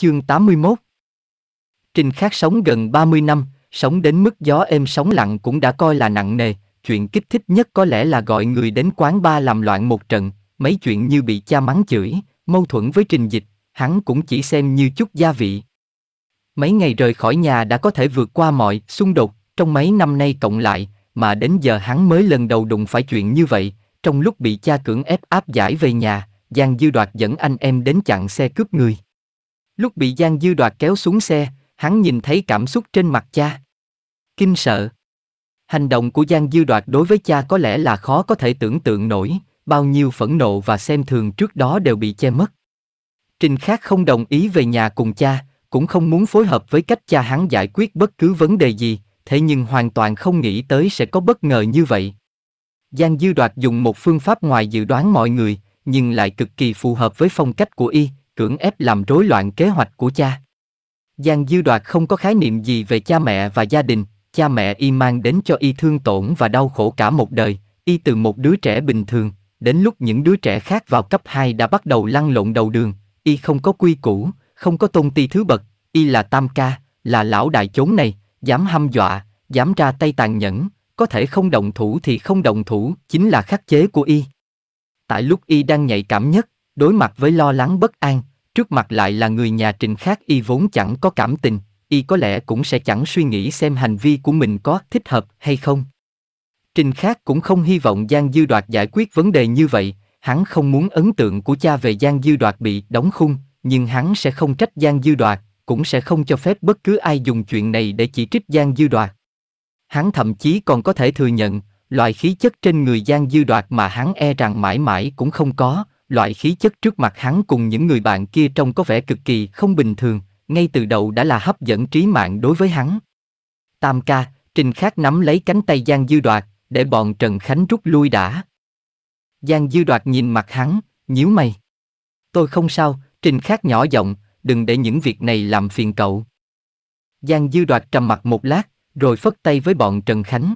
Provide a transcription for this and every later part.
Chương 81 Trình Khắc sống gần 30 năm, sống đến mức gió êm sóng lặng cũng đã coi là nặng nề, chuyện kích thích nhất có lẽ là gọi người đến quán ba làm loạn một trận, mấy chuyện như bị cha mắng chửi, mâu thuẫn với trình dịch, hắn cũng chỉ xem như chút gia vị. Mấy ngày rời khỏi nhà đã có thể vượt qua mọi xung đột, trong mấy năm nay cộng lại, mà đến giờ hắn mới lần đầu đụng phải chuyện như vậy, trong lúc bị cha cưỡng ép áp giải về nhà, Giang Dư Đoạt dẫn anh em đến chặn xe cướp người. Lúc bị Giang Dư Đoạt kéo xuống xe, hắn nhìn thấy cảm xúc trên mặt cha. Kinh sợ. Hành động của Giang Dư Đoạt đối với cha có lẽ là khó có thể tưởng tượng nổi, bao nhiêu phẫn nộ và xem thường trước đó đều bị che mất. Trình Khác không đồng ý về nhà cùng cha, cũng không muốn phối hợp với cách cha hắn giải quyết bất cứ vấn đề gì, thế nhưng hoàn toàn không nghĩ tới sẽ có bất ngờ như vậy. Giang Dư Đoạt dùng một phương pháp ngoài dự đoán mọi người, nhưng lại cực kỳ phù hợp với phong cách của y, cưỡng ép làm rối loạn kế hoạch của cha. Giang Dư Đoạt không có khái niệm gì về cha mẹ và gia đình, cha mẹ y mang đến cho y thương tổn và đau khổ cả một đời, y từ một đứa trẻ bình thường, đến lúc những đứa trẻ khác vào cấp 2 đã bắt đầu lăn lộn đầu đường, y không có quy củ, không có tôn ti thứ bậc, y là tam ca, là lão đại chốn này, dám hăm dọa, dám ra tay tàn nhẫn, có thể không động thủ thì không động thủ, chính là khắc chế của y. Tại lúc y đang nhạy cảm nhất, đối mặt với lo lắng bất an, trước mặt lại là người nhà trình khác y vốn chẳng có cảm tình, y có lẽ cũng sẽ chẳng suy nghĩ xem hành vi của mình có thích hợp hay không. Trình khác cũng không hy vọng Giang Dư Đoạt giải quyết vấn đề như vậy, hắn không muốn ấn tượng của cha về Giang Dư Đoạt bị đóng khung, nhưng hắn sẽ không trách Giang Dư Đoạt, cũng sẽ không cho phép bất cứ ai dùng chuyện này để chỉ trích Giang Dư Đoạt. Hắn thậm chí còn có thể thừa nhận, loại khí chất trên người Giang Dư Đoạt mà hắn e rằng mãi mãi cũng không có, loại khí chất trước mặt hắn cùng những người bạn kia trông có vẻ cực kỳ không bình thường, ngay từ đầu đã là hấp dẫn trí mạng đối với hắn. Tam ca, Trình Khắc nắm lấy cánh tay Giang Dư Đoạt, để bọn Trần Khánh rút lui đã. Giang Dư Đoạt nhìn mặt hắn, nhíu mày. Tôi không sao, Trình Khắc nhỏ giọng, đừng để những việc này làm phiền cậu. Giang Dư Đoạt trầm mặt một lát, rồi phất tay với bọn Trần Khánh.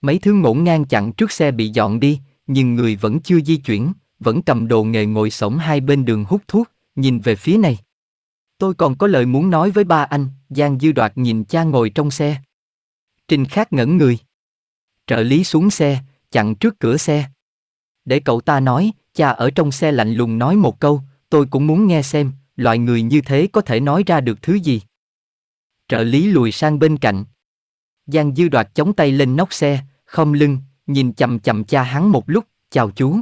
Mấy thứ ngổn ngang chặn trước xe bị dọn đi, nhưng người vẫn chưa di chuyển, vẫn cầm đồ nghề ngồi sổng hai bên đường hút thuốc, nhìn về phía này. Tôi còn có lời muốn nói với ba anh, Giang Dư Đoạt nhìn cha ngồi trong xe. Trình Khắc ngẩn người. Trợ lý xuống xe, chặn trước cửa xe. Để cậu ta nói, cha ở trong xe lạnh lùng nói một câu, tôi cũng muốn nghe xem, loại người như thế có thể nói ra được thứ gì. Trợ lý lùi sang bên cạnh. Giang Dư Đoạt chống tay lên nóc xe, không lưng, nhìn chầm chầm cha hắn một lúc, chào chú.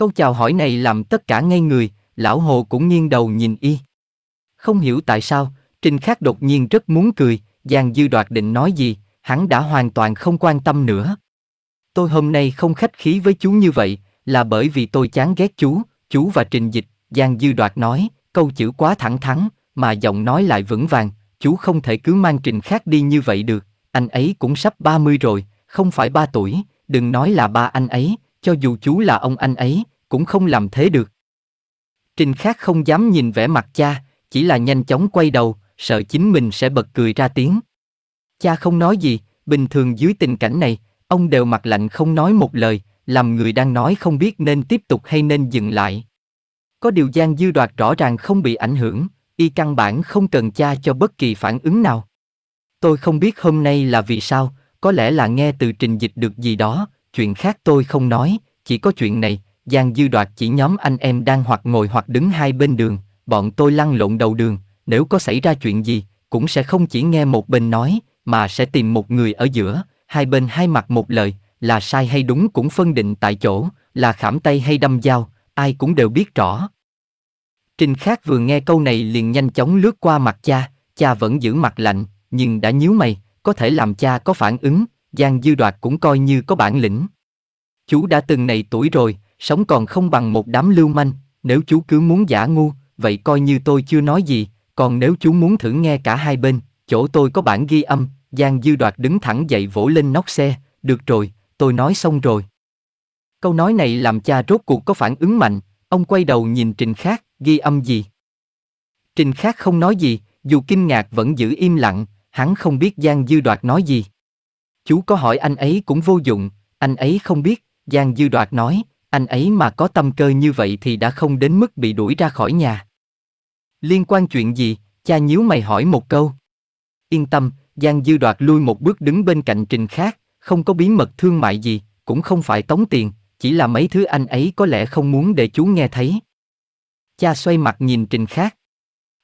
Câu chào hỏi này làm tất cả ngay người, lão hồ cũng nghiêng đầu nhìn y. Không hiểu tại sao, Trình Khắc đột nhiên rất muốn cười, Giang Dư Đoạt định nói gì, hắn đã hoàn toàn không quan tâm nữa. Tôi hôm nay không khách khí với chú như vậy, là bởi vì tôi chán ghét chú, chú và Trình Dịch, Giang Dư Đoạt nói, câu chữ quá thẳng thắn, mà giọng nói lại vững vàng, chú không thể cứ mang Trình Khắc đi như vậy được, anh ấy cũng sắp 30 rồi, không phải 3 tuổi, đừng nói là ba anh ấy, cho dù chú là ông anh ấy, cũng không làm thế được. Trình Khác không dám nhìn vẻ mặt cha, chỉ là nhanh chóng quay đầu, sợ chính mình sẽ bật cười ra tiếng. Cha không nói gì, bình thường dưới tình cảnh này, ông đều mặt lạnh không nói một lời, làm người đang nói không biết nên tiếp tục hay nên dừng lại. Có điều Giang Dư Đoạt rõ ràng không bị ảnh hưởng, y căn bản không cần cha cho bất kỳ phản ứng nào. Tôi không biết hôm nay là vì sao, có lẽ là nghe từ trình dịch được gì đó, chuyện khác tôi không nói, chỉ có chuyện này, Giang Dư Đoạt chỉ nhóm anh em đang hoặc ngồi hoặc đứng hai bên đường, bọn tôi lăn lộn đầu đường, nếu có xảy ra chuyện gì, cũng sẽ không chỉ nghe một bên nói, mà sẽ tìm một người ở giữa, hai bên hai mặt một lời, là sai hay đúng cũng phân định tại chỗ, là khảm tay hay đâm dao, ai cũng đều biết rõ. Trình Khác vừa nghe câu này liền nhanh chóng lướt qua mặt cha, cha vẫn giữ mặt lạnh, nhưng đã nhíu mày, có thể làm cha có phản ứng, Giang Dư Đoạt cũng coi như có bản lĩnh. Chú đã từng này tuổi rồi, sống còn không bằng một đám lưu manh, nếu chú cứ muốn giả ngu, vậy coi như tôi chưa nói gì, còn nếu chú muốn thử nghe cả hai bên, chỗ tôi có bản ghi âm, Giang Dư Đoạt đứng thẳng dậy vỗ lên nóc xe, được rồi, tôi nói xong rồi. Câu nói này làm cha rốt cuộc có phản ứng mạnh, ông quay đầu nhìn Trình Khác, ghi âm gì? Trình Khác không nói gì, dù kinh ngạc vẫn giữ im lặng, hắn không biết Giang Dư Đoạt nói gì. Chú có hỏi anh ấy cũng vô dụng, anh ấy không biết, Giang Dư Đoạt nói, anh ấy mà có tâm cơ như vậy thì đã không đến mức bị đuổi ra khỏi nhà. Liên quan chuyện gì, cha nhíu mày hỏi một câu. Yên tâm, Giang Dư đoạt lui một bước đứng bên cạnh Trình khác, không có bí mật thương mại gì, cũng không phải tống tiền, chỉ là mấy thứ anh ấy có lẽ không muốn để chú nghe thấy. Cha xoay mặt nhìn Trình khác.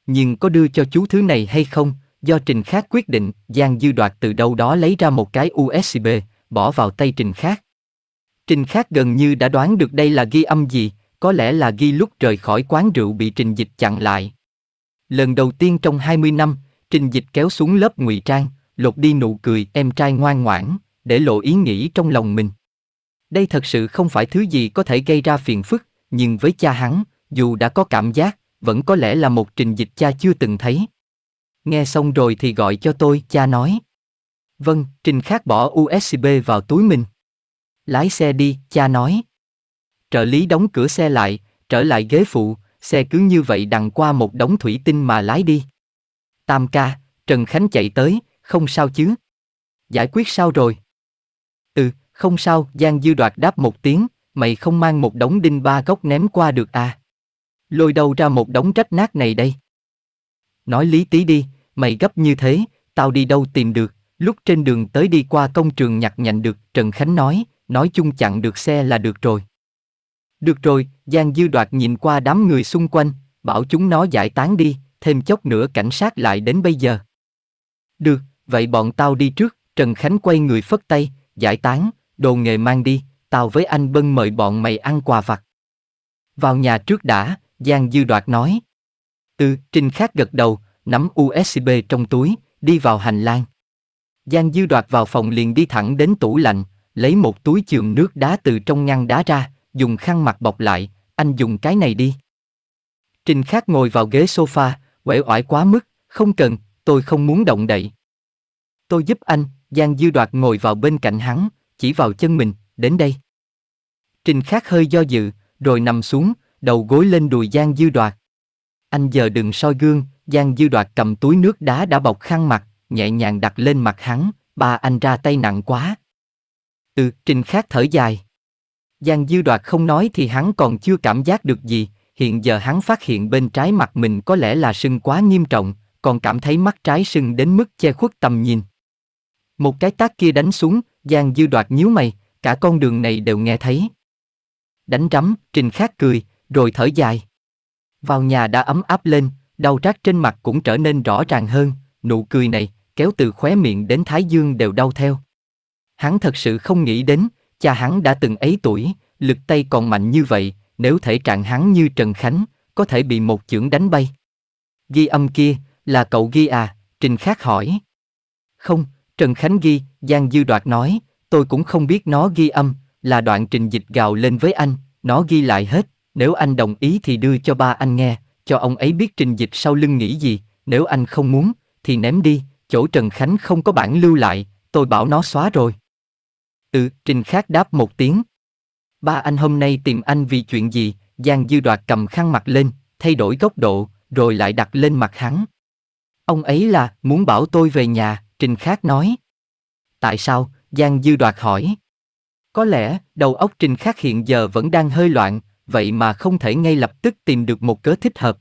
Nhưng có đưa cho chú thứ này hay không, do Trình khác quyết định, Giang Dư đoạt từ đâu đó lấy ra một cái USB, bỏ vào tay Trình khác. Trình Khác gần như đã đoán được đây là ghi âm gì, có lẽ là ghi lúc rời khỏi quán rượu bị Trình Dịch chặn lại. Lần đầu tiên trong 20 năm, Trình Dịch kéo xuống lớp ngụy trang, lột đi nụ cười em trai ngoan ngoãn, để lộ ý nghĩ trong lòng mình. Đây thật sự không phải thứ gì có thể gây ra phiền phức, nhưng với cha hắn, dù đã có cảm giác, vẫn có lẽ là một trình dịch cha chưa từng thấy. Nghe xong rồi thì gọi cho tôi, cha nói. Vâng, trình khác bỏ USB vào túi mình lái xe đi, cha nói. Trợ lý đóng cửa xe lại, trở lại ghế phụ, xe cứ như vậy đằng qua một đống thủy tinh mà lái đi. Tam ca, Trần Khánh chạy tới, không sao chứ? Giải quyết sao rồi? Ừ, không sao, Giang Dư Đoạt đáp một tiếng, mày không mang một đống đinh ba góc ném qua được à? Lôi đâu ra một đống rách nát này đây? Nói lý tí đi, mày gấp như thế, tao đi đâu tìm được, lúc trên đường tới đi qua công trường nhặt nhạnh được, Trần Khánh nói, nói chung chặn được xe là được rồi. Được rồi, Giang Dư Đoạt nhìn qua đám người xung quanh, bảo chúng nó giải tán đi, thêm chốc nữa cảnh sát lại đến bây giờ. Được, vậy bọn tao đi trước, Trần Khánh quay người phất tay, giải tán, đồ nghề mang đi, tao với anh Bân mời bọn mày ăn quà vặt. Vào nhà trước đã, Giang Dư Đoạt nói. Từ, Trinh khác gật đầu, nắm USB trong túi, đi vào hành lang. Giang Dư Đoạt vào phòng liền đi thẳng đến tủ lạnh, lấy một túi chườm nước đá từ trong ngăn đá ra, dùng khăn mặt bọc lại, anh dùng cái này đi. Trình Khắc ngồi vào ghế sofa, uể oải quá mức, không cần, tôi không muốn động đậy. Tôi giúp anh, Giang Dư Đoạt ngồi vào bên cạnh hắn, chỉ vào chân mình, đến đây. Trình Khắc hơi do dự, rồi nằm xuống, đầu gối lên đùi Giang Dư Đoạt. Anh giờ đừng soi gương, Giang Dư Đoạt cầm túi nước đá đã bọc khăn mặt, nhẹ nhàng đặt lên mặt hắn, ba anh ra tay nặng quá, Ừ, Trình Khác thở dài. Giang Dư Đoạt không nói thì hắn còn chưa cảm giác được gì, hiện giờ hắn phát hiện bên trái mặt mình có lẽ là sưng quá nghiêm trọng, còn cảm thấy mắt trái sưng đến mức che khuất tầm nhìn. Một cái tác kia đánh xuống, Giang Dư Đoạt nhíu mày, cả con đường này đều nghe thấy. Đánh rắm, Trình Khác cười, rồi thở dài. Vào nhà đã ấm áp lên, đau rát trên mặt cũng trở nên rõ ràng hơn, nụ cười này, kéo từ khóe miệng đến thái dương đều đau theo hắn thật sự không nghĩ đến, cha hắn đã từng ấy tuổi, lực tay còn mạnh như vậy, nếu thể trạng hắn như Trần Khánh, có thể bị một chưởng đánh bay. Ghi âm kia, là cậu ghi à, Trình Khắc hỏi. Không, Trần Khánh ghi, Giang Dư Đoạt nói, tôi cũng không biết nó ghi âm, là đoạn trình dịch gào lên với anh, nó ghi lại hết, nếu anh đồng ý thì đưa cho ba anh nghe, cho ông ấy biết trình dịch sau lưng nghĩ gì, nếu anh không muốn, thì ném đi, chỗ Trần Khánh không có bản lưu lại, tôi bảo nó xóa rồi. Ừ, Trình Khác đáp một tiếng. Ba anh hôm nay tìm anh vì chuyện gì? Giang Dư Đoạt cầm khăn mặt lên, thay đổi góc độ, rồi lại đặt lên mặt hắn. Ông ấy là, muốn bảo tôi về nhà, Trình Khác nói. Tại sao? Giang Dư Đoạt hỏi. Có lẽ, đầu óc Trình Khác hiện giờ vẫn đang hơi loạn, vậy mà không thể ngay lập tức tìm được một cớ thích hợp.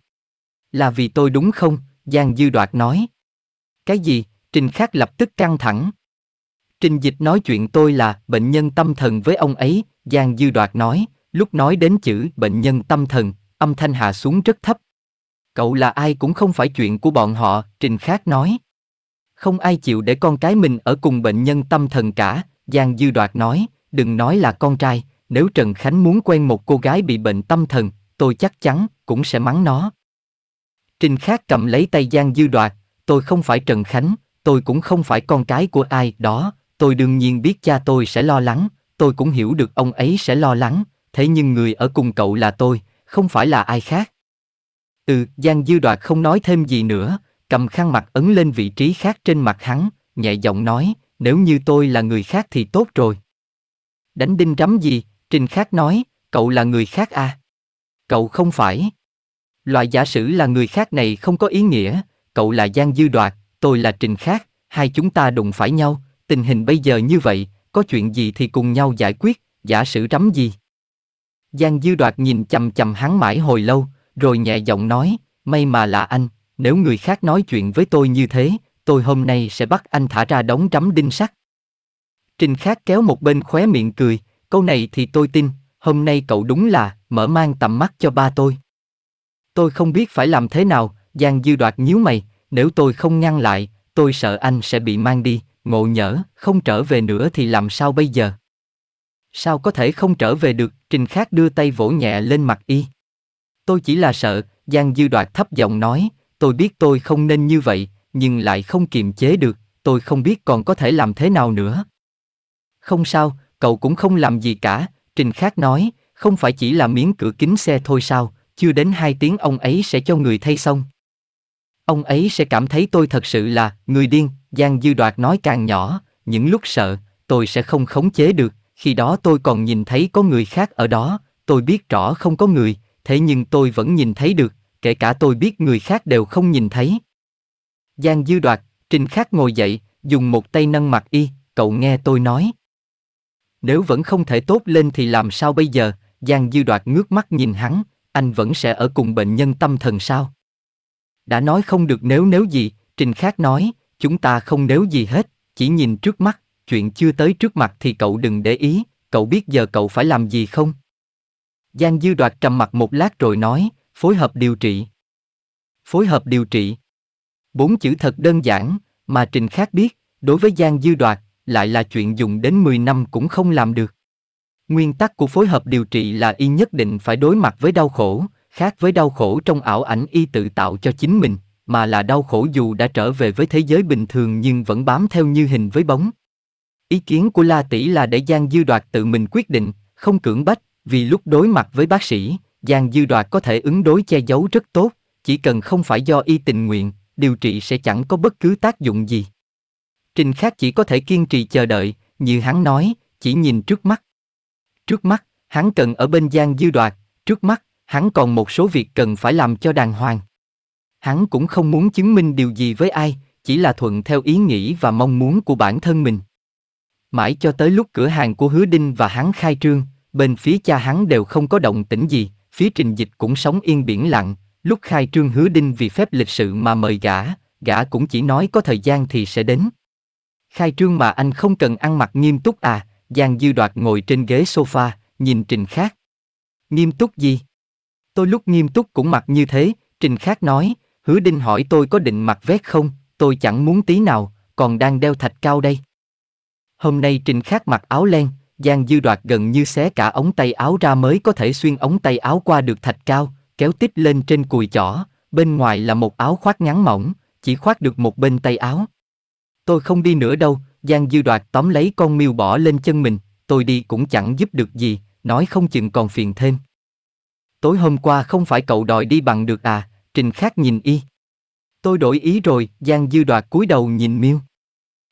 Là vì tôi đúng không? Giang Dư Đoạt nói. Cái gì? Trình Khác lập tức căng thẳng. Trình dịch nói chuyện tôi là bệnh nhân tâm thần với ông ấy, Giang Dư Đoạt nói, lúc nói đến chữ bệnh nhân tâm thần, âm thanh hạ xuống rất thấp. Cậu là ai cũng không phải chuyện của bọn họ, Trình Khác nói. Không ai chịu để con cái mình ở cùng bệnh nhân tâm thần cả, Giang Dư Đoạt nói, đừng nói là con trai, nếu Trần Khánh muốn quen một cô gái bị bệnh tâm thần, tôi chắc chắn cũng sẽ mắng nó. Trình Khác cầm lấy tay Giang Dư Đoạt, tôi không phải Trần Khánh, tôi cũng không phải con cái của ai đó, Tôi đương nhiên biết cha tôi sẽ lo lắng, tôi cũng hiểu được ông ấy sẽ lo lắng, thế nhưng người ở cùng cậu là tôi, không phải là ai khác. Ừ, Giang Dư Đoạt không nói thêm gì nữa, cầm khăn mặt ấn lên vị trí khác trên mặt hắn, nhẹ giọng nói, nếu như tôi là người khác thì tốt rồi. Đánh đinh rắm gì, Trình Khác nói, cậu là người khác à? Cậu không phải. Loại giả sử là người khác này không có ý nghĩa, cậu là Giang Dư Đoạt, tôi là Trình Khác, hai chúng ta đụng phải nhau, tình hình bây giờ như vậy, có chuyện gì thì cùng nhau giải quyết, giả sử rắm gì. Giang Dư Đoạt nhìn chầm chầm hắn mãi hồi lâu, rồi nhẹ giọng nói, may mà là anh, nếu người khác nói chuyện với tôi như thế, tôi hôm nay sẽ bắt anh thả ra đóng rắm đinh sắt. Trình Khác kéo một bên khóe miệng cười, câu này thì tôi tin, hôm nay cậu đúng là mở mang tầm mắt cho ba tôi. Tôi không biết phải làm thế nào, Giang Dư Đoạt nhíu mày, nếu tôi không ngăn lại, tôi sợ anh sẽ bị mang đi, ngộ nhỡ, không trở về nữa thì làm sao bây giờ? Sao có thể không trở về được, Trình Khác đưa tay vỗ nhẹ lên mặt y. Tôi chỉ là sợ, Giang Dư Đoạt thấp giọng nói, tôi biết tôi không nên như vậy, nhưng lại không kiềm chế được, tôi không biết còn có thể làm thế nào nữa. Không sao, cậu cũng không làm gì cả, Trình Khác nói, không phải chỉ là miếng cửa kính xe thôi sao, chưa đến hai tiếng ông ấy sẽ cho người thay xong. Ông ấy sẽ cảm thấy tôi thật sự là người điên, Giang Dư Đoạt nói càng nhỏ, những lúc sợ, tôi sẽ không khống chế được, khi đó tôi còn nhìn thấy có người khác ở đó, tôi biết rõ không có người, thế nhưng tôi vẫn nhìn thấy được, kể cả tôi biết người khác đều không nhìn thấy. Giang Dư Đoạt, Trình Khác ngồi dậy, dùng một tay nâng mặt y, cậu nghe tôi nói. Nếu vẫn không thể tốt lên thì làm sao bây giờ, Giang Dư Đoạt ngước mắt nhìn hắn, anh vẫn sẽ ở cùng bệnh nhân tâm thần sao? Đã nói không được nếu nếu gì, Trình Khác nói, chúng ta không nếu gì hết, chỉ nhìn trước mắt, chuyện chưa tới trước mặt thì cậu đừng để ý, cậu biết giờ cậu phải làm gì không? Giang Dư Đoạt trầm mặt một lát rồi nói, phối hợp điều trị. Phối hợp điều trị. Bốn chữ thật đơn giản, mà Trình Khác biết, đối với Giang Dư Đoạt, lại là chuyện dùng đến 10 năm cũng không làm được. Nguyên tắc của phối hợp điều trị là y nhất định phải đối mặt với đau khổ, khác với đau khổ trong ảo ảnh y tự tạo cho chính mình mà là đau khổ dù đã trở về với thế giới bình thường nhưng vẫn bám theo như hình với bóng. Ý kiến của La Tỷ là để Giang Dư Đoạt tự mình quyết định, không cưỡng bách, vì lúc đối mặt với bác sĩ, Giang Dư Đoạt có thể ứng đối che giấu rất tốt, chỉ cần không phải do y tình nguyện, điều trị sẽ chẳng có bất cứ tác dụng gì. Trình khác chỉ có thể kiên trì chờ đợi, như hắn nói, chỉ nhìn trước mắt. Trước mắt, hắn cần ở bên Giang Dư Đoạt, trước mắt, hắn còn một số việc cần phải làm cho đàng hoàng hắn cũng không muốn chứng minh điều gì với ai, chỉ là thuận theo ý nghĩ và mong muốn của bản thân mình. Mãi cho tới lúc cửa hàng của Hứa Đinh và hắn khai trương, bên phía cha hắn đều không có động tĩnh gì, phía trình dịch cũng sống yên biển lặng, lúc khai trương Hứa Đinh vì phép lịch sự mà mời gã, gã cũng chỉ nói có thời gian thì sẽ đến. Khai trương mà anh không cần ăn mặc nghiêm túc à, Giang Dư Đoạt ngồi trên ghế sofa, nhìn Trình Khác. Nghiêm túc gì? Tôi lúc nghiêm túc cũng mặc như thế, Trình Khác nói, Hứa Đinh hỏi tôi có định mặc vest không, tôi chẳng muốn tí nào, còn đang đeo thạch cao đây. Hôm nay Trình Khắc mặc áo len, Giang Dư Đoạt gần như xé cả ống tay áo ra mới có thể xuyên ống tay áo qua được thạch cao, kéo tít lên trên cùi chỏ, bên ngoài là một áo khoác ngắn mỏng, chỉ khoác được một bên tay áo. Tôi không đi nữa đâu, Giang Dư Đoạt tóm lấy con miêu bỏ lên chân mình, tôi đi cũng chẳng giúp được gì, nói không chừng còn phiền thêm. Tối hôm qua không phải cậu đòi đi bằng được à, Trình Khác nhìn y. Tôi đổi ý rồi, Giang Dư Đoạt cúi đầu nhìn Miêu.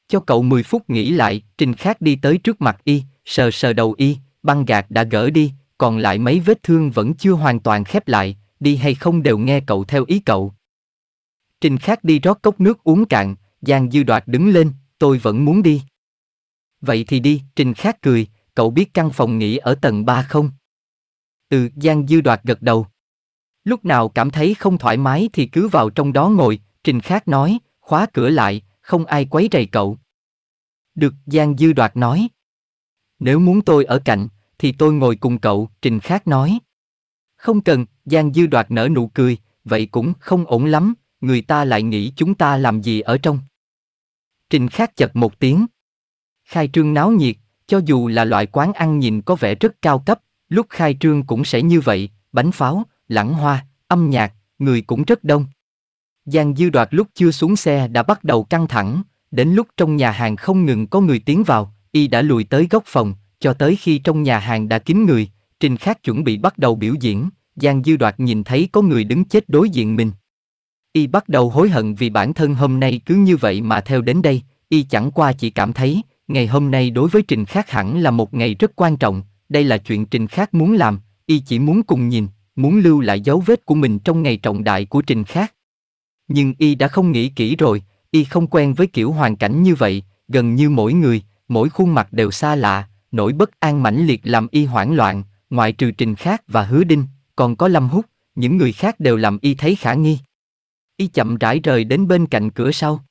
Cho cậu 10 phút nghĩ lại, Trình Khác đi tới trước mặt y, sờ sờ đầu y, băng gạc đã gỡ đi, còn lại mấy vết thương vẫn chưa hoàn toàn khép lại, đi hay không đều nghe cậu theo ý cậu. Trình Khác đi rót cốc nước uống cạn, Giang Dư Đoạt đứng lên, tôi vẫn muốn đi. Vậy thì đi, Trình Khác cười, cậu biết căn phòng nghỉ ở tầng 3 không? từ Giang Dư Đoạt gật đầu. Lúc nào cảm thấy không thoải mái thì cứ vào trong đó ngồi, Trình Khác nói, khóa cửa lại, không ai quấy rầy cậu. Được Giang Dư Đoạt nói. Nếu muốn tôi ở cạnh, thì tôi ngồi cùng cậu, Trình Khác nói. Không cần, Giang Dư Đoạt nở nụ cười, vậy cũng không ổn lắm, người ta lại nghĩ chúng ta làm gì ở trong. Trình Khác chật một tiếng. Khai trương náo nhiệt, cho dù là loại quán ăn nhìn có vẻ rất cao cấp, lúc khai trương cũng sẽ như vậy, bánh pháo, lãng hoa, âm nhạc, người cũng rất đông. Giang Dư Đoạt lúc chưa xuống xe đã bắt đầu căng thẳng, đến lúc trong nhà hàng không ngừng có người tiến vào, y đã lùi tới góc phòng, cho tới khi trong nhà hàng đã kín người, Trình Khác chuẩn bị bắt đầu biểu diễn, Giang Dư Đoạt nhìn thấy có người đứng chết đối diện mình. Y bắt đầu hối hận vì bản thân hôm nay cứ như vậy mà theo đến đây, y chẳng qua chỉ cảm thấy, ngày hôm nay đối với Trình Khác hẳn là một ngày rất quan trọng, đây là chuyện Trình Khác muốn làm, y chỉ muốn cùng nhìn, muốn lưu lại dấu vết của mình trong ngày trọng đại của trình khác. Nhưng y đã không nghĩ kỹ rồi, y không quen với kiểu hoàn cảnh như vậy, gần như mỗi người, mỗi khuôn mặt đều xa lạ, nỗi bất an mãnh liệt làm y hoảng loạn, ngoại trừ trình khác và hứa đinh, còn có lâm hút, những người khác đều làm y thấy khả nghi. Y chậm rãi rời đến bên cạnh cửa sau.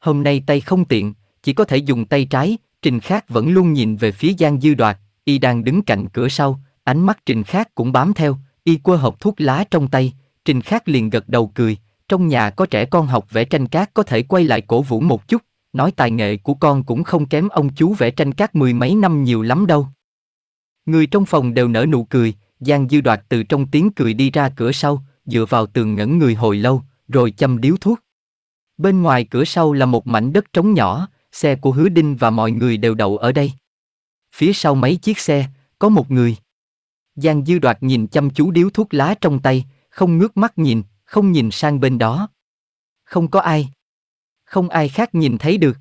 Hôm nay tay không tiện, chỉ có thể dùng tay trái, trình khác vẫn luôn nhìn về phía Giang Dư Đoạt, y đang đứng cạnh cửa sau, ánh mắt trình khác cũng bám theo, Y quơ học thuốc lá trong tay, Trình khác liền gật đầu cười, trong nhà có trẻ con học vẽ tranh cát có thể quay lại cổ vũ một chút, nói tài nghệ của con cũng không kém ông chú vẽ tranh cát mười mấy năm nhiều lắm đâu. Người trong phòng đều nở nụ cười, Giang Dư Đoạt từ trong tiếng cười đi ra cửa sau, dựa vào tường ngẩn người hồi lâu, rồi châm điếu thuốc. Bên ngoài cửa sau là một mảnh đất trống nhỏ, xe của Hứa Đinh và mọi người đều đậu ở đây. Phía sau mấy chiếc xe, có một người. Giang Dư Đoạt nhìn chăm chú điếu thuốc lá trong tay, không ngước mắt nhìn, không nhìn sang bên đó. Không có ai. Không ai khác nhìn thấy được.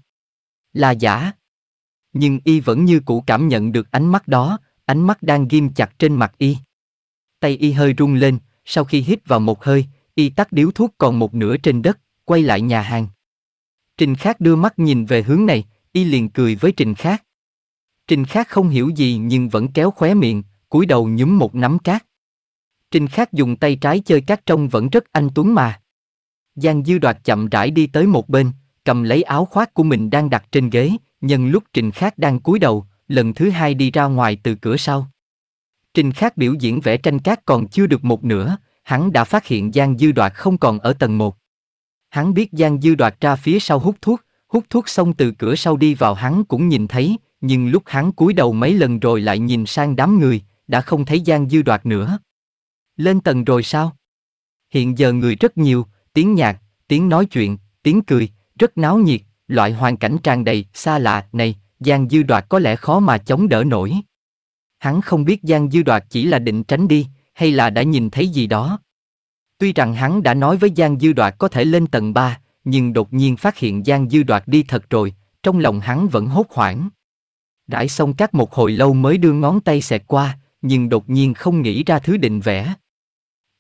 Là giả. Nhưng y vẫn như cũ cảm nhận được ánh mắt đó, ánh mắt đang ghim chặt trên mặt y. Tay y hơi run lên, sau khi hít vào một hơi, y tắt điếu thuốc còn một nửa trên đất, quay lại nhà hàng. Trình Khác đưa mắt nhìn về hướng này, y liền cười với Trình Khác. Trình Khác không hiểu gì nhưng vẫn kéo khóe miệng, cúi đầu nhúm một nắm cát. Trình Khắc dùng tay trái chơi cát trông vẫn rất anh tuấn mà. Giang Dư Đoạt chậm rãi đi tới một bên, cầm lấy áo khoác của mình đang đặt trên ghế, nhân lúc Trình Khắc đang cúi đầu, lần thứ hai đi ra ngoài từ cửa sau. Trình Khắc biểu diễn vẽ tranh cát còn chưa được một nửa, hắn đã phát hiện Giang Dư Đoạt không còn ở tầng một. Hắn biết Giang Dư Đoạt ra phía sau hút thuốc, hút thuốc xong từ cửa sau đi vào hắn cũng nhìn thấy, nhưng lúc hắn cúi đầu mấy lần rồi lại nhìn sang đám người, đã không thấy Giang Dư Đoạt nữa. Lên tầng rồi sao? Hiện giờ người rất nhiều, tiếng nhạc, tiếng nói chuyện, tiếng cười, rất náo nhiệt, loại hoàn cảnh tràn đầy, xa lạ này, Giang Dư Đoạt có lẽ khó mà chống đỡ nổi. Hắn không biết Giang Dư Đoạt chỉ là định tránh đi, hay là đã nhìn thấy gì đó. Tuy rằng hắn đã nói với Giang Dư Đoạt có thể lên tầng 3, nhưng đột nhiên phát hiện Giang Dư Đoạt đi thật rồi, trong lòng hắn vẫn hốt hoảng. Đãi xong các một hồi lâu mới đưa ngón tay xẹt qua, nhưng đột nhiên không nghĩ ra thứ định vẽ.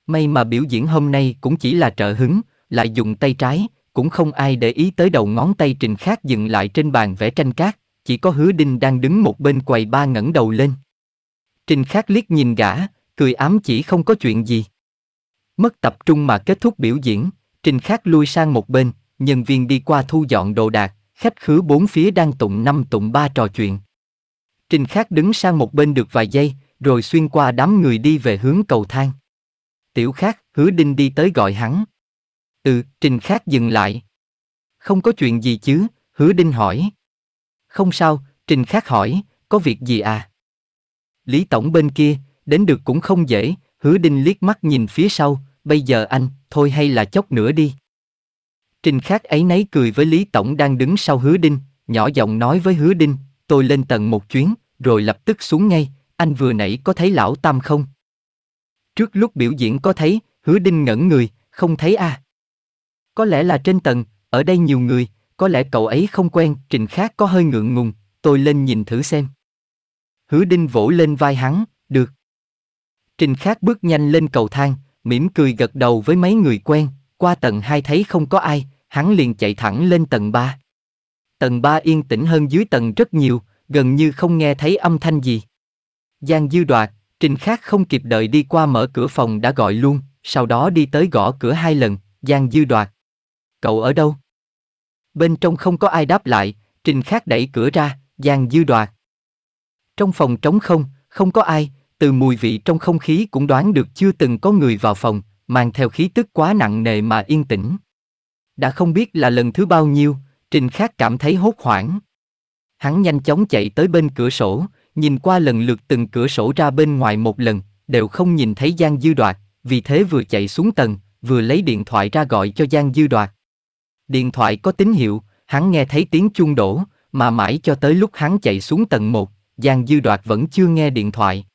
May mà biểu diễn hôm nay cũng chỉ là trợ hứng, lại dùng tay trái, cũng không ai để ý tới đầu ngón tay trình khác dừng lại trên bàn vẽ tranh cát, chỉ có hứa đinh đang đứng một bên quầy ba ngẩng đầu lên. Trình khác liếc nhìn gã, cười ám chỉ không có chuyện gì. Mất tập trung mà kết thúc biểu diễn, trình khác lui sang một bên, nhân viên đi qua thu dọn đồ đạc, khách khứa bốn phía đang tụng năm tụng ba trò chuyện. Trình khác đứng sang một bên được vài giây, rồi xuyên qua đám người đi về hướng cầu thang. Tiểu Khắc, Hứa Đinh đi tới gọi hắn. Ừ, Trình Khắc dừng lại. Không có chuyện gì chứ, Hứa Đinh hỏi. Không sao, Trình Khắc hỏi, có việc gì à? Lý Tổng bên kia, đến được cũng không dễ, Hứa Đinh liếc mắt nhìn phía sau, bây giờ anh, thôi hay là chốc nữa đi. Trình Khắc ấy nấy cười với Lý Tổng đang đứng sau Hứa Đinh, nhỏ giọng nói với Hứa Đinh, tôi lên tầng một chuyến, rồi lập tức xuống ngay, anh vừa nãy có thấy lão Tam không? Trước lúc biểu diễn có thấy, hứa đinh ngẩn người, không thấy à? Có lẽ là trên tầng, ở đây nhiều người, có lẽ cậu ấy không quen, trình khác có hơi ngượng ngùng, tôi lên nhìn thử xem. Hứa đinh vỗ lên vai hắn, được. Trình khác bước nhanh lên cầu thang, mỉm cười gật đầu với mấy người quen, qua tầng hai thấy không có ai, hắn liền chạy thẳng lên tầng ba. Tầng ba yên tĩnh hơn dưới tầng rất nhiều, gần như không nghe thấy âm thanh gì. Giang Dư Đoạt, Trình Khác không kịp đợi đi qua mở cửa phòng đã gọi luôn, sau đó đi tới gõ cửa hai lần, Giang Dư Đoạt. Cậu ở đâu? Bên trong không có ai đáp lại, Trình Khác đẩy cửa ra, Giang Dư Đoạt. Trong phòng trống không, không có ai, từ mùi vị trong không khí cũng đoán được chưa từng có người vào phòng, mang theo khí tức quá nặng nề mà yên tĩnh. Đã không biết là lần thứ bao nhiêu, Trình Khác cảm thấy hốt hoảng. Hắn nhanh chóng chạy tới bên cửa sổ, nhìn qua lần lượt từng cửa sổ ra bên ngoài một lần, đều không nhìn thấy Giang Dư Đoạt, vì thế vừa chạy xuống tầng, vừa lấy điện thoại ra gọi cho Giang Dư Đoạt. Điện thoại có tín hiệu, hắn nghe thấy tiếng chuông đổ, mà mãi cho tới lúc hắn chạy xuống tầng 1, Giang Dư Đoạt vẫn chưa nghe điện thoại.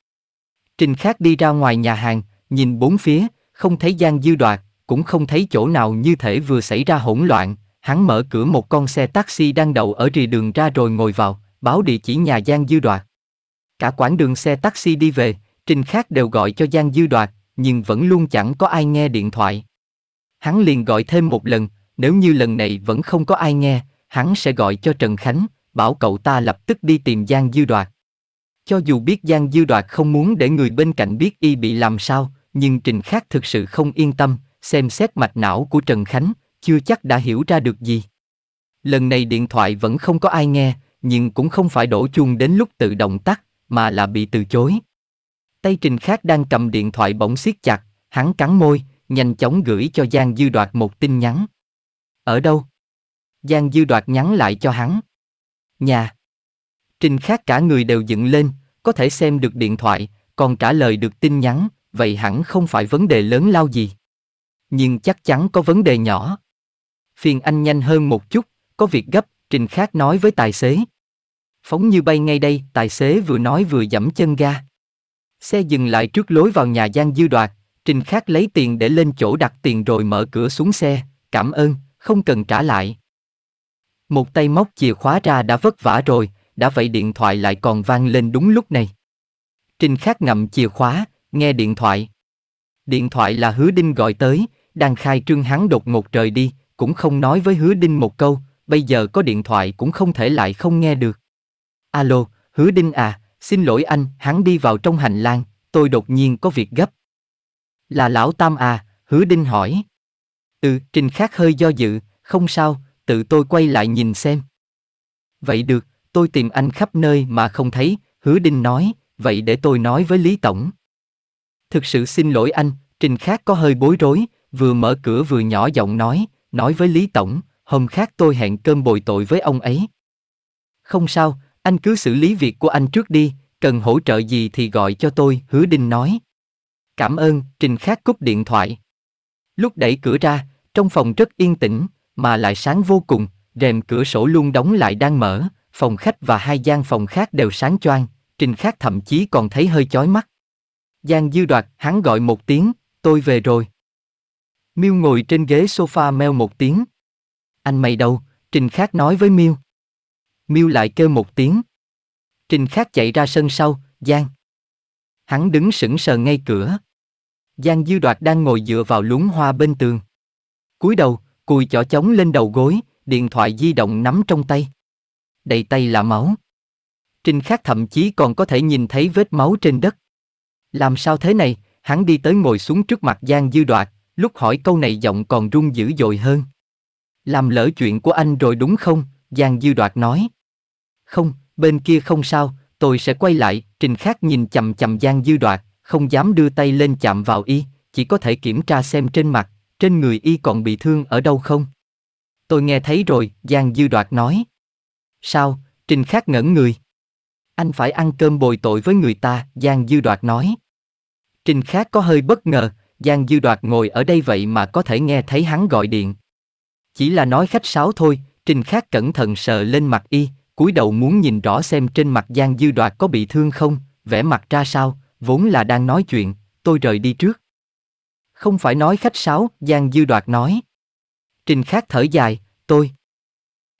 Trình Khác đi ra ngoài nhà hàng, nhìn bốn phía, không thấy Giang Dư Đoạt, cũng không thấy chỗ nào như thể vừa xảy ra hỗn loạn, hắn mở cửa một con xe taxi đang đậu ở rìa đường ra rồi ngồi vào, báo địa chỉ nhà Giang Dư Đoạt. Cả quãng đường xe taxi đi về, Trình Khác đều gọi cho Giang Dư Đoạt, nhưng vẫn luôn chẳng có ai nghe điện thoại. Hắn liền gọi thêm một lần, nếu như lần này vẫn không có ai nghe, hắn sẽ gọi cho Trần Khánh, bảo cậu ta lập tức đi tìm Giang Dư Đoạt. Cho dù biết Giang Dư Đoạt không muốn để người bên cạnh biết y bị làm sao, nhưng Trình Khác thực sự không yên tâm, xem xét mạch não của Trần Khánh, chưa chắc đã hiểu ra được gì. Lần này điện thoại vẫn không có ai nghe, nhưng cũng không phải đổ chuông đến lúc tự động tắt, mà là bị từ chối. Tay Trình Khác đang cầm điện thoại bỗng siết chặt, hắn cắn môi, nhanh chóng gửi cho Giang Dư Đoạt một tin nhắn. Ở đâu? Giang Dư Đoạt nhắn lại cho hắn. Nhà. Trình Khác cả người đều dựng lên, có thể xem được điện thoại, còn trả lời được tin nhắn, vậy hẳn không phải vấn đề lớn lao gì. Nhưng chắc chắn có vấn đề nhỏ. Phiền anh nhanh hơn một chút, có việc gấp, Trình Khác nói với tài xế phóng như bay ngay đây, tài xế vừa nói vừa dẫm chân ga. Xe dừng lại trước lối vào nhà Giang Dư Đoạt, Trình Khắc lấy tiền để lên chỗ đặt tiền rồi mở cửa xuống xe, cảm ơn, không cần trả lại. Một tay móc chìa khóa ra đã vất vả rồi, đã vậy điện thoại lại còn vang lên đúng lúc này. Trình Khắc ngậm chìa khóa, nghe điện thoại. Điện thoại là Hứa Đinh gọi tới, đang khai trương hắn đột ngột rời đi, cũng không nói với Hứa Đinh một câu, bây giờ có điện thoại cũng không thể lại không nghe được. Alo, Hứa Đinh à, xin lỗi anh, hắn đi vào trong hành lang, tôi đột nhiên có việc gấp. Là lão Tam à, Hứa Đinh hỏi. Ừ, Trình Khác hơi do dự, không sao, tự tôi quay lại nhìn xem. Vậy được, tôi tìm anh khắp nơi mà không thấy, Hứa Đinh nói, vậy để tôi nói với Lý Tổng. Thực sự xin lỗi anh, Trình Khác có hơi bối rối, vừa mở cửa vừa nhỏ giọng nói, nói với Lý Tổng, hôm khác tôi hẹn cơm bồi tội với ông ấy. Không sao, anh cứ xử lý việc của anh trước đi, cần hỗ trợ gì thì gọi cho tôi, hứa Đinh nói. Cảm ơn, Trình Khắc cúp điện thoại. Lúc đẩy cửa ra, trong phòng rất yên tĩnh, mà lại sáng vô cùng, rèm cửa sổ luôn đóng lại đang mở, phòng khách và hai gian phòng khác đều sáng choang, Trình Khắc thậm chí còn thấy hơi chói mắt. Giang Dư Đoạt, hắn gọi một tiếng, tôi về rồi. Miêu ngồi trên ghế sofa meo một tiếng. Anh mày đâu? Trình Khắc nói với Miêu. Miêu lại kêu một tiếng. Trình Khắc chạy ra sân sau, Giang. Hắn đứng sững sờ ngay cửa. Giang Dư Đoạt đang ngồi dựa vào luống hoa bên tường. cúi đầu, cùi chỏ chống lên đầu gối, điện thoại di động nắm trong tay. Đầy tay là máu. Trình Khắc thậm chí còn có thể nhìn thấy vết máu trên đất. Làm sao thế này, hắn đi tới ngồi xuống trước mặt Giang Dư Đoạt, lúc hỏi câu này giọng còn run dữ dội hơn. Làm lỡ chuyện của anh rồi đúng không? Giang Dư Đoạt nói. Không, bên kia không sao, tôi sẽ quay lại, Trình Khác nhìn chầm chầm Giang Dư Đoạt, không dám đưa tay lên chạm vào y, chỉ có thể kiểm tra xem trên mặt, trên người y còn bị thương ở đâu không. Tôi nghe thấy rồi, Giang Dư Đoạt nói. Sao, Trình Khác ngẩn người. Anh phải ăn cơm bồi tội với người ta, Giang Dư Đoạt nói. Trình Khác có hơi bất ngờ, Giang Dư Đoạt ngồi ở đây vậy mà có thể nghe thấy hắn gọi điện. Chỉ là nói khách sáo thôi, Trình Khác cẩn thận sờ lên mặt y, cúi đầu muốn nhìn rõ xem trên mặt Giang Dư Đoạt có bị thương không, vẻ mặt ra sao, vốn là đang nói chuyện, tôi rời đi trước. Không phải nói khách sáo, Giang Dư Đoạt nói. Trình Khác thở dài, tôi.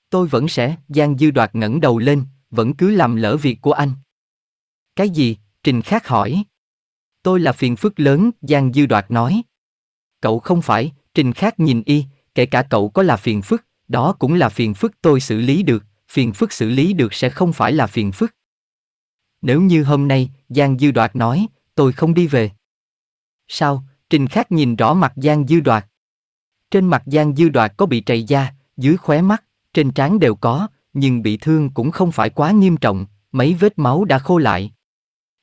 Tôi vẫn sẽ, Giang Dư Đoạt ngẩng đầu lên, vẫn cứ làm lỡ việc của anh. Cái gì? Trình Khác hỏi. Tôi là phiền phức lớn, Giang Dư Đoạt nói. Cậu không phải, Trình Khác nhìn y, kể cả cậu có là phiền phức, đó cũng là phiền phức tôi xử lý được, phiền phức xử lý được sẽ không phải là phiền phức. Nếu như hôm nay, Giang Dư Đoạt nói, tôi không đi về. Sao, Trình Khắc nhìn rõ mặt Giang Dư Đoạt. Trên mặt Giang Dư Đoạt có bị trầy da, dưới khóe mắt, trên trán đều có, nhưng bị thương cũng không phải quá nghiêm trọng, mấy vết máu đã khô lại.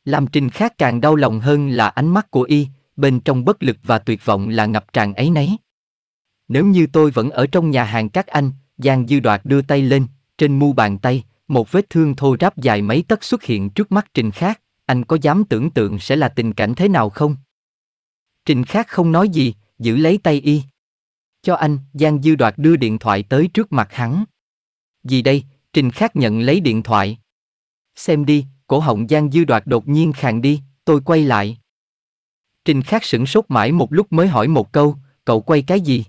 Làm Trình Khắc càng đau lòng hơn là ánh mắt của y, bên trong bất lực và tuyệt vọng là ngập tràn ấy nấy. Nếu như tôi vẫn ở trong nhà hàng các anh, Giang Dư Đoạt đưa tay lên, trên mu bàn tay, một vết thương thô ráp dài mấy tấc xuất hiện trước mắt Trình Khác, anh có dám tưởng tượng sẽ là tình cảnh thế nào không? Trình Khác không nói gì, giữ lấy tay y. Cho anh, Giang Dư Đoạt đưa điện thoại tới trước mặt hắn. Gì đây, Trình Khác nhận lấy điện thoại. Xem đi, cổ họng Giang Dư Đoạt đột nhiên khàn đi, tôi quay lại. Trình Khác sửng sốt mãi một lúc mới hỏi một câu, cậu quay cái gì?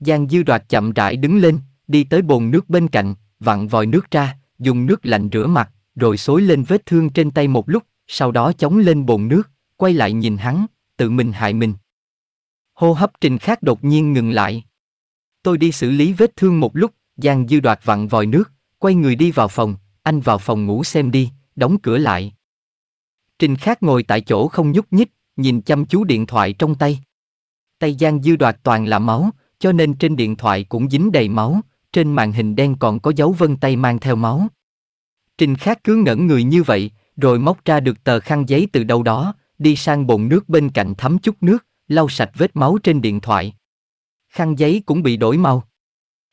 Giang Dư Đoạt chậm rãi đứng lên, đi tới bồn nước bên cạnh, vặn vòi nước ra, dùng nước lạnh rửa mặt, rồi xối lên vết thương trên tay một lúc, sau đó chống lên bồn nước, quay lại nhìn hắn, tự mình hại mình. Hô hấp trình khác đột nhiên ngừng lại. Tôi đi xử lý vết thương một lúc, Giang Dư đoạt vặn vòi nước, quay người đi vào phòng, anh vào phòng ngủ xem đi, đóng cửa lại. Trình khác ngồi tại chỗ không nhúc nhích, nhìn chăm chú điện thoại trong tay. Tay Giang Dư đoạt toàn là máu, cho nên trên điện thoại cũng dính đầy máu, trên màn hình đen còn có dấu vân tay mang theo máu. Trình Khác cứ ngẩn người như vậy, rồi móc ra được tờ khăn giấy từ đâu đó, đi sang bồn nước bên cạnh thấm chút nước, lau sạch vết máu trên điện thoại. Khăn giấy cũng bị đổi màu.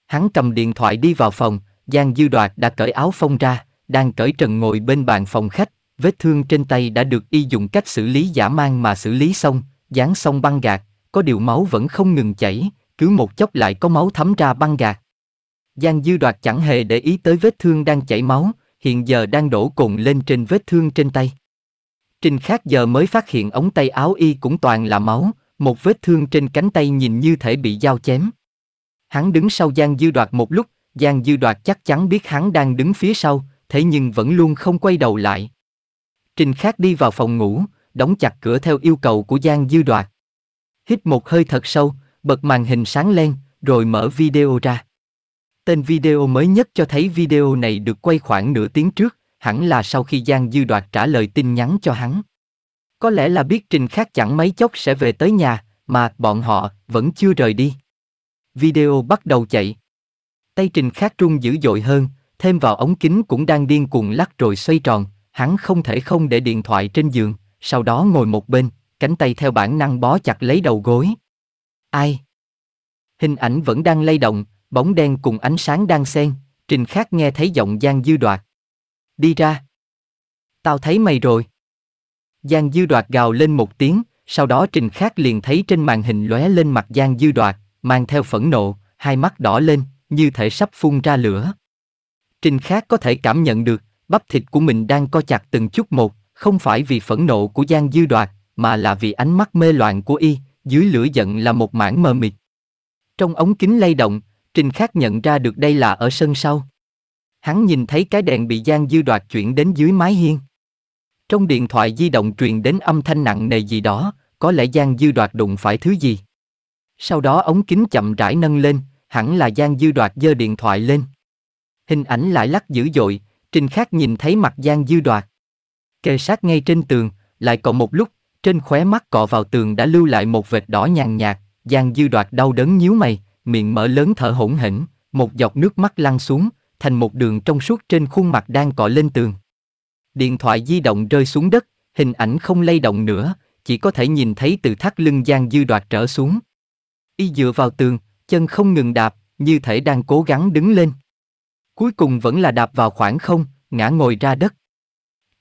Hắn cầm điện thoại đi vào phòng, Giang Dư Đoạt đã cởi áo phong ra, đang cởi trần ngồi bên bàn phòng khách, vết thương trên tay đã được y dùng cách xử lý giả mang mà xử lý xong, dán xong băng gạc, có điều máu vẫn không ngừng chảy, cứ một chốc lại có máu thấm ra băng gạc. Giang Dư Đoạt chẳng hề để ý tới vết thương đang chảy máu, hiện giờ đang đổ cồn lên trên vết thương trên tay. Trình khác giờ mới phát hiện ống tay áo y cũng toàn là máu, một vết thương trên cánh tay nhìn như thể bị dao chém. Hắn đứng sau Giang Dư Đoạt một lúc, Giang Dư Đoạt chắc chắn biết hắn đang đứng phía sau, thế nhưng vẫn luôn không quay đầu lại. Trình khác đi vào phòng ngủ, đóng chặt cửa theo yêu cầu của Giang Dư Đoạt. Hít một hơi thật sâu, bật màn hình sáng lên, rồi mở video ra. Tên video mới nhất cho thấy video này được quay khoảng nửa tiếng trước, hẳn là sau khi Giang Dư Đoạt trả lời tin nhắn cho hắn. Có lẽ là biết Trình Khắc chẳng mấy chốc sẽ về tới nhà, mà bọn họ vẫn chưa rời đi. Video bắt đầu chạy. Tay Trình Khắc rung dữ dội hơn, thêm vào ống kính cũng đang điên cuồng lắc rồi xoay tròn, hắn không thể không để điện thoại trên giường, sau đó ngồi một bên, cánh tay theo bản năng bó chặt lấy đầu gối. Ai? Hình ảnh vẫn đang lay động, bóng đen cùng ánh sáng đang xen, Trình Khắc nghe thấy giọng Giang Dư Đoạt. Đi ra. Tao thấy mày rồi. Giang Dư Đoạt gào lên một tiếng, sau đó Trình Khắc liền thấy trên màn hình lóe lên mặt Giang Dư Đoạt, mang theo phẫn nộ, hai mắt đỏ lên, như thể sắp phun ra lửa. Trình Khắc có thể cảm nhận được, bắp thịt của mình đang co chặt từng chút một, không phải vì phẫn nộ của Giang Dư Đoạt, mà là vì ánh mắt mê loạn của y, dưới lửa giận là một mảng mờ mịt. Trong ống kính lay động, Trình Khắc nhận ra được đây là ở sân sau. Hắn nhìn thấy cái đèn bị Giang Dư đoạt chuyển đến dưới mái hiên. Trong điện thoại di động truyền đến âm thanh nặng nề gì đó, có lẽ Giang Dư đoạt đụng phải thứ gì. Sau đó ống kính chậm rãi nâng lên, hẳn là Giang Dư đoạt giơ điện thoại lên. Hình ảnh lại lắc dữ dội, Trình Khắc nhìn thấy mặt Giang Dư đoạt. Kề sát ngay trên tường, lại còn một lúc, trên khóe mắt cọ vào tường đã lưu lại một vệt đỏ nhàn nhạt, Giang Dư đoạt đau đớn nhíu mày, miệng mở lớn thở hổn hển, một giọt nước mắt lăn xuống, thành một đường trong suốt trên khuôn mặt đang cọ lên tường. Điện thoại di động rơi xuống đất, hình ảnh không lay động nữa, chỉ có thể nhìn thấy từ thắt lưng Giang Dư đoạt trở xuống. Y dựa vào tường, chân không ngừng đạp, như thể đang cố gắng đứng lên. Cuối cùng vẫn là đạp vào khoảng không, ngã ngồi ra đất.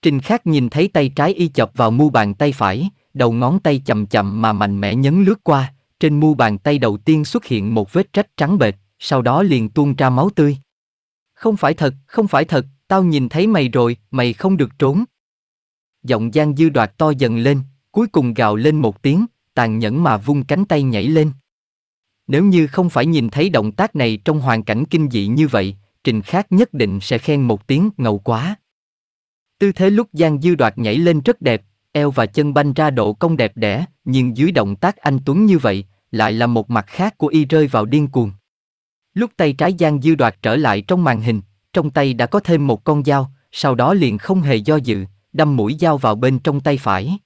Trình Khắc nhìn thấy tay trái y chọc vào mu bàn tay phải, đầu ngón tay chậm chậm mà mạnh mẽ nhấn lướt qua, trên mu bàn tay đầu tiên xuất hiện một vết rách trắng bệt, sau đó liền tuôn ra máu tươi. Không phải thật, không phải thật, tao nhìn thấy mày rồi, mày không được trốn. Giọng Giang Dư đoạt to dần lên, cuối cùng gào lên một tiếng, tàn nhẫn mà vung cánh tay nhảy lên. Nếu như không phải nhìn thấy động tác này trong hoàn cảnh kinh dị như vậy, Trình Khác nhất định sẽ khen một tiếng ngầu quá. Tư thế lúc Giang Dư đoạt nhảy lên rất đẹp, eo và chân banh ra độ công đẹp đẽ, nhưng dưới động tác anh Tuấn như vậy, lại là một mặt khác của y rơi vào điên cuồng. Lúc tay trái Giang Dư đoạt trở lại trong màn hình, trong tay đã có thêm một con dao, sau đó liền không hề do dự, đâm mũi dao vào bên trong tay phải.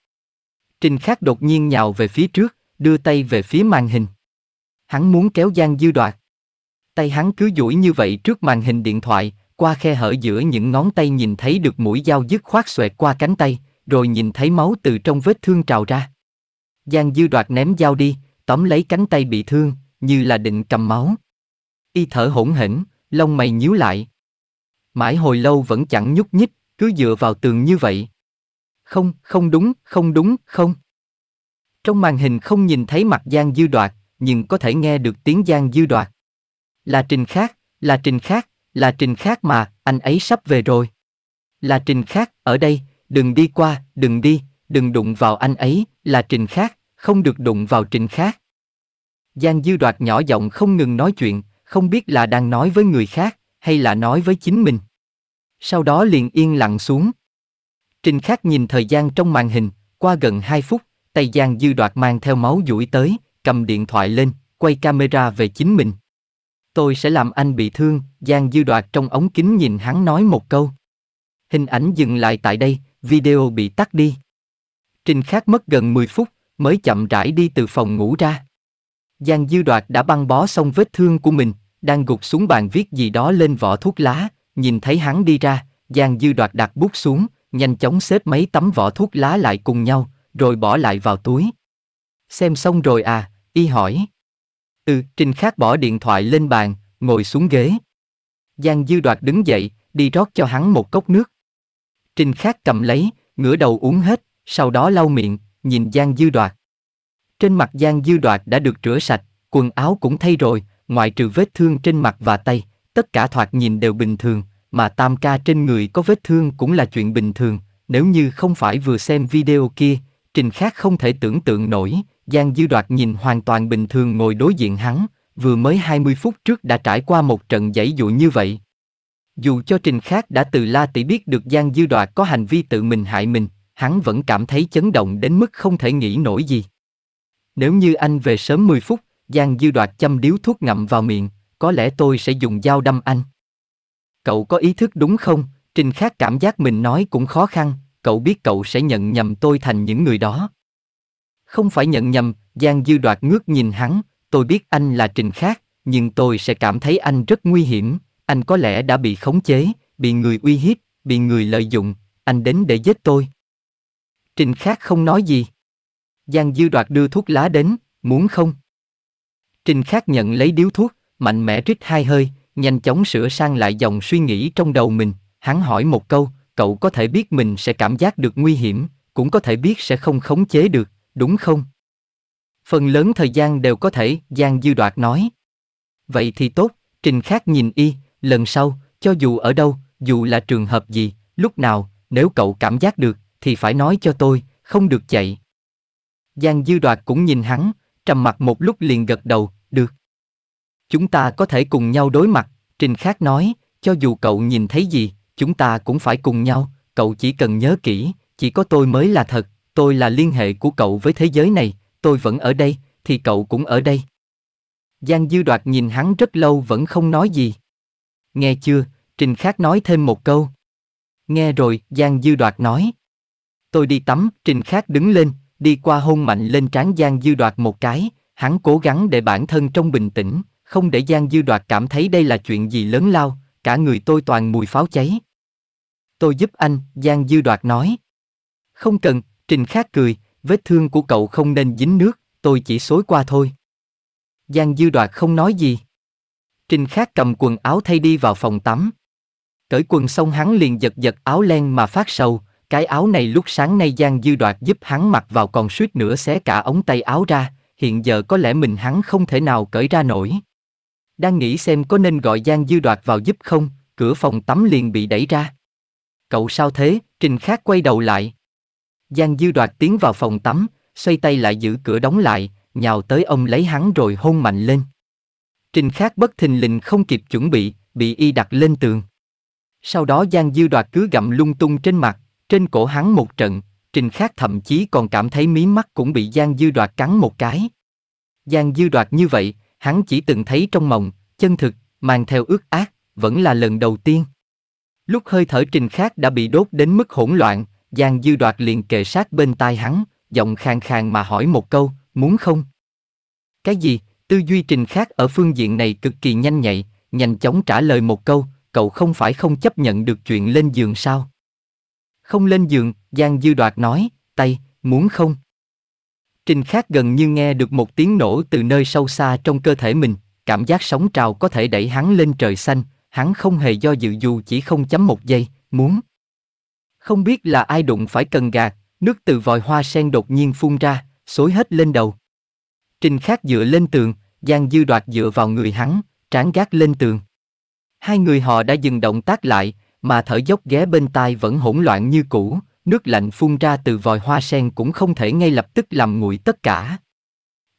Trình Khắc đột nhiên nhào về phía trước, đưa tay về phía màn hình. Hắn muốn kéo Giang Dư đoạt. Tay hắn cứ duỗi như vậy trước màn hình điện thoại, qua khe hở giữa những ngón tay nhìn thấy được mũi dao dứt khoát xoẹt qua cánh tay, rồi nhìn thấy máu từ trong vết thương trào ra. Giang dư đoạt ném dao đi, tóm lấy cánh tay bị thương, như là định cầm máu. Y thở hổn hển, lông mày nhíu lại. Mãi hồi lâu vẫn chẳng nhúc nhích, cứ dựa vào tường như vậy. Không, không đúng, không đúng, không. Trong màn hình không nhìn thấy mặt Giang Dư Đoạt, nhưng có thể nghe được tiếng Giang Dư Đoạt. Là Trình Khác, là Trình Khác, là Trình Khác mà, anh ấy sắp về rồi. Là Trình Khác, ở đây, đừng đi qua, đừng đi, đừng đụng vào anh ấy, là trình khác, không được đụng vào trình khác. Giang Dư Đoạt nhỏ giọng không ngừng nói chuyện, không biết là đang nói với người khác, hay là nói với chính mình. Sau đó liền yên lặng xuống. Trình Khác nhìn thời gian trong màn hình, qua gần 2 phút, tay Giang Dư Đoạt mang theo máu duỗi tới, cầm điện thoại lên, quay camera về chính mình. Tôi sẽ làm anh bị thương, Giang Dư Đoạt trong ống kính nhìn hắn nói một câu. Hình ảnh dừng lại tại đây, Video bị tắt đi. Trình Khắc mất gần 10 phút mới chậm rãi đi từ phòng ngủ ra. Giang Dư Đoạt đã băng bó xong vết thương của mình, đang gục xuống bàn viết gì đó lên vỏ thuốc lá, nhìn thấy hắn đi ra, Giang Dư Đoạt đặt bút xuống, nhanh chóng xếp mấy tấm vỏ thuốc lá lại cùng nhau, rồi bỏ lại vào túi. Xem xong rồi à, y hỏi. Ừ, Trình Khắc bỏ điện thoại lên bàn, ngồi xuống ghế. Giang Dư Đoạt đứng dậy, đi rót cho hắn một cốc nước. Trình Khác cầm lấy, ngửa đầu uống hết, sau đó lau miệng, nhìn Giang Dư Đoạt. Trên mặt Giang Dư Đoạt đã được rửa sạch, quần áo cũng thay rồi, ngoại trừ vết thương trên mặt và tay, tất cả thoạt nhìn đều bình thường, mà tam ca trên người có vết thương cũng là chuyện bình thường, nếu như không phải vừa xem video kia, Trình Khác không thể tưởng tượng nổi, Giang Dư Đoạt nhìn hoàn toàn bình thường ngồi đối diện hắn, vừa mới 20 phút trước đã trải qua một trận giãy dụa như vậy. Dù cho Trình Khác đã từ La Tỷ biết được Giang Dư Đoạt có hành vi tự mình hại mình, hắn vẫn cảm thấy chấn động đến mức không thể nghĩ nổi gì. Nếu như anh về sớm 10 phút, Giang Dư Đoạt châm điếu thuốc ngậm vào miệng, có lẽ tôi sẽ dùng dao đâm anh. Cậu có ý thức đúng không? Trình Khác cảm giác mình nói cũng khó khăn, cậu biết cậu sẽ nhận nhầm tôi thành những người đó. Không phải nhận nhầm, Giang Dư Đoạt ngước nhìn hắn, tôi biết anh là Trình Khác, nhưng tôi sẽ cảm thấy anh rất nguy hiểm, anh có lẽ đã bị khống chế, bị người uy hiếp, bị người lợi dụng, anh đến để giết tôi. Trình Khác không nói gì. Giang Dư Đoạt đưa thuốc lá đến, muốn không? Trình Khác nhận lấy điếu thuốc, mạnh mẽ rít hai hơi, nhanh chóng sửa sang lại dòng suy nghĩ trong đầu mình, hắn hỏi một câu, cậu có thể biết mình sẽ cảm giác được nguy hiểm, cũng có thể biết sẽ không khống chế được, đúng không? Phần lớn thời gian đều có thể, Giang Dư Đoạt nói. Vậy thì tốt, Trình Khác nhìn y, lần sau, cho dù ở đâu, dù là trường hợp gì, lúc nào, nếu cậu cảm giác được, thì phải nói cho tôi, không được chạy. Giang Dư Đoạt cũng nhìn hắn, trầm mặc một lúc liền gật đầu, được. Chúng ta có thể cùng nhau đối mặt, Trình Khác nói, cho dù cậu nhìn thấy gì, chúng ta cũng phải cùng nhau, cậu chỉ cần nhớ kỹ, chỉ có tôi mới là thật, tôi là liên hệ của cậu với thế giới này, tôi vẫn ở đây, thì cậu cũng ở đây. Giang Dư Đoạt nhìn hắn rất lâu vẫn không nói gì. Nghe chưa, Trình Khác nói thêm một câu. Nghe rồi, Giang Dư Đoạt nói. Tôi đi tắm, Trình Khác đứng lên, đi qua hôn mạnh lên trán Giang Dư Đoạt một cái, hắn cố gắng để bản thân trong bình tĩnh, không để Giang Dư Đoạt cảm thấy đây là chuyện gì lớn lao, cả người tôi toàn mùi pháo cháy. Tôi giúp anh, Giang Dư Đoạt nói. Không cần, Trình Khác cười, vết thương của cậu không nên dính nước, tôi chỉ xối qua thôi. Giang Dư Đoạt không nói gì. Trình Khác cầm quần áo thay đi vào phòng tắm. Cởi quần xong hắn liền giật giật áo len mà phát sầu, cái áo này lúc sáng nay Giang Dư Đoạt giúp hắn mặc vào còn suýt nữa xé cả ống tay áo ra, hiện giờ có lẽ mình hắn không thể nào cởi ra nổi. Đang nghĩ xem có nên gọi Giang Dư Đoạt vào giúp không, cửa phòng tắm liền bị đẩy ra. Cậu sao thế, Trình Khác quay đầu lại. Giang Dư Đoạt tiến vào phòng tắm, xoay tay lại giữ cửa đóng lại, nhào tới ông lấy hắn rồi hôn mạnh lên. Trình Khác bất thình lình không kịp chuẩn bị, bị y đặt lên tường. Sau đó Giang Dư Đoạt cứ gặm lung tung trên mặt, trên cổ hắn một trận, Trình Khác thậm chí còn cảm thấy mí mắt cũng bị Giang Dư Đoạt cắn một cái. Giang Dư Đoạt như vậy, hắn chỉ từng thấy trong mộng, chân thực, mang theo ước ác, vẫn là lần đầu tiên. Lúc hơi thở Trình Khác đã bị đốt đến mức hỗn loạn, Giang Dư Đoạt liền kề sát bên tai hắn, giọng khàn khàn mà hỏi một câu, muốn không? Cái gì? Tư duy trình khác ở phương diện này cực kỳ nhanh nhạy, nhanh chóng trả lời một câu, cậu không phải không chấp nhận được chuyện lên giường sao? Không lên giường, Giang Dư Đoạt nói, tay, muốn không? Trình Khác gần như nghe được một tiếng nổ từ nơi sâu xa trong cơ thể mình, cảm giác sóng trào có thể đẩy hắn lên trời xanh, hắn không hề do dự dù chỉ không chấm một giây, muốn. Không biết là ai đụng phải cần gạt, nước từ vòi hoa sen đột nhiên phun ra, xối hết lên đầu. Trình Khác dựa lên tường, Giang Dư Đoạt dựa vào người hắn, tráng gác lên tường. Hai người họ đã dừng động tác lại, mà thở dốc ghé bên tai vẫn hỗn loạn như cũ, nước lạnh phun ra từ vòi hoa sen cũng không thể ngay lập tức làm nguội tất cả.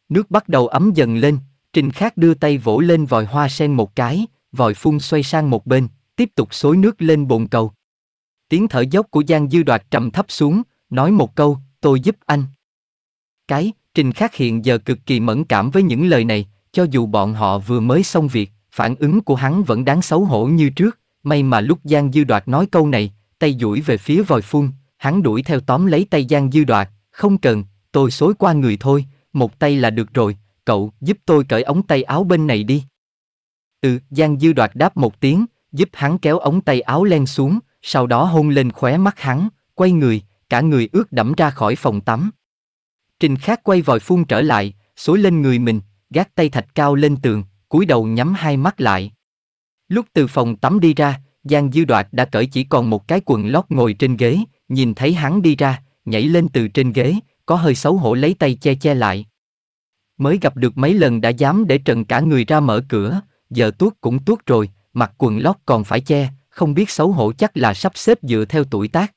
Nước bắt đầu ấm dần lên, Trình Khác đưa tay vỗ lên vòi hoa sen một cái, vòi phun xoay sang một bên, tiếp tục xối nước lên bồn cầu. Tiếng thở dốc của Giang Dư Đoạt trầm thấp xuống, nói một câu, tôi giúp anh. Cái, Trình Khác hiện giờ cực kỳ mẫn cảm với những lời này, cho dù bọn họ vừa mới xong việc, phản ứng của hắn vẫn đáng xấu hổ như trước, may mà lúc Giang Dư Đoạt nói câu này, tay duỗi về phía vòi phun, hắn đuổi theo tóm lấy tay Giang Dư Đoạt, không cần, tôi xối qua người thôi, một tay là được rồi, cậu giúp tôi cởi ống tay áo bên này đi. Ừ, Giang Dư Đoạt đáp một tiếng, giúp hắn kéo ống tay áo len xuống, sau đó hôn lên khóe mắt hắn, quay người, cả người ướt đẫm ra khỏi phòng tắm. Trình Khác quay vòi phun trở lại, xối lên người mình, gác tay thạch cao lên tường, cúi đầu nhắm hai mắt lại. Lúc từ phòng tắm đi ra, Giang Dư Đoạt đã cởi chỉ còn một cái quần lót ngồi trên ghế, nhìn thấy hắn đi ra, nhảy lên từ trên ghế, có hơi xấu hổ lấy tay che che lại. Mới gặp được mấy lần đã dám để trần cả người ra mở cửa, giờ tuốt cũng tuốt rồi, mặc quần lót còn phải che, không biết xấu hổ chắc là sắp xếp dựa theo tuổi tác.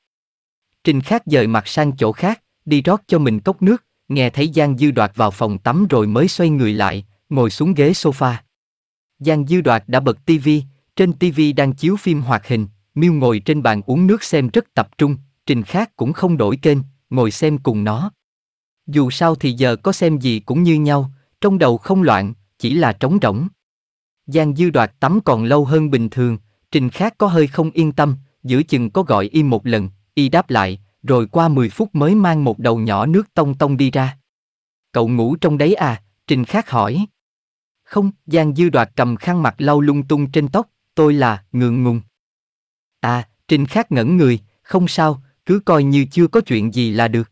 Trình khác dời mặt sang chỗ khác, đi rót cho mình cốc nước, nghe thấy Giang Dư Đoạt vào phòng tắm rồi mới xoay người lại, ngồi xuống ghế sofa. Giang Dư Đoạt đã bật tivi, trên tivi đang chiếu phim hoạt hình, Miêu ngồi trên bàn uống nước xem rất tập trung, Trình Khác cũng không đổi kênh, ngồi xem cùng nó. Dù sao thì giờ có xem gì cũng như nhau, trong đầu không loạn, chỉ là trống rỗng. Giang Dư Đoạt tắm còn lâu hơn bình thường, Trình Khác có hơi không yên tâm, giữa chừng có gọi y một lần, y đáp lại, rồi qua 10 phút mới mang một đầu nhỏ nước tông tông đi ra. Cậu ngủ trong đấy à? Trình Khắc hỏi. Không, Giang Dư Đoạt cầm khăn mặt lau lung tung trên tóc, tôi là ngượng ngùng. À, Trình Khắc ngẩn người, không sao, cứ coi như chưa có chuyện gì là được.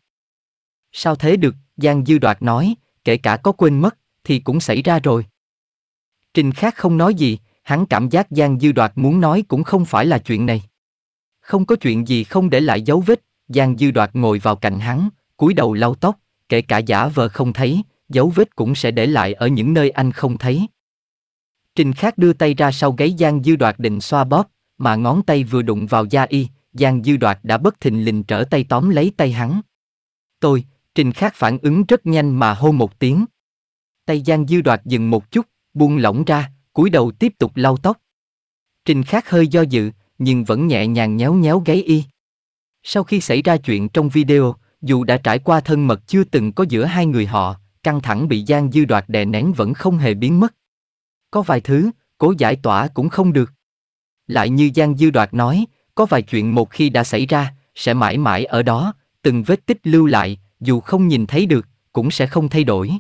Sao thế được, Giang Dư Đoạt nói, kể cả có quên mất, thì cũng xảy ra rồi. Trình Khắc không nói gì, hắn cảm giác Giang Dư Đoạt muốn nói cũng không phải là chuyện này. Không có chuyện gì không để lại dấu vết, Giang Dư Đoạt ngồi vào cạnh hắn, cúi đầu lau tóc, kể cả giả vờ không thấy, dấu vết cũng sẽ để lại ở những nơi anh không thấy. Trình Khác đưa tay ra sau gáy Giang Dư Đoạt định xoa bóp, mà ngón tay vừa đụng vào da y, Giang Dư Đoạt đã bất thình lình trở tay tóm lấy tay hắn. Tôi, Trình Khác phản ứng rất nhanh mà hô một tiếng. Tay Giang Dư Đoạt dừng một chút, buông lỏng ra, cúi đầu tiếp tục lau tóc. Trình Khác hơi do dự, nhưng vẫn nhẹ nhàng nhéo nhéo gáy y. Sau khi xảy ra chuyện trong video, dù đã trải qua thân mật chưa từng có giữa hai người họ, căng thẳng bị Giang Dư đoạt đè nén vẫn không hề biến mất. Có vài thứ, cố giải tỏa cũng không được. Lại như Giang Dư đoạt nói, có vài chuyện một khi đã xảy ra, sẽ mãi mãi ở đó, từng vết tích lưu lại, dù không nhìn thấy được, cũng sẽ không thay đổi.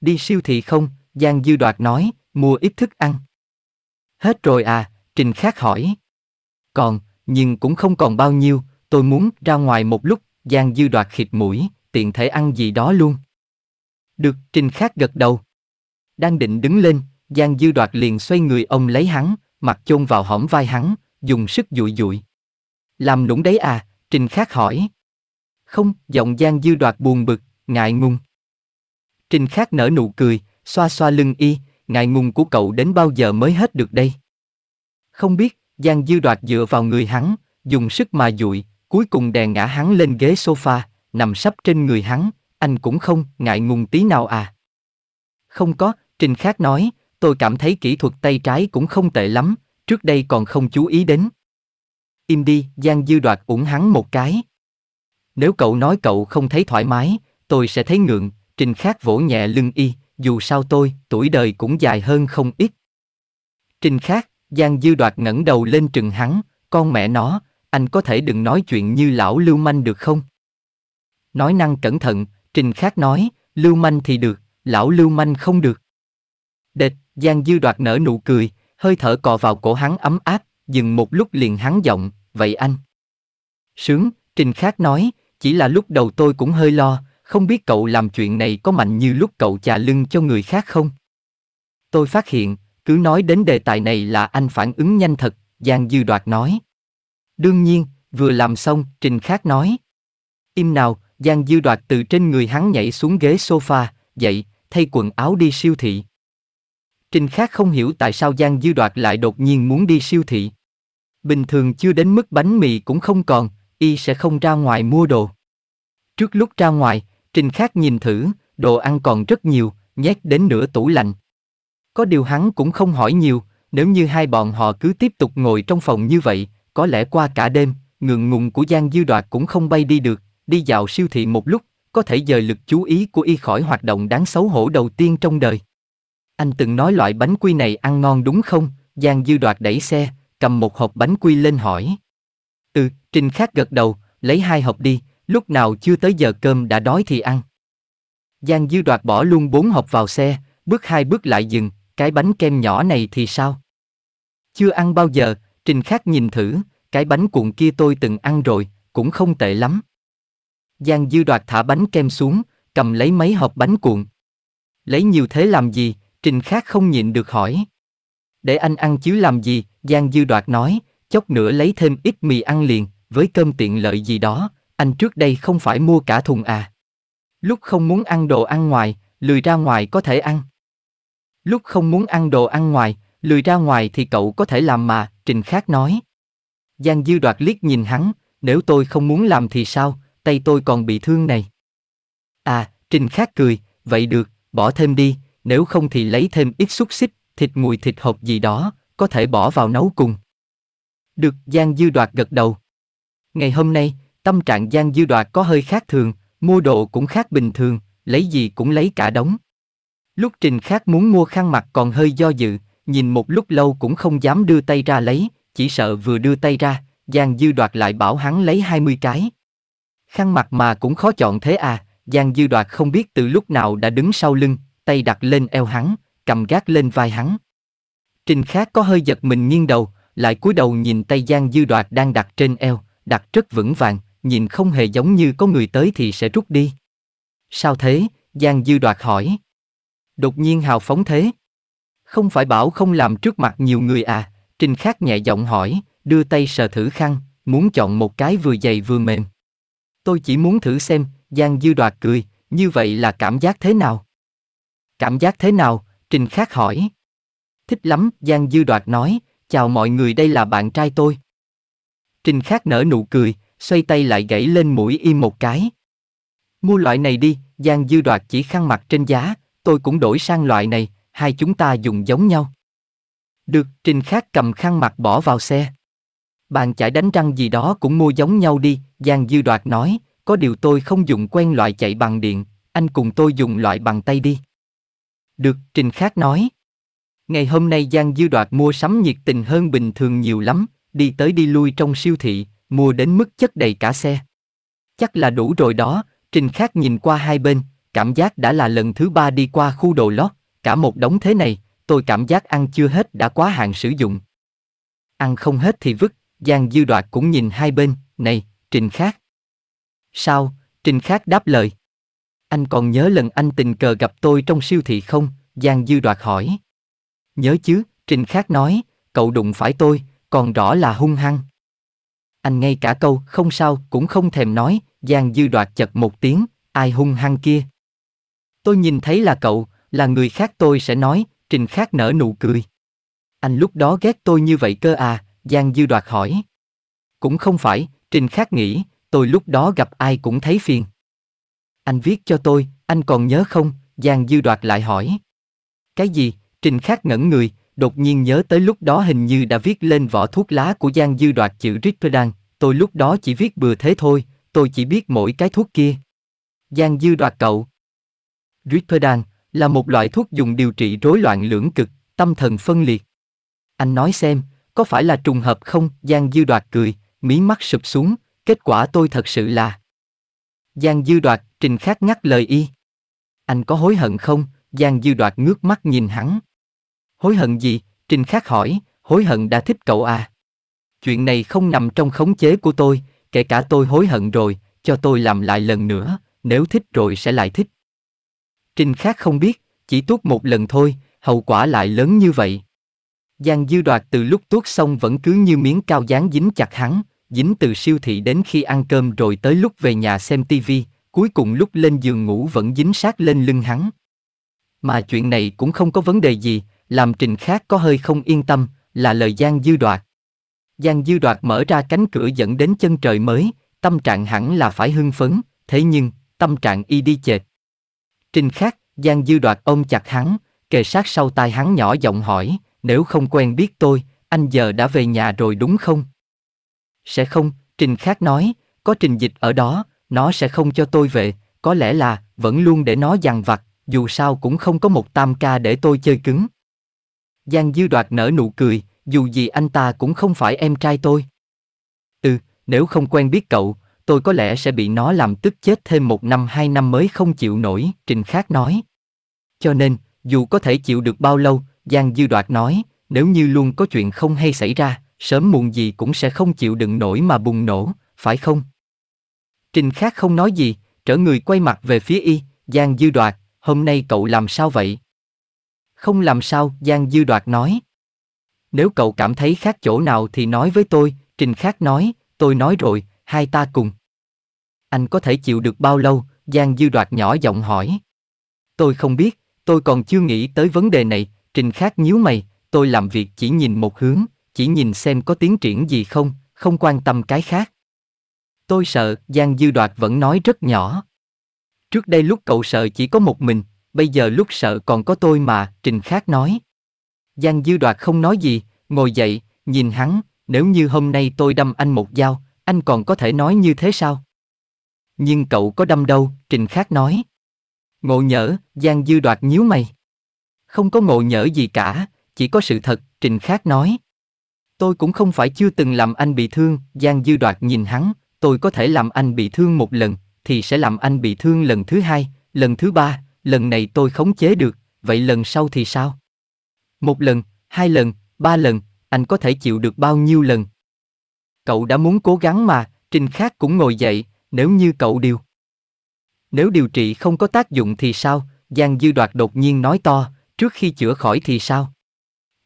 Đi siêu thị không, Giang Dư đoạt nói, mua ít thức ăn. Hết rồi à, Trình Khác hỏi. Còn, nhưng cũng không còn bao nhiêu, tôi muốn ra ngoài một lúc, Giang Dư đoạt khịt mũi, tiện thể ăn gì đó luôn. Được, Trình khát gật đầu. Đang định đứng lên, Giang Dư đoạt liền xoay người ông lấy hắn, mặt chôn vào hõm vai hắn, dùng sức dụi dụi. Làm nũng đấy à, Trình khát hỏi. Không, giọng Giang Dư đoạt buồn bực, ngại ngùng. Trình khát nở nụ cười, xoa xoa lưng y, ngại ngùng của cậu đến bao giờ mới hết được đây? Không biết, Giang Dư đoạt dựa vào người hắn, dùng sức mà dụi, cuối cùng đè ngã hắn lên ghế sofa, nằm sắp trên người hắn, anh cũng không ngại ngùng tí nào à. Không có, Trình Khác nói, tôi cảm thấy kỹ thuật tay trái cũng không tệ lắm, trước đây còn không chú ý đến. Im đi, Giang Dư Đoạt ủng hắn một cái. Nếu cậu nói cậu không thấy thoải mái, tôi sẽ thấy ngượng, Trình Khác vỗ nhẹ lưng y, dù sao tôi, tuổi đời cũng dài hơn không ít. Trình Khác, Giang Dư Đoạt ngẩng đầu lên trừng hắn, con mẹ nó, anh có thể đừng nói chuyện như lão lưu manh được không? Nói năng cẩn thận, Trình Khác nói, lưu manh thì được, lão lưu manh không được. Địch, Giang Dư đoạt nở nụ cười, hơi thở cò vào cổ hắn ấm áp, dừng một lúc liền hắn giọng, vậy anh. Sướng, Trình Khác nói, chỉ là lúc đầu tôi cũng hơi lo, không biết cậu làm chuyện này có mạnh như lúc cậu chà lưng cho người khác không? Tôi phát hiện, cứ nói đến đề tài này là anh phản ứng nhanh thật, Giang Dư đoạt nói. Đương nhiên, vừa làm xong, Trình Khác nói. Im nào, Giang Dư đoạt từ trên người hắn nhảy xuống ghế sofa, dậy, thay quần áo đi siêu thị. Trình Khác không hiểu tại sao Giang Dư đoạt lại đột nhiên muốn đi siêu thị. Bình thường chưa đến mức bánh mì cũng không còn, y sẽ không ra ngoài mua đồ. Trước lúc ra ngoài, Trình Khác nhìn thử, đồ ăn còn rất nhiều, nhét đến nửa tủ lạnh. Có điều hắn cũng không hỏi nhiều, nếu như hai bọn họ cứ tiếp tục ngồi trong phòng như vậy, có lẽ qua cả đêm, ngượng ngùng của Giang Dư Đoạt cũng không bay đi được, đi dạo siêu thị một lúc, có thể dời lực chú ý của y khỏi hoạt động đáng xấu hổ đầu tiên trong đời. Anh từng nói loại bánh quy này ăn ngon đúng không? Giang Dư Đoạt đẩy xe, cầm một hộp bánh quy lên hỏi. Ừ, Trình Khắc gật đầu, lấy hai hộp đi, lúc nào chưa tới giờ cơm đã đói thì ăn. Giang Dư Đoạt bỏ luôn bốn hộp vào xe, bước hai bước lại dừng, cái bánh kem nhỏ này thì sao? Chưa ăn bao giờ, Trình Khắc nhìn thử, cái bánh cuộn kia tôi từng ăn rồi, cũng không tệ lắm. Giang Dư Đoạt thả bánh kem xuống, cầm lấy mấy hộp bánh cuộn. Lấy nhiều thế làm gì, Trình Khắc không nhịn được hỏi. Để anh ăn chứ làm gì, Giang Dư Đoạt nói, chốc nữa lấy thêm ít mì ăn liền, với cơm tiện lợi gì đó, anh trước đây không phải mua cả thùng à. Lúc không muốn ăn đồ ăn ngoài, lười ra ngoài có thể ăn. Lúc không muốn ăn đồ ăn ngoài, Lùi ra ngoài thì cậu có thể làm mà, Trình Khác nói. Giang Dư đoạt liếc nhìn hắn, nếu tôi không muốn làm thì sao, tay tôi còn bị thương này. À, Trình Khác cười, vậy được, bỏ thêm đi, nếu không thì lấy thêm ít xúc xích, thịt mùi thịt hộp gì đó, có thể bỏ vào nấu cùng. Được, Giang Dư đoạt gật đầu. Ngày hôm nay, tâm trạng Giang Dư đoạt có hơi khác thường, mua đồ cũng khác bình thường, lấy gì cũng lấy cả đống. Lúc Trình Khác muốn mua khăn mặt còn hơi do dự, nhìn một lúc lâu cũng không dám đưa tay ra lấy, chỉ sợ vừa đưa tay ra, Giang Dư đoạt lại bảo hắn lấy 20 cái. Khăn mặt mà cũng khó chọn thế à, Giang Dư đoạt không biết từ lúc nào đã đứng sau lưng, tay đặt lên eo hắn, cầm gác lên vai hắn. Trình khác có hơi giật mình nghiêng đầu, lại cúi đầu nhìn tay Giang Dư đoạt đang đặt trên eo, đặt rất vững vàng, nhìn không hề giống như có người tới thì sẽ rút đi. Sao thế? Giang Dư đoạt hỏi. Đột nhiên hào phóng thế, không phải bảo không làm trước mặt nhiều người à, Trình Khắc nhẹ giọng hỏi, đưa tay sờ thử khăn, muốn chọn một cái vừa dày vừa mềm. Tôi chỉ muốn thử xem, Giang Dư Đoạt cười, như vậy là cảm giác thế nào? Cảm giác thế nào? Trình Khắc hỏi. Thích lắm, Giang Dư Đoạt nói, chào mọi người đây là bạn trai tôi. Trình Khắc nở nụ cười, xoay tay lại gãy lên mũi im một cái. Mua loại này đi, Giang Dư Đoạt chỉ khăn mặt trên giá, tôi cũng đổi sang loại này, hai chúng ta dùng giống nhau. Được, Trình Khác cầm khăn mặt bỏ vào xe. Bạn chải đánh răng gì đó cũng mua giống nhau đi, Giang Dư Đoạt nói, có điều tôi không dùng quen loại chạy bằng điện, anh cùng tôi dùng loại bằng tay đi. Được, Trình Khác nói. Ngày hôm nay Giang Dư Đoạt mua sắm nhiệt tình hơn bình thường nhiều lắm, đi tới đi lui trong siêu thị, mua đến mức chất đầy cả xe. Chắc là đủ rồi đó, Trình Khác nhìn qua hai bên, cảm giác đã là lần thứ ba đi qua khu đồ lót, Cả một đống thế này, tôi cảm giác ăn chưa hết đã quá hạn sử dụng. Ăn không hết thì vứt, Giang Dư Đoạt cũng nhìn hai bên, này, Trình Khác. Sao, Trình Khác đáp lời. Anh còn nhớ lần anh tình cờ gặp tôi trong siêu thị không? Giang Dư Đoạt hỏi. Nhớ chứ, Trình Khác nói, cậu đụng phải tôi, còn rõ là hung hăng. Anh ngay cả câu không sao cũng không thèm nói, Giang Dư Đoạt chật một tiếng, ai hung hăng kia. Tôi nhìn thấy là cậu, là người khác tôi sẽ nói, Trình Khác nở nụ cười. Anh lúc đó ghét tôi như vậy cơ à, Giang Dư Đoạt hỏi. Cũng không phải, Trình Khác nghĩ, tôi lúc đó gặp ai cũng thấy phiền. Anh viết cho tôi, anh còn nhớ không? Giang Dư Đoạt lại hỏi. Cái gì? Trình Khác ngẩn người, đột nhiên nhớ tới lúc đó hình như đã viết lên vỏ thuốc lá của Giang Dư Đoạt chữ Ripredan, tôi lúc đó chỉ viết bừa thế thôi, tôi chỉ biết mỗi cái thuốc kia. Giang Dư Đoạt cậu. Ripredan, là một loại thuốc dùng điều trị rối loạn lưỡng cực, tâm thần phân liệt. Anh nói xem, có phải là trùng hợp không? Giang Dư Đoạt cười, mí mắt sụp xuống, kết quả tôi thật sự là... Giang Dư Đoạt, Trình Khắc ngắt lời y. Anh có hối hận không? Giang Dư Đoạt ngước mắt nhìn hắn. Hối hận gì? Trình Khắc hỏi, hối hận đã thích cậu à? Chuyện này không nằm trong khống chế của tôi, kể cả tôi hối hận rồi, cho tôi làm lại lần nữa, nếu thích rồi sẽ lại thích. Trình khác không biết, chỉ tuốt một lần thôi, hậu quả lại lớn như vậy. Giang Dư Đoạt từ lúc tuốt xong vẫn cứ như miếng cao dán dính chặt hắn, dính từ siêu thị đến khi ăn cơm rồi tới lúc về nhà xem tivi, cuối cùng lúc lên giường ngủ vẫn dính sát lên lưng hắn. Mà chuyện này cũng không có vấn đề gì, làm Trình khác có hơi không yên tâm, là lời Giang Dư Đoạt. Giang Dư Đoạt mở ra cánh cửa dẫn đến chân trời mới, tâm trạng hẳn là phải hưng phấn, thế nhưng, tâm trạng y đi chệt, Trinh Khắc, Giang Dư Đoạt ôm chặt hắn, kề sát sau tai hắn nhỏ giọng hỏi, nếu không quen biết tôi, anh giờ đã về nhà rồi đúng không? Sẽ không, Trình Khắc nói, có trình dịch ở đó, nó sẽ không cho tôi về, có lẽ là vẫn luôn để nó dằn vặt, dù sao cũng không có một tam ca để tôi chơi cứng. Giang Dư Đoạt nở nụ cười, dù gì anh ta cũng không phải em trai tôi. Ừ, nếu không quen biết cậu, tôi có lẽ sẽ bị nó làm tức chết thêm một năm hai năm mới không chịu nổi, Trình Khác nói. Cho nên, dù có thể chịu được bao lâu, Giang Dư Đoạt nói, nếu như luôn có chuyện không hay xảy ra, sớm muộn gì cũng sẽ không chịu đựng nổi mà bùng nổ, phải không? Trình Khác không nói gì, trở người quay mặt về phía y, Giang Dư Đoạt, hôm nay cậu làm sao vậy? Không làm sao, Giang Dư Đoạt nói. Nếu cậu cảm thấy khác chỗ nào thì nói với tôi, Trình Khác nói, tôi nói rồi, hai ta cùng. Anh có thể chịu được bao lâu? Giang Dư Đoạt nhỏ giọng hỏi. Tôi không biết, tôi còn chưa nghĩ tới vấn đề này, Trình Khác nhíu mày, tôi làm việc chỉ nhìn một hướng, chỉ nhìn xem có tiến triển gì không, không quan tâm cái khác. Tôi sợ, Giang Dư Đoạt vẫn nói rất nhỏ. Trước đây lúc cậu sợ chỉ có một mình, bây giờ lúc sợ còn có tôi mà, Trình Khác nói. Giang Dư Đoạt không nói gì, ngồi dậy, nhìn hắn, nếu như hôm nay tôi đâm anh một dao, anh còn có thể nói như thế sao? Nhưng cậu có đâm đâu, Trình Khác nói. Ngộ nhỡ, Giang Dư đoạt nhíu mày. Không có ngộ nhỡ gì cả, chỉ có sự thật, Trình Khác nói. Tôi cũng không phải chưa từng làm anh bị thương, Giang Dư đoạt nhìn hắn, tôi có thể làm anh bị thương một lần, thì sẽ làm anh bị thương lần thứ hai, lần thứ ba, lần này tôi khống chế được, vậy lần sau thì sao? Một lần, hai lần, ba lần, anh có thể chịu được bao nhiêu lần? Cậu đã muốn cố gắng mà, Trình Khác cũng ngồi dậy, nếu như cậu điều. Nếu điều trị không có tác dụng thì sao? Giang Dư Đoạt đột nhiên nói to, trước khi chữa khỏi thì sao?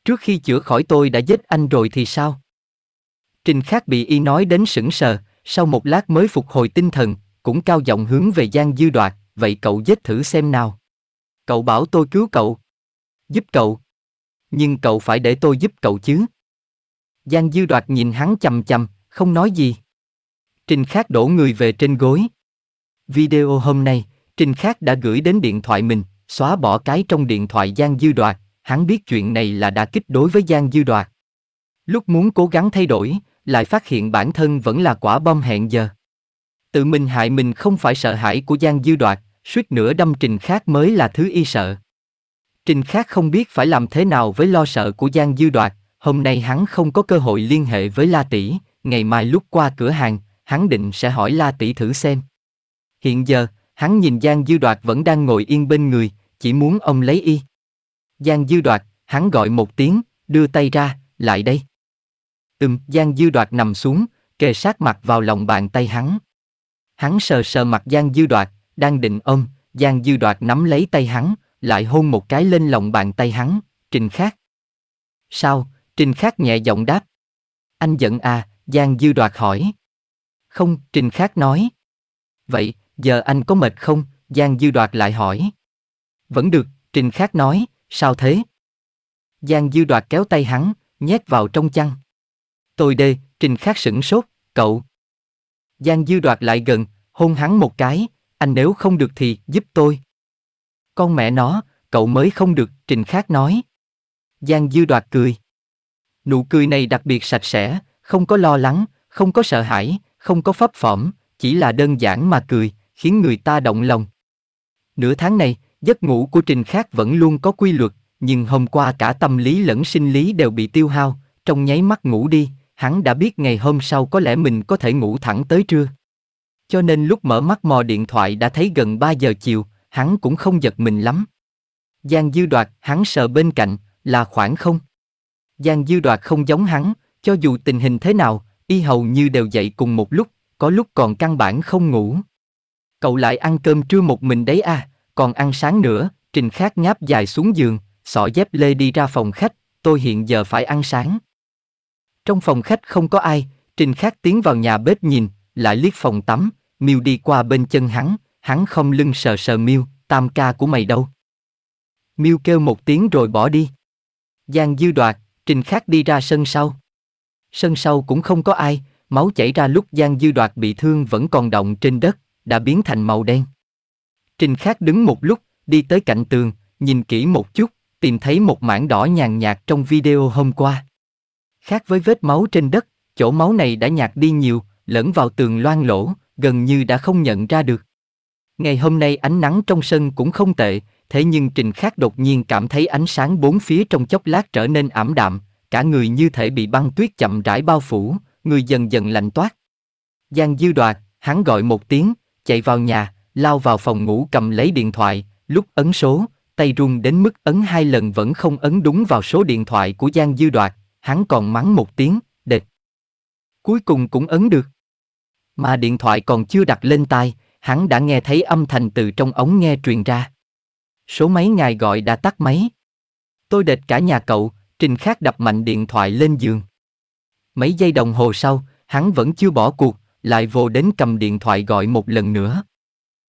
Trước khi chữa khỏi tôi đã giết anh rồi thì sao? Trình Khác bị y nói đến sững sờ, sau một lát mới phục hồi tinh thần, cũng cao giọng hướng về Giang Dư Đoạt, vậy cậu giết thử xem nào. Cậu bảo tôi cứu cậu, giúp cậu. Nhưng cậu phải để tôi giúp cậu chứ. Giang Dư Đoạt nhìn hắn chầm chầm, không nói gì. Trình Khác đổ người về trên gối. Video hôm nay, Trình Khác đã gửi đến điện thoại mình, xóa bỏ cái trong điện thoại Giang Dư Đoạt, hắn biết chuyện này là đã kích đối với Giang Dư Đoạt. Lúc muốn cố gắng thay đổi, lại phát hiện bản thân vẫn là quả bom hẹn giờ. Tự mình hại mình không phải sợ hãi của Giang Dư Đoạt, suýt nữa đâm Trình Khác mới là thứ y sợ. Trình Khác không biết phải làm thế nào với lo sợ của Giang Dư Đoạt, Hôm nay hắn không có cơ hội liên hệ với La Tỷ, ngày mai lúc qua cửa hàng, hắn định sẽ hỏi La Tỷ thử xem. Hiện giờ, hắn nhìn Giang Dư Đoạt vẫn đang ngồi yên bên người, chỉ muốn ông lấy y. Giang Dư Đoạt, hắn gọi một tiếng, đưa tay ra, lại đây. Ừm, Giang Dư Đoạt nằm xuống, kề sát mặt vào lòng bàn tay hắn. Hắn sờ sờ mặt Giang Dư Đoạt, đang định ôm, Giang Dư Đoạt nắm lấy tay hắn, lại hôn một cái lên lòng bàn tay hắn, trình khác. Sao, Trình Khắc nhẹ giọng đáp. Anh giận à, Giang Dư đoạt hỏi. Không, Trình Khắc nói. Vậy, giờ anh có mệt không? Giang Dư đoạt lại hỏi. Vẫn được, Trình Khắc nói, sao thế? Giang Dư đoạt kéo tay hắn, nhét vào trong chăn. Tôi đê, Trình Khắc sửng sốt, cậu. Giang Dư đoạt lại gần, hôn hắn một cái, anh nếu không được thì giúp tôi. Con mẹ nó, cậu mới không được, Trình Khắc nói. Giang Dư đoạt cười. Nụ cười này đặc biệt sạch sẽ, không có lo lắng, không có sợ hãi, không có pháp phẩm, chỉ là đơn giản mà cười, khiến người ta động lòng. Nửa tháng này, giấc ngủ của Trình Khác vẫn luôn có quy luật, nhưng hôm qua cả tâm lý lẫn sinh lý đều bị tiêu hao, trong nháy mắt ngủ đi, hắn đã biết ngày hôm sau có lẽ mình có thể ngủ thẳng tới trưa. Cho nên lúc mở mắt mò điện thoại đã thấy gần 3 giờ chiều, hắn cũng không giật mình lắm. Giang dư đoạt, hắn sợ bên cạnh, là khoảng không. Giang Dư Đoạt không giống hắn, cho dù tình hình thế nào, y hầu như đều dậy cùng một lúc, có lúc còn căn bản không ngủ. Cậu lại ăn cơm trưa một mình đấy à, còn ăn sáng nữa, Trình Khác ngáp dài xuống giường, xỏ dép lê đi ra phòng khách, tôi hiện giờ phải ăn sáng. Trong phòng khách không có ai, Trình Khác tiến vào nhà bếp nhìn, lại liếc phòng tắm, Miêu đi qua bên chân hắn, hắn không lưng sờ sờ Miêu, tam ca của mày đâu. Miêu kêu một tiếng rồi bỏ đi. Giang Dư Đoạt, Trình Khắc đi ra sân sau. Sân sau cũng không có ai, máu chảy ra lúc Giang Dư Đoạt bị thương vẫn còn động trên đất, đã biến thành màu đen. Trình Khắc đứng một lúc, đi tới cạnh tường, nhìn kỹ một chút, tìm thấy một mảng đỏ nhàn nhạt trong video hôm qua. Khác với vết máu trên đất, chỗ máu này đã nhạt đi nhiều, lẫn vào tường loang lỗ, gần như đã không nhận ra được. Ngày hôm nay ánh nắng trong sân cũng không tệ, thế nhưng Trình Khác đột nhiên cảm thấy ánh sáng bốn phía trong chốc lát trở nên ảm đạm, cả người như thể bị băng tuyết chậm rãi bao phủ, người dần dần lạnh toát. Giang Dư Đoạt, hắn gọi một tiếng, chạy vào nhà, lao vào phòng ngủ cầm lấy điện thoại, lúc ấn số, tay run đến mức ấn hai lần vẫn không ấn đúng vào số điện thoại của Giang Dư Đoạt, hắn còn mắng một tiếng, địch. Cuối cùng cũng ấn được. Mà điện thoại còn chưa đặt lên tai, hắn đã nghe thấy âm thanh từ trong ống nghe truyền ra. Số máy ngài gọi đã tắt máy. Tôi đệt cả nhà cậu, Trình Khác đập mạnh điện thoại lên giường. Mấy giây đồng hồ sau, hắn vẫn chưa bỏ cuộc, lại vô đến cầm điện thoại gọi một lần nữa.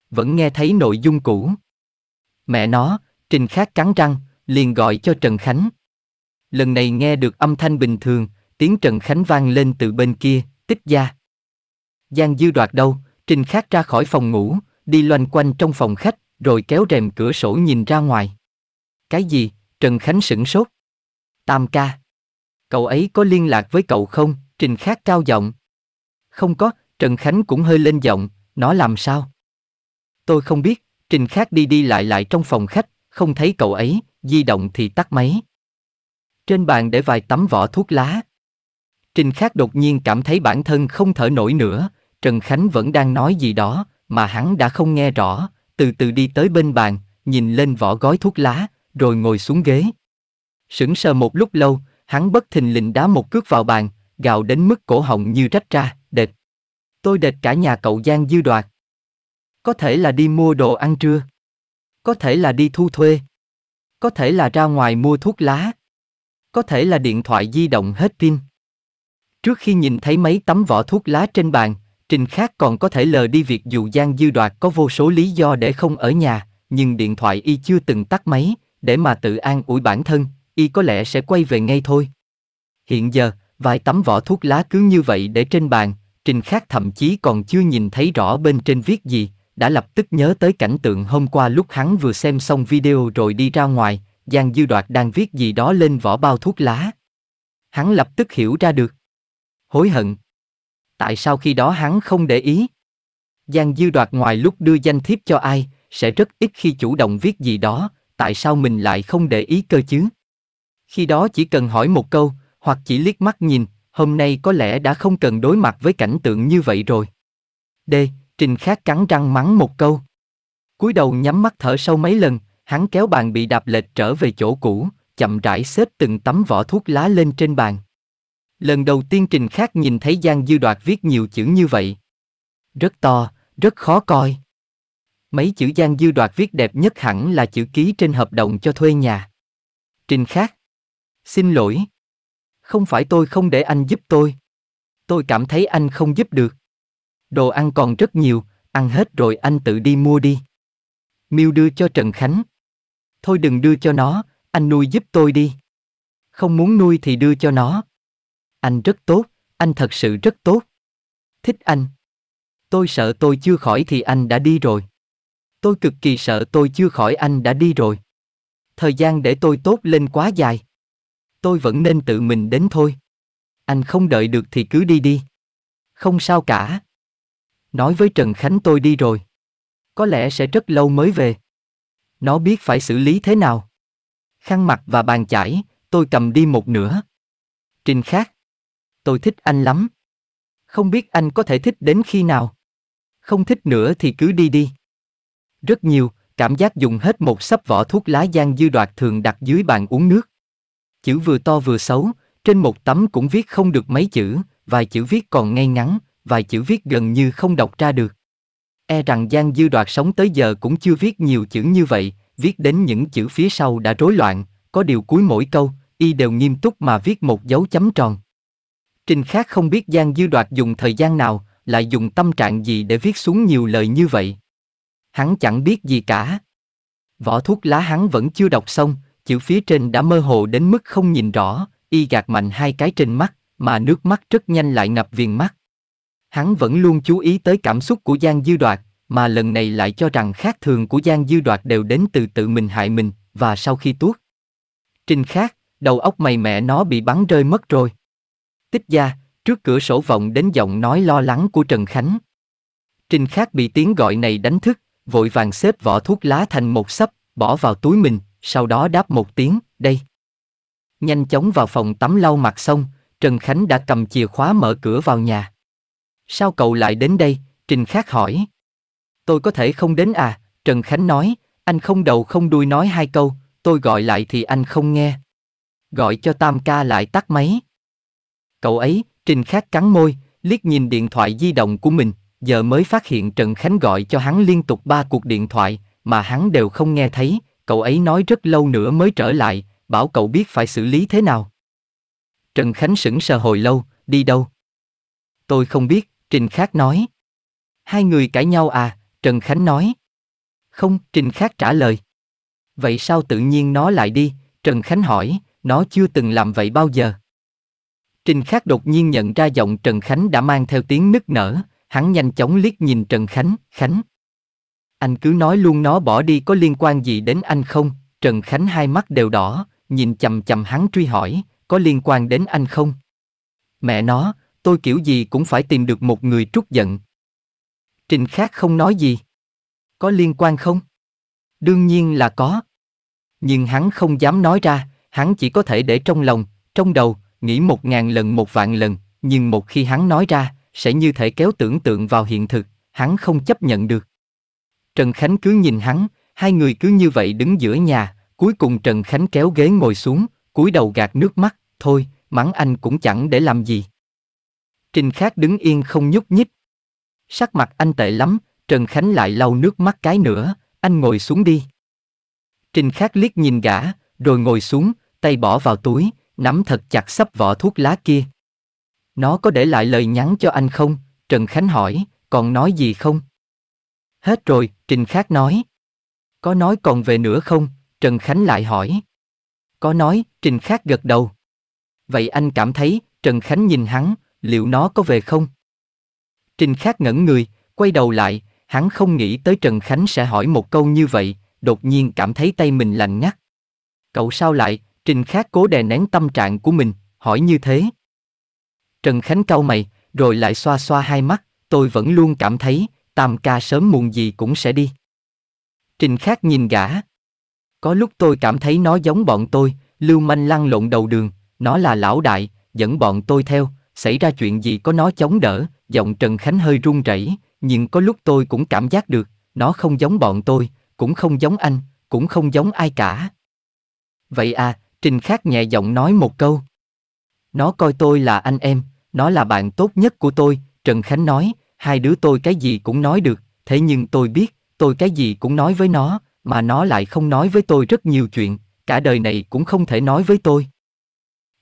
Vẫn nghe thấy nội dung cũ. Mẹ nó, Trình Khác cắn răng, liền gọi cho Trần Khánh. Lần này nghe được âm thanh bình thường, tiếng Trần Khánh vang lên từ bên kia, tích gia. Giang dư đoạt đâu, Trình Khác ra khỏi phòng ngủ, đi loanh quanh trong phòng khách, rồi kéo rèm cửa sổ nhìn ra ngoài. Cái gì? Trần Khánh sửng sốt. Tam ca. Cậu ấy có liên lạc với cậu không? Trình Khắc cao giọng. Không có, Trần Khánh cũng hơi lên giọng, nó làm sao? Tôi không biết, Trình Khắc đi đi lại lại trong phòng khách, không thấy cậu ấy, di động thì tắt máy. Trên bàn để vài tấm vỏ thuốc lá. Trình Khắc đột nhiên cảm thấy bản thân không thở nổi nữa, Trần Khánh vẫn đang nói gì đó mà hắn đã không nghe rõ, từ từ đi tới bên bàn, nhìn lên vỏ gói thuốc lá, rồi ngồi xuống ghế. Sững sờ một lúc lâu, hắn bất thình lình đá một cước vào bàn, gào đến mức cổ họng như rách ra, đệt. Tôi đệt cả nhà cậu Giang dư đoạt. Có thể là đi mua đồ ăn trưa. Có thể là đi thu thuê. Có thể là ra ngoài mua thuốc lá. Có thể là điện thoại di động hết pin. Trước khi nhìn thấy mấy tấm vỏ thuốc lá trên bàn, Trình khác còn có thể lờ đi việc dù Giang Dư Đoạt có vô số lý do để không ở nhà, nhưng điện thoại y chưa từng tắt máy, để mà tự an ủi bản thân, y có lẽ sẽ quay về ngay thôi. Hiện giờ, vài tấm vỏ thuốc lá cứ như vậy để trên bàn, Trình Khác thậm chí còn chưa nhìn thấy rõ bên trên viết gì, đã lập tức nhớ tới cảnh tượng hôm qua lúc hắn vừa xem xong video rồi đi ra ngoài, Giang Dư Đoạt đang viết gì đó lên vỏ bao thuốc lá. Hắn lập tức hiểu ra được. Hối hận, tại sao khi đó hắn không để ý? Giang Dư Đoạt ngoài lúc đưa danh thiếp cho ai, sẽ rất ít khi chủ động viết gì đó, tại sao mình lại không để ý cơ chứ? Khi đó chỉ cần hỏi một câu, hoặc chỉ liếc mắt nhìn, hôm nay có lẽ đã không cần đối mặt với cảnh tượng như vậy rồi. D. Trình Khát cắn răng mắng một câu. cúi đầu nhắm mắt thở sâu mấy lần, hắn kéo bàn bị đạp lệch trở về chỗ cũ, chậm rãi xếp từng tấm vỏ thuốc lá lên trên bàn. Lần đầu tiên Trình Khác nhìn thấy Giang Dư Đoạt viết nhiều chữ như vậy. Rất to, rất khó coi. Mấy chữ Giang Dư Đoạt viết đẹp nhất hẳn là chữ ký trên hợp đồng cho thuê nhà. Trình Khác. Xin lỗi. Không phải tôi không để anh giúp tôi. Tôi cảm thấy anh không giúp được. Đồ ăn còn rất nhiều, ăn hết rồi anh tự đi mua đi. Miêu đưa cho Trần Khánh. Thôi đừng đưa cho nó, anh nuôi giúp tôi đi. Không muốn nuôi thì đưa cho nó. Anh rất tốt, anh thật sự rất tốt. Thích anh. Tôi sợ tôi chưa khỏi thì anh đã đi rồi. Tôi cực kỳ sợ tôi chưa khỏi anh đã đi rồi. Thời gian để tôi tốt lên quá dài. Tôi vẫn nên tự mình đến thôi. Anh không đợi được thì cứ đi đi. Không sao cả. Nói với Trần Khánh tôi đi rồi. Có lẽ sẽ rất lâu mới về. Nó biết phải xử lý thế nào. Khăn mặt và bàn chải, tôi cầm đi một nửa. Trình khác tôi thích anh lắm. Không biết anh có thể thích đến khi nào. Không thích nữa thì cứ đi đi. Rất nhiều, cảm giác dùng hết một sắp vỏ thuốc lá giang dư đoạt thường đặt dưới bàn uống nước. Chữ vừa to vừa xấu, trên một tấm cũng viết không được mấy chữ, vài chữ viết còn ngay ngắn, vài chữ viết gần như không đọc ra được. E rằng Giang Dư Đoạt sống tới giờ cũng chưa viết nhiều chữ như vậy, viết đến những chữ phía sau đã rối loạn, có điều cuối mỗi câu, y đều nghiêm túc mà viết một dấu chấm tròn. Trình Khác không biết Giang Dư Đoạt dùng thời gian nào, lại dùng tâm trạng gì để viết xuống nhiều lời như vậy. Hắn chẳng biết gì cả. Vỏ thuốc lá hắn vẫn chưa đọc xong, chữ phía trên đã mơ hồ đến mức không nhìn rõ, y gạt mạnh hai cái trên mắt, mà nước mắt rất nhanh lại ngập viền mắt. Hắn vẫn luôn chú ý tới cảm xúc của Giang Dư Đoạt, mà lần này lại cho rằng khác thường của Giang Dư Đoạt đều đến từ tự mình hại mình, và sau khi tuốt. Trình khác, đầu óc mày mẹ nó bị bắn rơi mất rồi. Tích gia, trước cửa sổ vọng đến giọng nói lo lắng của Trần Khánh. Trình Khắc bị tiếng gọi này đánh thức, vội vàng xếp vỏ thuốc lá thành một sấp, bỏ vào túi mình, sau đó đáp một tiếng, đây. Nhanh chóng vào phòng tắm lau mặt xong, Trần Khánh đã cầm chìa khóa mở cửa vào nhà. Sao cậu lại đến đây? Trình Khắc hỏi. Tôi có thể không đến à? Trần Khánh nói, anh không đầu không đuôi nói hai câu, tôi gọi lại thì anh không nghe. Gọi cho Tam ca lại tắt máy. Cậu ấy, Trình Khắc cắn môi, liếc nhìn điện thoại di động của mình, giờ mới phát hiện Trần Khánh gọi cho hắn liên tục ba cuộc điện thoại, mà hắn đều không nghe thấy, cậu ấy nói rất lâu nữa mới trở lại, bảo cậu biết phải xử lý thế nào. Trần Khánh sững sờ hồi lâu, đi đâu? Tôi không biết, Trình Khắc nói. Hai người cãi nhau à, Trần Khánh nói. Không, Trình Khắc trả lời. Vậy sao tự nhiên nó lại đi, Trần Khánh hỏi, nó chưa từng làm vậy bao giờ. Trình Khắc đột nhiên nhận ra giọng Trần Khánh đã mang theo tiếng nức nở, hắn nhanh chóng liếc nhìn Trần Khánh, Khánh. Anh cứ nói luôn nó bỏ đi có liên quan gì đến anh không? Trần Khánh hai mắt đều đỏ, nhìn chầm chầm hắn truy hỏi, có liên quan đến anh không? Mẹ nó, tôi kiểu gì cũng phải tìm được một người trút giận. Trình Khắc không nói gì. Có liên quan không? Đương nhiên là có. Nhưng hắn không dám nói ra, hắn chỉ có thể để trong lòng, trong đầu, nghĩ một ngàn lần một vạn lần, nhưng một khi hắn nói ra, sẽ như thể kéo tưởng tượng vào hiện thực, hắn không chấp nhận được. Trần Khánh cứ nhìn hắn, hai người cứ như vậy đứng giữa nhà, cuối cùng Trần Khánh kéo ghế ngồi xuống, cúi đầu gạt nước mắt, thôi, mắng anh cũng chẳng để làm gì. Trình Khác đứng yên không nhúc nhích. Sắc mặt anh tệ lắm, Trần Khánh lại lau nước mắt cái nữa, anh ngồi xuống đi. Trình Khác liếc nhìn gã, rồi ngồi xuống, tay bỏ vào túi, nắm thật chặt sắp vỏ thuốc lá kia. Nó có để lại lời nhắn cho anh không? Trần Khánh hỏi, còn nói gì không? Hết rồi, Trình Khắc nói. Có nói còn về nữa không? Trần Khánh lại hỏi. Có nói, Trình Khắc gật đầu. Vậy anh cảm thấy, Trần Khánh nhìn hắn, liệu nó có về không? Trình Khắc ngẩn người, quay đầu lại, hắn không nghĩ tới Trần Khánh sẽ hỏi một câu như vậy, đột nhiên cảm thấy tay mình lạnh ngắt. Cậu sao lại, Trình Khác cố đè nén tâm trạng của mình, hỏi như thế. Trần Khánh cau mày, rồi lại xoa xoa hai mắt, tôi vẫn luôn cảm thấy, Tam ca sớm muộn gì cũng sẽ đi. Trình Khác nhìn gã. Có lúc tôi cảm thấy nó giống bọn tôi, lưu manh lăn lộn đầu đường, nó là lão đại, dẫn bọn tôi theo, xảy ra chuyện gì có nó chống đỡ, giọng Trần Khánh hơi run rẩy, nhưng có lúc tôi cũng cảm giác được, nó không giống bọn tôi, cũng không giống anh, cũng không giống ai cả. Vậy à, Trình Khắc nhẹ giọng nói một câu. Nó coi tôi là anh em, nó là bạn tốt nhất của tôi, Trần Khánh nói, hai đứa tôi cái gì cũng nói được, thế nhưng tôi biết, tôi cái gì cũng nói với nó, mà nó lại không nói với tôi rất nhiều chuyện, cả đời này cũng không thể nói với tôi.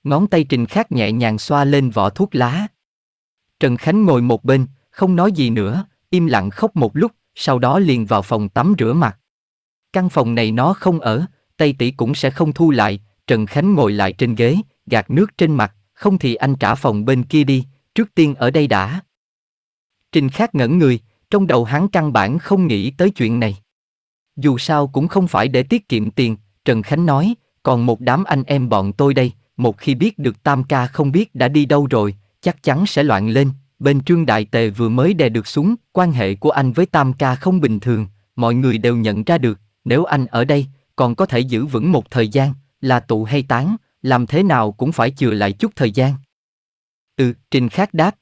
Ngón tay Trình Khắc nhẹ nhàng xoa lên vỏ thuốc lá. Trần Khánh ngồi một bên, không nói gì nữa, im lặng khóc một lúc, sau đó liền vào phòng tắm rửa mặt. Căn phòng này nó không ở, Tây tỷ cũng sẽ không thu lại, Trần Khánh ngồi lại trên ghế, gạt nước trên mặt, không thì anh trả phòng bên kia đi, trước tiên ở đây đã. Trình Khát ngẩn người, trong đầu hắn căn bản không nghĩ tới chuyện này. Dù sao cũng không phải để tiết kiệm tiền, Trần Khánh nói, còn một đám anh em bọn tôi đây, một khi biết được Tam ca không biết đã đi đâu rồi, chắc chắn sẽ loạn lên. Bên Trương Đại Tề vừa mới đè được xuống, quan hệ của anh với Tam ca không bình thường, mọi người đều nhận ra được, nếu anh ở đây, còn có thể giữ vững một thời gian, là tụ hay tán, làm thế nào cũng phải chừa lại chút thời gian. Ừ, Trình Khắc đáp.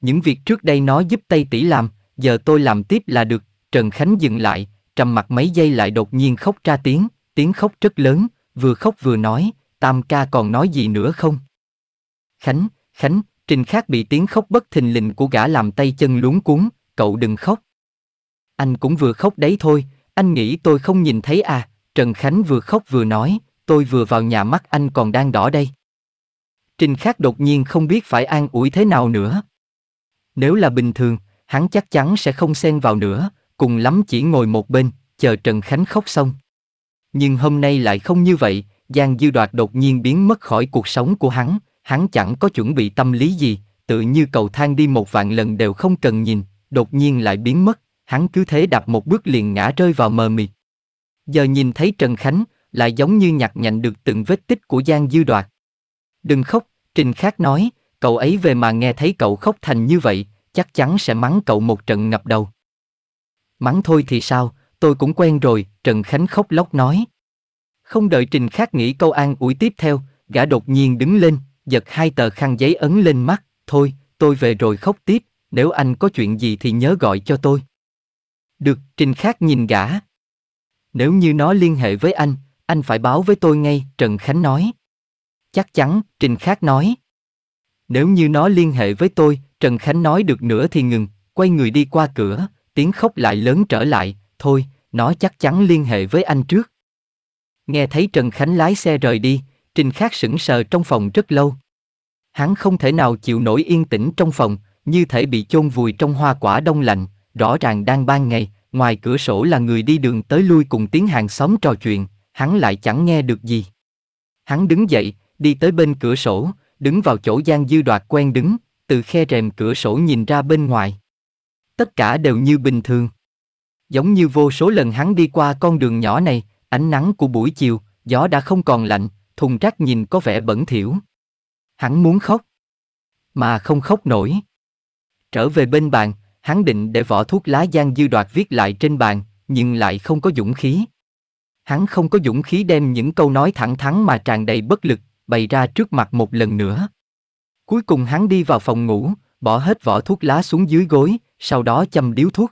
Những việc trước đây nó giúp Tây Tỷ làm, giờ tôi làm tiếp là được, Trần Khánh dừng lại, trầm mặt mấy giây lại đột nhiên khóc ra tiếng, tiếng khóc rất lớn, vừa khóc vừa nói, Tam ca còn nói gì nữa không? Khánh, Khánh, Trình Khắc bị tiếng khóc bất thình lình của gã làm tay chân luống cuốn, cậu đừng khóc. Anh cũng vừa khóc đấy thôi, anh nghĩ tôi không nhìn thấy à, Trần Khánh vừa khóc vừa nói, tôi vừa vào nhà mắt anh còn đang đỏ đây. Trình Khắc đột nhiên không biết phải an ủi thế nào nữa. Nếu là bình thường, hắn chắc chắn sẽ không xen vào nữa, cùng lắm chỉ ngồi một bên, chờ Trần Khánh khóc xong. Nhưng hôm nay lại không như vậy, Giang Dư Đoạt đột nhiên biến mất khỏi cuộc sống của hắn, hắn chẳng có chuẩn bị tâm lý gì, tự như cầu thang đi một vạn lần đều không cần nhìn, đột nhiên lại biến mất, hắn cứ thế đạp một bước liền ngã rơi vào mờ mịt. Giờ nhìn thấy Trần Khánh, lại giống như nhặt nhạnh được từng vết tích của Giang Dư Đoạt. Đừng khóc, Trình Khác nói, cậu ấy về mà nghe thấy cậu khóc thành như vậy, chắc chắn sẽ mắng cậu một trận ngập đầu. Mắng thôi thì sao, tôi cũng quen rồi, Trần Khánh khóc lóc nói. Không đợi Trình Khác nghĩ câu an ủi tiếp theo, gã đột nhiên đứng lên, giật hai tờ khăn giấy ấn lên mắt, thôi, tôi về rồi khóc tiếp, nếu anh có chuyện gì thì nhớ gọi cho tôi. Được, Trình Khác nhìn gã. Nếu như nó liên hệ với anh, anh phải báo với tôi ngay, Trần Khánh nói. Chắc chắn, Trình Khác nói. Nếu như nó liên hệ với tôi, Trần Khánh nói được nữa thì ngừng, quay người đi qua cửa, tiếng khóc lại lớn trở lại, thôi, nó chắc chắn liên hệ với anh trước. Nghe thấy Trần Khánh lái xe rời đi, Trình Khác sững sờ trong phòng rất lâu. Hắn không thể nào chịu nổi yên tĩnh trong phòng, như thể bị chôn vùi trong hoa quả đông lạnh, rõ ràng đang ban ngày, ngoài cửa sổ là người đi đường tới lui cùng tiếng hàng xóm trò chuyện, hắn lại chẳng nghe được gì. Hắn đứng dậy, đi tới bên cửa sổ, đứng vào chỗ Giang Dư Đoạt quen đứng, từ khe rèm cửa sổ nhìn ra bên ngoài. Tất cả đều như bình thường. Giống như vô số lần hắn đi qua con đường nhỏ này, ánh nắng của buổi chiều, gió đã không còn lạnh, thùng rác nhìn có vẻ bẩn thỉu. Hắn muốn khóc, mà không khóc nổi. Trở về bên bàn, hắn định để vỏ thuốc lá Giang Dư Đoạt viết lại trên bàn, nhưng lại không có dũng khí. Hắn không có dũng khí đem những câu nói thẳng thắn mà tràn đầy bất lực, bày ra trước mặt một lần nữa. Cuối cùng hắn đi vào phòng ngủ, bỏ hết vỏ thuốc lá xuống dưới gối, sau đó châm điếu thuốc.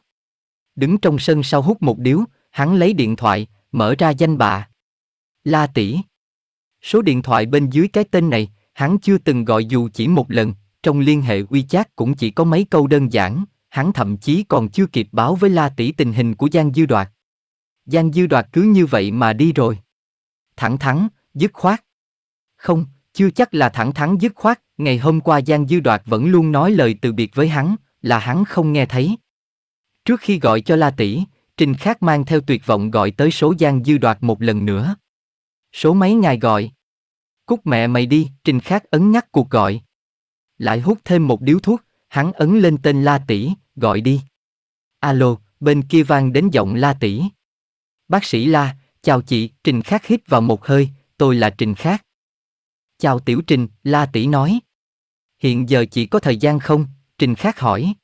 Đứng trong sân sau hút một điếu, hắn lấy điện thoại, mở ra danh bạ. La tỷ. Số điện thoại bên dưới cái tên này, hắn chưa từng gọi dù chỉ một lần, trong liên hệ WeChat cũng chỉ có mấy câu đơn giản, hắn thậm chí còn chưa kịp báo với La tỷ tình hình của Giang Dư Đoạt. Giang Dư Đoạt cứ như vậy mà đi rồi. Thẳng thắn, dứt khoát. Không, chưa chắc là thẳng thắn dứt khoát, ngày hôm qua Giang Dư Đoạt vẫn luôn nói lời từ biệt với hắn, là hắn không nghe thấy. Trước khi gọi cho La Tỷ, Trình Khắc mang theo tuyệt vọng gọi tới số Giang Dư Đoạt một lần nữa. Số mấy ngài gọi? Cút mẹ mày đi, Trình Khắc ấn nhắc cuộc gọi. Lại hút thêm một điếu thuốc, hắn ấn lên tên La Tỷ, gọi đi. Alo, bên kia vang đến giọng La Tỷ. Bác sĩ La, chào chị, Trình Khắc hít vào một hơi, tôi là Trình Khắc. Chào Tiểu Trình, La tỷ nói. Hiện giờ chị có thời gian không? Trình Khắc hỏi.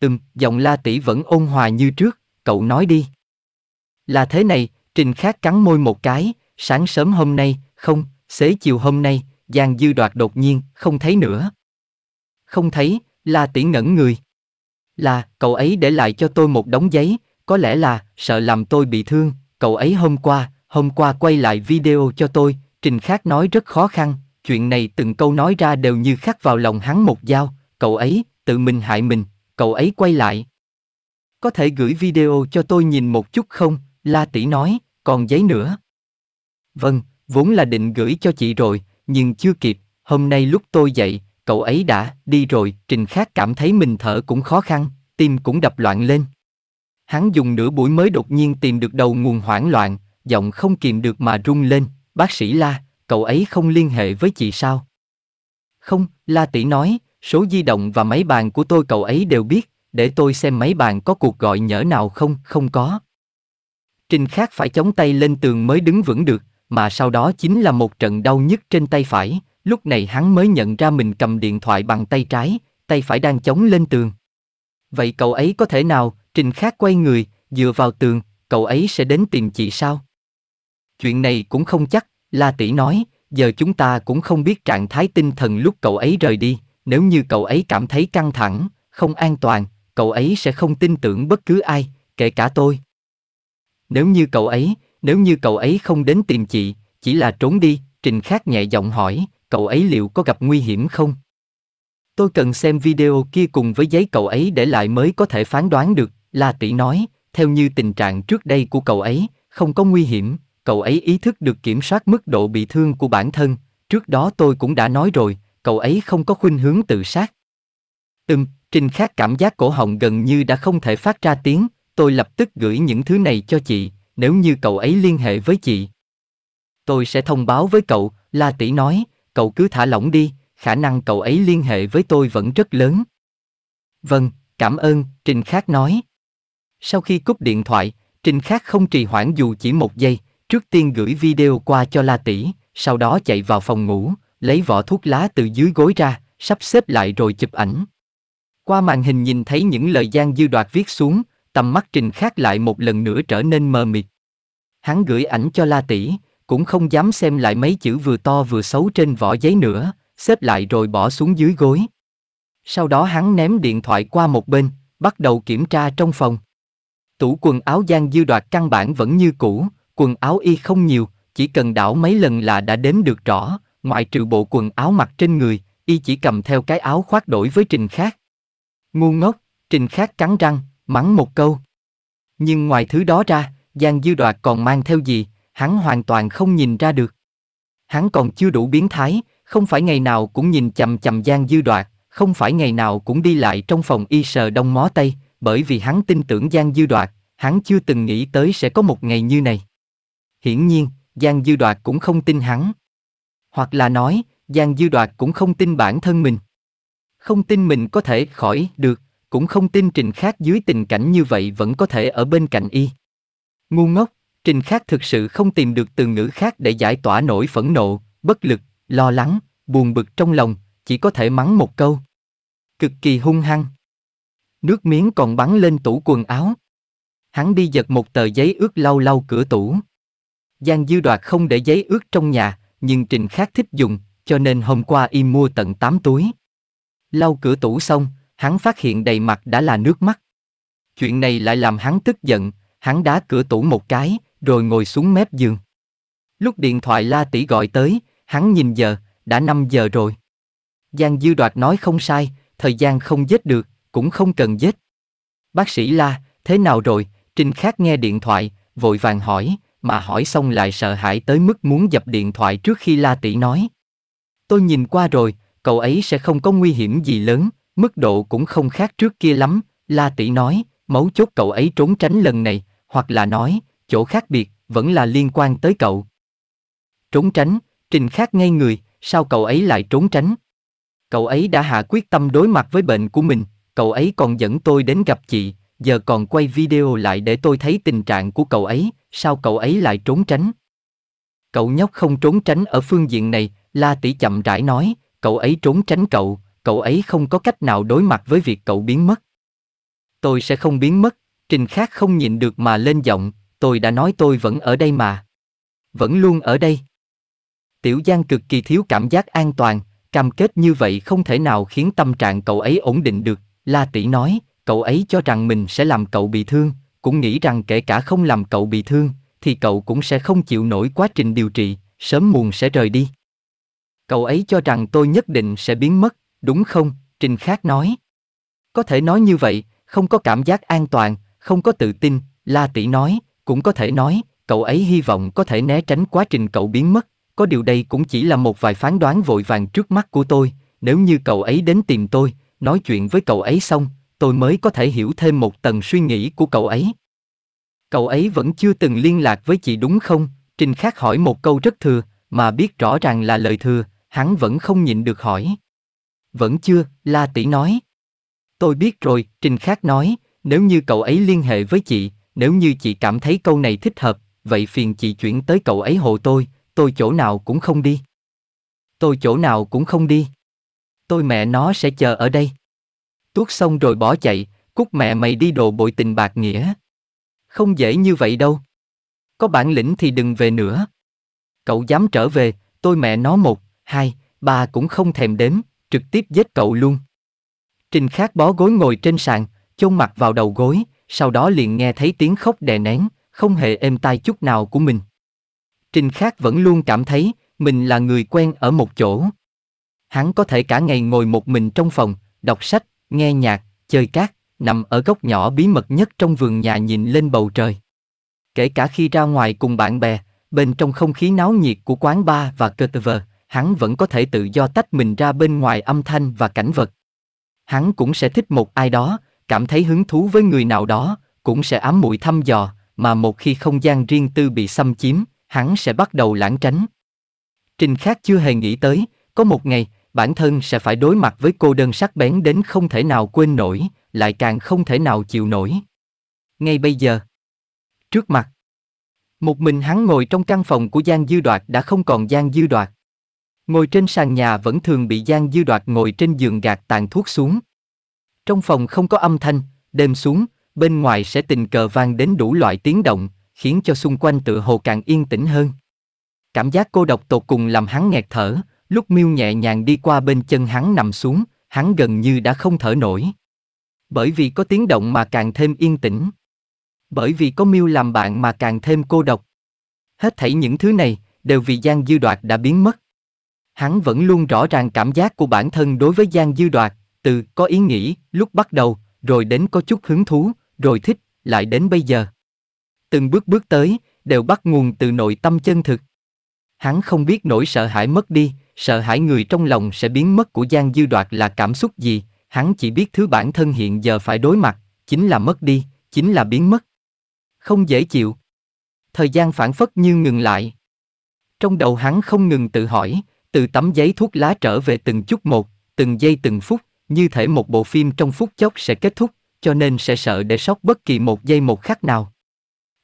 Ừm, giọng La tỷ vẫn ôn hòa như trước, cậu nói đi. Là thế này, Trình Khắc cắn môi một cái, sáng sớm hôm nay, không, xế chiều hôm nay, Giang Dư Đoạt đột nhiên, không thấy nữa. Không thấy, La tỷ ngẩn người. Là, cậu ấy để lại cho tôi một đống giấy, có lẽ là sợ làm tôi bị thương, cậu ấy hôm qua, hôm qua quay lại video cho tôi, Trình Khác nói rất khó khăn, chuyện này từng câu nói ra đều như khắc vào lòng hắn một dao, cậu ấy, tự mình hại mình, cậu ấy quay lại. Có thể gửi video cho tôi nhìn một chút không, La Tỷ nói, còn giấy nữa. Vâng, vốn là định gửi cho chị rồi, nhưng chưa kịp, hôm nay lúc tôi dậy, cậu ấy đã đi rồi, Trình Khác cảm thấy mình thở cũng khó khăn, tim cũng đập loạn lên. Hắn dùng nửa buổi mới đột nhiên tìm được đầu nguồn hoảng loạn, giọng không kìm được mà run lên, bác sĩ La, cậu ấy không liên hệ với chị sao? Không, La tỷ nói, số di động và máy bàn của tôi cậu ấy đều biết, để tôi xem máy bàn có cuộc gọi nhỡ nào không, không có. Trình Khác phải chống tay lên tường mới đứng vững được, mà sau đó chính là một trận đau nhức trên tay phải, lúc này hắn mới nhận ra mình cầm điện thoại bằng tay trái, tay phải đang chống lên tường. Vậy cậu ấy có thể nào, Trình Khác quay người, dựa vào tường, cậu ấy sẽ đến tìm chị sao? Chuyện này cũng không chắc, La Tỷ nói, giờ chúng ta cũng không biết trạng thái tinh thần lúc cậu ấy rời đi, nếu như cậu ấy cảm thấy căng thẳng, không an toàn, cậu ấy sẽ không tin tưởng bất cứ ai, kể cả tôi. Nếu như cậu ấy, nếu như cậu ấy không đến tìm chị, chỉ là trốn đi, Trình Khác nhẹ giọng hỏi, cậu ấy liệu có gặp nguy hiểm không? Tôi cần xem video kia cùng với giấy cậu ấy để lại mới có thể phán đoán được, La Tỷ nói, theo như tình trạng trước đây của cậu ấy, không có nguy hiểm, cậu ấy ý thức được kiểm soát mức độ bị thương của bản thân, trước đó tôi cũng đã nói rồi, cậu ấy không có khuynh hướng tự sát. Ừm, Trình Khắc cảm giác cổ họng gần như đã không thể phát ra tiếng, tôi lập tức gửi những thứ này cho chị, nếu như cậu ấy liên hệ với chị. Tôi sẽ thông báo với cậu, La Tỷ nói, cậu cứ thả lỏng đi, khả năng cậu ấy liên hệ với tôi vẫn rất lớn. Vâng, cảm ơn, Trình Khắc nói. Sau khi cúp điện thoại, Trình Khắc không trì hoãn dù chỉ một giây, trước tiên gửi video qua cho La Tỷ, sau đó chạy vào phòng ngủ, lấy vỏ thuốc lá từ dưới gối ra, sắp xếp lại rồi chụp ảnh. Qua màn hình nhìn thấy những lời gian dư đoạt viết xuống, tầm mắt Trình Khắc lại một lần nữa trở nên mờ mịt. Hắn gửi ảnh cho La Tỷ, cũng không dám xem lại mấy chữ vừa to vừa xấu trên vỏ giấy nữa, xếp lại rồi bỏ xuống dưới gối. Sau đó hắn ném điện thoại qua một bên, bắt đầu kiểm tra trong phòng. Tủ quần áo Giang dư đoạt căn bản vẫn như cũ, quần áo y không nhiều, chỉ cần đảo mấy lần là đã đếm được rõ, ngoại trừ bộ quần áo mặc trên người, y chỉ cầm theo cái áo khoác đổi với trình khác. Ngu ngốc, trình khác cắn răng, mắng một câu. Nhưng ngoài thứ đó ra, Giang Dư Đoạt còn mang theo gì, hắn hoàn toàn không nhìn ra được. Hắn còn chưa đủ biến thái, không phải ngày nào cũng nhìn chầm chầm Giang Dư Đoạt, không phải ngày nào cũng đi lại trong phòng y sờ đông mó tay, bởi vì hắn tin tưởng Giang Dư Đoạt, hắn chưa từng nghĩ tới sẽ có một ngày như này. Hiển nhiên, Giang Dư Đoạt cũng không tin hắn. Hoặc là nói, Giang Dư Đoạt cũng không tin bản thân mình. Không tin mình có thể khỏi được, cũng không tin Trình Khác dưới tình cảnh như vậy vẫn có thể ở bên cạnh y. Ngu ngốc, Trình Khác thực sự không tìm được từ ngữ khác để giải tỏa nỗi phẫn nộ, bất lực, lo lắng, buồn bực trong lòng, chỉ có thể mắng một câu. Cực kỳ hung hăng. Nước miếng còn bắn lên tủ quần áo. Hắn đi giật một tờ giấy ướt lau lau cửa tủ. Giang Dư Đoạt không để giấy ướt trong nhà, nhưng Trình Khác thích dùng, cho nên hôm qua y mua tận 8 túi. Lau cửa tủ xong, hắn phát hiện đầy mặt đã là nước mắt. Chuyện này lại làm hắn tức giận, hắn đá cửa tủ một cái, rồi ngồi xuống mép giường. Lúc điện thoại La Tỷ gọi tới, hắn nhìn giờ, đã 5 giờ rồi. Giang Dư Đoạt nói không sai, thời gian không giết được, cũng không cần giết. Bác sĩ la, thế nào rồi, Trinh Khát nghe điện thoại, vội vàng hỏi, mà hỏi xong lại sợ hãi tới mức muốn dập điện thoại trước khi la tỷ nói. Tôi nhìn qua rồi, cậu ấy sẽ không có nguy hiểm gì lớn, mức độ cũng không khác trước kia lắm, la tỷ nói, mấu chốt cậu ấy trốn tránh lần này, hoặc là nói, chỗ khác biệt, vẫn là liên quan tới cậu. Trốn tránh, Trình Khác ngay người, sao cậu ấy lại trốn tránh? Cậu ấy đã hạ quyết tâm đối mặt với bệnh của mình, cậu ấy còn dẫn tôi đến gặp chị, giờ còn quay video lại để tôi thấy tình trạng của cậu ấy, sao cậu ấy lại trốn tránh? Cậu nhóc không trốn tránh ở phương diện này, La Tỷ chậm rãi nói, cậu ấy trốn tránh cậu, cậu ấy không có cách nào đối mặt với việc cậu biến mất. Tôi sẽ không biến mất, Trình Khác không nhịn được mà lên giọng, tôi đã nói tôi vẫn ở đây mà. Vẫn luôn ở đây. Tiểu Giang cực kỳ thiếu cảm giác an toàn, cam kết như vậy không thể nào khiến tâm trạng cậu ấy ổn định được, La Tỷ nói, cậu ấy cho rằng mình sẽ làm cậu bị thương, cũng nghĩ rằng kể cả không làm cậu bị thương, thì cậu cũng sẽ không chịu nổi quá trình điều trị, sớm muộn sẽ rời đi. Cậu ấy cho rằng tôi nhất định sẽ biến mất, đúng không? Trình Khác nói. Có thể nói như vậy, không có cảm giác an toàn, không có tự tin, La Tỷ nói, cũng có thể nói, cậu ấy hy vọng có thể né tránh quá trình cậu biến mất, có điều đây cũng chỉ là một vài phán đoán vội vàng trước mắt của tôi, nếu như cậu ấy đến tìm tôi, nói chuyện với cậu ấy xong, tôi mới có thể hiểu thêm một tầng suy nghĩ của cậu ấy. Cậu ấy vẫn chưa từng liên lạc với chị đúng không? Trình Khắc hỏi một câu rất thừa, mà biết rõ ràng là lời thừa, hắn vẫn không nhịn được hỏi. Vẫn chưa, La Tỷ nói. Tôi biết rồi, Trình Khắc nói, nếu như cậu ấy liên hệ với chị, nếu như chị cảm thấy câu này thích hợp, vậy phiền chị chuyển tới cậu ấy hộ tôi, tôi chỗ nào cũng không đi. Tôi chỗ nào cũng không đi. Tôi mẹ nó sẽ chờ ở đây. Tuốt xong rồi bỏ chạy, cút mẹ mày đi đồ bội tình bạc nghĩa. Không dễ như vậy đâu. Có bản lĩnh thì đừng về nữa. Cậu dám trở về, tôi mẹ nó một, hai, ba cũng không thèm đếm, trực tiếp giết cậu luôn. Trình khát bó gối ngồi trên sàn, chôn mặt vào đầu gối, sau đó liền nghe thấy tiếng khóc đè nén, không hề êm tai chút nào của mình. Trình Khác vẫn luôn cảm thấy mình là người quen ở một chỗ. Hắn có thể cả ngày ngồi một mình trong phòng, đọc sách, nghe nhạc, chơi cát, nằm ở góc nhỏ bí mật nhất trong vườn nhà nhìn lên bầu trời. Kể cả khi ra ngoài cùng bạn bè, bên trong không khí náo nhiệt của quán bar và vờ, hắn vẫn có thể tự do tách mình ra bên ngoài âm thanh và cảnh vật. Hắn cũng sẽ thích một ai đó, cảm thấy hứng thú với người nào đó, cũng sẽ ám mùi thăm dò, mà một khi không gian riêng tư bị xâm chiếm, hắn sẽ bắt đầu lãng tránh. Trình Khác chưa hề nghĩ tới, có một ngày, bản thân sẽ phải đối mặt với cô đơn sắc bén đến không thể nào quên nổi, lại càng không thể nào chịu nổi. Ngay bây giờ, trước mặt, một mình hắn ngồi trong căn phòng của Giang Dư Đoạt đã không còn Giang Dư Đoạt. Ngồi trên sàn nhà vẫn thường bị Giang Dư Đoạt ngồi trên giường gạt tàn thuốc xuống. Trong phòng không có âm thanh, đêm xuống, bên ngoài sẽ tình cờ vang đến đủ loại tiếng động, khiến cho xung quanh tựa hồ càng yên tĩnh hơn. Cảm giác cô độc tột cùng làm hắn nghẹt thở, lúc miêu nhẹ nhàng đi qua bên chân hắn nằm xuống, hắn gần như đã không thở nổi. Bởi vì có tiếng động mà càng thêm yên tĩnh. Bởi vì có miêu làm bạn mà càng thêm cô độc. Hết thảy những thứ này, đều vì Giang Dư Đoạt đã biến mất. Hắn vẫn luôn rõ ràng cảm giác của bản thân đối với Giang Dư Đoạt, từ có ý nghĩ, lúc bắt đầu, rồi đến có chút hứng thú, rồi thích, lại đến bây giờ từng bước bước tới, đều bắt nguồn từ nội tâm chân thực. Hắn không biết nỗi sợ hãi mất đi, sợ hãi người trong lòng sẽ biến mất của Giang Dư Đoạt là cảm xúc gì, hắn chỉ biết thứ bản thân hiện giờ phải đối mặt, chính là mất đi, chính là biến mất. Không dễ chịu. Thời gian phản phất như ngừng lại. Trong đầu hắn không ngừng tự hỏi, từ tấm giấy thuốc lá trở về từng chút một, từng giây từng phút, như thể một bộ phim trong phút chốc sẽ kết thúc, cho nên sẽ sợ để sót bất kỳ một giây một khắc nào.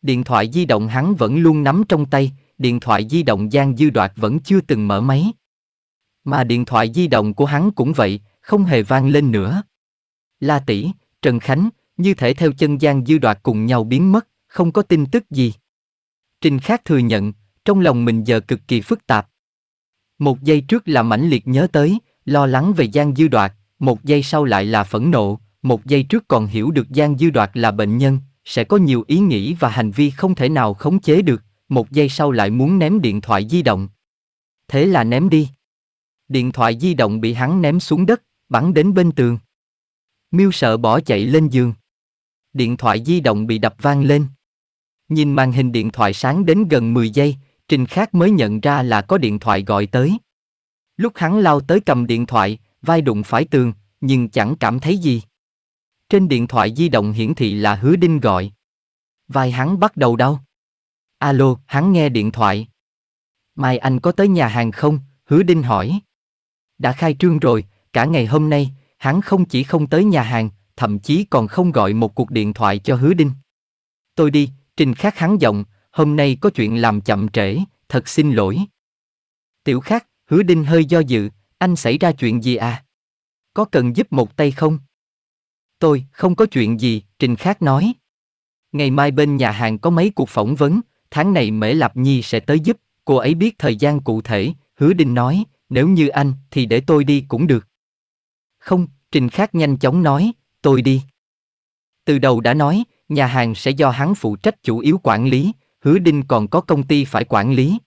Điện thoại di động hắn vẫn luôn nắm trong tay, điện thoại di động Giang Dư Đoạt vẫn chưa từng mở máy. Mà điện thoại di động của hắn cũng vậy, không hề vang lên nữa. La tỷ, Trần Khánh, như thể theo chân Giang Dư Đoạt cùng nhau biến mất, không có tin tức gì. Trình Khác thừa nhận, trong lòng mình giờ cực kỳ phức tạp. Một giây trước là mãnh liệt nhớ tới, lo lắng về Giang Dư Đoạt, một giây sau lại là phẫn nộ, một giây trước còn hiểu được Giang Dư Đoạt là bệnh nhân, sẽ có nhiều ý nghĩ và hành vi không thể nào khống chế được, một giây sau lại muốn ném điện thoại di động. Thế là ném đi. Điện thoại di động bị hắn ném xuống đất, bắn đến bên tường. Miêu sợ bỏ chạy lên giường. Điện thoại di động bị đập vang lên. Nhìn màn hình điện thoại sáng đến gần 10 giây, Trình Khác mới nhận ra là có điện thoại gọi tới. Lúc hắn lao tới cầm điện thoại, vai đụng phải tường, nhưng chẳng cảm thấy gì. Trên điện thoại di động hiển thị là Hứa Đinh gọi. Vai hắn bắt đầu đau. Alo, hắn nghe điện thoại. Mai anh có tới nhà hàng không? Hứa Đinh hỏi. Đã khai trương rồi, cả ngày hôm nay, hắn không chỉ không tới nhà hàng, thậm chí còn không gọi một cuộc điện thoại cho Hứa Đinh. Tôi đi, Trình Khắc hắn giọng, hôm nay có chuyện làm chậm trễ, thật xin lỗi. Tiểu Khắc, Hứa Đinh hơi do dự, anh xảy ra chuyện gì à? Có cần giúp một tay không? Tôi, không có chuyện gì, Trình Khác nói. Ngày mai bên nhà hàng có mấy cuộc phỏng vấn, tháng này Mễ Lạp Nhi sẽ tới giúp, cô ấy biết thời gian cụ thể, Hứa đinh nói, nếu như anh thì để tôi đi cũng được. Không, Trình Khác nhanh chóng nói, tôi đi. Từ đầu đã nói, nhà hàng sẽ do hắn phụ trách chủ yếu quản lý, Hứa Đinh còn có công ty phải quản lý.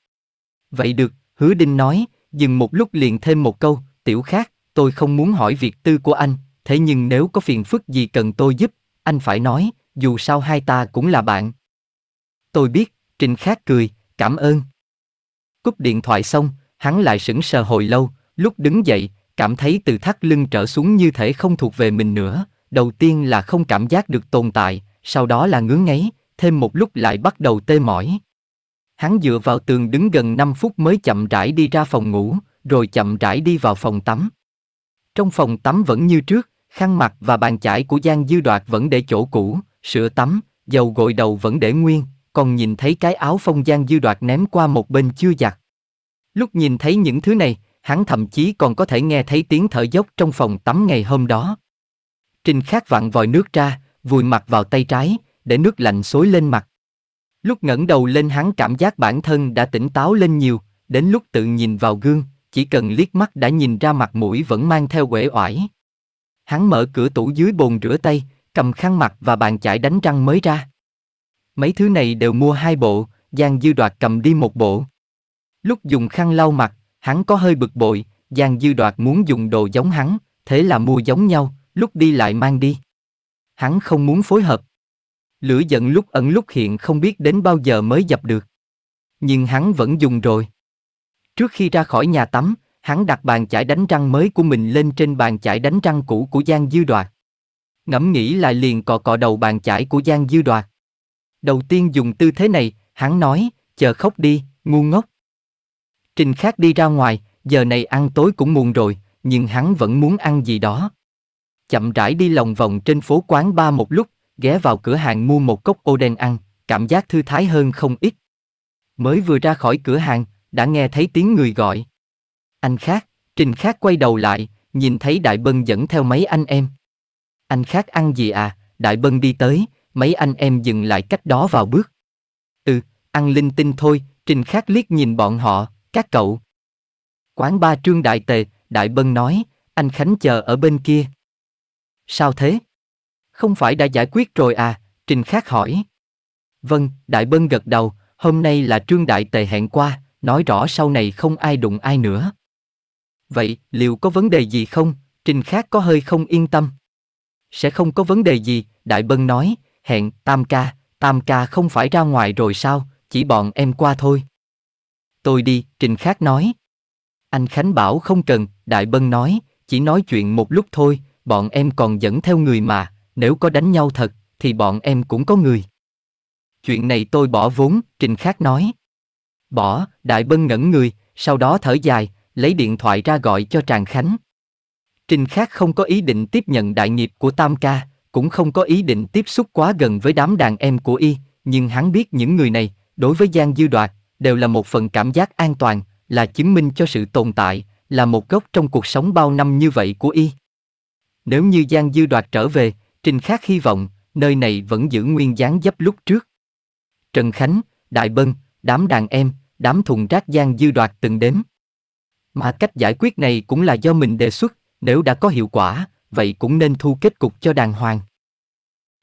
Vậy được, Hứa Đinh nói, dừng một lúc liền thêm một câu, tiểu khác, tôi không muốn hỏi việc tư của anh, thế nhưng nếu có phiền phức gì cần tôi giúp, anh phải nói, dù sao hai ta cũng là bạn. Tôi biết, trình Khát cười, cảm ơn. Cúp điện thoại xong, hắn lại sững sờ hồi lâu, lúc đứng dậy, cảm thấy từ thắt lưng trở xuống như thể không thuộc về mình nữa, đầu tiên là không cảm giác được tồn tại, sau đó là ngứa ngáy, thêm một lúc lại bắt đầu tê mỏi. Hắn dựa vào tường đứng gần 5 phút mới chậm rãi đi ra phòng ngủ, rồi chậm rãi đi vào phòng tắm. Trong phòng tắm vẫn như trước, khăn mặt và bàn chải của Giang Dư Đoạt vẫn để chỗ cũ, sữa tắm, dầu gội đầu vẫn để nguyên, còn nhìn thấy cái áo phong Giang Dư Đoạt ném qua một bên chưa giặt. Lúc nhìn thấy những thứ này, hắn thậm chí còn có thể nghe thấy tiếng thở dốc trong phòng tắm ngày hôm đó. Trình Khắc vặn vòi nước ra, vùi mặt vào tay trái, để nước lạnh xối lên mặt. Lúc ngẩng đầu lên hắn cảm giác bản thân đã tỉnh táo lên nhiều, đến lúc tự nhìn vào gương, chỉ cần liếc mắt đã nhìn ra mặt mũi vẫn mang theo uể oải. Hắn mở cửa tủ dưới bồn rửa tay, cầm khăn mặt và bàn chải đánh răng mới ra. Mấy thứ này đều mua hai bộ, Giang Dư Đoạt cầm đi một bộ. Lúc dùng khăn lau mặt, hắn có hơi bực bội, Giang Dư Đoạt muốn dùng đồ giống hắn, thế là mua giống nhau, lúc đi lại mang đi. Hắn không muốn phối hợp. Lửa giận lúc ẩn lúc hiện không biết đến bao giờ mới dập được. Nhưng hắn vẫn dùng rồi. Trước khi ra khỏi nhà tắm, hắn đặt bàn chải đánh răng mới của mình lên trên bàn chải đánh răng cũ của Giang Dư Đoạt. Ngẫm nghĩ lại liền cọ cọ đầu bàn chải của Giang Dư Đoạt. Đầu tiên dùng tư thế này, hắn nói, chờ khóc đi, ngu ngốc. Trình Khác đi ra ngoài, giờ này ăn tối cũng muộn rồi, nhưng hắn vẫn muốn ăn gì đó. Chậm rãi đi lòng vòng trên phố quán ba một lúc, ghé vào cửa hàng mua một cốc ô đen ăn, cảm giác thư thái hơn không ít. Mới vừa ra khỏi cửa hàng, đã nghe thấy tiếng người gọi. Anh khác, Trình khác quay đầu lại, nhìn thấy Đại Bân dẫn theo mấy anh em. Anh khác ăn gì à, Đại Bân đi tới, mấy anh em dừng lại cách đó vào bước. Ừ, ăn linh tinh thôi, Trình khác liếc nhìn bọn họ, các cậu. Quán ba trương đại tề, Đại Bân nói, anh Khánh chờ ở bên kia. Sao thế? Không phải đã giải quyết rồi à, Trình khác hỏi. Vâng, Đại Bân gật đầu, hôm nay là trương đại tề hẹn qua, nói rõ sau này không ai đụng ai nữa. Vậy, liệu có vấn đề gì không? Trình Khác có hơi không yên tâm. Sẽ không có vấn đề gì, Đại Bân nói, hẹn Tam Ca, Tam Ca không phải ra ngoài rồi sao, chỉ bọn em qua thôi. Tôi đi, Trình Khác nói. Anh Khánh bảo không cần, Đại Bân nói, chỉ nói chuyện một lúc thôi, bọn em còn dẫn theo người mà, nếu có đánh nhau thật, thì bọn em cũng có người. Chuyện này tôi bỏ vốn, Trình Khác nói. Bỏ, Đại Bân ngẩn người, sau đó thở dài, lấy điện thoại ra gọi cho Tràng Khánh. Trình Khác không có ý định tiếp nhận đại nghiệp của Tam Ca, cũng không có ý định tiếp xúc quá gần với đám đàn em của y, nhưng hắn biết những người này, đối với Giang Dư Đoạt, đều là một phần cảm giác an toàn, là chứng minh cho sự tồn tại, là một gốc trong cuộc sống bao năm như vậy của y. Nếu như Giang Dư Đoạt trở về, Trình Khác hy vọng, nơi này vẫn giữ nguyên dáng dấp lúc trước. Trần Khánh, Đại Bân, đám đàn em, đám thùng rác Giang Dư Đoạt từng đến. Mà cách giải quyết này cũng là do mình đề xuất, nếu đã có hiệu quả, vậy cũng nên thu kết cục cho đàng hoàng.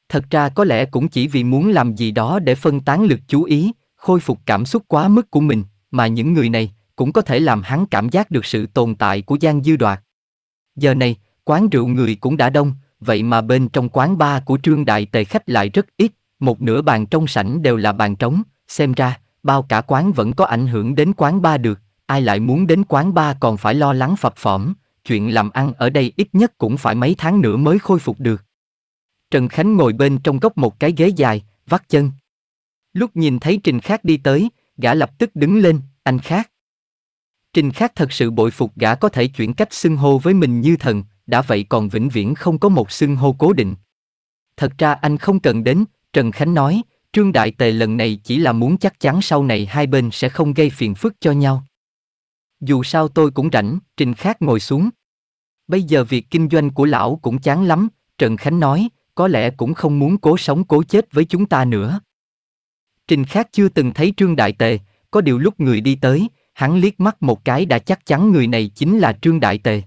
Thật ra có lẽ cũng chỉ vì muốn làm gì đó để phân tán lực chú ý, khôi phục cảm xúc quá mức của mình, mà những người này cũng có thể làm hắn cảm giác được sự tồn tại của Giang Dư Đoạt. Giờ này, quán rượu người cũng đã đông, vậy mà bên trong quán bar của Trương Đại Tề khách lại rất ít, một nửa bàn trong sảnh đều là bàn trống, xem ra, bao cả quán vẫn có ảnh hưởng đến quán bar được, ai lại muốn đến quán ba còn phải lo lắng phập phỏng, chuyện làm ăn ở đây ít nhất cũng phải mấy tháng nữa mới khôi phục được. Trần Khánh ngồi bên trong góc một cái ghế dài, vắt chân. Lúc nhìn thấy Trình Khác đi tới, gã lập tức đứng lên, anh Khác. Trình Khác thật sự bội phục gã có thể chuyển cách xưng hô với mình như thần, đã vậy còn vĩnh viễn không có một xưng hô cố định. Thật ra anh không cần đến, Trần Khánh nói, Trương Đại Tề lần này chỉ là muốn chắc chắn sau này hai bên sẽ không gây phiền phức cho nhau dù sao tôi cũng rảnh, Trình Khác ngồi xuống. Bây giờ việc kinh doanh của lão cũng chán lắm, Trần Khánh nói, có lẽ cũng không muốn cố sống cố chết với chúng ta nữa. Trình Khác chưa từng thấy Trương Đại Tề, có điều lúc người đi tới, hắn liếc mắt một cái đã chắc chắn người này chính là Trương Đại Tề.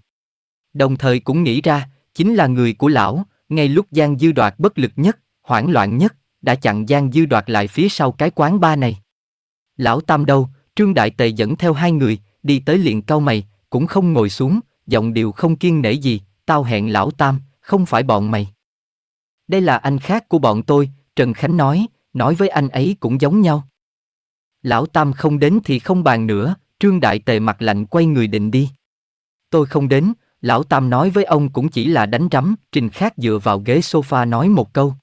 Đồng thời cũng nghĩ ra, chính là người của lão, ngay lúc Giang Dư Đoạt bất lực nhất, hoảng loạn nhất, đã chặn Giang Dư Đoạt lại phía sau cái quán ba này. Lão Tam đâu, Trương Đại Tề dẫn theo hai người, đi tới liền cau mày, cũng không ngồi xuống, giọng điệu không kiên nể gì, tao hẹn lão tam, không phải bọn mày. Đây là anh khác của bọn tôi, Trần Khánh nói, nói với anh ấy cũng giống nhau. Lão Tam không đến thì không bàn nữa, Trương Đại Tề mặt lạnh quay người định đi. Tôi không đến, Lão Tam nói với ông cũng chỉ là đánh rắm, Trình Khác dựa vào ghế sofa nói một câu.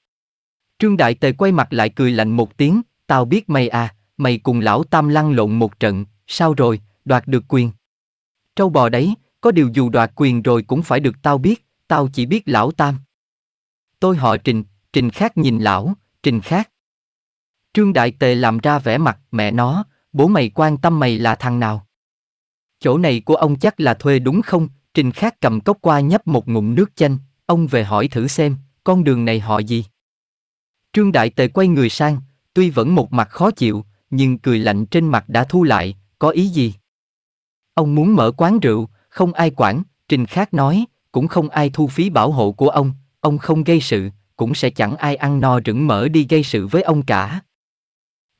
Trương Đại Tề quay mặt lại cười lạnh một tiếng, tao biết mày à, mày cùng Lão Tam lăn lộn một trận, sao rồi, đoạt được quyền. Trâu bò đấy, có điều dù đoạt quyền rồi cũng phải được tao biết, tao chỉ biết lão tam. Tôi họ trình, trình khác nhìn lão, trình khác. Trương Đại Tề làm ra vẻ mặt, mẹ nó, bố mày quan tâm mày là thằng nào? Chỗ này của ông chắc là thuê đúng không? Trình khác cầm cốc qua nhấp một ngụm nước chanh, ông về hỏi thử xem, con đường này họ gì? Trương Đại Tề quay người sang, tuy vẫn một mặt khó chịu, nhưng cười lạnh trên mặt đã thu lại, có ý gì? Ông muốn mở quán rượu, không ai quản, Trình Khác nói, cũng không ai thu phí bảo hộ của ông, ông không gây sự, cũng sẽ chẳng ai ăn no rửng mở đi gây sự với ông cả.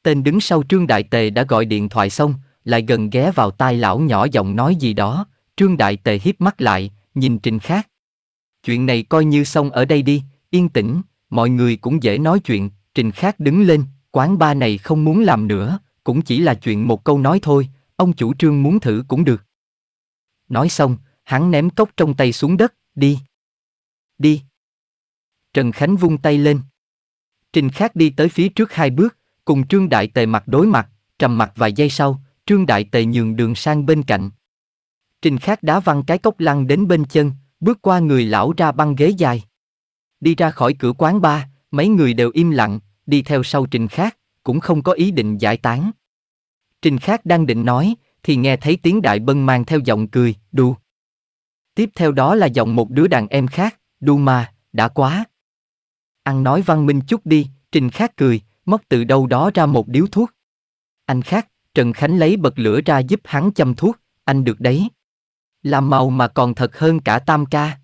Tên đứng sau Trương Đại Tề đã gọi điện thoại xong, lại gần ghé vào tai lão nhỏ giọng nói gì đó, Trương Đại Tề hiếp mắt lại, nhìn Trình Khác. Chuyện này coi như xong ở đây đi, yên tĩnh, mọi người cũng dễ nói chuyện, Trình Khác đứng lên, quán ba này không muốn làm nữa, cũng chỉ là chuyện một câu nói thôi, ông chủ trương muốn thử cũng được. Nói xong, hắn ném cốc trong tay xuống đất, đi. Đi. Trần Khánh vung tay lên. Trình Khác đi tới phía trước hai bước, cùng Trương Đại Tề mặt đối mặt, trầm mặt vài giây sau, Trương Đại Tề nhường đường sang bên cạnh. Trình Khác đá văng cái cốc lăn đến bên chân, bước qua người lão ra băng ghế dài. Đi ra khỏi cửa quán ba, mấy người đều im lặng, đi theo sau Trình Khác, cũng không có ý định giải tán. Trình Khác đang định nói, thì nghe thấy tiếng Đại Bân mang theo giọng cười, đu. Tiếp theo đó là giọng một đứa đàn em khác, đu mà, đã quá. Ăn nói văn minh chút đi, Trình Khác cười, móc từ đâu đó ra một điếu thuốc. Anh Khác, Trần Khánh lấy bật lửa ra giúp hắn châm thuốc, anh được đấy. Làm màu mà còn thật hơn cả tam ca.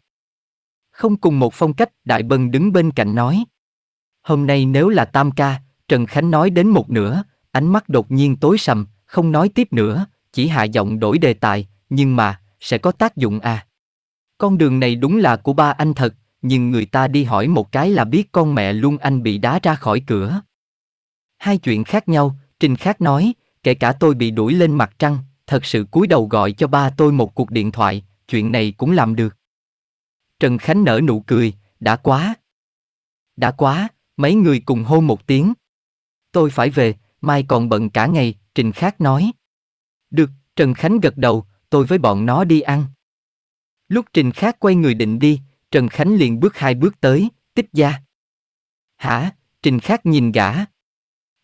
Không cùng một phong cách, Đại Bân đứng bên cạnh nói. Hôm nay nếu là tam ca, Trần Khánh nói đến một nửa, Ánh mắt đột nhiên tối sầm, không nói tiếp nữa, chỉ hạ giọng đổi đề tài, nhưng mà, sẽ có tác dụng à. Con đường này đúng là của ba anh thật, nhưng người ta đi hỏi một cái là biết con mẹ luôn anh bị đá ra khỏi cửa. Hai chuyện khác nhau, Trình Khác nói, kể cả tôi bị đuổi lên mặt trăng, thật sự cúi đầu gọi cho ba tôi một cuộc điện thoại, chuyện này cũng làm được. Trần Khánh nở nụ cười, đã quá. Đã quá, mấy người cùng hô một tiếng. Tôi phải về, mai còn bận cả ngày, Trình Khác nói. Được, Trần Khánh gật đầu, tôi với bọn nó đi ăn. Lúc Trình Khác quay người định đi, Trần Khánh liền bước hai bước tới, tích gia. Hả? Trình Khác nhìn gã.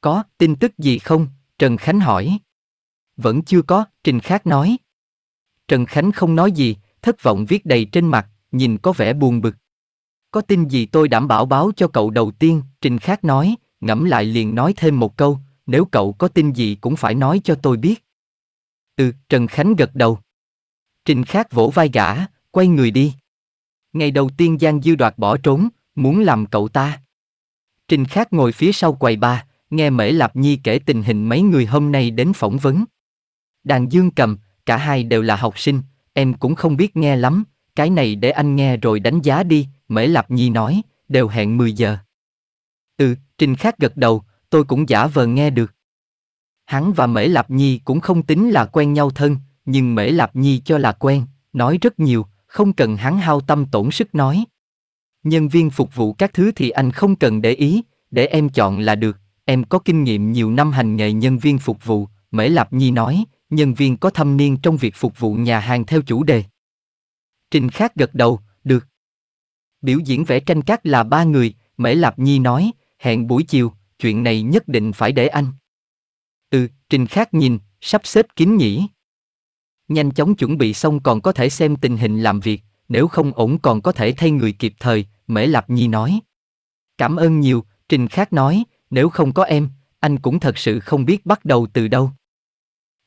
Có tin tức gì không? Trần Khánh hỏi. Vẫn chưa có, Trình Khác nói. Trần Khánh không nói gì, thất vọng viết đầy trên mặt, nhìn có vẻ buồn bực. Có tin gì tôi đảm bảo báo cho cậu đầu tiên, Trình Khác nói, ngẫm lại liền nói thêm một câu, nếu cậu có tin gì cũng phải nói cho tôi biết. Ừ, Trần Khánh gật đầu. Trình Khác vỗ vai gã, quay người đi. Ngày đầu tiên Giang Dư Đoạt bỏ trốn, muốn làm cậu ta. Trình Khác ngồi phía sau quầy ba, nghe Mễ Lạp Nhi kể tình hình mấy người hôm nay đến phỏng vấn. Đàn Dương cầm, cả hai đều là học sinh, em cũng không biết nghe lắm, cái này để anh nghe rồi đánh giá đi, Mễ Lạp Nhi nói, đều hẹn 10 giờ. Ừ, Trình Khác gật đầu, tôi cũng giả vờ nghe được. Hắn và Mễ Lạp Nhi cũng không tính là quen nhau thân, nhưng Mễ Lạp Nhi cho là quen, nói rất nhiều, không cần hắn hao tâm tổn sức nói. Nhân viên phục vụ các thứ thì anh không cần để ý, để em chọn là được, em có kinh nghiệm nhiều năm hành nghề nhân viên phục vụ, Mễ Lạp Nhi nói, nhân viên có thâm niên trong việc phục vụ nhà hàng theo chủ đề. Trình khác gật đầu, được. Biểu diễn vẽ tranh cát là ba người, Mễ Lạp Nhi nói, hẹn buổi chiều, chuyện này nhất định phải để anh. Ừ, Trình Khác nhìn, sắp xếp kín nhỉ. Nhanh chóng chuẩn bị xong còn có thể xem tình hình làm việc, nếu không ổn còn có thể thay người kịp thời, Mễ Lạp Nhi nói. Cảm ơn nhiều, Trình Khác nói, nếu không có em, anh cũng thật sự không biết bắt đầu từ đâu.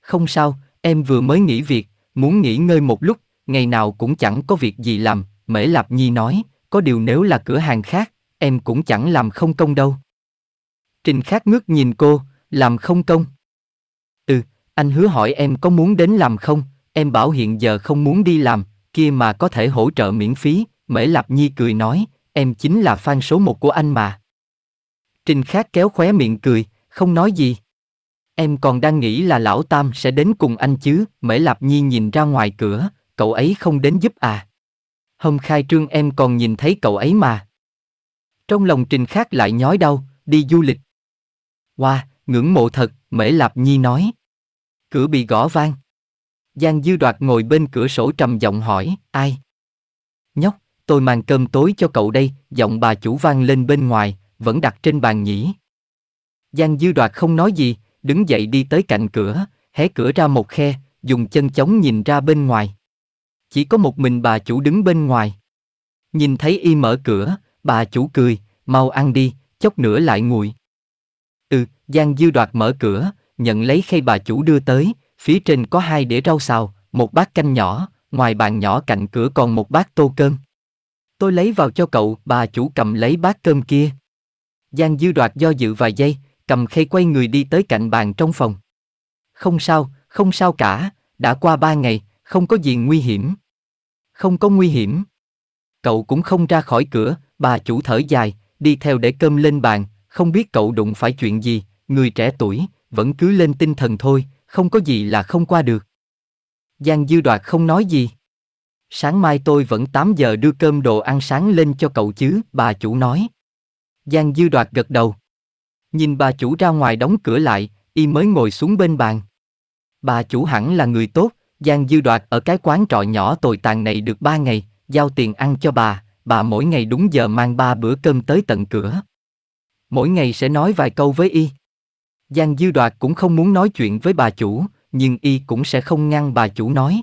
Không sao, em vừa mới nghỉ việc, muốn nghỉ ngơi một lúc, ngày nào cũng chẳng có việc gì làm, Mễ Lạp Nhi nói, có điều nếu là cửa hàng khác, em cũng chẳng làm không công đâu. Trình Khắc ngước nhìn cô, làm không công. Ừ, anh hứa hỏi em có muốn đến làm không, em bảo hiện giờ không muốn đi làm, kia mà có thể hỗ trợ miễn phí, Mễ Lạp Nhi cười nói, em chính là fan số một của anh mà. Trình Khắc kéo khóe miệng cười, không nói gì. Em còn đang nghĩ là lão Tam sẽ đến cùng anh chứ, Mễ Lạp Nhi nhìn ra ngoài cửa, cậu ấy không đến giúp à. Hôm khai trương em còn nhìn thấy cậu ấy mà. Trong lòng Trình Khác lại nhói đau, đi du lịch, Wow, ngưỡng mộ thật, Mễ Lạp Nhi nói. Cửa bị gõ vang. Giang Dư Đoạt ngồi bên cửa sổ trầm giọng hỏi, ai? Nhóc, tôi mang cơm tối cho cậu đây, giọng bà chủ vang lên bên ngoài, vẫn đặt trên bàn nhỉ. Giang Dư Đoạt không nói gì, đứng dậy đi tới cạnh cửa, hé cửa ra một khe, dùng chân chống nhìn ra bên ngoài. Chỉ có một mình bà chủ đứng bên ngoài. Nhìn thấy y mở cửa, bà chủ cười, mau ăn đi, chốc nữa lại nguội. Giang Dư Đoạt mở cửa, nhận lấy khay bà chủ đưa tới, phía trên có hai đĩa rau xào, một bát canh nhỏ, ngoài bàn nhỏ cạnh cửa còn một bát tô cơm. Tôi lấy vào cho cậu, bà chủ cầm lấy bát cơm kia. Giang Dư Đoạt do dự vài giây, cầm khay quay người đi tới cạnh bàn trong phòng. Không sao, không sao cả, đã qua ba ngày, không có gì nguy hiểm. Không có nguy hiểm. Cậu cũng không ra khỏi cửa, bà chủ thở dài, đi theo để cơm lên bàn, không biết cậu đụng phải chuyện gì, người trẻ tuổi, vẫn cứ lên tinh thần thôi, không có gì là không qua được. Giang Dư Đoạt không nói gì. Sáng mai tôi vẫn 8 giờ đưa cơm đồ ăn sáng lên cho cậu chứ, bà chủ nói. Giang Dư Đoạt gật đầu. Nhìn bà chủ ra ngoài đóng cửa lại, y mới ngồi xuống bên bàn. Bà chủ hẳn là người tốt, Giang Dư Đoạt ở cái quán trọ nhỏ tồi tàn này được 3 ngày, giao tiền ăn cho bà, bà mỗi ngày đúng giờ mang ba bữa cơm tới tận cửa. Mỗi ngày sẽ nói vài câu với y. Giang Dư Đoạt cũng không muốn nói chuyện với bà chủ, nhưng y cũng sẽ không ngăn bà chủ nói.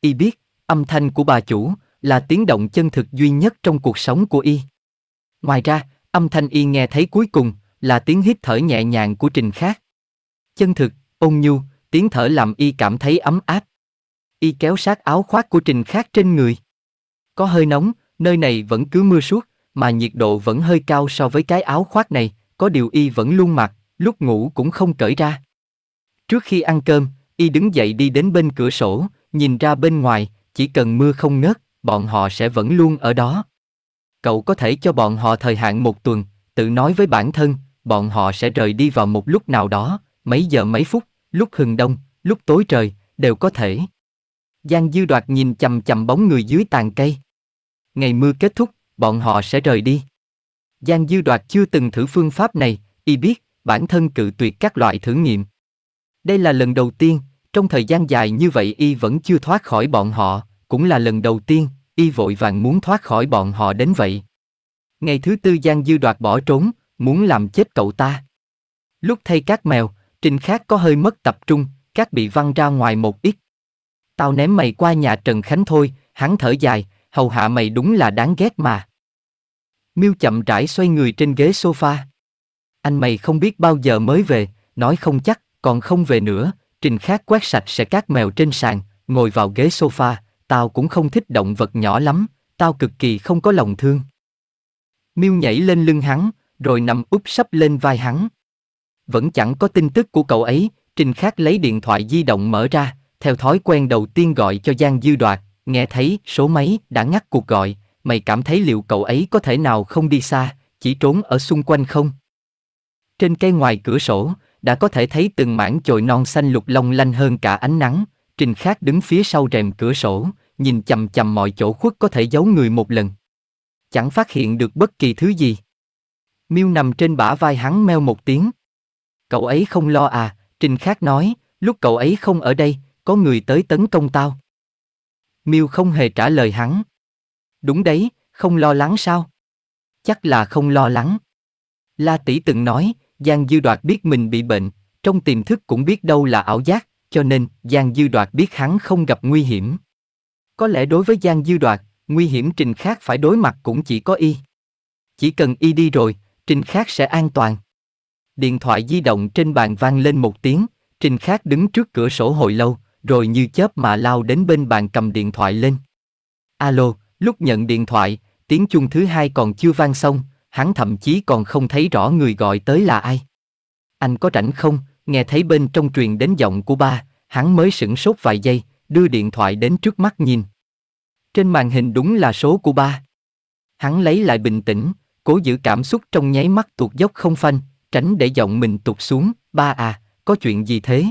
Y biết, âm thanh của bà chủ là tiếng động chân thực duy nhất trong cuộc sống của y. Ngoài ra, âm thanh y nghe thấy cuối cùng là tiếng hít thở nhẹ nhàng của Trình Khác. Chân thực, ôn nhu, tiếng thở làm y cảm thấy ấm áp. Y kéo sát áo khoác của Trình Khác trên người. Có hơi nóng, nơi này vẫn cứ mưa suốt, mà nhiệt độ vẫn hơi cao so với cái áo khoác này, có điều y vẫn luôn mặc, lúc ngủ cũng không cởi ra. Trước khi ăn cơm, y đứng dậy đi đến bên cửa sổ, nhìn ra bên ngoài, chỉ cần mưa không ngớt, bọn họ sẽ vẫn luôn ở đó. Cậu có thể cho bọn họ thời hạn một tuần, tự nói với bản thân, bọn họ sẽ rời đi vào một lúc nào đó, mấy giờ mấy phút, lúc hừng đông, lúc tối trời, đều có thể. Giang Dư Đoạt nhìn chầm chầm bóng người dưới tàn cây. Ngày mưa kết thúc, bọn họ sẽ rời đi. Giang Dư Đoạt chưa từng thử phương pháp này, y biết, bản thân cự tuyệt các loại thử nghiệm. Đây là lần đầu tiên, trong thời gian dài như vậy y vẫn chưa thoát khỏi bọn họ, cũng là lần đầu tiên, y vội vàng muốn thoát khỏi bọn họ đến vậy. Ngày thứ tư Giang Dư đoạt bỏ trốn, muốn làm chết cậu ta. Lúc thay các mèo, Trình Khác có hơi mất tập trung, các bị văng ra ngoài một ít. Tao ném mày qua nhà Trần Khánh thôi, hắn thở dài, hầu hạ mày đúng là đáng ghét mà. Miêu chậm rãi xoay người trên ghế sofa. Anh mày không biết bao giờ mới về, nói không chắc, còn không về nữa, Trình Khác quét sạch sẽ các mèo trên sàn, ngồi vào ghế sofa, tao cũng không thích động vật nhỏ lắm, tao cực kỳ không có lòng thương. Miêu nhảy lên lưng hắn, rồi nằm úp sấp lên vai hắn. Vẫn chẳng có tin tức của cậu ấy, Trình Khác lấy điện thoại di động mở ra, theo thói quen đầu tiên gọi cho Giang Dư Đoạt, nghe thấy số máy đã ngắt cuộc gọi, mày cảm thấy liệu cậu ấy có thể nào không đi xa, chỉ trốn ở xung quanh không? Trên cây ngoài cửa sổ, đã có thể thấy từng mảng chồi non xanh lục long lanh hơn cả ánh nắng. Trình Khác đứng phía sau rèm cửa sổ, nhìn chầm chầm mọi chỗ khuất có thể giấu người một lần. Chẳng phát hiện được bất kỳ thứ gì. Miêu nằm trên bả vai hắn meo một tiếng. Cậu ấy không lo à, Trình Khác nói, lúc cậu ấy không ở đây, có người tới tấn công tao. Miêu không hề trả lời hắn. Đúng đấy, không lo lắng sao? Chắc là không lo lắng. La tỷ từng nói, Giang Dư Đoạt biết mình bị bệnh, trong tiềm thức cũng biết đâu là ảo giác, cho nên Giang Dư Đoạt biết hắn không gặp nguy hiểm. Có lẽ đối với Giang Dư Đoạt, nguy hiểm Trình Khác phải đối mặt cũng chỉ có y. Chỉ cần y đi rồi, Trình Khác sẽ an toàn. Điện thoại di động trên bàn vang lên một tiếng, Trình Khác đứng trước cửa sổ hồi lâu, rồi như chớp mà lao đến bên bàn cầm điện thoại lên. Alo, lúc nhận điện thoại, tiếng chuông thứ hai còn chưa vang xong, hắn thậm chí còn không thấy rõ người gọi tới là ai. Anh có rảnh không? Nghe thấy bên trong truyền đến giọng của ba, hắn mới sửng sốt vài giây, đưa điện thoại đến trước mắt nhìn. Trên màn hình đúng là số của ba. Hắn lấy lại bình tĩnh, cố giữ cảm xúc trong nháy mắt tuột dốc không phanh, tránh để giọng mình tụt xuống, ba à, có chuyện gì thế?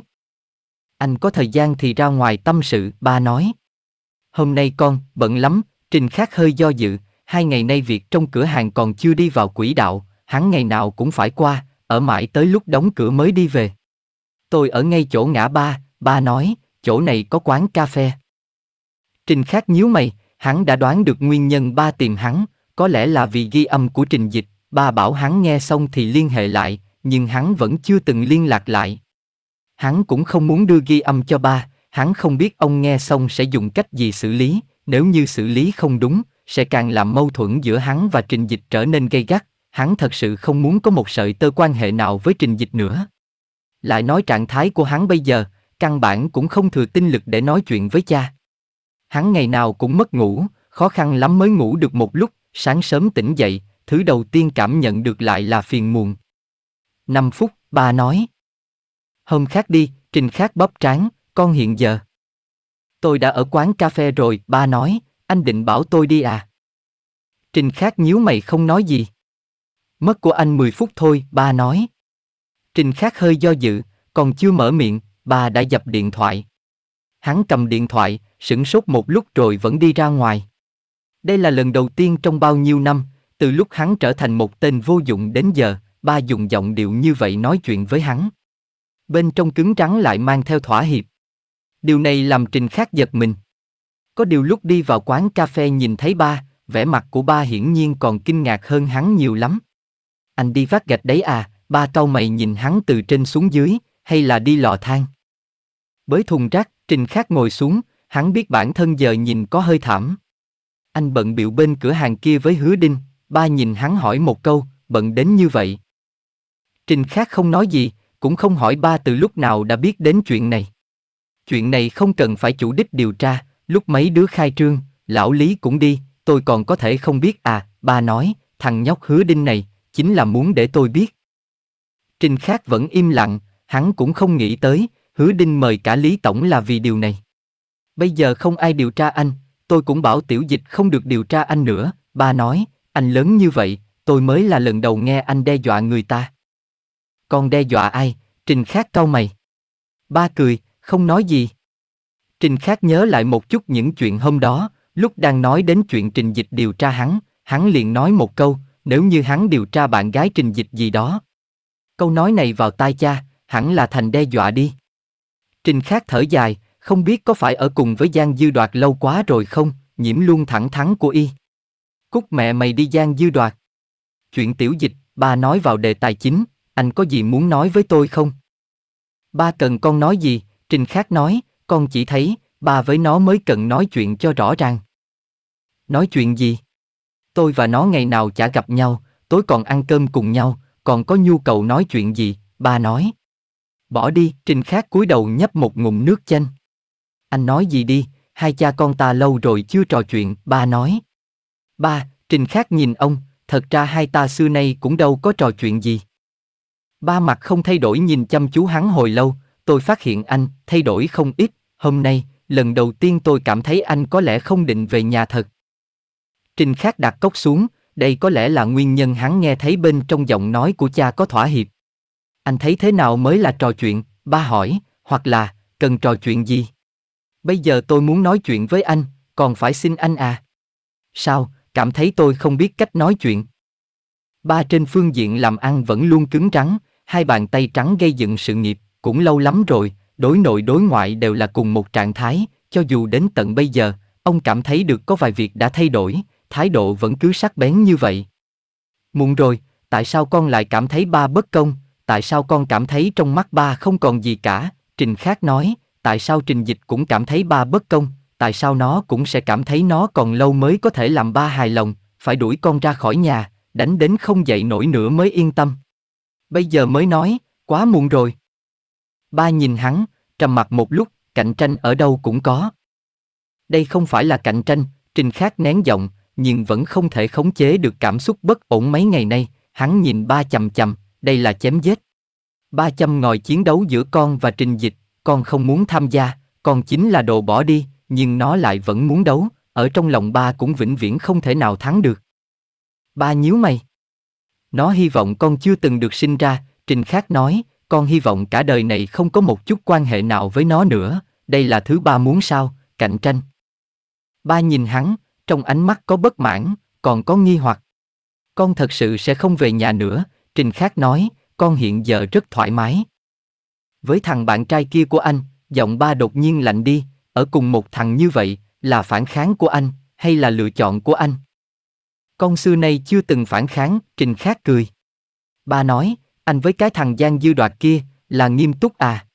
Anh có thời gian thì ra ngoài tâm sự, ba nói. Hôm nay con, bận lắm, Trình Khác hơi do dự, hai ngày nay việc trong cửa hàng còn chưa đi vào quỹ đạo, hắn ngày nào cũng phải qua, ở mãi tới lúc đóng cửa mới đi về. Tôi ở ngay chỗ ngã ba, ba nói, chỗ này có quán cà phê. Trình Khắc nhíu mày, hắn đã đoán được nguyên nhân ba tìm hắn, có lẽ là vì ghi âm của trình dịch, ba bảo hắn nghe xong thì liên hệ lại, nhưng hắn vẫn chưa từng liên lạc lại. Hắn cũng không muốn đưa ghi âm cho ba, hắn không biết ông nghe xong sẽ dùng cách gì xử lý, nếu như xử lý không đúng, sẽ càng làm mâu thuẫn giữa hắn và trình dịch trở nên gay gắt, hắn thật sự không muốn có một sợi tơ quan hệ nào với trình dịch nữa. Lại nói trạng thái của hắn bây giờ, căn bản cũng không thừa tinh lực để nói chuyện với cha. Hắn ngày nào cũng mất ngủ, khó khăn lắm mới ngủ được một lúc, sáng sớm tỉnh dậy, thứ đầu tiên cảm nhận được lại là phiền muộn. Năm phút, ba nói. Hôm khác đi, trình khác bóp tráng, con hiện giờ. Tôi đã ở quán cà phê rồi, ba nói, anh định bảo tôi đi à? Trình Khắc nhíu mày không nói gì. Mất của anh 10 phút thôi, ba nói. Trình Khắc hơi do dự, còn chưa mở miệng, ba đã dập điện thoại. Hắn cầm điện thoại, sửng sốt một lúc rồi vẫn đi ra ngoài. Đây là lần đầu tiên trong bao nhiêu năm, từ lúc hắn trở thành một tên vô dụng đến giờ, ba dùng giọng điệu như vậy nói chuyện với hắn. Bên trong cứng trắng lại mang theo thỏa hiệp. Điều này làm Trình Khắc giật mình. Có điều lúc đi vào quán cà phê nhìn thấy ba, vẻ mặt của ba hiển nhiên còn kinh ngạc hơn hắn nhiều lắm. Anh đi vác gạch đấy à, ba cau mày nhìn hắn từ trên xuống dưới, hay là đi lò than. Bới thùng rác, Trình Khắc ngồi xuống, hắn biết bản thân giờ nhìn có hơi thảm. Anh bận biểu bên cửa hàng kia với hứa đinh, ba nhìn hắn hỏi một câu, bận đến như vậy. Trình Khắc không nói gì, cũng không hỏi ba từ lúc nào đã biết đến chuyện này. Chuyện này không cần phải chủ đích điều tra, Lúc mấy đứa khai trương, lão Lý cũng đi, tôi còn có thể không biết à, ba nói, thằng nhóc hứa đinh này, chính là muốn để tôi biết. Trình Khác vẫn im lặng, hắn cũng không nghĩ tới, hứa đinh mời cả Lý Tổng là vì điều này. Bây giờ không ai điều tra anh, tôi cũng bảo tiểu dịch không được điều tra anh nữa, ba nói, anh lớn như vậy, tôi mới là lần đầu nghe anh đe dọa người ta. Còn đe dọa ai, Trình Khác cau mày. Ba cười, không nói gì. Trình Khác nhớ lại một chút những chuyện hôm đó, lúc đang nói đến chuyện Trình Dịch điều tra hắn, hắn liền nói một câu, nếu như hắn điều tra bạn gái Trình Dịch gì đó. Câu nói này vào tai cha, hẳn là thành đe dọa đi. Trình Khác thở dài, không biết có phải ở cùng với Giang Dư Đoạt lâu quá rồi không, nhiễm luôn thẳng thắn của y. Cúc mẹ mày đi Giang Dư Đoạt. Chuyện tiểu dịch, ba nói vào đề tài chính, anh có gì muốn nói với tôi không? Ba cần con nói gì? Trình Khác nói, con chỉ thấy, ba với nó mới cần nói chuyện cho rõ ràng. Nói chuyện gì? Tôi và nó ngày nào chả gặp nhau, tối còn ăn cơm cùng nhau, còn có nhu cầu nói chuyện gì, ba nói. Bỏ đi, Trình Khác cúi đầu nhấp một ngụm nước chanh. Anh nói gì đi, hai cha con ta lâu rồi chưa trò chuyện, ba nói. Ba, Trình Khác nhìn ông, thật ra hai ta xưa nay cũng đâu có trò chuyện gì. Ba mặt không thay đổi nhìn chăm chú hắn hồi lâu, tôi phát hiện anh thay đổi không ít, Hôm nay, lần đầu tiên tôi cảm thấy anh có lẽ không định về nhà thật. Trình Khắc đặt cốc xuống, đây có lẽ là nguyên nhân hắn nghe thấy bên trong giọng nói của cha có thỏa hiệp. Anh thấy thế nào mới là trò chuyện, ba hỏi, hoặc là, cần trò chuyện gì? Bây giờ tôi muốn nói chuyện với anh, còn phải xin anh à? Sao, cảm thấy tôi không biết cách nói chuyện? Ba trên phương diện làm ăn vẫn luôn cứng rắn, hai bàn tay trắng gây dựng sự nghiệp, cũng lâu lắm rồi, đối nội đối ngoại đều là cùng một trạng thái, cho dù đến tận bây giờ, ông cảm thấy được có vài việc đã thay đổi, thái độ vẫn cứ sắc bén như vậy. Muộn rồi, tại sao con lại cảm thấy ba bất công, tại sao con cảm thấy trong mắt ba không còn gì cả, Trình Khác nói, tại sao Trình Dịch cũng cảm thấy ba bất công, tại sao nó cũng sẽ cảm thấy nó còn lâu mới có thể làm ba hài lòng, phải đuổi con ra khỏi nhà, đánh đến không dậy nổi nữa mới yên tâm. Bây giờ mới nói, quá muộn rồi. Ba nhìn hắn, trầm mặt một lúc, cạnh tranh ở đâu cũng có. Đây không phải là cạnh tranh, Trình Khắc nén giọng, nhưng vẫn không thể khống chế được cảm xúc bất ổn mấy ngày nay, hắn nhìn ba chầm chầm, đây là chém giết. Ba châm ngồi chiến đấu giữa con và Trình Dịch, con không muốn tham gia, con chính là đồ bỏ đi, nhưng nó lại vẫn muốn đấu, ở trong lòng ba cũng vĩnh viễn không thể nào thắng được. Ba nhíu mày. Nó hy vọng con chưa từng được sinh ra, Trình Khắc nói, con hy vọng cả đời này không có một chút quan hệ nào với nó nữa, đây là thứ ba muốn sao, cạnh tranh. Ba nhìn hắn, trong ánh mắt có bất mãn, còn có nghi hoặc. Con thật sự sẽ không về nhà nữa, Trình Khác nói, con hiện giờ rất thoải mái. Với thằng bạn trai kia của anh, giọng ba đột nhiên lạnh đi, ở cùng một thằng như vậy, là phản kháng của anh, hay là lựa chọn của anh? Con xưa nay chưa từng phản kháng, Trình Khác cười. Ba nói, anh với cái thằng Giang Dư Đoạt kia, là nghiêm túc à?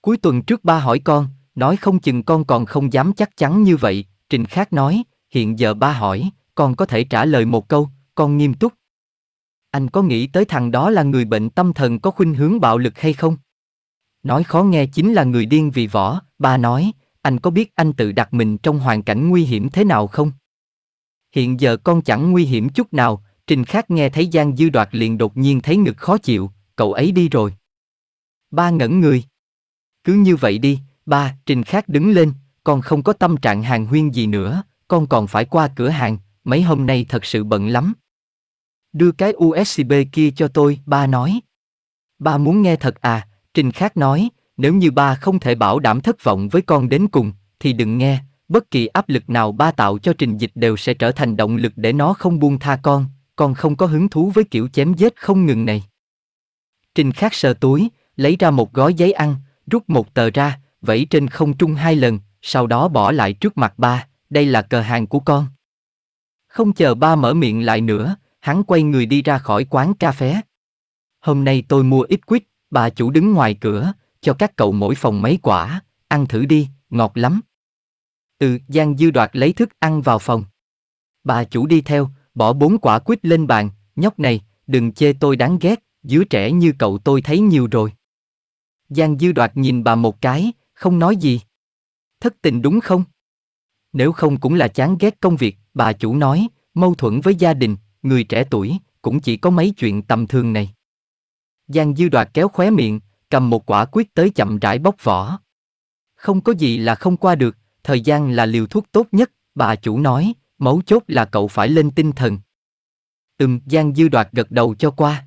Cuối tuần trước ba hỏi con, nói không chừng con còn không dám chắc chắn như vậy, Trình Khác nói, hiện giờ ba hỏi, con có thể trả lời một câu, con nghiêm túc. Anh có nghĩ tới thằng đó là người bệnh tâm thần có khuynh hướng bạo lực hay không? Nói khó nghe chính là người điên vì võ, ba nói, anh có biết anh tự đặt mình trong hoàn cảnh nguy hiểm thế nào không? Hiện giờ con chẳng nguy hiểm chút nào, Trình Khắc nghe thấy Giang Dư Đoạt liền đột nhiên thấy ngực khó chịu, cậu ấy đi rồi. Ba ngẩn người. Cứ như vậy đi, ba, Trình Khắc đứng lên, con không có tâm trạng hàng huyên gì nữa, con còn phải qua cửa hàng, mấy hôm nay thật sự bận lắm. Đưa cái USB kia cho tôi, ba nói. Ba muốn nghe thật à, Trình Khắc nói, nếu như ba không thể bảo đảm thất vọng với con đến cùng, thì đừng nghe, bất kỳ áp lực nào ba tạo cho trình dịch đều sẽ trở thành động lực để nó không buông tha con, con không có hứng thú với kiểu chém giết không ngừng này. Trình Khắc sờ túi, lấy ra một gói giấy ăn, rút một tờ ra, vẫy trên không trung hai lần, sau đó bỏ lại trước mặt ba, đây là cờ hàng của con. Không chờ ba mở miệng lại nữa, hắn quay người đi ra khỏi quán cà phê. Hôm nay tôi mua ít quýt, bà chủ đứng ngoài cửa, cho các cậu mỗi phòng mấy quả, ăn thử đi, ngọt lắm. Từ Giang Dư Đoạt lấy thức ăn vào phòng. Bà chủ đi theo, bỏ bốn quả quýt lên bàn, nhóc này, đừng chê tôi đáng ghét, dứa trẻ như cậu tôi thấy nhiều rồi. Giang Dư Đoạt nhìn bà một cái, không nói gì. Thất tình đúng không? Nếu không cũng là chán ghét công việc, bà chủ nói, mâu thuẫn với gia đình, người trẻ tuổi, cũng chỉ có mấy chuyện tầm thường này. Giang Dư Đoạt kéo khóe miệng, cầm một quả quyết tới chậm rãi bóc vỏ. Không có gì là không qua được, thời gian là liều thuốc tốt nhất, bà chủ nói, Mấu chốt là cậu phải lên tinh thần. Ừm, Giang Dư Đoạt gật đầu cho qua.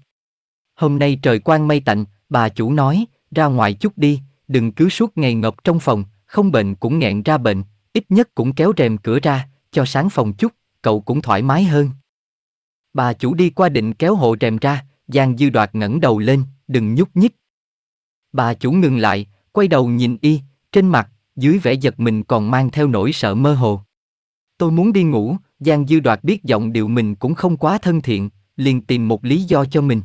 Hôm nay trời quang mây tạnh, bà chủ nói, ra ngoài chút đi, đừng cứ suốt ngày ngọc trong phòng, không bệnh cũng nghẹn ra bệnh, ít nhất cũng kéo rèm cửa ra, cho sáng phòng chút, cậu cũng thoải mái hơn. Bà chủ đi qua định kéo hộ rèm ra, Giang Dư Đoạt ngẩng đầu lên, đừng nhúc nhích. Bà chủ ngừng lại, quay đầu nhìn y, trên mặt, dưới vẻ giật mình còn mang theo nỗi sợ mơ hồ. Tôi muốn đi ngủ, Giang Dư Đoạt biết giọng điệu mình cũng không quá thân thiện, liền tìm một lý do cho mình.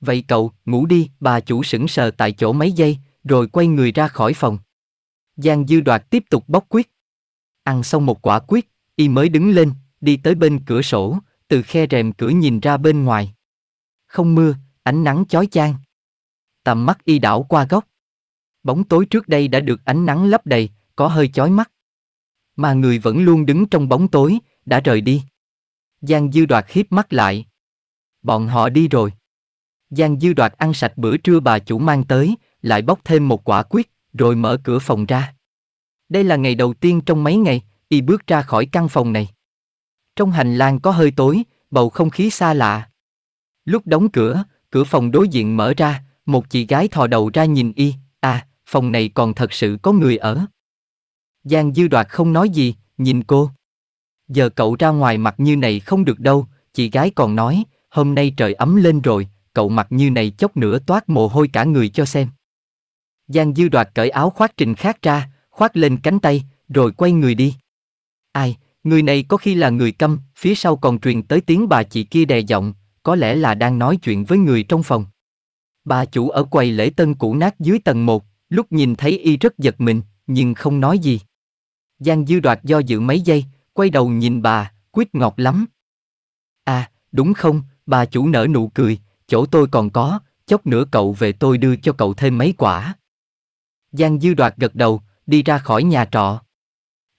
Vậy cậu, ngủ đi, bà chủ sững sờ tại chỗ mấy giây, rồi quay người ra khỏi phòng. Giang Dư Đoạt tiếp tục bóc quyết. Ăn xong một quả quyết, y mới đứng lên, đi tới bên cửa sổ, từ khe rèm cửa nhìn ra bên ngoài. Không mưa, ánh nắng chói chang. Tầm mắt y đảo qua góc. Bóng tối trước đây đã được ánh nắng lấp đầy, có hơi chói mắt mà người vẫn luôn đứng trong bóng tối, đã rời đi. Giang Dư Đoạt hiếp mắt lại. Bọn họ đi rồi. Giang Dư Đoạt ăn sạch bữa trưa bà chủ mang tới, lại bóc thêm một quả quyết, rồi mở cửa phòng ra. Đây là ngày đầu tiên trong mấy ngày, y bước ra khỏi căn phòng này. Trong hành lang có hơi tối, bầu không khí xa lạ. Lúc đóng cửa, cửa phòng đối diện mở ra, một chị gái thò đầu ra nhìn y, à, phòng này còn thật sự có người ở. Giang Dư Đoạt không nói gì, nhìn cô. Giờ cậu ra ngoài mặc như này không được đâu, chị gái còn nói, hôm nay trời ấm lên rồi, cậu mặc như này chốc nữa toát mồ hôi cả người cho xem. Giang Dư Đoạt cởi áo khoác trình khác ra, khoác lên cánh tay, rồi quay người đi. Ai, người này có khi là người câm, phía sau còn truyền tới tiếng bà chị kia đè giọng, có lẽ là đang nói chuyện với người trong phòng. Bà chủ ở quầy lễ tân cũ nát dưới tầng 1, lúc nhìn thấy y rất giật mình, nhưng không nói gì. Giang Dư Đoạt do dự mấy giây, quay đầu nhìn bà, quyết ngọt lắm. À, đúng không, bà chủ nở nụ cười, chỗ tôi còn có, chốc nữa cậu về tôi đưa cho cậu thêm mấy quả. Giang Dư Đoạt gật đầu, đi ra khỏi nhà trọ.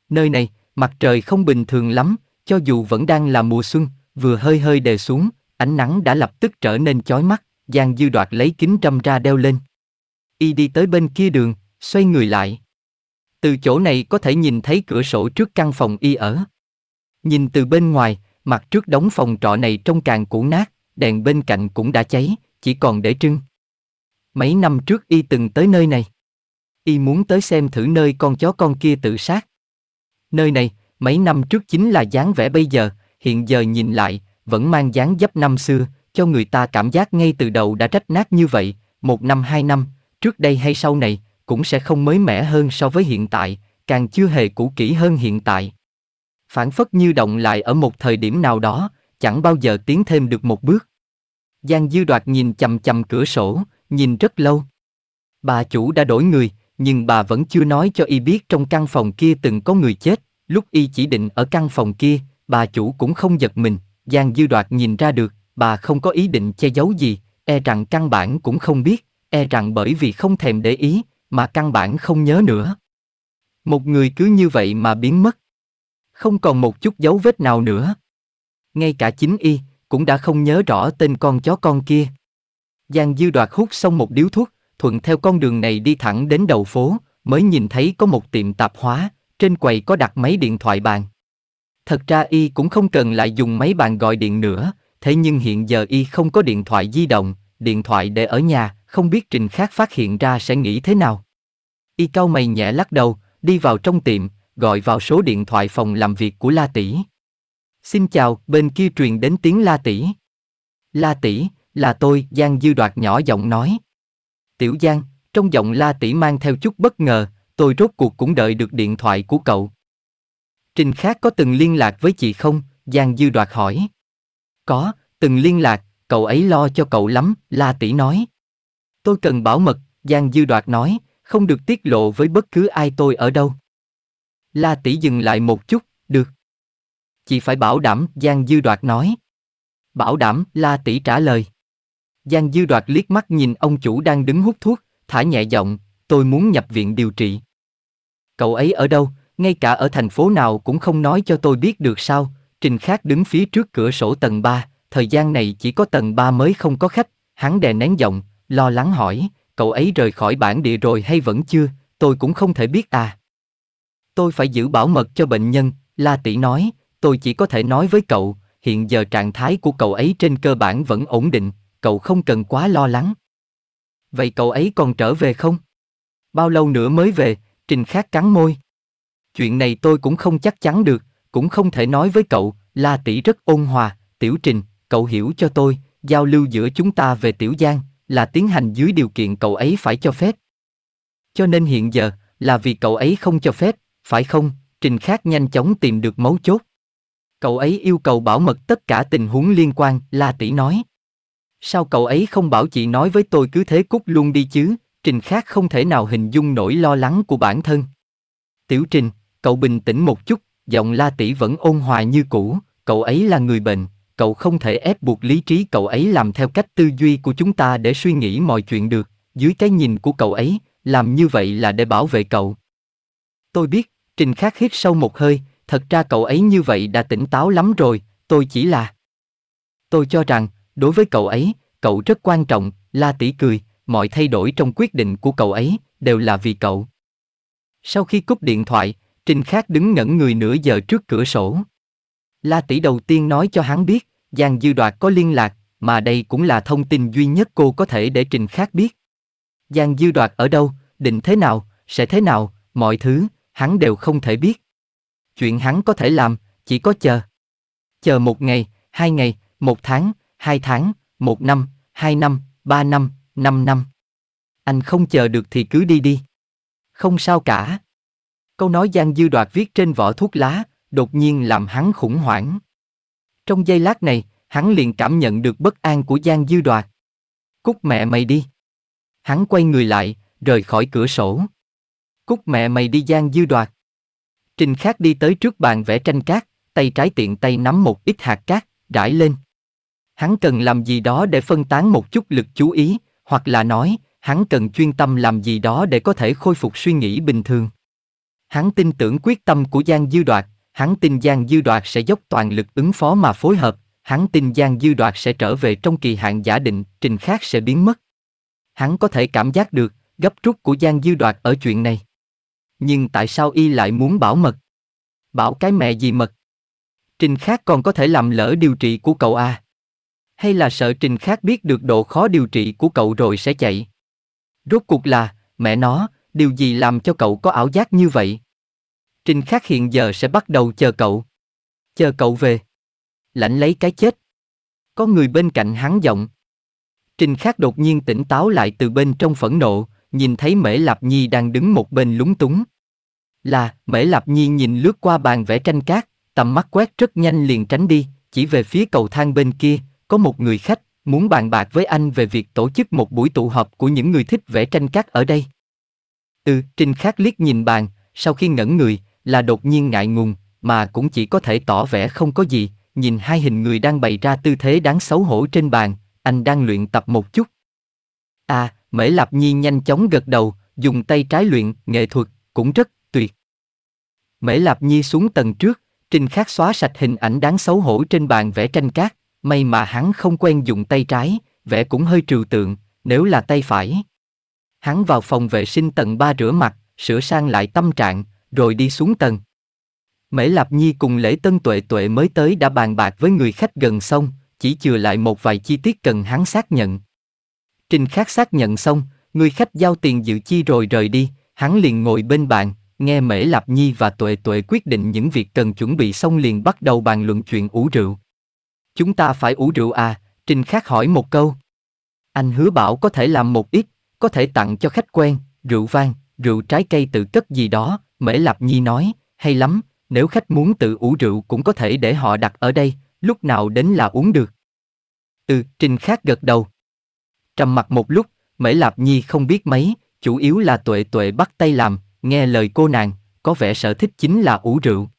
Nơi này, mặt trời không bình thường lắm, cho dù vẫn đang là mùa xuân, vừa hơi hơi đề xuống, ánh nắng đã lập tức trở nên chói mắt, Giang Dư Đoạt lấy kính trâm ra đeo lên. Y đi tới bên kia đường, xoay người lại. Từ chỗ này có thể nhìn thấy cửa sổ trước căn phòng y ở. Nhìn từ bên ngoài, mặt trước đống phòng trọ này trông càng cũ nát, đèn bên cạnh cũng đã cháy, chỉ còn để trưng. Mấy năm trước y từng tới nơi này. Y muốn tới xem thử nơi con chó con kia tự sát. Nơi này, mấy năm trước chính là dáng vẻ bây giờ, hiện giờ nhìn lại, vẫn mang dáng dấp năm xưa, cho người ta cảm giác ngay từ đầu đã rách nát như vậy, một năm hai năm, trước đây hay sau này, cũng sẽ không mới mẻ hơn so với hiện tại, càng chưa hề cũ kỹ hơn hiện tại. Phản phất như động lại ở một thời điểm nào đó, chẳng bao giờ tiến thêm được một bước. Giang Dư Đoạt nhìn chầm chầm cửa sổ, nhìn rất lâu. Bà chủ đã đổi người, nhưng bà vẫn chưa nói cho y biết trong căn phòng kia từng có người chết. Lúc y chỉ định ở căn phòng kia, bà chủ cũng không giật mình. Giang Dư Đoạt nhìn ra được, bà không có ý định che giấu gì, e rằng căn bản cũng không biết, e rằng bởi vì không thèm để ý, mà căn bản không nhớ nữa. Một người cứ như vậy mà biến mất. Không còn một chút dấu vết nào nữa. Ngay cả chính y cũng đã không nhớ rõ tên con chó con kia. Giang Dư Đoạt hút xong một điếu thuốc, thuận theo con đường này đi thẳng đến đầu phố, mới nhìn thấy có một tiệm tạp hóa, trên quầy có đặt máy điện thoại bàn. Thật ra y cũng không cần lại dùng máy bàn gọi điện nữa, thế nhưng hiện giờ y không có điện thoại di động, điện thoại để ở nhà, không biết Trình Khác phát hiện ra sẽ nghĩ thế nào. Y cau mày nhẹ lắc đầu, đi vào trong tiệm, gọi vào số điện thoại phòng làm việc của La Tỷ. Xin chào, bên kia truyền đến tiếng La Tỷ. La Tỷ, là tôi, Giang Dư Đoạt nhỏ giọng nói. Tiểu Giang, trong giọng La Tỷ mang theo chút bất ngờ, tôi rốt cuộc cũng đợi được điện thoại của cậu. Trình Khác có từng liên lạc với chị không? Giang Dư Đoạt hỏi. Có, từng liên lạc, cậu ấy lo cho cậu lắm, La Tỷ nói. Tôi cần bảo mật, Giang Dư Đoạt nói, không được tiết lộ với bất cứ ai tôi ở đâu. La tỷ dừng lại một chút, được. chỉ phải bảo đảm, Giang Dư Đoạt nói. Bảo đảm, La tỷ trả lời. Giang Dư Đoạt liếc mắt nhìn ông chủ đang đứng hút thuốc, thả nhẹ giọng, tôi muốn nhập viện điều trị. Cậu ấy ở đâu, ngay cả ở thành phố nào cũng không nói cho tôi biết được sao, Trình Khác đứng phía trước cửa sổ tầng 3, thời gian này chỉ có tầng 3 mới không có khách, hắn đè nén giọng, lo lắng hỏi, cậu ấy rời khỏi bản địa rồi hay vẫn chưa, tôi cũng không thể biết à. Tôi phải giữ bảo mật cho bệnh nhân, La Tỷ nói, tôi chỉ có thể nói với cậu, hiện giờ trạng thái của cậu ấy trên cơ bản vẫn ổn định, cậu không cần quá lo lắng. Vậy cậu ấy còn trở về không? Bao lâu nữa mới về, Trình Khát cắn môi. Chuyện này tôi cũng không chắc chắn được, cũng không thể nói với cậu, La Tỷ rất ôn hòa, Tiểu Trình, cậu hiểu cho tôi, giao lưu giữa chúng ta về Tiểu Giang, là tiến hành dưới điều kiện cậu ấy phải cho phép. Cho nên hiện giờ, là vì cậu ấy không cho phép, phải không? Trình Khác nhanh chóng tìm được mấu chốt. Cậu ấy yêu cầu bảo mật tất cả tình huống liên quan, La Tỷ nói. Sao cậu ấy không bảo chị nói với tôi cứ thế cút luôn đi chứ? Trình Khác không thể nào hình dung nỗi lo lắng của bản thân. Tiểu Trình, cậu bình tĩnh một chút, giọng La Tỷ vẫn ôn hòa như cũ, cậu ấy là người bệnh, cậu không thể ép buộc lý trí cậu ấy làm theo cách tư duy của chúng ta để suy nghĩ mọi chuyện được dưới cái nhìn của cậu ấy làm như vậy là để bảo vệ cậu tôi biết trình khắc hít sâu một hơi thật ra cậu ấy như vậy đã tỉnh táo lắm rồi tôi chỉ là tôi cho rằng đối với cậu ấy cậu rất quan trọng la tỷ cười mọi thay đổi trong quyết định của cậu ấy đều là vì cậu sau khi cúp điện thoại trình khắc đứng ngẩn người nửa giờ trước cửa sổ la tỷ đầu tiên nói cho hắn biết Giang Dư Đoạt có liên lạc, mà đây cũng là thông tin duy nhất cô có thể để Trình Khác biết. Giang Dư Đoạt ở đâu, định thế nào, sẽ thế nào, mọi thứ, hắn đều không thể biết. Chuyện hắn có thể làm, chỉ có chờ. Chờ một ngày, hai ngày, một tháng, hai tháng, một năm, hai năm, ba năm, năm năm. Anh không chờ được thì cứ đi đi. Không sao cả. Câu nói Giang Dư Đoạt viết trên vỏ thuốc lá, đột nhiên làm hắn khủng hoảng. Trong giây lát này, hắn liền cảm nhận được bất an của Giang Dư Đoạt. Cút mẹ mày đi. Hắn quay người lại, rời khỏi cửa sổ. Cút mẹ mày đi Giang Dư Đoạt. Trình Khắc đi tới trước bàn vẽ tranh cát, tay trái tiện tay nắm một ít hạt cát, rải lên. Hắn cần làm gì đó để phân tán một chút lực chú ý, hoặc là nói, hắn cần chuyên tâm làm gì đó để có thể khôi phục suy nghĩ bình thường. Hắn tin tưởng quyết tâm của Giang Dư Đoạt, hắn tin Giang Dư Đoạt sẽ dốc toàn lực ứng phó mà phối hợp, hắn tin Giang Dư Đoạt sẽ trở về trong kỳ hạn giả định, trình khác sẽ biến mất. Hắn có thể cảm giác được gấp rút của Giang Dư Đoạt ở chuyện này. Nhưng tại sao y lại muốn bảo mật? Bảo cái mẹ gì mật? Trình khác còn có thể làm lỡ điều trị của cậu à? Hay là sợ Trình khác biết được độ khó điều trị của cậu rồi sẽ chạy? Rốt cuộc là, mẹ nó, điều gì làm cho cậu có ảo giác như vậy? Trình Khắc hiện giờ sẽ bắt đầu chờ cậu. Chờ cậu về. Lãnh lấy cái chết. Có người bên cạnh hắn giọng. Trình Khắc đột nhiên tỉnh táo lại từ bên trong phẫn nộ, nhìn thấy Mễ Lạp Nhi đang đứng một bên lúng túng. Là, Mễ Lạp Nhi nhìn lướt qua bàn vẽ tranh cát, tầm mắt quét rất nhanh liền tránh đi, chỉ về phía cầu thang bên kia, có một người khách, muốn bàn bạc với anh về việc tổ chức một buổi tụ họp của những người thích vẽ tranh cát ở đây. Ừ, Trình Khắc liếc nhìn bàn, sau khi ngẩn người, là đột nhiên ngại ngùng, mà cũng chỉ có thể tỏ vẻ không có gì, nhìn hai hình người đang bày ra tư thế đáng xấu hổ trên bàn, anh đang luyện tập một chút. À, Mễ Lạp Nhi nhanh chóng gật đầu, dùng tay trái luyện, nghệ thuật, cũng rất tuyệt. Mễ Lạp Nhi xuống tầng trước, Trình Khắc xóa sạch hình ảnh đáng xấu hổ trên bàn vẽ tranh cát, may mà hắn không quen dùng tay trái, vẽ cũng hơi trừu tượng, nếu là tay phải. Hắn vào phòng vệ sinh tầng 3 rửa mặt, sửa sang lại tâm trạng, rồi đi xuống tầng. Mễ Lạp Nhi cùng lễ tân tuệ tuệ mới tới đã bàn bạc với người khách gần xong, chỉ chừa lại một vài chi tiết cần hắn xác nhận. Trình khác xác nhận xong, người khách giao tiền dự chi rồi rời đi, hắn liền ngồi bên bàn, nghe Mễ Lạp Nhi và Tuệ Tuệ quyết định những việc cần chuẩn bị xong liền bắt đầu bàn luận chuyện ủ rượu. Chúng ta phải ủ rượu à, Trình Khắc hỏi một câu. Anh hứa bảo có thể làm một ít, có thể tặng cho khách quen, rượu vang, rượu trái cây tự cất gì đó, Mễ Lạp Nhi nói, hay lắm, nếu khách muốn tự ủ rượu cũng có thể để họ đặt ở đây, lúc nào đến là uống được. Ừ, Trình Khác gật đầu. Trầm mặt một lúc, Mễ Lạp Nhi không biết mấy, chủ yếu là tuệ tuệ bắt tay làm, nghe lời cô nàng, có vẻ sở thích chính là ủ rượu.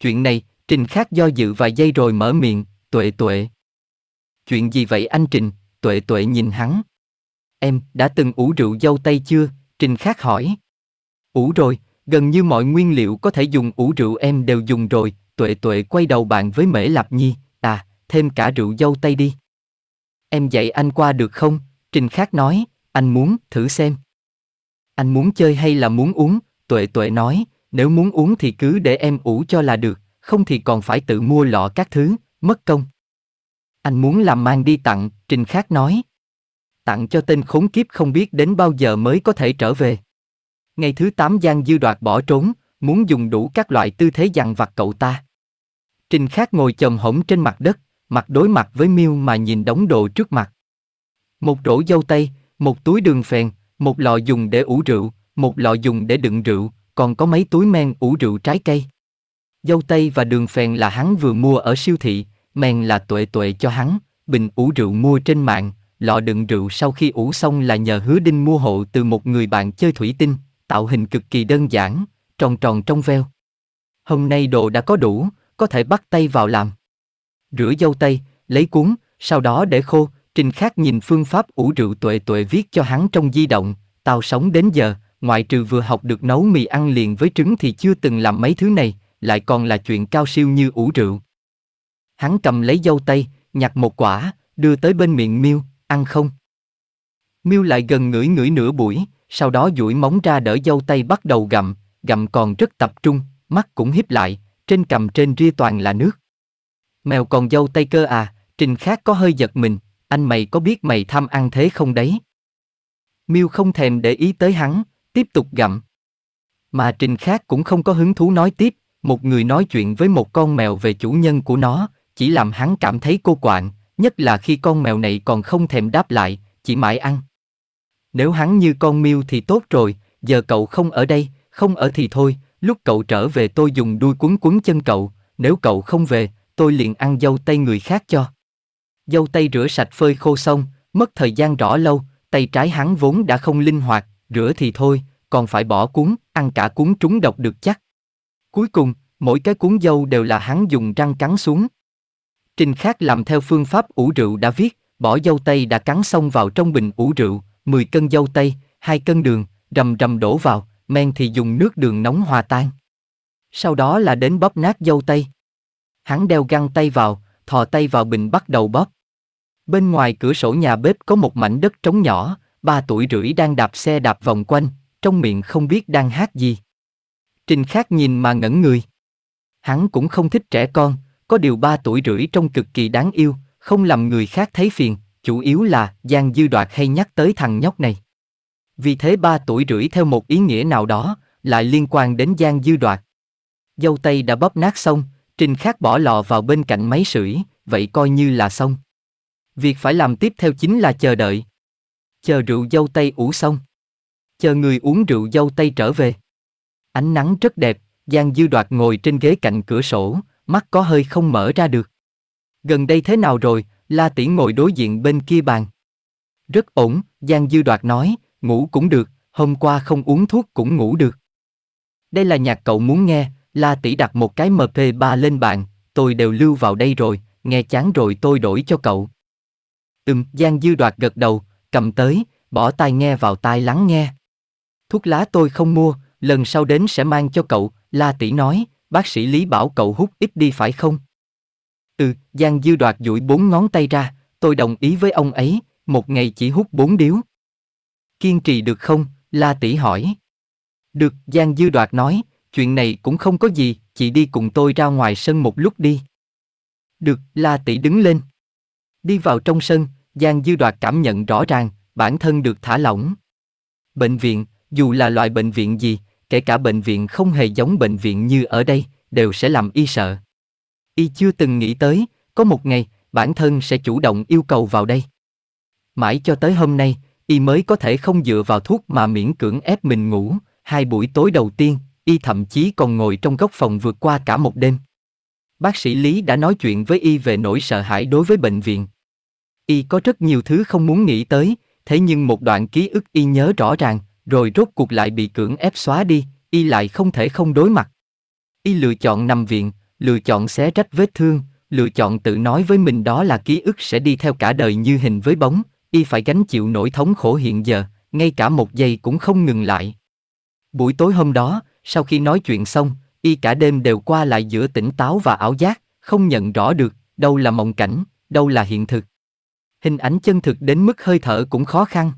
Chuyện này, Trình Khác do dự vài giây rồi mở miệng, tuệ tuệ. Chuyện gì vậy anh Trình, tuệ tuệ nhìn hắn. Em, đã từng ủ rượu dâu tây chưa? Trình Khác hỏi. Ủ rồi, gần như mọi nguyên liệu có thể dùng ủ rượu em đều dùng rồi, tuệ tuệ quay đầu bạn với Mễ Lạp Nhi, à, thêm cả rượu dâu tây đi. Em dạy anh qua được không? Trình Khác nói, anh muốn, thử xem. Anh muốn chơi hay là muốn uống? Tuệ tuệ nói, nếu muốn uống thì cứ để em ủ cho là được, không thì còn phải tự mua lọ các thứ, mất công. Anh muốn làm mang đi tặng, Trình Khác nói. Tặng cho tên khốn kiếp không biết đến bao giờ mới có thể trở về. Ngày thứ 8 Giang Dư đoạt bỏ trốn, muốn dùng đủ các loại tư thế dằn vặt cậu ta. Trình Khác ngồi chồm hổm trên mặt đất, mặt đối mặt với Miêu mà nhìn đống đồ trước mặt. Một rổ dâu tây, một túi đường phèn, một lọ dùng để ủ rượu, một lọ dùng để đựng rượu, còn có mấy túi men ủ rượu trái cây. Dâu tây và đường phèn là hắn vừa mua ở siêu thị, men là tuệ tuệ cho hắn, bình ủ rượu mua trên mạng, lọ đựng rượu sau khi ủ xong là nhờ hứa đinh mua hộ từ một người bạn chơi thủy tinh, tạo hình cực kỳ đơn giản, tròn tròn trong veo. Hôm nay đồ đã có đủ, có thể bắt tay vào làm. Rửa dâu tây, lấy cuốn, sau đó để khô, Trình Khác nhìn phương pháp ủ rượu tuệ tuệ viết cho hắn trong di động, tao sống đến giờ, ngoại trừ vừa học được nấu mì ăn liền với trứng thì chưa từng làm mấy thứ này, lại còn là chuyện cao siêu như ủ rượu. Hắn cầm lấy dâu tây, nhặt một quả, đưa tới bên miệng Miêu, ăn không? Miêu lại gần ngửi ngửi nửa buổi, sau đó duỗi móng ra đỡ dâu tay bắt đầu gặm, gặm còn rất tập trung, mắt cũng híp lại, trên cầm trên ria toàn là nước. Mèo còn dâu tay cơ à, trình khác có hơi giật mình, anh mày có biết mày tham ăn thế không đấy? Miêu không thèm để ý tới hắn, tiếp tục gặm. Mà trình khác cũng không có hứng thú nói tiếp, một người nói chuyện với một con mèo về chủ nhân của nó, chỉ làm hắn cảm thấy cô quạng, nhất là khi con mèo này còn không thèm đáp lại, chỉ mãi ăn. Nếu hắn như con miêu thì tốt rồi, giờ cậu không ở đây, không ở thì thôi, lúc cậu trở về tôi dùng đuôi cuốn cuốn chân cậu, nếu cậu không về, tôi liền ăn dâu tây người khác cho. Dâu tây rửa sạch phơi khô xong, mất thời gian rõ lâu, tay trái hắn vốn đã không linh hoạt, rửa thì thôi, còn phải bỏ cuốn, ăn cả cuốn trúng độc được chắc. Cuối cùng, mỗi cái cuốn dâu đều là hắn dùng răng cắn xuống. Trình khác làm theo phương pháp ủ rượu đã viết, bỏ dâu tây đã cắn xong vào trong bình ủ rượu, 10 cân dâu tây, 2 cân đường, rầm rầm đổ vào, men thì dùng nước đường nóng hòa tan. Sau đó là đến bóp nát dâu tây. Hắn đeo găng tay vào, thò tay vào bình bắt đầu bóp. Bên ngoài cửa sổ nhà bếp có một mảnh đất trống nhỏ, ba tuổi rưỡi đang đạp xe đạp vòng quanh, trong miệng không biết đang hát gì. Trình Khắc nhìn mà ngẩn người. Hắn cũng không thích trẻ con, có điều ba tuổi rưỡi trông cực kỳ đáng yêu, không làm người khác thấy phiền, chủ yếu là Giang Dư Đoạt hay nhắc tới thằng nhóc này. Vì thế ba tuổi rưỡi theo một ý nghĩa nào đó, lại liên quan đến Giang Dư Đoạt. Dâu tây đã bóp nát xong, Trình Khắc bỏ lọ vào bên cạnh máy sưởi, vậy coi như là xong. Việc phải làm tiếp theo chính là chờ đợi. Chờ rượu dâu tây ủ xong. Chờ người uống rượu dâu tây trở về. Ánh nắng rất đẹp, Giang Dư Đoạt ngồi trên ghế cạnh cửa sổ, mắt có hơi không mở ra được. Gần đây thế nào rồi, La Tỷ ngồi đối diện bên kia bàn. Rất ổn, Giang Dư Đoạt nói, ngủ cũng được, hôm qua không uống thuốc cũng ngủ được. Đây là nhạc cậu muốn nghe, La Tỷ đặt một cái MP3 lên bàn, tôi đều lưu vào đây rồi, nghe chán rồi tôi đổi cho cậu. Ừm, Giang Dư Đoạt gật đầu, cầm tới, bỏ tai nghe vào tai lắng nghe. Thuốc lá tôi không mua, lần sau đến sẽ mang cho cậu, La Tỷ nói, bác sĩ Lý bảo cậu hút ít đi phải không? Ừ, Giang Dư đoạt duỗi bốn ngón tay ra, tôi đồng ý với ông ấy, một ngày chỉ hút bốn điếu. Kiên trì được không? La tỷ hỏi. Được, Giang Dư đoạt nói, chuyện này cũng không có gì, chị đi cùng tôi ra ngoài sân một lúc đi. Được, La tỷ đứng lên. Đi vào trong sân, Giang Dư đoạt cảm nhận rõ ràng, bản thân được thả lỏng. Bệnh viện, dù là loại bệnh viện gì, kể cả bệnh viện không hề giống bệnh viện như ở đây, đều sẽ làm y sợ y chưa từng nghĩ tới, có một ngày, bản thân sẽ chủ động yêu cầu vào đây. Mãi cho tới hôm nay, y mới có thể không dựa vào thuốc mà miễn cưỡng ép mình ngủ, hai buổi tối đầu tiên, y thậm chí còn ngồi trong góc phòng vượt qua cả một đêm. Bác sĩ Lý đã nói chuyện với y về nỗi sợ hãi đối với bệnh viện. Y có rất nhiều thứ không muốn nghĩ tới, thế nhưng một đoạn ký ức y nhớ rõ ràng, rồi rốt cuộc lại bị cưỡng ép xóa đi, y lại không thể không đối mặt. Y lựa chọn nằm viện, lựa chọn xé rách vết thương, lựa chọn tự nói với mình đó là ký ức sẽ đi theo cả đời như hình với bóng, y phải gánh chịu nỗi thống khổ hiện giờ, ngay cả một giây cũng không ngừng lại. Buổi tối hôm đó, sau khi nói chuyện xong, y cả đêm đều qua lại giữa tỉnh táo và ảo giác, không nhận rõ được đâu là mộng cảnh, đâu là hiện thực. Hình ảnh chân thực đến mức hơi thở cũng khó khăn.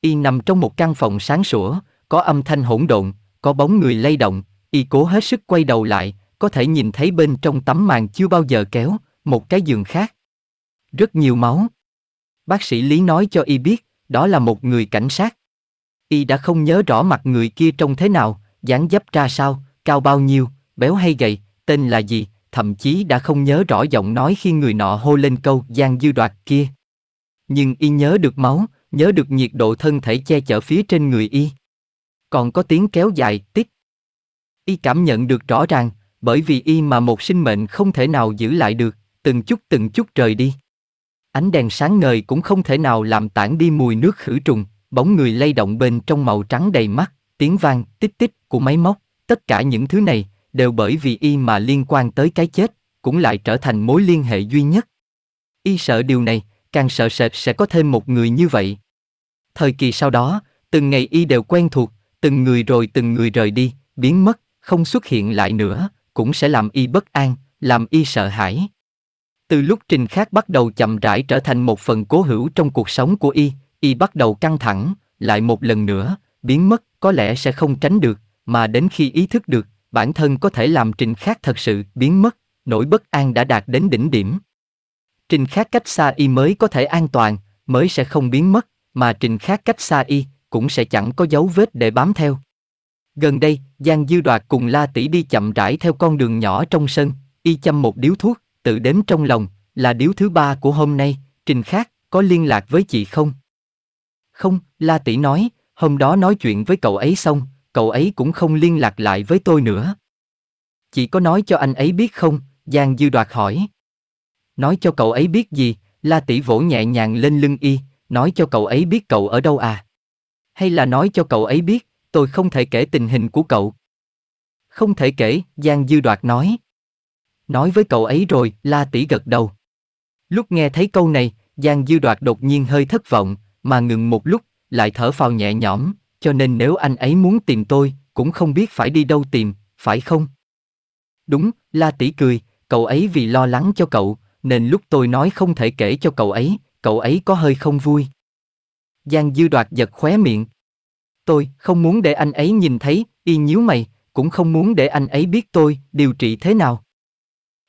Y nằm trong một căn phòng sáng sủa, có âm thanh hỗn độn, có bóng người lay động, y cố hết sức quay đầu lại, có thể nhìn thấy bên trong tấm màn chưa bao giờ kéo, một cái giường khác. Rất nhiều máu. Bác sĩ Lý nói cho y biết, đó là một người cảnh sát. Y đã không nhớ rõ mặt người kia trông thế nào, dáng dấp ra sao, cao bao nhiêu, béo hay gầy, tên là gì, thậm chí đã không nhớ rõ giọng nói khi người nọ hô lên câu gian dư đoạt kia. Nhưng y nhớ được máu, nhớ được nhiệt độ thân thể che chở phía trên người y. Còn có tiếng kéo dài, tích. Y cảm nhận được rõ ràng, bởi vì y mà một sinh mệnh không thể nào giữ lại được, từng chút từng chút rời đi. Ánh đèn sáng ngời cũng không thể nào làm tản đi mùi nước khử trùng, bóng người lay động bên trong màu trắng đầy mắt, tiếng vang, tích tích của máy móc, tất cả những thứ này đều bởi vì y mà liên quan tới cái chết, cũng lại trở thành mối liên hệ duy nhất. Y sợ điều này, càng sợ sệt sẽ có thêm một người như vậy. Thời kỳ sau đó, từng ngày y đều quen thuộc, từng người rồi từng người rời đi, biến mất, không xuất hiện lại nữa, cũng sẽ làm y bất an, làm y sợ hãi. Từ lúc Trình Khác bắt đầu chậm rãi trở thành một phần cố hữu trong cuộc sống của y, y bắt đầu căng thẳng, lại một lần nữa, biến mất có lẽ sẽ không tránh được, mà đến khi ý thức được, bản thân có thể làm Trình Khác thật sự biến mất, nỗi bất an đã đạt đến đỉnh điểm. Trình Khác cách xa y mới có thể an toàn, mới sẽ không biến mất, mà Trình Khác cách xa y cũng sẽ chẳng có dấu vết để bám theo. Gần đây, Giang Dư Đoạt cùng La Tỷ đi chậm rãi theo con đường nhỏ trong sân, y châm một điếu thuốc, tự đếm trong lòng, là điếu thứ ba của hôm nay, trình khác, có liên lạc với chị không? Không, La Tỷ nói, hôm đó nói chuyện với cậu ấy xong, cậu ấy cũng không liên lạc lại với tôi nữa. Chị có nói cho anh ấy biết không? Giang Dư Đoạt hỏi. Nói cho cậu ấy biết gì? La Tỷ vỗ nhẹ nhàng lên lưng y, nói cho cậu ấy biết cậu ở đâu à? Hay là nói cho cậu ấy biết, tôi không thể kể tình hình của cậu. Không thể kể, Giang Dư Đoạt nói. Nói với cậu ấy rồi, La Tỷ gật đầu. Lúc nghe thấy câu này, Giang Dư Đoạt đột nhiên hơi thất vọng, mà ngừng một lúc, lại thở phào nhẹ nhõm, cho nên nếu anh ấy muốn tìm tôi, cũng không biết phải đi đâu tìm, phải không? Đúng, La Tỷ cười, cậu ấy vì lo lắng cho cậu, nên lúc tôi nói không thể kể cho cậu ấy, cậu ấy có hơi không vui. Giang Dư Đoạt giật khóe miệng, Tôi không muốn để anh ấy nhìn thấy, y nhíu mày, cũng không muốn để anh ấy biết tôi điều trị thế nào.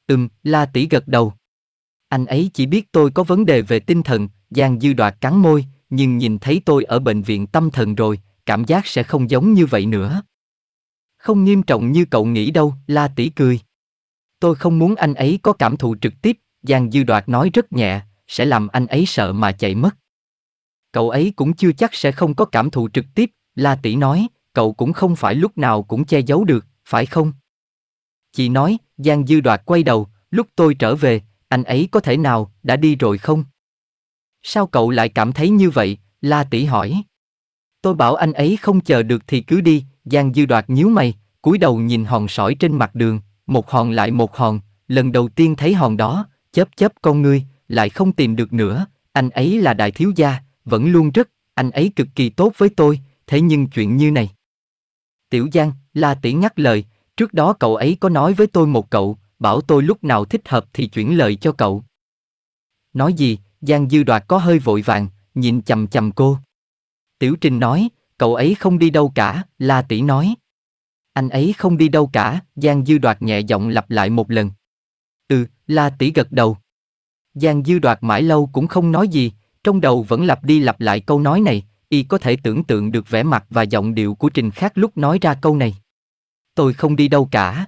Ừm, La tỷ gật đầu. Anh ấy chỉ biết tôi có vấn đề về tinh thần, Giang Dư Đoạt cắn môi, nhưng nhìn thấy tôi ở bệnh viện tâm thần rồi, cảm giác sẽ không giống như vậy nữa. Không nghiêm trọng như cậu nghĩ đâu, La tỷ cười. Tôi không muốn anh ấy có cảm thụ trực tiếp, Giang Dư Đoạt nói rất nhẹ, sẽ làm anh ấy sợ mà chạy mất. Cậu ấy cũng chưa chắc sẽ không có cảm thụ trực tiếp, La tỷ nói, cậu cũng không phải lúc nào cũng che giấu được, phải không? Chị nói, Giang Dư Đoạt quay đầu, lúc tôi trở về, anh ấy có thể nào đã đi rồi không? Sao cậu lại cảm thấy như vậy? La tỷ hỏi. Tôi bảo anh ấy không chờ được thì cứ đi, Giang Dư Đoạt nhíu mày, cúi đầu nhìn hòn sỏi trên mặt đường, một hòn lại một hòn, lần đầu tiên thấy hòn đó, chớp chớp con ngươi, lại không tìm được nữa, anh ấy là đại thiếu gia, vẫn luôn rất, anh ấy cực kỳ tốt với tôi, thế nhưng chuyện như này. Tiểu Giang, La Tỷ ngắt lời, trước đó cậu ấy có nói với tôi một cậu, bảo tôi lúc nào thích hợp thì chuyển lời cho cậu. Nói gì, Giang Dư Đoạt có hơi vội vàng, nhìn chầm chầm cô. Tiểu trinh nói, cậu ấy không đi đâu cả, La Tỷ nói. Anh ấy không đi đâu cả, Giang Dư Đoạt nhẹ giọng lặp lại một lần. Ừ, La Tỷ gật đầu. Giang Dư Đoạt mãi lâu cũng không nói gì, trong đầu vẫn lặp đi lặp lại câu nói này, y có thể tưởng tượng được vẻ mặt và giọng điệu của Trình Khác lúc nói ra câu này. Tôi không đi đâu cả.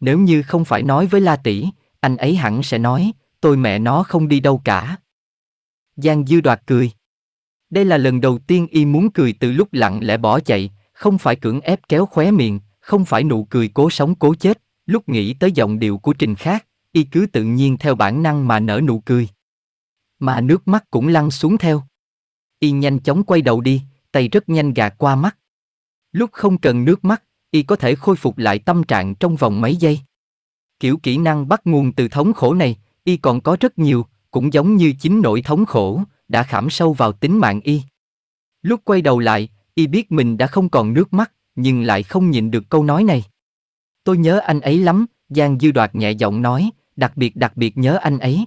Nếu như không phải nói với La Tỷ, anh ấy hẳn sẽ nói, tôi mẹ nó không đi đâu cả. Giang Dư đoạt cười. Đây là lần đầu tiên y muốn cười từ lúc lặng lẽ bỏ chạy, không phải cưỡng ép kéo khóe miệng, không phải nụ cười cố sống cố chết, lúc nghĩ tới giọng điệu của Trình Khác, y cứ tự nhiên theo bản năng mà nở nụ cười. Mà nước mắt cũng lăn xuống theo y nhanh chóng quay đầu đi, tay rất nhanh gạt qua mắt. Lúc không cần nước mắt, y có thể khôi phục lại tâm trạng trong vòng mấy giây. Kiểu kỹ năng bắt nguồn từ thống khổ này, y còn có rất nhiều, cũng giống như chính nỗi thống khổ, đã khảm sâu vào tính mạng y. Lúc quay đầu lại, y biết mình đã không còn nước mắt, nhưng lại không nhìn được câu nói này. Tôi nhớ anh ấy lắm, Giang Dư Đoạt nhẹ giọng nói, đặc biệt đặc biệt nhớ anh ấy.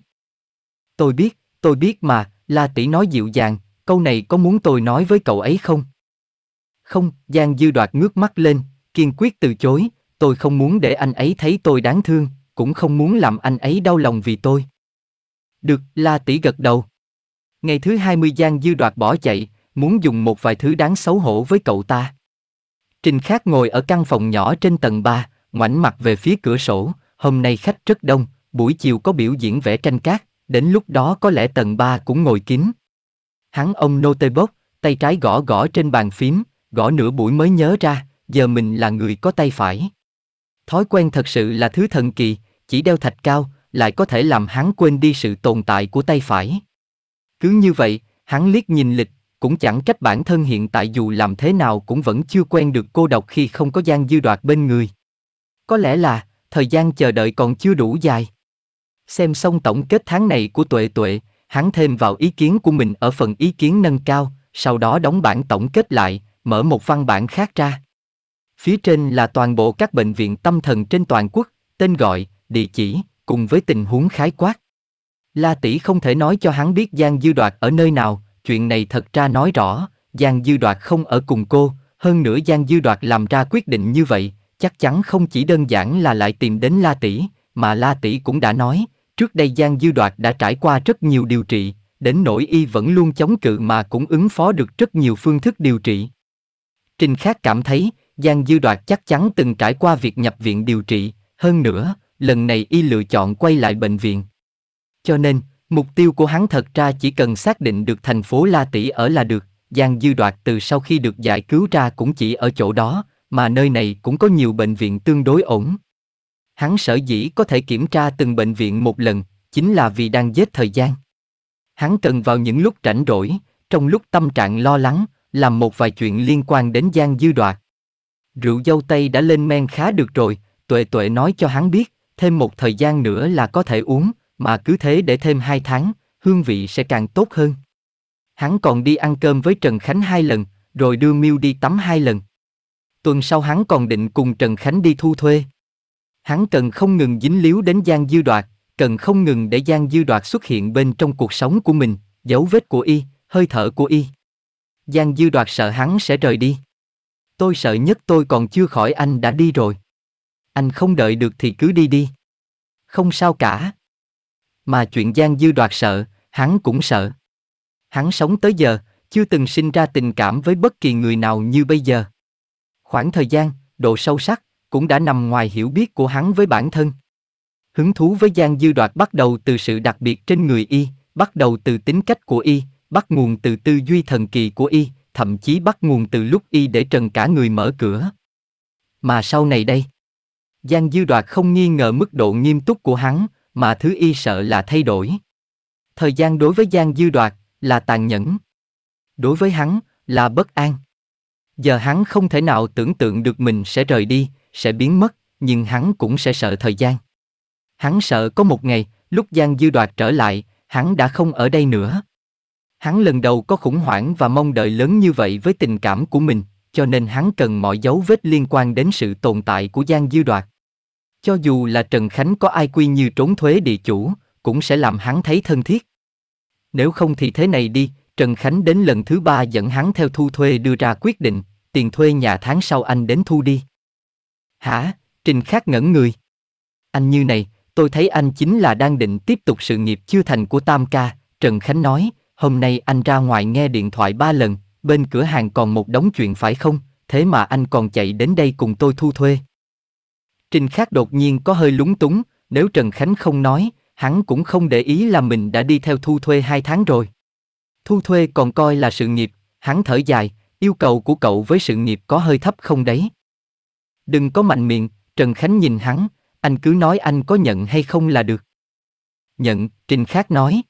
Tôi biết, tôi biết mà, La Tỷ nói dịu dàng, câu này có muốn tôi nói với cậu ấy không? Không, Giang Dư Đoạt ngước mắt lên, kiên quyết từ chối, tôi không muốn để anh ấy thấy tôi đáng thương, cũng không muốn làm anh ấy đau lòng vì tôi. Được, La Tỷ gật đầu. Ngày thứ 20 Giang Dư Đoạt bỏ chạy, muốn dùng một vài thứ đáng xấu hổ với cậu ta. Trình Khác ngồi ở căn phòng nhỏ trên tầng 3, ngoảnh mặt về phía cửa sổ, hôm nay khách rất đông, buổi chiều có biểu diễn vẽ tranh cát, đến lúc đó có lẽ tầng 3 cũng ngồi kín. Hắn ông Notebook, tay trái gõ gõ trên bàn phím, gõ nửa buổi mới nhớ ra, giờ mình là người có tay phải. Thói quen thật sự là thứ thần kỳ, chỉ đeo thạch cao, lại có thể làm hắn quên đi sự tồn tại của tay phải. Cứ như vậy, hắn liếc nhìn lịch, cũng chẳng trách bản thân hiện tại dù làm thế nào cũng vẫn chưa quen được cô độc khi không có gian dư đoạt bên người. Có lẽ là, thời gian chờ đợi còn chưa đủ dài. Xem xong tổng kết tháng này của tuệ tuệ, hắn thêm vào ý kiến của mình ở phần ý kiến nâng cao, sau đó đóng bản tổng kết lại, mở một văn bản khác ra. Phía trên là toàn bộ các bệnh viện tâm thần trên toàn quốc, tên gọi, địa chỉ, cùng với tình huống khái quát. La tỷ không thể nói cho hắn biết Giang Dư Đoạt ở nơi nào, chuyện này thật ra nói rõ, Giang Dư Đoạt không ở cùng cô, hơn nữa Giang Dư Đoạt làm ra quyết định như vậy, chắc chắn không chỉ đơn giản là lại tìm đến La tỷ, mà La tỷ cũng đã nói, Trước đây Giang Dư Đoạt đã trải qua rất nhiều điều trị, đến nỗi y vẫn luôn chống cự mà cũng ứng phó được rất nhiều phương thức điều trị. Trình Khác cảm thấy, Giang Dư Đoạt chắc chắn từng trải qua việc nhập viện điều trị, hơn nữa, lần này y lựa chọn quay lại bệnh viện. Cho nên, mục tiêu của hắn thật ra chỉ cần xác định được thành phố La Tỷ ở là được, Giang Dư Đoạt từ sau khi được giải cứu ra cũng chỉ ở chỗ đó, mà nơi này cũng có nhiều bệnh viện tương đối ổn. Hắn sở dĩ có thể kiểm tra từng bệnh viện một lần, chính là vì đang giết thời gian. Hắn cần vào những lúc rảnh rỗi, trong lúc tâm trạng lo lắng, làm một vài chuyện liên quan đến gian dư đoạt. Rượu dâu tây đã lên men khá được rồi, tuệ tuệ nói cho hắn biết, thêm một thời gian nữa là có thể uống, mà cứ thế để thêm hai tháng, hương vị sẽ càng tốt hơn. Hắn còn đi ăn cơm với Trần Khánh hai lần, rồi đưa Miu đi tắm hai lần. Tuần sau hắn còn định cùng Trần Khánh đi thu thuê hắn cần không ngừng dính líu đến Giang Dư Đoạt, cần không ngừng để Giang Dư Đoạt xuất hiện bên trong cuộc sống của mình, dấu vết của y, hơi thở của y. Giang Dư Đoạt sợ hắn sẽ rời đi. Tôi sợ nhất tôi còn chưa khỏi anh đã đi rồi. Anh không đợi được thì cứ đi đi. Không sao cả. Mà chuyện Giang Dư Đoạt sợ, hắn cũng sợ. Hắn sống tới giờ, chưa từng sinh ra tình cảm với bất kỳ người nào như bây giờ. Khoảng thời gian, độ sâu sắc, cũng đã nằm ngoài hiểu biết của hắn với bản thân. Hứng thú với Giang Dư Đoạt bắt đầu từ sự đặc biệt trên người y, bắt đầu từ tính cách của y, bắt nguồn từ tư duy thần kỳ của y, thậm chí bắt nguồn từ lúc y để trần cả người mở cửa. Mà sau này đây, Giang Dư Đoạt không nghi ngờ mức độ nghiêm túc của hắn, mà thứ y sợ là thay đổi. Thời gian đối với Giang Dư Đoạt là tàn nhẫn. Đối với hắn là bất an. Giờ hắn không thể nào tưởng tượng được mình sẽ rời đi, sẽ biến mất, nhưng hắn cũng sẽ sợ thời gian. Hắn sợ có một ngày, lúc Giang Dư Đoạt trở lại, hắn đã không ở đây nữa. Hắn lần đầu có khủng hoảng và mong đợi lớn như vậy với tình cảm của mình, cho nên hắn cần mọi dấu vết liên quan đến sự tồn tại của Giang Dư Đoạt. Cho dù là Trần Khánh có ai quy như trốn thuế địa chủ, cũng sẽ làm hắn thấy thân thiết. Nếu không thì thế này đi, Trần Khánh đến lần thứ ba dẫn hắn theo thu thuê đưa ra quyết định, tiền thuê nhà tháng sau anh đến thu đi. Hả? Trình Khác ngẩn người. Anh như này, tôi thấy anh chính là đang định tiếp tục sự nghiệp chưa thành của Tam Ca, Trần Khánh nói, hôm nay anh ra ngoài nghe điện thoại ba lần, bên cửa hàng còn một đống chuyện phải không, thế mà anh còn chạy đến đây cùng tôi thu thuê. Trình Khác đột nhiên có hơi lúng túng, nếu Trần Khánh không nói, hắn cũng không để ý là mình đã đi theo thu thuê hai tháng rồi. Thu thuê còn coi là sự nghiệp, hắn thở dài, yêu cầu của cậu với sự nghiệp có hơi thấp không đấy, Đừng có mạnh miệng, Trần Khánh nhìn hắn, anh cứ nói anh có nhận hay không là được. Nhận, Trình Khác nói.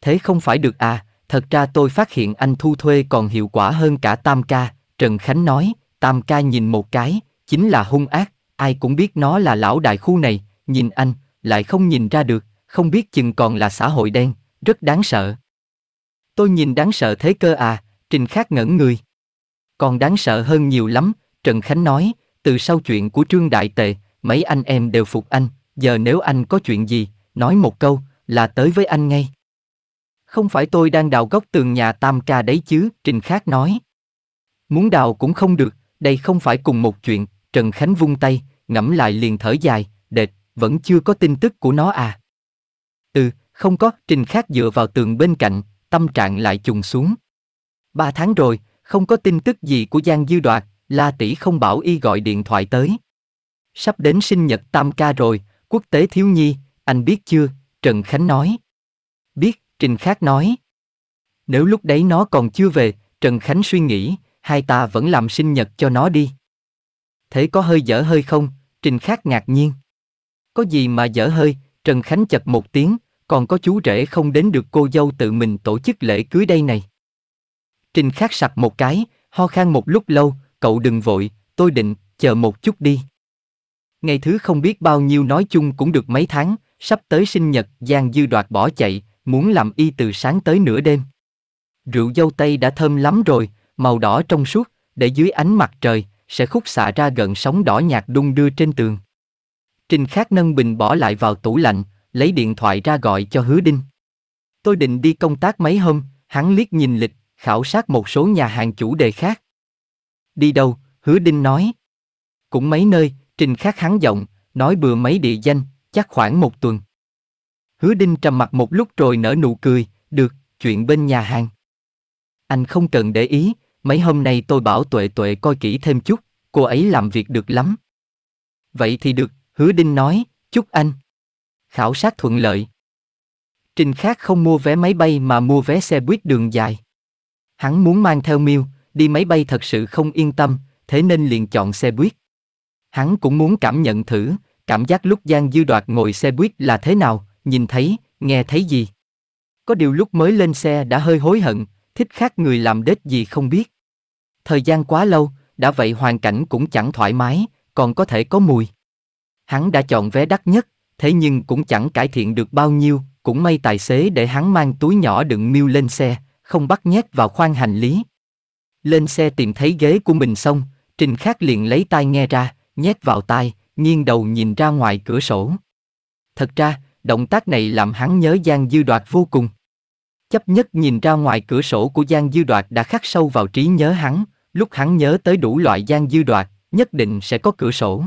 Thế không phải được à, thật ra tôi phát hiện anh thu thuê còn hiệu quả hơn cả Tam Ca, Trần Khánh nói, Tam Ca nhìn một cái, chính là hung ác, ai cũng biết nó là lão đại khu này, nhìn anh, lại không nhìn ra được, không biết chừng còn là xã hội đen, rất đáng sợ. Tôi nhìn đáng sợ thế cơ à, Trình Khác ngẩn người. Còn đáng sợ hơn nhiều lắm, Trần Khánh nói, từ sau chuyện của Trương Đại Tệ, mấy anh em đều phục anh, giờ nếu anh có chuyện gì, nói một câu, là tới với anh ngay. Không phải tôi đang đào góc tường nhà Tam Ca đấy chứ, Trình Khác nói. Muốn đào cũng không được, đây không phải cùng một chuyện, Trần Khánh vung tay, ngẫm lại liền thở dài, đệt, vẫn chưa có tin tức của nó à. Ừ, không có, Trình Khác dựa vào tường bên cạnh, tâm trạng lại trùng xuống. Ba tháng rồi, không có tin tức gì của Giang Dư Đoạt, La tỷ không bảo y gọi điện thoại tới. Sắp đến sinh nhật Tam ca rồi, quốc tế thiếu nhi, anh biết chưa, Trần Khánh nói. Biết, Trình Khác nói. Nếu lúc đấy nó còn chưa về, Trần Khánh suy nghĩ, hai ta vẫn làm sinh nhật cho nó đi. Thế có hơi dở hơi không? Trình Khác ngạc nhiên. Có gì mà dở hơi, Trần Khánh chật một tiếng, còn có chú rể không đến được cô dâu tự mình tổ chức lễ cưới đây này. Trình Khác sặc một cái, ho khan một lúc lâu, cậu đừng vội, tôi định, chờ một chút đi. Ngày thứ không biết bao nhiêu nói chung cũng được mấy tháng, sắp tới sinh nhật, Giang Dư đoạt bỏ chạy, muốn làm y từ sáng tới nửa đêm. Rượu dâu tây đã thơm lắm rồi, màu đỏ trong suốt, để dưới ánh mặt trời, sẽ khúc xạ ra gần sóng đỏ nhạt đung đưa trên tường. Trình Khắc nâng bình bỏ lại vào tủ lạnh, lấy điện thoại ra gọi cho Hứa Đinh. Tôi định đi công tác mấy hôm, hắn liếc nhìn lịch, khảo sát một số nhà hàng chủ đề khác. Đi đâu? Hứa Đinh nói. Cũng mấy nơi, Trình Khắc hắn giọng, nói bừa mấy địa danh, chắc khoảng một tuần. Hứa Đinh trầm mặt một lúc rồi nở nụ cười, được, chuyện bên nhà hàng. Anh không cần để ý, mấy hôm nay tôi bảo Tuệ Tuệ coi kỹ thêm chút, cô ấy làm việc được lắm. Vậy thì được, Hứa Đinh nói, chúc anh. Khảo sát thuận lợi. Trình Khác không mua vé máy bay mà mua vé xe buýt đường dài. Hắn muốn mang theo Miêu, đi máy bay thật sự không yên tâm, thế nên liền chọn xe buýt. Hắn cũng muốn cảm nhận thử, cảm giác lúc Giang Dư Đoạt ngồi xe buýt là thế nào, nhìn thấy, nghe thấy gì. Có điều lúc mới lên xe đã hơi hối hận, thích khác người làm đết gì không biết. Thời gian quá lâu, đã vậy hoàn cảnh cũng chẳng thoải mái, còn có thể có mùi. Hắn đã chọn vé đắt nhất, thế nhưng cũng chẳng cải thiện được bao nhiêu, cũng may tài xế để hắn mang túi nhỏ đựng miêu lên xe, không bắt nhét vào khoang hành lý. Lên xe tìm thấy ghế của mình xong, Trình Khắc liền lấy tai nghe ra, nhét vào tai, nghiêng đầu nhìn ra ngoài cửa sổ. Thật ra, động tác này làm hắn nhớ Giang Dư Đoạt vô cùng. Chấp nhất nhìn ra ngoài cửa sổ của Giang Dư Đoạt đã khắc sâu vào trí nhớ hắn, lúc hắn nhớ tới đủ loại Giang Dư Đoạt, nhất định sẽ có cửa sổ.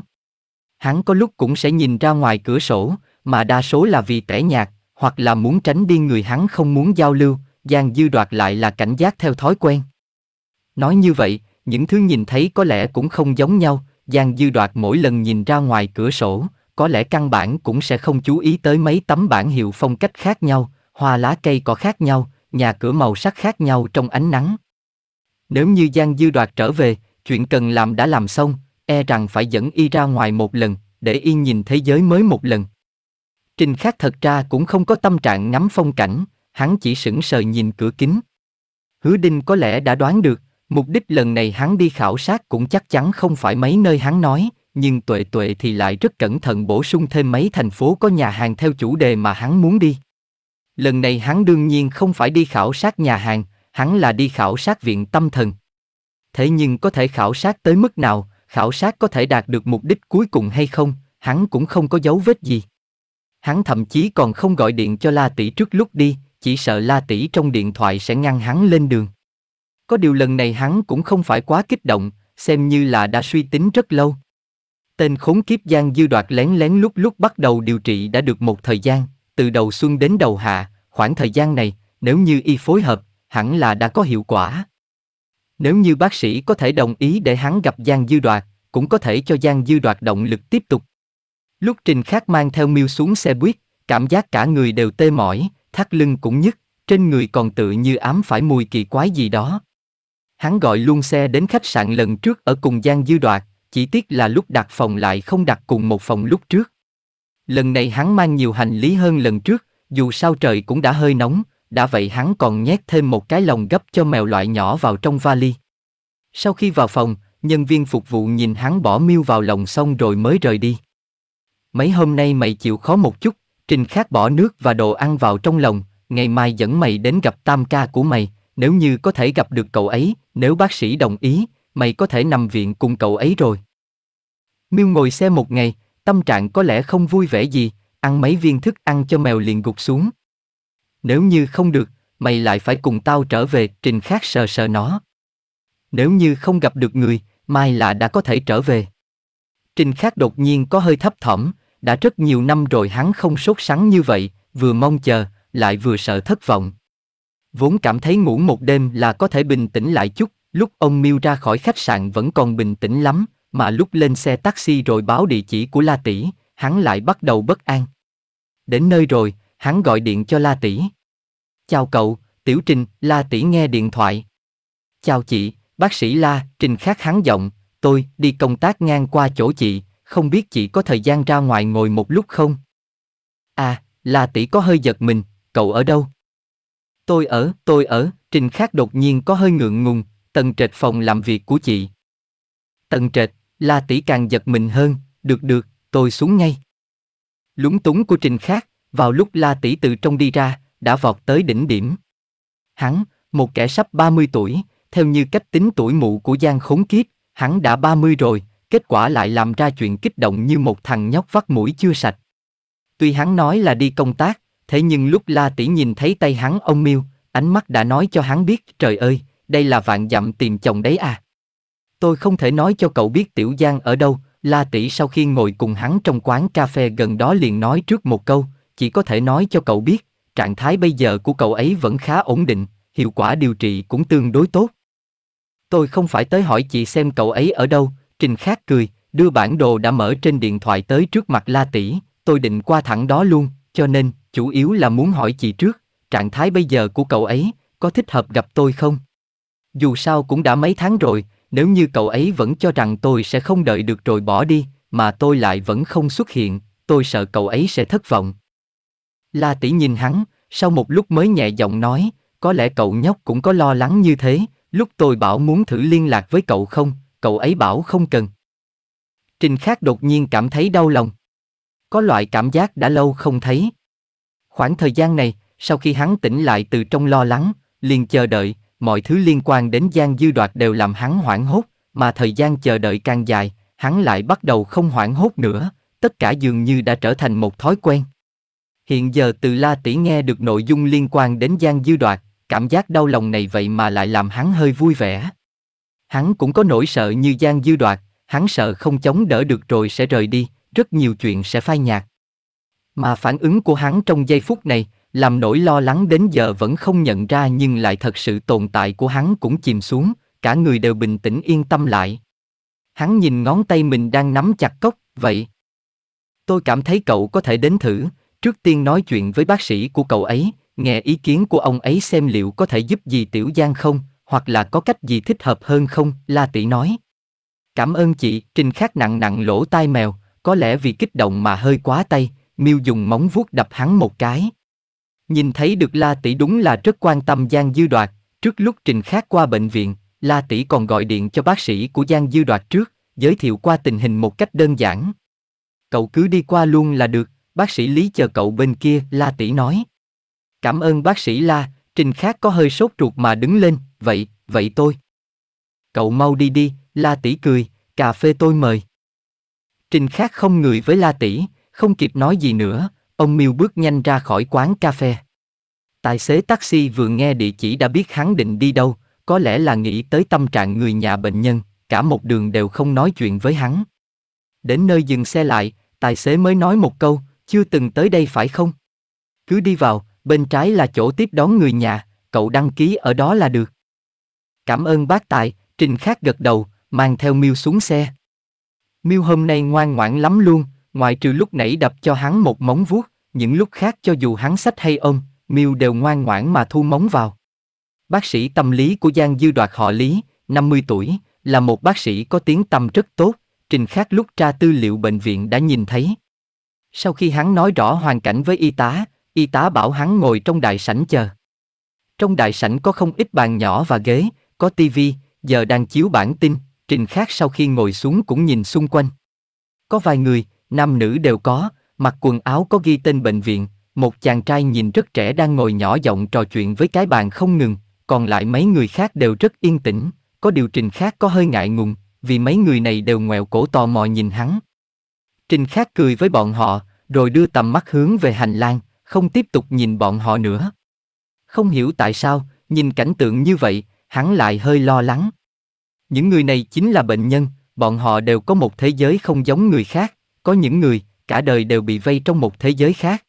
Hắn có lúc cũng sẽ nhìn ra ngoài cửa sổ, mà đa số là vì tẻ nhạt, hoặc là muốn tránh đi người hắn không muốn giao lưu, Giang Dư Đoạt lại là cảnh giác theo thói quen. Nói như vậy, những thứ nhìn thấy có lẽ cũng không giống nhau, Giang Dư Đoạt mỗi lần nhìn ra ngoài cửa sổ, có lẽ căn bản cũng sẽ không chú ý tới mấy tấm bản hiệu phong cách khác nhau, hoa lá cây có khác nhau, nhà cửa màu sắc khác nhau trong ánh nắng. Nếu như Giang Dư Đoạt trở về, chuyện cần làm đã làm xong, e rằng phải dẫn y ra ngoài một lần, để y nhìn thế giới mới một lần. Trình Khắc thật ra cũng không có tâm trạng ngắm phong cảnh, hắn chỉ sững sờ nhìn cửa kính. Hứa Đinh có lẽ đã đoán được, Mục đích lần này hắn đi khảo sát cũng chắc chắn không phải mấy nơi hắn nói, nhưng tuệ tuệ thì lại rất cẩn thận bổ sung thêm mấy thành phố có nhà hàng theo chủ đề mà hắn muốn đi. Lần này hắn đương nhiên không phải đi khảo sát nhà hàng, hắn là đi khảo sát viện tâm thần. Thế nhưng có thể khảo sát tới mức nào, khảo sát có thể đạt được mục đích cuối cùng hay không, hắn cũng không có dấu vết gì. Hắn thậm chí còn không gọi điện cho La Tỷ trước lúc đi, chỉ sợ La Tỷ trong điện thoại sẽ ngăn hắn lên đường. Có điều lần này hắn cũng không phải quá kích động, xem như là đã suy tính rất lâu. Tên khốn kiếp Giang Dư Đoạt lén lén lúc lúc bắt đầu điều trị đã được một thời gian, từ đầu xuân đến đầu hạ, khoảng thời gian này, nếu như y phối hợp, hẳn là đã có hiệu quả. Nếu như bác sĩ có thể đồng ý để hắn gặp Giang Dư Đoạt, cũng có thể cho Giang Dư Đoạt động lực tiếp tục. Lúc Trình Khác mang theo Miêu xuống xe buýt, cảm giác cả người đều tê mỏi, thắt lưng cũng nhức, trên người còn tự như ám phải mùi kỳ quái gì đó. Hắn gọi luôn xe đến khách sạn lần trước ở cùng Giang Dư Đoạt, chỉ tiếc là lúc đặt phòng lại không đặt cùng một phòng lúc trước. Lần này hắn mang nhiều hành lý hơn lần trước, dù sao trời cũng đã hơi nóng, đã vậy hắn còn nhét thêm một cái lồng gấp cho mèo loại nhỏ vào trong vali. Sau khi vào phòng, nhân viên phục vụ nhìn hắn bỏ miêu vào lồng xong rồi mới rời đi. Mấy hôm nay mày chịu khó một chút, Trình Khác bỏ nước và đồ ăn vào trong lồng, ngày mai dẫn mày đến gặp tam ca của mày, nếu như có thể gặp được cậu ấy, nếu bác sĩ đồng ý, mày có thể nằm viện cùng cậu ấy rồi. Miêu ngồi xe một ngày, tâm trạng có lẽ không vui vẻ gì, ăn mấy viên thức ăn cho mèo liền gục xuống. Nếu như không được, mày lại phải cùng tao trở về, Trình Khác sờ sờ nó. Nếu như không gặp được người, mai là đã có thể trở về. Trình Khác đột nhiên có hơi thấp thỏm, đã rất nhiều năm rồi hắn không sốt sắng như vậy, vừa mong chờ, lại vừa sợ thất vọng. Vốn cảm thấy ngủ một đêm là có thể bình tĩnh lại chút, lúc ông Miêu ra khỏi khách sạn vẫn còn bình tĩnh lắm, mà lúc lên xe taxi rồi báo địa chỉ của La Tỷ, hắn lại bắt đầu bất an. Đến nơi rồi, hắn gọi điện cho La Tỷ. Chào cậu, Tiểu Trình, La Tỷ nghe điện thoại. Chào chị, bác sĩ La, Trình khác hắn giọng, tôi đi công tác ngang qua chỗ chị, không biết chị có thời gian ra ngoài ngồi một lúc không? À, La Tỷ có hơi giật mình, cậu ở đâu? Tôi ở, tôi ở, Trình Khác đột nhiên có hơi ngượng ngùng, tần trệt phòng làm việc của chị. tần trệt, La Tỷ càng giật mình hơn, được được, tôi xuống ngay. Lúng túng của Trình Khác, vào lúc La Tỷ từ trong đi ra, đã vọt tới đỉnh điểm. Hắn, một kẻ sắp 30 tuổi, theo như cách tính tuổi mụ của Giang khốn kiếp, hắn đã 30 rồi, kết quả lại làm ra chuyện kích động như một thằng nhóc vắt mũi chưa sạch. Tuy hắn nói là đi công tác, Thế nhưng lúc La Tỷ nhìn thấy tay hắn ông miêu, ánh mắt đã nói cho hắn biết, trời ơi, đây là vạn dặm tìm chồng đấy à. Tôi không thể nói cho cậu biết Tiểu Giang ở đâu, La Tỷ sau khi ngồi cùng hắn trong quán cà phê gần đó liền nói trước một câu, chỉ có thể nói cho cậu biết, trạng thái bây giờ của cậu ấy vẫn khá ổn định, hiệu quả điều trị cũng tương đối tốt. Tôi không phải tới hỏi chị xem cậu ấy ở đâu, Trình Khát cười, đưa bản đồ đã mở trên điện thoại tới trước mặt La Tỷ, tôi định qua thẳng đó luôn, cho nên, chủ yếu là muốn hỏi chị trước, trạng thái bây giờ của cậu ấy, có thích hợp gặp tôi không? Dù sao cũng đã mấy tháng rồi, nếu như cậu ấy vẫn cho rằng tôi sẽ không đợi được rồi bỏ đi, mà tôi lại vẫn không xuất hiện, tôi sợ cậu ấy sẽ thất vọng. La tỷ nhìn hắn, sau một lúc mới nhẹ giọng nói, có lẽ cậu nhóc cũng có lo lắng như thế, lúc tôi bảo muốn thử liên lạc với cậu không, cậu ấy bảo không cần. Trình Khác đột nhiên cảm thấy đau lòng. Có loại cảm giác đã lâu không thấy. Khoảng thời gian này, sau khi hắn tỉnh lại từ trong lo lắng, liền chờ đợi, mọi thứ liên quan đến Giang Dư Đoạt đều làm hắn hoảng hốt, mà thời gian chờ đợi càng dài, hắn lại bắt đầu không hoảng hốt nữa, tất cả dường như đã trở thành một thói quen. Hiện giờ từ La Tỷ nghe được nội dung liên quan đến Giang Dư Đoạt, cảm giác đau lòng này vậy mà lại làm hắn hơi vui vẻ. Hắn cũng có nỗi sợ như Giang Dư Đoạt, hắn sợ không chống đỡ được rồi sẽ rời đi, rất nhiều chuyện sẽ phai nhạt. Mà phản ứng của hắn trong giây phút này, làm nỗi lo lắng đến giờ vẫn không nhận ra nhưng lại thật sự tồn tại của hắn cũng chìm xuống, cả người đều bình tĩnh yên tâm lại. Hắn nhìn ngón tay mình đang nắm chặt cốc, vậy. Tôi cảm thấy cậu có thể đến thử, trước tiên nói chuyện với bác sĩ của cậu ấy, nghe ý kiến của ông ấy xem liệu có thể giúp gì Tiểu Giang không, hoặc là có cách gì thích hợp hơn không, La Tỷ nói. Cảm ơn chị, Trình Khắc nặng nặng lỗ tai mèo, có lẽ vì kích động mà hơi quá tay, Miêu dùng móng vuốt đập hắn một cái. Nhìn thấy được La Tỷ đúng là rất quan tâm Giang Dư Đoạt, trước lúc Trình Khác qua bệnh viện, La Tỷ còn gọi điện cho bác sĩ của Giang Dư Đoạt trước, giới thiệu qua tình hình một cách đơn giản. Cậu cứ đi qua luôn là được, bác sĩ Lý chờ cậu bên kia, La Tỷ nói. Cảm ơn bác sĩ La, Trình Khác có hơi sốt ruột mà đứng lên, vậy, vậy tôi. Cậu mau đi đi, La Tỷ cười, cà phê tôi mời. Trình Khác không người với La Tỷ, không kịp nói gì nữa, ông Miêu bước nhanh ra khỏi quán cà phê. Tài xế taxi vừa nghe địa chỉ đã biết hắn định đi đâu, có lẽ là nghĩ tới tâm trạng người nhà bệnh nhân, cả một đường đều không nói chuyện với hắn. Đến nơi dừng xe lại, tài xế mới nói một câu, chưa từng tới đây phải không? Cứ đi vào, bên trái là chỗ tiếp đón người nhà, cậu đăng ký ở đó là được. Cảm ơn bác Tài, Trình Khác gật đầu, mang theo Miêu xuống xe. Miêu hôm nay ngoan ngoãn lắm luôn, ngoại trừ lúc nãy đập cho hắn một móng vuốt, những lúc khác cho dù hắn sách hay ôm, Miêu đều ngoan ngoãn mà thu móng vào. Bác sĩ tâm lý của Giang Dư Đoạt họ Lý, 50 tuổi, là một bác sĩ có tiếng tâm rất tốt, Trình Khác lúc tra tư liệu bệnh viện đã nhìn thấy. Sau khi hắn nói rõ hoàn cảnh với y tá, y tá bảo hắn ngồi trong đại sảnh chờ. Trong đại sảnh có không ít bàn nhỏ và ghế, có tivi, giờ đang chiếu bản tin, Trình Khác sau khi ngồi xuống cũng nhìn xung quanh. Có vài người, nam nữ đều có, mặc quần áo có ghi tên bệnh viện, một chàng trai nhìn rất trẻ đang ngồi nhỏ giọng trò chuyện với cái bàn không ngừng, còn lại mấy người khác đều rất yên tĩnh, có điều Trình Khác có hơi ngại ngùng, vì mấy người này đều ngoẹo cổ tò mò nhìn hắn. Trình Khác cười với bọn họ, rồi đưa tầm mắt hướng về hành lang, không tiếp tục nhìn bọn họ nữa. Không hiểu tại sao, nhìn cảnh tượng như vậy, hắn lại hơi lo lắng. Những người này chính là bệnh nhân, bọn họ đều có một thế giới không giống người khác, có những người, cả đời đều bị vây trong một thế giới khác.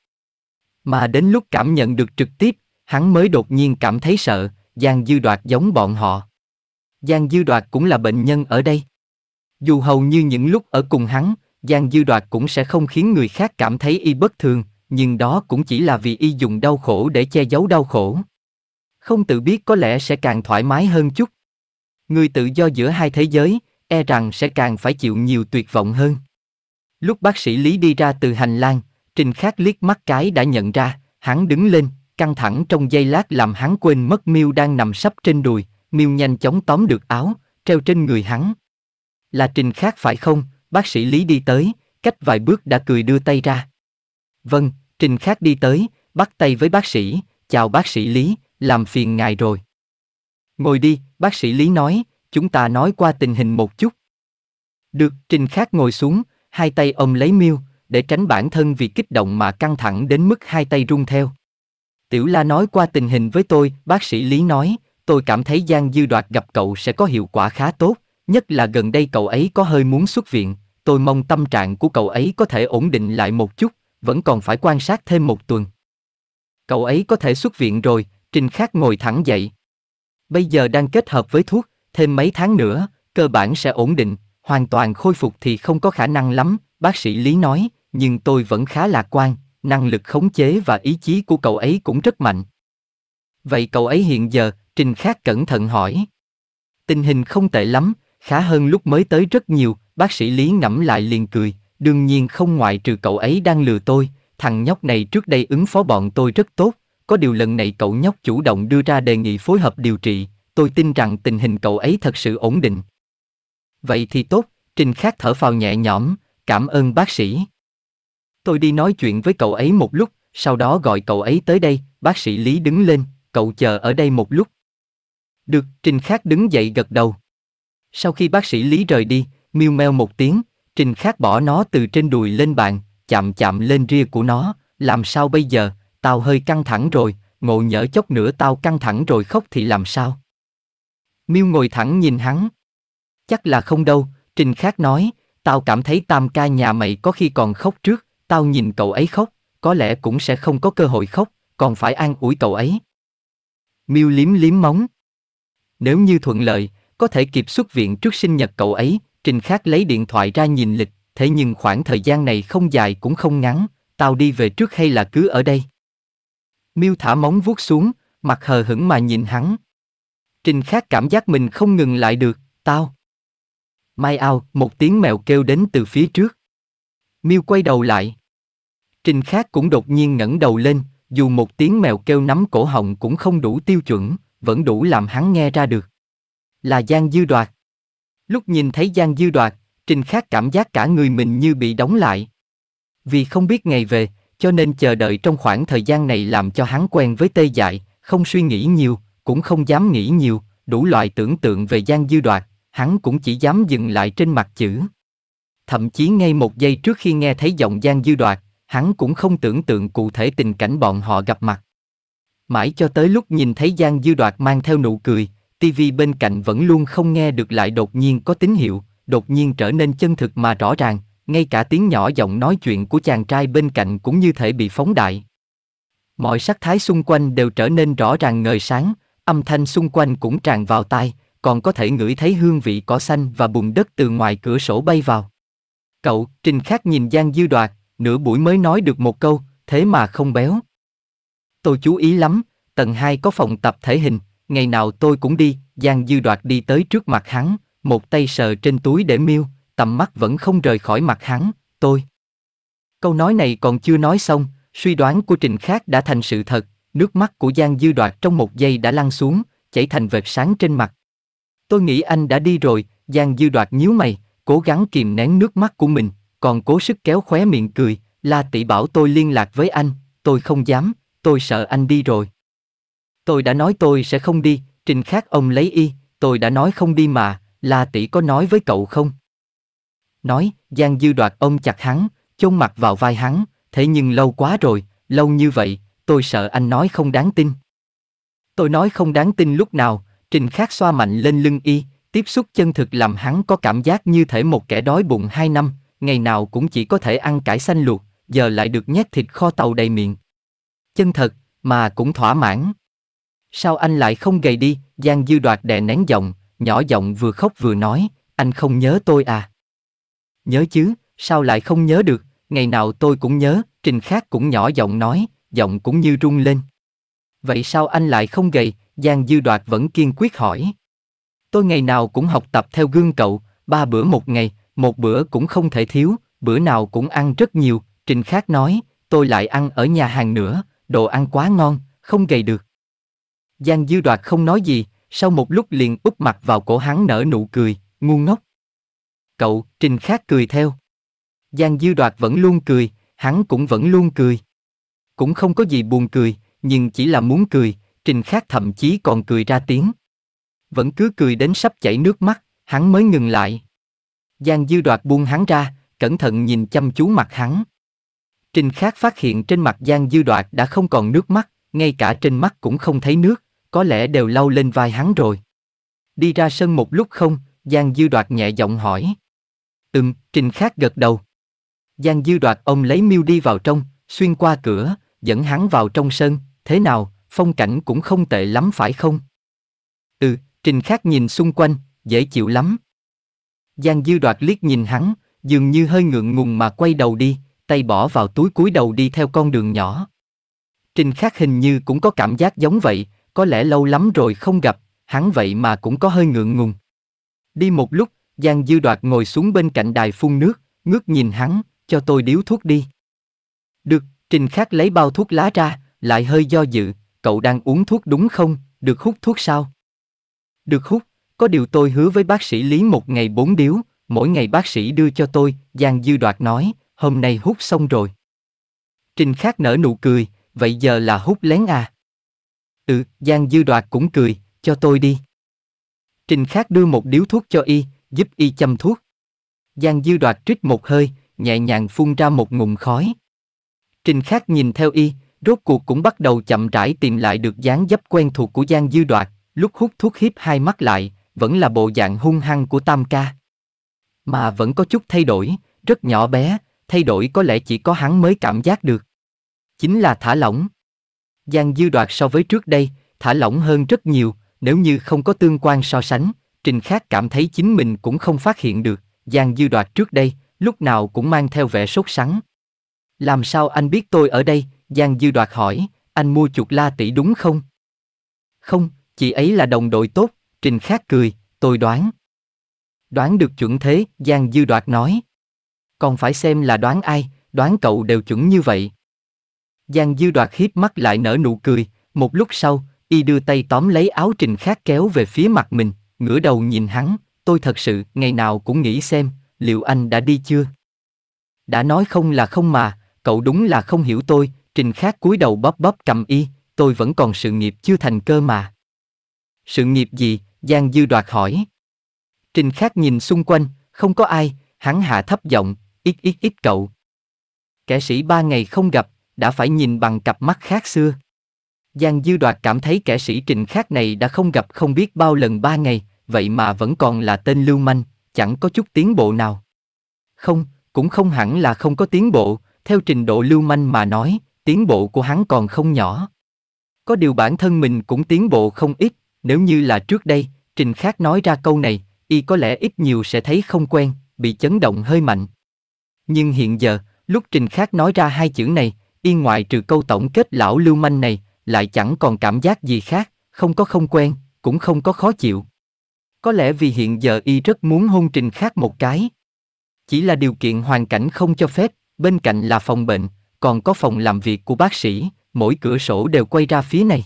Mà đến lúc cảm nhận được trực tiếp, hắn mới đột nhiên cảm thấy sợ, Giang Dư Đoạt giống bọn họ. Giang Dư Đoạt cũng là bệnh nhân ở đây. Dù hầu như những lúc ở cùng hắn, Giang Dư Đoạt cũng sẽ không khiến người khác cảm thấy y bất thường, nhưng đó cũng chỉ là vì y dùng đau khổ để che giấu đau khổ. Không tự biết có lẽ sẽ càng thoải mái hơn chút người tự do giữa hai thế giới, e rằng sẽ càng phải chịu nhiều tuyệt vọng hơn. Lúc bác sĩ Lý đi ra từ hành lang, Trình Khác liếc mắt cái đã nhận ra, hắn đứng lên, căng thẳng trong giây lát làm hắn quên mất Miêu đang nằm sấp trên đùi, Miêu nhanh chóng tóm được áo, treo trên người hắn. Là Trình Khác phải không? Bác sĩ Lý đi tới, cách vài bước đã cười đưa tay ra. Vâng, Trình Khác đi tới, bắt tay với bác sĩ, chào bác sĩ Lý, làm phiền ngài rồi. Ngồi đi, bác sĩ Lý nói, chúng ta nói qua tình hình một chút. Được, Trình Khắc ngồi xuống, hai tay ôm lấy miêu, để tránh bản thân vì kích động mà căng thẳng đến mức hai tay run theo. Tiểu La nói qua tình hình với tôi, bác sĩ Lý nói, tôi cảm thấy Giang Dư Đoạt gặp cậu sẽ có hiệu quả khá tốt, nhất là gần đây cậu ấy có hơi muốn xuất viện, tôi mong tâm trạng của cậu ấy có thể ổn định lại một chút, vẫn còn phải quan sát thêm một tuần. Cậu ấy có thể xuất viện rồi, Trình Khắc ngồi thẳng dậy. Bây giờ đang kết hợp với thuốc, thêm mấy tháng nữa, cơ bản sẽ ổn định, hoàn toàn khôi phục thì không có khả năng lắm, bác sĩ Lý nói, nhưng tôi vẫn khá lạc quan, năng lực khống chế và ý chí của cậu ấy cũng rất mạnh. Vậy cậu ấy hiện giờ, Trình khác cẩn thận hỏi. Tình hình không tệ lắm, khá hơn lúc mới tới rất nhiều, bác sĩ Lý ngẫm lại liền cười, đương nhiên không ngoại trừ cậu ấy đang lừa tôi, thằng nhóc này trước đây ứng phó bọn tôi rất tốt, có điều lần này cậu nhóc chủ động đưa ra đề nghị phối hợp điều trị, tôi tin rằng tình hình cậu ấy thật sự ổn định. Vậy thì tốt, Trình Khắc thở phào nhẹ nhõm, cảm ơn bác sĩ. Tôi đi nói chuyện với cậu ấy một lúc, sau đó gọi cậu ấy tới đây, bác sĩ Lý đứng lên, cậu chờ ở đây một lúc. Được, Trình Khắc đứng dậy gật đầu. Sau khi bác sĩ Lý rời đi, miêu meo một tiếng, Trình Khắc bỏ nó từ trên đùi lên bàn, chạm chạm lên ria của nó, làm sao bây giờ, tao hơi căng thẳng rồi, ngộ nhỡ chốc nữa tao căng thẳng rồi khóc thì làm sao? Miêu ngồi thẳng nhìn hắn. Chắc là không đâu, Trình Khác nói, tao cảm thấy tam ca nhà mày có khi còn khóc trước, tao nhìn cậu ấy khóc, có lẽ cũng sẽ không có cơ hội khóc, còn phải an ủi cậu ấy. Miêu liếm liếm móng. Nếu như thuận lợi, có thể kịp xuất viện trước sinh nhật cậu ấy, Trình Khác lấy điện thoại ra nhìn lịch, thế nhưng khoảng thời gian này không dài cũng không ngắn, tao đi về trước hay là cứ ở đây? Miêu thả móng vuốt xuống, mặt hờ hững mà nhìn hắn. Trình Khác cảm giác mình không ngừng lại được, tao. Mai ao, một tiếng mèo kêu đến từ phía trước. Miêu quay đầu lại. Trình Khác cũng đột nhiên ngẩng đầu lên, dù một tiếng mèo kêu nắm cổ họng cũng không đủ tiêu chuẩn, vẫn đủ làm hắn nghe ra được. Là Giang Dư Đoạt. Lúc nhìn thấy Giang Dư Đoạt, Trình Khác cảm giác cả người mình như bị đóng lại. Vì không biết ngày về, cho nên chờ đợi trong khoảng thời gian này làm cho hắn quen với tê dại, không suy nghĩ nhiều, cũng không dám nghĩ nhiều, đủ loại tưởng tượng về gian dư đoạt, hắn cũng chỉ dám dừng lại trên mặt chữ. Thậm chí ngay một giây trước khi nghe thấy giọng gian dư đoạt, hắn cũng không tưởng tượng cụ thể tình cảnh bọn họ gặp mặt. Mãi cho tới lúc nhìn thấy Giang Dư Đoạt mang theo nụ cười, TV bên cạnh vẫn luôn không nghe được lại đột nhiên có tín hiệu, đột nhiên trở nên chân thực mà rõ ràng, ngay cả tiếng nhỏ giọng nói chuyện của chàng trai bên cạnh cũng như thể bị phóng đại. Mọi sắc thái xung quanh đều trở nên rõ ràng ngời sáng, âm thanh xung quanh cũng tràn vào tai, còn có thể ngửi thấy hương vị cỏ xanh và bùn đất từ ngoài cửa sổ bay vào. Cậu, Trình Khắc nhìn Giang Dư Đoạt, nửa buổi mới nói được một câu, thế mà không béo. Tôi chú ý lắm, tầng 2 có phòng tập thể hình, ngày nào tôi cũng đi, Giang Dư Đoạt đi tới trước mặt hắn, một tay sờ trên túi để miêu, tầm mắt vẫn không rời khỏi mặt hắn, tôi. Câu nói này còn chưa nói xong, suy đoán của Trình Khác đã thành sự thật, nước mắt của Giang Dư Đoạt trong một giây đã lăn xuống, chảy thành vệt sáng trên mặt. Tôi nghĩ anh đã đi rồi, Giang Dư Đoạt nhíu mày, cố gắng kìm nén nước mắt của mình, còn cố sức kéo khóe miệng cười, La tỷ bảo tôi liên lạc với anh, tôi không dám, tôi sợ anh đi rồi. Tôi đã nói tôi sẽ không đi, Trình Khác ông lấy y, tôi đã nói không đi mà, La tỷ có nói với cậu không? Nói, Giang Dư đoạt ôm chặt hắn, chôn mặt vào vai hắn, thế nhưng lâu quá rồi, lâu như vậy, tôi sợ anh nói không đáng tin. Tôi nói không đáng tin lúc nào, Trình Khắc xoa mạnh lên lưng y, tiếp xúc chân thực làm hắn có cảm giác như thể một kẻ đói bụng hai năm, ngày nào cũng chỉ có thể ăn cải xanh luộc, giờ lại được nhét thịt kho tàu đầy miệng. Chân thật, mà cũng thỏa mãn. Sao anh lại không gầy đi, Giang Dư Đoạt đè nén giọng, nhỏ giọng vừa khóc vừa nói, anh không nhớ tôi à. Nhớ chứ, sao lại không nhớ được, ngày nào tôi cũng nhớ, Trình Khác cũng nhỏ giọng nói, giọng cũng như rung lên. Vậy sao anh lại không gầy, Giang Dư Đoạt vẫn kiên quyết hỏi. Tôi ngày nào cũng học tập theo gương cậu, ba bữa một ngày, một bữa cũng không thể thiếu, bữa nào cũng ăn rất nhiều, Trình Khác nói, tôi lại ăn ở nhà hàng nữa, đồ ăn quá ngon, không gầy được. Giang Dư Đoạt không nói gì, sau một lúc liền úp mặt vào cổ hắn nở nụ cười, ngu ngốc cậu, Trình Khác cười theo. Giang Dư Đoạt vẫn luôn cười, hắn cũng vẫn luôn cười. Cũng không có gì buồn cười, nhưng chỉ là muốn cười, Trình Khác thậm chí còn cười ra tiếng. Vẫn cứ cười đến sắp chảy nước mắt, hắn mới ngừng lại. Giang Dư Đoạt buông hắn ra, cẩn thận nhìn chăm chú mặt hắn. Trình Khác phát hiện trên mặt Giang Dư Đoạt đã không còn nước mắt, ngay cả trên mắt cũng không thấy nước, có lẽ đều lau lên vai hắn rồi. Đi ra sân một lúc không, Giang Dư Đoạt nhẹ giọng hỏi. Ừm, Trình Khác gật đầu. Giang Dư đoạt ông lấy miêu đi vào trong, xuyên qua cửa, dẫn hắn vào trong sân, thế nào, phong cảnh cũng không tệ lắm phải không? Ừ, Trình Khác nhìn xung quanh, dễ chịu lắm. Giang Dư đoạt liếc nhìn hắn, dường như hơi ngượng ngùng mà quay đầu đi, tay bỏ vào túi cúi đầu đi theo con đường nhỏ. Trình Khác hình như cũng có cảm giác giống vậy, có lẽ lâu lắm rồi không gặp, hắn vậy mà cũng có hơi ngượng ngùng. Đi một lúc, Giang Dư Đoạt ngồi xuống bên cạnh đài phun nước, ngước nhìn hắn, cho tôi điếu thuốc đi. Được, Trình Khắc lấy bao thuốc lá ra, lại hơi do dự, cậu đang uống thuốc đúng không, được hút thuốc sao? Được hút, có điều tôi hứa với bác sĩ Lý một ngày bốn điếu, mỗi ngày bác sĩ đưa cho tôi, Giang Dư Đoạt nói, hôm nay hút xong rồi. Trình Khắc nở nụ cười, vậy giờ là hút lén à? Ừ, Giang Dư Đoạt cũng cười, cho tôi đi. Trình Khắc đưa một điếu thuốc cho y, giúp y chăm thuốc. Giang Dư đoạt trích một hơi, nhẹ nhàng phun ra một ngụm khói. Trình Khắc nhìn theo y, rốt cuộc cũng bắt đầu chậm rãi tìm lại được dáng dấp quen thuộc của Giang Dư đoạt, lúc hút thuốc hiếp hai mắt lại, vẫn là bộ dạng hung hăng của Tam Ca. Mà vẫn có chút thay đổi, rất nhỏ bé, thay đổi có lẽ chỉ có hắn mới cảm giác được. Chính là thả lỏng. Giang Dư đoạt so với trước đây, thả lỏng hơn rất nhiều, nếu như không có tương quan so sánh, Trình Khác cảm thấy chính mình cũng không phát hiện được, Giang Dư Đoạt trước đây, lúc nào cũng mang theo vẻ sốt sắng. Làm sao anh biết tôi ở đây? Giang Dư Đoạt hỏi, anh mua chuột la tỷ đúng không? Không, chị ấy là đồng đội tốt, Trình Khác cười, tôi đoán. Đoán được chuẩn thế, Giang Dư Đoạt nói. Còn phải xem là đoán ai, đoán cậu đều chuẩn như vậy. Giang Dư Đoạt hít mắt lại nở nụ cười, một lúc sau, y đưa tay tóm lấy áo Trình Khác kéo về phía mặt mình ngửa đầu nhìn hắn, tôi thật sự ngày nào cũng nghĩ xem, liệu anh đã đi chưa? Đã nói không là không mà, cậu đúng là không hiểu tôi, trình khác cúi đầu bóp bóp cầm y, tôi vẫn còn sự nghiệp chưa thành cơ mà. Sự nghiệp gì? Giang Dư đoạt hỏi. Trình khác nhìn xung quanh, không có ai, hắn hạ thấp giọng, ít ít ít cậu. Kẻ sĩ ba ngày không gặp, đã phải nhìn bằng cặp mắt khác xưa. Giang Dư Đoạt cảm thấy kẻ sĩ trình khác này đã không gặp không biết bao lần ba ngày, vậy mà vẫn còn là tên lưu manh, chẳng có chút tiến bộ nào. Không, cũng không hẳn là không có tiến bộ, theo trình độ lưu manh mà nói, tiến bộ của hắn còn không nhỏ. Có điều bản thân mình cũng tiến bộ không ít, nếu như là trước đây, Trình Khác nói ra câu này, y có lẽ ít nhiều sẽ thấy không quen, bị chấn động hơi mạnh. Nhưng hiện giờ, lúc Trình Khác nói ra hai chữ này, y ngoại trừ câu tổng kết lão lưu manh này, lại chẳng còn cảm giác gì khác, không có không quen, cũng không có khó chịu. Có lẽ vì hiện giờ y rất muốn hôn trình khác một cái. Chỉ là điều kiện hoàn cảnh không cho phép, bên cạnh là phòng bệnh, còn có phòng làm việc của bác sĩ, mỗi cửa sổ đều quay ra phía này.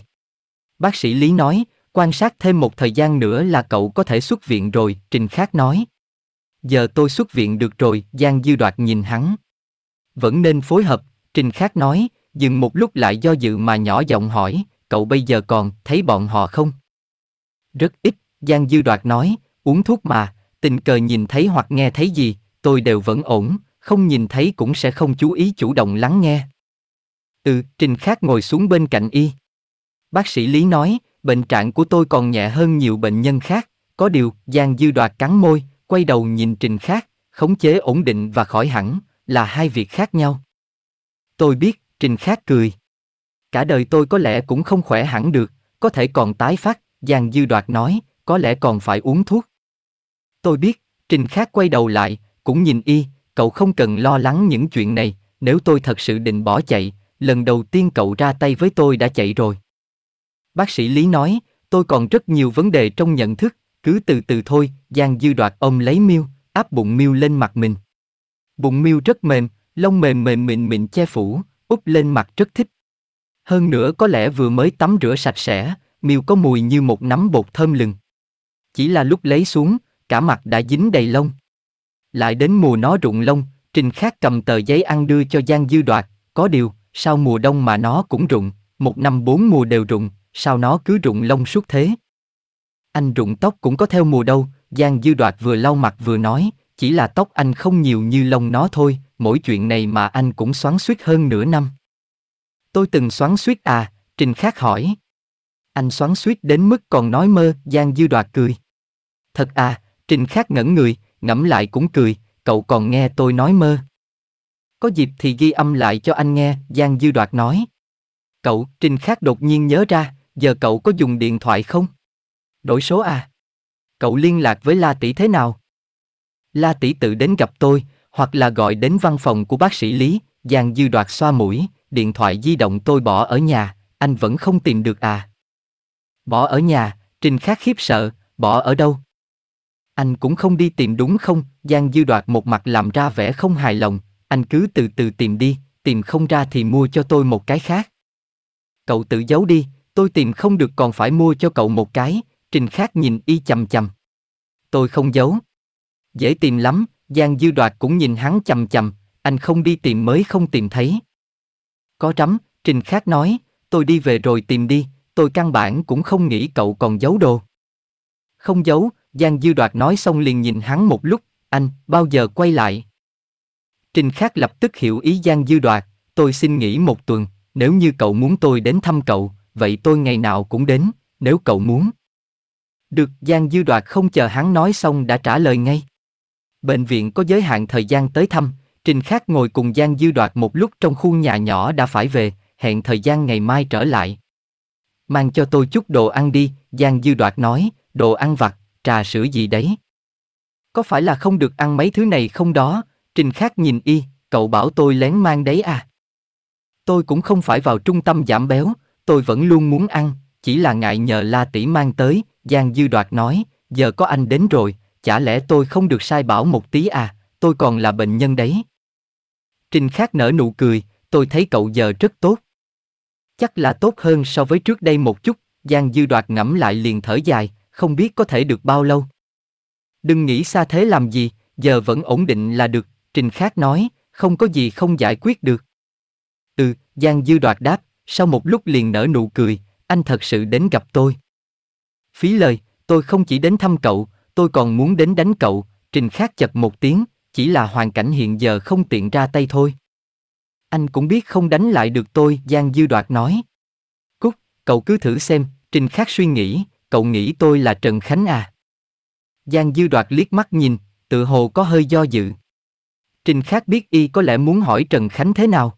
Bác sĩ Lý nói, quan sát thêm một thời gian nữa là cậu có thể xuất viện rồi, Trình Khác nói. Giờ tôi xuất viện được rồi, Giang Dư Đoạt nhìn hắn. Vẫn nên phối hợp, Trình Khác nói, dừng một lúc lại do dự mà nhỏ giọng hỏi, cậu bây giờ còn thấy bọn họ không? Rất ít, Giang Dư Đoạt nói, uống thuốc mà, tình cờ nhìn thấy hoặc nghe thấy gì, tôi đều vẫn ổn, không nhìn thấy cũng sẽ không chú ý chủ động lắng nghe. Ừ, Trình Khác ngồi xuống bên cạnh y. Bác sĩ Lý nói, bệnh trạng của tôi còn nhẹ hơn nhiều bệnh nhân khác, có điều, Giang Dư Đoạt cắn môi, quay đầu nhìn Trình Khác, khống chế ổn định và khỏi hẳn, là hai việc khác nhau. Tôi biết, Trình Khác cười. Cả đời tôi có lẽ cũng không khỏe hẳn được, có thể còn tái phát, Giang Dư Đoạt nói, có lẽ còn phải uống thuốc. Tôi biết, Trình Khác quay đầu lại, cũng nhìn y, cậu không cần lo lắng những chuyện này, nếu tôi thật sự định bỏ chạy, lần đầu tiên cậu ra tay với tôi đã chạy rồi. Bác sĩ Lý nói, tôi còn rất nhiều vấn đề trong nhận thức, cứ từ từ thôi, Giang Dư Đoạt ông lấy miu, áp bụng miu lên mặt mình. Bụng miu rất mềm, lông mềm mềm mịn mịn che phủ, úp lên mặt rất thích. Hơn nữa có lẽ vừa mới tắm rửa sạch sẽ, miu có mùi như một nắm bột thơm lừng. Chỉ là lúc lấy xuống, cả mặt đã dính đầy lông. Lại đến mùa nó rụng lông, Trình Khác cầm tờ giấy ăn đưa cho Giang Dư Đoạt, có điều, sao mùa đông mà nó cũng rụng, một năm bốn mùa đều rụng, sao nó cứ rụng lông suốt thế? Anh rụng tóc cũng có theo mùa đâu, Giang Dư Đoạt vừa lau mặt vừa nói, chỉ là tóc anh không nhiều như lông nó thôi, mỗi chuyện này mà anh cũng xoắn suýt hơn nửa năm. Tôi từng xoắn suýt à, Trình Khác hỏi. Anh xoắn suýt đến mức còn nói mơ, Giang Dư Đoạt cười. Thật à, Trình Khác ngẩn người, ngẫm lại cũng cười, cậu còn nghe tôi nói mơ. Có dịp thì ghi âm lại cho anh nghe, Giang Dư Đoạt nói. Cậu, Trình Khác đột nhiên nhớ ra, giờ cậu có dùng điện thoại không? Đổi số à? Cậu liên lạc với La Tỷ thế nào? La Tỷ tự đến gặp tôi, hoặc là gọi đến văn phòng của bác sĩ Lý, Giang Dư Đoạt xoa mũi, điện thoại di động tôi bỏ ở nhà, anh vẫn không tìm được à? Bỏ ở nhà, Trình Khác khiếp sợ, bỏ ở đâu, anh cũng không đi tìm đúng không? Giang Dư Đoạt một mặt làm ra vẻ không hài lòng, anh cứ từ từ tìm đi, tìm không ra thì mua cho tôi một cái khác. Cậu tự giấu đi, tôi tìm không được còn phải mua cho cậu một cái, Trình Khác nhìn y chầm chầm. Tôi không giấu. Dễ tìm lắm, Giang Dư Đoạt cũng nhìn hắn chầm chầm, anh không đi tìm mới không tìm thấy. Có rắm, Trình Khác nói, tôi đi về rồi tìm đi, tôi căn bản cũng không nghĩ cậu còn giấu đồ. Không giấu, Giang Dư Đoạt nói xong liền nhìn hắn một lúc, anh, bao giờ quay lại? Trình Khắc lập tức hiểu ý Giang Dư Đoạt, tôi xin nghỉ một tuần, nếu như cậu muốn tôi đến thăm cậu, vậy tôi ngày nào cũng đến, nếu cậu muốn. Được, Giang Dư Đoạt không chờ hắn nói xong đã trả lời ngay. Bệnh viện có giới hạn thời gian tới thăm, Trình Khắc ngồi cùng Giang Dư Đoạt một lúc trong khu nhà nhỏ đã phải về, hẹn thời gian ngày mai trở lại. Mang cho tôi chút đồ ăn đi, Giang Dư Đoạt nói, đồ ăn vặt, trà sữa gì đấy. Có phải là không được ăn mấy thứ này không đó, Trình Khác nhìn y, cậu bảo tôi lén mang đấy à. Tôi cũng không phải vào trung tâm giảm béo, tôi vẫn luôn muốn ăn, chỉ là ngại nhờ La Tỷ mang tới, Giang Dư Đoạt nói, giờ có anh đến rồi, chả lẽ tôi không được sai bảo một tí à, tôi còn là bệnh nhân đấy. Trình Khác nở nụ cười, tôi thấy cậu giờ rất tốt. Chắc là tốt hơn so với trước đây một chút, Giang Dư Đoạt ngẫm lại liền thở dài, không biết có thể được bao lâu. Đừng nghĩ xa thế làm gì, giờ vẫn ổn định là được, Trình Khác nói, không có gì không giải quyết được. Ừ, Giang Dư đoạt đáp, sau một lúc liền nở nụ cười, anh thật sự đến gặp tôi. Phí lời, tôi không chỉ đến thăm cậu, tôi còn muốn đến đánh cậu, Trình Khác chật một tiếng, chỉ là hoàn cảnh hiện giờ không tiện ra tay thôi. Anh cũng biết không đánh lại được tôi, Giang Dư đoạt nói. Cúc, cậu cứ thử xem, Trình Khác suy nghĩ, cậu nghĩ tôi là Trần Khánh à? Giang Dư Đoạt liếc mắt nhìn, tự hồ có hơi do dự. Trình Khác biết y có lẽ muốn hỏi Trần Khánh thế nào.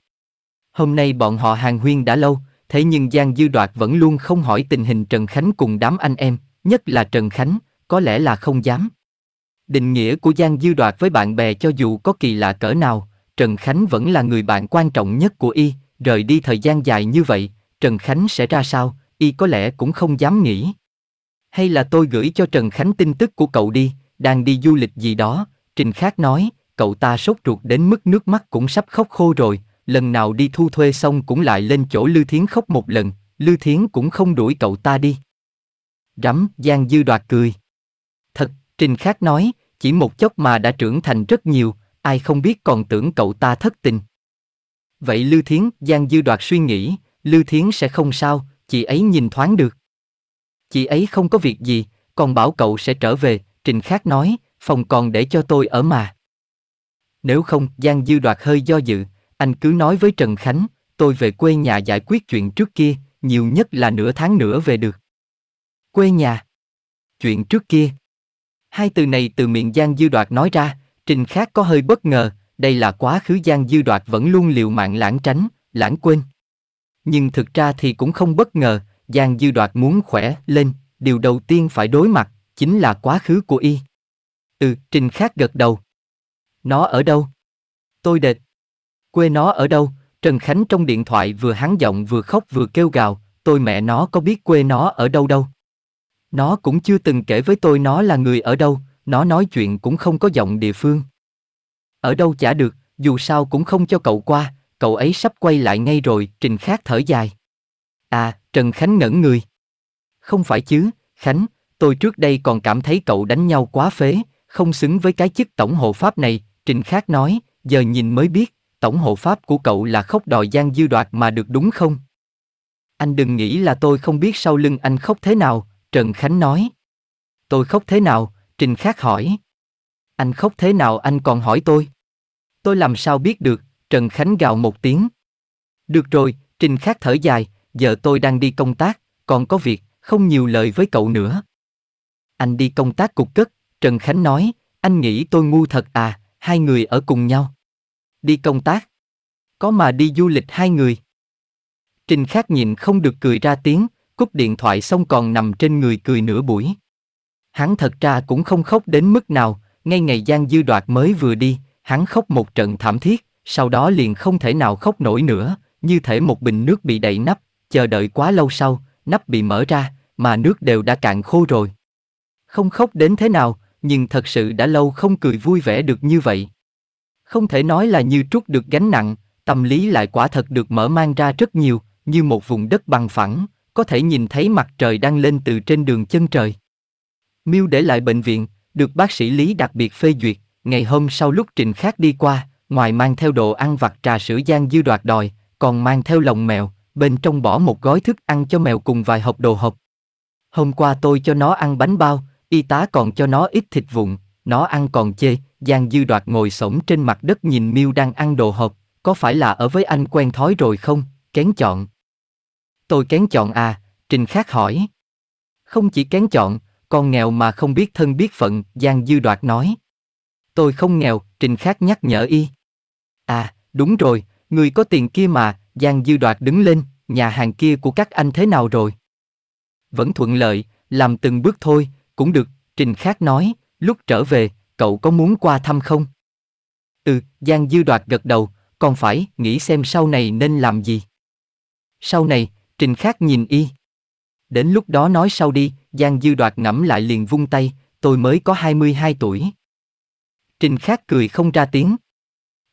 Hôm nay bọn họ hàng huyên đã lâu, thế nhưng Giang Dư Đoạt vẫn luôn không hỏi tình hình Trần Khánh cùng đám anh em, nhất là Trần Khánh, có lẽ là không dám. Định nghĩa của Giang Dư Đoạt với bạn bè cho dù có kỳ lạ cỡ nào, Trần Khánh vẫn là người bạn quan trọng nhất của y, rời đi thời gian dài như vậy, Trần Khánh sẽ ra sao, y có lẽ cũng không dám nghĩ hay là tôi gửi cho Trần Khánh tin tức của cậu đi, đang đi du lịch gì đó, Trình Khác nói, cậu ta sốt ruột đến mức nước mắt cũng sắp khóc khô rồi, lần nào đi thu thuê xong cũng lại lên chỗ Lư Thiến khóc một lần, Lư Thiến cũng không đuổi cậu ta đi. Rắm, Giang Dư đoạt cười. Thật, Trình Khác nói, chỉ một chốc mà đã trưởng thành rất nhiều, ai không biết còn tưởng cậu ta thất tình. Vậy Lư Thiến, Giang Dư đoạt suy nghĩ, Lư Thiến sẽ không sao, chị ấy nhìn thoáng được. Chị ấy không có việc gì, còn bảo cậu sẽ trở về, Trình Khác nói, phòng còn để cho tôi ở mà. Nếu không, Giang Dư Đoạt hơi do dự, anh cứ nói với Trần Khánh, tôi về quê nhà giải quyết chuyện trước kia, nhiều nhất là nửa tháng nữa về được. Quê nhà. Chuyện trước kia. Hai từ này từ miệng Giang Dư Đoạt nói ra, Trình Khác có hơi bất ngờ, đây là quá khứ Giang Dư Đoạt vẫn luôn liều mạng lãng tránh, lãng quên. Nhưng thực ra thì cũng không bất ngờ, Giang Dư Đoạt muốn khỏe lên, điều đầu tiên phải đối mặt, chính là quá khứ của y. Ừ, Trình Khác gật đầu. Nó ở đâu? Tôi đệt. Quê nó ở đâu? Trần Khánh trong điện thoại vừa hắn giọng vừa khóc vừa kêu gào, tôi mẹ nó có biết quê nó ở đâu đâu. Nó cũng chưa từng kể với tôi nó là người ở đâu, nó nói chuyện cũng không có giọng địa phương. Ở đâu chả được, dù sao cũng không cho cậu qua, cậu ấy sắp quay lại ngay rồi, Trình Khác thở dài. À, Trần Khánh ngẩn người. Không phải chứ, Khánh, tôi trước đây còn cảm thấy cậu đánh nhau quá phế, không xứng với cái chức tổng hộ pháp này, Trịnh Khác nói, giờ nhìn mới biết, tổng hộ pháp của cậu là khóc đòi gian dư đoạt mà được đúng không? Anh đừng nghĩ là tôi không biết sau lưng anh khóc thế nào, Trần Khánh nói. Tôi khóc thế nào, Trình Khác hỏi. Anh khóc thế nào anh còn hỏi tôi? Tôi làm sao biết được, Trần Khánh gào một tiếng. Được rồi, Trình Khác thở dài, giờ tôi đang đi công tác, còn có việc, không nhiều lời với cậu nữa. Anh đi công tác cục cất, Trần Khánh nói, anh nghĩ tôi ngu thật à, hai người ở cùng nhau. Đi công tác. Có mà đi du lịch hai người. Trình Khắc nhìn không được cười ra tiếng, cúp điện thoại xong còn nằm trên người cười nửa buổi. Hắn thật ra cũng không khóc đến mức nào, ngay ngày Giang Dư Đoạt mới vừa đi, hắn khóc một trận thảm thiết, sau đó liền không thể nào khóc nổi nữa, như thể một bình nước bị đậy nắp, chờ đợi quá lâu sau, nắp bị mở ra, mà nước đều đã cạn khô rồi. Không khóc đến thế nào, nhưng thật sự đã lâu không cười vui vẻ được như vậy. Không thể nói là như trút được gánh nặng, tâm lý lại quả thật được mở mang ra rất nhiều, như một vùng đất bằng phẳng, có thể nhìn thấy mặt trời đang lên từ trên đường chân trời. Miêu để lại bệnh viện, được bác sĩ Lý đặc biệt phê duyệt, ngày hôm sau lúc Trình Khác đi qua, ngoài mang theo đồ ăn vặt trà sữa gian dư đoạt đòi, còn mang theo lồng mèo, bên trong bỏ một gói thức ăn cho mèo cùng vài hộp đồ hộp. Hôm qua tôi cho nó ăn bánh bao, y tá còn cho nó ít thịt vụn, nó ăn còn chê, Giang Dư Đoạt ngồi sổng trên mặt đất nhìn Miu đang ăn đồ hộp, có phải là ở với anh quen thói rồi không, kén chọn. Tôi kén chọn à, Trình Khác hỏi. Không chỉ kén chọn, con nghèo mà không biết thân biết phận, Giang Dư Đoạt nói. Tôi không nghèo, Trình Khác nhắc nhở y. À, đúng rồi, người có tiền kia mà, Giang Dư Đoạt đứng lên, nhà hàng kia của các anh thế nào rồi? Vẫn thuận lợi, làm từng bước thôi, cũng được, Trình Khác nói, lúc trở về, cậu có muốn qua thăm không? Ừ, Giang Dư Đoạt gật đầu, còn phải nghĩ xem sau này nên làm gì. Sau này, Trình Khác nhìn y. Đến lúc đó nói sau đi, Giang Dư Đoạt ngẫm lại liền vung tay, tôi mới có 22 tuổi. Trình Khác cười không ra tiếng.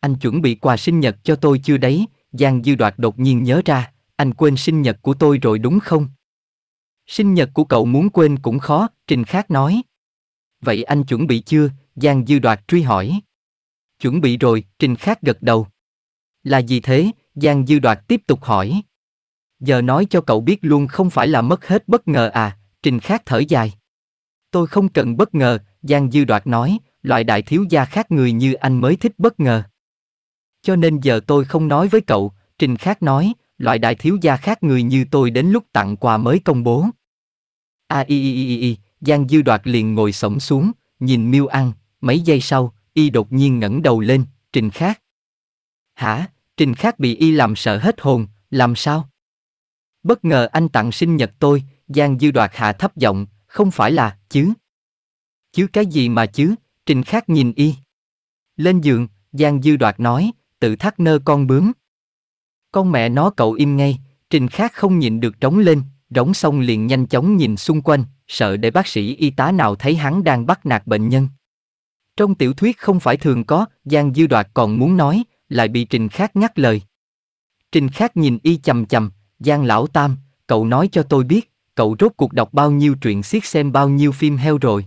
Anh chuẩn bị quà sinh nhật cho tôi chưa đấy, Giang Dư Đoạt đột nhiên nhớ ra, anh quên sinh nhật của tôi rồi đúng không? Sinh nhật của cậu muốn quên cũng khó, Trình Khác nói. Vậy anh chuẩn bị chưa? Giang Dư Đoạt truy hỏi. Chuẩn bị rồi, Trình Khác gật đầu. Là gì thế? Giang Dư Đoạt tiếp tục hỏi. Giờ nói cho cậu biết luôn không phải là mất hết bất ngờ à, Trình Khác thở dài. Tôi không cần bất ngờ, Giang Dư Đoạt nói, loại đại thiếu gia khác người như anh mới thích bất ngờ cho nên giờ tôi không nói với cậu, Trình Khác nói, loại đại thiếu gia khác người như tôi đến lúc tặng quà mới công bố. A y y y y, Giang Dư Đoạt liền ngồi sổng xuống, nhìn Miêu ăn, mấy giây sau, y đột nhiên ngẩng đầu lên, Trình Khác. Hả, Trình Khác bị y làm sợ hết hồn, làm sao? Bất ngờ anh tặng sinh nhật tôi, Giang Dư Đoạt hạ thấp giọng, không phải là, chứ. Chứ cái gì mà chứ, Trình Khác nhìn y. Lên giường, Giang Dư Đoạt nói, tự thắt nơ con bướm. Con mẹ nó cậu im ngay, trình khác không nhịn được trống lên, rống xong liền nhanh chóng nhìn xung quanh, sợ để bác sĩ y tá nào thấy hắn đang bắt nạt bệnh nhân. Trong tiểu thuyết không phải thường có, Giang Dư Đoạt còn muốn nói, lại bị Trình Khác ngắt lời. Trình Khác nhìn y chầm chầm, Giang Lão Tam, cậu nói cho tôi biết, cậu rốt cuộc đọc bao nhiêu truyện xiết, xem bao nhiêu phim heo rồi.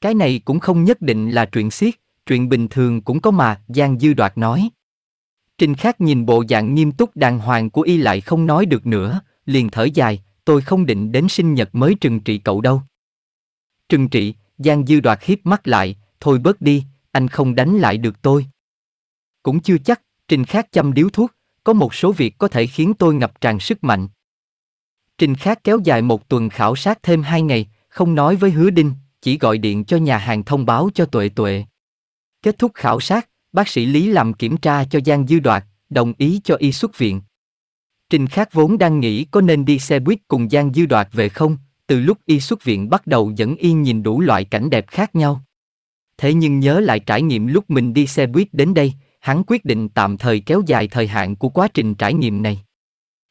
Cái này cũng không nhất định là truyện xiết chuyện bình thường cũng có mà, Giang Dư Đoạt nói. Trình Khác nhìn bộ dạng nghiêm túc đàng hoàng của y lại không nói được nữa, liền thở dài, tôi không định đến sinh nhật mới trừng trị cậu đâu. Trừng trị, Giang Dư Đoạt hiếp mắt lại, thôi bớt đi, anh không đánh lại được tôi. Cũng chưa chắc, Trình Khác chăm điếu thuốc, có một số việc có thể khiến tôi ngập tràn sức mạnh. Trình Khác kéo dài một tuần khảo sát thêm hai ngày, không nói với Hứa Đinh, chỉ gọi điện cho nhà hàng thông báo cho Tuệ Tuệ. Kết thúc khảo sát, bác sĩ Lý làm kiểm tra cho Giang Dư Đoạt, đồng ý cho y xuất viện. Trình Khắc vốn đang nghĩ có nên đi xe buýt cùng Giang Dư Đoạt về không, từ lúc y xuất viện bắt đầu dẫn y nhìn đủ loại cảnh đẹp khác nhau. Thế nhưng nhớ lại trải nghiệm lúc mình đi xe buýt đến đây, hắn quyết định tạm thời kéo dài thời hạn của quá trình trải nghiệm này.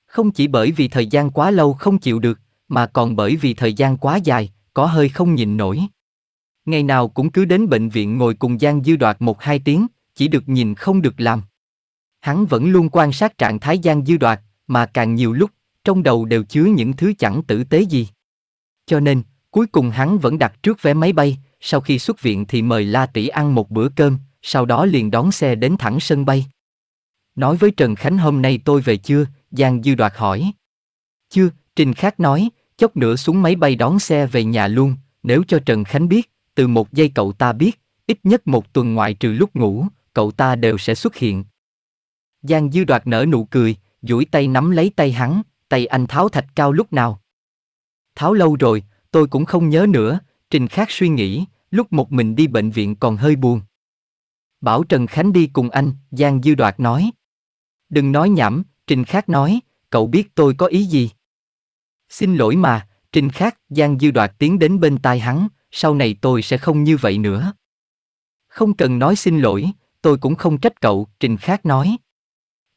Không chỉ bởi vì thời gian quá lâu không chịu được, mà còn bởi vì thời gian quá dài, có hơi không nhìn nổi. Ngày nào cũng cứ đến bệnh viện ngồi cùng Giang Dư Đoạt một hai tiếng, chỉ được nhìn không được làm. Hắn vẫn luôn quan sát trạng thái Giang Dư Đoạt, mà càng nhiều lúc, trong đầu đều chứa những thứ chẳng tử tế gì. Cho nên, cuối cùng hắn vẫn đặt trước vé máy bay, sau khi xuất viện thì mời La Tỷ ăn một bữa cơm, sau đó liền đón xe đến thẳng sân bay. Nói với Trần Khánh hôm nay tôi về chưa, Giang Dư Đoạt hỏi. Chưa, Trình Khắc nói, chốc nữa xuống máy bay đón xe về nhà luôn, nếu cho Trần Khánh biết, từ một giây cậu ta biết, ít nhất một tuần ngoại trừ lúc ngủ, cậu ta đều sẽ xuất hiện. Giang Dư Đoạt nở nụ cười, duỗi tay nắm lấy tay hắn, tay anh tháo thạch cao lúc nào. Tháo lâu rồi, tôi cũng không nhớ nữa, Trình Khác suy nghĩ, lúc một mình đi bệnh viện còn hơi buồn. Bảo Trần Khánh đi cùng anh, Giang Dư Đoạt nói. Đừng nói nhảm, Trình Khác nói, cậu biết tôi có ý gì. Xin lỗi mà, Trình Khác, Giang Dư Đoạt tiến đến bên tai hắn, sau này tôi sẽ không như vậy nữa. Không cần nói xin lỗi, tôi cũng không trách cậu, Trình Khác nói.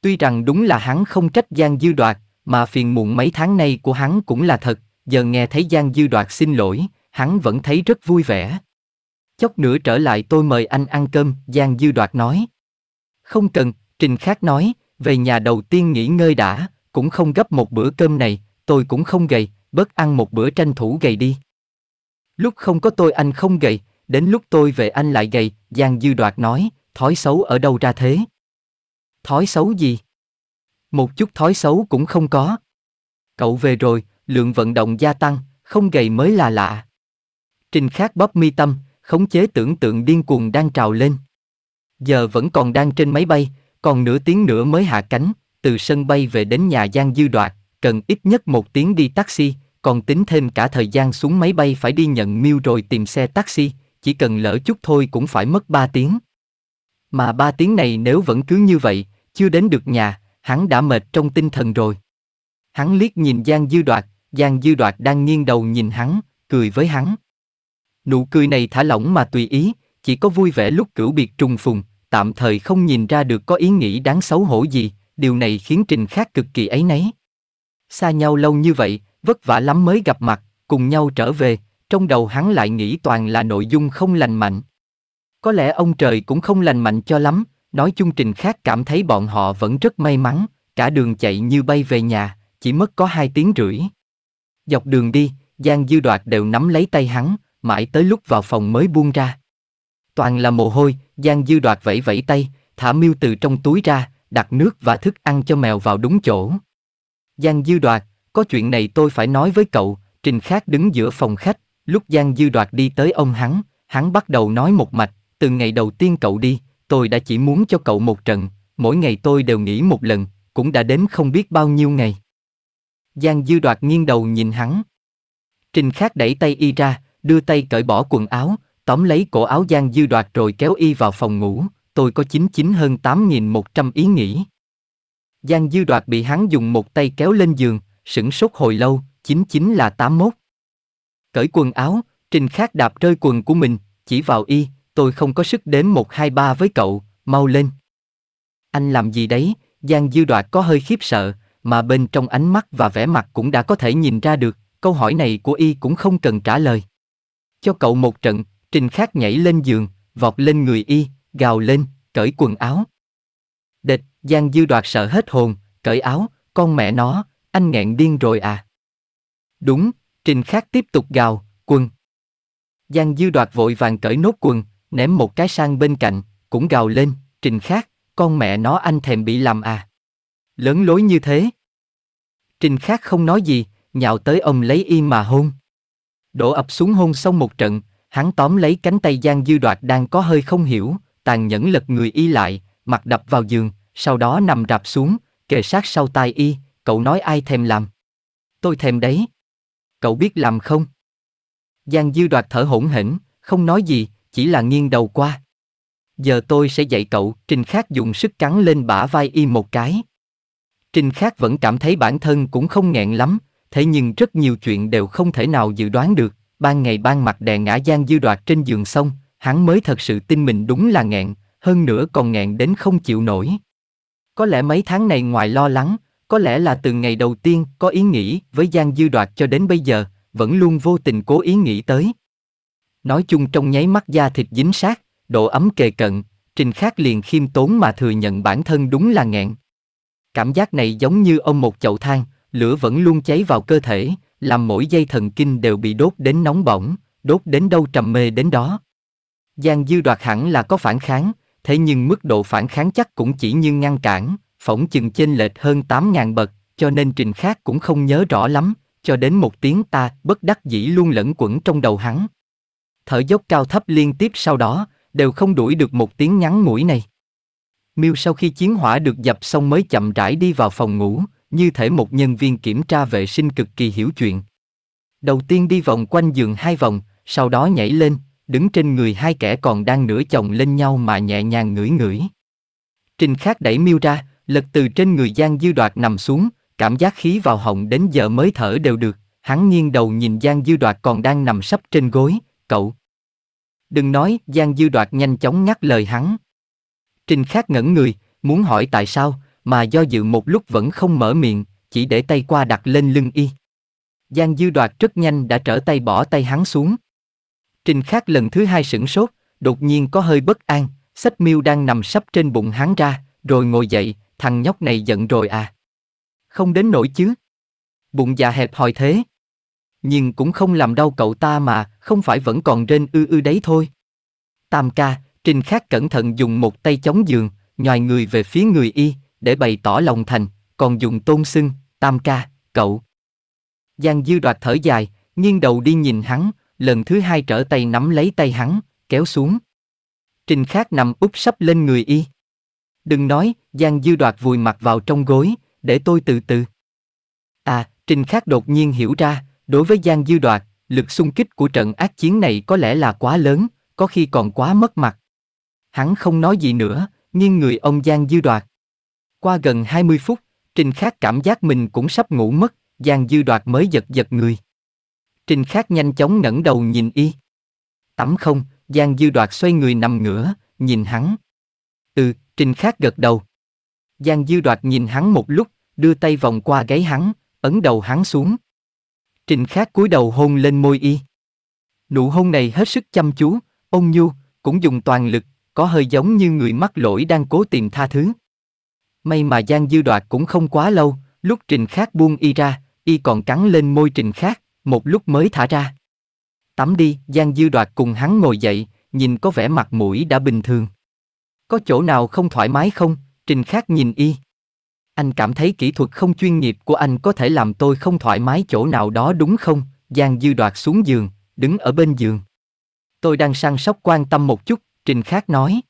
Tuy rằng đúng là hắn không trách Giang Dư Đoạt, mà phiền muộn mấy tháng nay của hắn cũng là thật, giờ nghe thấy Giang Dư Đoạt xin lỗi, hắn vẫn thấy rất vui vẻ. Chốc nữa trở lại tôi mời anh ăn cơm, Giang Dư Đoạt nói. Không cần, Trình Khác nói, về nhà đầu tiên nghỉ ngơi đã, cũng không gấp một bữa cơm này, tôi cũng không gầy, bớt ăn một bữa tranh thủ gầy đi. Lúc không có tôi anh không gầy, đến lúc tôi về anh lại gầy, Giang Dư Đoạt nói, thói xấu ở đâu ra thế? Thói xấu gì? Một chút thói xấu cũng không có. Cậu về rồi, lượng vận động gia tăng, không gầy mới là lạ. Trình Khắc bóp mi tâm, khống chế tưởng tượng điên cuồng đang trào lên. Giờ vẫn còn đang trên máy bay, còn nửa tiếng nữa mới hạ cánh, từ sân bay về đến nhà Giang Dư Đoạt, cần ít nhất một tiếng đi taxi, còn tính thêm cả thời gian xuống máy bay phải đi nhận mail rồi tìm xe taxi, chỉ cần lỡ chút thôi cũng phải mất 3 tiếng. Mà 3 tiếng này nếu vẫn cứ như vậy, chưa đến được nhà, hắn đã mệt trong tinh thần rồi. Hắn liếc nhìn Giang Dư Đoạt, Giang Dư Đoạt đang nghiêng đầu nhìn hắn, cười với hắn. Nụ cười này thả lỏng mà tùy ý, chỉ có vui vẻ lúc cửu biệt trùng phùng, tạm thời không nhìn ra được có ý nghĩ đáng xấu hổ gì, điều này khiến Trình Khác cực kỳ ấy nấy. Xa nhau lâu như vậy, vất vả lắm mới gặp mặt, cùng nhau trở về, trong đầu hắn lại nghĩ toàn là nội dung không lành mạnh. Có lẽ ông trời cũng không lành mạnh cho lắm, nói chung trình khác cảm thấy bọn họ vẫn rất may mắn, cả đường chạy như bay về nhà, chỉ mất có hai tiếng rưỡi. Dọc đường đi, Giang Dư Đoạt đều nắm lấy tay hắn, mãi tới lúc vào phòng mới buông ra. Toàn là mồ hôi, Giang Dư Đoạt vẫy vẫy tay, thả miêu từ trong túi ra, đặt nước và thức ăn cho mèo vào đúng chỗ. Giang Dư Đoạt, có chuyện này tôi phải nói với cậu, Trình Khác đứng giữa phòng khách, lúc Giang Dư Đoạt đi tới ông hắn, hắn bắt đầu nói một mạch, từ ngày đầu tiên cậu đi, tôi đã chỉ muốn cho cậu một trận, mỗi ngày tôi đều nghĩ một lần, cũng đã đến không biết bao nhiêu ngày. Giang Dư Đoạt nghiêng đầu nhìn hắn. Trình Khác đẩy tay y ra, đưa tay cởi bỏ quần áo, tóm lấy cổ áo Giang Dư Đoạt rồi kéo y vào phòng ngủ, tôi có chín chín hơn 8.100 ý nghĩ. Giang Dư Đoạt bị hắn dùng một tay kéo lên giường, sửng sốt hồi lâu, 99 là 81. Cởi quần áo, Trình Khác đạp rơi quần của mình, chỉ vào y, tôi không có sức đếm 1 2 3 với cậu, mau lên. Anh làm gì đấy? Giang Dư Đoạt có hơi khiếp sợ, mà bên trong ánh mắt và vẻ mặt cũng đã có thể nhìn ra được, câu hỏi này của y cũng không cần trả lời. Cho cậu một trận, Trình Khác nhảy lên giường, vọt lên người y, gào lên, cởi quần áo. Địch, Giang Dư Đoạt sợ hết hồn, cởi áo, con mẹ nó, anh nghẹn điên rồi à? Đúng, Trình Khắc tiếp tục gào, quần. Giang Dư đoạt vội vàng cởi nốt quần, ném một cái sang bên cạnh, cũng gào lên, Trình Khắc, con mẹ nó anh thèm bị làm à? Lớn lối như thế. Trình Khắc không nói gì, nhào tới ông lấy y mà hôn. Đổ ập xuống hôn xong một trận, hắn tóm lấy cánh tay Giang Dư đoạt đang có hơi không hiểu, tàn nhẫn lật người y lại, mặt đập vào giường, sau đó nằm rạp xuống, kề sát sau tai y, Cậu nói ai thèm làm? Tôi thèm đấy. Cậu biết làm không? Giang Dư Đoạt thở hổn hển, không nói gì, chỉ là nghiêng đầu qua. Giờ tôi sẽ dạy cậu, Trình Khắc dùng sức cắn lên bả vai y một cái. Trình Khắc vẫn cảm thấy bản thân cũng không nghẹn lắm, thế nhưng rất nhiều chuyện đều không thể nào dự đoán được. Ban ngày ban mặt đè ngã Giang Dư Đoạt trên giường xong, hắn mới thật sự tin mình đúng là nghẹn, hơn nữa còn nghẹn đến không chịu nổi. Có lẽ mấy tháng này ngoài lo lắng, có lẽ là từ ngày đầu tiên có ý nghĩ với Giang Dư Đoạt cho đến bây giờ, vẫn luôn vô tình cố ý nghĩ tới. Nói chung trong nháy mắt da thịt dính sát, độ ấm kề cận, Trình Khác liền khiêm tốn mà thừa nhận bản thân đúng là nghẹn. Cảm giác này giống như ông một chậu than, lửa vẫn luôn cháy vào cơ thể, làm mỗi dây thần kinh đều bị đốt đến nóng bỏng, đốt đến đâu trầm mê đến đó. Giang Dư Đoạt hẳn là có phản kháng, thế nhưng mức độ phản kháng chắc cũng chỉ như ngăn cản, phỏng chừng chênh lệch hơn 8.000 bậc, cho nên trình khác cũng không nhớ rõ lắm, cho đến một tiếng ta bất đắc dĩ luôn lẫn quẩn trong đầu hắn. Thở dốc cao thấp liên tiếp sau đó, đều không đuổi được một tiếng ngắn mũi này. Miêu sau khi chiến hỏa được dập xong mới chậm rãi đi vào phòng ngủ, như thể một nhân viên kiểm tra vệ sinh cực kỳ hiểu chuyện. Đầu tiên đi vòng quanh giường hai vòng, sau đó nhảy lên, đứng trên người hai kẻ còn đang nửa chồng lên nhau mà nhẹ nhàng ngửi ngửi. Trình Khác đẩy Miêu ra, lật từ trên người Giang Dư Đoạt nằm xuống, cảm giác khí vào họng đến giờ mới thở đều được, hắn nghiêng đầu nhìn Giang Dư Đoạt còn đang nằm sấp trên gối, cậu. Đừng nói, Giang Dư Đoạt nhanh chóng nhắc lời hắn. Trình Khác ngẩn người, muốn hỏi tại sao, mà do dự một lúc vẫn không mở miệng, chỉ để tay qua đặt lên lưng y. Giang Dư Đoạt rất nhanh đã trở tay bỏ tay hắn xuống. Trình Khác lần thứ hai sửng sốt, đột nhiên có hơi bất an, sách miêu đang nằm sắp trên bụng hắn ra, rồi ngồi dậy, thằng nhóc này giận rồi à. Không đến nổi chứ. Bụng già hẹp hòi thế. Nhưng cũng không làm đau cậu ta mà, không phải vẫn còn rên ư ư đấy thôi. Tam ca, Trình Khắc cẩn thận dùng một tay chống giường, nhòi người về phía người y, để bày tỏ lòng thành, còn dùng tôn xưng, tam ca, cậu. Giang Dư đoạt thở dài, nghiêng đầu đi nhìn hắn, lần thứ hai trở tay nắm lấy tay hắn, kéo xuống. Trình Khắc nằm úp sấp lên người y. Đừng nói, Giang Dư Đoạt vùi mặt vào trong gối, để tôi từ từ. À, Trình Khắc đột nhiên hiểu ra, đối với Giang Dư Đoạt, lực xung kích của trận ác chiến này có lẽ là quá lớn, có khi còn quá mất mặt. Hắn không nói gì nữa, nhưng người ông Giang Dư Đoạt. Qua gần 20 phút, Trình Khắc cảm giác mình cũng sắp ngủ mất, Giang Dư Đoạt mới giật giật người. Trình Khắc nhanh chóng ngẩng đầu nhìn y. Tắm không, Giang Dư Đoạt xoay người nằm ngửa, nhìn hắn. Ừ, Trình Khác gật đầu. Giang Dư Đoạt nhìn hắn một lúc, đưa tay vòng qua gáy hắn, ấn đầu hắn xuống. Trình Khác cúi đầu hôn lên môi y. Nụ hôn này hết sức chăm chú, ôn nhu, cũng dùng toàn lực, có hơi giống như người mắc lỗi đang cố tìm tha thứ. May mà Giang Dư Đoạt cũng không quá lâu, lúc Trình Khác buông y ra, y còn cắn lên môi Trình Khác, một lúc mới thả ra. Tắm đi, Giang Dư Đoạt cùng hắn ngồi dậy, nhìn có vẻ mặt mũi đã bình thường. Có chỗ nào không thoải mái không? Trình Khác nhìn y. Anh cảm thấy kỹ thuật không chuyên nghiệp của anh có thể làm tôi không thoải mái chỗ nào đó đúng không? Giang Dư đoạt xuống giường, đứng ở bên giường. Tôi đang săn sóc quan tâm một chút, Trình Khác nói.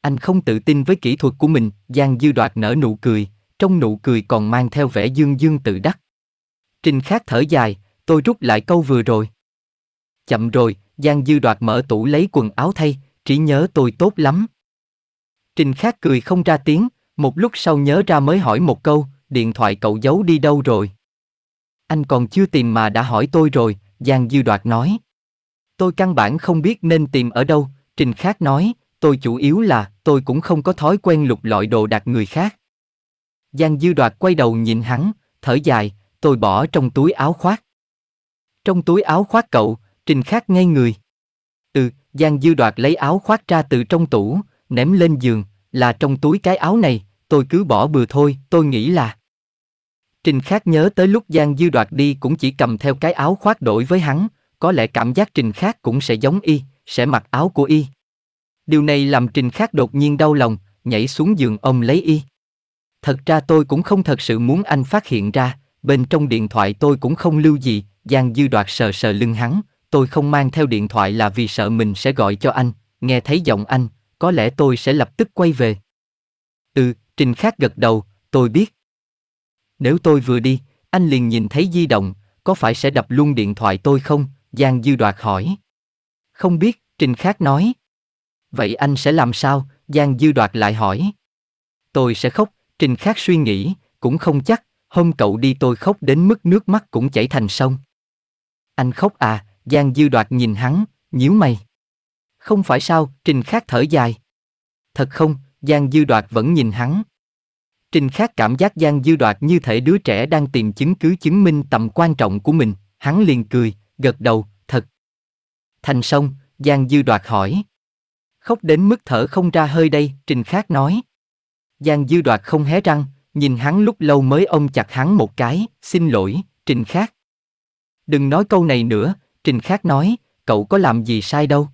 Anh không tự tin với kỹ thuật của mình, Giang Dư đoạt nở nụ cười, trong nụ cười còn mang theo vẻ dương dương tự đắc. Trình Khác thở dài, tôi rút lại câu vừa rồi. Chậm rồi, Giang Dư đoạt mở tủ lấy quần áo thay, trí nhớ tôi tốt lắm, Trình Khác cười không ra tiếng, một lúc sau nhớ ra mới hỏi một câu, điện thoại cậu giấu đi đâu rồi? Anh còn chưa tìm mà đã hỏi tôi rồi, Giang Dư Đoạt nói. Tôi căn bản không biết nên tìm ở đâu, Trình Khác nói, tôi chủ yếu là tôi cũng không có thói quen lục lọi đồ đạc người khác. Giang Dư Đoạt quay đầu nhìn hắn, thở dài, tôi bỏ trong túi áo khoác. Trong túi áo khoác cậu, Trình Khác ngay người. Ừ, Giang Dư Đoạt lấy áo khoác ra từ trong tủ, ném lên giường, là trong túi cái áo này, tôi cứ bỏ bừa thôi, tôi nghĩ là... Trình Khác nhớ tới lúc Giang Dư đoạt đi cũng chỉ cầm theo cái áo khoác đổi với hắn, có lẽ cảm giác Trình Khác cũng sẽ giống y, sẽ mặc áo của y. Điều này làm Trình Khác đột nhiên đau lòng, nhảy xuống giường ông lấy y. Thật ra tôi cũng không thật sự muốn anh phát hiện ra, bên trong điện thoại tôi cũng không lưu gì, Giang Dư đoạt sờ sờ lưng hắn, tôi không mang theo điện thoại là vì sợ mình sẽ gọi cho anh, nghe thấy giọng anh, có lẽ tôi sẽ lập tức quay về. Ừ, Trình Khác gật đầu, tôi biết. Nếu tôi vừa đi, anh liền nhìn thấy di động, có phải sẽ đập luôn điện thoại tôi không? Giang Dư Đoạt hỏi. Không biết, Trình Khác nói. Vậy anh sẽ làm sao? Giang Dư Đoạt lại hỏi. Tôi sẽ khóc, Trình Khác suy nghĩ, cũng không chắc, hôm cậu đi tôi khóc đến mức nước mắt cũng chảy thành sông. Anh khóc à, Giang Dư Đoạt nhìn hắn, nhíu mày. Không phải sao, Trình Khác thở dài. Thật không, Giang Dư Đoạt vẫn nhìn hắn. Trình Khác cảm giác Giang Dư Đoạt như thể đứa trẻ đang tìm chứng cứ chứng minh tầm quan trọng của mình, hắn liền cười, gật đầu, thật. Thành xong, Giang Dư Đoạt hỏi. Khóc đến mức thở không ra hơi đây, Trình Khác nói. Giang Dư Đoạt không hé răng, nhìn hắn lúc lâu mới ôm chặt hắn một cái, xin lỗi, Trình Khác. Đừng nói câu này nữa, Trình Khác nói, cậu có làm gì sai đâu.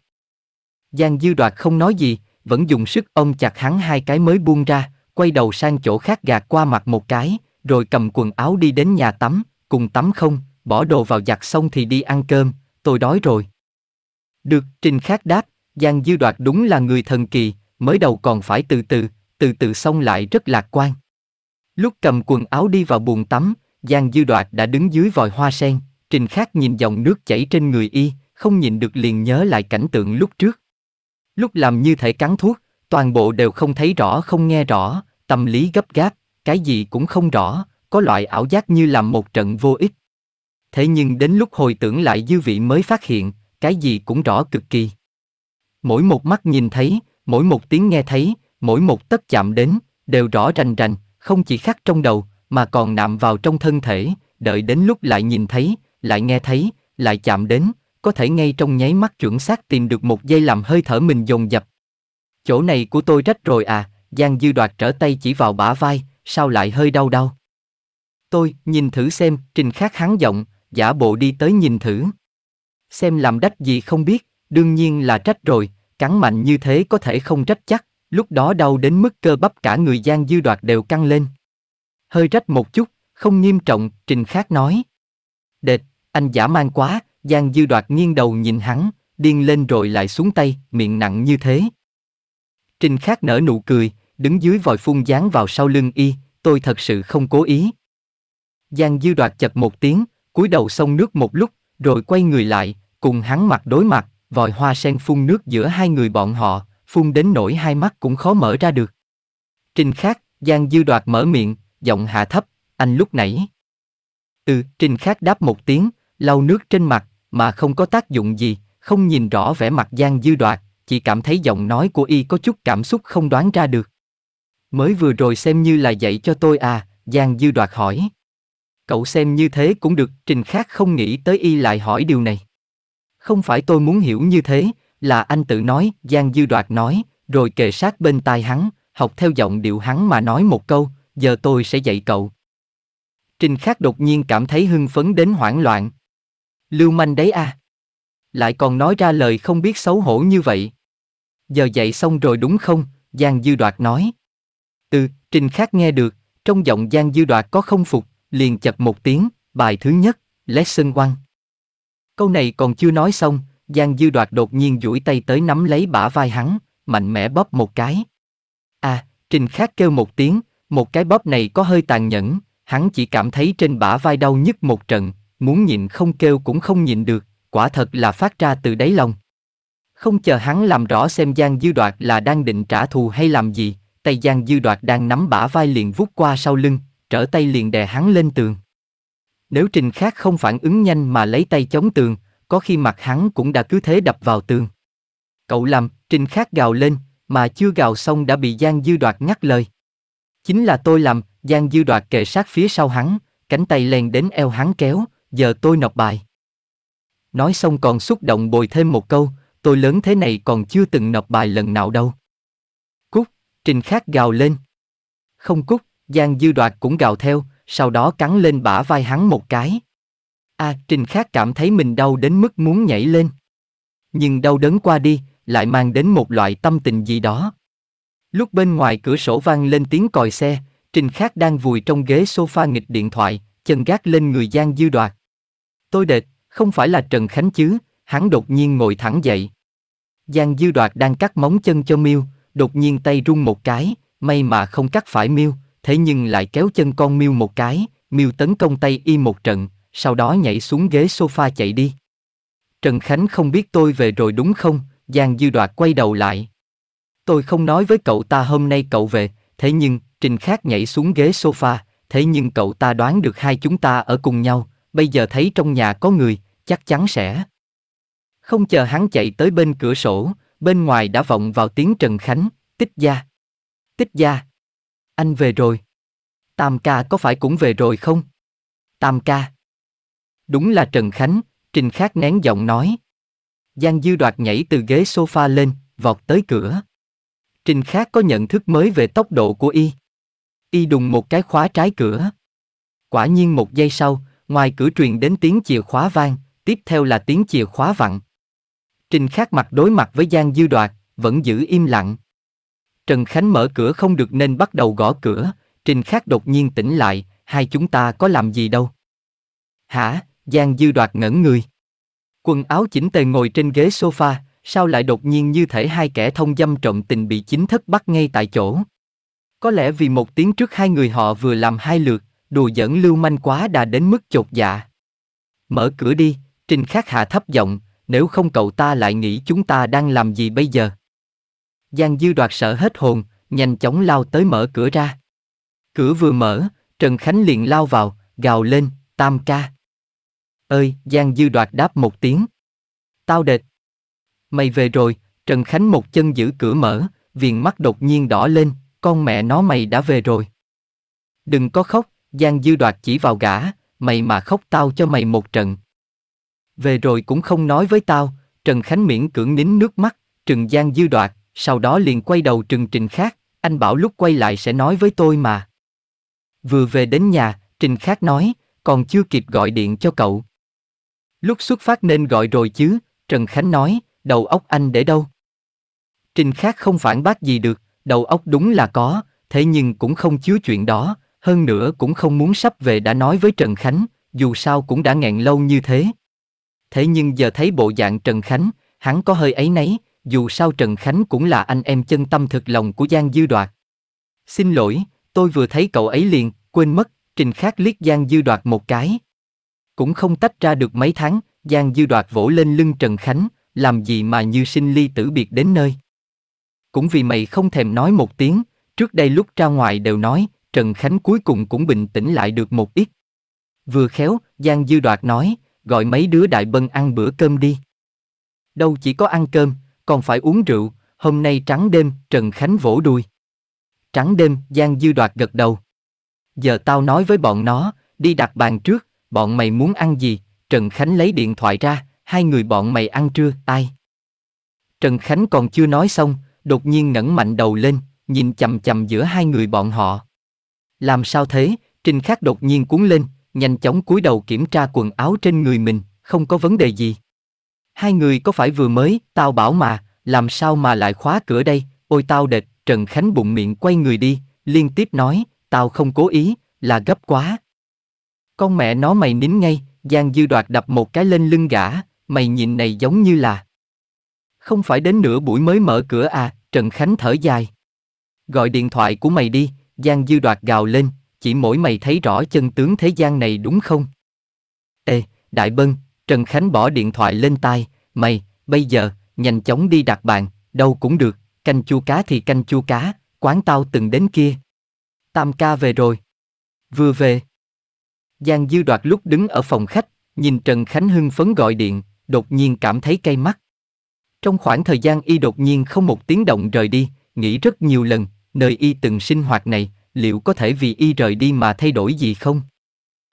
Giang Dư Đoạt không nói gì, vẫn dùng sức ôm chặt hắn hai cái mới buông ra, quay đầu sang chỗ khác gạt qua mặt một cái, rồi cầm quần áo đi đến nhà tắm, cùng tắm không, bỏ đồ vào giặt xong thì đi ăn cơm, tôi đói rồi. Được, Trình Khác đáp, Giang Dư Đoạt đúng là người thần kỳ, mới đầu còn phải từ từ, từ từ xong lại rất lạc quan. Lúc cầm quần áo đi vào buồng tắm, Giang Dư Đoạt đã đứng dưới vòi hoa sen, Trình Khác nhìn dòng nước chảy trên người y, không nhìn được liền nhớ lại cảnh tượng lúc trước. Lúc làm như thể cắn thuốc, toàn bộ đều không thấy rõ không nghe rõ, tâm lý gấp gáp, cái gì cũng không rõ, có loại ảo giác như làm một trận vô ích. Thế nhưng đến lúc hồi tưởng lại dư vị mới phát hiện, cái gì cũng rõ cực kỳ. Mỗi một mắt nhìn thấy, mỗi một tiếng nghe thấy, mỗi một tất chạm đến, đều rõ rành rành, không chỉ khắc trong đầu, mà còn nạm vào trong thân thể, đợi đến lúc lại nhìn thấy, lại nghe thấy, lại chạm đến, có thể ngay trong nháy mắt chuẩn xác tìm được một giây làm hơi thở mình dồn dập. Chỗ này của tôi rách rồi à, Giang Dư Đoạt trở tay chỉ vào bả vai, sao lại hơi đau đau. Tôi, nhìn thử xem, trình khắc hắn giọng, giả bộ đi tới nhìn thử. Xem làm đách gì không biết, đương nhiên là trách rồi, cắn mạnh như thế có thể không trách chắc, lúc đó đau đến mức cơ bắp cả người Giang Dư Đoạt đều căng lên. Hơi rách một chút, không nghiêm trọng, trình khắc nói. Đệt, anh giả mang quá, Giang Dư Đoạt nghiêng đầu nhìn hắn, điên lên rồi lại xuống tay, miệng nặng như thế. Trình Khác nở nụ cười, đứng dưới vòi phun dán vào sau lưng y, tôi thật sự không cố ý. Giang Dư Đoạt chật một tiếng, cúi đầu xông nước một lúc, rồi quay người lại, cùng hắn mặt đối mặt, vòi hoa sen phun nước giữa hai người bọn họ, phun đến nỗi hai mắt cũng khó mở ra được. Trình Khác, Giang Dư Đoạt mở miệng, giọng hạ thấp, anh lúc nãy. Ừ, Trình Khác đáp một tiếng, lau nước trên mặt, mà không có tác dụng gì, không nhìn rõ vẻ mặt Giang Dư Đoạt, chỉ cảm thấy giọng nói của y có chút cảm xúc không đoán ra được. Mới vừa rồi xem như là dạy cho tôi à, Giang Dư Đoạt hỏi. Cậu xem như thế cũng được, Trình Khác không nghĩ tới y lại hỏi điều này. Không phải tôi muốn hiểu như thế, là anh tự nói, Giang Dư Đoạt nói, rồi kề sát bên tai hắn, học theo giọng điệu hắn mà nói một câu, giờ tôi sẽ dạy cậu. Trình Khác đột nhiên cảm thấy hưng phấn đến hoảng loạn, Lưu manh đấy à. Lại còn nói ra lời không biết xấu hổ như vậy. Giờ dậy xong rồi đúng không? Giang Dư Đoạt nói. Từ, Trình Khác nghe được, trong giọng Giang Dư Đoạt có không phục, liền chập một tiếng, bài thứ nhất, lesson one. Câu này còn chưa nói xong, Giang Dư Đoạt đột nhiên duỗi tay tới nắm lấy bả vai hắn, mạnh mẽ bóp một cái. À, Trình Khác kêu một tiếng, một cái bóp này có hơi tàn nhẫn, hắn chỉ cảm thấy trên bả vai đau nhức một trận, muốn nhịn không kêu cũng không nhịn được, quả thật là phát ra từ đáy lòng. Không chờ hắn làm rõ xem Giang Dư Đoạt là đang định trả thù hay làm gì, tay Giang Dư Đoạt đang nắm bả vai liền vút qua sau lưng, trở tay liền đè hắn lên tường. Nếu trình khác không phản ứng nhanh mà lấy tay chống tường, có khi mặt hắn cũng đã cứ thế đập vào tường. Cậu làm, trình khác gào lên, mà chưa gào xong đã bị Giang Dư Đoạt ngắt lời. Chính là tôi làm, Giang Dư Đoạt kề sát phía sau hắn, cánh tay len đến eo hắn kéo, giờ tôi nọc bài. Nói xong còn xúc động bồi thêm một câu, tôi lớn thế này còn chưa từng nọc bài lần nào đâu. Cúc, Trình Khắc gào lên. Không Cúc, Giang Dư Đoạt cũng gào theo, sau đó cắn lên bả vai hắn một cái. A, Trình Khắc cảm thấy mình đau đến mức muốn nhảy lên. Nhưng đau đớn qua đi, lại mang đến một loại tâm tình gì đó. Lúc bên ngoài cửa sổ vang lên tiếng còi xe, Trình Khắc đang vùi trong ghế sofa nghịch điện thoại, chân gác lên người Giang Dư Đoạt, Tôi đệt, không phải là Trần Khánh chứ, hắn đột nhiên ngồi thẳng dậy. Giang Dư Đoạt đang cắt móng chân cho Miêu, đột nhiên tay rung một cái, may mà không cắt phải Miêu, thế nhưng lại kéo chân con Miêu một cái, Miêu tấn công tay y một trận, sau đó nhảy xuống ghế sofa chạy đi. Trần Khánh không biết tôi về rồi đúng không? Giang Dư Đoạt quay đầu lại. Tôi không nói với cậu ta hôm nay cậu về, thế nhưng, Trình Khác nhảy xuống ghế sofa, thế nhưng cậu ta đoán được hai chúng ta ở cùng nhau, bây giờ thấy trong nhà có người, chắc chắn sẽ. Không chờ hắn chạy tới bên cửa sổ, bên ngoài đã vọng vào tiếng Trần Khánh, tích gia. Tích gia. Anh về rồi. Tam ca có phải cũng về rồi không? Tam ca. Đúng là Trần Khánh, Trình Khắc nén giọng nói. Giang Dư Đoạt nhảy từ ghế sofa lên, vọt tới cửa. Trình Khắc có nhận thức mới về tốc độ của y. Y đùng một cái khóa trái cửa. Quả nhiên một giây sau, Ngoài cửa truyền đến tiếng chìa khóa vang, tiếp theo là tiếng chìa khóa vặn. Trình Khắc mặt đối mặt với Giang Dư Đoạt, vẫn giữ im lặng. Trần Khánh mở cửa không được nên bắt đầu gõ cửa, Trình Khắc đột nhiên tỉnh lại, hai chúng ta có làm gì đâu. Hả, Giang Dư Đoạt ngẩn người. Quần áo chỉnh tề ngồi trên ghế sofa, sao lại đột nhiên như thể hai kẻ thông dâm trộm tình bị chính thất bắt ngay tại chỗ. Có lẽ vì một tiếng trước hai người họ vừa làm hai lượt, đùa giỡn lưu manh quá đã đến mức chột dạ. Mở cửa đi, Trình Khắc Hạ thấp giọng, nếu không cậu ta lại nghĩ chúng ta đang làm gì bây giờ. Giang Dư đoạt sợ hết hồn, nhanh chóng lao tới mở cửa ra. Cửa vừa mở, Trần Khánh liền lao vào, gào lên, tam ca. Ơi, Giang Dư đoạt đáp một tiếng. Tao đệt. Mày về rồi, Trần Khánh một chân giữ cửa mở, viền mắt đột nhiên đỏ lên, con mẹ nó mày đã về rồi. Đừng có khóc, Giang dư đoạt chỉ vào gã, mày mà khóc tao cho mày một trận. Về rồi cũng không nói với tao, Trần Khánh miễn cưỡng nín nước mắt, trừng Giang dư đoạt, sau đó liền quay đầu trừng trình khác, anh bảo lúc quay lại sẽ nói với tôi mà. Vừa về đến nhà, trình khác nói, còn chưa kịp gọi điện cho cậu. Lúc xuất phát nên gọi rồi chứ, Trần Khánh nói, đầu óc anh để đâu? Trình khác không phản bác gì được, đầu óc đúng là có, thế nhưng cũng không chứa chuyện đó, hơn nữa cũng không muốn sắp về đã nói với Trần Khánh, dù sao cũng đã nghẹn lâu như thế. Thế nhưng giờ thấy bộ dạng Trần Khánh, hắn có hơi ấy nấy, dù sao Trần Khánh cũng là anh em chân tâm thực lòng của Giang Dư Đoạt. Xin lỗi, tôi vừa thấy cậu ấy liền, quên mất, Trình Khắc liếc Giang Dư Đoạt một cái. Cũng không tách ra được mấy tháng, Giang Dư Đoạt vỗ lên lưng Trần Khánh, làm gì mà như sinh ly tử biệt đến nơi. Cũng vì mày không thèm nói một tiếng, trước đây lúc ra ngoài đều nói, Trần Khánh cuối cùng cũng bình tĩnh lại được một ít. Vừa khéo, Giang Dư Đoạt nói, gọi mấy đứa đại bân ăn bữa cơm đi. Đâu chỉ có ăn cơm, còn phải uống rượu, hôm nay trắng đêm, Trần Khánh vỗ đuôi. Trắng đêm, Giang Dư Đoạt gật đầu. Giờ tao nói với bọn nó, đi đặt bàn trước, bọn mày muốn ăn gì, Trần Khánh lấy điện thoại ra, hai người bọn mày ăn trưa, ai? Trần Khánh còn chưa nói xong, đột nhiên ngẩng mạnh đầu lên, nhìn chầm chầm giữa hai người bọn họ. Làm sao thế? Trình Khắc đột nhiên cuốn lên, nhanh chóng cúi đầu kiểm tra quần áo trên người mình, không có vấn đề gì. Hai người có phải vừa mới, tao bảo mà, làm sao mà lại khóa cửa đây, ôi tao đệt, Trần Khánh bụng miệng quay người đi, liên tiếp nói, tao không cố ý, là gấp quá. Con mẹ nó mày nín ngay, Giang Dư Đoạt đập một cái lên lưng gã, mày nhìn này giống như là... Không phải đến nửa buổi mới mở cửa à, Trần Khánh thở dài. Gọi điện thoại của mày đi, Giang Dư đoạt gào lên, chỉ mỗi mày thấy rõ chân tướng thế gian này đúng không? Ê, Đại Bân, Trần Khánh bỏ điện thoại lên tai, mày, bây giờ, nhanh chóng đi đặt bàn, đâu cũng được, canh chua cá thì canh chua cá, quán tao từng đến kia. Tam ca về rồi. Vừa về. Giang Dư đoạt lúc đứng ở phòng khách, nhìn Trần Khánh hưng phấn gọi điện, đột nhiên cảm thấy cay mắt. Trong khoảng thời gian y đột nhiên không một tiếng động rời đi, nghĩ rất nhiều lần, nơi y từng sinh hoạt này, liệu có thể vì y rời đi mà thay đổi gì không?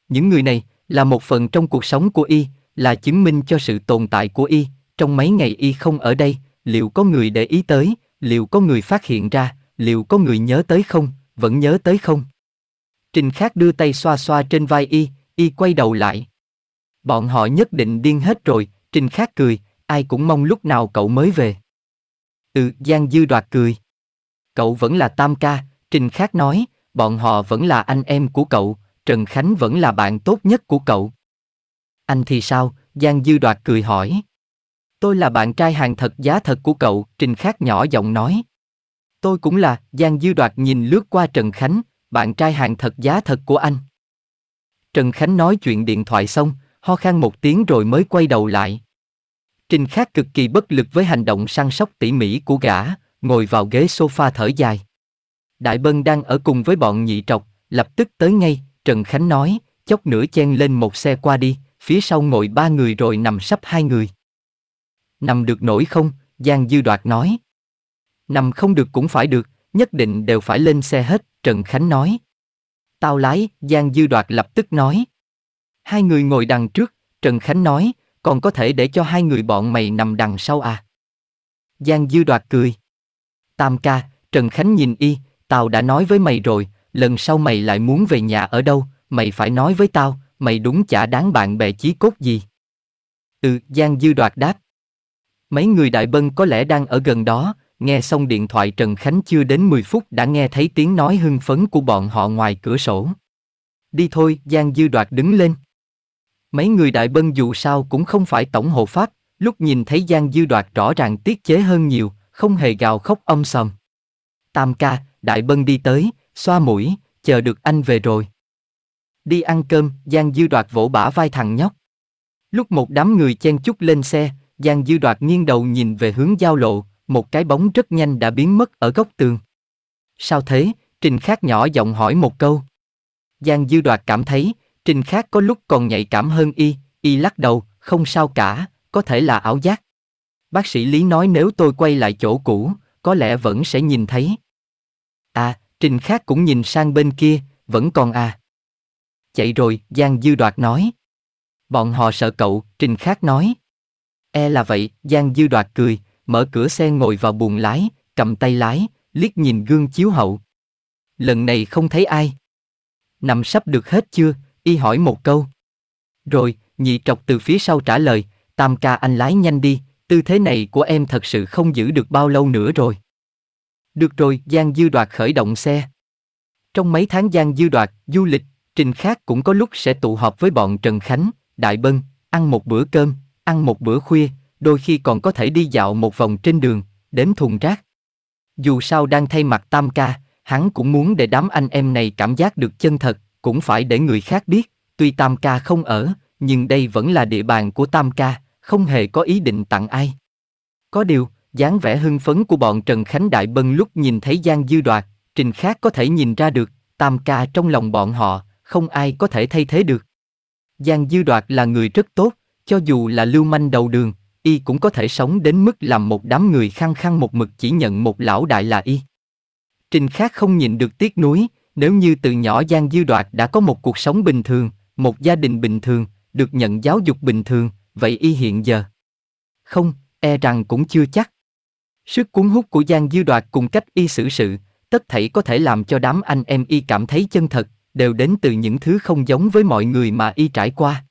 Những người này là một phần trong cuộc sống của y, là chứng minh cho sự tồn tại của y, trong mấy ngày y không ở đây, liệu có người để ý tới, liệu có người phát hiện ra, liệu có người nhớ tới không, vẫn nhớ tới không? Trình Khác đưa tay xoa xoa trên vai y, y quay đầu lại. Bọn họ nhất định điên hết rồi, Trình Khác cười, ai cũng mong lúc nào cậu mới về. Ừ, Giang Dư đoạt cười. Cậu vẫn là Tam ca, Trình Khác nói, bọn họ vẫn là anh em của cậu, Trần Khánh vẫn là bạn tốt nhất của cậu. Anh thì sao? Giang Dư Đoạt cười hỏi. Tôi là bạn trai hàng thật giá thật của cậu, Trình Khác nhỏ giọng nói. Tôi cũng là, Giang Dư Đoạt nhìn lướt qua Trần Khánh, bạn trai hàng thật giá thật của anh. Trần Khánh nói chuyện điện thoại xong, ho khan một tiếng rồi mới quay đầu lại. Trình Khác cực kỳ bất lực với hành động săn sóc tỉ mỉ của gã, ngồi vào ghế sofa thở dài. Đại Bân đang ở cùng với bọn nhị trọc, lập tức tới ngay, Trần Khánh nói, chốc nửa chen lên một xe qua đi, phía sau ngồi ba người rồi nằm sắp hai người. Nằm được nổi không? Giang Dư Đoạt nói. Nằm không được cũng phải được, nhất định đều phải lên xe hết, Trần Khánh nói. Tao lái, Giang Dư Đoạt lập tức nói. Hai người ngồi đằng trước, Trần Khánh nói, còn có thể để cho hai người bọn mày nằm đằng sau à? Giang Dư Đoạt cười. Tam ca, Trần Khánh nhìn y, tao đã nói với mày rồi, lần sau mày lại muốn về nhà ở đâu, mày phải nói với tao, mày đúng chả đáng bạn bè chí cốt gì. Ừ, Giang Dư đoạt đáp. Mấy người đại bân có lẽ đang ở gần đó, nghe xong điện thoại Trần Khánh chưa đến 10 phút đã nghe thấy tiếng nói hưng phấn của bọn họ ngoài cửa sổ. Đi thôi, Giang Dư đoạt đứng lên. Mấy người đại bân dù sao cũng không phải tổng hộ pháp, lúc nhìn thấy Giang Dư đoạt rõ ràng tiết chế hơn nhiều, không hề gào khóc om sầm Tam ca, Đại Bân đi tới, xoa mũi, chờ được anh về rồi. Đi ăn cơm, Giang Dư Đoạt vỗ bả vai thằng nhóc. Lúc một đám người chen chúc lên xe, Giang Dư Đoạt nghiêng đầu nhìn về hướng giao lộ, một cái bóng rất nhanh đã biến mất ở góc tường. Sao thế? Trình khác nhỏ giọng hỏi một câu. Giang Dư Đoạt cảm thấy, Trình khác có lúc còn nhạy cảm hơn y, y lắc đầu, không sao cả, có thể là ảo giác. Bác sĩ Lý nói nếu tôi quay lại chỗ cũ, có lẽ vẫn sẽ nhìn thấy. À, Trình Khác cũng nhìn sang bên kia, vẫn còn à. Chạy rồi, Giang Dư Đoạt nói. Bọn họ sợ cậu, Trình Khác nói. E là vậy, Giang Dư Đoạt cười, mở cửa xe ngồi vào buồng lái, cầm tay lái, liếc nhìn gương chiếu hậu. Lần này không thấy ai. Nằm sắp được hết chưa, y hỏi một câu. Rồi, nhị trọc từ phía sau trả lời, tam ca anh lái nhanh đi, tư thế này của em thật sự không giữ được bao lâu nữa rồi. Được rồi, Giang Dư Đoạt khởi động xe. Trong mấy tháng Giang Dư Đoạt, du lịch, trình khác cũng có lúc sẽ tụ họp với bọn Trần Khánh, Đại Bân, ăn một bữa cơm, ăn một bữa khuya, đôi khi còn có thể đi dạo một vòng trên đường, đếm thùng rác. Dù sao đang thay mặt Tam Ca, hắn cũng muốn để đám anh em này cảm giác được chân thật, cũng phải để người khác biết, tuy Tam Ca không ở, nhưng đây vẫn là địa bàn của Tam Ca, không hề có ý định tặng ai. Có điều, dáng vẻ hưng phấn của bọn Trần Khánh Đại Bân lúc nhìn thấy Giang Dư Đoạt, Trình Khác có thể nhìn ra được, tam ca trong lòng bọn họ, không ai có thể thay thế được. Giang Dư Đoạt là người rất tốt, cho dù là lưu manh đầu đường, y cũng có thể sống đến mức làm một đám người khăng khăng một mực chỉ nhận một lão đại là y. Trình Khác không nhìn được tiếc nuối, nếu như từ nhỏ Giang Dư Đoạt đã có một cuộc sống bình thường, một gia đình bình thường, được nhận giáo dục bình thường, vậy y hiện giờ? Không, e rằng cũng chưa chắc. Sức cuốn hút của Giang Dư Đoạt cùng cách y xử sự, tất thảy có thể làm cho đám anh em y cảm thấy chân thật, đều đến từ những thứ không giống với mọi người mà y trải qua.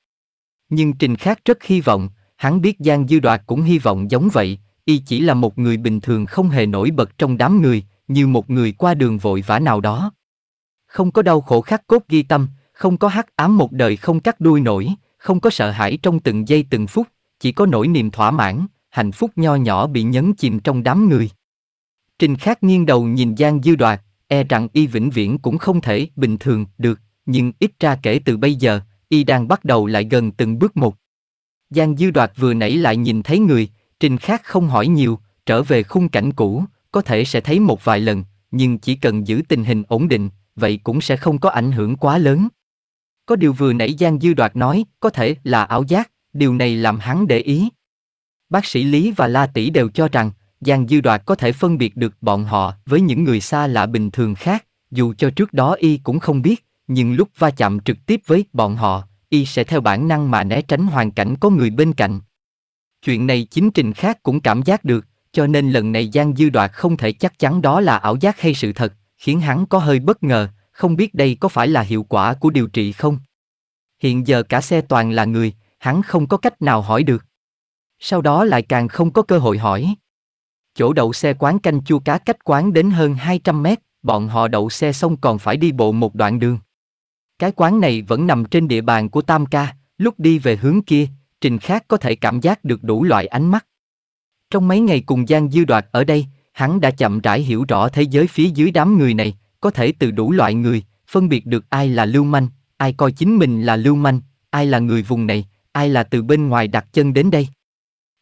Nhưng Trình Khác rất hy vọng, hắn biết Giang Dư Đoạt cũng hy vọng giống vậy, y chỉ là một người bình thường không hề nổi bật trong đám người, như một người qua đường vội vã nào đó. Không có đau khổ khắc cốt ghi tâm, không có hắc ám một đời không cắt đuôi nổi, không có sợ hãi trong từng giây từng phút, chỉ có nỗi niềm thỏa mãn, hạnh phúc nho nhỏ bị nhấn chìm trong đám người. Trình Khắc nghiêng đầu nhìn Giang Dư Đoạt, e rằng y vĩnh viễn cũng không thể bình thường được, nhưng ít ra kể từ bây giờ, y đang bắt đầu lại gần từng bước một. Giang Dư Đoạt vừa nãy lại nhìn thấy người, Trình Khắc không hỏi nhiều, trở về khung cảnh cũ, có thể sẽ thấy một vài lần, nhưng chỉ cần giữ tình hình ổn định, vậy cũng sẽ không có ảnh hưởng quá lớn. Có điều vừa nãy Giang Dư Đoạt nói, có thể là ảo giác, điều này làm hắn để ý. Bác sĩ Lý và La Tỷ đều cho rằng, Giang Dư Đoạt có thể phân biệt được bọn họ với những người xa lạ bình thường khác, dù cho trước đó y cũng không biết, nhưng lúc va chạm trực tiếp với bọn họ, y sẽ theo bản năng mà né tránh hoàn cảnh có người bên cạnh. Chuyện này chính trình khác cũng cảm giác được, cho nên lần này Giang Dư Đoạt không thể chắc chắn đó là ảo giác hay sự thật, khiến hắn có hơi bất ngờ, không biết đây có phải là hiệu quả của điều trị không? Hiện giờ cả xe toàn là người, hắn không có cách nào hỏi được. Sau đó lại càng không có cơ hội hỏi. Chỗ đậu xe quán canh chua cá cách quán đến hơn 200 mét, bọn họ đậu xe xong còn phải đi bộ một đoạn đường. Cái quán này vẫn nằm trên địa bàn của Tam Ca, lúc đi về hướng kia, Trình Khác có thể cảm giác được đủ loại ánh mắt. Trong mấy ngày cùng Giang Dư Đoạt ở đây, hắn đã chậm rãi hiểu rõ thế giới phía dưới đám người này, có thể từ đủ loại người, phân biệt được ai là lưu manh, ai coi chính mình là lưu manh, ai là người vùng này, ai là từ bên ngoài đặt chân đến đây.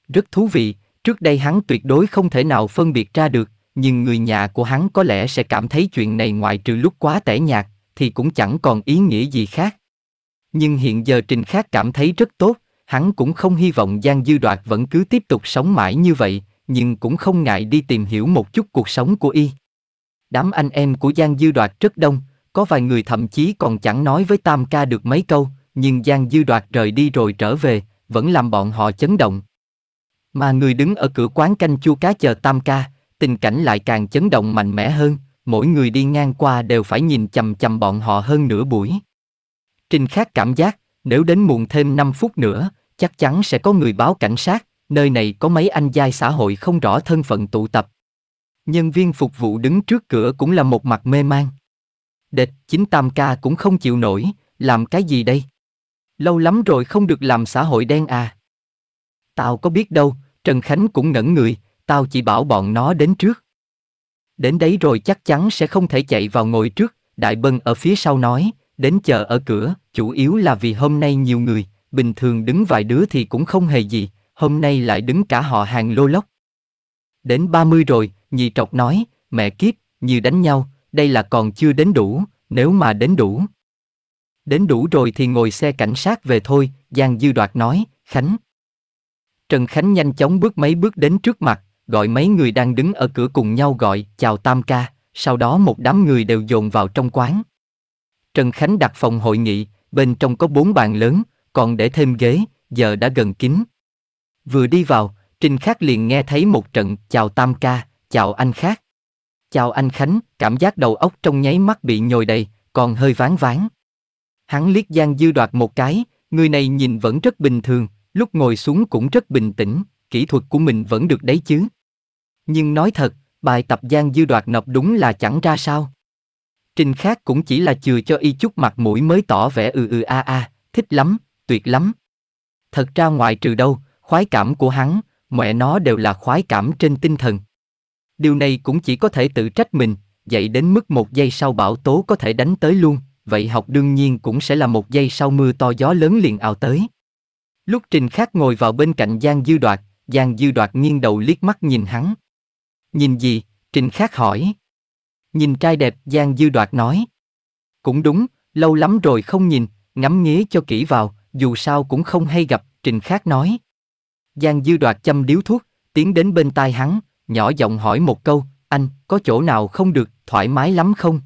Rất thú vị, trước đây hắn tuyệt đối không thể nào phân biệt ra được, nhưng người nhà của hắn có lẽ sẽ cảm thấy chuyện này ngoại trừ lúc quá tẻ nhạt, thì cũng chẳng còn ý nghĩa gì khác. Nhưng hiện giờ Trình Khác cảm thấy rất tốt, hắn cũng không hy vọng Giang Dư Đoạt vẫn cứ tiếp tục sống mãi như vậy, nhưng cũng không ngại đi tìm hiểu một chút cuộc sống của y đám anh em của Giang Dư Đoạt rất đông, có vài người thậm chí còn chẳng nói với Tam Ca được mấy câu, nhưng Giang Dư Đoạt rời đi rồi trở về, vẫn làm bọn họ chấn động. Mà người đứng ở cửa quán canh chua cá chờ Tam Ca, tình cảnh lại càng chấn động mạnh mẽ hơn, mỗi người đi ngang qua đều phải nhìn chằm chằm bọn họ hơn nửa buổi. Trình Khắc cảm giác, nếu đến muộn thêm 5 phút nữa, chắc chắn sẽ có người báo cảnh sát, nơi này có mấy anh giai xã hội không rõ thân phận tụ tập, Nhân viên phục vụ đứng trước cửa cũng là một mặt mê man. Địch chính tam ca cũng không chịu nổi, làm cái gì đây? Lâu lắm rồi không được làm xã hội đen à. Tao có biết đâu, Trần Khánh cũng ngẩn người, tao chỉ bảo bọn nó đến trước. Đến đấy rồi chắc chắn sẽ không thể chạy vào ngồi trước, Đại Bân ở phía sau nói, đến chờ ở cửa, chủ yếu là vì hôm nay nhiều người, bình thường đứng vài đứa thì cũng không hề gì, hôm nay lại đứng cả họ hàng lô lốc. Đến 30 rồi, nhị trọc nói, mẹ kiếp, như đánh nhau, đây là còn chưa đến đủ, nếu mà đến đủ. Đến đủ rồi thì ngồi xe cảnh sát về thôi, Giang Dư Đoạt nói, Khánh. Trần Khánh nhanh chóng bước mấy bước đến trước mặt, gọi mấy người đang đứng ở cửa cùng nhau gọi, chào Tam ca, sau đó một đám người đều dồn vào trong quán. Trần Khánh đặt phòng hội nghị, bên trong có bốn bàn lớn, còn để thêm ghế, giờ đã gần kín. Vừa đi vào, Trinh Khắc liền nghe thấy một trận chào Tam ca, chào anh khác, Chào anh Khánh, cảm giác đầu óc trong nháy mắt bị nhồi đầy, còn hơi ván ván. Hắn liếc Giang Dư đoạt một cái, người này nhìn vẫn rất bình thường, lúc ngồi xuống cũng rất bình tĩnh, kỹ thuật của mình vẫn được đấy chứ. Nhưng nói thật, bài tập Giang Dư đoạt nộp đúng là chẳng ra sao. Trình khác cũng chỉ là chừa cho y chút mặt mũi mới tỏ vẻ ừ ừ a a, thích lắm, tuyệt lắm. Thật ra ngoại trừ đâu, khoái cảm của hắn, mẹ nó đều là khoái cảm trên tinh thần. Điều này cũng chỉ có thể tự trách mình, dậy đến mức một giây sau bão tố có thể đánh tới luôn, vậy học đương nhiên cũng sẽ là một giây sau mưa to gió lớn liền ào tới. Lúc Trình Khắc ngồi vào bên cạnh Giang Dư Đoạt, Giang Dư Đoạt nghiêng đầu liếc mắt nhìn hắn. Nhìn gì? Trình Khắc hỏi. Nhìn trai đẹp, Giang Dư Đoạt nói. Cũng đúng, lâu lắm rồi không nhìn, ngắm nghía cho kỹ vào, dù sao cũng không hay gặp, Trình Khắc nói. Giang Dư đoạt châm điếu thuốc, tiến đến bên tai hắn, nhỏ giọng hỏi một câu, anh, có chỗ nào không được, thoải mái lắm không?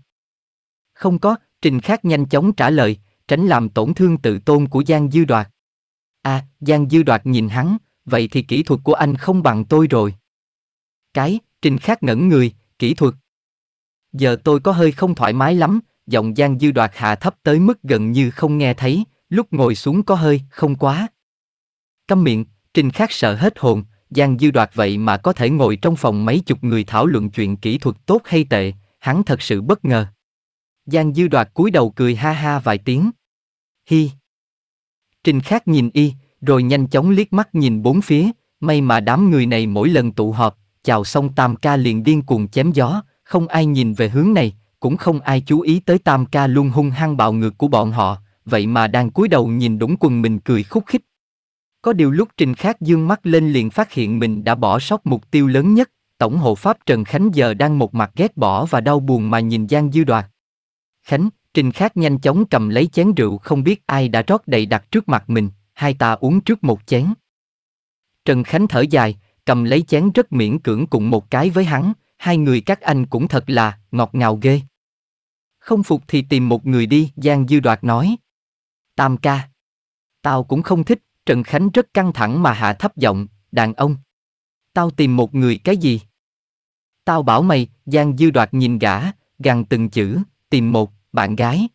Không có, Trình Khắc nhanh chóng trả lời, tránh làm tổn thương tự tôn của Giang Dư đoạt. À, Giang Dư đoạt nhìn hắn, vậy thì kỹ thuật của anh không bằng tôi rồi. Cái, Trình Khắc ngẩn người, kỹ thuật. Giờ tôi có hơi không thoải mái lắm, giọng Giang Dư đoạt hạ thấp tới mức gần như không nghe thấy, lúc ngồi xuống có hơi, không quá. Câm miệng, Trinh Khắc sợ hết hồn, Giang Dư Đoạt vậy mà có thể ngồi trong phòng mấy chục người thảo luận chuyện kỹ thuật tốt hay tệ, hắn thật sự bất ngờ. Giang Dư Đoạt cúi đầu cười ha ha vài tiếng. Hi. Trình Khắc nhìn y, rồi nhanh chóng liếc mắt nhìn bốn phía, may mà đám người này mỗi lần tụ họp, chào xong Tam Ca liền điên cuồng chém gió, không ai nhìn về hướng này, cũng không ai chú ý tới Tam Ca luôn hung hăng bạo ngược của bọn họ, vậy mà đang cúi đầu nhìn đúng quần mình cười khúc khích có điều lúc Trình Khác dương mắt lên liền phát hiện mình đã bỏ sót mục tiêu lớn nhất, Tổng hộ Pháp Trần Khánh giờ đang một mặt ghét bỏ và đau buồn mà nhìn Giang Dư Đoạt. Khánh, Trình Khác nhanh chóng cầm lấy chén rượu không biết ai đã rót đầy đặt trước mặt mình, hai ta uống trước một chén. Trần Khánh thở dài, cầm lấy chén rất miễn cưỡng cùng một cái với hắn, hai người các anh cũng thật là ngọt ngào ghê. Không phục thì tìm một người đi, Giang Dư Đoạt nói. Tam ca. Tao cũng không thích, Trần Khánh rất căng thẳng mà hạ thấp giọng, đàn ông. Tao tìm một người cái gì? Tao bảo mày, Giang Dư Đoạt nhìn gã, gằn từng chữ, tìm một, bạn gái.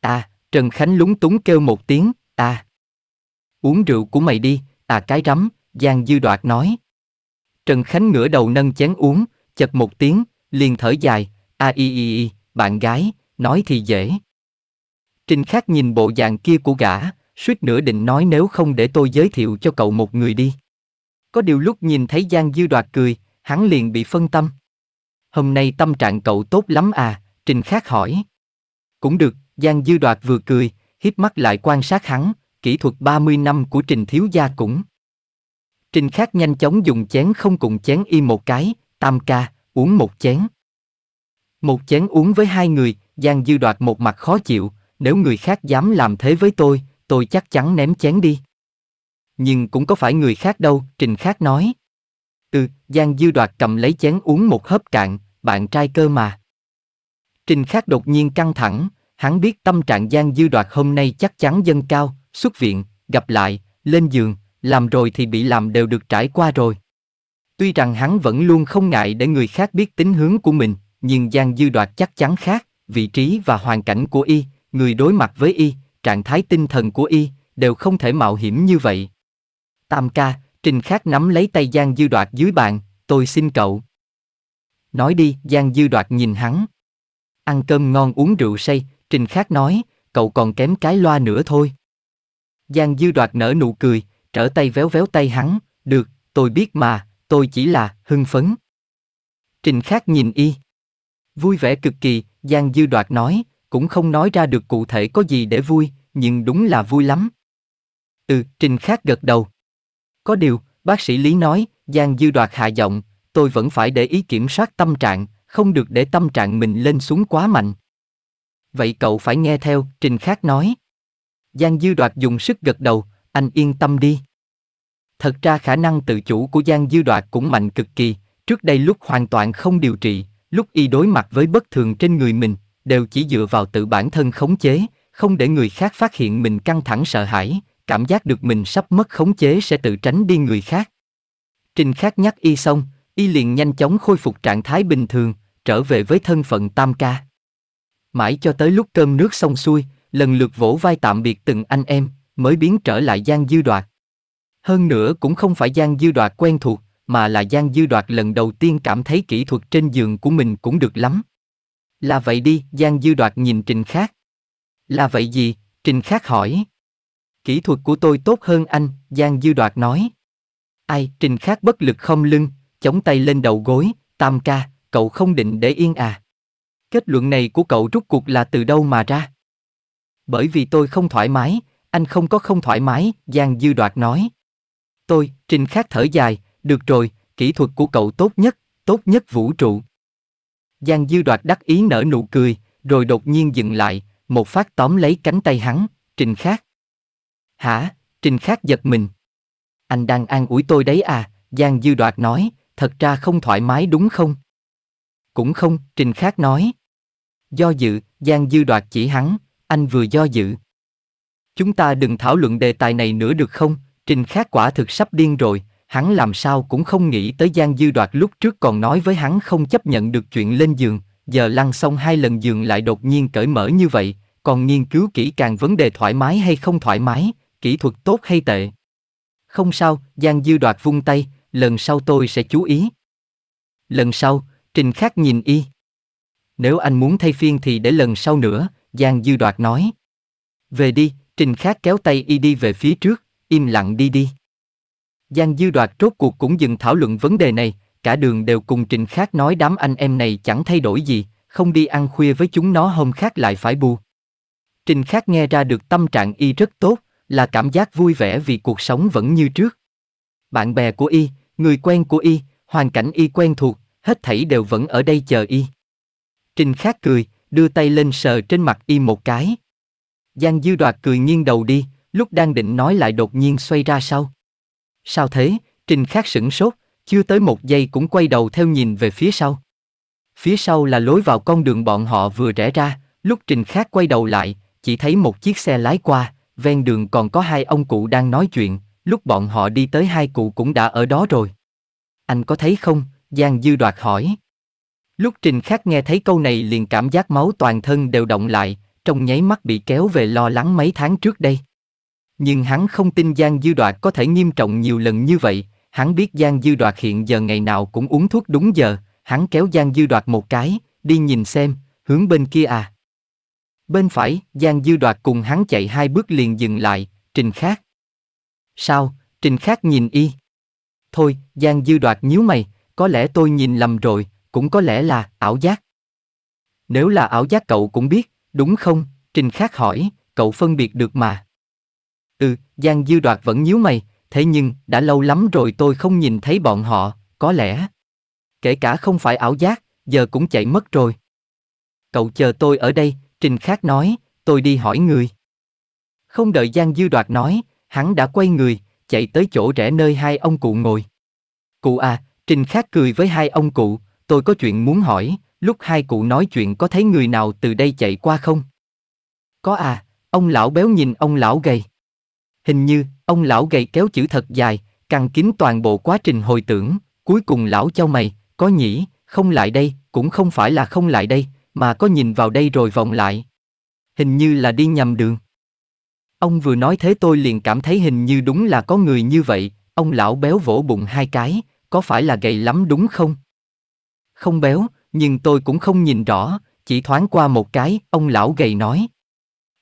À, Trần Khánh lúng túng kêu một tiếng, à. Uống rượu của mày đi, à cái rắm, Giang Dư Đoạt nói. Trần Khánh ngửa đầu nâng chén uống, chật một tiếng, liền thở dài, a i i i, bạn gái, nói thì dễ. Trình Khắc nhìn bộ dạng kia của gã, suýt nữa định nói nếu không để tôi giới thiệu cho cậu một người đi. Có điều lúc nhìn thấy Giang Dư đoạt cười, hắn liền bị phân tâm. Hôm nay tâm trạng cậu tốt lắm à, Trình Khác hỏi. Cũng được, Giang Dư đoạt vừa cười, híp mắt lại quan sát hắn, kỹ thuật 30 năm của Trình Thiếu Gia cũng. Trình Khác nhanh chóng dùng chén không cùng chén y một cái, tam ca, uống một chén. Một chén uống với hai người, Giang Dư đoạt một mặt khó chịu, nếu người khác dám làm thế với tôi, tôi chắc chắn ném chén đi. Nhưng cũng có phải người khác đâu, Trình Khác nói. Ừ, Giang Dư Đoạt cầm lấy chén uống một hớp cạn, bạn trai cơ mà. Trình Khác đột nhiên căng thẳng, hắn biết tâm trạng Giang Dư Đoạt hôm nay chắc chắn dâng cao, xuất viện, gặp lại, lên giường, làm rồi thì bị làm đều được trải qua rồi. Tuy rằng hắn vẫn luôn không ngại để người khác biết tính hướng của mình, nhưng Giang Dư Đoạt chắc chắn khác, vị trí và hoàn cảnh của y, người đối mặt với y, trạng thái tinh thần của y, đều không thể mạo hiểm như vậy. Tam ca, Trình Khác nắm lấy tay Giang Dư Đoạt dưới bàn, tôi xin cậu. Nói đi, Giang Dư Đoạt nhìn hắn. Ăn cơm ngon uống rượu say, Trình Khác nói, cậu còn kém cái loa nữa thôi. Giang Dư Đoạt nở nụ cười, trở tay véo véo tay hắn, được, tôi biết mà, tôi chỉ là hưng phấn. Trình Khác nhìn y. Vui vẻ cực kỳ, Giang Dư Đoạt nói, cũng không nói ra được cụ thể có gì để vui, nhưng đúng là vui lắm. Ừ, Trình Khác gật đầu. Có điều, bác sĩ Lý nói, Giang Dư Đoạt hạ giọng, tôi vẫn phải để ý kiểm soát tâm trạng, không được để tâm trạng mình lên xuống quá mạnh. Vậy cậu phải nghe theo, Trình Khác nói. Giang Dư Đoạt dùng sức gật đầu, anh yên tâm đi. Thật ra khả năng tự chủ của Giang Dư Đoạt cũng mạnh cực kỳ, trước đây lúc hoàn toàn không điều trị, lúc y đối mặt với bất thường trên người mình, đều chỉ dựa vào tự bản thân khống chế, không để người khác phát hiện mình căng thẳng sợ hãi, cảm giác được mình sắp mất khống chế sẽ tự tránh đi người khác. Trình Khắc nhắc y xong, y liền nhanh chóng khôi phục trạng thái bình thường, trở về với thân phận tam ca. Mãi cho tới lúc cơm nước xong xuôi, lần lượt vỗ vai tạm biệt từng anh em, mới biến trở lại Giang Dư Đoạt. Hơn nữa cũng không phải Giang Dư Đoạt quen thuộc, mà là Giang Dư Đoạt lần đầu tiên cảm thấy kỹ thuật trên giường của mình cũng được lắm. Là vậy đi, Giang Dư Đoạt nhìn Trình Khác. Là vậy gì? Trình Khác hỏi. Kỹ thuật của tôi tốt hơn anh, Giang Dư Đoạt nói. Ai, Trình Khác bất lực không lưng, chống tay lên đầu gối, tam ca, cậu không định để yên à. Kết luận này của cậu rút cuộc là từ đâu mà ra? Bởi vì tôi không thoải mái, anh không có không thoải mái, Giang Dư Đoạt nói. Tôi, Trình Khác thở dài, được rồi, kỹ thuật của cậu tốt nhất, tốt nhất vũ trụ. Giang Dư đoạt đắc ý nở nụ cười, rồi đột nhiên dừng lại, một phát tóm lấy cánh tay hắn, Trình Khác. Hả? Trình Khác giật mình. Anh đang an ủi tôi đấy à, Giang Dư đoạt nói, thật ra không thoải mái đúng không? Cũng không, Trình Khác nói. Do dự, Giang Dư đoạt chỉ hắn, anh vừa do dự. Chúng ta đừng thảo luận đề tài này nữa được không? Trình Khác quả thực sắp điên rồi, hắn làm sao cũng không nghĩ tới Giang Dư Đoạt lúc trước còn nói với hắn không chấp nhận được chuyện lên giường, giờ lăn xong hai lần giường lại đột nhiên cởi mở như vậy, còn nghiên cứu kỹ càng vấn đề thoải mái hay không thoải mái, kỹ thuật tốt hay tệ. Không sao, Giang Dư Đoạt vung tay, lần sau tôi sẽ chú ý. Lần sau, Trình Khắc nhìn y. Nếu anh muốn thay phiên thì để lần sau nữa, Giang Dư Đoạt nói. Về đi, Trình Khắc kéo tay y đi về phía trước, im lặng đi đi. Giang Dư Đoạt rốt cuộc cũng dừng thảo luận vấn đề này, cả đường đều cùng Trình Khác nói đám anh em này chẳng thay đổi gì, không đi ăn khuya với chúng nó hôm khác lại phải bu. Trình Khác nghe ra được tâm trạng y rất tốt, là cảm giác vui vẻ vì cuộc sống vẫn như trước. Bạn bè của y, người quen của y, hoàn cảnh y quen thuộc, hết thảy đều vẫn ở đây chờ y. Trình Khác cười, đưa tay lên sờ trên mặt y một cái. Giang Dư Đoạt cười nghiêng đầu đi, lúc đang định nói lại đột nhiên xoay ra sau. Sao thế? Trình Khắc sửng sốt, chưa tới một giây cũng quay đầu theo nhìn về phía sau. Phía sau là lối vào con đường bọn họ vừa rẽ ra, lúc Trình Khắc quay đầu lại, chỉ thấy một chiếc xe lái qua, ven đường còn có hai ông cụ đang nói chuyện, lúc bọn họ đi tới hai cụ cũng đã ở đó rồi. Anh có thấy không? Giang Dư đoạt hỏi. Lúc Trình Khắc nghe thấy câu này liền cảm giác máu toàn thân đều động lại, trong nháy mắt bị kéo về lo lắng mấy tháng trước đây. Nhưng hắn không tin Giang Dư Đoạt có thể nghiêm trọng nhiều lần như vậy, hắn biết Giang Dư Đoạt hiện giờ ngày nào cũng uống thuốc đúng giờ, hắn kéo Giang Dư Đoạt một cái, đi nhìn xem, hướng bên kia à. Bên phải, Giang Dư Đoạt cùng hắn chạy hai bước liền dừng lại, Trình Khác. Sao, Trình Khác nhìn y. Thôi, Giang Dư Đoạt nhíu mày, có lẽ tôi nhìn lầm rồi, cũng có lẽ là ảo giác. Nếu là ảo giác cậu cũng biết, đúng không? Trình Khác hỏi, cậu phân biệt được mà. Ừ, Giang Dư Đoạt vẫn nhíu mày, thế nhưng, đã lâu lắm rồi tôi không nhìn thấy bọn họ, có lẽ. Kể cả không phải ảo giác, giờ cũng chạy mất rồi. Cậu chờ tôi ở đây, Trình Khác nói, tôi đi hỏi người. Không đợi Giang Dư Đoạt nói, hắn đã quay người, chạy tới chỗ rẽ nơi hai ông cụ ngồi. Cụ à, Trình Khác cười với hai ông cụ, tôi có chuyện muốn hỏi, lúc hai cụ nói chuyện có thấy người nào từ đây chạy qua không? Có à, ông lão béo nhìn ông lão gầy. Hình như, ông lão gầy kéo chữ thật dài, càng kín toàn bộ quá trình hồi tưởng, cuối cùng lão cho mày, có nhỉ, không lại đây, cũng không phải là không lại đây, mà có nhìn vào đây rồi vòng lại. Hình như là đi nhầm đường. Ông vừa nói thế tôi liền cảm thấy hình như đúng là có người như vậy, ông lão béo vỗ bụng hai cái, có phải là gầy lắm đúng không? Không béo, nhưng tôi cũng không nhìn rõ, chỉ thoáng qua một cái, ông lão gầy nói.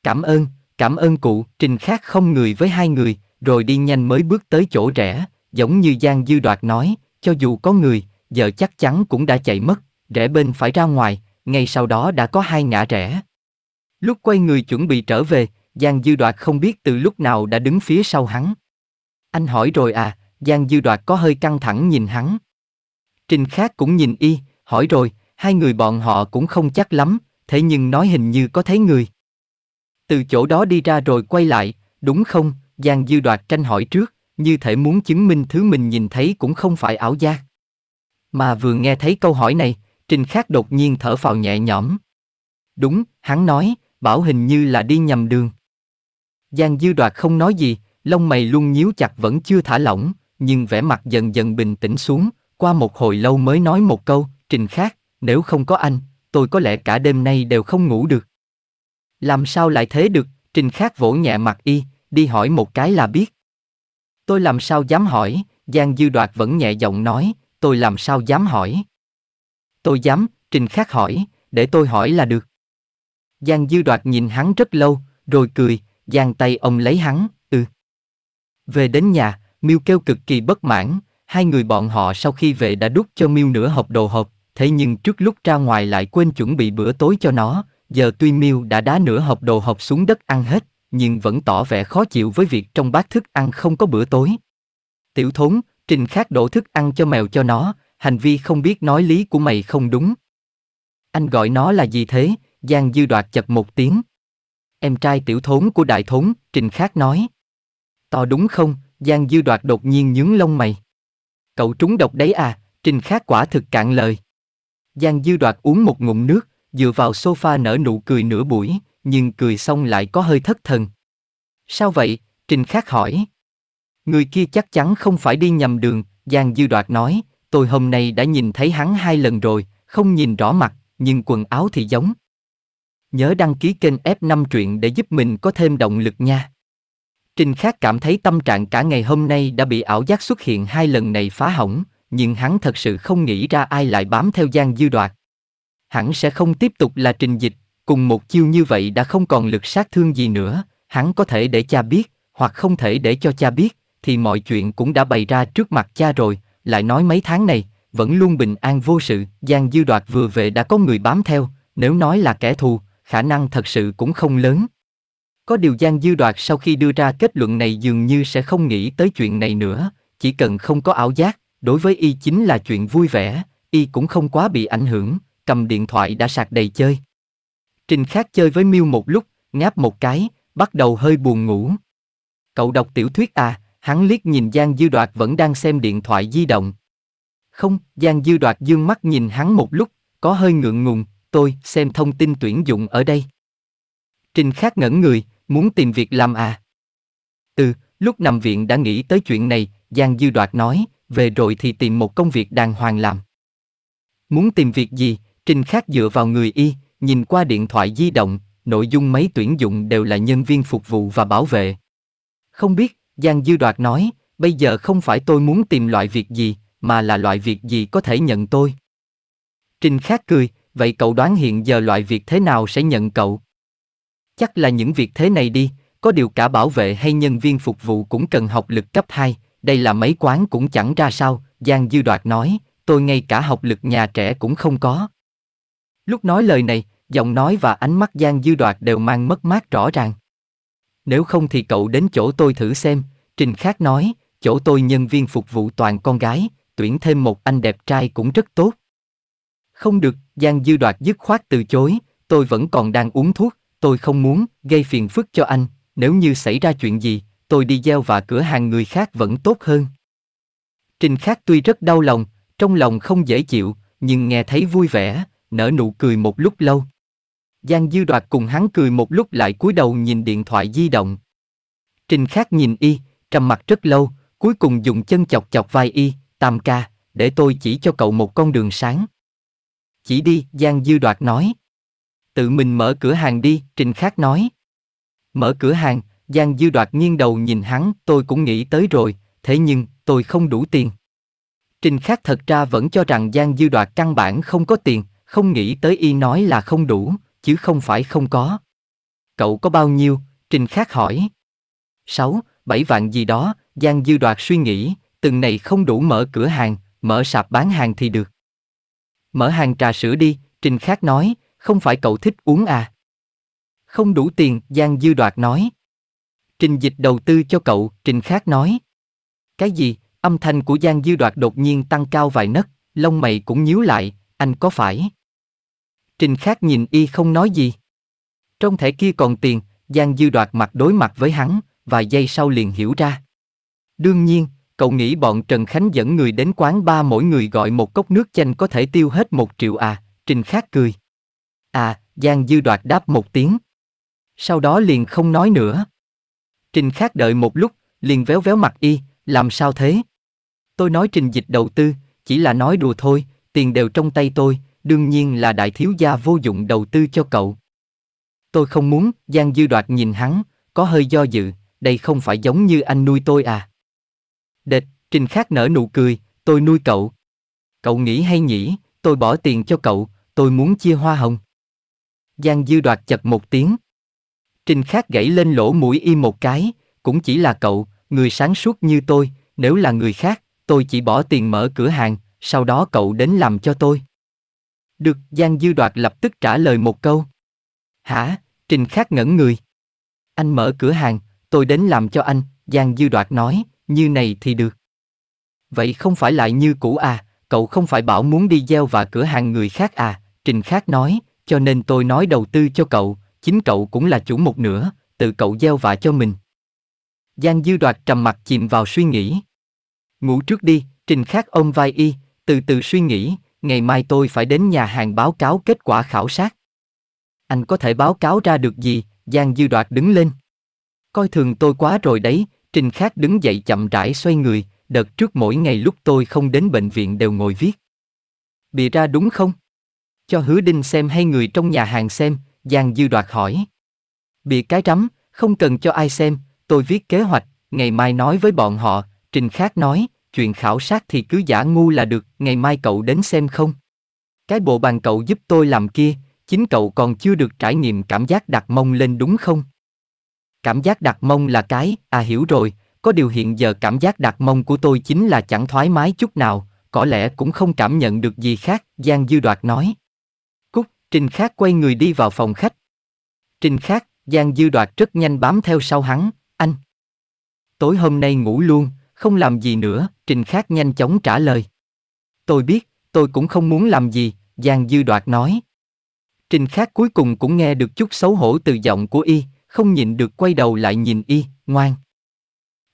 Cảm ơn, Cảm ơn cụ, Trình Khác không người với hai người, rồi đi nhanh mới bước tới chỗ rẽ, giống như Giang Dư Đoạt nói, cho dù có người, giờ chắc chắn cũng đã chạy mất, rẽ bên phải ra ngoài, ngay sau đó đã có hai ngã rẽ. Lúc quay người chuẩn bị trở về, Giang Dư Đoạt không biết từ lúc nào đã đứng phía sau hắn. Anh hỏi rồi à, Giang Dư Đoạt có hơi căng thẳng nhìn hắn. Trình Khác cũng nhìn y, hỏi rồi, hai người bọn họ cũng không chắc lắm, thế nhưng nói hình như có thấy người từ chỗ đó đi ra rồi quay lại, đúng không? Giang Dư đoạt tranh hỏi trước, như thể muốn chứng minh thứ mình nhìn thấy cũng không phải ảo giác. Mà vừa nghe thấy câu hỏi này, Trình khác đột nhiên thở phào nhẹ nhõm. Đúng, hắn nói, bảo hình như là đi nhầm đường. Giang Dư đoạt không nói gì, lông mày luôn nhíu chặt vẫn chưa thả lỏng, nhưng vẻ mặt dần dần bình tĩnh xuống, qua một hồi lâu mới nói một câu, Trình khác nếu không có anh, tôi có lẽ cả đêm nay đều không ngủ được. Làm sao lại thế được, Trình Khác vỗ nhẹ mặt y, đi hỏi một cái là biết. Tôi làm sao dám hỏi, Giang Dư Đoạt vẫn nhẹ giọng nói, tôi làm sao dám hỏi. Tôi dám, Trình Khác hỏi, để tôi hỏi là được. Giang Dư Đoạt nhìn hắn rất lâu, rồi cười, giang tay ông lấy hắn, ừ. Về đến nhà, Miêu kêu cực kỳ bất mãn, hai người bọn họ sau khi về đã đút cho Miêu nửa hộp đồ hộp, thế nhưng trước lúc ra ngoài lại quên chuẩn bị bữa tối cho nó, Giờ tuy Miêu đã đá nửa hộp đồ hộp xuống đất ăn hết, nhưng vẫn tỏ vẻ khó chịu với việc trong bát thức ăn không có bữa tối. Tiểu thốn, Trình Khác đổ thức ăn cho mèo cho nó, hành vi không biết nói lý của mày không đúng. Anh gọi nó là gì thế? Giang Dư Đoạt chập một tiếng. Em trai tiểu thốn của đại thốn, Trình Khác nói. To đúng không? Giang Dư Đoạt đột nhiên nhướng lông mày. Cậu trúng độc đấy à? Trình Khác quả thực cạn lời. Giang Dư Đoạt uống một ngụm nước, dựa vào sofa nở nụ cười nửa buổi, nhưng cười xong lại có hơi thất thần. Sao vậy? Trình Khắc hỏi. Người kia chắc chắn không phải đi nhầm đường, Giang Dư Đoạt nói, tôi hôm nay đã nhìn thấy hắn hai lần rồi, không nhìn rõ mặt, nhưng quần áo thì giống. Nhớ đăng ký kênh F5 truyện để giúp mình có thêm động lực nha. Trình Khắc cảm thấy tâm trạng cả ngày hôm nay đã bị ảo giác xuất hiện hai lần này phá hỏng, nhưng hắn thật sự không nghĩ ra ai lại bám theo Giang Dư Đoạt hẳn sẽ không tiếp tục là trình dịch, cùng một chiêu như vậy đã không còn lực sát thương gì nữa, hắn có thể để cha biết, hoặc không thể để cho cha biết, thì mọi chuyện cũng đã bày ra trước mặt cha rồi, lại nói mấy tháng này, vẫn luôn bình an vô sự, Giang Dư Đoạt vừa về đã có người bám theo, nếu nói là kẻ thù, khả năng thật sự cũng không lớn. Có điều Giang Dư Đoạt sau khi đưa ra kết luận này dường như sẽ không nghĩ tới chuyện này nữa, chỉ cần không có ảo giác, đối với y chính là chuyện vui vẻ, y cũng không quá bị ảnh hưởng, cầm điện thoại đã sạc đầy chơi. Trình Khác chơi với Miu một lúc, ngáp một cái, bắt đầu hơi buồn ngủ. Cậu đọc tiểu thuyết à, hắn liếc nhìn Giang Dư Đoạt vẫn đang xem điện thoại di động. Không, Giang Dư Đoạt dương mắt nhìn hắn một lúc, có hơi ngượng ngùng, tôi xem thông tin tuyển dụng ở đây. Trình Khác ngẩn người, muốn tìm việc làm à? từ lúc nằm viện đã nghĩ tới chuyện này, Giang Dư Đoạt nói, về rồi thì tìm một công việc đàng hoàng làm. Muốn tìm việc gì, Trình Khác dựa vào người y, nhìn qua điện thoại di động, nội dung mấy tuyển dụng đều là nhân viên phục vụ và bảo vệ. Không biết, Giang Dư Đoạt nói, bây giờ không phải tôi muốn tìm loại việc gì, mà là loại việc gì có thể nhận tôi. Trình Khác cười, vậy cậu đoán hiện giờ loại việc thế nào sẽ nhận cậu? Chắc là những việc thế này đi, có điều cả bảo vệ hay nhân viên phục vụ cũng cần học lực cấp 2, đây là mấy quán cũng chẳng ra sao, Giang Dư Đoạt nói, tôi ngay cả học lực nhà trẻ cũng không có. Lúc nói lời này, giọng nói và ánh mắt Giang Dư Đoạt đều mang mất mát rõ ràng. Nếu không thì cậu đến chỗ tôi thử xem, Trình Khác nói, chỗ tôi nhân viên phục vụ toàn con gái, tuyển thêm một anh đẹp trai cũng rất tốt. Không được, Giang Dư Đoạt dứt khoát từ chối, tôi vẫn còn đang uống thuốc, tôi không muốn gây phiền phức cho anh, nếu như xảy ra chuyện gì, tôi đi gieo và cửa hàng người khác vẫn tốt hơn. Trình Khác tuy rất đau lòng, trong lòng không dễ chịu, nhưng nghe thấy vui vẻ, nở nụ cười một lúc lâu. Giang Dư Đoạt cùng hắn cười một lúc lại cúi đầu nhìn điện thoại di động. Trình Khắc nhìn y, trầm mặt rất lâu, cuối cùng dùng chân chọc chọc vai y, tam ca, để tôi chỉ cho cậu một con đường sáng. Chỉ đi, Giang Dư Đoạt nói. Tự mình mở cửa hàng đi, Trình Khắc nói. Mở cửa hàng, Giang Dư Đoạt nghiêng đầu nhìn hắn, tôi cũng nghĩ tới rồi, thế nhưng, tôi không đủ tiền. Trình Khắc thật ra vẫn cho rằng Giang Dư Đoạt căn bản không có tiền, không nghĩ tới y nói là không đủ, chứ không phải không có. Cậu có bao nhiêu? Trình Khác hỏi. Sáu, bảy vạn gì đó, Giang Dư Đoạt suy nghĩ, từng này không đủ mở cửa hàng, mở sạp bán hàng thì được. Mở hàng trà sữa đi, Trình Khác nói, không phải cậu thích uống à. Không đủ tiền, Giang Dư Đoạt nói. Trình dịch đầu tư cho cậu, Trình Khác nói. Cái gì? Âm thanh của Giang Dư Đoạt đột nhiên tăng cao vài nấc, lông mày cũng nhíu lại, anh có phải? Trình Khác nhìn y không nói gì. Trong thẻ kia còn tiền, Giang Dư đoạt mặt đối mặt với hắn, vài giây sau liền hiểu ra. Đương nhiên, cậu nghĩ bọn Trần Khánh dẫn người đến quán ba mỗi người gọi một cốc nước chanh có thể tiêu hết một triệu à, Trình Khác cười. À, Giang Dư đoạt đáp một tiếng. Sau đó liền không nói nữa. Trình Khác đợi một lúc, liền véo véo mặt y, làm sao thế? Tôi nói trình dịch đầu tư, chỉ là nói đùa thôi, tiền đều trong tay tôi, đương nhiên là đại thiếu gia vô dụng đầu tư cho cậu. Tôi không muốn, Giang Dư Đoạt nhìn hắn, có hơi do dự, đây không phải giống như anh nuôi tôi à. Địch, Trình Khác nở nụ cười, tôi nuôi cậu. Cậu nghĩ hay nhỉ, tôi bỏ tiền cho cậu, tôi muốn chia hoa hồng. Giang Dư Đoạt chật một tiếng. Trình Khác gãy lên lỗ mũi y một cái, cũng chỉ là cậu, người sáng suốt như tôi, nếu là người khác, tôi chỉ bỏ tiền mở cửa hàng, sau đó cậu đến làm cho tôi. Được, Giang Dư Đoạt lập tức trả lời một câu. Hả, Trình Khắc ngẩn người. Anh mở cửa hàng, tôi đến làm cho anh, Giang Dư Đoạt nói, như này thì được. Vậy không phải lại như cũ à, cậu không phải bảo muốn đi gieo và cửa hàng người khác à, Trình Khắc nói, cho nên tôi nói đầu tư cho cậu, chính cậu cũng là chủ một nửa, tự cậu gieo và cho mình. Giang Dư Đoạt trầm mặt chìm vào suy nghĩ. Ngủ trước đi, Trình Khắc ôm vai y, từ từ suy nghĩ, ngày mai tôi phải đến nhà hàng báo cáo kết quả khảo sát. Anh có thể báo cáo ra được gì? Giang Dư Đoạt đứng lên. Coi thường tôi quá rồi đấy, Trình Khác đứng dậy chậm rãi xoay người, đợt trước mỗi ngày lúc tôi không đến bệnh viện đều ngồi viết. Bị ra đúng không? Cho Hứa Đinh xem hay người trong nhà hàng xem, Giang Dư Đoạt hỏi. Bị cái rắm, không cần cho ai xem, tôi viết kế hoạch, ngày mai nói với bọn họ, Trình Khác nói, chuyện khảo sát thì cứ giả ngu là được, ngày mai cậu đến xem không? Cái bộ bàn cậu giúp tôi làm kia, chính cậu còn chưa được trải nghiệm cảm giác đặt mông lên đúng không? Cảm giác đặt mông là cái, à hiểu rồi, có điều hiện giờ cảm giác đặt mông của tôi chính là chẳng thoải mái chút nào, có lẽ cũng không cảm nhận được gì khác, Giang Dư Đoạt nói. Cúc, Trình Khác quay người đi vào phòng khách. Trình Khác, Giang Dư Đoạt rất nhanh bám theo sau hắn, anh. Tối hôm nay ngủ luôn, không làm gì nữa, Trình Khác nhanh chóng trả lời. Tôi biết, tôi cũng không muốn làm gì, Giang Dư Đoạt nói. Trình Khác cuối cùng cũng nghe được chút xấu hổ từ giọng của y, không nhịn được quay đầu lại nhìn y, ngoan.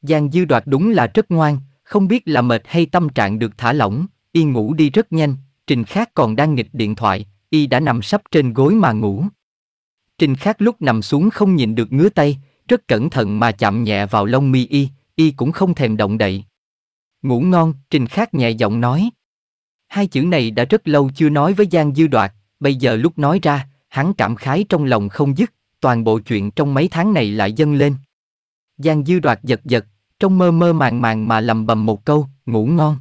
Giang Dư Đoạt đúng là rất ngoan, không biết là mệt hay tâm trạng được thả lỏng, y ngủ đi rất nhanh, Trình Khác còn đang nghịch điện thoại, y đã nằm sắp trên gối mà ngủ. Trình Khác lúc nằm xuống không nhịn được ngứa tay, rất cẩn thận mà chạm nhẹ vào lông mi y, y cũng không thèm động đậy. Ngủ ngon, Trình Khắc nhẹ giọng nói. Hai chữ này đã rất lâu chưa nói với Giang Dư Đoạt, bây giờ lúc nói ra, hắn cảm khái trong lòng không dứt, toàn bộ chuyện trong mấy tháng này lại dâng lên. Giang Dư Đoạt giật giật, trong mơ mơ màng màng mà lầm bầm một câu, ngủ ngon.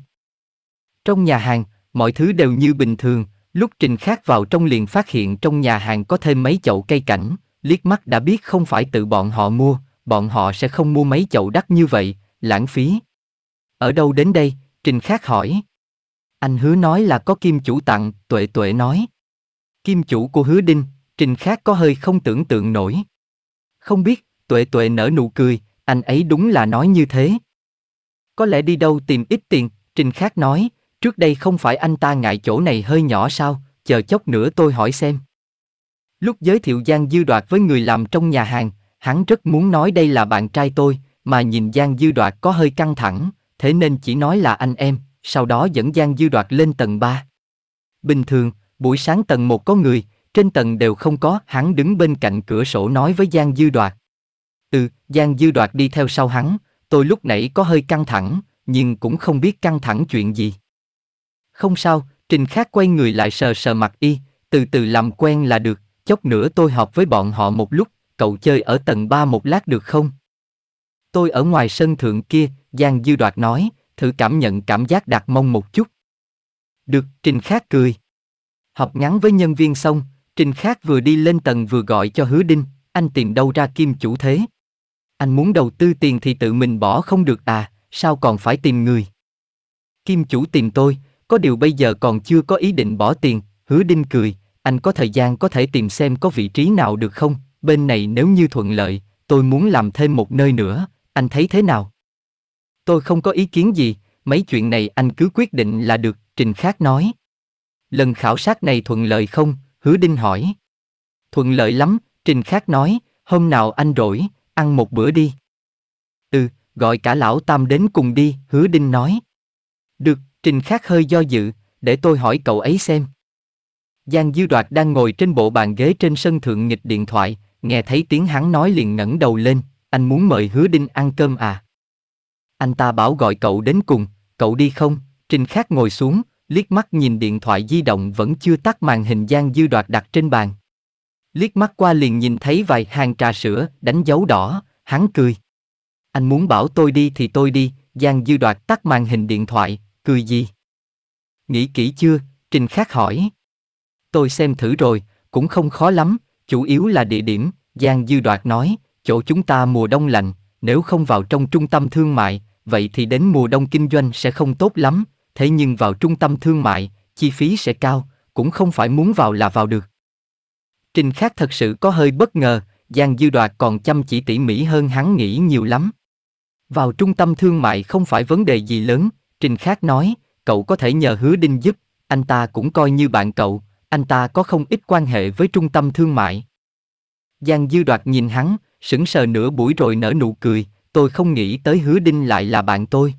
Trong nhà hàng, mọi thứ đều như bình thường, lúc Trình Khắc vào trong liền phát hiện trong nhà hàng có thêm mấy chậu cây cảnh, liếc mắt đã biết không phải tự bọn họ mua, bọn họ sẽ không mua mấy chậu đắt như vậy, lãng phí. Ở đâu đến đây? Trình Khác hỏi. Anh hứa nói là có kim chủ tặng, tuệ tuệ nói. Kim chủ của hứa đinh, Trình Khác có hơi không tưởng tượng nổi. Không biết, tuệ tuệ nở nụ cười, anh ấy đúng là nói như thế. Có lẽ đi đâu tìm ít tiền, Trình Khác nói, trước đây không phải anh ta ngại chỗ này hơi nhỏ sao, chờ chốc nữa tôi hỏi xem. Lúc giới thiệu Giang Dư Đoạt với người làm trong nhà hàng, Hắn rất muốn nói đây là bạn trai tôi, mà nhìn Giang Dư Đoạt có hơi căng thẳng, thế nên chỉ nói là anh em, sau đó dẫn Giang Dư Đoạt lên tầng 3. Bình thường, buổi sáng tầng 1 có người, trên tầng đều không có, hắn đứng bên cạnh cửa sổ nói với Giang Dư Đoạt. Ừ, Giang Dư Đoạt đi theo sau hắn, tôi lúc nãy có hơi căng thẳng, nhưng cũng không biết căng thẳng chuyện gì. Không sao, Trình Khác quay người lại sờ sờ mặt y, từ từ làm quen là được, chốc nữa tôi họp với bọn họ một lúc, cậu chơi ở tầng 3 một lát được không? Tôi ở ngoài sân thượng kia, Giang Dư Đoạt nói, thử cảm nhận cảm giác đặt mông một chút. Được, Trình Khát cười. Học ngắn với nhân viên xong, Trình Khát vừa đi lên tầng vừa gọi cho Hứa Đinh, anh tìm đâu ra kim chủ thế? Anh muốn đầu tư tiền thì tự mình bỏ không được à, sao còn phải tìm người? Kim chủ tìm tôi, có điều bây giờ còn chưa có ý định bỏ tiền, Hứa Đinh cười, anh có thời gian có thể tìm xem có vị trí nào được không, bên này nếu như thuận lợi, tôi muốn làm thêm một nơi nữa, anh thấy thế nào? Tôi không có ý kiến gì, mấy chuyện này anh cứ quyết định là được, Trình Khác nói. Lần khảo sát này thuận lợi không? Hứa Đinh hỏi. Thuận lợi lắm, Trình Khác nói, hôm nào anh rỗi, ăn một bữa đi. Ừ, gọi cả lão Tam đến cùng đi, Hứa Đinh nói. Được, Trình Khác hơi do dự, để tôi hỏi cậu ấy xem. Giang Dư Đoạt đang ngồi trên bộ bàn ghế trên sân thượng nghịch điện thoại, nghe thấy tiếng hắn nói liền ngẩng đầu lên, anh muốn mời hứa đinh ăn cơm à. Anh ta bảo gọi cậu đến cùng, cậu đi không, Trình Khác ngồi xuống, liếc mắt nhìn điện thoại di động vẫn chưa tắt màn hình giang dư đoạt đặt trên bàn. Liếc mắt qua liền nhìn thấy vài hàng trà sữa, đánh dấu đỏ, hắn cười. Anh muốn bảo tôi đi thì tôi đi, Giang Dư Đoạt tắt màn hình điện thoại, cười gì? Nghĩ kỹ chưa? Trình Khác hỏi. Tôi xem thử rồi, cũng không khó lắm, chủ yếu là địa điểm, Giang Dư Đoạt nói, chỗ chúng ta mùa đông lạnh, nếu không vào trong trung tâm thương mại, vậy thì đến mùa đông kinh doanh sẽ không tốt lắm, thế nhưng vào trung tâm thương mại, chi phí sẽ cao, cũng không phải muốn vào là vào được. Trình Khác thật sự có hơi bất ngờ, Giang Dư Đoạt còn chăm chỉ tỉ mỉ hơn hắn nghĩ nhiều lắm. Vào trung tâm thương mại không phải vấn đề gì lớn, Trình Khác nói, cậu có thể nhờ Hứa Đinh giúp, anh ta cũng coi như bạn cậu, anh ta có không ít quan hệ với trung tâm thương mại. Giang Dư Đoạt nhìn hắn, sững sờ nửa buổi rồi nở nụ cười, tôi không nghĩ tới hứa đinh lại là bạn tôi.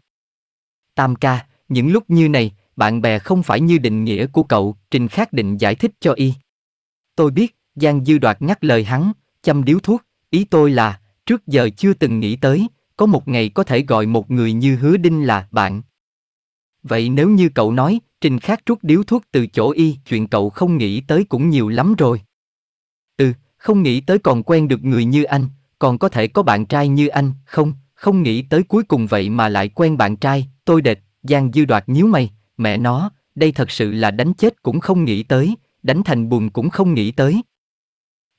Tam ca, những lúc như này, bạn bè không phải như định nghĩa của cậu, Trình Khắc định giải thích cho y. Tôi biết, Giang Dư Đoạt ngắt lời hắn, chăm điếu thuốc, ý tôi là, trước giờ chưa từng nghĩ tới, có một ngày có thể gọi một người như hứa đinh là bạn, Vậy nếu như cậu nói, Trình Khắc trút điếu thuốc từ chỗ y, chuyện cậu không nghĩ tới cũng nhiều lắm rồi. Ừ, không nghĩ tới còn quen được người như anh, còn có thể có bạn trai như anh, không, không nghĩ tới cuối cùng vậy mà lại quen bạn trai, tôi đệt, Giang Dư Đoạt nhíu mày, mẹ nó, đây thật sự là đánh chết cũng không nghĩ tới, đánh thành buồn cũng không nghĩ tới.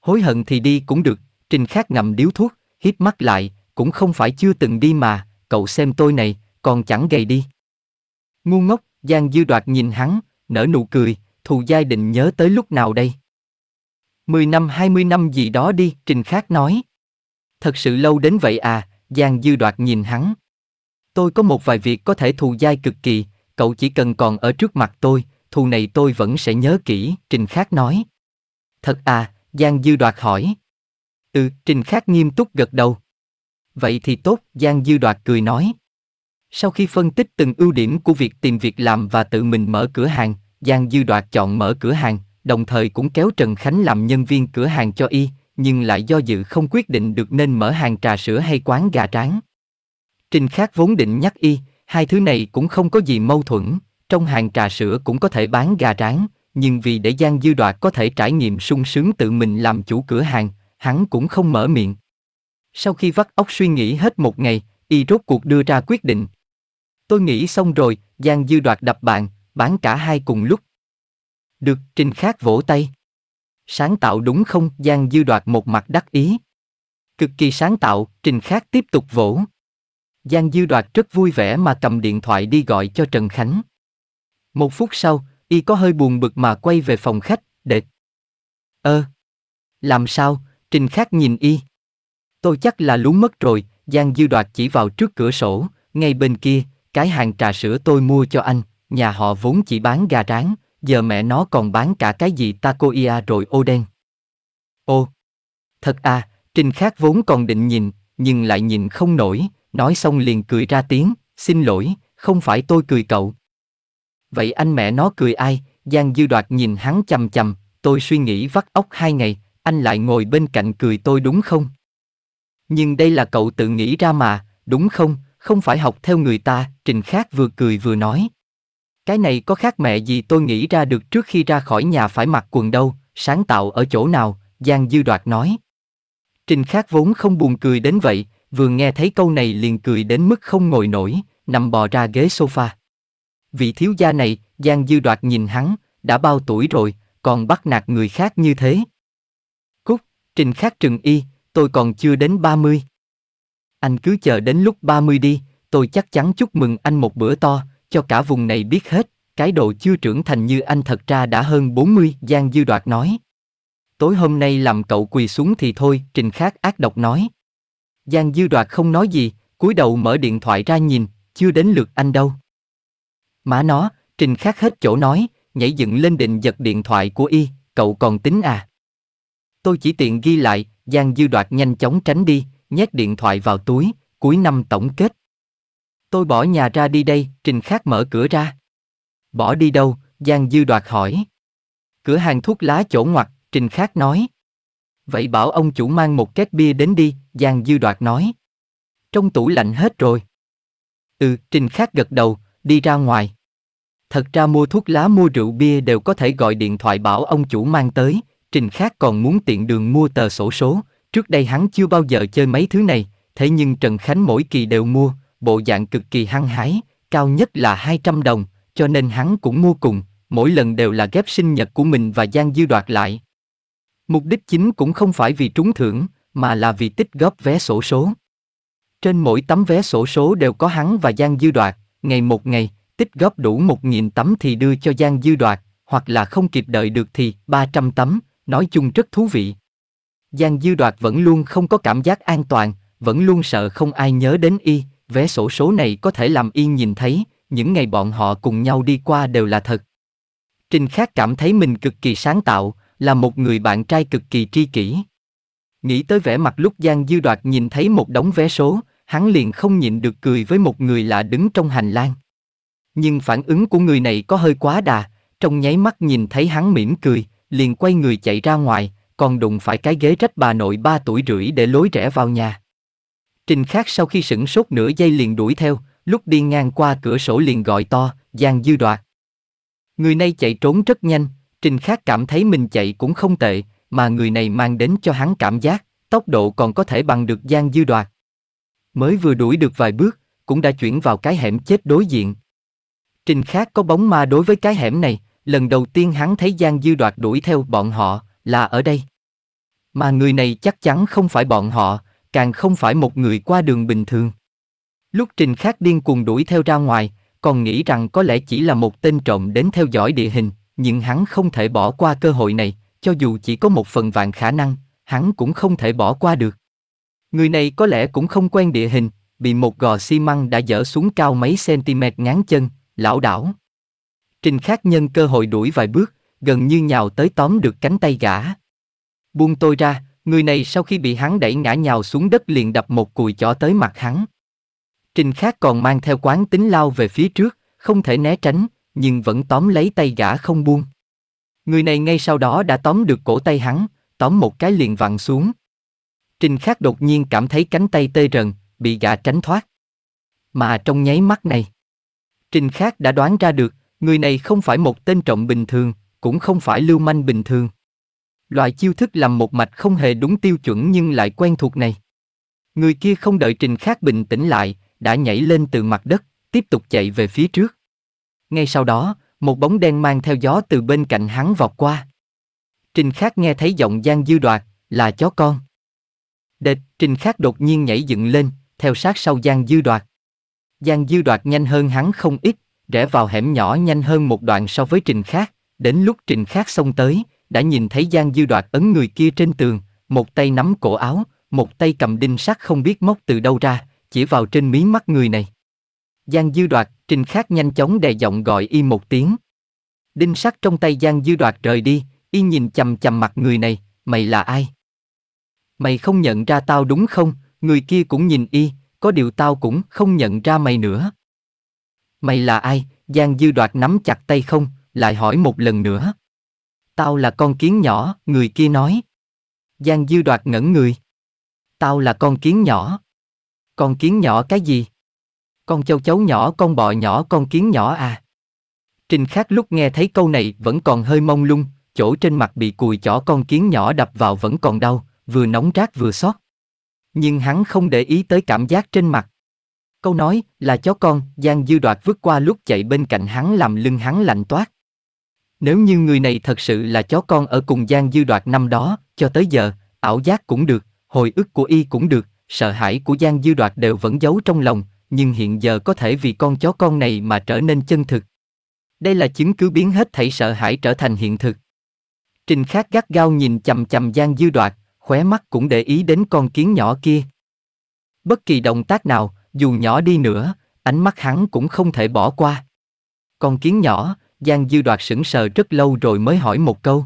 Hối hận thì đi cũng được, Trình Khắc ngậm điếu thuốc, hít mắt lại, cũng không phải chưa từng đi mà, cậu xem tôi này, còn chẳng gầy đi. Ngu ngốc, Giang Dư Đoạt nhìn hắn, nở nụ cười, thù giai định nhớ tới lúc nào đây? Mười năm hai mươi năm gì đó đi, Trình Khác nói. Thật sự lâu đến vậy à, Giang Dư Đoạt nhìn hắn. Tôi có một vài việc có thể thù dai cực kỳ, cậu chỉ cần còn ở trước mặt tôi, thù này tôi vẫn sẽ nhớ kỹ, Trình Khác nói. Thật à, Giang Dư Đoạt hỏi. Ừ, Trình Khác nghiêm túc gật đầu. Vậy thì tốt, Giang Dư Đoạt cười nói. Sau khi phân tích từng ưu điểm của việc tìm việc làm và tự mình mở cửa hàng, Giang Dư Đoạt chọn mở cửa hàng, đồng thời cũng kéo Trần Khánh làm nhân viên cửa hàng cho y, nhưng lại do dự không quyết định được nên mở hàng trà sữa hay quán gà tráng. Trình Khác vốn định nhắc y, hai thứ này cũng không có gì mâu thuẫn, trong hàng trà sữa cũng có thể bán gà tráng, nhưng vì để Giang Dư Đoạt có thể trải nghiệm sung sướng tự mình làm chủ cửa hàng, hắn cũng không mở miệng. Sau khi vắt óc suy nghĩ hết một ngày, y rốt cuộc đưa ra quyết định, Tôi nghĩ xong rồi, Giang Dư đoạt đập bạn, bán cả hai cùng lúc. Được, Trình Khác vỗ tay. Sáng tạo đúng không, Giang Dư đoạt một mặt đắc ý. Cực kỳ sáng tạo, Trình Khác tiếp tục vỗ. Giang Dư đoạt rất vui vẻ mà cầm điện thoại đi gọi cho Trần Khánh. Một phút sau, y có hơi buồn bực mà quay về phòng khách, để... Ơ! làm sao? Trình Khác nhìn y. Tôi chắc là lú mất rồi, Giang Dư đoạt chỉ vào trước cửa sổ, ngay bên kia, cái hàng trà sữa tôi mua cho anh, nhà họ vốn chỉ bán gà rán, giờ mẹ nó còn bán cả cái gì takoia rồi ô đen. Ô, thật à, Trình Khác vốn còn định nhìn, nhưng lại nhìn không nổi, nói xong liền cười ra tiếng, xin lỗi, không phải tôi cười cậu. Vậy anh mẹ nó cười ai, Giang Dư Đoạt nhìn hắn chầm chầm, tôi suy nghĩ vắt óc hai ngày, anh lại ngồi bên cạnh cười tôi đúng không? Nhưng đây là cậu tự nghĩ ra mà, đúng không? không phải học theo người ta, Trình Khác vừa cười vừa nói. Cái này có khác mẹ gì tôi nghĩ ra được trước khi ra khỏi nhà phải mặc quần đâu, sáng tạo ở chỗ nào, Giang Dư Đoạt nói. Trình Khác vốn không buồn cười đến vậy, vừa nghe thấy câu này liền cười đến mức không ngồi nổi, nằm bò ra ghế sofa. Vị thiếu gia này, Giang Dư Đoạt nhìn hắn, đã bao tuổi rồi, còn bắt nạt người khác như thế. Cúc, Trình Khác Trừng Y, tôi còn chưa đến 30. Anh cứ chờ đến lúc 30 đi, tôi chắc chắn chúc mừng anh một bữa to, cho cả vùng này biết hết, cái độ chưa trưởng thành như anh thật ra đã hơn 40, Giang Dư Đoạt nói. Tối hôm nay làm cậu quỳ xuống thì thôi, Trình Khắc ác độc nói. Giang Dư Đoạt không nói gì, cúi đầu mở điện thoại ra nhìn, chưa đến lượt anh đâu. Má nó, Trình Khắc hết chỗ nói, nhảy dựng lên định giật điện thoại của y, cậu còn tính à? Tôi chỉ tiện ghi lại, Giang Dư Đoạt nhanh chóng tránh đi, nhét điện thoại vào túi, cuối năm tổng kết. Tôi bỏ nhà ra đi đây, Trình Khác mở cửa ra. Bỏ đi đâu, Giang Dư đoạt hỏi. Cửa hàng thuốc lá chỗ ngoặt, Trình Khác nói. Vậy bảo ông chủ mang một két bia đến đi, Giang Dư đoạt nói. Trong tủ lạnh hết rồi. Ừ, Trình Khác gật đầu, đi ra ngoài. Thật ra mua thuốc lá mua rượu bia đều có thể gọi điện thoại bảo ông chủ mang tới, Trình Khác còn muốn tiện đường mua tờ sổ số, Trước đây hắn chưa bao giờ chơi mấy thứ này, thế nhưng Trần Khánh mỗi kỳ đều mua, bộ dạng cực kỳ hăng hái, cao nhất là 200 đồng, cho nên hắn cũng mua cùng, mỗi lần đều là ghép sinh nhật của mình và Giang dư đoạt lại. Mục đích chính cũng không phải vì trúng thưởng, mà là vì tích góp vé sổ số. Trên mỗi tấm vé sổ số đều có hắn và Giang Dư Đoạt, ngày một ngày, tích góp đủ 1.000 tấm thì đưa cho Giang Dư Đoạt, hoặc là không kịp đợi được thì 300 tấm, nói chung rất thú vị, Giang Dư Đoạt vẫn luôn không có cảm giác an toàn, vẫn luôn sợ không ai nhớ đến y, vé sổ số này có thể làm y nhìn thấy, những ngày bọn họ cùng nhau đi qua đều là thật. Trình Khác cảm thấy mình cực kỳ sáng tạo, là một người bạn trai cực kỳ tri kỷ. Nghĩ tới vẻ mặt lúc Giang Dư Đoạt nhìn thấy một đống vé số, hắn liền không nhịn được cười với một người lạ đứng trong hành lang. Nhưng phản ứng của người này có hơi quá đà, trong nháy mắt nhìn thấy hắn mỉm cười, liền quay người chạy ra ngoài, còn đụng phải cái ghế rách bà nội ba tuổi rưỡi để lối rẽ vào nhà. Trình Khác sau khi sửng sốt nửa giây liền đuổi theo, lúc đi ngang qua cửa sổ liền gọi to, Giang Dư Đoạt. Người này chạy trốn rất nhanh, Trình Khác cảm thấy mình chạy cũng không tệ, mà người này mang đến cho hắn cảm giác, tốc độ còn có thể bằng được Giang Dư Đoạt. Mới vừa đuổi được vài bước, cũng đã chuyển vào cái hẻm chết đối diện. Trình Khác có bóng ma đối với cái hẻm này, lần đầu tiên hắn thấy Giang Dư Đoạt đuổi theo bọn họ, là ở đây. Mà người này chắc chắn không phải bọn họ, càng không phải một người qua đường bình thường. Lúc Trình Khắc điên cuồng đuổi theo ra ngoài, còn nghĩ rằng có lẽ chỉ là một tên trộm đến theo dõi địa hình, nhưng hắn không thể bỏ qua cơ hội này, cho dù chỉ có một phần vạn khả năng, hắn cũng không thể bỏ qua được. Người này có lẽ cũng không quen địa hình, bị một gò xi măng đã dở xuống cao mấy cm ngán chân, lão đảo. Trình Khắc nhân cơ hội đuổi vài bước, gần như nhào tới tóm được cánh tay gã. Buông tôi ra, người này sau khi bị hắn đẩy ngã nhào xuống đất liền đập một cùi chỏ tới mặt hắn. Trình khác còn mang theo quán tính lao về phía trước, không thể né tránh, nhưng vẫn tóm lấy tay gã không buông. Người này ngay sau đó đã tóm được cổ tay hắn, tóm một cái liền vặn xuống. Trình Khắc đột nhiên cảm thấy cánh tay tê rần, bị gã tránh thoát. Mà trong nháy mắt này, Trình Khắc đã đoán ra được, người này không phải một tên trọng bình thường, cũng không phải lưu manh bình thường. Loại chiêu thức làm một mạch không hề đúng tiêu chuẩn nhưng lại quen thuộc này. Người kia không đợi Trình Khác bình tĩnh lại, đã nhảy lên từ mặt đất, tiếp tục chạy về phía trước. Ngay sau đó, một bóng đen mang theo gió từ bên cạnh hắn vọt qua. Trình Khác nghe thấy giọng Giang Dư Đoạt, là chó con. Đệt, Trình Khác đột nhiên nhảy dựng lên, theo sát sau Giang Dư Đoạt. Giang Dư Đoạt nhanh hơn hắn không ít, rẽ vào hẻm nhỏ nhanh hơn một đoạn so với Trình Khác. Đến lúc Trình Khác xông tới, đã nhìn thấy Giang Dư Đoạt ấn người kia trên tường, một tay nắm cổ áo, một tay cầm đinh sắt không biết móc từ đâu ra, chỉ vào trên mí mắt người này. Giang Dư Đoạt, Trình Khác nhanh chóng đè giọng gọi y một tiếng. Đinh sắt trong tay Giang Dư Đoạt rời đi, y nhìn chằm chằm mặt người này, mày là ai? Mày không nhận ra tao đúng không? Người kia cũng nhìn y, có điều tao cũng không nhận ra mày nữa. Mày là ai? Giang Dư Đoạt nắm chặt tay không, lại hỏi một lần nữa. Tao là con kiến nhỏ, người kia nói. Giang Dư Đoạt ngẩn người. Tao là con kiến nhỏ. Con kiến nhỏ cái gì? Con châu chấu nhỏ, con bọ nhỏ, con kiến nhỏ à? Trình Khắc lúc nghe thấy câu này vẫn còn hơi mông lung, chỗ trên mặt bị cùi chỏ con kiến nhỏ đập vào vẫn còn đau, vừa nóng rát vừa xót. Nhưng hắn không để ý tới cảm giác trên mặt. Câu nói là chó con, Giang Dư Đoạt vứt qua lúc chạy bên cạnh hắn làm lưng hắn lạnh toát. Nếu như người này thật sự là chó con ở cùng Giang Dư Đoạt năm đó, cho tới giờ, ảo giác cũng được, hồi ức của y cũng được, sợ hãi của Giang Dư Đoạt đều vẫn giấu trong lòng, nhưng hiện giờ có thể vì con chó con này mà trở nên chân thực. Đây là chứng cứ biến hết thảy sợ hãi trở thành hiện thực. Trình Khắc gắt gao nhìn chầm chầm Giang Dư Đoạt, khóe mắt cũng để ý đến con kiến nhỏ kia. Bất kỳ động tác nào, dù nhỏ đi nữa, ánh mắt hắn cũng không thể bỏ qua. Con kiến nhỏ, Giang Dư Đoạt sững sờ rất lâu rồi mới hỏi một câu.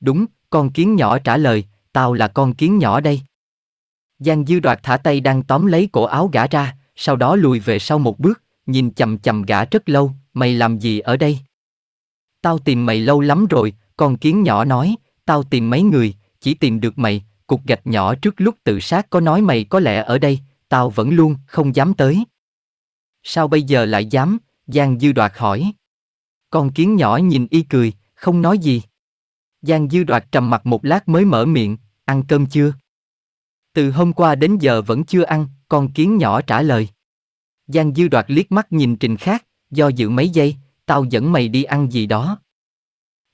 Đúng, con kiến nhỏ trả lời, tao là con kiến nhỏ đây. Giang Dư Đoạt thả tay đang tóm lấy cổ áo gã ra, sau đó lùi về sau một bước, nhìn chầm chầm gã rất lâu, mày làm gì ở đây? Tao tìm mày lâu lắm rồi, con kiến nhỏ nói, tao tìm mấy người, chỉ tìm được mày, cục gạch nhỏ trước lúc tự sát có nói mày có lẽ ở đây, tao vẫn luôn không dám tới. Sao bây giờ lại dám? Giang Dư Đoạt hỏi. Con kiến nhỏ nhìn y cười, không nói gì. Giang Dư Đoạt trầm mặt một lát mới mở miệng, ăn cơm chưa? Từ hôm qua đến giờ vẫn chưa ăn, con kiến nhỏ trả lời. Giang Dư Đoạt liếc mắt nhìn Trình Khác, do dự mấy giây, tao dẫn mày đi ăn gì đó.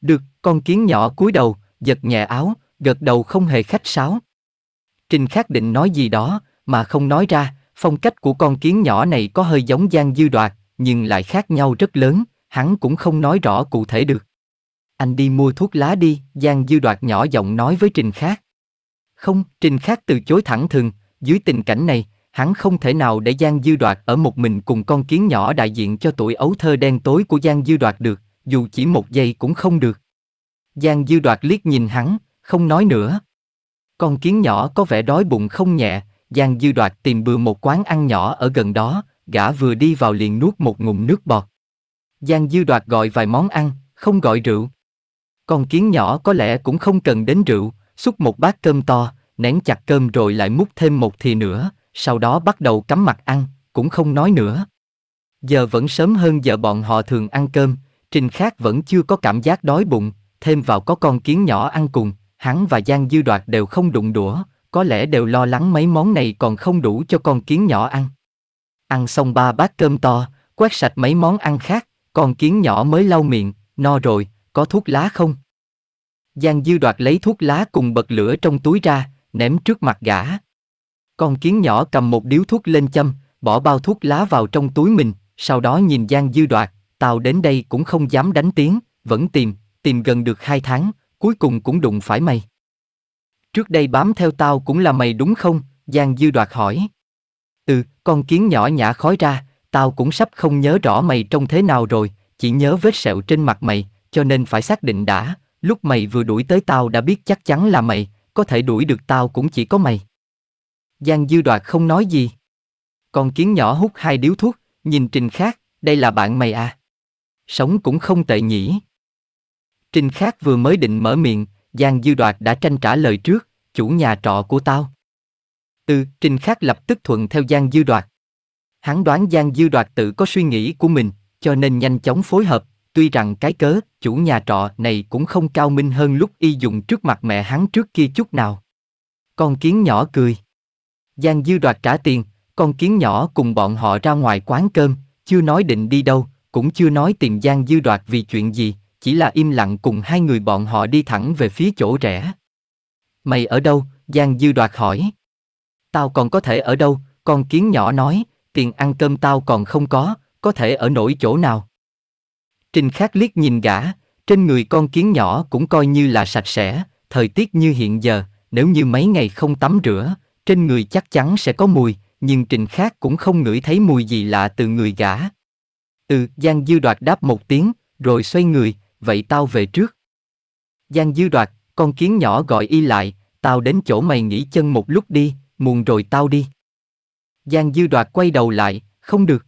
Được, con kiến nhỏ cúi đầu, giật nhẹ áo, gật đầu không hề khách sáo. Trình Khác định nói gì đó, mà không nói ra, phong cách của con kiến nhỏ này có hơi giống Giang Dư Đoạt, nhưng lại khác nhau rất lớn hắn cũng không nói rõ cụ thể được. Anh đi mua thuốc lá đi, Giang Dư Đoạt nhỏ giọng nói với Trình Khác. Không, Trình Khác từ chối thẳng thừng. dưới tình cảnh này, hắn không thể nào để Giang Dư Đoạt ở một mình cùng con kiến nhỏ đại diện cho tuổi ấu thơ đen tối của Giang Dư Đoạt được, dù chỉ một giây cũng không được. Giang Dư Đoạt liếc nhìn hắn, không nói nữa. Con kiến nhỏ có vẻ đói bụng không nhẹ, Giang Dư Đoạt tìm bừa một quán ăn nhỏ ở gần đó, gã vừa đi vào liền nuốt một ngụm nước bọt. Giang Dư Đoạt gọi vài món ăn, không gọi rượu. Con kiến nhỏ có lẽ cũng không cần đến rượu, xúc một bát cơm to, nén chặt cơm rồi lại múc thêm một thì nữa, sau đó bắt đầu cắm mặt ăn, cũng không nói nữa. Giờ vẫn sớm hơn giờ bọn họ thường ăn cơm, Trình Khác vẫn chưa có cảm giác đói bụng, thêm vào có con kiến nhỏ ăn cùng, hắn và Giang Dư Đoạt đều không đụng đũa, có lẽ đều lo lắng mấy món này còn không đủ cho con kiến nhỏ ăn. Ăn xong ba bát cơm to, quét sạch mấy món ăn khác, con kiến nhỏ mới lau miệng, no rồi, có thuốc lá không? Giang Dư đoạt lấy thuốc lá cùng bật lửa trong túi ra, ném trước mặt gã. Con kiến nhỏ cầm một điếu thuốc lên châm, bỏ bao thuốc lá vào trong túi mình, sau đó nhìn Giang Dư đoạt, tao đến đây cũng không dám đánh tiếng, vẫn tìm, tìm gần được hai tháng, cuối cùng cũng đụng phải mày. Trước đây bám theo tao cũng là mày đúng không? Giang Dư đoạt hỏi. Ừ, con kiến nhỏ nhả khói ra, tao cũng sắp không nhớ rõ mày trông thế nào rồi, chỉ nhớ vết sẹo trên mặt mày, cho nên phải xác định đã, lúc mày vừa đuổi tới tao đã biết chắc chắn là mày, có thể đuổi được tao cũng chỉ có mày. Giang Dư Đoạt không nói gì. Con kiến nhỏ hút hai điếu thuốc, nhìn Trình Khác, đây là bạn mày à. Sống cũng không tệ nhỉ. Trình Khác vừa mới định mở miệng, Giang Dư Đoạt đã tranh trả lời trước, chủ nhà trọ của tao. Ừ, Trình Khác lập tức thuận theo Giang Dư Đoạt. Hắn đoán Giang Dư Đoạt tự có suy nghĩ của mình, cho nên nhanh chóng phối hợp, tuy rằng cái cớ, chủ nhà trọ này cũng không cao minh hơn lúc y dùng trước mặt mẹ hắn trước kia chút nào. Con kiến nhỏ cười. Giang Dư Đoạt trả tiền, con kiến nhỏ cùng bọn họ ra ngoài quán cơm, chưa nói định đi đâu, cũng chưa nói tìm Giang Dư Đoạt vì chuyện gì, chỉ là im lặng cùng hai người bọn họ đi thẳng về phía chỗ rẽ. Mày ở đâu? Giang Dư Đoạt hỏi. Tao còn có thể ở đâu? Con kiến nhỏ nói, tiền ăn cơm tao còn không có, có thể ở nổi chỗ nào. Trình Khắc liếc nhìn gã, trên người con kiến nhỏ cũng coi như là sạch sẽ, thời tiết như hiện giờ, nếu như mấy ngày không tắm rửa, trên người chắc chắn sẽ có mùi, nhưng Trình Khắc cũng không ngửi thấy mùi gì lạ từ người gã. Ừ, Giang Dư Đoạt đáp một tiếng, rồi xoay người, vậy tao về trước. Giang Dư Đoạt, con kiến nhỏ gọi y lại, tao đến chỗ mày nghỉ chân một lúc đi, muộn rồi tao đi. Giang Dư Đoạt quay đầu lại, không được.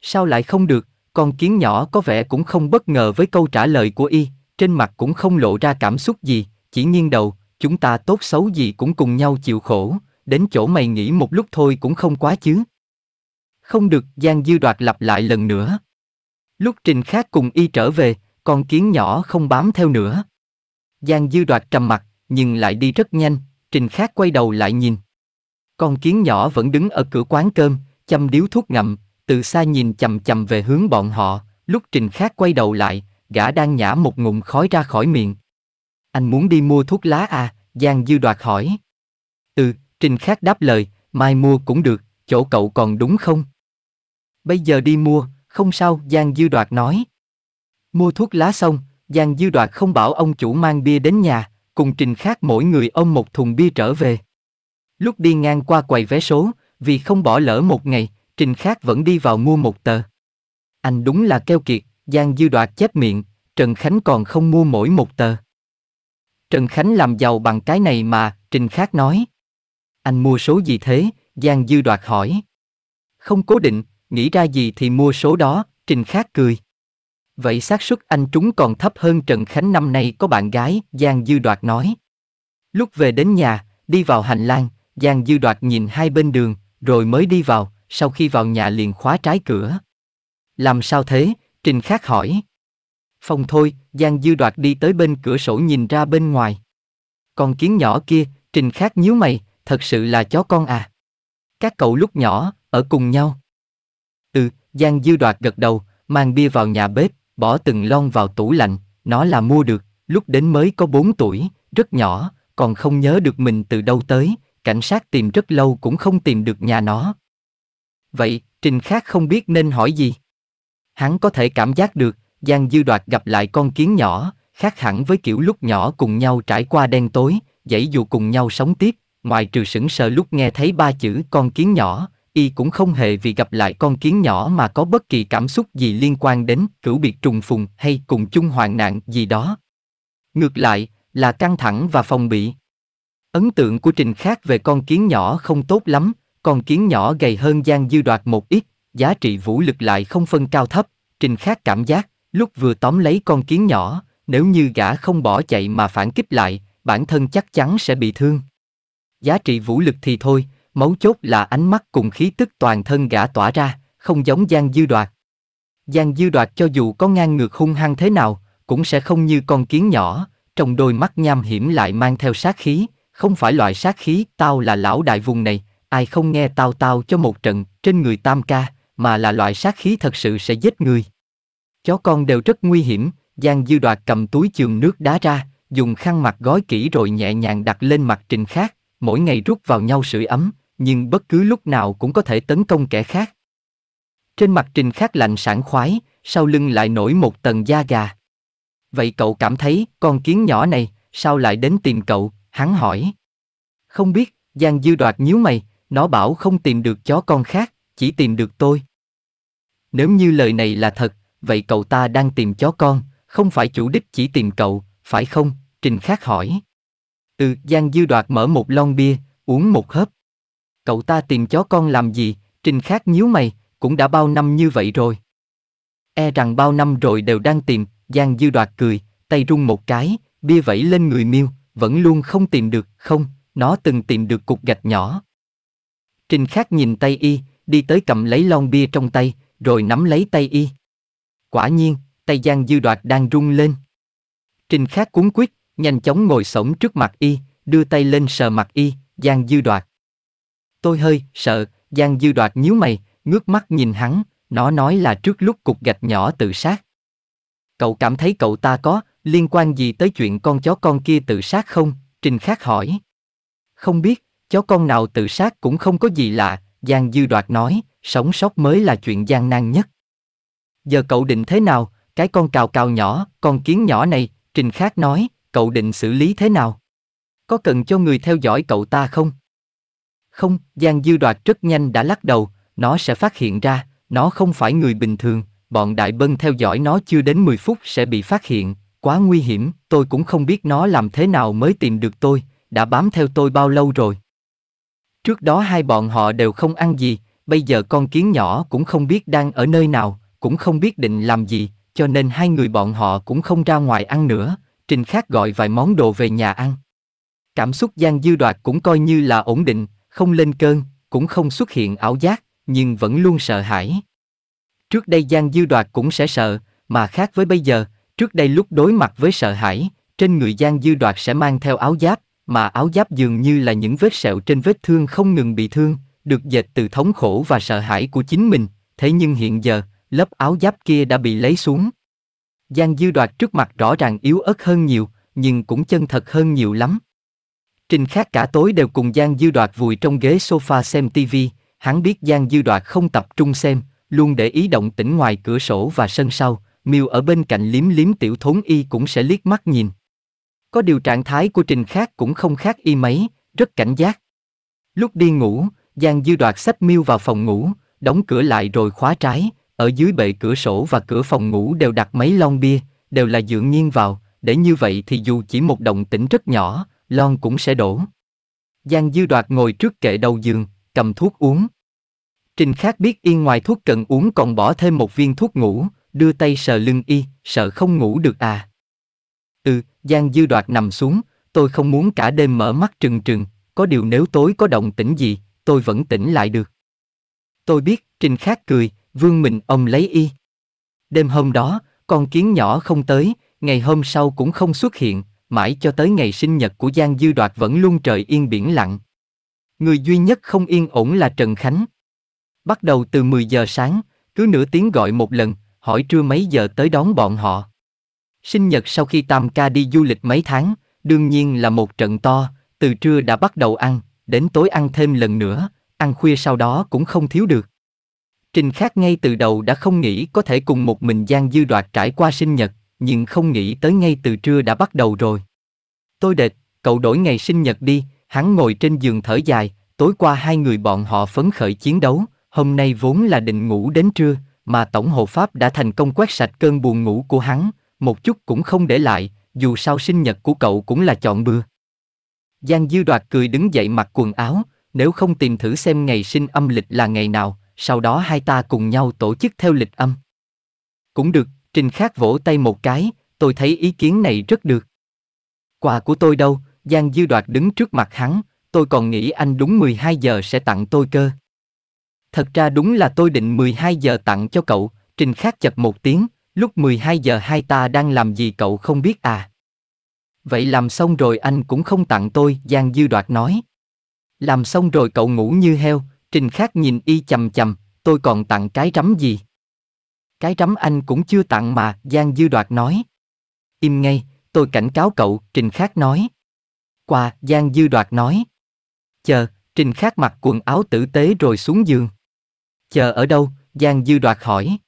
Sao lại không được, con kiến nhỏ có vẻ cũng không bất ngờ với câu trả lời của y, trên mặt cũng không lộ ra cảm xúc gì, chỉ nghiêng đầu, chúng ta tốt xấu gì cũng cùng nhau chịu khổ, đến chỗ mày nghĩ một lúc thôi cũng không quá chứ. Không được, Giang Dư Đoạt lặp lại lần nữa. Lúc Trình Khác cùng y trở về, con kiến nhỏ không bám theo nữa. Giang Dư Đoạt trầm mặt, nhưng lại đi rất nhanh, Trình Khác quay đầu lại nhìn. Con kiến nhỏ vẫn đứng ở cửa quán cơm, chăm điếu thuốc ngậm, từ xa nhìn chầm chầm về hướng bọn họ, lúc Trình Khác quay đầu lại, gã đang nhả một ngụm khói ra khỏi miệng. Anh muốn đi mua thuốc lá à? Giang Dư Đoạt hỏi. Ừ, Trình Khác đáp lời, mai mua cũng được, chỗ cậu còn đúng không? Bây giờ đi mua, không sao, Giang Dư Đoạt nói. Mua thuốc lá xong, Giang Dư Đoạt không bảo ông chủ mang bia đến nhà, cùng Trình Khác mỗi người ôm một thùng bia trở về. Lúc đi ngang qua quầy vé số, vì không bỏ lỡ một ngày, Trình Khác vẫn đi vào mua một tờ. Anh đúng là keo kiệt, Giang Dư Đoạt chép miệng, Trần Khánh còn không mua mỗi một tờ. Trần Khánh làm giàu bằng cái này mà, Trình Khác nói. Anh mua số gì thế? Giang Dư Đoạt hỏi. Không cố định, nghĩ ra gì thì mua số đó, Trình Khác cười. Vậy xác suất anh trúng còn thấp hơn Trần Khánh năm nay có bạn gái, Giang Dư Đoạt nói. Lúc về đến nhà, đi vào hành lang, Giang Dư Đoạt nhìn hai bên đường, rồi mới đi vào, sau khi vào nhà liền khóa trái cửa. Làm sao thế? Trình Khắc hỏi. Phong thôi, Giang Dư Đoạt đi tới bên cửa sổ nhìn ra bên ngoài. Con kiến nhỏ kia, Trình Khắc nhíu mày, thật sự là chó con à. Các cậu lúc nhỏ, ở cùng nhau. Ừ, Giang Dư Đoạt gật đầu, mang bia vào nhà bếp, bỏ từng lon vào tủ lạnh, nó là mua được, lúc đến mới có 4 tuổi, rất nhỏ, còn không nhớ được mình từ đâu tới, cảnh sát tìm rất lâu cũng không tìm được nhà nó. Vậy, Trình Khác không biết nên hỏi gì. Hắn có thể cảm giác được, Giang Dư Đoạt gặp lại con kiến nhỏ, khác hẳn với kiểu lúc nhỏ cùng nhau trải qua đen tối, dãy dù cùng nhau sống tiếp, ngoài trừ sững sờ lúc nghe thấy ba chữ con kiến nhỏ, y cũng không hề vì gặp lại con kiến nhỏ mà có bất kỳ cảm xúc gì liên quan đến cửu biệt trùng phùng hay cùng chung hoạn nạn gì đó. Ngược lại, là căng thẳng và phòng bị. Ấn tượng của Trình Khác về con kiến nhỏ không tốt lắm, con kiến nhỏ gầy hơn Giang Dư Đoạt một ít, giá trị vũ lực lại không phân cao thấp, Trình Khác cảm giác, lúc vừa tóm lấy con kiến nhỏ, nếu như gã không bỏ chạy mà phản kích lại, bản thân chắc chắn sẽ bị thương. Giá trị vũ lực thì thôi, mấu chốt là ánh mắt cùng khí tức toàn thân gã tỏa ra, không giống Giang Dư Đoạt. Giang Dư Đoạt cho dù có ngang ngược hung hăng thế nào, cũng sẽ không như con kiến nhỏ, trong đôi mắt nham hiểm lại mang theo sát khí, không phải loại sát khí, tao là lão đại vùng này, ai không nghe tao tao cho một trận trên người tam ca, mà là loại sát khí thật sự sẽ giết người. Chó con đều rất nguy hiểm, Giang Dư Đoạt cầm túi trường nước đá ra, dùng khăn mặt gói kỹ rồi nhẹ nhàng đặt lên mặt trình khác, mỗi ngày rút vào nhau sưởi ấm, nhưng bất cứ lúc nào cũng có thể tấn công kẻ khác. Trên mặt trình khác lạnh sảng khoái, sau lưng lại nổi một tầng da gà. Vậy cậu cảm thấy con kiến nhỏ này sao lại đến tìm cậu, Hắn hỏi. Không biết, Giang Dư Đoạt nhíu mày, nó bảo không tìm được chó con khác, chỉ tìm được tôi. Nếu như lời này là thật, vậy cậu ta đang tìm chó con, không phải chủ đích chỉ tìm cậu, phải không? Trình Khắc hỏi. Ừ, Giang Dư Đoạt mở một lon bia, uống một hớp. Cậu ta tìm chó con làm gì? Trình Khắc nhíu mày, cũng đã bao năm như vậy rồi. E rằng bao năm rồi đều đang tìm, Giang Dư Đoạt cười, tay rung một cái, bia vẫy lên người miêu, vẫn luôn không tìm được, không, nó từng tìm được cục gạch nhỏ. Trình Khắc nhìn tay y, đi tới cầm lấy lon bia trong tay, rồi nắm lấy tay y. Quả nhiên, tay Giang Dư Đoạt đang rung lên. Trình Khắc cuốn quýt, nhanh chóng ngồi xổm trước mặt y, đưa tay lên sờ mặt y, Giang Dư Đoạt. Tôi hơi sợ, Giang Dư Đoạt nhíu mày, ngước mắt nhìn hắn, nó nói là trước lúc cục gạch nhỏ tự sát. Cậu cảm thấy cậu ta có Liên quan gì tới chuyện con chó con kia tự sát không? Trình Khắc hỏi. Không biết, chó con nào tự sát cũng không có gì lạ, Giang Dư Đoạt nói, sống sót mới là chuyện gian nan nhất. Giờ cậu định thế nào, cái con cào cào nhỏ, con kiến nhỏ này, Trình Khắc nói, cậu định xử lý thế nào? Có cần cho người theo dõi cậu ta không? Không, Giang Dư Đoạt rất nhanh đã lắc đầu, nó sẽ phát hiện ra, nó không phải người bình thường, bọn đại bân theo dõi nó chưa đến 10 phút sẽ bị phát hiện, quá nguy hiểm, tôi cũng không biết nó làm thế nào mới tìm được tôi, đã bám theo tôi bao lâu rồi. Trước đó hai bọn họ đều không ăn gì, bây giờ con kiến nhỏ cũng không biết đang ở nơi nào, cũng không biết định làm gì, cho nên hai người bọn họ cũng không ra ngoài ăn nữa, Trình Khác gọi vài món đồ về nhà ăn. Cảm xúc Giang Dư Đoạt cũng coi như là ổn định, không lên cơn, cũng không xuất hiện ảo giác, nhưng vẫn luôn sợ hãi. Trước đây Giang Dư Đoạt cũng sẽ sợ, mà khác với bây giờ, Trước đây lúc đối mặt với sợ hãi, trên người Giang Dư Đoạt sẽ mang theo áo giáp, mà áo giáp dường như là những vết sẹo trên vết thương không ngừng bị thương, được dệt từ thống khổ và sợ hãi của chính mình, thế nhưng hiện giờ, lớp áo giáp kia đã bị lấy xuống. Giang Dư Đoạt trước mặt rõ ràng yếu ớt hơn nhiều, nhưng cũng chân thật hơn nhiều lắm. Trình Khác cả tối đều cùng Giang Dư Đoạt vùi trong ghế sofa xem TV, hắn biết Giang Dư Đoạt không tập trung xem, luôn để ý động tĩnh ngoài cửa sổ và sân sau, miêu ở bên cạnh liếm liếm tiểu thốn y cũng sẽ liếc mắt nhìn. Có điều trạng thái của Trình khác cũng không khác y mấy, rất cảnh giác. Lúc đi ngủ, Giang Dư đoạt sách miêu vào phòng ngủ, đóng cửa lại rồi khóa trái, ở dưới bệ cửa sổ và cửa phòng ngủ đều đặt mấy lon bia, đều là dựa nghiêng vào, để như vậy thì dù chỉ một động tĩnh rất nhỏ, lon cũng sẽ đổ. Giang Dư đoạt ngồi trước kệ đầu giường, cầm thuốc uống. Trình Khác biết yên ngoài thuốc cần uống còn bỏ thêm một viên thuốc ngủ, đưa tay sờ lưng y, sợ không ngủ được à. Ừ, Giang Dư Đoạt nằm xuống, tôi không muốn cả đêm mở mắt trừng trừng, có điều nếu tối có động tĩnh gì, tôi vẫn tỉnh lại được. Tôi biết, Trình Khát cười, vương mình ông lấy y. Đêm hôm đó, con kiến nhỏ không tới, ngày hôm sau cũng không xuất hiện, mãi cho tới ngày sinh nhật của Giang Dư Đoạt vẫn luôn trời yên biển lặng. Người duy nhất không yên ổn là Trần Khánh. Bắt đầu từ 10 giờ sáng, cứ nửa tiếng gọi một lần, hỏi trưa mấy giờ tới đón bọn họ. Sinh nhật sau khi Tam ca đi du lịch mấy tháng, đương nhiên là một trận to, từ trưa đã bắt đầu ăn, đến tối ăn thêm lần nữa, ăn khuya sau đó cũng không thiếu được. Trình Khác ngay từ đầu đã không nghĩ có thể cùng một mình Giang Dư Đoạt trải qua sinh nhật, nhưng không nghĩ tới ngay từ trưa đã bắt đầu rồi. Tôi đệt, cậu đổi ngày sinh nhật đi, hắn ngồi trên giường thở dài, tối qua hai người bọn họ phấn khởi chiến đấu, hôm nay vốn là định ngủ đến trưa, mà tổng hộ pháp đã thành công quét sạch cơn buồn ngủ của hắn, một chút cũng không để lại, dù sao sinh nhật của cậu cũng là chọn bừa. Giang Dư Đoạt cười đứng dậy mặc quần áo, nếu không tìm thử xem ngày sinh âm lịch là ngày nào, sau đó hai ta cùng nhau tổ chức theo lịch âm. Cũng được, Trình Khác vỗ tay một cái, tôi thấy ý kiến này rất được. Quà của tôi đâu, Giang Dư Đoạt đứng trước mặt hắn, tôi còn nghĩ anh đúng 12 giờ sẽ tặng tôi cơ. Thật ra đúng là tôi định 12 giờ tặng cho cậu, Trình khác chật một tiếng, lúc 12 giờ hai ta đang làm gì cậu không biết à? Vậy làm xong rồi anh cũng không tặng tôi, Giang Dư Đoạt nói. Làm xong rồi cậu ngủ như heo, Trình khác nhìn y chầm chầm, tôi còn tặng cái rắm gì? Cái rắm anh cũng chưa tặng mà, Giang Dư Đoạt nói. Im ngay, tôi cảnh cáo cậu, Trình khác nói. Quà, Giang Dư Đoạt nói. Chờ, Trình khác mặc quần áo tử tế rồi xuống giường. Chờ ở đâu? Giang Dư đoạt hỏi.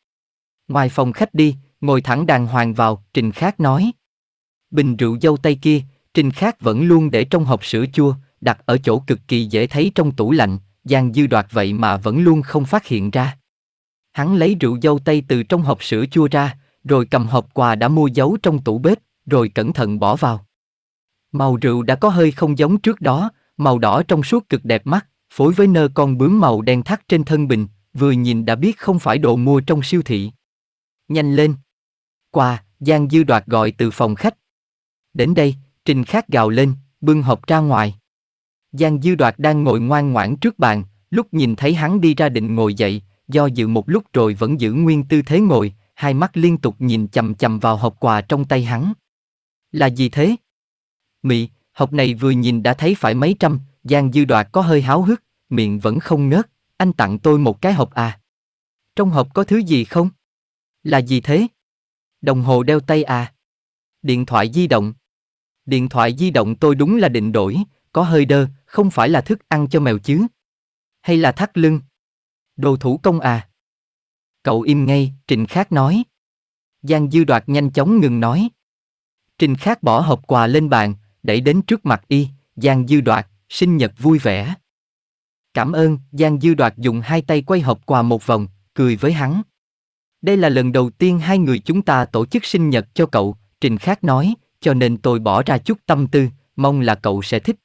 Ngoài phòng khách đi, ngồi thẳng đàng hoàng vào, Trình Khác nói. Bình rượu dâu tây kia, Trình Khác vẫn luôn để trong hộp sữa chua, đặt ở chỗ cực kỳ dễ thấy trong tủ lạnh, Giang Dư đoạt vậy mà vẫn luôn không phát hiện ra. Hắn lấy rượu dâu tây từ trong hộp sữa chua ra, rồi cầm hộp quà đã mua giấu trong tủ bếp, rồi cẩn thận bỏ vào. Màu rượu đã có hơi không giống trước đó, màu đỏ trong suốt cực đẹp mắt, phối với nơ con bướm màu đen thắt trên thân bình, vừa nhìn đã biết không phải đồ mua trong siêu thị. Nhanh lên. quà Giang Dư đoạt gọi từ phòng khách. Đến đây, Trình Khắc gào lên, bưng hộp ra ngoài. Giang Dư đoạt đang ngồi ngoan ngoãn trước bàn, lúc nhìn thấy hắn đi ra định ngồi dậy, do dự một lúc rồi vẫn giữ nguyên tư thế ngồi, hai mắt liên tục nhìn chầm chầm vào hộp quà trong tay hắn. Là gì thế? Mị, hộp này vừa nhìn đã thấy phải mấy trăm, Giang Dư đoạt có hơi háo hức, miệng vẫn không ngớt. Anh tặng tôi một cái hộp à? Trong hộp có thứ gì không? Là gì thế? Đồng hồ đeo tay à? Điện thoại di động. Điện thoại di động tôi đúng là định đổi, có hơi đơ, không phải là thức ăn cho mèo chứ. Hay là thắt lưng? Đồ thủ công à? Cậu im ngay, Trịnh Khác nói. Giang Dư Đoạt nhanh chóng ngừng nói. Trịnh Khác bỏ hộp quà lên bàn, đẩy đến trước mặt y, Giang Dư Đoạt, sinh nhật vui vẻ. Cảm ơn, Giang Dư Đoạt dùng hai tay quay hộp quà một vòng, cười với hắn. Đây là lần đầu tiên hai người chúng ta tổ chức sinh nhật cho cậu, Trình Khác nói, cho nên tôi bỏ ra chút tâm tư, mong là cậu sẽ thích.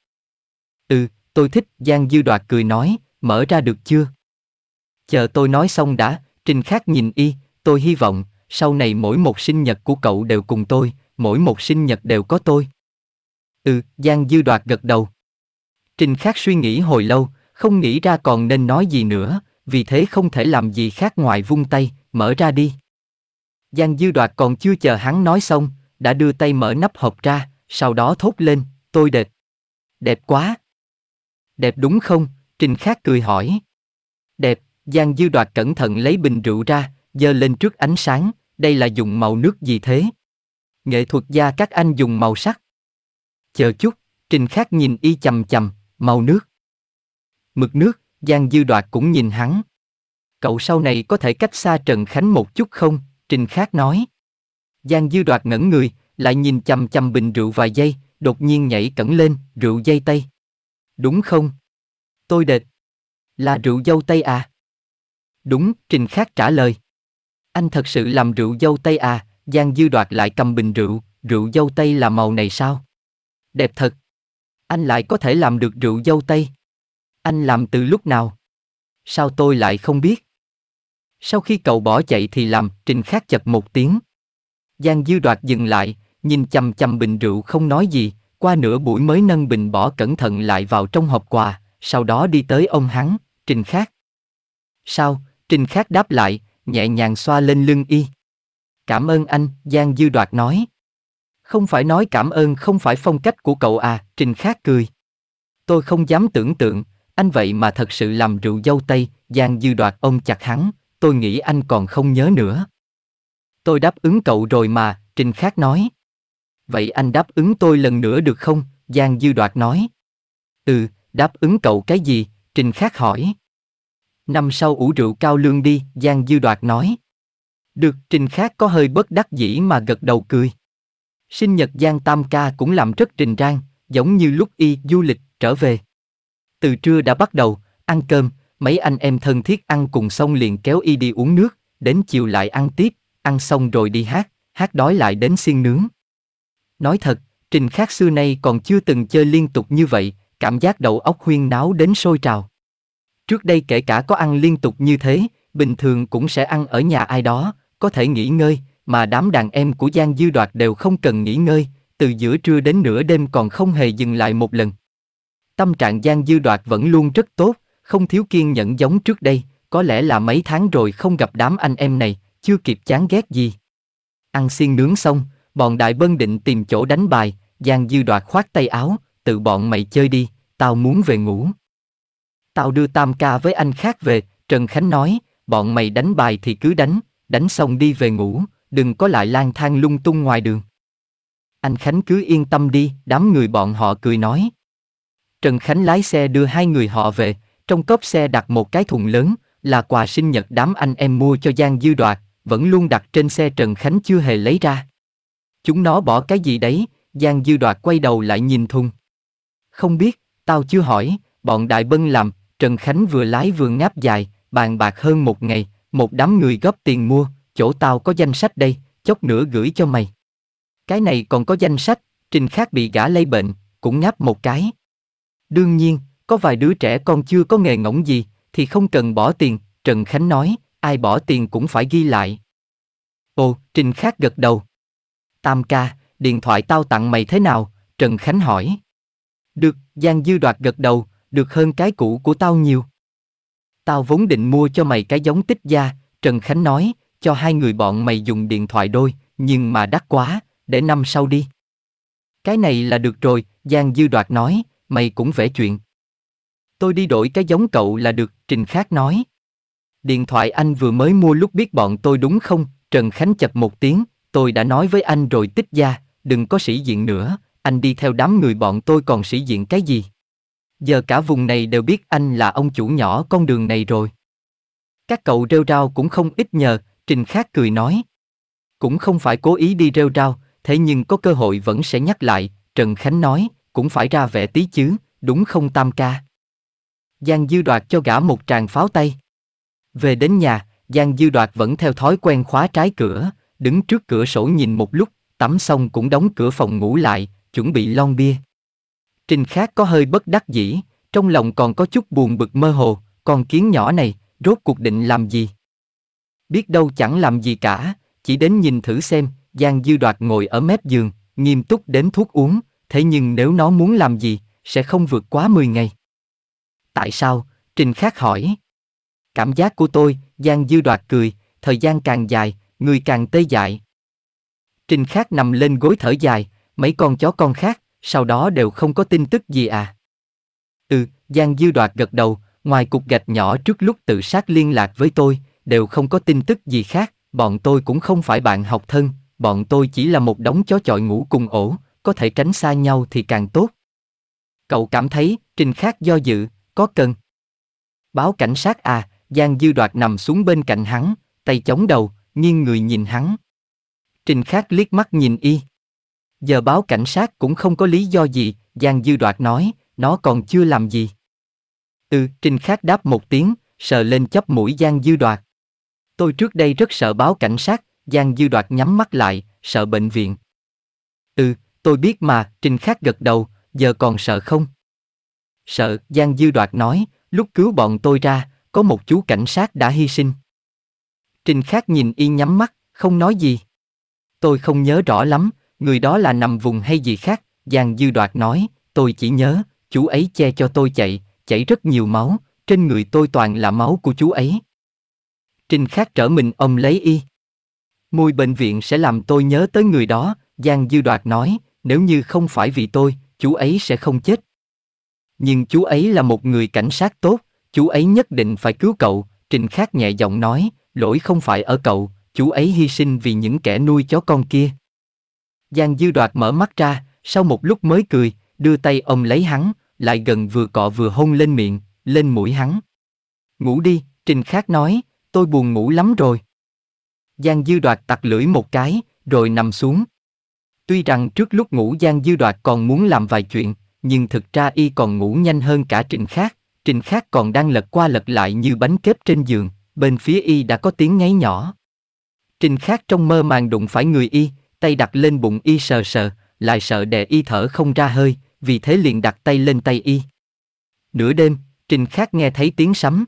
Ừ, tôi thích, Giang Dư Đoạt cười nói, mở ra được chưa? Chờ tôi nói xong đã, Trình Khác nhìn y, tôi hy vọng, sau này mỗi một sinh nhật của cậu đều cùng tôi, mỗi một sinh nhật đều có tôi. Ừ, Giang Dư Đoạt gật đầu. Trình Khác suy nghĩ hồi lâu, không nghĩ ra còn nên nói gì nữa, vì thế không thể làm gì khác ngoài vung tay, mở ra đi. Giang Dư Đoạt còn chưa chờ hắn nói xong, đã đưa tay mở nắp hộp ra, sau đó thốt lên, tôi đẹp. Đẹp quá. Đẹp đúng không? Trình Khác cười hỏi. Đẹp, Giang Dư Đoạt cẩn thận lấy bình rượu ra, dơ lên trước ánh sáng, đây là dùng màu nước gì thế? Nghệ thuật gia các anh dùng màu sắc. Chờ chút, Trình Khác nhìn y chầm chầm, màu nước mực nước, Giang Dư Đoạt cũng nhìn hắn. Cậu sau này có thể cách xa Trần Khánh một chút không? Trình Khác nói. Giang Dư Đoạt ngẩn người, lại nhìn chầm chầm bình rượu vài giây, đột nhiên nhảy cẩn lên, rượu dây tây. Đúng không? Tôi đệt. Là rượu dâu tây à? Đúng, Trình Khác trả lời. Anh thật sự làm rượu dâu tây à? Giang Dư Đoạt lại cầm bình rượu, rượu dâu tây là màu này sao? Đẹp thật. Anh lại có thể làm được rượu dâu tây. Anh làm từ lúc nào? Sao tôi lại không biết? Sau khi cậu bỏ chạy thì làm, Trình Khắc chật một tiếng. Giang Dư Đoạt dừng lại, nhìn chằm chằm bình rượu không nói gì, qua nửa buổi mới nâng bình bỏ cẩn thận lại vào trong hộp quà, sau đó đi tới ông hắn, Trình Khắc. Sao? Trình Khắc đáp lại, nhẹ nhàng xoa lên lưng y. Cảm ơn anh, Giang Dư Đoạt nói. Không phải nói cảm ơn không phải phong cách của cậu à, Trình Khắc cười. Tôi không dám tưởng tượng, anh vậy mà thật sự làm rượu dâu tây, Giang Dư đoạt ôm chặt hắn, tôi nghĩ anh còn không nhớ nữa. Tôi đáp ứng cậu rồi mà, Trình Khác nói. Vậy anh đáp ứng tôi lần nữa được không? Giang Dư đoạt nói. Ừ, đáp ứng cậu cái gì? Trình Khác hỏi. Năm sau ủ rượu cao lương đi, Giang Dư đoạt nói. Được, Trình Khác có hơi bất đắc dĩ mà gật đầu cười. Sinh nhật Giang Tam Ca cũng làm rất trình trang, giống như lúc y du lịch trở về từ trưa đã bắt đầu, ăn cơm, mấy anh em thân thiết ăn cùng xong liền kéo y đi uống nước, đến chiều lại ăn tiếp, ăn xong rồi đi hát, hát đói lại đến xiên nướng. Nói thật, Trình Khác xưa nay còn chưa từng chơi liên tục như vậy, cảm giác đầu óc huyên náo đến sôi trào. Trước đây kể cả có ăn liên tục như thế, bình thường cũng sẽ ăn ở nhà ai đó, có thể nghỉ ngơi, mà đám đàn em của Giang Dư Đoạt đều không cần nghỉ ngơi, từ giữa trưa đến nửa đêm còn không hề dừng lại một lần. Tâm trạng Giang Dư Đoạt vẫn luôn rất tốt, không thiếu kiên nhẫn giống trước đây, có lẽ là mấy tháng rồi không gặp đám anh em này, chưa kịp chán ghét gì. Ăn xiên nướng xong, bọn Đại Bân định tìm chỗ đánh bài, Giang Dư Đoạt khoát tay áo, tự bọn mày chơi đi, tao muốn về ngủ. Tao đưa Tam ca với anh khác về, Trần Khánh nói, bọn mày đánh bài thì cứ đánh, đánh xong đi về ngủ, đừng có lại lang thang lung tung ngoài đường. Anh Khánh cứ yên tâm đi, đám người bọn họ cười nói. Trần Khánh lái xe đưa hai người họ về, trong cốp xe đặt một cái thùng lớn, là quà sinh nhật đám anh em mua cho Giang Dư Đoạt, vẫn luôn đặt trên xe Trần Khánh chưa hề lấy ra. Chúng nó bỏ cái gì đấy, Giang Dư Đoạt quay đầu lại nhìn thùng. Không biết, tao chưa hỏi, bọn Đại Bân làm, Trần Khánh vừa lái vừa ngáp dài, bàn bạc hơn một ngày, một đám người góp tiền mua, chỗ tao có danh sách đây, chốc nữa gửi cho mày. Cái này còn có danh sách, Trình Khác bị gã lây bệnh, cũng ngáp một cái. Đương nhiên, có vài đứa trẻ con chưa có nghề ngỗng gì, thì không cần bỏ tiền, Trần Khánh nói, ai bỏ tiền cũng phải ghi lại. Ồ, Trình Khác gật đầu. Tam ca, điện thoại tao tặng mày thế nào? Trần Khánh hỏi. Được, Giang Dư Đoạt gật đầu, được hơn cái cũ của tao nhiều. Tao vốn định mua cho mày cái giống tích gia, Trần Khánh nói, cho hai người bọn mày dùng điện thoại đôi, nhưng mà đắt quá, để năm sau đi. Cái này là được rồi, Giang Dư Đoạt nói, mày cũng vẽ chuyện. Tôi đi đổi cái giống cậu là được, Trình Khác nói. Điện thoại anh vừa mới mua lúc biết bọn tôi đúng không, Trần Khánh chập một tiếng, tôi đã nói với anh rồi tích gia, đừng có sĩ diện nữa, anh đi theo đám người bọn tôi còn sĩ diện cái gì. Giờ cả vùng này đều biết anh là ông chủ nhỏ con đường này rồi. Các cậu rêu rao cũng không ít nhờ, Trình Khác cười nói. Cũng không phải cố ý đi rêu rao, thế nhưng có cơ hội vẫn sẽ nhắc lại, Trần Khánh nói, cũng phải ra vẻ tí chứ, đúng không Tam ca? Giang Dư Đoạt cho gã một tràng pháo tay. Về đến nhà, Giang Dư Đoạt vẫn theo thói quen khóa trái cửa, đứng trước cửa sổ nhìn một lúc, tắm xong cũng đóng cửa phòng ngủ lại, chuẩn bị lon bia. Trình khác có hơi bất đắc dĩ, trong lòng còn có chút buồn bực mơ hồ, con kiến nhỏ này, rốt cuộc định làm gì? Biết đâu chẳng làm gì cả, chỉ đến nhìn thử xem, Giang Dư Đoạt ngồi ở mép giường, nghiêm túc đến thuốc uống, thế nhưng nếu nó muốn làm gì, sẽ không vượt quá 10 ngày. Tại sao? Trình Khắc hỏi. Cảm giác của tôi, Giang Dư Đoạt cười, thời gian càng dài, người càng tê dại. Trình Khắc nằm lên gối thở dài, mấy con chó con khác, sau đó đều không có tin tức gì à. Ừ, Giang Dư Đoạt gật đầu, ngoài cục gạch nhỏ trước lúc tự sát liên lạc với tôi, đều không có tin tức gì khác, bọn tôi cũng không phải bạn học thân, bọn tôi chỉ là một đống chó chọi ngủ cùng ổ, có thể tránh xa nhau thì càng tốt. Cậu cảm thấy, Trình Khác do dự, có cần. Báo cảnh sát à, Giang Dư Đoạt nằm xuống bên cạnh hắn, tay chống đầu, nghiêng người nhìn hắn. Trình Khác liếc mắt nhìn y. Giờ báo cảnh sát cũng không có lý do gì, Giang Dư Đoạt nói, nó còn chưa làm gì. Ừ, Trình Khác đáp một tiếng, sờ lên chóp mũi Giang Dư Đoạt. Tôi trước đây rất sợ báo cảnh sát, Giang Dư Đoạt nhắm mắt lại, sợ bệnh viện. Ừ, Tôi biết mà, Trình Khắc gật đầu, giờ còn sợ không? Sợ, Giang Dư Đoạt nói, lúc cứu bọn tôi ra, có một chú cảnh sát đã hy sinh. Trình Khắc nhìn y nhắm mắt, không nói gì. Tôi không nhớ rõ lắm, người đó là nằm vùng hay gì khác, Giang Dư Đoạt nói, tôi chỉ nhớ, chú ấy che cho tôi chạy, chảy rất nhiều máu, trên người tôi toàn là máu của chú ấy. Trình Khắc trở mình ôm lấy y. môi bệnh viện sẽ làm tôi nhớ tới người đó, Giang Dư Đoạt nói, nếu như không phải vì tôi, chú ấy sẽ không chết. Nhưng chú ấy là một người cảnh sát tốt, chú ấy nhất định phải cứu cậu, Trình Khắc nhẹ giọng nói, lỗi không phải ở cậu, chú ấy hy sinh vì những kẻ nuôi chó con kia. Giang Dư Đoạt mở mắt ra, sau một lúc mới cười, đưa tay ông lấy hắn, lại gần vừa cọ vừa hôn lên miệng, lên mũi hắn. Ngủ đi, Trình Khắc nói, tôi buồn ngủ lắm rồi. Giang Dư Đoạt tặc lưỡi một cái, rồi nằm xuống, Tuy rằng trước lúc ngủ Giang Dư Đoạt còn muốn làm vài chuyện, nhưng thực ra y còn ngủ nhanh hơn cả Trịnh Khác. Trịnh Khác còn đang lật qua lật lại như bánh kếp trên giường, bên phía y đã có tiếng ngáy nhỏ. Trịnh Khác trong mơ màng đụng phải người y, tay đặt lên bụng y sờ sờ, lại sợ để y thở không ra hơi, vì thế liền đặt tay lên tay y. Nửa đêm, Trình khác nghe thấy tiếng sấm.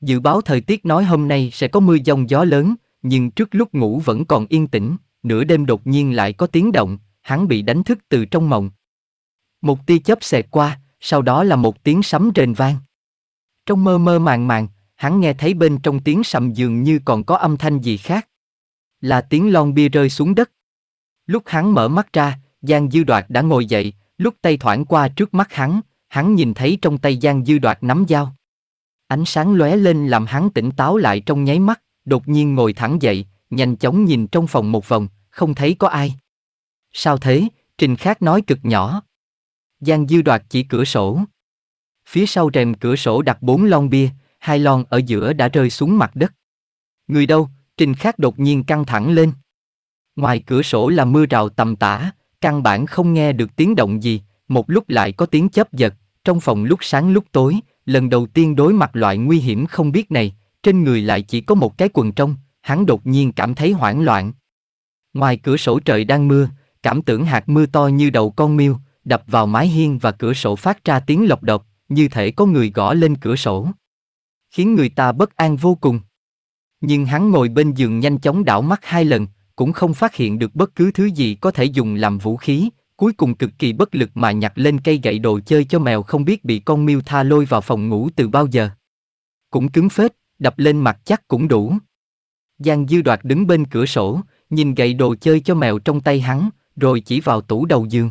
Dự báo thời tiết nói hôm nay sẽ có mưa giông gió lớn, nhưng trước lúc ngủ vẫn còn yên tĩnh, nửa đêm đột nhiên lại có tiếng động, hắn bị đánh thức từ trong mộng. Một tia chớp xẹt qua, sau đó là một tiếng sấm rền vang. Trong mơ mơ màng màng, hắn nghe thấy bên trong tiếng sầm dường như còn có âm thanh gì khác. Là tiếng lon bia rơi xuống đất. Lúc hắn mở mắt ra, Giang Dư Đoạt đã ngồi dậy, lúc tay thoảng qua trước mắt hắn, hắn nhìn thấy trong tay Giang Dư Đoạt nắm dao. Ánh sáng lóe lên làm hắn tỉnh táo lại trong nháy mắt, đột nhiên ngồi thẳng dậy, nhanh chóng nhìn trong phòng một vòng, không thấy có ai. Sao thế, Trình Khác nói cực nhỏ. Giang Dư Đoạt chỉ cửa sổ. Phía sau rèm cửa sổ đặt bốn lon bia, hai lon ở giữa đã rơi xuống mặt đất. Người đâu, Trình Khác đột nhiên căng thẳng lên. Ngoài cửa sổ là mưa rào tầm tã, căn bản không nghe được tiếng động gì, một lúc lại có tiếng chớp giật, trong phòng lúc sáng lúc tối, lần đầu tiên đối mặt loại nguy hiểm không biết này, trên người lại chỉ có một cái quần trong, hắn đột nhiên cảm thấy hoảng loạn, Ngoài cửa sổ trời đang mưa, cảm tưởng hạt mưa to như đầu con miêu, đập vào mái hiên và cửa sổ phát ra tiếng lộc độc, như thể có người gõ lên cửa sổ. Khiến người ta bất an vô cùng. Nhưng hắn ngồi bên giường nhanh chóng đảo mắt hai lần, cũng không phát hiện được bất cứ thứ gì có thể dùng làm vũ khí, cuối cùng cực kỳ bất lực mà nhặt lên cây gậy đồ chơi cho mèo không biết bị con miêu tha lôi vào phòng ngủ từ bao giờ. Cũng cứng phết, đập lên mặt chắc cũng đủ. Giang Dư Đoạt đứng bên cửa sổ, nhìn gậy đồ chơi cho mèo trong tay hắn, rồi chỉ vào tủ đầu giường.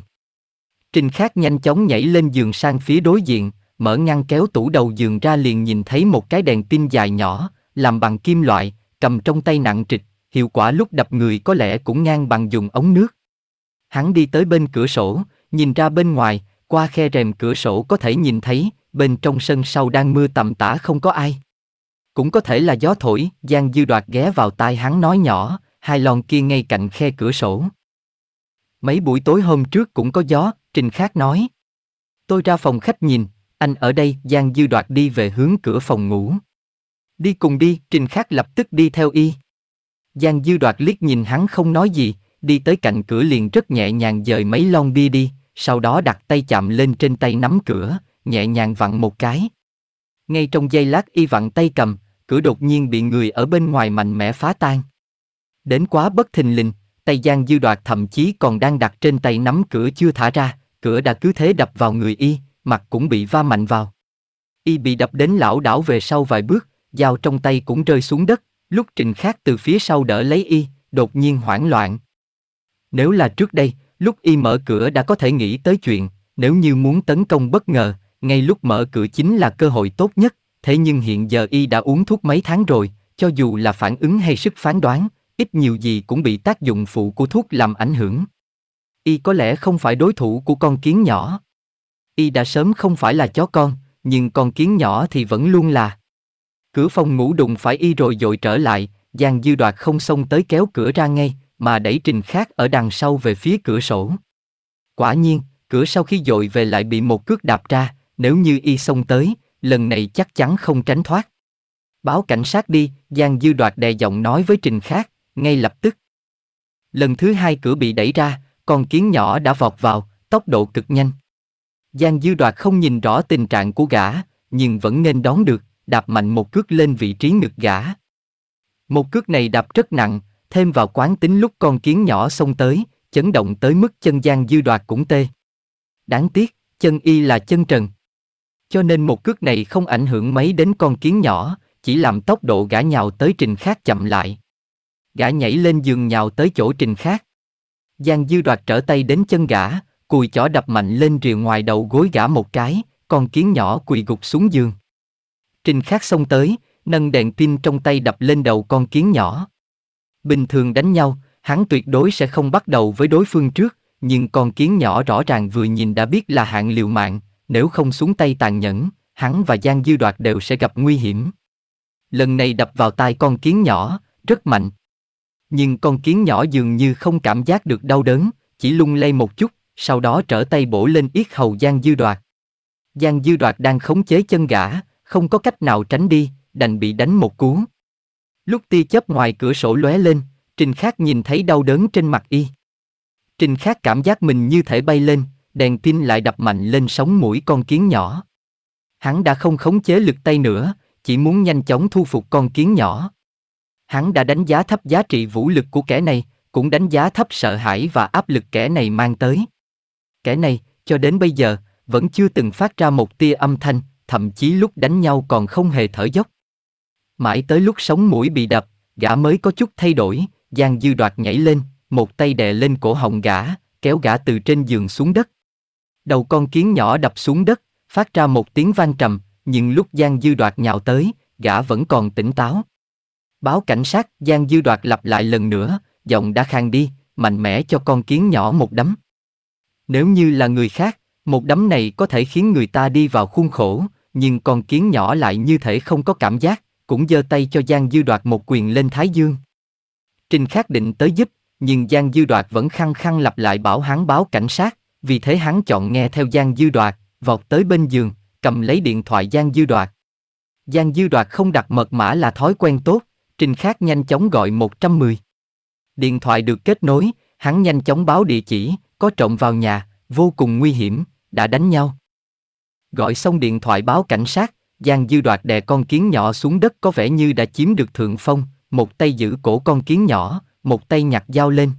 Trình Khắc nhanh chóng nhảy lên giường sang phía đối diện, mở ngăn kéo tủ đầu giường ra liền nhìn thấy một cái đèn pin dài nhỏ, làm bằng kim loại, cầm trong tay nặng trịch, hiệu quả lúc đập người có lẽ cũng ngang bằng dùng ống nước. Hắn đi tới bên cửa sổ, nhìn ra bên ngoài, qua khe rèm cửa sổ có thể nhìn thấy, bên trong sân sau đang mưa tầm tã không có ai. Cũng có thể là gió thổi, Giang Dư Đoạt ghé vào tai hắn nói nhỏ, hai lon kia ngay cạnh khe cửa sổ. Mấy buổi tối hôm trước cũng có gió, Trình Khác nói. Tôi ra phòng khách nhìn, anh ở đây, Giang Dư đoạt đi về hướng cửa phòng ngủ. Đi cùng đi, Trình Khác lập tức đi theo y. Giang Dư đoạt liếc nhìn hắn không nói gì, đi tới cạnh cửa liền rất nhẹ nhàng dời mấy lon bia đi, sau đó đặt tay chạm lên trên tay nắm cửa, nhẹ nhàng vặn một cái. Ngay trong giây lát y vặn tay cầm, cửa đột nhiên bị người ở bên ngoài mạnh mẽ phá tan đến quá bất thình lình, tay Giang Dư Đoạt thậm chí còn đang đặt trên tay nắm cửa chưa thả ra, cửa đã cứ thế đập vào người y, mặt cũng bị va mạnh vào. Y bị đập đến lão đảo về sau vài bước, dao trong tay cũng rơi xuống đất, lúc Trình Khác từ phía sau đỡ lấy y, đột nhiên hoảng loạn. Nếu là trước đây, lúc y mở cửa đã có thể nghĩ tới chuyện, nếu như muốn tấn công bất ngờ, ngay lúc mở cửa chính là cơ hội tốt nhất, thế nhưng hiện giờ y đã uống thuốc mấy tháng rồi, cho dù là phản ứng hay sức phán đoán, ít nhiều gì cũng bị tác dụng phụ của thuốc làm ảnh hưởng. Y có lẽ không phải đối thủ của con kiến nhỏ. Y đã sớm không phải là chó con, nhưng con kiến nhỏ thì vẫn luôn là. Cửa phòng ngủ đụng phải Y rồi dội trở lại, Giang Dư Đoạt không xông tới kéo cửa ra ngay, mà đẩy trình khác ở đằng sau về phía cửa sổ. Quả nhiên, cửa sau khi dội về lại bị một cước đạp ra, nếu như Y xông tới, lần này chắc chắn không tránh thoát. Báo cảnh sát đi, Giang Dư Đoạt đè giọng nói với Trình Khác, ngay lập tức. Lần thứ hai cửa bị đẩy ra, con kiến nhỏ đã vọt vào, tốc độ cực nhanh. Giang Dư Đoạt không nhìn rõ tình trạng của gã, nhưng vẫn nên đón được, đạp mạnh một cước lên vị trí ngực gã. Một cước này đạp rất nặng, thêm vào quán tính lúc con kiến nhỏ xông tới, chấn động tới mức chân Giang Dư Đoạt cũng tê. Đáng tiếc, chân y là chân trần. Cho nên một cước này không ảnh hưởng mấy đến con kiến nhỏ, chỉ làm tốc độ gã nhào tới trình khác chậm lại gã nhảy lên giường nhào tới chỗ trình khác. Giang dư đoạt trở tay đến chân gã, cùi chỏ đập mạnh lên rìa ngoài đầu gối gã một cái, con kiến nhỏ quỳ gục xuống giường. Trình khác xông tới, nâng đèn pin trong tay đập lên đầu con kiến nhỏ. Bình thường đánh nhau, hắn tuyệt đối sẽ không bắt đầu với đối phương trước, nhưng con kiến nhỏ rõ ràng vừa nhìn đã biết là hạng liều mạng, nếu không xuống tay tàn nhẫn, hắn và Giang Dư Đoạt đều sẽ gặp nguy hiểm. Lần này đập vào tai con kiến nhỏ, rất mạnh. Nhưng con kiến nhỏ dường như không cảm giác được đau đớn, chỉ lung lay một chút, sau đó trở tay bổ lên yết hầu Giang Dư Đoạt. Giang Dư Đoạt đang khống chế chân gã, không có cách nào tránh đi, đành bị đánh một cú. Lúc tia chớp ngoài cửa sổ lóe lên, Trình Khắc nhìn thấy đau đớn trên mặt y. Trình Khắc cảm giác mình như thể bay lên, đèn pin lại đập mạnh lên sóng mũi con kiến nhỏ. Hắn đã không khống chế lực tay nữa, chỉ muốn nhanh chóng thu phục con kiến nhỏ. Hắn đã đánh giá thấp giá trị vũ lực của kẻ này, cũng đánh giá thấp sợ hãi và áp lực kẻ này mang tới. Kẻ này, cho đến bây giờ, vẫn chưa từng phát ra một tia âm thanh, thậm chí lúc đánh nhau còn không hề thở dốc. Mãi tới lúc sống mũi bị đập, gã mới có chút thay đổi, Giang Dư Đoạt nhảy lên, một tay đè lên cổ họng gã, kéo gã từ trên giường xuống đất. Đầu con kiến nhỏ đập xuống đất, phát ra một tiếng vang trầm, nhưng lúc Giang Dư Đoạt nhào tới, gã vẫn còn tỉnh táo. Báo cảnh sát, Giang Dư Đoạt lặp lại lần nữa, giọng đã khang đi, mạnh mẽ cho con kiến nhỏ một đấm. Nếu như là người khác, một đấm này có thể khiến người ta đi vào khuôn khổ, nhưng con kiến nhỏ lại như thể không có cảm giác, cũng giơ tay cho Giang Dư Đoạt một quyền lên Thái Dương. Trình Khắc định tới giúp, nhưng Giang Dư Đoạt vẫn khăng khăng lặp lại bảo hắn báo cảnh sát, vì thế hắn chọn nghe theo Giang Dư Đoạt, vọt tới bên giường, cầm lấy điện thoại Giang Dư Đoạt. Giang Dư Đoạt không đặt mật mã là thói quen tốt, Trình Khác nhanh chóng gọi 110. Điện thoại được kết nối, hắn nhanh chóng báo địa chỉ, có trộm vào nhà, vô cùng nguy hiểm, đã đánh nhau. Gọi xong điện thoại báo cảnh sát, Giang Dư Đoạt đè con kiến nhỏ xuống đất có vẻ như đã chiếm được thượng phong, một tay giữ cổ con kiến nhỏ, một tay nhặt dao lên.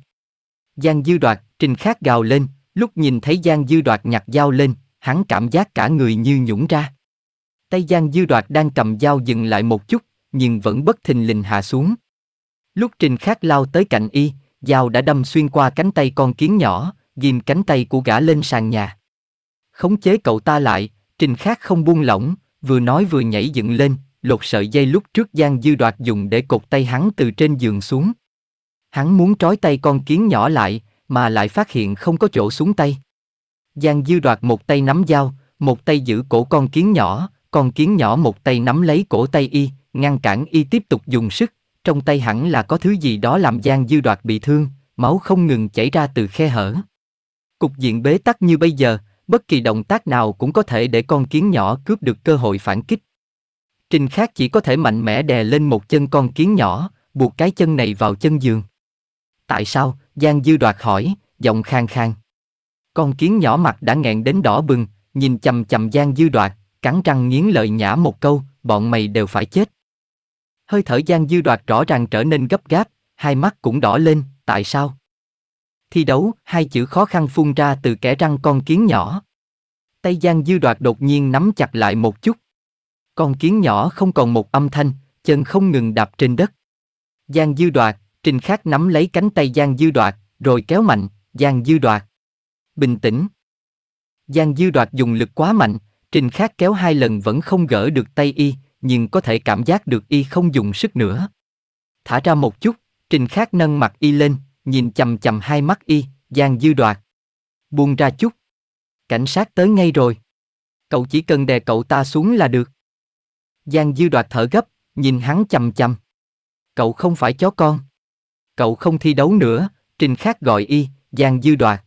Giang Dư Đoạt, Trình Khác gào lên, lúc nhìn thấy Giang Dư Đoạt nhặt dao lên, hắn cảm giác cả người như nhũng ra. Tay Giang Dư Đoạt đang cầm dao dừng lại một chút, nhưng vẫn bất thình lình hạ xuống. Lúc Trình Khắc lao tới cạnh y, dao đã đâm xuyên qua cánh tay con kiến nhỏ, ghim cánh tay của gã lên sàn nhà. Khống chế cậu ta lại, Trình Khắc không buông lỏng, vừa nói vừa nhảy dựng lên, lột sợi dây lúc trước Giang Dư Đoạt dùng để cột tay hắn từ trên giường xuống. Hắn muốn trói tay con kiến nhỏ lại, mà lại phát hiện không có chỗ xuống tay. Giang Dư Đoạt một tay nắm dao, một tay giữ cổ con kiến nhỏ, con kiến nhỏ một tay nắm lấy cổ tay y, ngăn cản y tiếp tục dùng sức, trong tay hẳn là có thứ gì đó làm Giang Dư Đoạt bị thương, máu không ngừng chảy ra từ khe hở. Cục diện bế tắc như bây giờ, bất kỳ động tác nào cũng có thể để con kiến nhỏ cướp được cơ hội phản kích. Trình Khác chỉ có thể mạnh mẽ đè lên một chân con kiến nhỏ, buộc cái chân này vào chân giường. Tại sao? Giang Dư Đoạt hỏi, giọng khang khang. Con kiến nhỏ mặt đã ngẹn đến đỏ bừng, nhìn chầm chầm Giang Dư Đoạt, cắn răng nghiến lợi nhả một câu, bọn mày đều phải chết hơi thở gian dư đoạt rõ ràng trở nên gấp gáp, hai mắt cũng đỏ lên, tại sao? Thi đấu, hai chữ khó khăn phun ra từ kẻ răng con kiến nhỏ. Tay gian Dư Đoạt đột nhiên nắm chặt lại một chút. Con kiến nhỏ không còn một âm thanh, chân không ngừng đạp trên đất. gian Dư Đoạt, Trình Khắc nắm lấy cánh tay gian Dư Đoạt, rồi kéo mạnh, gian Dư Đoạt. Bình tĩnh. gian Dư Đoạt dùng lực quá mạnh, Trình Khắc kéo hai lần vẫn không gỡ được tay y, nhưng có thể cảm giác được y không dùng sức nữa. Thả ra một chút, Trình Khác nâng mặt y lên, nhìn chầm chầm hai mắt y, Giang Dư Đoạt. Buông ra chút. Cảnh sát tới ngay rồi. Cậu chỉ cần đè cậu ta xuống là được. Giang Dư Đoạt thở gấp, nhìn hắn chầm chầm. Cậu không phải chó con. Cậu không thi đấu nữa, Trình Khác gọi y, Giang Dư Đoạt.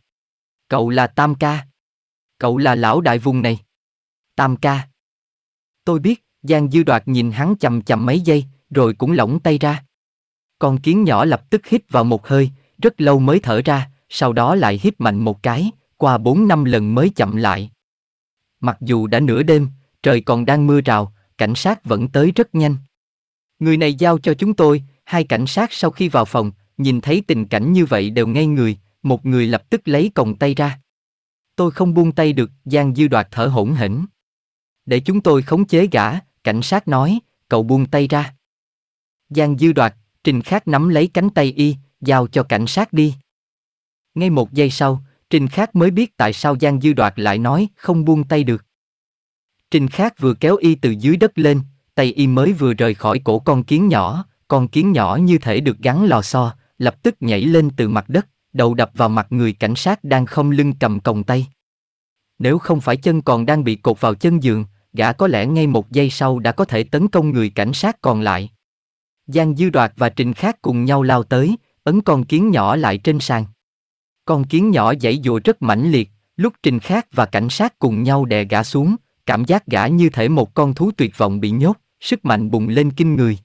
Cậu là Tam Ca. Cậu là lão đại vùng này. Tam Ca. Tôi biết, Giang Dư Đoạt nhìn hắn chầm chậm mấy giây, rồi cũng lỏng tay ra. Con kiến nhỏ lập tức hít vào một hơi, rất lâu mới thở ra, sau đó lại hít mạnh một cái, qua bốn năm lần mới chậm lại. Mặc dù đã nửa đêm, trời còn đang mưa rào, cảnh sát vẫn tới rất nhanh. Người này giao cho chúng tôi, hai cảnh sát sau khi vào phòng, nhìn thấy tình cảnh như vậy đều ngây người, một người lập tức lấy còng tay ra. Tôi không buông tay được, Giang Dư Đoạt thở hổn hển. Để chúng tôi khống chế gã, cảnh sát nói, cậu buông tay ra. Giang dư đoạt, Trình Khác nắm lấy cánh tay y, giao cho cảnh sát đi. Ngay một giây sau, Trình Khác mới biết tại sao Giang Dư Đoạt lại nói không buông tay được. Trình Khác vừa kéo y từ dưới đất lên, tay y mới vừa rời khỏi cổ con kiến nhỏ, con kiến nhỏ như thể được gắn lò xo, lập tức nhảy lên từ mặt đất, đầu đập vào mặt người cảnh sát đang không lưng cầm còng tay. Nếu không phải chân còn đang bị cột vào chân giường, gã có lẽ ngay một giây sau đã có thể tấn công người cảnh sát còn lại. Giang Dư Đoạt và Trình Khác cùng nhau lao tới, ấn con kiến nhỏ lại trên sàn. Con kiến nhỏ dãy dụa rất mãnh liệt, lúc Trình Khác và cảnh sát cùng nhau đè gã xuống, cảm giác gã như thể một con thú tuyệt vọng bị nhốt, sức mạnh bùng lên kinh người.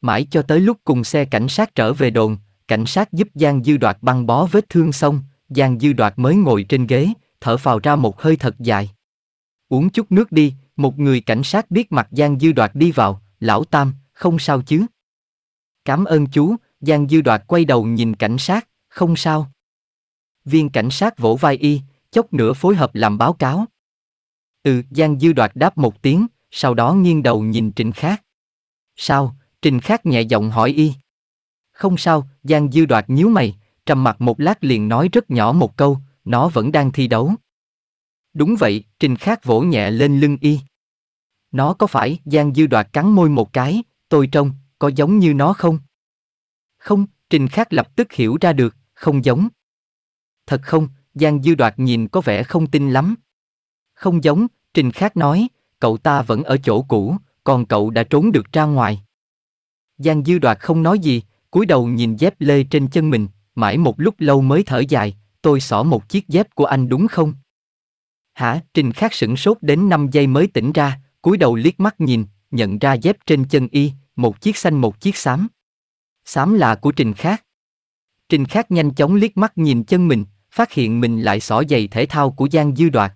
Mãi cho tới lúc cùng xe cảnh sát trở về đồn, cảnh sát giúp Giang Dư Đoạt băng bó vết thương xong, Giang Dư Đoạt mới ngồi trên ghế, thở phào ra một hơi thật dài uống chút nước đi, một người cảnh sát biết mặt Giang Dư Đoạt đi vào, lão Tam, không sao chứ. Cảm ơn chú, Giang Dư Đoạt quay đầu nhìn cảnh sát, không sao. Viên cảnh sát vỗ vai y, chốc nữa phối hợp làm báo cáo. Ừ, Giang Dư Đoạt đáp một tiếng, sau đó nghiêng đầu nhìn Trịnh Khác. Sao, Trình Khác nhẹ giọng hỏi y. Không sao, Giang Dư Đoạt nhíu mày, trầm mặt một lát liền nói rất nhỏ một câu, nó vẫn đang thi đấu. Đúng vậy, Trình Khác vỗ nhẹ lên lưng y. Nó có phải, Giang Dư Đoạt cắn môi một cái, tôi trông, có giống như nó không? Không, Trình Khác lập tức hiểu ra được, không giống. Thật không, Giang Dư Đoạt nhìn có vẻ không tin lắm. Không giống, Trình Khác nói, cậu ta vẫn ở chỗ cũ, còn cậu đã trốn được ra ngoài. Giang Dư Đoạt không nói gì, cúi đầu nhìn dép lê trên chân mình, mãi một lúc lâu mới thở dài, tôi xỏ một chiếc dép của anh đúng không? Hả, Trình Khác sửng sốt đến 5 giây mới tỉnh ra, cúi đầu liếc mắt nhìn, nhận ra dép trên chân y, một chiếc xanh một chiếc xám. Xám là của Trình Khác. Trình Khác nhanh chóng liếc mắt nhìn chân mình, phát hiện mình lại xỏ giày thể thao của Giang Dư Đoạt.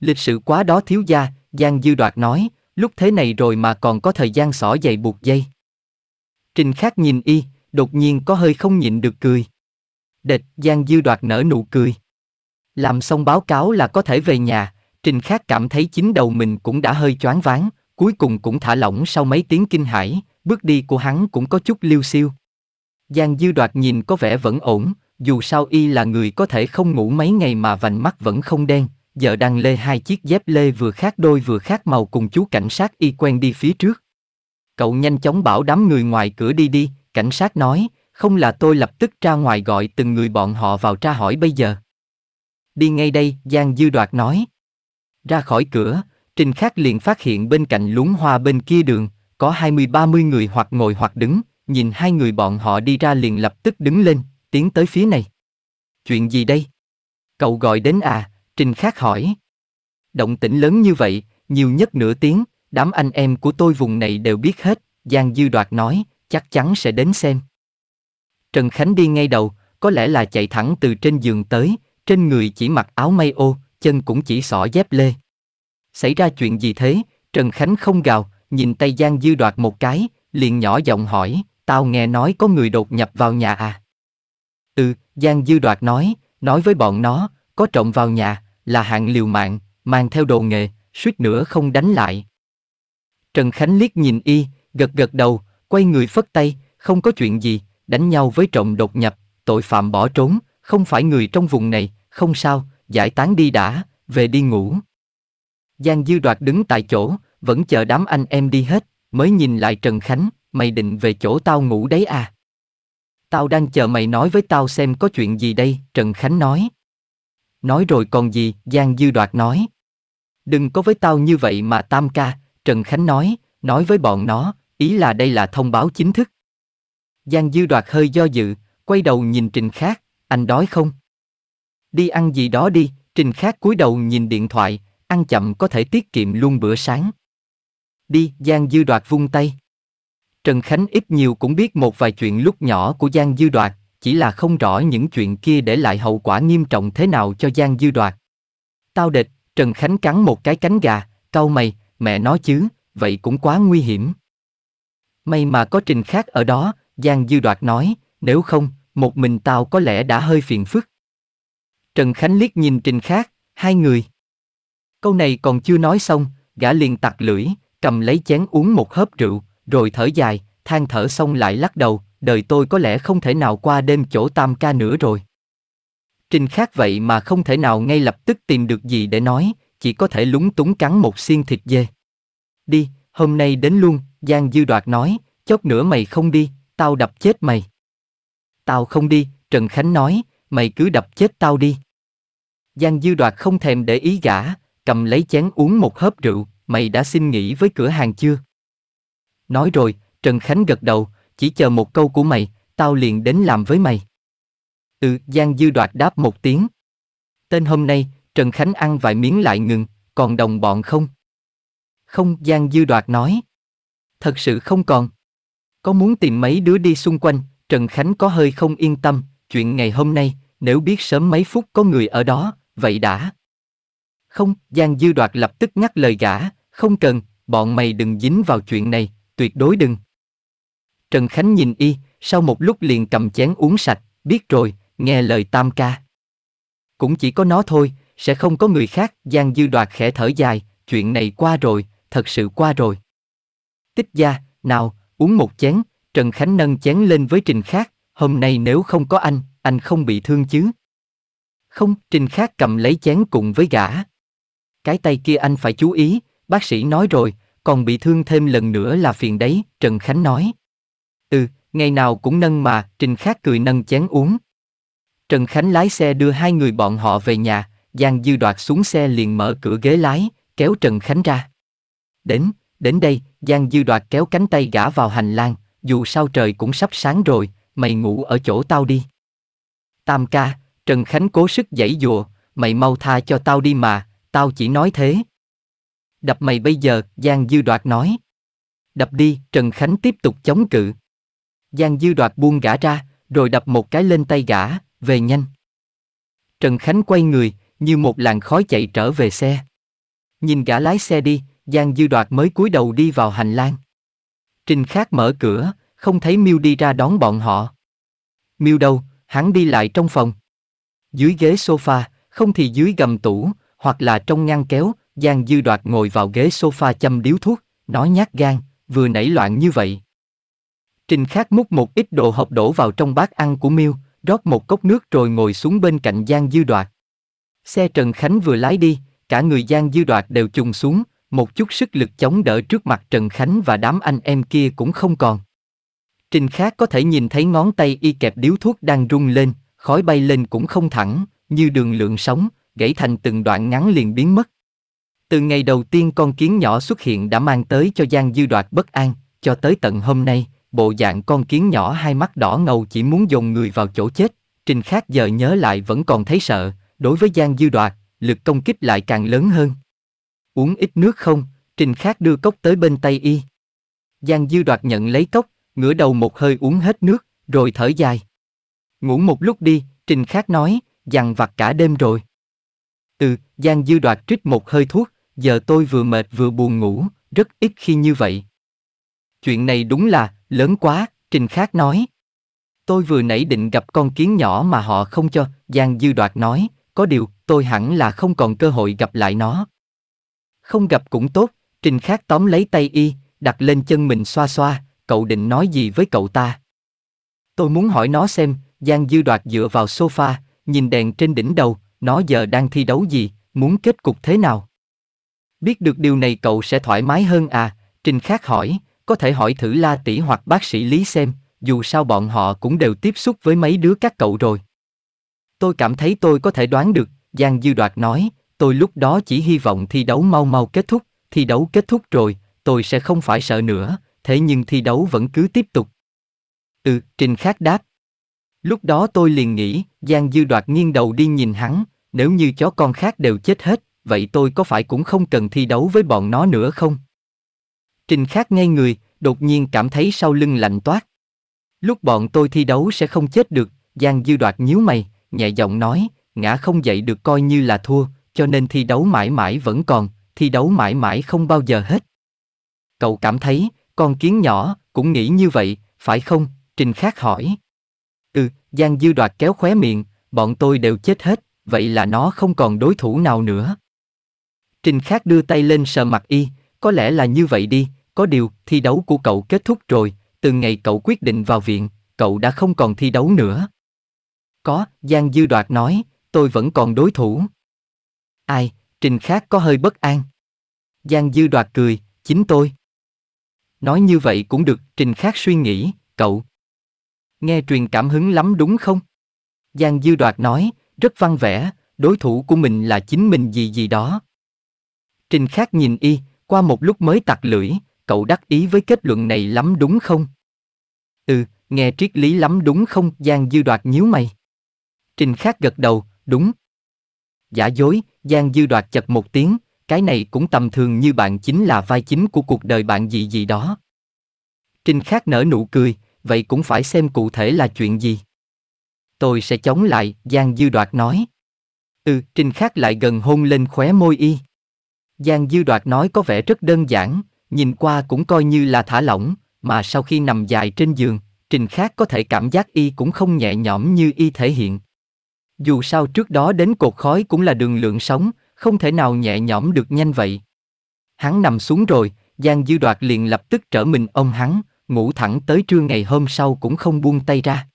Lịch sự quá đó thiếu gia, Giang Dư Đoạt nói, lúc thế này rồi mà còn có thời gian xỏ giày buộc dây. Trình Khác nhìn y, đột nhiên có hơi không nhịn được cười. Địch Giang Dư Đoạt nở nụ cười. Làm xong báo cáo là có thể về nhà, Trình Khắc cảm thấy chính đầu mình cũng đã hơi choáng váng, cuối cùng cũng thả lỏng sau mấy tiếng kinh hãi, bước đi của hắn cũng có chút liêu siêu. Giang Dư Đoạt nhìn có vẻ vẫn ổn, dù sao y là người có thể không ngủ mấy ngày mà vành mắt vẫn không đen, giờ đang lê hai chiếc dép lê vừa khác đôi vừa khác màu cùng chú cảnh sát y quen đi phía trước. Cậu nhanh chóng bảo đám người ngoài cửa đi đi, cảnh sát nói, không là tôi lập tức ra ngoài gọi từng người bọn họ vào tra hỏi bây giờ đi ngay đây, Giang Dư Đoạt nói. Ra khỏi cửa, Trình Khắc liền phát hiện bên cạnh lúng hoa bên kia đường, có 20-30 người hoặc ngồi hoặc đứng, nhìn hai người bọn họ đi ra liền lập tức đứng lên, tiến tới phía này. Chuyện gì đây? Cậu gọi đến à, Trình Khắc hỏi. Động tĩnh lớn như vậy, nhiều nhất nửa tiếng, đám anh em của tôi vùng này đều biết hết, Giang Dư Đoạt nói, chắc chắn sẽ đến xem. Trần Khánh đi ngay đầu, có lẽ là chạy thẳng từ trên giường tới, trên người chỉ mặc áo may ô, chân cũng chỉ xỏ dép lê. Xảy ra chuyện gì thế? Trần Khánh không gào, nhìn tay Giang Dư đoạt một cái, liền nhỏ giọng hỏi, tao nghe nói có người đột nhập vào nhà à? Ừ, Giang Dư đoạt nói, nói với bọn nó, có trộm vào nhà, là hạng liều mạng, mang theo đồ nghề, suýt nữa không đánh lại. Trần Khánh liếc nhìn y, gật gật đầu, quay người phất tay, không có chuyện gì, đánh nhau với trộm đột nhập, tội phạm bỏ trốn, không phải người trong vùng này, không sao, giải tán đi đã, về đi ngủ. Giang Dư Đoạt đứng tại chỗ, vẫn chờ đám anh em đi hết, mới nhìn lại Trần Khánh, mày định về chỗ tao ngủ đấy à? Tao đang chờ mày nói với tao xem có chuyện gì đây, Trần Khánh nói. Nói rồi còn gì, Giang Dư Đoạt nói. Đừng có với tao như vậy mà tam ca, Trần Khánh nói, nói với bọn nó, ý là đây là thông báo chính thức. Giang Dư Đoạt hơi do dự, quay đầu nhìn Trình Khác, anh đói không? đi ăn gì đó đi, Trình Khác cúi đầu nhìn điện thoại, ăn chậm có thể tiết kiệm luôn bữa sáng. Đi, Giang Dư Đoạt vung tay. Trần Khánh ít nhiều cũng biết một vài chuyện lúc nhỏ của Giang Dư Đoạt, chỉ là không rõ những chuyện kia để lại hậu quả nghiêm trọng thế nào cho Giang Dư Đoạt. Tao địch, Trần Khánh cắn một cái cánh gà, cau mày, mẹ nói chứ, vậy cũng quá nguy hiểm. May mà có Trình Khác ở đó, Giang Dư Đoạt nói, nếu không, một mình tao có lẽ đã hơi phiền phức. Trần Khánh liếc nhìn Trình Khác, hai người. Câu này còn chưa nói xong, gã liền tặc lưỡi, cầm lấy chén uống một hớp rượu, rồi thở dài, than thở xong lại lắc đầu, đời tôi có lẽ không thể nào qua đêm chỗ tam ca nữa rồi. Trình Khác vậy mà không thể nào ngay lập tức tìm được gì để nói, chỉ có thể lúng túng cắn một xiên thịt dê. Đi, hôm nay đến luôn, Giang Dư Đoạt nói, chốc nữa mày không đi, tao đập chết mày. Tao không đi, Trần Khánh nói, mày cứ đập chết tao đi. Giang Dư Đoạt không thèm để ý gã, cầm lấy chén uống một hớp rượu, mày đã xin nghỉ với cửa hàng chưa? Nói rồi, Trần Khánh gật đầu, chỉ chờ một câu của mày, tao liền đến làm với mày. Ừ, Giang Dư Đoạt đáp một tiếng. Tên hôm nay, Trần Khánh ăn vài miếng lại ngừng, còn đồng bọn không? Không, Giang Dư Đoạt nói. Thật sự không còn. Có muốn tìm mấy đứa đi xung quanh, Trần Khánh có hơi không yên tâm, chuyện ngày hôm nay, nếu biết sớm mấy phút có người ở đó, vậy đã. Không, Giang Dư Đoạt lập tức ngắt lời gã, không cần, bọn mày đừng dính vào chuyện này, tuyệt đối đừng. Trần Khánh nhìn y, sau một lúc liền cầm chén uống sạch, biết rồi, nghe lời tam ca. Cũng chỉ có nó thôi, sẽ không có người khác, Giang Dư Đoạt khẽ thở dài, chuyện này qua rồi, thật sự qua rồi. Tích gia, nào, uống một chén, Trần Khánh nâng chén lên với Trình Khác, hôm nay nếu không có anh, anh không bị thương chứ. Không, Trình Khác cầm lấy chén cùng với gã. Cái tay kia anh phải chú ý, bác sĩ nói rồi, còn bị thương thêm lần nữa là phiền đấy, Trần Khánh nói. Ừ, ngày nào cũng nâng mà, Trình Khác cười nâng chén uống. Trần Khánh lái xe đưa hai người bọn họ về nhà, Giang Dư Đoạt xuống xe liền mở cửa ghế lái, kéo Trần Khánh ra. Đến, đến đây, Giang Dư Đoạt kéo cánh tay gã vào hành lang, dù sao trời cũng sắp sáng rồi, mày ngủ ở chỗ tao đi. Tam ca, Trần Khánh cố sức giãy dùa, mày mau tha cho tao đi mà, tao chỉ nói thế. Đập mày bây giờ, Giang Dư Đoạt nói. Đập đi, Trần Khánh tiếp tục chống cự. Giang Dư Đoạt buông gã ra, rồi đập một cái lên tay gã, về nhanh. Trần Khánh quay người, như một làn khói chạy trở về xe. Nhìn gã lái xe đi, Giang Dư Đoạt mới cúi đầu đi vào hành lang. Trình Khác mở cửa, không thấy Miêu đi ra đón bọn họ. Miêu đâu, hắn đi lại trong phòng dưới ghế sofa, không thì dưới gầm tủ, hoặc là trong ngăn kéo, Giang Dư Đoạt ngồi vào ghế sofa châm điếu thuốc, nói nhát gan, vừa nảy loạn như vậy. Trình Khắc múc một ít đồ hộp đổ vào trong bát ăn của Miêu, rót một cốc nước rồi ngồi xuống bên cạnh Giang Dư Đoạt. Xe Trần Khánh vừa lái đi, cả người Giang Dư Đoạt đều chùng xuống, một chút sức lực chống đỡ trước mặt Trần Khánh và đám anh em kia cũng không còn. Trình Khắc có thể nhìn thấy ngón tay y kẹp điếu thuốc đang rung lên, khói bay lên cũng không thẳng, như đường lượng sóng, gãy thành từng đoạn ngắn liền biến mất. Từ ngày đầu tiên con kiến nhỏ xuất hiện đã mang tới cho Giang Dư Đoạt bất an, cho tới tận hôm nay, bộ dạng con kiến nhỏ hai mắt đỏ ngầu chỉ muốn dồn người vào chỗ chết, Trình Khác giờ nhớ lại vẫn còn thấy sợ, đối với Giang Dư Đoạt, lực công kích lại càng lớn hơn. Uống ít nước không, Trình Khác đưa cốc tới bên tay y. Giang Dư Đoạt nhận lấy cốc, ngửa đầu một hơi uống hết nước, rồi thở dài. Ngủ một lúc đi, Trình Khác nói, dằn vặt cả đêm rồi. Từ Giang Dư đoạt trích một hơi thuốc, giờ tôi vừa mệt vừa buồn ngủ, rất ít khi như vậy. Chuyện này đúng là, lớn quá, Trình Khác nói. Tôi vừa nãy định gặp con kiến nhỏ mà họ không cho, Giang Dư đoạt nói, có điều, tôi hẳn là không còn cơ hội gặp lại nó. Không gặp cũng tốt, Trình Khác tóm lấy tay y, đặt lên chân mình xoa xoa, cậu định nói gì với cậu ta? Tôi muốn hỏi nó xem, Giang Dư Đoạt dựa vào sofa, nhìn đèn trên đỉnh đầu, nó giờ đang thi đấu gì, muốn kết cục thế nào. Biết được điều này cậu sẽ thoải mái hơn à, Trình Khác hỏi, có thể hỏi thử La Tỷ hoặc bác sĩ Lý xem, dù sao bọn họ cũng đều tiếp xúc với mấy đứa các cậu rồi. Tôi cảm thấy tôi có thể đoán được, Giang Dư Đoạt nói, tôi lúc đó chỉ hy vọng thi đấu mau mau kết thúc, thi đấu kết thúc rồi, tôi sẽ không phải sợ nữa, thế nhưng thi đấu vẫn cứ tiếp tục. Ừ, Trình Khác đáp, Lúc đó tôi liền nghĩ, Giang Dư Đoạt nghiêng đầu đi nhìn hắn, nếu như chó con khác đều chết hết, vậy tôi có phải cũng không cần thi đấu với bọn nó nữa không? Trình Khác ngay người, đột nhiên cảm thấy sau lưng lạnh toát. Lúc bọn tôi thi đấu sẽ không chết được, Giang Dư Đoạt nhíu mày, nhẹ giọng nói, ngã không dậy được coi như là thua, cho nên thi đấu mãi mãi vẫn còn, thi đấu mãi mãi không bao giờ hết. Cậu cảm thấy, con kiến nhỏ, cũng nghĩ như vậy, phải không? Trình Khác hỏi. Ừ, Giang Dư Đoạt kéo khóe miệng, bọn tôi đều chết hết, vậy là nó không còn đối thủ nào nữa. Trình Khác đưa tay lên sờ mặt y, có lẽ là như vậy đi, có điều, thi đấu của cậu kết thúc rồi, từ ngày cậu quyết định vào viện, cậu đã không còn thi đấu nữa. Có, Giang Dư Đoạt nói, tôi vẫn còn đối thủ. Ai, Trình Khác có hơi bất an. Giang Dư Đoạt cười, chính tôi. Nói như vậy cũng được, Trình Khác suy nghĩ, cậu, Nghe truyền cảm hứng lắm đúng không? Giang Dư Đoạt nói, rất văn vẻ, đối thủ của mình là chính mình gì gì đó. Trình Khác nhìn y, qua một lúc mới tặc lưỡi, cậu đắc ý với kết luận này lắm đúng không? Ừ, nghe triết lý lắm đúng không? Giang Dư Đoạt nhíu mày. Trình Khác gật đầu, đúng. Giả dối, Giang Dư Đoạt chật một tiếng, cái này cũng tầm thường như bạn chính là vai chính của cuộc đời bạn gì gì đó. Trình Khác nở nụ cười, vậy cũng phải xem cụ thể là chuyện gì. Tôi sẽ chống lại, Giang Dư Đoạt nói. Ừ, Trình Khắc lại gần hôn lên khóe môi y. Giang Dư Đoạt nói có vẻ rất đơn giản, nhìn qua cũng coi như là thả lỏng, mà sau khi nằm dài trên giường, Trình Khác có thể cảm giác y cũng không nhẹ nhõm như y thể hiện. Dù sao trước đó đến cột khói cũng là đường lượng sống, không thể nào nhẹ nhõm được nhanh vậy. Hắn nằm xuống rồi, Giang Dư Đoạt liền lập tức trở mình ôm hắn, ngủ thẳng tới trưa ngày hôm sau cũng không buông tay ra.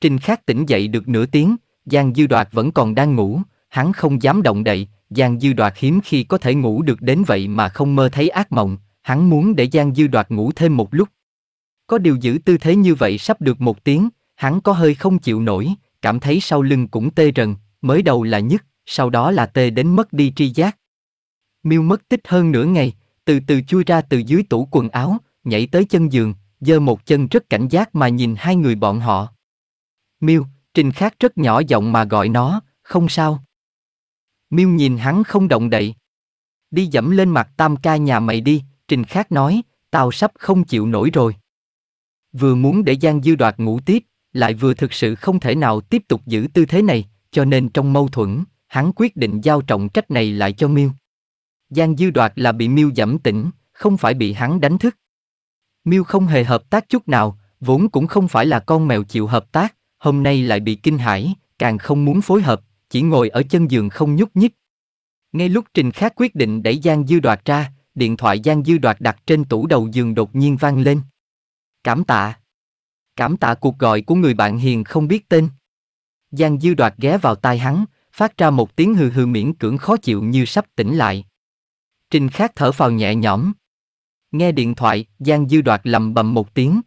Trình Khắc tỉnh dậy được nửa tiếng, Giang Dư Đoạt vẫn còn đang ngủ, hắn không dám động đậy, Giang Dư Đoạt hiếm khi có thể ngủ được đến vậy mà không mơ thấy ác mộng, hắn muốn để Giang Dư Đoạt ngủ thêm một lúc. Có điều giữ tư thế như vậy sắp được một tiếng, hắn có hơi không chịu nổi, cảm thấy sau lưng cũng tê rần, mới đầu là nhức, sau đó là tê đến mất đi tri giác. Miêu mất tích hơn nửa ngày, từ từ chui ra từ dưới tủ quần áo, nhảy tới chân giường, giơ một chân rất cảnh giác mà nhìn hai người bọn họ. Miêu, Trình Khác rất nhỏ giọng mà gọi nó, không sao. Miêu nhìn hắn không động đậy. Đi dẫm lên mặt tam ca nhà mày đi, Trình Khác nói, tao sắp không chịu nổi rồi. Vừa muốn để Giang Dư Đoạt ngủ tiếp, lại vừa thực sự không thể nào tiếp tục giữ tư thế này, cho nên trong mâu thuẫn, hắn quyết định giao trọng trách này lại cho Miêu. Giang Dư Đoạt là bị Miêu dẫm tỉnh, không phải bị hắn đánh thức. Miu không hề hợp tác chút nào, vốn cũng không phải là con mèo chịu hợp tác, hôm nay lại bị kinh hãi, càng không muốn phối hợp, chỉ ngồi ở chân giường không nhúc nhích. Ngay lúc Trình Khác quyết định đẩy Giang Dư Đoạt ra, điện thoại Giang Dư Đoạt đặt trên tủ đầu giường đột nhiên vang lên. Cảm tạ. Cảm tạ cuộc gọi của người bạn hiền không biết tên. Giang Dư Đoạt ghé vào tai hắn, phát ra một tiếng hừ hừ miễn cưỡng khó chịu như sắp tỉnh lại. Trình Khác thở phào nhẹ nhõm, Nghe điện thoại, Giang Dư Đoạt lầm bầm một tiếng.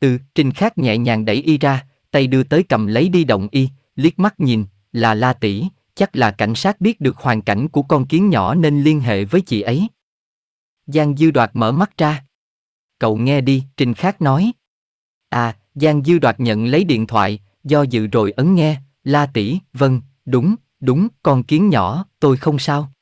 Ừ, Trình Khác nhẹ nhàng đẩy y ra, tay đưa tới cầm lấy đi động y, liếc mắt nhìn, là La tỷ, chắc là cảnh sát biết được hoàn cảnh của con kiến nhỏ nên liên hệ với chị ấy. Giang Dư Đoạt mở mắt ra. Cậu nghe đi, Trình Khác nói. À, Giang Dư Đoạt nhận lấy điện thoại, do dự rồi ấn nghe, La tỷ, vâng, đúng, đúng, con kiến nhỏ, tôi không sao.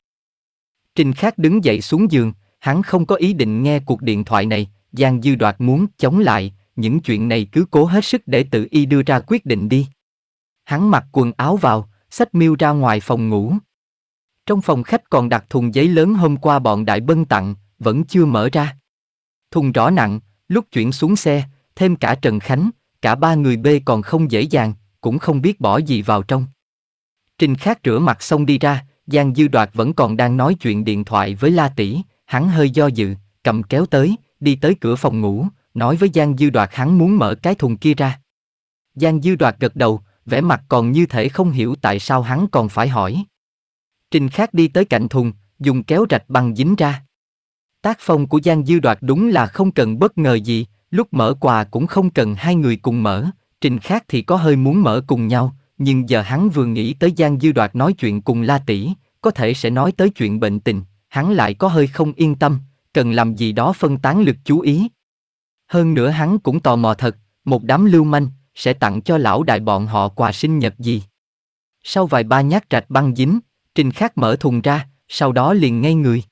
Trình Khác đứng dậy xuống giường, Hắn không có ý định nghe cuộc điện thoại này, Giang Dư Đoạt muốn chống lại, những chuyện này cứ cố hết sức để tự y đưa ra quyết định đi. Hắn mặc quần áo vào, xách miêu ra ngoài phòng ngủ. Trong phòng khách còn đặt thùng giấy lớn hôm qua bọn Đại Bân tặng, vẫn chưa mở ra. Thùng rõ nặng, lúc chuyển xuống xe, thêm cả Trần Khánh, cả ba người bê còn không dễ dàng, cũng không biết bỏ gì vào trong. Trình Khát rửa mặt xong đi ra, Giang Dư Đoạt vẫn còn đang nói chuyện điện thoại với La Tỷ, Hắn hơi do dự, cầm kéo tới, đi tới cửa phòng ngủ, nói với Giang Dư Đoạt hắn muốn mở cái thùng kia ra. Giang Dư Đoạt gật đầu, vẻ mặt còn như thể không hiểu tại sao hắn còn phải hỏi. Trình Khác đi tới cạnh thùng, dùng kéo rạch bằng dính ra. Tác phong của Giang Dư Đoạt đúng là không cần bất ngờ gì, lúc mở quà cũng không cần hai người cùng mở, Trình Khác thì có hơi muốn mở cùng nhau, nhưng giờ hắn vừa nghĩ tới Giang Dư Đoạt nói chuyện cùng La Tỷ, có thể sẽ nói tới chuyện bệnh tình, hắn lại có hơi không yên tâm, cần làm gì đó phân tán lực chú ý. Hơn nữa hắn cũng tò mò thật, một đám lưu manh, sẽ tặng cho lão đại bọn họ quà sinh nhật gì. Sau vài ba nhát rạch băng dính, Trình Khắc mở thùng ra, sau đó liền ngay người.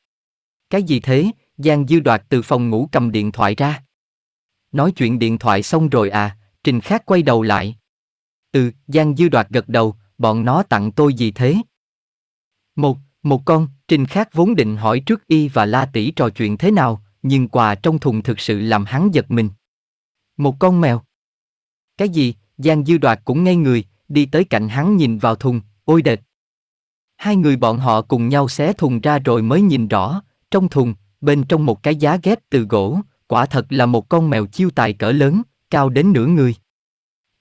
Cái gì thế, Giang Dư Đoạt từ phòng ngủ cầm điện thoại ra. Nói chuyện điện thoại xong rồi à, Trình Khắc quay đầu lại. Ừ, Giang Dư Đoạt gật đầu, bọn nó tặng tôi gì thế? Một, một con, Trình Khác vốn định hỏi trước y và La Tỷ trò chuyện thế nào, nhưng quà trong thùng thực sự làm hắn giật mình. Một con mèo. Cái gì, Giang Dư Đoạt cũng ngây người, đi tới cạnh hắn nhìn vào thùng, ôi đệt. Hai người bọn họ cùng nhau xé thùng ra rồi mới nhìn rõ, trong thùng, bên trong một cái giá ghép từ gỗ, quả thật là một con mèo chiêu tài cỡ lớn, cao đến nửa người.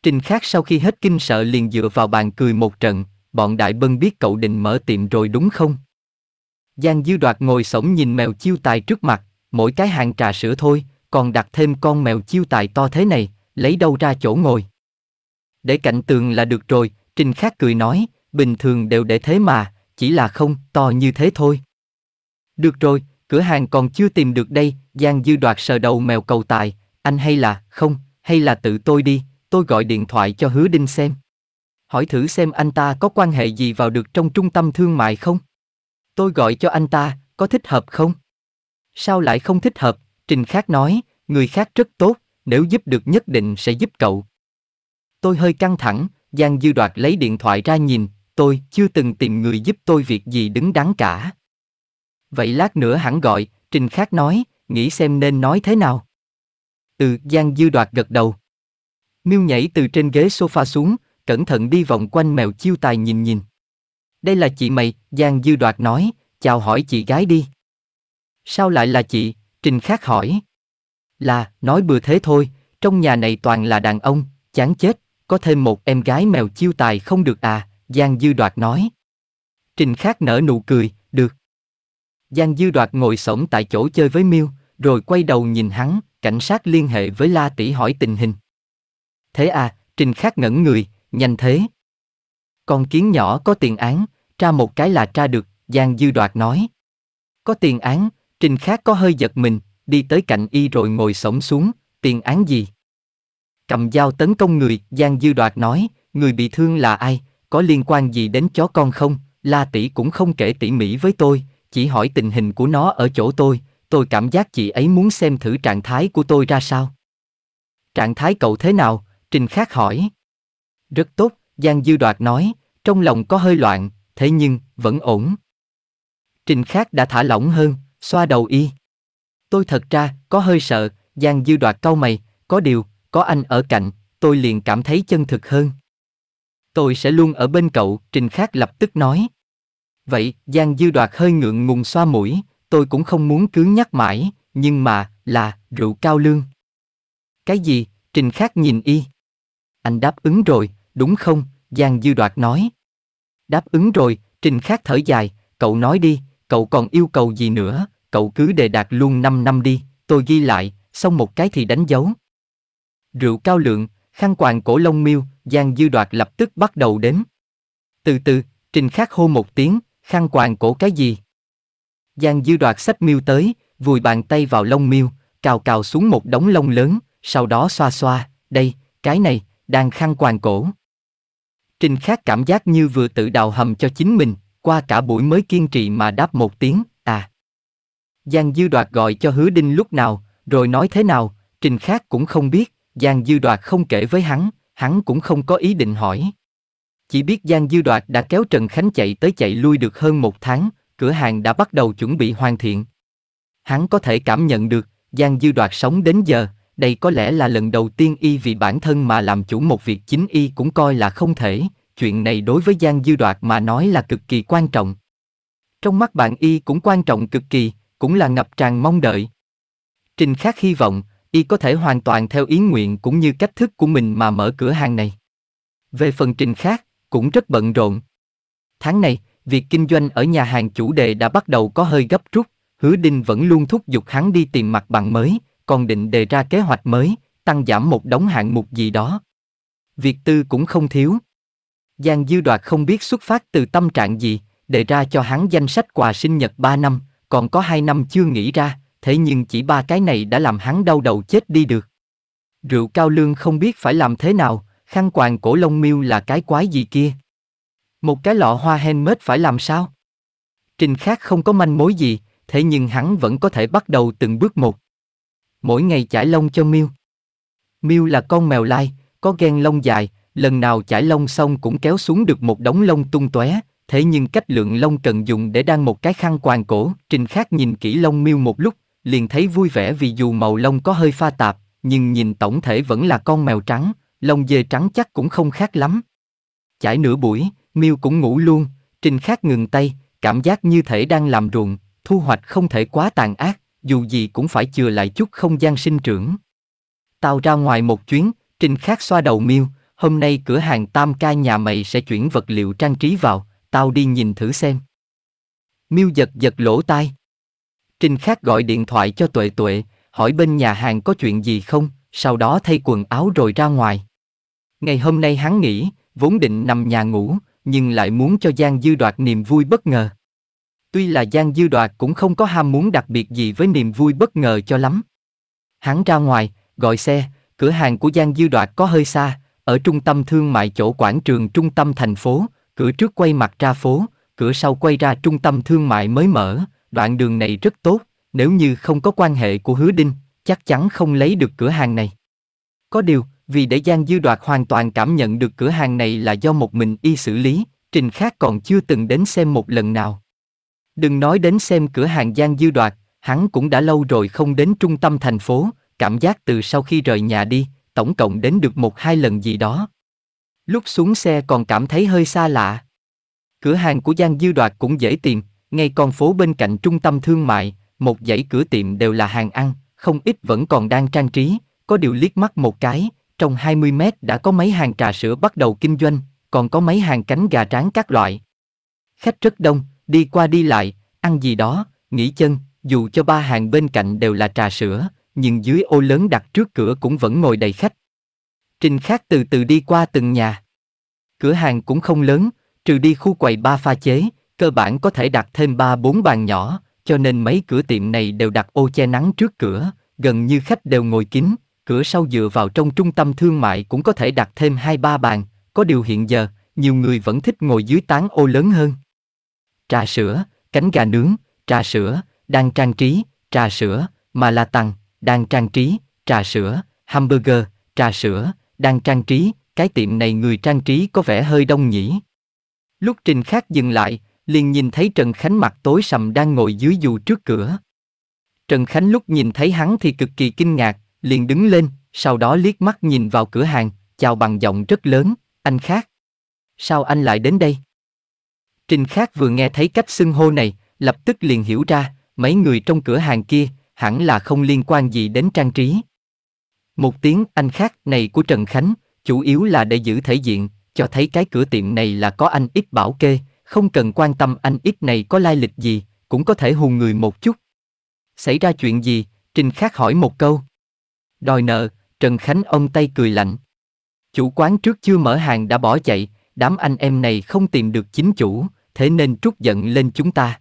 Trình Khác sau khi hết kinh sợ liền dựa vào bàn cười một trận, bọn Đại Bân biết cậu định mở tiệm rồi đúng không? Giang Dư Đoạt ngồi sổng nhìn mèo chiêu tài trước mặt, mỗi cái hàng trà sữa thôi, còn đặt thêm con mèo chiêu tài to thế này, lấy đâu ra chỗ ngồi. Để cạnh tường là được rồi, Trình Khắc cười nói, bình thường đều để thế mà, chỉ là không, to như thế thôi. Được rồi, cửa hàng còn chưa tìm được đây, Giang Dư Đoạt sờ đầu mèo cầu tài, anh hay là, không, hay là tự tôi đi, tôi gọi điện thoại cho hứa đinh xem hỏi thử xem anh ta có quan hệ gì vào được trong trung tâm thương mại không? Tôi gọi cho anh ta, có thích hợp không? Sao lại không thích hợp? Trình Khác nói, người khác rất tốt, nếu giúp được nhất định sẽ giúp cậu. Tôi hơi căng thẳng, Giang Dư Đoạt lấy điện thoại ra nhìn, tôi chưa từng tìm người giúp tôi việc gì đứng đắn cả. Vậy lát nữa hẳn gọi, Trình Khác nói, nghĩ xem nên nói thế nào. Ừ, Giang Dư Đoạt gật đầu. Miêu nhảy từ trên ghế sofa xuống, cẩn thận đi vòng quanh mèo chiêu tài nhìn nhìn. Đây là chị mày, Giang Dư Đoạt nói, chào hỏi chị gái đi. Sao lại là chị, Trình Khác hỏi. Là, nói bừa thế thôi, trong nhà này toàn là đàn ông, chán chết, có thêm một em gái mèo chiêu tài không được à, Giang Dư Đoạt nói. Trình Khác nở nụ cười, được. Giang Dư Đoạt ngồi sổng tại chỗ chơi với miu rồi quay đầu nhìn hắn, cảnh sát liên hệ với La Tỷ hỏi tình hình. Thế à, Trình Khác ngẩn người, nhanh thế. Con kiến nhỏ có tiền án, tra một cái là tra được, Giang Dư Đoạt nói. Có tiền án, Trình Khác có hơi giật mình, đi tới cạnh y rồi ngồi sổng xuống, tiền án gì? Cầm dao tấn công người, Giang Dư Đoạt nói, người bị thương là ai, có liên quan gì đến chó con không? La tỷ cũng không kể tỉ mỉ với tôi, chỉ hỏi tình hình của nó ở chỗ tôi, tôi cảm giác chị ấy muốn xem thử trạng thái của tôi ra sao. Trạng thái cậu thế nào? Trình Khác hỏi. Rất tốt, Giang Dư Đoạt nói, trong lòng có hơi loạn, thế nhưng, vẫn ổn. Trình Khác đã thả lỏng hơn, xoa đầu y. Tôi thật ra, có hơi sợ, Giang Dư Đoạt cau mày, có điều, có anh ở cạnh, tôi liền cảm thấy chân thực hơn. Tôi sẽ luôn ở bên cậu, Trình Khác lập tức nói. Vậy, Giang Dư Đoạt hơi ngượng ngùng xoa mũi, tôi cũng không muốn cứ nhắc mãi, nhưng mà, là, rượu cao lương. Cái gì? Trình Khác nhìn y. Anh đáp ứng rồi, đúng không? Giang Dư Đoạt nói. Đáp ứng rồi, Trình Khác thở dài, cậu nói đi, cậu còn yêu cầu gì nữa, cậu cứ đề đạt luôn 5 năm đi, tôi ghi lại, xong một cái thì đánh dấu. Rượu cao lượng, khăn quàng cổ lông miêu, Giang Dư Đoạt lập tức bắt đầu đếm. Từ từ, Trình Khác hô một tiếng, khăn quàng cổ cái gì? Giang Dư Đoạt xách miêu tới, vùi bàn tay vào lông miêu, cào cào xuống một đống lông lớn, sau đó xoa xoa, đây, cái này, đang khăn quàng cổ. Trình Khác cảm giác như vừa tự đào hầm cho chính mình, qua cả buổi mới kiên trì mà đáp một tiếng, à. Giang Dư Đoạt gọi cho Hứa Đinh lúc nào, rồi nói thế nào, Trình Khác cũng không biết, Giang Dư Đoạt không kể với hắn, hắn cũng không có ý định hỏi. Chỉ biết Giang Dư Đoạt đã kéo Trần Khánh chạy tới chạy lui được hơn một tháng, cửa hàng đã bắt đầu chuẩn bị hoàn thiện. Hắn có thể cảm nhận được, Giang Dư Đoạt sống đến giờ, đây có lẽ là lần đầu tiên y vì bản thân mà làm chủ một việc chính y cũng coi là không thể, chuyện này đối với Giang Dư Đoạt mà nói là cực kỳ quan trọng. Trong mắt bạn y cũng quan trọng cực kỳ, cũng là ngập tràn mong đợi. Trình Khác hy vọng, y có thể hoàn toàn theo ý nguyện cũng như cách thức của mình mà mở cửa hàng này. Về phần Trình Khác, cũng rất bận rộn. Tháng này, việc kinh doanh ở nhà hàng chủ đề đã bắt đầu có hơi gấp rút, Hứa Đinh vẫn luôn thúc giục hắn đi tìm mặt bằng mới, còn định đề ra kế hoạch mới, tăng giảm một đống hạng mục gì đó. Việc tư cũng không thiếu. Giang Dư Đoạt không biết xuất phát từ tâm trạng gì, đề ra cho hắn danh sách quà sinh nhật 3 năm, còn có 2 năm chưa nghĩ ra, thế nhưng chỉ ba cái này đã làm hắn đau đầu chết đi được. Rượu cao lương không biết phải làm thế nào, khăn quàng cổ lông miêu là cái quái gì kia. Một cái lọ hoa hen mết phải làm sao? Trình khác không có manh mối gì, thế nhưng hắn vẫn có thể bắt đầu từng bước một mỗi ngày chải lông cho miêu. Miêu là con mèo lai, có ghen lông dài, lần nào chải lông xong cũng kéo xuống được một đống lông tung tóe, thế nhưng cách lượng lông cần dùng để đan một cái khăn quàng cổ, Trình Khác nhìn kỹ lông miêu một lúc, liền thấy vui vẻ vì dù màu lông có hơi pha tạp, nhưng nhìn tổng thể vẫn là con mèo trắng, lông dê trắng chắc cũng không khác lắm. Chải nửa buổi, miêu cũng ngủ luôn, Trình Khác ngừng tay, cảm giác như thể đang làm ruộng, thu hoạch không thể quá tàn ác, dù gì cũng phải chừa lại chút không gian sinh trưởng. Tao ra ngoài một chuyến, Trình Khác xoa đầu miêu, hôm nay cửa hàng Tam Ca nhà mày sẽ chuyển vật liệu trang trí vào, tao đi nhìn thử xem. Miêu giật giật lỗ tai. Trình Khác gọi điện thoại cho Tuệ Tuệ, hỏi bên nhà hàng có chuyện gì không, sau đó thay quần áo rồi ra ngoài. Ngày hôm nay hắn nghỉ, vốn định nằm nhà ngủ, nhưng lại muốn cho Giang Dư đoạt niềm vui bất ngờ tuy là Giang Dư Đoạt cũng không có ham muốn đặc biệt gì với niềm vui bất ngờ cho lắm. Hắn ra ngoài, gọi xe, cửa hàng của Giang Dư Đoạt có hơi xa, ở trung tâm thương mại chỗ quảng trường trung tâm thành phố, cửa trước quay mặt ra phố, cửa sau quay ra trung tâm thương mại mới mở, đoạn đường này rất tốt, nếu như không có quan hệ của Hứa Đinh, chắc chắn không lấy được cửa hàng này. Có điều, vì để Giang Dư Đoạt hoàn toàn cảm nhận được cửa hàng này là do một mình y xử lý, Trình Khác còn chưa từng đến xem một lần nào. Đừng nói đến xem cửa hàng Giang Dư Đoạt, hắn cũng đã lâu rồi không đến trung tâm thành phố, cảm giác từ sau khi rời nhà đi, tổng cộng đến được một hai lần gì đó. Lúc xuống xe còn cảm thấy hơi xa lạ. Cửa hàng của Giang Dư Đoạt cũng dễ tìm, ngay con phố bên cạnh trung tâm thương mại, một dãy cửa tiệm đều là hàng ăn, không ít vẫn còn đang trang trí, có điều liếc mắt một cái, trong 20 mét đã có mấy hàng trà sữa bắt đầu kinh doanh, còn có mấy hàng cánh gà tráng các loại. Khách rất đông, đi qua đi lại, ăn gì đó, nghỉ chân, dù cho ba hàng bên cạnh đều là trà sữa, nhưng dưới ô lớn đặt trước cửa cũng vẫn ngồi đầy khách. Trình Khác từ từ đi qua từng nhà. Cửa hàng cũng không lớn, trừ đi khu quầy ba pha chế, cơ bản có thể đặt thêm ba bốn bàn nhỏ, cho nên mấy cửa tiệm này đều đặt ô che nắng trước cửa, gần như khách đều ngồi kín, cửa sau dựa vào trong trung tâm thương mại cũng có thể đặt thêm hai ba bàn, có điều hiện giờ, nhiều người vẫn thích ngồi dưới tán ô lớn hơn trà sữa, cánh gà nướng, trà sữa, đang trang trí, trà sữa, mà là tặng, đang trang trí, trà sữa, hamburger, trà sữa, đang trang trí, cái tiệm này người trang trí có vẻ hơi đông nhỉ. Lúc Trình Khác dừng lại, liền nhìn thấy Trần Khánh mặt tối sầm đang ngồi dưới dù trước cửa. Trần Khánh lúc nhìn thấy hắn thì cực kỳ kinh ngạc, liền đứng lên, sau đó liếc mắt nhìn vào cửa hàng, chào bằng giọng rất lớn, anh Khác. Sao anh lại đến đây? Trình Khác vừa nghe thấy cách xưng hô này, lập tức liền hiểu ra, mấy người trong cửa hàng kia, hẳn là không liên quan gì đến trang trí. Một tiếng anh khác này của Trần Khánh, chủ yếu là để giữ thể diện, cho thấy cái cửa tiệm này là có anh ít bảo kê, không cần quan tâm anh ít này có lai lịch gì, cũng có thể hù người một chút. Xảy ra chuyện gì, Trình Khác hỏi một câu. Đòi nợ, Trần Khánh ông tay cười lạnh. Chủ quán trước chưa mở hàng đã bỏ chạy, đám anh em này không tìm được chính chủ, thế nên trút giận lên chúng ta.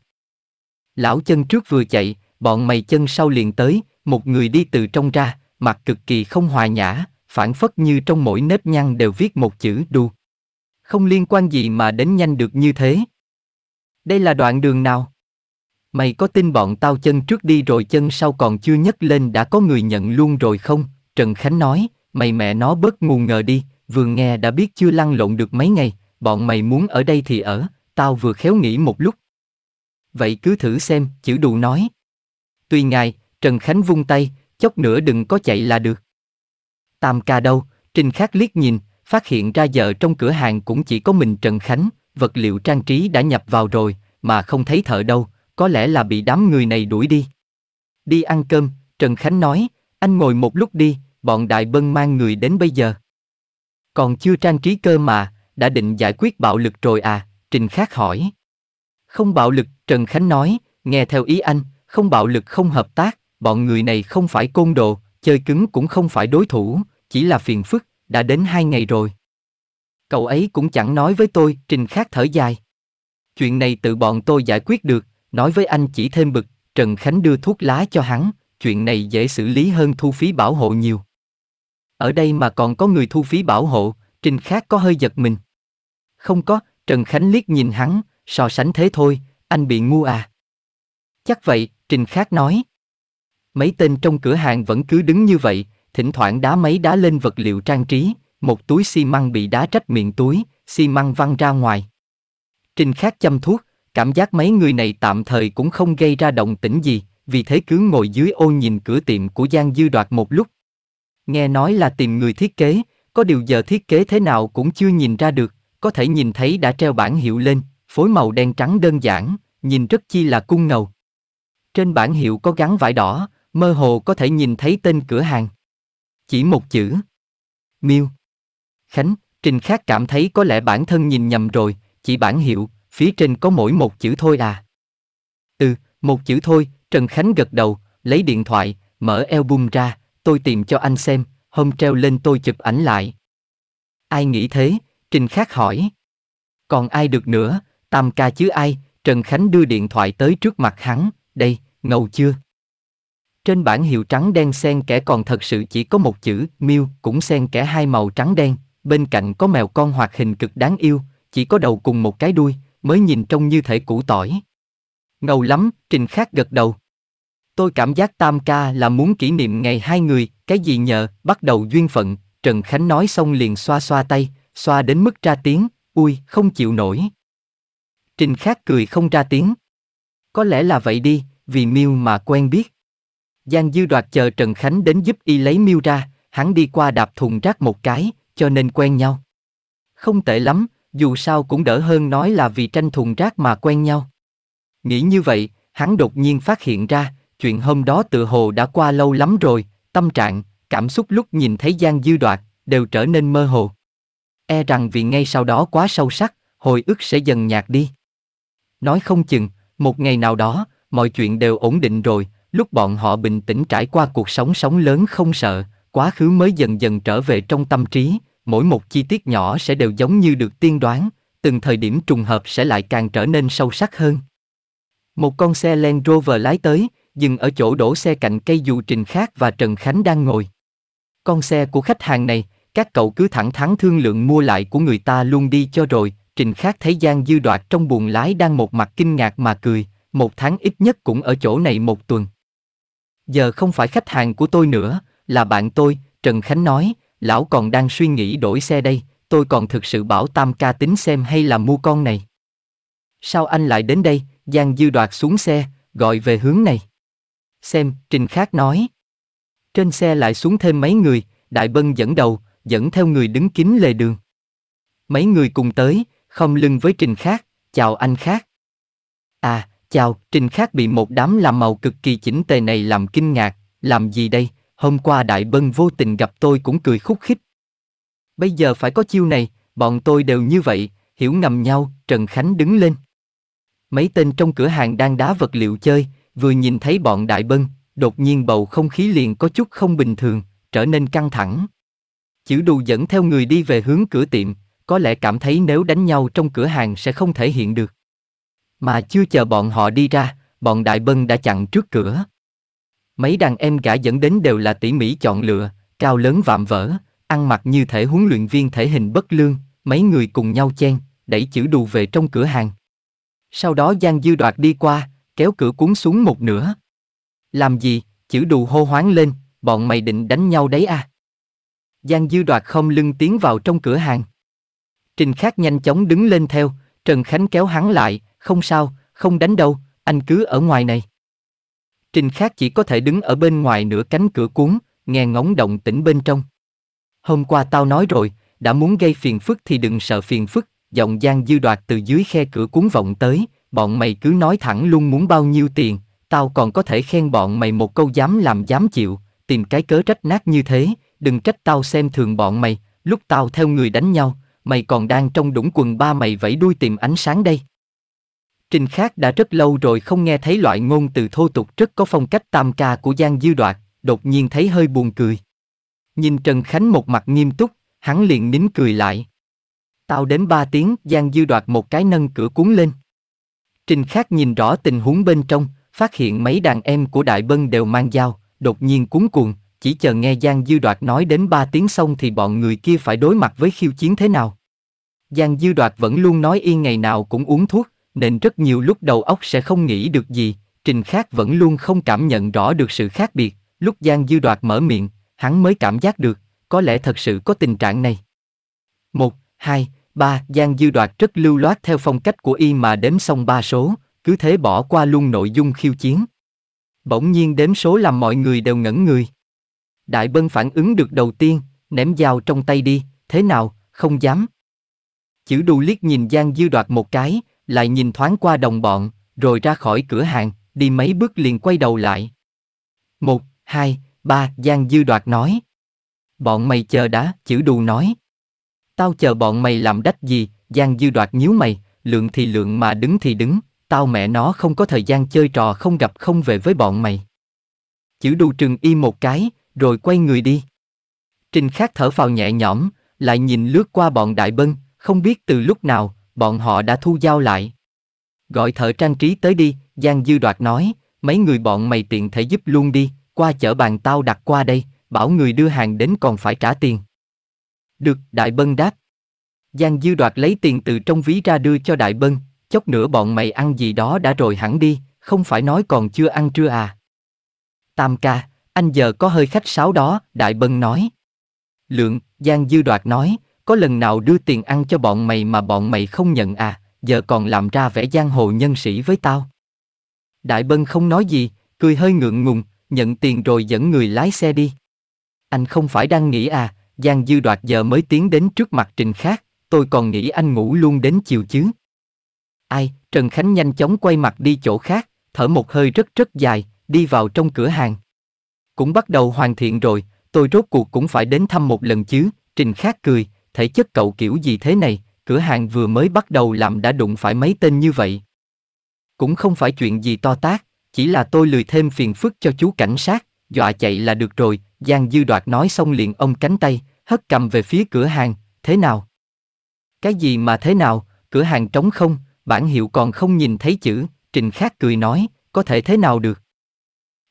Lão chân trước vừa chạy, bọn mày chân sau liền tới, một người đi từ trong ra, mặt cực kỳ không hòa nhã, phản phất như trong mỗi nếp nhăn đều viết một chữ đu. Không liên quan gì mà đến nhanh được như thế. Đây là đoạn đường nào? Mày có tin bọn tao chân trước đi rồi chân sau còn chưa nhấc lên đã có người nhận luôn rồi không? Trần Khánh nói, mày mẹ nó bớt ngu ngờ đi, vừa nghe đã biết chưa lăn lộn được mấy ngày, bọn mày muốn ở đây thì ở, Tao vừa khéo nghĩ một lúc. Vậy cứ thử xem, chữ đù nói. tuy ngài, Trần Khánh vung tay, chốc nữa đừng có chạy là được. Tam ca đâu, Trình Khắc liếc nhìn, phát hiện ra vợ trong cửa hàng cũng chỉ có mình Trần Khánh, vật liệu trang trí đã nhập vào rồi, mà không thấy thợ đâu, có lẽ là bị đám người này đuổi đi. Đi ăn cơm, Trần Khánh nói, anh ngồi một lúc đi, bọn Đại Bân mang người đến bây giờ. Còn chưa trang trí cơ mà, đã định giải quyết bạo lực rồi à, Trình Khác hỏi. Không bạo lực, Trần Khánh nói, nghe theo ý anh, không bạo lực không hợp tác, bọn người này không phải côn đồ, chơi cứng cũng không phải đối thủ, chỉ là phiền phức, đã đến hai ngày rồi. Cậu ấy cũng chẳng nói với tôi, Trình Khác thở dài. Chuyện này tự bọn tôi giải quyết được, nói với anh chỉ thêm bực, Trần Khánh đưa thuốc lá cho hắn, chuyện này dễ xử lý hơn thu phí bảo hộ nhiều. Ở đây mà còn có người thu phí bảo hộ, Trình Khác có hơi giật mình. Không có, Trần Khánh liếc nhìn hắn, so sánh thế thôi, anh bị ngu à. Chắc vậy, Trình Khác nói. Mấy tên trong cửa hàng vẫn cứ đứng như vậy, thỉnh thoảng đá mấy đá lên vật liệu trang trí, một túi xi măng bị đá trách miệng túi, xi măng văng ra ngoài. Trình Khác chăm thuốc, cảm giác mấy người này tạm thời cũng không gây ra động tĩnh gì, vì thế cứ ngồi dưới ô nhìn cửa tiệm của Giang Dư Đoạt một lúc. Nghe nói là tìm người thiết kế, có điều giờ thiết kế thế nào cũng chưa nhìn ra được có thể nhìn thấy đã treo bảng hiệu lên, phối màu đen trắng đơn giản, nhìn rất chi là cung ngầu. Trên bảng hiệu có gắn vải đỏ, mơ hồ có thể nhìn thấy tên cửa hàng. Chỉ một chữ. Miêu. Khánh, Trình Khác cảm thấy có lẽ bản thân nhìn nhầm rồi, chỉ bảng hiệu, phía trên có mỗi một chữ thôi à. Ừ, một chữ thôi, Trần Khánh gật đầu, lấy điện thoại, mở album ra, tôi tìm cho anh xem, hôm treo lên tôi chụp ảnh lại. Ai nghĩ thế, Trình Khắc hỏi. Còn ai được nữa, tam ca chứ ai, Trần Khánh đưa điện thoại tới trước mặt hắn, đây, ngầu chưa? Trên bảng hiệu trắng đen xen kẻ còn thật sự chỉ có một chữ, miêu, cũng xen kẻ hai màu trắng đen, bên cạnh có mèo con hoạt hình cực đáng yêu, chỉ có đầu cùng một cái đuôi, mới nhìn trông như thể củ tỏi. Ngầu lắm, Trình Khắc gật đầu. Tôi cảm giác tam ca là muốn kỷ niệm ngày hai người, cái gì nhờ, bắt đầu duyên phận, Trần Khánh nói xong liền xoa xoa tay, xoa đến mức ra tiếng, ui, không chịu nổi. Trình Khác cười không ra tiếng. Có lẽ là vậy đi, vì Miu mà quen biết. Giang Dư đoạt chờ Trần Khánh đến giúp y lấy Miu ra, hắn đi qua đạp thùng rác một cái, cho nên quen nhau. Không tệ lắm, dù sao cũng đỡ hơn nói là vì tranh thùng rác mà quen nhau. Nghĩ như vậy, hắn đột nhiên phát hiện ra, chuyện hôm đó tự hồ đã qua lâu lắm rồi, tâm trạng, cảm xúc lúc nhìn thấy Giang Dư đoạt, đều trở nên mơ hồ. E rằng vì ngay sau đó quá sâu sắc, hồi ức sẽ dần nhạt đi. Nói không chừng, một ngày nào đó, mọi chuyện đều ổn định rồi, lúc bọn họ bình tĩnh trải qua cuộc sống sống lớn không sợ, quá khứ mới dần dần trở về trong tâm trí, mỗi một chi tiết nhỏ sẽ đều giống như được tiên đoán, từng thời điểm trùng hợp sẽ lại càng trở nên sâu sắc hơn. Một con xe Land Rover lái tới, dừng ở chỗ đổ xe cạnh cây dù Trình Khác và Trần Khánh đang ngồi. Con xe của khách hàng này, các cậu cứ thẳng thắn thương lượng mua lại của người ta luôn đi cho rồi, Trình Khác thấy Giang Dư Đoạt trong buồng lái đang một mặt kinh ngạc mà cười, một tháng ít nhất cũng ở chỗ này một tuần. Giờ không phải khách hàng của tôi nữa, là bạn tôi, Trần Khánh nói, lão còn đang suy nghĩ đổi xe đây, tôi còn thực sự bảo Tam ca tính xem hay là mua con này. Sao anh lại đến đây, Giang Dư Đoạt xuống xe, gọi về hướng này. Xem, Trình Khác nói. Trên xe lại xuống thêm mấy người, Đại Bân dẫn đầu, dẫn theo người đứng kín lề đường. Mấy người cùng tới, không lưng với Trình Khác, chào anh Khác. À, chào, Trình Khác bị một đám làm màu cực kỳ chỉnh tề này làm kinh ngạc, làm gì đây, hôm qua Đại Bân vô tình gặp tôi cũng cười khúc khích. Bây giờ phải có chiêu này, bọn tôi đều như vậy, hiểu ngầm nhau, Trần Khánh đứng lên. Mấy tên trong cửa hàng đang đá vật liệu chơi, vừa nhìn thấy bọn Đại Bân, đột nhiên bầu không khí liền có chút không bình thường, trở nên căng thẳng. Chữ đù dẫn theo người đi về hướng cửa tiệm, có lẽ cảm thấy nếu đánh nhau trong cửa hàng sẽ không thể hiện được. Mà chưa chờ bọn họ đi ra, bọn đại bân đã chặn trước cửa. Mấy đàn em gã dẫn đến đều là tỉ mỉ chọn lựa, cao lớn vạm vỡ, ăn mặc như thể huấn luyện viên thể hình bất lương, mấy người cùng nhau chen, đẩy chữ đù về trong cửa hàng. Sau đó Giang Dư Đoạt đi qua, kéo cửa cuốn xuống một nửa. Làm gì, chữ đù hô hoáng lên, bọn mày định đánh nhau đấy à? Giang Dư đoạt không lưng tiến vào trong cửa hàng. Trình Khắc nhanh chóng đứng lên theo, Trần Khánh kéo hắn lại, không sao, không đánh đâu, anh cứ ở ngoài này. Trình Khắc chỉ có thể đứng ở bên ngoài nửa cánh cửa cuốn, nghe ngóng động tĩnh bên trong. Hôm qua tao nói rồi, đã muốn gây phiền phức thì đừng sợ phiền phức, giọng Giang Dư đoạt từ dưới khe cửa cuốn vọng tới, bọn mày cứ nói thẳng luôn muốn bao nhiêu tiền, tao còn có thể khen bọn mày một câu dám làm dám chịu, tìm cái cớ trách nát như thế, đừng trách tao xem thường bọn mày, lúc tao theo người đánh nhau, mày còn đang trong đũng quần ba mày vẫy đuôi tìm ánh sáng đây. Trình Khác đã rất lâu rồi không nghe thấy loại ngôn từ thô tục rất có phong cách tam ca của Giang Dư Đoạt, đột nhiên thấy hơi buồn cười. Nhìn Trần Khánh một mặt nghiêm túc, hắn liền nín cười lại. Tao đến ba tiếng, Giang Dư Đoạt một cái nâng cửa cuốn lên. Trình Khác nhìn rõ tình huống bên trong, phát hiện mấy đàn em của Đại Bân đều mang dao, đột nhiên cuốn cuồng, chỉ chờ nghe Giang Dư Đoạt nói đến ba tiếng xong thì bọn người kia phải đối mặt với khiêu chiến thế nào. Giang Dư Đoạt vẫn luôn nói y ngày nào cũng uống thuốc, nên rất nhiều lúc đầu óc sẽ không nghĩ được gì, Trình Khác vẫn luôn không cảm nhận rõ được sự khác biệt, lúc Giang Dư Đoạt mở miệng, hắn mới cảm giác được, có lẽ thật sự có tình trạng này. Một, hai, ba, Giang Dư Đoạt rất lưu loát theo phong cách của y mà đếm xong ba số, cứ thế bỏ qua luôn nội dung khiêu chiến. Bỗng nhiên đếm số làm mọi người đều ngẩn người. Đại Bân phản ứng được đầu tiên, ném dao trong tay đi, thế nào, không dám. Chữ đù liếc nhìn Giang Dư đoạt một cái, lại nhìn thoáng qua đồng bọn, rồi ra khỏi cửa hàng, đi mấy bước liền quay đầu lại. Một, hai, ba, Giang Dư đoạt nói. Bọn mày chờ đã, chữ đù nói. Tao chờ bọn mày làm đách gì, Giang Dư đoạt nhíu mày, lượng thì lượng mà đứng thì đứng, tao mẹ nó không có thời gian chơi trò không gặp không về với bọn mày. Chữ đù trừng y một cái, rồi quay người đi. Trình Khắc thở phào nhẹ nhõm, lại nhìn lướt qua bọn Đại Bân, không biết từ lúc nào, bọn họ đã thu giao lại. Gọi thợ trang trí tới đi, Giang Dư Đoạt nói, mấy người bọn mày tiện thể giúp luôn đi, qua chở bàn tao đặt qua đây, bảo người đưa hàng đến còn phải trả tiền. Được, Đại Bân đáp. Giang Dư Đoạt lấy tiền từ trong ví ra đưa cho Đại Bân, chốc nữa bọn mày ăn gì đó đã rồi hẳn đi, không phải nói còn chưa ăn trưa à. Tam ca, anh giờ có hơi khách sáo đó, Đại Bân nói. Lượng, Giang Dư Đoạt nói, có lần nào đưa tiền ăn cho bọn mày mà bọn mày không nhận à, giờ còn làm ra vẻ giang hồ nhân sĩ với tao. Đại Bân không nói gì, cười hơi ngượng ngùng, nhận tiền rồi dẫn người lái xe đi. Anh không phải đang nghĩ à, Giang Dư Đoạt giờ mới tiến đến trước mặt Trình Khác, tôi còn nghĩ anh ngủ luôn đến chiều chứ. Ai, Trần Khánh nhanh chóng quay mặt đi chỗ khác, thở một hơi rất rất dài, đi vào trong cửa hàng cũng bắt đầu hoàn thiện rồi, tôi rốt cuộc cũng phải đến thăm một lần chứ, Trình Khác cười, thể chất cậu kiểu gì thế này, cửa hàng vừa mới bắt đầu làm đã đụng phải mấy tên như vậy. Cũng không phải chuyện gì to tát, chỉ là tôi lười thêm phiền phức cho chú cảnh sát, dọa chạy là được rồi, Giang Dư Đoạt nói xong liền ông cánh tay, hất cầm về phía cửa hàng, thế nào? Cái gì mà thế nào, cửa hàng trống không, bản hiệu còn không nhìn thấy chữ, Trình Khác cười nói, có thể thế nào được.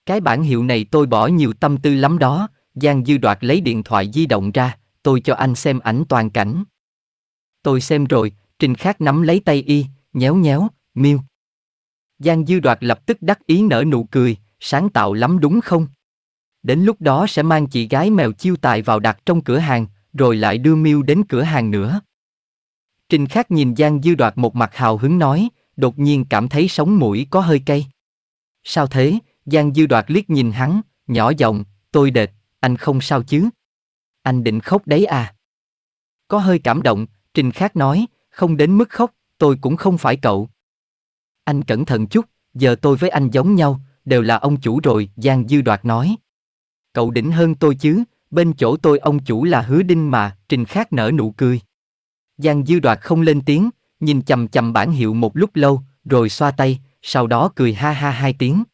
Cái bản hiệu này tôi bỏ nhiều tâm tư lắm đó, Giang Dư Đoạt lấy điện thoại di động ra, tôi cho anh xem ảnh toàn cảnh. Tôi xem rồi, Trình Khắc nắm lấy tay y, nhéo nhéo, miêu. Giang Dư Đoạt lập tức đắc ý nở nụ cười, sáng tạo lắm đúng không? Đến lúc đó sẽ mang chị gái mèo chiêu tài vào đặt trong cửa hàng, rồi lại đưa miêu đến cửa hàng nữa. Trình Khắc nhìn Giang Dư Đoạt một mặt hào hứng nói, đột nhiên cảm thấy sống mũi có hơi cay. Sao thế, Giang Dư Đoạt liếc nhìn hắn, nhỏ giọng, tôi đệt, anh không sao chứ? Anh định khóc đấy à? Có hơi cảm động, Trình Khác nói, không đến mức khóc, tôi cũng không phải cậu. Anh cẩn thận chút, giờ tôi với anh giống nhau, đều là ông chủ rồi, Giang Dư Đoạt nói. Cậu đỉnh hơn tôi chứ, bên chỗ tôi ông chủ là hứa đinh mà, Trình Khác nở nụ cười. Giang Dư Đoạt không lên tiếng, nhìn chầm chầm bản hiệu một lúc lâu, rồi xoa tay, sau đó cười ha ha hai tiếng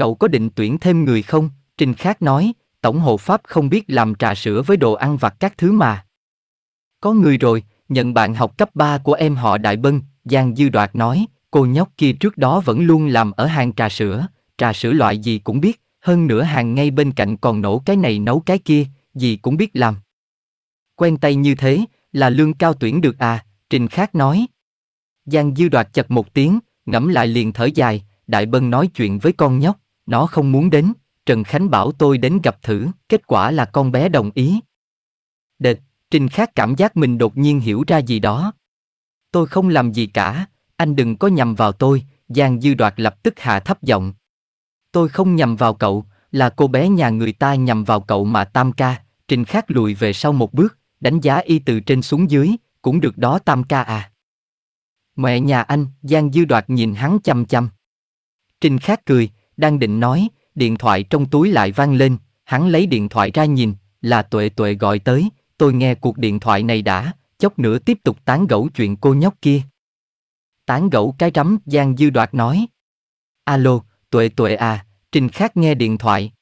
cậu có định tuyển thêm người không? Trình Khác nói, Tổng hộ Pháp không biết làm trà sữa với đồ ăn vặt các thứ mà. Có người rồi, nhận bạn học cấp 3 của em họ Đại Bân, Giang Dư Đoạt nói, cô nhóc kia trước đó vẫn luôn làm ở hàng trà sữa, trà sữa loại gì cũng biết, hơn nữa hàng ngay bên cạnh còn nổ cái này nấu cái kia, gì cũng biết làm. Quen tay như thế, là lương cao tuyển được à, Trình Khác nói. Giang Dư Đoạt chật một tiếng, ngẫm lại liền thở dài, Đại Bân nói chuyện với con nhóc, nó không muốn đến, Trần Khánh bảo tôi đến gặp thử, kết quả là con bé đồng ý. Đệt, Trình Khác cảm giác mình đột nhiên hiểu ra gì đó. Tôi không làm gì cả, anh đừng có nhầm vào tôi, Giang Dư Đoạt lập tức hạ thấp giọng. Tôi không nhầm vào cậu, là cô bé nhà người ta nhầm vào cậu mà Tam ca, Trình Khác lùi về sau một bước, đánh giá y từ trên xuống dưới, cũng được đó Tam ca à. Mẹ nhà anh, Giang Dư Đoạt nhìn hắn chăm chăm. Trình Khác cười, đang định nói, điện thoại trong túi lại vang lên, hắn lấy điện thoại ra nhìn, là tuệ tuệ gọi tới, tôi nghe cuộc điện thoại này đã, chốc nữa tiếp tục tán gẫu chuyện cô nhóc kia. Tán gẫu cái rắm, Giang Dư Đoạt nói. Alo, tuệ tuệ à, Trình Khác nghe điện thoại.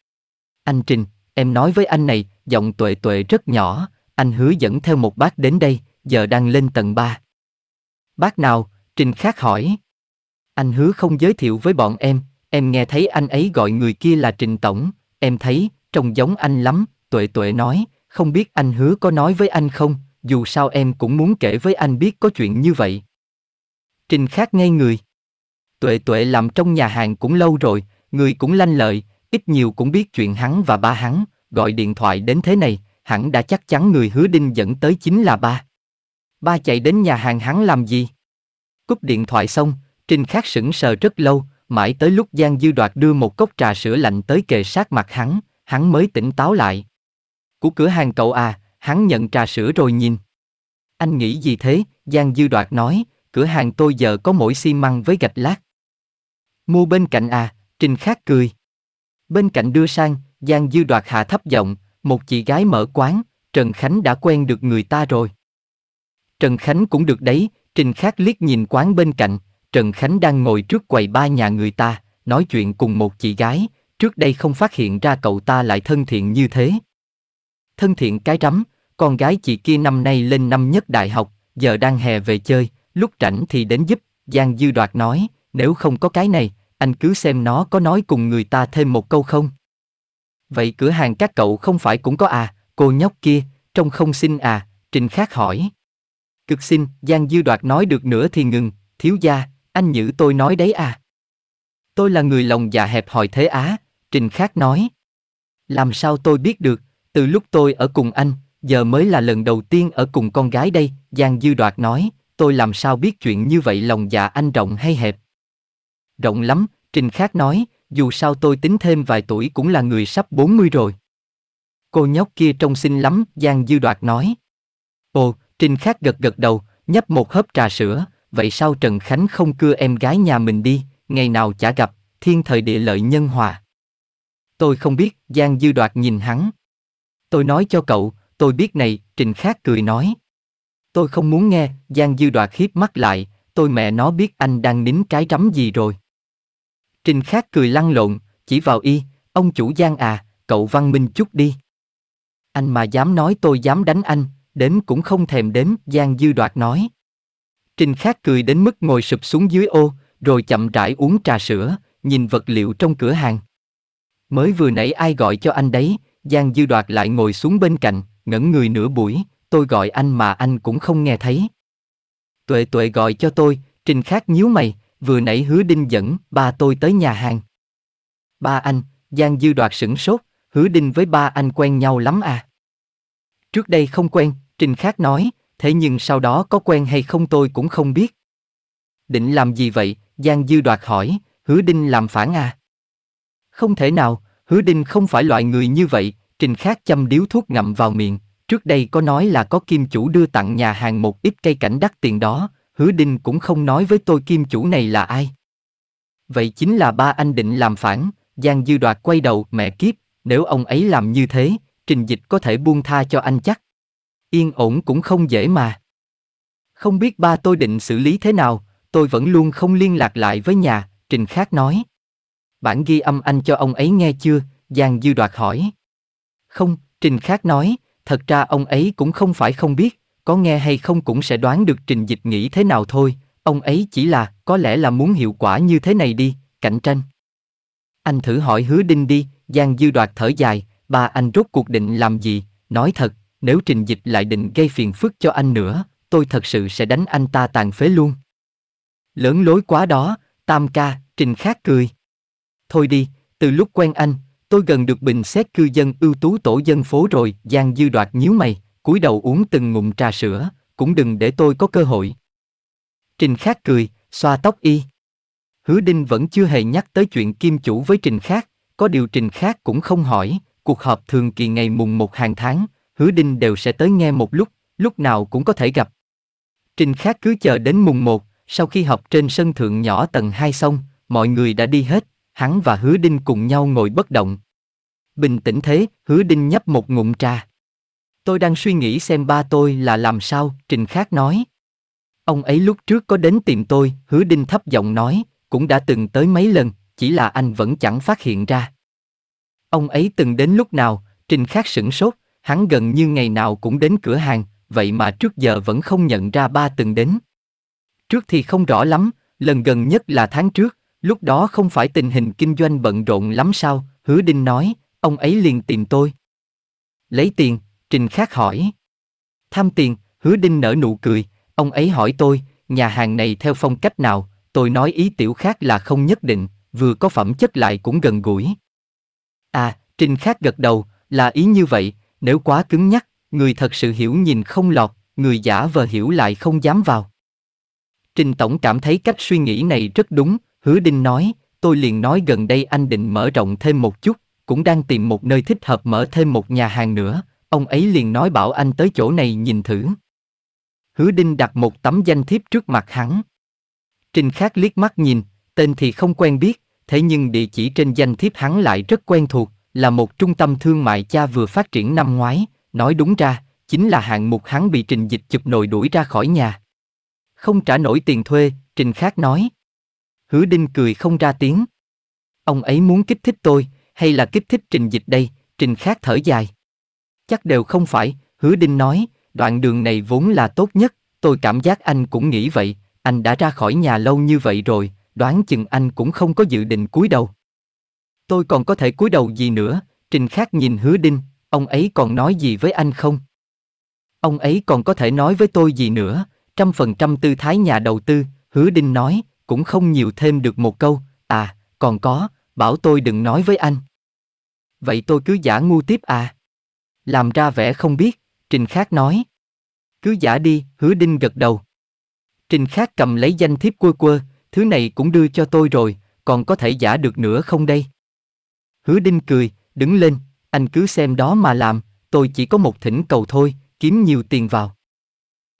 Anh Trình, em nói với anh này, giọng tuệ tuệ rất nhỏ, anh hứa dẫn theo một bác đến đây, giờ đang lên tầng 3. Bác nào? Trình Khác hỏi. Anh hứa không giới thiệu với bọn em, Em nghe thấy anh ấy gọi người kia là Trình Tổng, em thấy, trông giống anh lắm, tuệ tuệ nói, không biết anh hứa có nói với anh không, dù sao em cũng muốn kể với anh biết có chuyện như vậy. Trình khác ngay người. Tuệ tuệ làm trong nhà hàng cũng lâu rồi, người cũng lanh lợi, ít nhiều cũng biết chuyện hắn và ba hắn, gọi điện thoại đến thế này, hẳn đã chắc chắn người hứa đinh dẫn tới chính là ba. Ba chạy đến nhà hàng hắn làm gì? Cúp điện thoại xong, Trình Khắc sững sờ rất lâu, mãi tới lúc Giang Dư Đoạt đưa một cốc trà sữa lạnh tới kề sát mặt hắn, hắn mới tỉnh táo lại. Của cửa hàng cậu à, hắn nhận trà sữa rồi nhìn. Anh nghĩ gì thế, Giang Dư Đoạt nói, cửa hàng tôi giờ có mỗi xi măng với gạch lát. Mua bên cạnh à, Trình Khát cười. Bên cạnh đưa sang, Giang Dư Đoạt hạ thấp giọng, một chị gái mở quán, Trần Khánh đã quen được người ta rồi. Trần Khánh cũng được đấy, Trình Khát liếc nhìn quán bên cạnh, Trần Khánh đang ngồi trước quầy ba nhà người ta, nói chuyện cùng một chị gái, trước đây không phát hiện ra cậu ta lại thân thiện như thế. Thân thiện cái rắm, con gái chị kia năm nay lên năm nhất đại học, giờ đang hè về chơi, lúc rảnh thì đến giúp, Giang Dư Đoạt nói, nếu không có cái này, anh cứ xem nó có nói cùng người ta thêm một câu không. Vậy cửa hàng các cậu không phải cũng có à, cô nhóc kia, trông không xin à, Trình Khác hỏi. Cực xin, Giang Dư Đoạt nói được nữa thì ngừng, thiếu gia, anh nhữ tôi nói đấy à. Tôi là người lòng dạ hẹp hòi thế á, Trình Khác nói. Làm sao tôi biết được, từ lúc tôi ở cùng anh, giờ mới là lần đầu tiên ở cùng con gái đây, Giang Dư Đoạt nói, tôi làm sao biết chuyện như vậy lòng dạ anh rộng hay hẹp. Rộng lắm, Trình Khác nói, dù sao tôi tính thêm vài tuổi cũng là người sắp 40 rồi. Cô nhóc kia trông xinh lắm, Giang Dư Đoạt nói. Ồ, Trình Khác gật gật đầu, nhấp một hớp trà sữa, vậy sao Trần Khánh không cưa em gái nhà mình đi, ngày nào chả gặp, thiên thời địa lợi nhân hòa. Tôi không biết, Giang Dư Đoạt nhìn hắn. Tôi nói cho cậu, tôi biết này, Trình Khác cười nói. Tôi không muốn nghe, Giang Dư Đoạt hiếp mắt lại, tôi mẹ nó biết anh đang nín cái rắm gì rồi. Trình Khác cười lăn lộn, chỉ vào y, ông chủ Giang à, cậu văn minh chút đi. Anh mà dám nói tôi dám đánh anh, đến cũng không thèm đến Giang Dư Đoạt nói. Trình Khác cười đến mức ngồi sụp xuống dưới ô, rồi chậm rãi uống trà sữa, nhìn vật liệu trong cửa hàng. Mới vừa nãy ai gọi cho anh đấy, Giang Dư Đoạt lại ngồi xuống bên cạnh, ngẩn người nửa buổi, tôi gọi anh mà anh cũng không nghe thấy. Tuệ tuệ gọi cho tôi, Trình Khác nhíu mày, vừa nãy hứa đinh dẫn ba tôi tới nhà hàng. Ba anh, Giang Dư Đoạt sửng sốt, hứa đinh với ba anh quen nhau lắm à. Trước đây không quen, Trình Khác nói, thế nhưng sau đó có quen hay không tôi cũng không biết. Định làm gì vậy? Giang Dư đoạt hỏi, Hứa Đinh làm phản à? Không thể nào, Hứa Đinh không phải loại người như vậy, Trình Khác chăm điếu thuốc ngậm vào miệng, trước đây có nói là có kim chủ đưa tặng nhà hàng một ít cây cảnh đắt tiền đó, Hứa Đinh cũng không nói với tôi kim chủ này là ai. Vậy chính là ba anh định làm phản, Giang Dư đoạt quay đầu, mẹ kiếp, nếu ông ấy làm như thế, Trình Dịch có thể buông tha cho anh chắc. Yên ổn cũng không dễ mà. Không biết ba tôi định xử lý thế nào, tôi vẫn luôn không liên lạc lại với nhà, Trình Khác nói. Bản ghi âm anh cho ông ấy nghe chưa, Giang Dư Đoạt hỏi. Không, Trình Khác nói, thật ra ông ấy cũng không phải không biết, có nghe hay không cũng sẽ đoán được Trình Dịch nghĩ thế nào thôi, ông ấy chỉ là, có lẽ là muốn hiệu quả như thế này đi, cạnh tranh. Anh thử hỏi hứa đinh đi, Giang Dư Đoạt thở dài, Ba anh rốt cuộc định làm gì, nói thật, nếu trình dịch lại định gây phiền phức cho anh nữa, tôi thật sự sẽ đánh anh ta tàn phế luôn. Lớn lối quá đó, tam ca, trình khác cười. Thôi đi, từ lúc quen anh, tôi gần được bình xét cư dân ưu tú tổ dân phố rồi, Giang Dư Đoạt nhíu mày, cúi đầu uống từng ngụm trà sữa, cũng đừng để tôi có cơ hội. Trình Khác cười, xoa tóc y. Hứa Đinh vẫn chưa hề nhắc tới chuyện kim chủ với Trình Khác, có điều Trình Khác cũng không hỏi, cuộc họp thường kỳ ngày mùng một hàng tháng, Hứa Đinh đều sẽ tới nghe một lúc, lúc nào cũng có thể gặp. Trình Khác cứ chờ đến mùng một, sau khi học trên sân thượng nhỏ tầng hai xong, mọi người đã đi hết, hắn và Hứa Đinh cùng nhau ngồi bất động. Bình tĩnh thế, Hứa Đinh nhấp một ngụm trà. Tôi đang suy nghĩ xem ba tôi là làm sao, Trình Khác nói. Ông ấy lúc trước có đến tìm tôi, Hứa Đinh thấp giọng nói, cũng đã từng tới mấy lần, chỉ là anh vẫn chẳng phát hiện ra. Ông ấy từng đến lúc nào, Trình Khác sửng sốt, hắn gần như ngày nào cũng đến cửa hàng, vậy mà trước giờ vẫn không nhận ra ba từng đến. Trước thì không rõ lắm, lần gần nhất là tháng trước, lúc đó không phải tình hình kinh doanh bận rộn lắm sao, hứa đinh nói, ông ấy liền tìm tôi. Lấy tiền, Trình Khác hỏi. Tham tiền, hứa đinh nở nụ cười, ông ấy hỏi tôi, nhà hàng này theo phong cách nào, tôi nói ý tiểu khác là không nhất định, vừa có phẩm chất lại cũng gần gũi. À, Trình Khác gật đầu, là ý như vậy, nếu quá cứng nhắc, người thật sự hiểu nhìn không lọt, người giả vờ hiểu lại không dám vào. Trình Tổng cảm thấy cách suy nghĩ này rất đúng, Hứa Đinh nói, tôi liền nói gần đây anh định mở rộng thêm một chút, cũng đang tìm một nơi thích hợp mở thêm một nhà hàng nữa, ông ấy liền nói bảo anh tới chỗ này nhìn thử. Hứa Đinh đặt một tấm danh thiếp trước mặt hắn. Trình Khác liếc mắt nhìn, tên thì không quen biết, thế nhưng địa chỉ trên danh thiếp hắn lại rất quen thuộc, là một trung tâm thương mại cha vừa phát triển năm ngoái, nói đúng ra, chính là hạng mục hắn bị trình dịch chụp nồi đuổi ra khỏi nhà. Không trả nổi tiền thuê, trình khác nói. Hứa Đinh cười không ra tiếng. Ông ấy muốn kích thích tôi, hay là kích thích trình dịch đây, trình khác thở dài. Chắc đều không phải, hứa Đinh nói, đoạn đường này vốn là tốt nhất, tôi cảm giác anh cũng nghĩ vậy, anh đã ra khỏi nhà lâu như vậy rồi, đoán chừng anh cũng không có dự định cúi đầu. Tôi còn có thể cúi đầu gì nữa, Trình Khác nhìn Hứa Đinh, ông ấy còn nói gì với anh không? Ông ấy còn có thể nói với tôi gì nữa, trăm phần trăm tư thái nhà đầu tư, Hứa Đinh nói, cũng không nhiều thêm được một câu, à, còn có, bảo tôi đừng nói với anh. Vậy tôi cứ giả ngu tiếp à? Làm ra vẻ không biết, Trình Khác nói. Cứ giả đi, Hứa Đinh gật đầu. Trình Khác cầm lấy danh thiếp quơ quơ, thứ này cũng đưa cho tôi rồi, còn có thể giả được nữa không đây? Hứa Đinh cười, đứng lên, anh cứ xem đó mà làm, tôi chỉ có một thỉnh cầu thôi, kiếm nhiều tiền vào.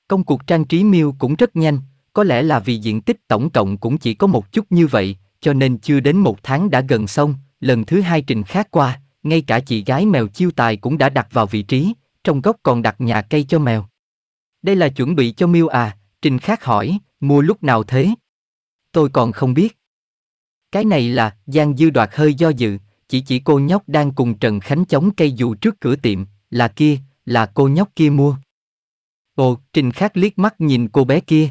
Công cuộc trang trí miêu cũng rất nhanh, có lẽ là vì diện tích tổng cộng cũng chỉ có một chút như vậy, cho nên chưa đến một tháng đã gần xong, lần thứ hai trình khác qua, ngay cả chị gái mèo chiêu tài cũng đã đặt vào vị trí, trong góc còn đặt nhà cây cho mèo. Đây là chuẩn bị cho miêu à, trình khác hỏi, mua lúc nào thế? Tôi còn không biết. Cái này là, Giang Dư Đoạt hơi do dự, chỉ chỉ cô nhóc đang cùng Trần Khánh chống cây dù trước cửa tiệm, là kia, là cô nhóc kia mua. Ồ, Trình Khắc liếc mắt nhìn cô bé kia.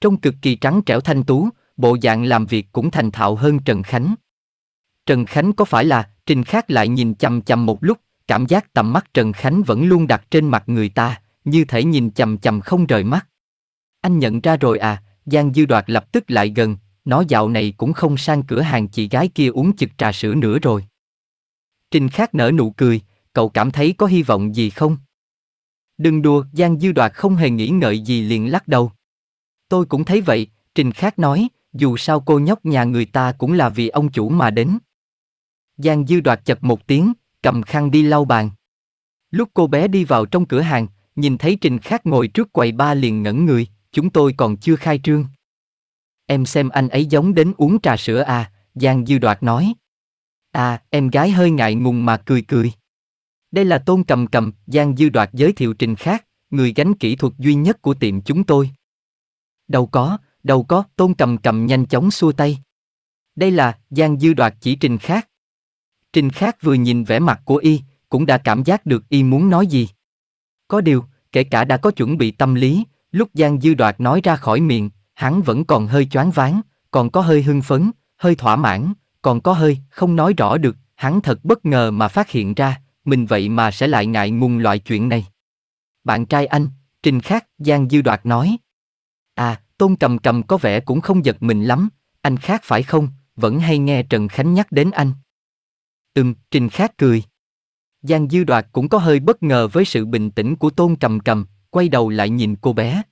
Trông cực kỳ trắng trẻo thanh tú, bộ dạng làm việc cũng thành thạo hơn Trần Khánh. Trần Khánh có phải là, Trình Khắc lại nhìn chằm chằm một lúc, cảm giác tầm mắt Trần Khánh vẫn luôn đặt trên mặt người ta, như thể nhìn chằm chằm không rời mắt. Anh nhận ra rồi à, Giang Dư Đoạt lập tức lại gần, nó dạo này cũng không sang cửa hàng chị gái kia uống chực trà sữa nữa rồi. Trình Khác nở nụ cười, cậu cảm thấy có hy vọng gì không? Đừng đùa, Giang Dư Đoạt không hề nghĩ ngợi gì liền lắc đầu. Tôi cũng thấy vậy, Trình Khác nói, dù sao cô nhóc nhà người ta cũng là vì ông chủ mà đến. Giang Dư Đoạt chập một tiếng, cầm khăn đi lau bàn. Lúc cô bé đi vào trong cửa hàng, nhìn thấy Trình Khác ngồi trước quầy ba liền ngẩn người, chúng tôi còn chưa khai trương. Em xem anh ấy giống đến uống trà sữa à, Giang Dư Đoạt nói. À, em gái hơi ngại ngùng mà cười cười. Đây là tôn cầm cầm, Giang Dư Đoạt giới thiệu trình khác, người gánh kỹ thuật duy nhất của tiệm chúng tôi. Đâu có, đâu có, tôn cầm cầm nhanh chóng xua tay. Đây là, Giang Dư Đoạt chỉ trình khác. Trình khác vừa nhìn vẻ mặt của y, cũng đã cảm giác được y muốn nói gì. Có điều, kể cả đã có chuẩn bị tâm lý, lúc Giang Dư Đoạt nói ra khỏi miệng, Hắn vẫn còn hơi choáng váng, còn có hơi hưng phấn, hơi thỏa mãn, còn có hơi không nói rõ được, hắn thật bất ngờ mà phát hiện ra, mình vậy mà sẽ lại ngại ngùng loại chuyện này. Bạn trai anh, Trình Khắc, Giang Dư Đoạt nói. À, Tôn Cầm Cầm có vẻ cũng không giật mình lắm, anh khác phải không, vẫn hay nghe Trần Khánh nhắc đến anh. Ừm, Trình Khắc cười. Giang Dư Đoạt cũng có hơi bất ngờ với sự bình tĩnh của Tôn Cầm Cầm, quay đầu lại nhìn cô bé,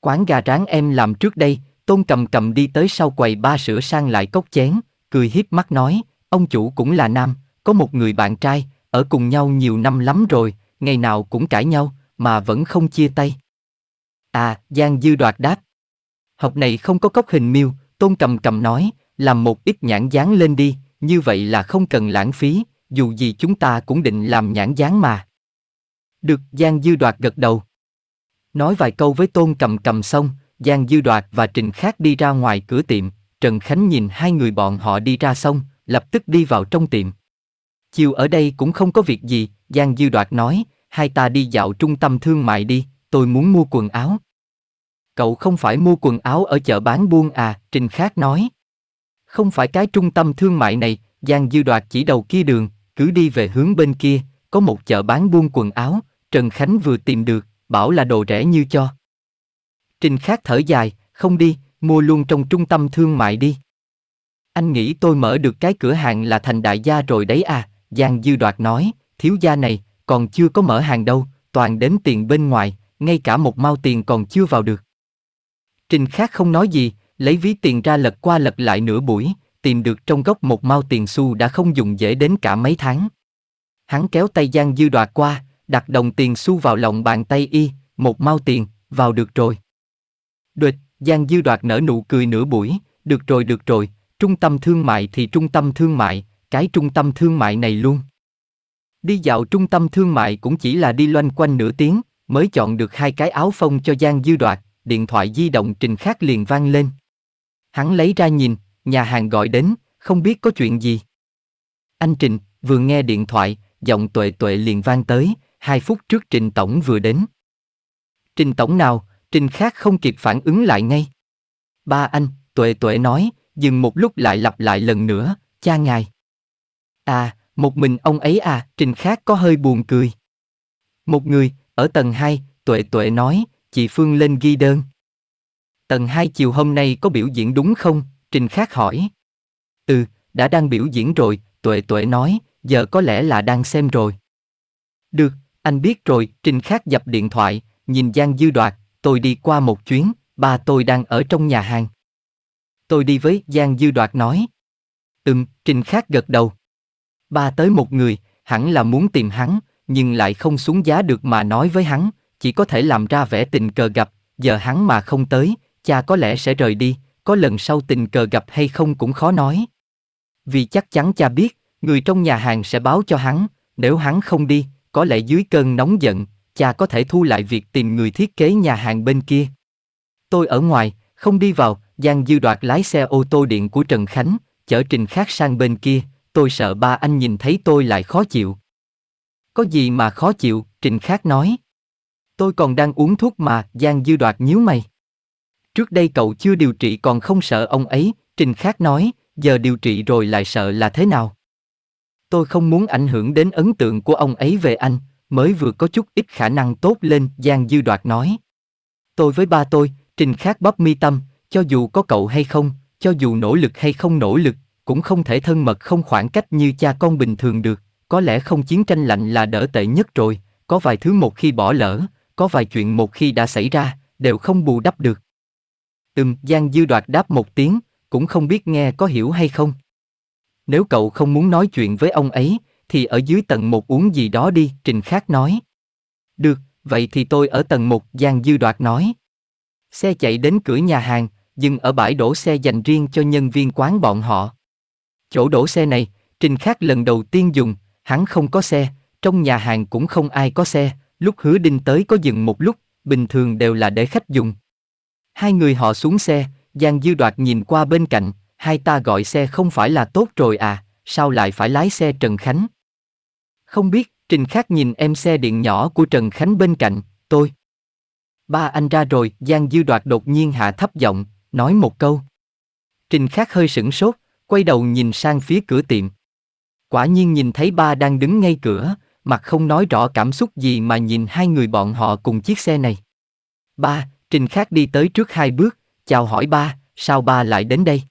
Quán gà rán em làm trước đây, tôn cầm cầm đi tới sau quầy ba sửa sang lại cốc chén, cười hiếp mắt nói, ông chủ cũng là nam, có một người bạn trai, ở cùng nhau nhiều năm lắm rồi, ngày nào cũng cãi nhau, mà vẫn không chia tay. À, Giang Dư đoạt đáp. Học này không có cốc hình miêu, tôn cầm cầm nói, làm một ít nhãn dán lên đi, như vậy là không cần lãng phí, dù gì chúng ta cũng định làm nhãn dán mà. Được Giang Dư đoạt gật đầu, Nói vài câu với Tôn cầm cầm xong, Giang Dư Đoạt và Trình Khác đi ra ngoài cửa tiệm, Trần Khánh nhìn hai người bọn họ đi ra xong, lập tức đi vào trong tiệm. Chiều ở đây cũng không có việc gì, Giang Dư Đoạt nói, hai ta đi dạo trung tâm thương mại đi, tôi muốn mua quần áo. Cậu không phải mua quần áo ở chợ bán buôn à, Trình Khác nói. Không phải cái trung tâm thương mại này, Giang Dư Đoạt chỉ đầu kia đường, cứ đi về hướng bên kia, có một chợ bán buôn quần áo, Trần Khánh vừa tìm được, bảo là đồ rẻ như cho. Trình Khác thở dài, không đi, mua luôn trong trung tâm thương mại đi. Anh nghĩ tôi mở được cái cửa hàng là thành đại gia rồi đấy à, Giang Dư Đoạt nói, thiếu gia này, còn chưa có mở hàng đâu, toàn đến tiền bên ngoài, ngay cả một mao tiền còn chưa vào được. Trình Khác không nói gì, lấy ví tiền ra lật qua lật lại nửa buổi, tìm được trong góc một mao tiền xu đã không dùng dễ đến cả mấy tháng. Hắn kéo tay Giang Dư Đoạt qua, đặt đồng tiền xu vào lòng bàn tay y, một mau tiền, vào được rồi. Đuệt, Giang Dư Đoạt nở nụ cười nửa buổi, được rồi được rồi, trung tâm thương mại thì trung tâm thương mại, cái trung tâm thương mại này luôn. Đi dạo trung tâm thương mại cũng chỉ là đi loanh quanh nửa tiếng, mới chọn được hai cái áo phông cho Giang Dư Đoạt, điện thoại di động Trình Khắc liền vang lên. Hắn lấy ra nhìn, nhà hàng gọi đến, không biết có chuyện gì. Anh Trình, vừa nghe điện thoại, giọng tuệ tuệ liền vang tới, hai phút trước Trình Tổng vừa đến. Trình Tổng nào, Trình khác không kịp phản ứng lại ngay. Ba anh, tuệ tuệ nói, dừng một lúc lại lặp lại lần nữa, cha ngài. À, một mình ông ấy à, Trình khác có hơi buồn cười. Một người, ở tầng 2, tuệ tuệ nói, chị Phương lên ghi đơn. Tầng 2 chiều hôm nay có biểu diễn đúng không? Trình khác hỏi. Ừ, đã đang biểu diễn rồi, tuệ tuệ nói, giờ có lẽ là đang xem rồi. Được, anh biết rồi, Trình Khắc dập điện thoại, nhìn Giang Dư Đoạt, tôi đi qua một chuyến, ba tôi đang ở trong nhà hàng. Tôi đi với Giang Dư Đoạt nói. Ừm, Trình Khắc gật đầu. Ba tới một người, hẳn là muốn tìm hắn, nhưng lại không xuống giá được mà nói với hắn, chỉ có thể làm ra vẻ tình cờ gặp, giờ hắn mà không tới, cha có lẽ sẽ rời đi, có lần sau tình cờ gặp hay không cũng khó nói. Vì chắc chắn cha biết, người trong nhà hàng sẽ báo cho hắn, nếu hắn không đi, có lẽ dưới cơn nóng giận, cha có thể thu lại việc tìm người thiết kế nhà hàng bên kia. Tôi ở ngoài, không đi vào, Giang Dư đoạt lái xe ô tô điện của Trần Khánh, chở Trình Khác sang bên kia, tôi sợ ba anh nhìn thấy tôi lại khó chịu. Có gì mà khó chịu, Trình Khác nói. Tôi còn đang uống thuốc mà, Giang Dư đoạt nhíu mày. Trước đây cậu chưa điều trị còn không sợ ông ấy, Trình Khác nói, giờ điều trị rồi lại sợ là thế nào? tôi không muốn ảnh hưởng đến ấn tượng của ông ấy về anh, mới vừa có chút ít khả năng tốt lên, Giang Dư Đoạt nói. Tôi với ba tôi, Trình Khắc bắp mi tâm, cho dù có cậu hay không, cho dù nỗ lực hay không nỗ lực, cũng không thể thân mật không khoảng cách như cha con bình thường được, có lẽ không chiến tranh lạnh là đỡ tệ nhất rồi, có vài thứ một khi bỏ lỡ, có vài chuyện một khi đã xảy ra, đều không bù đắp được. Ừm, Giang Dư Đoạt đáp một tiếng, cũng không biết nghe có hiểu hay không nếu cậu không muốn nói chuyện với ông ấy, thì ở dưới tầng một uống gì đó đi, Trình Khắc nói. Được, vậy thì tôi ở tầng một Giang Dư Đoạt nói. Xe chạy đến cửa nhà hàng, dừng ở bãi đổ xe dành riêng cho nhân viên quán bọn họ. Chỗ đổ xe này, Trình Khắc lần đầu tiên dùng, hắn không có xe, trong nhà hàng cũng không ai có xe, lúc hứa đinh tới có dừng một lúc, bình thường đều là để khách dùng. Hai người họ xuống xe, Giang Dư Đoạt nhìn qua bên cạnh, hai ta gọi xe không phải là tốt rồi à, sao lại phải lái xe Trần Khánh? Không biết, Trình Khắc nhìn em xe điện nhỏ của Trần Khánh bên cạnh, tôi. Ba anh ra rồi, Giang Dư Đoạt đột nhiên hạ thấp giọng, nói một câu. Trình Khắc hơi sửng sốt, quay đầu nhìn sang phía cửa tiệm. Quả nhiên nhìn thấy ba đang đứng ngay cửa, mặt không nói rõ cảm xúc gì mà nhìn hai người bọn họ cùng chiếc xe này. Ba, Trình Khắc đi tới trước hai bước, chào hỏi ba, sao ba lại đến đây?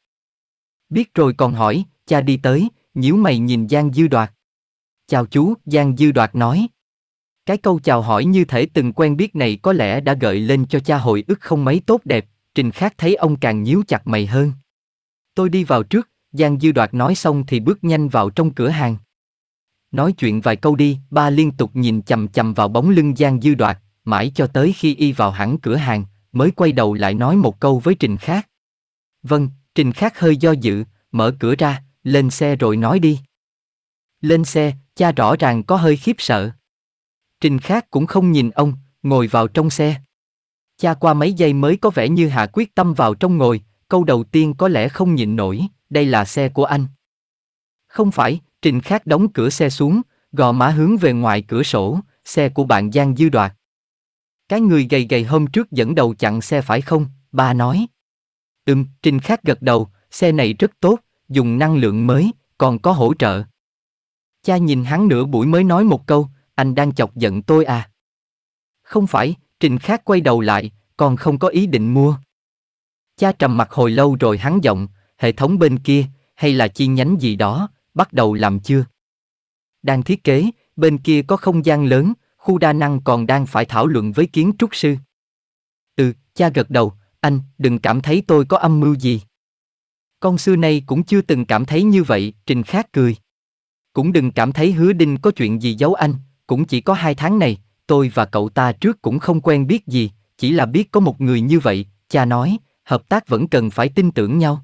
Biết rồi còn hỏi, cha đi tới, nhíu mày nhìn Giang Dư Đoạt. Chào chú, Giang Dư Đoạt nói. Cái câu chào hỏi như thể từng quen biết này có lẽ đã gợi lên cho cha hội ức không mấy tốt đẹp, Trình Khác thấy ông càng nhíu chặt mày hơn. Tôi đi vào trước, Giang Dư Đoạt nói xong thì bước nhanh vào trong cửa hàng. Nói chuyện vài câu đi, ba liên tục nhìn chầm chầm vào bóng lưng Giang Dư Đoạt, mãi cho tới khi y vào hẳn cửa hàng, mới quay đầu lại nói một câu với Trình Khác. Vâng, Trình Khắc hơi do dự, mở cửa ra, lên xe rồi nói đi. Lên xe, cha rõ ràng có hơi khiếp sợ. Trình Khắc cũng không nhìn ông, ngồi vào trong xe. Cha qua mấy giây mới có vẻ như hạ quyết tâm vào trong ngồi, câu đầu tiên có lẽ không nhịn nổi, đây là xe của anh. Không phải, Trình Khắc đóng cửa xe xuống, gò má hướng về ngoài cửa sổ, xe của bạn Giang Dư Đoạt. Cái người gầy gầy hôm trước dẫn đầu chặn xe phải không? Ba nói. Ừm, Trinh Khắc gật đầu, xe này rất tốt, dùng năng lượng mới, còn có hỗ trợ. Cha nhìn hắn nửa buổi mới nói một câu, anh đang chọc giận tôi à? Không phải, Trình Khác quay đầu lại, còn không có ý định mua. Cha trầm mặt hồi lâu rồi hắn giọng, hệ thống bên kia, hay là chi nhánh gì đó, bắt đầu làm chưa? Đang thiết kế, bên kia có không gian lớn, khu đa năng còn đang phải thảo luận với kiến trúc sư. Ừ, cha gật đầu, anh, đừng cảm thấy tôi có âm mưu gì. Con xưa nay cũng chưa từng cảm thấy như vậy, Trình Khác cười. Cũng đừng cảm thấy hứa đinh có chuyện gì giấu anh, cũng chỉ có hai tháng này, tôi và cậu ta trước cũng không quen biết gì, chỉ là biết có một người như vậy, cha nói, hợp tác vẫn cần phải tin tưởng nhau.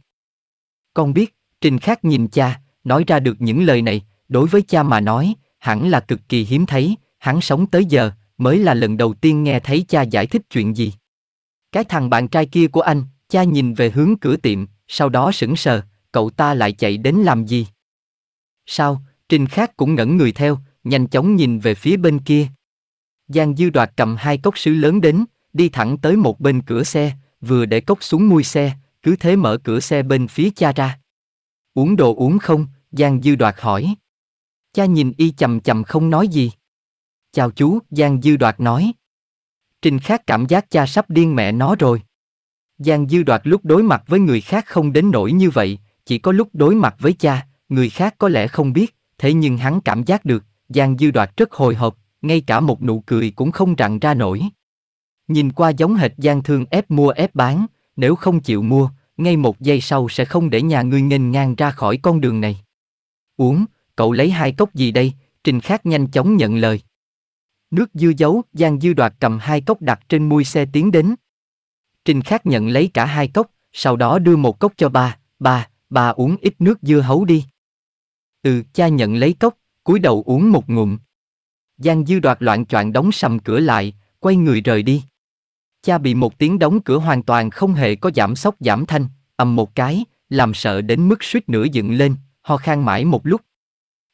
Con biết, Trình Khác nhìn cha, nói ra được những lời này, đối với cha mà nói, hẳn là cực kỳ hiếm thấy, hắn sống tới giờ, mới là lần đầu tiên nghe thấy cha giải thích chuyện gì. Cái thằng bạn trai kia của anh, cha nhìn về hướng cửa tiệm, sau đó sững sờ, cậu ta lại chạy đến làm gì? Sao, Trình Khác cũng ngẩn người theo, nhanh chóng nhìn về phía bên kia. Giang Dư Đoạt cầm hai cốc sứ lớn đến, đi thẳng tới một bên cửa xe, vừa để cốc xuống mui xe, cứ thế mở cửa xe bên phía cha ra. Uống đồ uống không? Giang Dư Đoạt hỏi. Cha nhìn y chầm chầm không nói gì. Chào chú, Giang Dư Đoạt nói. Trình Khác cảm giác cha sắp điên mẹ nó rồi. Giang Dư Đoạt lúc đối mặt với người khác không đến nổi như vậy, chỉ có lúc đối mặt với cha, người khác có lẽ không biết, thế nhưng hắn cảm giác được, Giang Dư Đoạt rất hồi hộp, ngay cả một nụ cười cũng không rặn ra nổi. Nhìn qua giống hệt Giang Thương ép mua ép bán, nếu không chịu mua, ngay một giây sau sẽ không để nhà người nghênh ngang ra khỏi con đường này. Uống, cậu lấy hai cốc gì đây? Trình Khác nhanh chóng nhận lời. Nước dưa dấu, Giang Dư Đoạt cầm hai cốc đặt trên mui xe tiến đến. Trình Khắc nhận lấy cả hai cốc, sau đó đưa một cốc cho ba, ba, ba uống ít nước dưa hấu đi. Ừ, cha nhận lấy cốc, cúi đầu uống một ngụm. Giang Dư Đoạt loạn choạng đóng sầm cửa lại, quay người rời đi. Cha bị một tiếng đóng cửa hoàn toàn không hề có giảm sốc giảm thanh, ầm một cái, làm sợ đến mức suýt nửa dựng lên, ho khan mãi một lúc.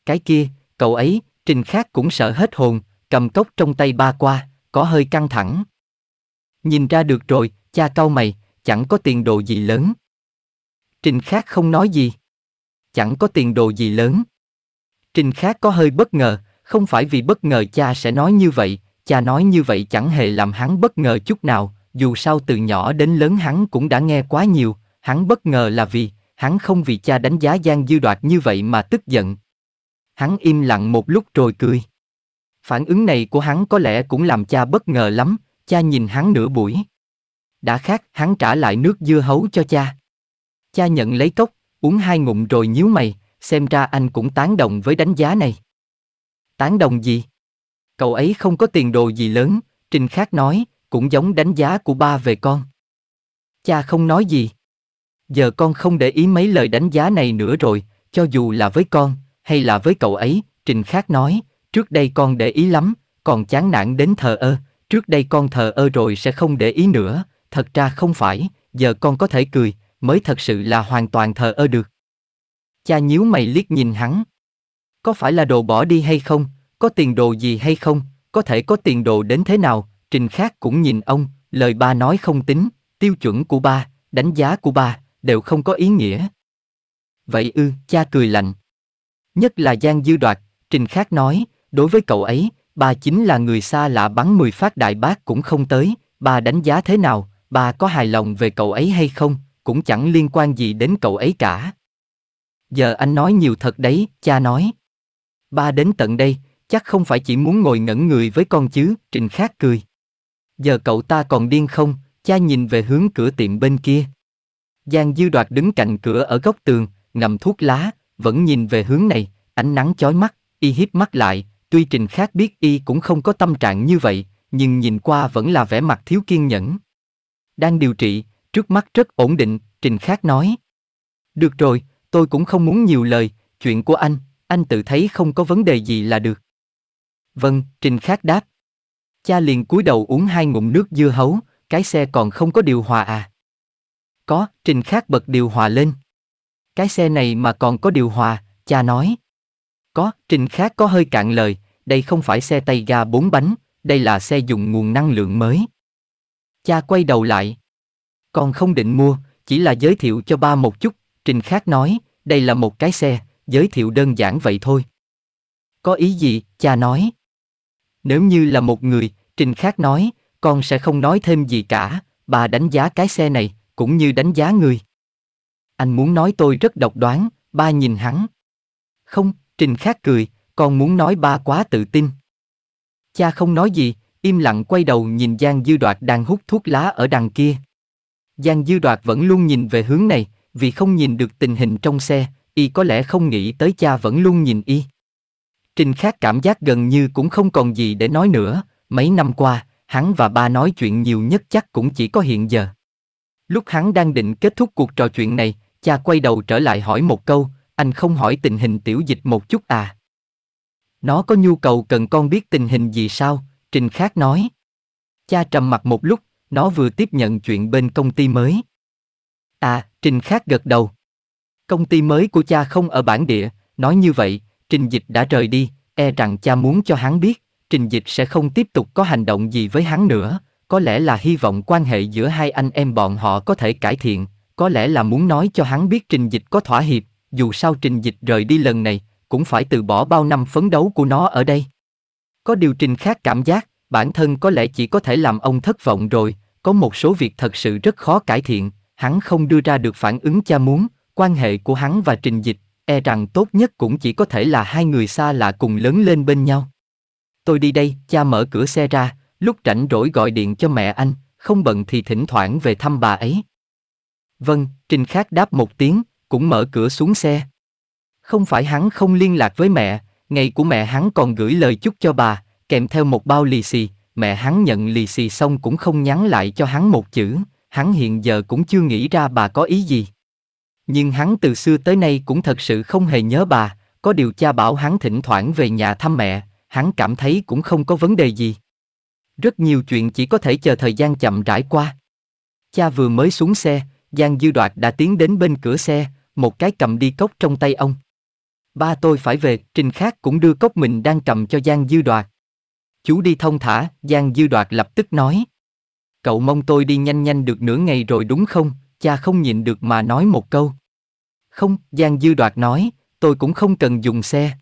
Cái kia, cậu ấy, Trình Khắc cũng sợ hết hồn, cầm cốc trong tay ba qua, có hơi căng thẳng. Nhìn ra được rồi, cha cau mày, chẳng có tiền đồ gì lớn. Trình Khác không nói gì. Chẳng có tiền đồ gì lớn. Trình Khác có hơi bất ngờ, không phải vì bất ngờ cha sẽ nói như vậy, cha nói như vậy chẳng hề làm hắn bất ngờ chút nào, dù sao từ nhỏ đến lớn hắn cũng đã nghe quá nhiều, hắn bất ngờ là vì, hắn không vì cha đánh giá gian dư đoạt như vậy mà tức giận. Hắn im lặng một lúc rồi cười. Phản ứng này của hắn có lẽ cũng làm cha bất ngờ lắm, cha nhìn hắn nửa buổi. Đã khát, hắn trả lại nước dưa hấu cho cha. Cha nhận lấy cốc, uống hai ngụm rồi nhíu mày, xem ra anh cũng tán đồng với đánh giá này. Tán đồng gì? Cậu ấy không có tiền đồ gì lớn, Trình Khác nói, cũng giống đánh giá của ba về con. Cha không nói gì. Giờ con không để ý mấy lời đánh giá này nữa rồi, cho dù là với con, hay là với cậu ấy, Trình Khác nói, trước đây con để ý lắm, còn chán nản đến thờ ơ, trước đây con thờ ơ rồi sẽ không để ý nữa, thật ra không phải, giờ con có thể cười, mới thật sự là hoàn toàn thờ ơ được. Cha nhíu mày liếc nhìn hắn. Có phải là đồ bỏ đi hay không, có tiền đồ gì hay không, có thể có tiền đồ đến thế nào, trình khác cũng nhìn ông, lời ba nói không tính, tiêu chuẩn của ba, đánh giá của ba, đều không có ý nghĩa. Vậy ư, cha cười lạnh. Nhất là Giang Dư Đoạt, trình khác nói, Đối với cậu ấy, bà chính là người xa lạ bắn 10 phát đại bác cũng không tới, bà đánh giá thế nào, bà có hài lòng về cậu ấy hay không, cũng chẳng liên quan gì đến cậu ấy cả. Giờ anh nói nhiều thật đấy, cha nói. Ba đến tận đây, chắc không phải chỉ muốn ngồi ngẩn người với con chứ, Trình Khát cười. Giờ cậu ta còn điên không, cha nhìn về hướng cửa tiệm bên kia. Giang Dư Đoạt đứng cạnh cửa ở góc tường, ngầm thuốc lá, vẫn nhìn về hướng này, ánh nắng chói mắt, y híp mắt lại, Tuy Trình Khác biết y cũng không có tâm trạng như vậy, nhưng nhìn qua vẫn là vẻ mặt thiếu kiên nhẫn. Đang điều trị, trước mắt rất ổn định, Trình Khác nói. Được rồi, tôi cũng không muốn nhiều lời, chuyện của anh, anh tự thấy không có vấn đề gì là được. Vâng, Trình Khác đáp. Cha liền cúi đầu uống hai ngụm nước dưa hấu, cái xe còn không có điều hòa à? Có, Trình Khác bật điều hòa lên. Cái xe này mà còn có điều hòa, cha nói. Có, Trình Khác có hơi cạn lời, đây không phải xe tay ga bốn bánh, đây là xe dùng nguồn năng lượng mới. Cha quay đầu lại. Còn không định mua, chỉ là giới thiệu cho ba một chút, Trình Khác nói, đây là một cái xe, giới thiệu đơn giản vậy thôi. Có ý gì, cha nói. Nếu như là một người, Trình Khác nói, con sẽ không nói thêm gì cả, bà đánh giá cái xe này, cũng như đánh giá người. Anh muốn nói tôi rất độc đoán, ba nhìn hắn. Không, Trình Khắc cười, con muốn nói ba quá tự tin. Cha không nói gì, im lặng quay đầu nhìn Giang Dư Đoạt đang hút thuốc lá ở đằng kia. Giang Dư Đoạt vẫn luôn nhìn về hướng này, vì không nhìn được tình hình trong xe, y có lẽ không nghĩ tới cha vẫn luôn nhìn y. Trình Khắc cảm giác gần như cũng không còn gì để nói nữa, mấy năm qua, hắn và ba nói chuyện nhiều nhất chắc cũng chỉ có hiện giờ. Lúc hắn đang định kết thúc cuộc trò chuyện này, cha quay đầu trở lại hỏi một câu, anh không hỏi tình hình tiểu dịch một chút à? Nó có nhu cầu cần con biết tình hình gì sao? Trình Khác nói. Cha trầm mặt một lúc, nó vừa tiếp nhận chuyện bên công ty mới. À, Trình Khác gật đầu. Công ty mới của cha không ở bản địa, nói như vậy, Trình Dịch đã rời đi, e rằng cha muốn cho hắn biết, Trình Dịch sẽ không tiếp tục có hành động gì với hắn nữa, có lẽ là hy vọng quan hệ giữa hai anh em bọn họ có thể cải thiện, có lẽ là muốn nói cho hắn biết Trình Dịch có thỏa hiệp, dù sao trình dịch rời đi lần này, cũng phải từ bỏ bao năm phấn đấu của nó ở đây. Có điều trình khác cảm giác, bản thân có lẽ chỉ có thể làm ông thất vọng rồi, có một số việc thật sự rất khó cải thiện, hắn không đưa ra được phản ứng cha muốn, quan hệ của hắn và trình dịch, e rằng tốt nhất cũng chỉ có thể là hai người xa lạ cùng lớn lên bên nhau. Tôi đi đây, cha mở cửa xe ra, lúc rảnh rỗi gọi điện cho mẹ anh, không bận thì thỉnh thoảng về thăm bà ấy. Vâng, Trình Khác đáp một tiếng, cũng mở cửa xuống xe. Không phải hắn không liên lạc với mẹ, ngày của mẹ hắn còn gửi lời chúc cho bà, kèm theo một bao lì xì, mẹ hắn nhận lì xì xong cũng không nhắn lại cho hắn một chữ, hắn hiện giờ cũng chưa nghĩ ra bà có ý gì. Nhưng hắn từ xưa tới nay cũng thật sự không hề nhớ bà, có điều cha bảo hắn thỉnh thoảng về nhà thăm mẹ, hắn cảm thấy cũng không có vấn đề gì. Rất nhiều chuyện chỉ có thể chờ thời gian chậm rãi qua. Cha vừa mới xuống xe, Giang Dư Đoạt đã tiến đến bên cửa xe, một cái cầm đi cốc trong tay ông. Ba tôi phải về, Trình Khác cũng đưa cốc mình đang cầm cho Giang Dư Đoạt. Chú đi thông thả, Giang Dư Đoạt lập tức nói. Cậu mong tôi đi nhanh nhanh được nửa ngày rồi đúng không? Cha không nhịn được mà nói một câu. Không, Giang Dư Đoạt nói, tôi cũng không cần dùng xe.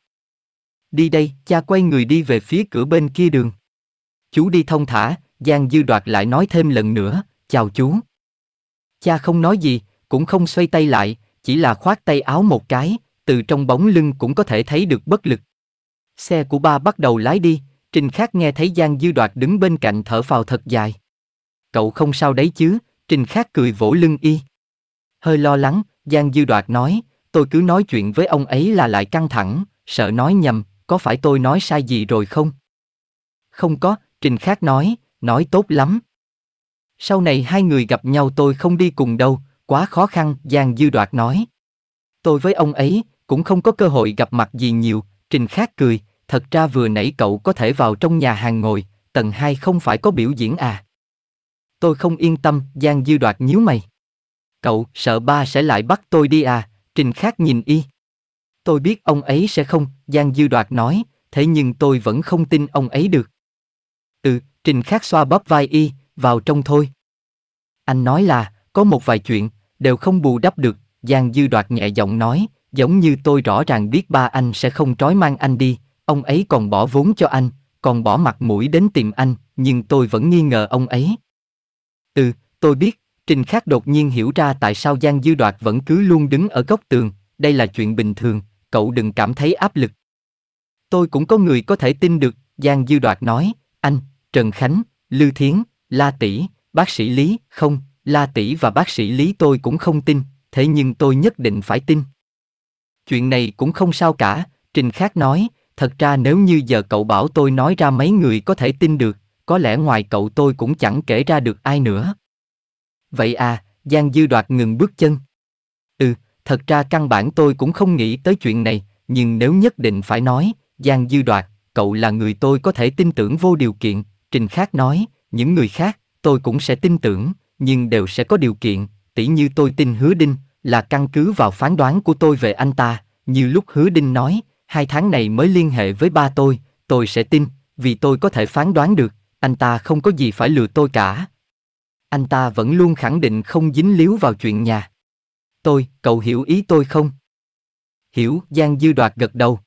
Đi đây, cha quay người đi về phía cửa bên kia đường. Chú đi thông thả, Giang Dư Đoạt lại nói thêm lần nữa, chào chú. Cha không nói gì, cũng không xoay tay lại, chỉ là khoát tay áo một cái, từ trong bóng lưng cũng có thể thấy được bất lực. Xe của ba bắt đầu lái đi, Trình Khắc nghe thấy Giang Dư Đoạt đứng bên cạnh thở phào thật dài. Cậu không sao đấy chứ, Trình Khắc cười vỗ lưng y. Hơi lo lắng, Giang Dư Đoạt nói, tôi cứ nói chuyện với ông ấy là lại căng thẳng, sợ nói nhầm, có phải tôi nói sai gì rồi không? Không có, Trình Khắc nói, nói tốt lắm. Sau này hai người gặp nhau tôi không đi cùng đâu, quá khó khăn, Giang Dư Đoạt nói. Tôi với ông ấy, cũng không có cơ hội gặp mặt gì nhiều, Trình Khác cười, thật ra vừa nãy cậu có thể vào trong nhà hàng ngồi, tầng 2 không phải có biểu diễn à. Tôi không yên tâm, Giang Dư Đoạt nhíu mày. Cậu, sợ ba sẽ lại bắt tôi đi à, Trình Khác nhìn y. Tôi biết ông ấy sẽ không, Giang Dư Đoạt nói, thế nhưng tôi vẫn không tin ông ấy được. Ừ, Trình Khác xoa bóp vai y, vào trong thôi. Anh nói là, có một vài chuyện, đều không bù đắp được, Giang Dư đoạt nhẹ giọng nói, giống như tôi rõ ràng biết ba anh sẽ không trói mang anh đi, ông ấy còn bỏ vốn cho anh, còn bỏ mặt mũi đến tìm anh, nhưng tôi vẫn nghi ngờ ông ấy. Ừ, tôi biết, Trình Khắc đột nhiên hiểu ra tại sao Giang Dư Đoạt vẫn cứ luôn đứng ở góc tường, đây là chuyện bình thường, cậu đừng cảm thấy áp lực. Tôi cũng có người có thể tin được, Giang Dư Đoạt nói, anh, Trần Khánh, Lư Thiến, La Tỷ, bác sĩ Lý, không, La tỷ và bác sĩ Lý tôi cũng không tin, thế nhưng tôi nhất định phải tin. Chuyện này cũng không sao cả, Trình Khác nói, thật ra nếu như giờ cậu bảo tôi nói ra mấy người có thể tin được, có lẽ ngoài cậu tôi cũng chẳng kể ra được ai nữa. Vậy à, Giang Dư Đoạt ngừng bước chân. Ừ, thật ra căn bản tôi cũng không nghĩ tới chuyện này, nhưng nếu nhất định phải nói, Giang Dư Đoạt, cậu là người tôi có thể tin tưởng vô điều kiện, Trình Khác nói, những người khác, tôi cũng sẽ tin tưởng, nhưng đều sẽ có điều kiện, tỉ như tôi tin Hứa Đinh, là căn cứ vào phán đoán của tôi về anh ta, như lúc Hứa Đinh nói, hai tháng này mới liên hệ với ba tôi, tôi sẽ tin, vì tôi có thể phán đoán được, anh ta không có gì phải lừa tôi cả. Anh ta vẫn luôn khẳng định không dính líu vào chuyện nhà. Tôi, cậu hiểu ý tôi không? Hiểu, Giang Dư Đoạt gật đầu.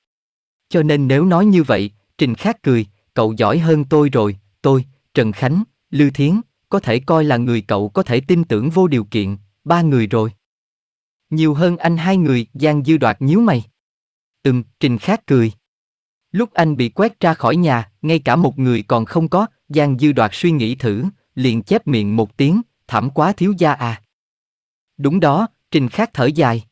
Cho nên nếu nói như vậy, Trình Khác cười, cậu giỏi hơn tôi rồi, tôi, Trần Khánh, Lư Thiến, có thể coi là người cậu có thể tin tưởng vô điều kiện, ba người rồi. Nhiều hơn anh hai người, Giang Dư Đoạt nhíu mày. Ừm, Trình Khác cười. Lúc anh bị quét ra khỏi nhà, ngay cả một người còn không có, Giang Dư Đoạt suy nghĩ thử, liền chép miệng một tiếng, thảm quá thiếu gia à. Đúng đó, Trình Khác thở dài.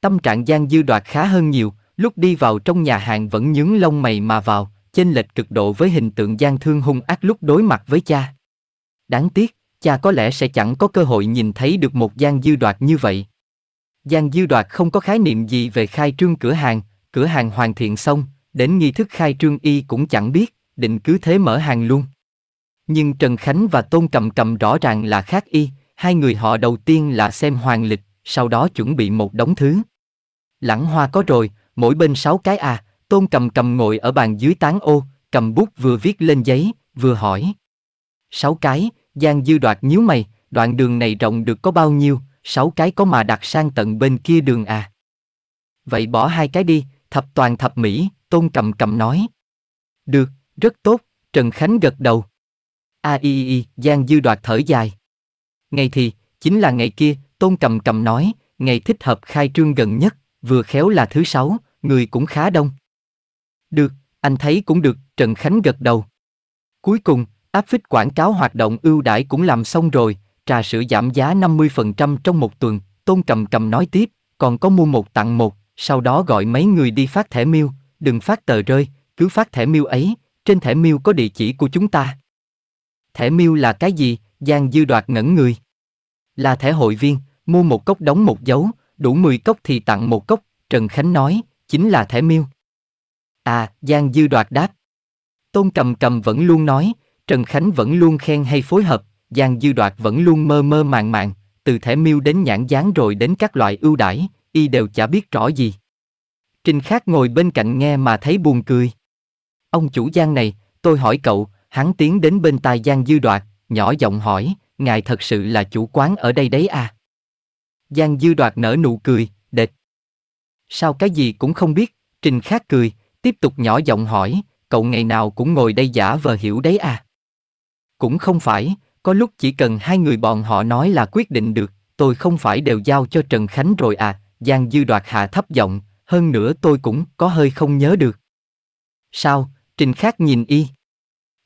Tâm trạng Giang Dư Đoạt khá hơn nhiều, lúc đi vào trong nhà hàng vẫn nhướng lông mày mà vào, chênh lệch cực độ với hình tượng Giang Thương hung ác lúc đối mặt với cha. Đáng tiếc, cha có lẽ sẽ chẳng có cơ hội nhìn thấy được một gian Dư Đoạt như vậy. Gian Dư Đoạt không có khái niệm gì về khai trương cửa hàng, cửa hàng hoàn thiện xong, đến nghi thức khai trương y cũng chẳng biết, định cứ thế mở hàng luôn. Nhưng Trần Khánh và Tôn Cầm Cầm rõ ràng là khác y, hai người họ đầu tiên là xem hoàng lịch, sau đó chuẩn bị một đống thứ. Lãng hoa có rồi, mỗi bên sáu cái à, Tôn Cầm Cầm ngồi ở bàn dưới tán ô, cầm bút vừa viết lên giấy, vừa hỏi. Sáu cái, Giang Dư Đoạt nhíu mày, đoạn đường này rộng được có bao nhiêu, sáu cái có mà đặt sang tận bên kia đường à. Vậy bỏ hai cái đi, thập toàn thập mỹ, tôn cầm cầm nói. Được, rất tốt, Trần Khánh gật đầu. A y y, Giang Dư Đoạt thở dài. Ngày thì, chính là ngày kia, tôn cầm cầm nói, ngày thích hợp khai trương gần nhất, vừa khéo là thứ sáu, người cũng khá đông. Được, anh thấy cũng được, Trần Khánh gật đầu. Cuối cùng, Áp phích quảng cáo hoạt động ưu đãi cũng làm xong rồi, trà sữa giảm giá 50% trong một tuần, Tôn Cầm Cầm nói tiếp, còn có mua một tặng một, sau đó gọi mấy người đi phát thẻ miêu, đừng phát tờ rơi, cứ phát thẻ miêu ấy, trên thẻ miêu có địa chỉ của chúng ta. Thẻ miêu là cái gì? Giang Dư Đoạt ngẩn người. Là thẻ hội viên, mua một cốc đóng một dấu, đủ 10 cốc thì tặng một cốc, Trần Khánh nói, chính là thẻ miêu. À, Giang Dư Đoạt đáp. Tôn Cầm Cầm vẫn luôn nói, Trần Khánh vẫn luôn khen hay phối hợp, Giang Dư Đoạt vẫn luôn mơ mơ màng màng, từ thẻ miêu đến nhãn dán rồi đến các loại ưu đãi, y đều chả biết rõ gì. Trình Khác ngồi bên cạnh nghe mà thấy buồn cười. Ông chủ Giang này, tôi hỏi cậu, hắn tiến đến bên tai Giang Dư Đoạt, nhỏ giọng hỏi, ngài thật sự là chủ quán ở đây đấy à? Giang Dư Đoạt nở nụ cười, đệt. Sao cái gì cũng không biết, Trình Khác cười, tiếp tục nhỏ giọng hỏi, cậu ngày nào cũng ngồi đây giả vờ hiểu đấy à? Cũng không phải, có lúc chỉ cần hai người bọn họ nói là quyết định được, tôi không phải đều giao cho Trần Khánh rồi à, Giang Dư Đoạt hạ thấp giọng, hơn nữa tôi cũng có hơi không nhớ được. Sao, Trình Khác nhìn y.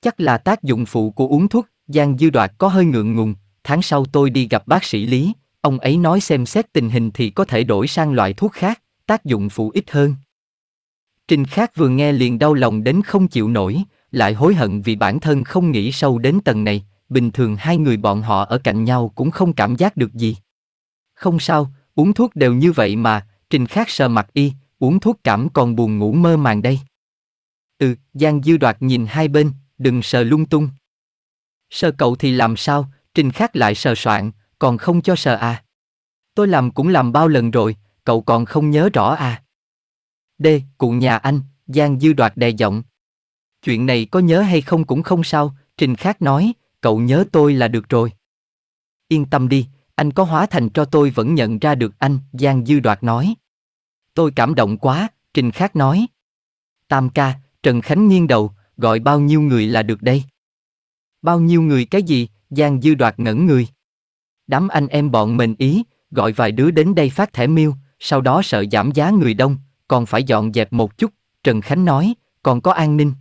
Chắc là tác dụng phụ của uống thuốc, Giang Dư Đoạt có hơi ngượng ngùng, tháng sau tôi đi gặp bác sĩ Lý, ông ấy nói xem xét tình hình thì có thể đổi sang loại thuốc khác, tác dụng phụ ít hơn. Trình Khác vừa nghe liền đau lòng đến không chịu nổi, lại hối hận vì bản thân không nghĩ sâu đến tầng này, bình thường hai người bọn họ ở cạnh nhau cũng không cảm giác được gì. Không sao, uống thuốc đều như vậy mà, Trình Khác sờ mặt y, uống thuốc cảm còn buồn ngủ mơ màng đây. Ừ, Giang Dư Đoạt nhìn hai bên, đừng sờ lung tung. Sờ cậu thì làm sao, Trình Khác lại sờ soạn, còn không cho sờ à. Tôi làm cũng làm bao lần rồi, cậu còn không nhớ rõ à. D, cụ nhà anh, Giang Dư Đoạt đè giọng, Chuyện này có nhớ hay không cũng không sao, Trình Khác nói, cậu nhớ tôi là được rồi. Yên tâm đi, anh có hóa thành cho tôi vẫn nhận ra được anh, Giang Dư Đoạt nói. Tôi cảm động quá, Trình Khác nói. Tam ca, Trần Khánh nghiêng đầu, gọi bao nhiêu người là được đây? Bao nhiêu người cái gì? Giang Dư Đoạt ngẩn người. Đám anh em bọn mình ý, gọi vài đứa đến đây phát thẻ miêu, sau đó sợ giảm giá người đông, còn phải dọn dẹp một chút, Trần Khánh nói, còn có an ninh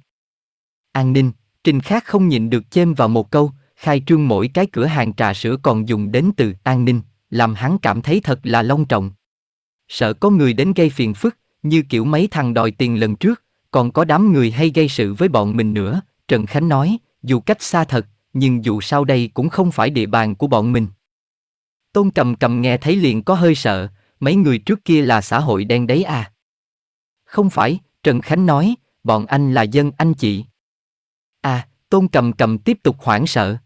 an ninh, Trình Khác không nhịn được chêm vào một câu, khai trương mỗi cái cửa hàng trà sữa còn dùng đến từ an ninh, làm hắn cảm thấy thật là long trọng. Sợ có người đến gây phiền phức, như kiểu mấy thằng đòi tiền lần trước, còn có đám người hay gây sự với bọn mình nữa, Trần Khánh nói, dù cách xa thật, nhưng dù sao đây cũng không phải địa bàn của bọn mình. Tôn cầm cầm nghe thấy liền có hơi sợ, mấy người trước kia là xã hội đen đấy à. Không phải, Trần Khánh nói, bọn anh là dân anh chị. À, tôn cầm cầm tiếp tục hoảng sợ.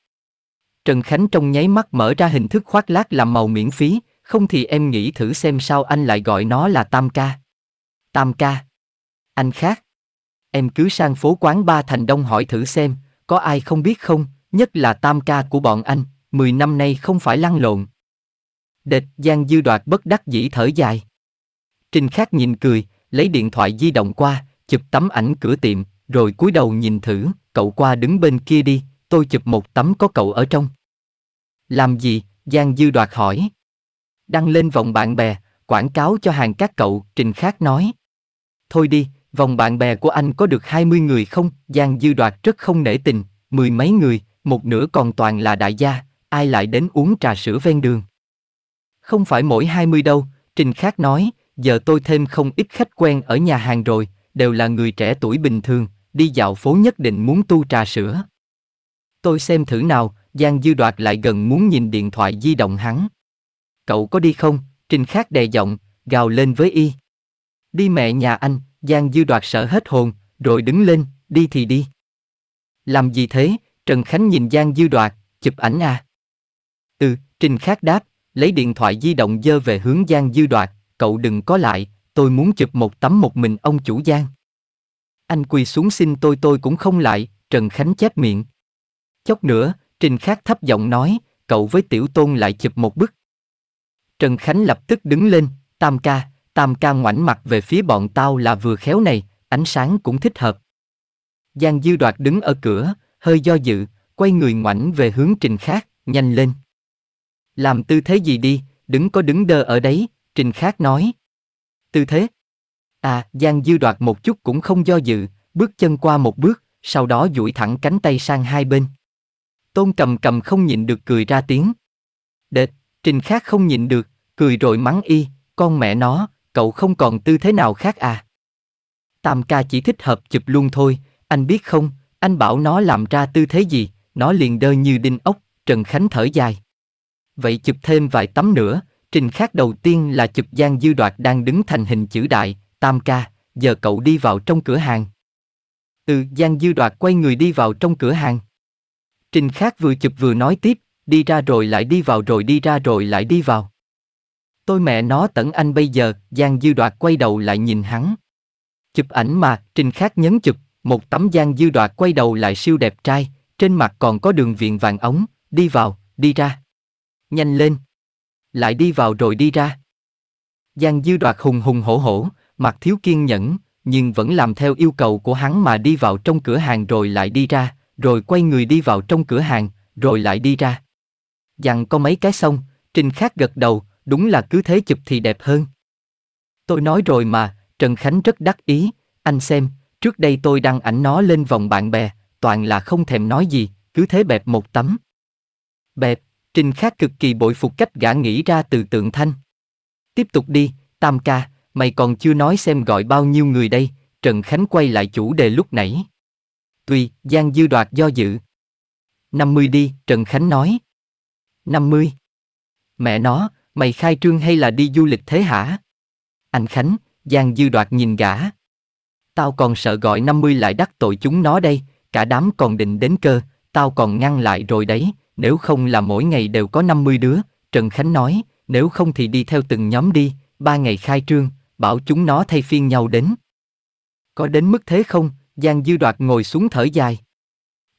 Trần Khánh trong nháy mắt mở ra hình thức khoác lác làm màu miễn phí, không thì em nghĩ thử xem sao anh lại gọi nó là Tam Ca. Tam Ca. Anh khác. Em cứ sang phố quán Ba Thành Đông hỏi thử xem, có ai không biết không, nhất là Tam Ca của bọn anh, 10 năm nay không phải lăn lộn. Địch Giang Dư Đoạt bất đắc dĩ thở dài. Trình Khắc nhìn cười, lấy điện thoại di động qua, chụp tấm ảnh cửa tiệm, rồi cúi đầu nhìn thử cậu qua đứng bên kia đi, tôi chụp một tấm có cậu ở trong. Làm gì? Giang Dư đoạt hỏi. Đăng lên vòng bạn bè, quảng cáo cho hàng các cậu, Trình Khác nói. Thôi đi, vòng bạn bè của anh có được 20 người không? Giang Dư đoạt rất không nể tình, mười mấy người, một nửa còn toàn là đại gia, ai lại đến uống trà sữa ven đường. Không phải mỗi 20 đâu, Trình Khác nói, giờ tôi thêm không ít khách quen ở nhà hàng rồi, đều là người trẻ tuổi bình thường, đi dạo phố nhất định muốn tu trà sữa. Tôi xem thử nào, Giang Dư Đoạt lại gần muốn nhìn điện thoại di động hắn. Cậu có đi không? Trình Khác đè giọng, gào lên với y. Đi mẹ nhà anh, Giang Dư Đoạt sợ hết hồn, rồi đứng lên, đi thì đi. Làm gì thế? Trần Khánh nhìn Giang Dư Đoạt, chụp ảnh à? Ừ, Trình Khác đáp, lấy điện thoại di động dơ về hướng Giang Dư Đoạt, cậu đừng có lại, tôi muốn chụp một tấm một mình ông chủ Giang anh quỳ xuống xin tôi tôi cũng không lại, Trần Khánh chép miệng. Chốc nữa, Trình Khác thấp giọng nói, cậu với Tiểu Tôn lại chụp một bức. Trần Khánh lập tức đứng lên, tam ca, tam ca ngoảnh mặt về phía bọn tao là vừa khéo này, ánh sáng cũng thích hợp. Giang Dư Đoạt đứng ở cửa, hơi do dự, quay người ngoảnh về hướng Trình Khác nhanh lên. Làm tư thế gì đi, đứng có đứng đơ ở đấy, Trình Khác nói. Tư thế? À, Giang Dư đoạt một chút cũng không do dự, bước chân qua một bước, sau đó duỗi thẳng cánh tay sang hai bên. Tôn cầm cầm không nhịn được cười ra tiếng. Đệt, trình khác không nhịn được, cười rồi mắng y, con mẹ nó, cậu không còn tư thế nào khác à. Tam ca chỉ thích hợp chụp luôn thôi, anh biết không, anh bảo nó làm ra tư thế gì, nó liền đơ như đinh ốc, Trần Khánh thở dài. Vậy chụp thêm vài tấm nữa, trình khác đầu tiên là chụp Giang Dư Đoạt đang đứng thành hình chữ đại, Tam ca, giờ cậu đi vào trong cửa hàng. Ừ, Giang Dư Đoạt quay người đi vào trong cửa hàng. Trình Khác vừa chụp vừa nói tiếp, đi ra rồi lại đi vào rồi đi ra rồi lại đi vào. Tôi mẹ nó tẩn anh bây giờ, Giang Dư Đoạt quay đầu lại nhìn hắn. Chụp ảnh mà, Trình Khác nhấn chụp, một tấm Giang Dư Đoạt quay đầu lại siêu đẹp trai, trên mặt còn có đường viền vàng ống, đi vào, đi ra. Nhanh lên. Lại đi vào rồi đi ra. Giang Dư Đoạt hùng hùng hổ hổ, Mặt thiếu kiên nhẫn, nhưng vẫn làm theo yêu cầu của hắn mà đi vào trong cửa hàng rồi lại đi ra, rồi quay người đi vào trong cửa hàng, rồi lại đi ra. Dặn có mấy cái xong, Trình Khác gật đầu, đúng là cứ thế chụp thì đẹp hơn. Tôi nói rồi mà, Trần Khánh rất đắc ý, anh xem, trước đây tôi đăng ảnh nó lên vòng bạn bè, toàn là không thèm nói gì, cứ thế bẹp một tấm. Bẹp, Trình Khác cực kỳ bội phục cách gã nghĩ ra từ tượng thanh. Tiếp tục đi, Tam ca, mày còn chưa nói xem gọi bao nhiêu người đây, Trần Khánh quay lại chủ đề lúc nãy. Tùy, Giang Dư Đoạt do dự. 50 đi, Trần Khánh nói. 50. Mẹ nó, mày khai trương hay là đi du lịch thế hả? Anh Khánh, Giang Dư Đoạt nhìn gã. Tao còn sợ gọi 50 lại đắc tội chúng nó đây, cả đám còn định đến cơ, tao còn ngăn lại rồi đấy, nếu không là mỗi ngày đều có 50 đứa, Trần Khánh nói, nếu không thì đi theo từng nhóm đi, ba ngày khai trương, bảo chúng nó thay phiên nhau đến. Có đến mức thế không? Giang Dư Đoạt ngồi xuống thở dài.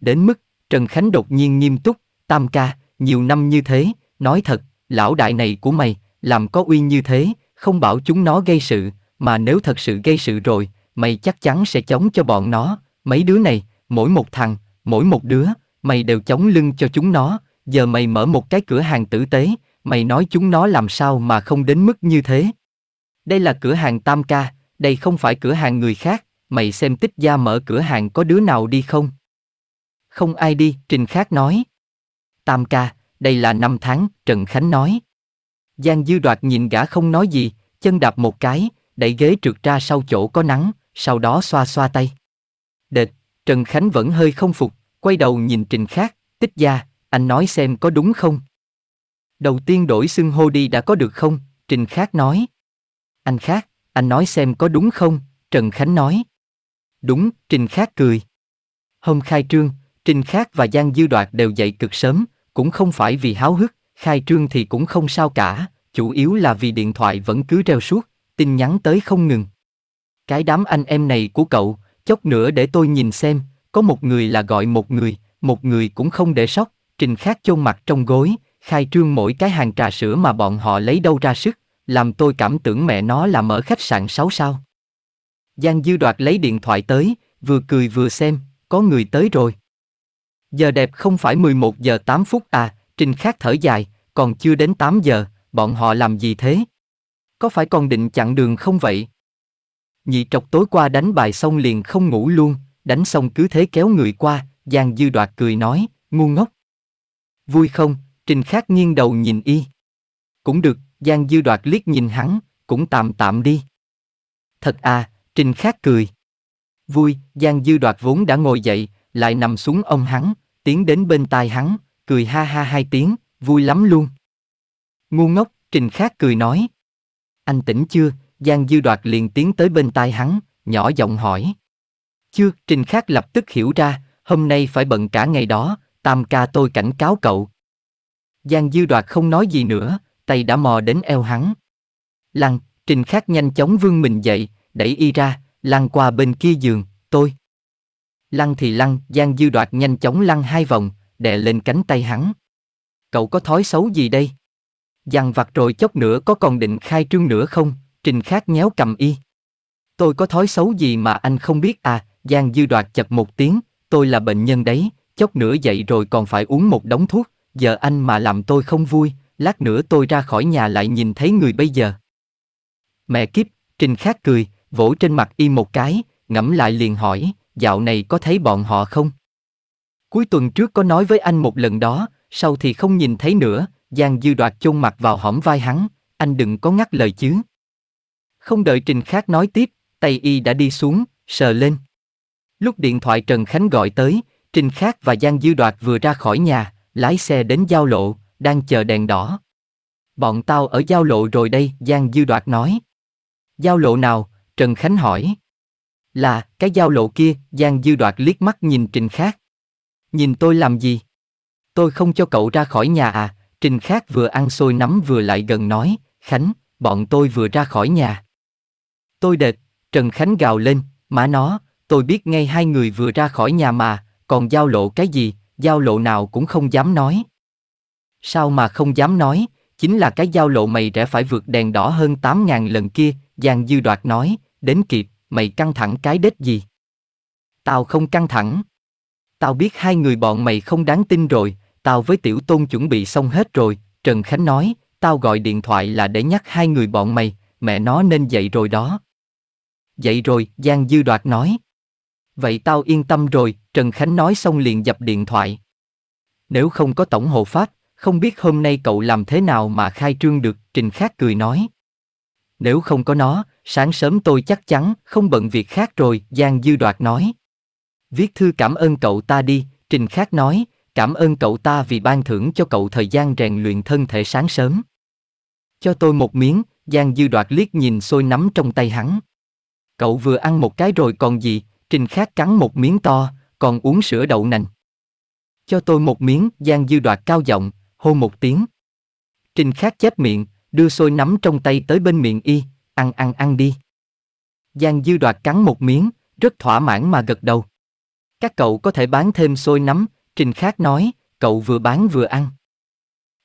Đến mức, Trần Khánh đột nhiên nghiêm túc, tam ca, nhiều năm như thế, nói thật, lão đại này của mày, làm có uy như thế, không bảo chúng nó gây sự, mà nếu thật sự gây sự rồi, mày chắc chắn sẽ chống cho bọn nó, mấy đứa này, mỗi một thằng, mỗi một đứa, mày đều chống lưng cho chúng nó, giờ mày mở một cái cửa hàng tử tế, mày nói chúng nó làm sao mà không đến mức như thế đây là cửa hàng Tam Ca, đây không phải cửa hàng người khác, mày xem tích gia mở cửa hàng có đứa nào đi không? Không ai đi, Trình Khác nói. Tam Ca, đây là năm tháng, Trần Khánh nói. Giang Dư Đoạt nhìn gã không nói gì, chân đạp một cái, đẩy ghế trượt ra sau chỗ có nắng, sau đó xoa xoa tay. Đệt, Trần Khánh vẫn hơi không phục, quay đầu nhìn Trình Khác, tích gia, anh nói xem có đúng không? Đầu tiên đổi xưng hô đi đã có được không? Trình Khác nói. Anh Khác, anh nói xem có đúng không? Trần Khánh nói. Đúng, Trình Khác cười. Hôm khai trương, Trình Khác và Giang Dư Đoạt đều dậy cực sớm, cũng không phải vì háo hức, khai trương thì cũng không sao cả, chủ yếu là vì điện thoại vẫn cứ reo suốt, tin nhắn tới không ngừng. Cái đám anh em này của cậu, chốc nữa để tôi nhìn xem, có một người là gọi một người, một người cũng không để sót, Trình Khác chôn mặt trong gối, khai trương mỗi cái hàng trà sữa mà bọn họ lấy đâu ra sức, làm tôi cảm tưởng mẹ nó là mở khách sạn 6 sao. Giang Dư Đoạt lấy điện thoại tới, vừa cười vừa xem, có người tới rồi. Giờ đẹp không phải 11 giờ 8 phút à, Trình Khác thở dài, còn chưa đến 8 giờ, bọn họ làm gì thế? Có phải còn định chặn đường không vậy? Nhị trọc tối qua đánh bài xong liền không ngủ luôn, đánh xong cứ thế kéo người qua, Giang Dư Đoạt cười nói, ngu ngốc. Vui không? Trình Khác nghiêng đầu nhìn y. Cũng được, Giang Dư Đoạt liếc nhìn hắn, cũng tạm tạm đi. Thật à, Trình Khác cười. Vui, Giang Dư Đoạt vốn đã ngồi dậy, lại nằm xuống ông hắn, tiến đến bên tai hắn, cười ha ha hai tiếng, vui lắm luôn. Ngu ngốc, Trình Khác cười nói. Anh tỉnh chưa? Giang Dư Đoạt liền tiến tới bên tai hắn, nhỏ giọng hỏi. Chưa, Trình Khác lập tức hiểu ra, hôm nay phải bận cả ngày đó, tam ca tôi cảnh cáo cậu. Giang Dư Đoạt không nói gì nữa, tay đã mò đến eo hắn. Lăng, trình khắc nhanh chóng vươn mình dậy, đẩy y ra, lăn qua bên kia giường, tôi. lăng thì lăng, Giang Dư Đoạt nhanh chóng lăn hai vòng, đè lên cánh tay hắn. Cậu có thói xấu gì đây? Giang vặt rồi chốc nữa có còn định khai trương nữa không? Trình Khắc nhéo cầm y. Tôi có thói xấu gì mà anh không biết à? Giang Dư Đoạt chập một tiếng, tôi là bệnh nhân đấy, chốc nữa dậy rồi còn phải uống một đống thuốc, giờ anh mà làm tôi không vui, lát nữa tôi ra khỏi nhà lại nhìn thấy người bây giờ. Mẹ kiếp, Trình Khắc cười, vỗ trên mặt y một cái, ngẫm lại liền hỏi, dạo này có thấy bọn họ không? Cuối tuần trước có nói với anh một lần đó, sau thì không nhìn thấy nữa, Giang Dư đoạt chôn mặt vào hõm vai hắn, anh đừng có ngắt lời chứ. Không đợi Trình Khắc nói tiếp, tay y đã đi xuống, sờ lên. Lúc điện thoại Trần Khánh gọi tới, Trình Khắc và Giang Dư đoạt vừa ra khỏi nhà, lái xe đến giao lộ, đang chờ đèn đỏ. Bọn tao ở giao lộ rồi đây, Giang Dư Đoạt nói. Giao lộ nào? Trần Khánh hỏi. Là, cái giao lộ kia, Giang Dư Đoạt liếc mắt nhìn Trình Khác. Nhìn tôi làm gì? Tôi không cho cậu ra khỏi nhà à, Trình Khác vừa ăn xôi nắm vừa lại gần nói, Khánh, bọn tôi vừa ra khỏi nhà. Tôi đệt, Trần Khánh gào lên, má nó, tôi biết ngay hai người vừa ra khỏi nhà mà, còn giao lộ cái gì, giao lộ nào cũng không dám nói. Sao mà không dám nói, chính là cái giao lộ mày rẽ phải vượt đèn đỏ hơn 8.000 lần kia, Giang Dư Đoạt nói, đến kịp, mày căng thẳng cái đết gì. Tao không căng thẳng. Tao biết hai người bọn mày không đáng tin rồi, tao với Tiểu Tôn chuẩn bị xong hết rồi, Trần Khánh nói, tao gọi điện thoại là để nhắc hai người bọn mày, mẹ nó nên dậy rồi đó. Dậy rồi, Giang Dư Đoạt nói. Vậy tao yên tâm rồi, Trần Khánh nói xong liền dập điện thoại. Nếu không có tổng hộ pháp, không biết hôm nay cậu làm thế nào mà khai trương được, Trình Khác cười nói. Nếu không có nó, sáng sớm tôi chắc chắn không bận việc khác rồi, Giang Dư Đoạt nói. Viết thư cảm ơn cậu ta đi, Trình Khác nói, cảm ơn cậu ta vì ban thưởng cho cậu thời gian rèn luyện thân thể sáng sớm. Cho tôi một miếng, Giang Dư Đoạt liếc nhìn sôi nắm trong tay hắn. Cậu vừa ăn một cái rồi còn gì, Trình Khác cắn một miếng to, còn uống sữa đậu nành. Cho tôi một miếng, Giang Dư Đoạt cao giọng, hô một tiếng. Trình Khát chép miệng, đưa xôi nắm trong tay tới bên miệng y, ăn ăn ăn đi. Giang Dư Đoạt cắn một miếng, rất thỏa mãn mà gật đầu. Các cậu có thể bán thêm xôi nắm, Trình Khát nói, cậu vừa bán vừa ăn.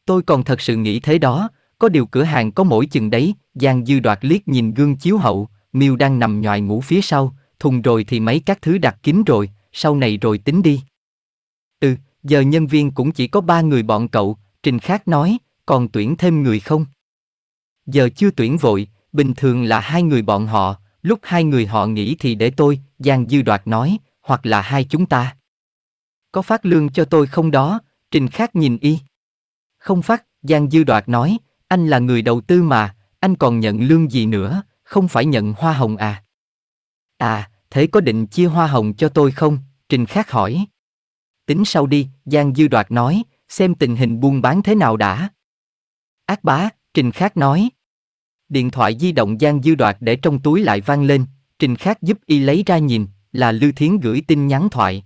Tôi còn thật sự nghĩ thế đó, có điều cửa hàng có mỗi chừng đấy, Giang Dư Đoạt liếc nhìn gương chiếu hậu, Miêu đang nằm nhòi ngủ phía sau, thùng rồi thì mấy các thứ đặt kín rồi, sau này rồi tính đi. Ừ, giờ nhân viên cũng chỉ có ba người bọn cậu, Trình Khác nói, còn tuyển thêm người không? Giờ chưa tuyển vội, bình thường là hai người bọn họ, lúc hai người họ nghỉ thì để tôi, Giang Dư Đoạt nói, hoặc là hai chúng ta. Có phát lương cho tôi không đó, Trình Khác nhìn y. Không phát, Giang Dư Đoạt nói, anh là người đầu tư mà, anh còn nhận lương gì nữa, không phải nhận hoa hồng à? À, thế có định chia hoa hồng cho tôi không? Trình Khác hỏi. Tính sau đi, Giang Dư Đoạt nói, xem tình hình buôn bán thế nào đã. Ác bá, Trình Khắc nói. Điện thoại di động Giang Dư Đoạt để trong túi lại vang lên, Trình Khắc giúp y lấy ra nhìn, là Lưu Thiến gửi tin nhắn thoại.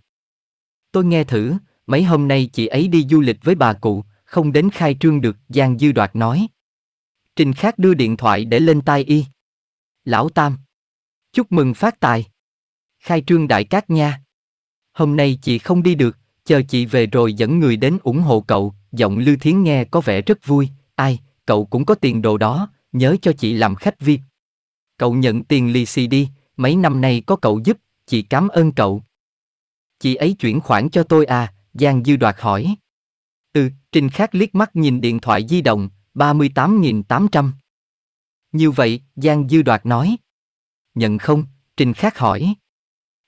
Tôi nghe thử, mấy hôm nay chị ấy đi du lịch với bà cụ, không đến khai trương được, Giang Dư Đoạt nói. Trình Khắc đưa điện thoại để lên tai y. Lão Tam. Chúc mừng phát tài. Khai trương đại cát nha. Hôm nay chị không đi được chờ chị về rồi dẫn người đến ủng hộ cậu, giọng Lư Thiến nghe có vẻ rất vui, ai, cậu cũng có tiền đồ đó, nhớ cho chị làm khách VIP. Cậu nhận tiền lì xì đi, mấy năm nay có cậu giúp, chị cảm ơn cậu. Chị ấy chuyển khoản cho tôi à, Giang Dư Đoạt hỏi. Ừ, Trình Khác liếc mắt nhìn điện thoại di động, 38.800. Như vậy, Giang Dư Đoạt nói. Nhận không? Trình Khác hỏi.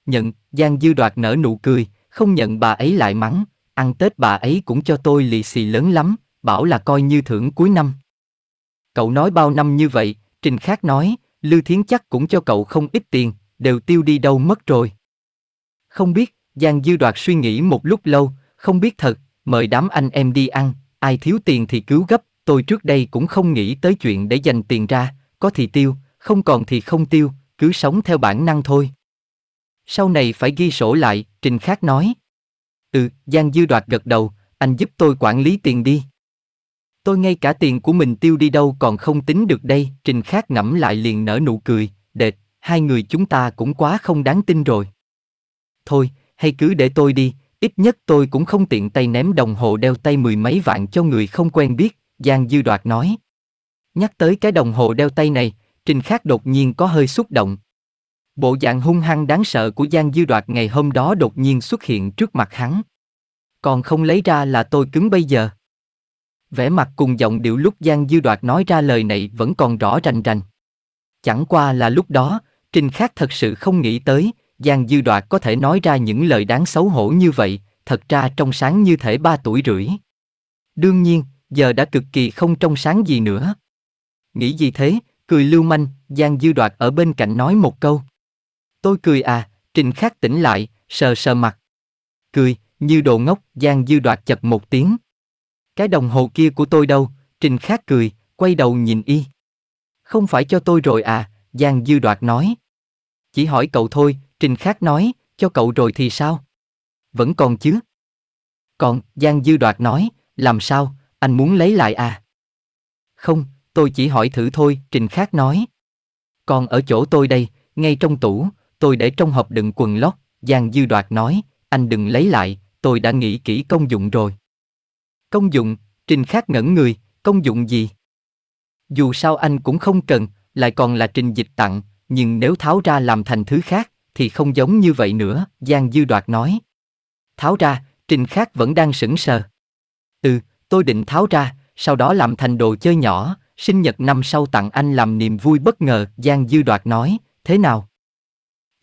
Nhận, Giang Dư Đoạt nở nụ cười, không nhận bà ấy lại mắng, ăn Tết bà ấy cũng cho tôi lì xì lớn lắm, bảo là coi như thưởng cuối năm. Cậu nói bao năm như vậy, Trình Khác nói, Lưu Thiến chắc cũng cho cậu không ít tiền, đều tiêu đi đâu mất rồi. Không biết, Giang Dư Đoạt suy nghĩ một lúc lâu, không biết thật, mời đám anh em đi ăn, ai thiếu tiền thì cứu gấp, tôi trước đây cũng không nghĩ tới chuyện để dành tiền ra, có thì tiêu, không còn thì không tiêu, cứ sống theo bản năng thôi. Sau này phải ghi sổ lại, Trình Khác nói. Ừ, Giang Dư Đoạt gật đầu, anh giúp tôi quản lý tiền đi. Tôi ngay cả tiền của mình tiêu đi đâu còn không tính được đây, Trình Khác ngẫm lại liền nở nụ cười, đệt, hai người chúng ta cũng quá không đáng tin rồi. Thôi, hay cứ để tôi đi, ít nhất tôi cũng không tiện tay ném đồng hồ đeo tay mười mấy vạn cho người không quen biết, Giang Dư Đoạt nói. Nhắc tới cái đồng hồ đeo tay này, Trình Khác đột nhiên có hơi xúc động, Bộ dạng hung hăng đáng sợ của Giang Dư Đoạt ngày hôm đó đột nhiên xuất hiện trước mặt hắn. Còn không lấy ra là tôi cứng bây giờ. Vẻ mặt cùng giọng điệu lúc Giang Dư Đoạt nói ra lời này vẫn còn rõ rành rành. Chẳng qua là lúc đó, Trình Khác thật sự không nghĩ tới, Giang Dư Đoạt có thể nói ra những lời đáng xấu hổ như vậy, thật ra trong sáng như thể ba tuổi rưỡi. Đương nhiên, giờ đã cực kỳ không trong sáng gì nữa. Nghĩ gì thế, cười lưu manh, Giang Dư Đoạt ở bên cạnh nói một câu. Tôi cười à, Trình Khắc tỉnh lại, sờ sờ mặt. Cười, như đồ ngốc, Giang Dư đoạt chập một tiếng. Cái đồng hồ kia của tôi đâu, Trình Khắc cười, quay đầu nhìn y. Không phải cho tôi rồi à, Giang Dư đoạt nói. Chỉ hỏi cậu thôi, Trình Khắc nói, cho cậu rồi thì sao? Vẫn còn chứ? Còn, Giang Dư đoạt nói, làm sao, anh muốn lấy lại à? Không, tôi chỉ hỏi thử thôi, Trình Khắc nói. Còn ở chỗ tôi đây, ngay trong tủ, tôi để trong hộp đựng quần lót, Giang Dư Đoạt nói, anh đừng lấy lại, tôi đã nghĩ kỹ công dụng rồi. Công dụng, Trình Khác ngẩn người, công dụng gì? Dù sao anh cũng không cần, lại còn là trình dịch tặng, nhưng nếu tháo ra làm thành thứ khác, thì không giống như vậy nữa, Giang Dư Đoạt nói. Tháo ra, Trình Khác vẫn đang sững sờ. Ừ, tôi định tháo ra, sau đó làm thành đồ chơi nhỏ, sinh nhật năm sau tặng anh làm niềm vui bất ngờ, Giang Dư Đoạt nói, thế nào?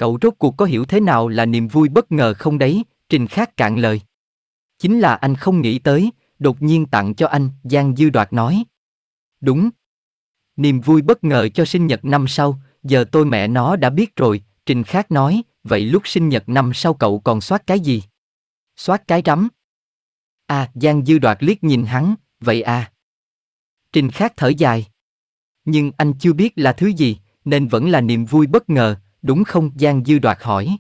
Cậu rốt cuộc có hiểu thế nào là niềm vui bất ngờ không đấy, Trình Khắc cạn lời. Chính là anh không nghĩ tới, đột nhiên tặng cho anh, Giang Dư Đoạt nói. Đúng. Niềm vui bất ngờ cho sinh nhật năm sau, giờ tôi mẹ nó đã biết rồi, Trình Khắc nói, vậy lúc sinh nhật năm sau cậu còn soát cái gì? Soát cái rắm. À, Giang Dư Đoạt liếc nhìn hắn, vậy à. Trình Khắc thở dài. Nhưng anh chưa biết là thứ gì, nên vẫn là niềm vui bất ngờ, đúng không? Giang Dư đoạt hỏi.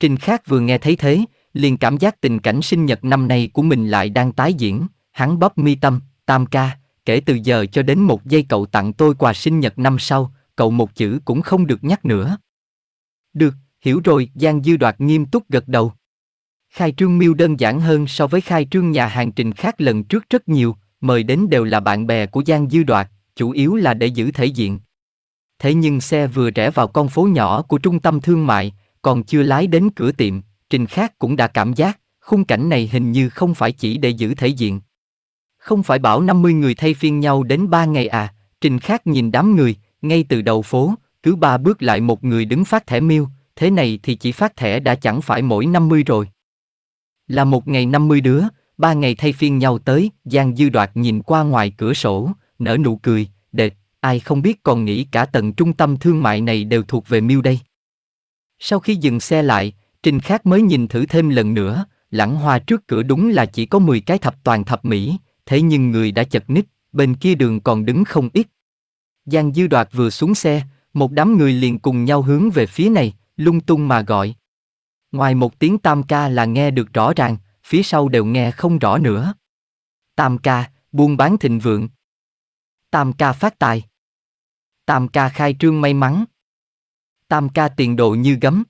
Trình Khác vừa nghe thấy thế, liền cảm giác tình cảnh sinh nhật năm nay của mình lại đang tái diễn, hắn bóp mi tâm, tam ca, kể từ giờ cho đến một giây cậu tặng tôi quà sinh nhật năm sau, cậu một chữ cũng không được nhắc nữa. Được, hiểu rồi, Giang Dư đoạt nghiêm túc gật đầu. Khai trương miêu đơn giản hơn so với khai trương nhà hàng trình khác lần trước rất nhiều, mời đến đều là bạn bè của Giang Dư đoạt, chủ yếu là để giữ thể diện. Thế nhưng xe vừa rẽ vào con phố nhỏ của trung tâm thương mại, còn chưa lái đến cửa tiệm, Trình Khác cũng đã cảm giác, khung cảnh này hình như không phải chỉ để giữ thể diện. Không phải bảo 50 người thay phiên nhau đến 3 ngày à, Trình Khác nhìn đám người, ngay từ đầu phố, cứ ba bước lại một người đứng phát thẻ miêu, thế này thì chỉ phát thẻ đã chẳng phải mỗi 50 rồi. Là một ngày 50 đứa, ba ngày thay phiên nhau tới, Giang Dư Đoạt nhìn qua ngoài cửa sổ, nở nụ cười, đệt, Ai không biết còn nghĩ cả tận trung tâm thương mại này đều thuộc về Miêu đây. Sau khi dừng xe lại, Trình Khác mới nhìn thử thêm lần nữa, lãng hoa trước cửa đúng là chỉ có 10 cái thập toàn thập mỹ, thế nhưng người đã chật ních, bên kia đường còn đứng không ít. Giang Dư Đoạt vừa xuống xe, một đám người liền cùng nhau hướng về phía này, lung tung mà gọi. Ngoài một tiếng tam ca là nghe được rõ ràng, phía sau đều nghe không rõ nữa. Tam ca, buôn bán thịnh vượng. Tam ca phát tài. Tam ca khai trương may mắn. Tam ca tiền độ như gấm.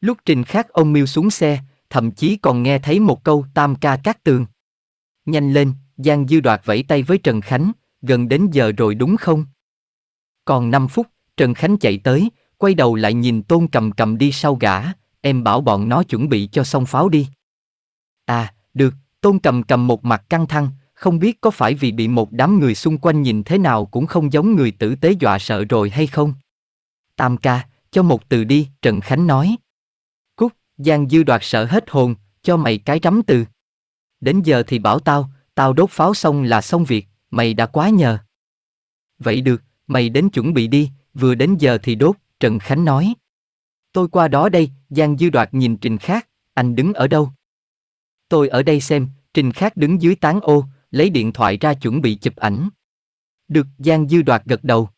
Lúc trình khắc ông miêu xuống xe, thậm chí còn nghe thấy một câu tam ca cắt tường. Nhanh lên, Giang Dư Đoạt vẫy tay với Trần Khánh, gần đến giờ rồi đúng không? Còn 5 phút, Trần Khánh chạy tới, quay đầu lại nhìn Tôn cầm cầm đi sau gã, em bảo bọn nó chuẩn bị cho xong pháo đi. À, được, Tôn cầm cầm một mặt căng thẳng, không biết có phải vì bị một đám người xung quanh nhìn thế nào cũng không giống người tử tế dọa sợ rồi hay không. Tam ca, cho một từ đi, Trần Khánh nói. Cúc, Giang Dư đoạt sợ hết hồn, cho mày cái rắm từ. Đến giờ thì bảo tao, tao đốt pháo xong là xong việc, mày đã quá nhờ. Vậy được, mày đến chuẩn bị đi, vừa đến giờ thì đốt, Trần Khánh nói. Tôi qua đó đây, Giang Dư đoạt nhìn Trình Khác, anh đứng ở đâu? Tôi ở đây xem, Trình Khác đứng dưới tán ô, lấy điện thoại ra chuẩn bị chụp ảnh. Được Giang Dư đoạt gật đầu.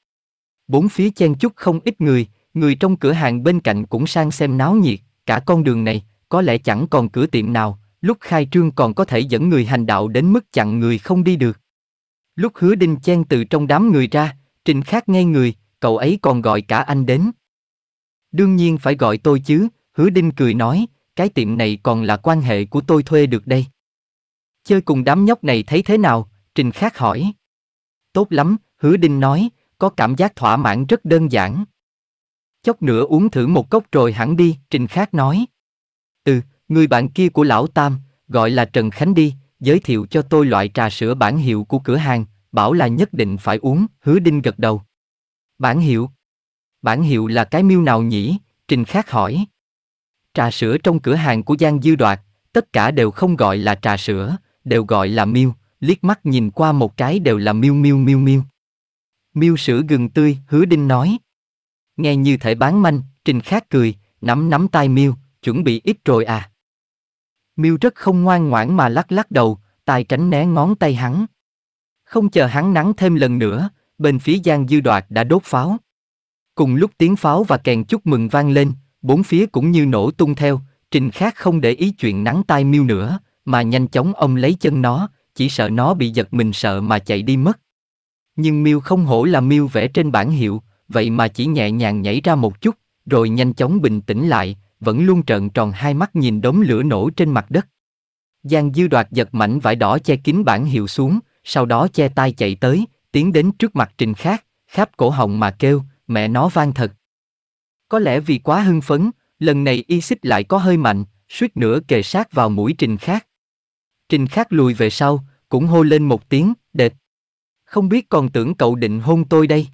Bốn phía chen chúc không ít người, người trong cửa hàng bên cạnh cũng sang xem náo nhiệt, cả con đường này, có lẽ chẳng còn cửa tiệm nào, lúc khai trương còn có thể dẫn người hành đạo đến mức chặn người không đi được. Lúc hứa đinh chen từ trong đám người ra, trình khác ngay người, cậu ấy còn gọi cả anh đến. Đương nhiên phải gọi tôi chứ, hứa đinh cười nói, cái tiệm này còn là quan hệ của tôi thuê được đây. Chơi cùng đám nhóc này thấy thế nào? Trình Khác hỏi. Tốt lắm, Hứa Đinh nói, có cảm giác thỏa mãn rất đơn giản. Chốc nữa uống thử một cốc rồi hẳn đi, Trình Khác nói. Ừ, người bạn kia của Lão Tam, gọi là Trần Khánh đi, giới thiệu cho tôi loại trà sữa bản hiệu của cửa hàng, bảo là nhất định phải uống, Hứa Đinh gật đầu. Bản hiệu? Bản hiệu là cái miêu nào nhỉ? Trình Khác hỏi. Trà sữa trong cửa hàng của Giang Dư Đoạt, tất cả đều không gọi là trà sữa, đều gọi là miêu, liếc mắt nhìn qua một cái đều là miêu miêu miêu miêu. Miêu sữa gừng tươi, hứa đinh nói. Nghe như thể bán manh, trình Khác cười, nắm nắm tay miêu, chuẩn bị ít rồi à. Miêu rất không ngoan ngoãn mà lắc lắc đầu, tài tránh né ngón tay hắn. Không chờ hắn nắng thêm lần nữa, bên phía Giang Dư Đoạt đã đốt pháo. Cùng lúc tiếng pháo và kèn chúc mừng vang lên, bốn phía cũng như nổ tung theo, Trình Khác không để ý chuyện nắng tay miêu nữa, mà nhanh chóng ông lấy chân nó, chỉ sợ nó bị giật mình sợ mà chạy đi mất. Nhưng miêu không hổ là miêu vẽ trên bản hiệu, vậy mà chỉ nhẹ nhàng nhảy ra một chút, rồi nhanh chóng bình tĩnh lại, vẫn luôn trợn tròn hai mắt nhìn đống lửa nổ trên mặt đất. Giang Dư Đoạt giật mảnh vải đỏ che kín bản hiệu xuống, sau đó che tay chạy tới, tiến đến trước mặt Trình Khác, kháp cổ họng mà kêu, mẹ nó vang thật. Có lẽ vì quá hưng phấn, lần này y xích lại có hơi mạnh, suýt nữa kề sát vào mũi Trình Khác. Trình Khắc lùi về sau, cũng hô lên một tiếng, đệt. Không biết còn tưởng cậu định hôn tôi đây.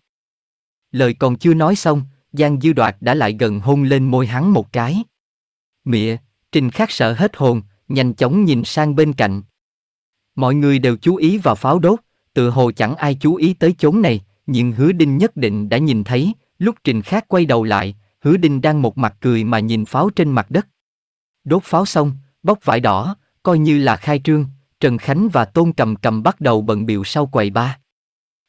Lời còn chưa nói xong, Giang Dư Đoạt đã lại gần hôn lên môi hắn một cái. Mịa, Trình Khắc sợ hết hồn, nhanh chóng nhìn sang bên cạnh. Mọi người đều chú ý vào pháo đốt, tự hồ chẳng ai chú ý tới chốn này, nhưng Hứa Đinh nhất định đã nhìn thấy, lúc Trình Khắc quay đầu lại, Hứa Đinh đang một mặt cười mà nhìn pháo trên mặt đất. Đốt pháo xong, bóc vải đỏ, coi như là khai trương, Trần Khánh và Tôn Cầm Cầm bắt đầu bận biệu sau quầy ba.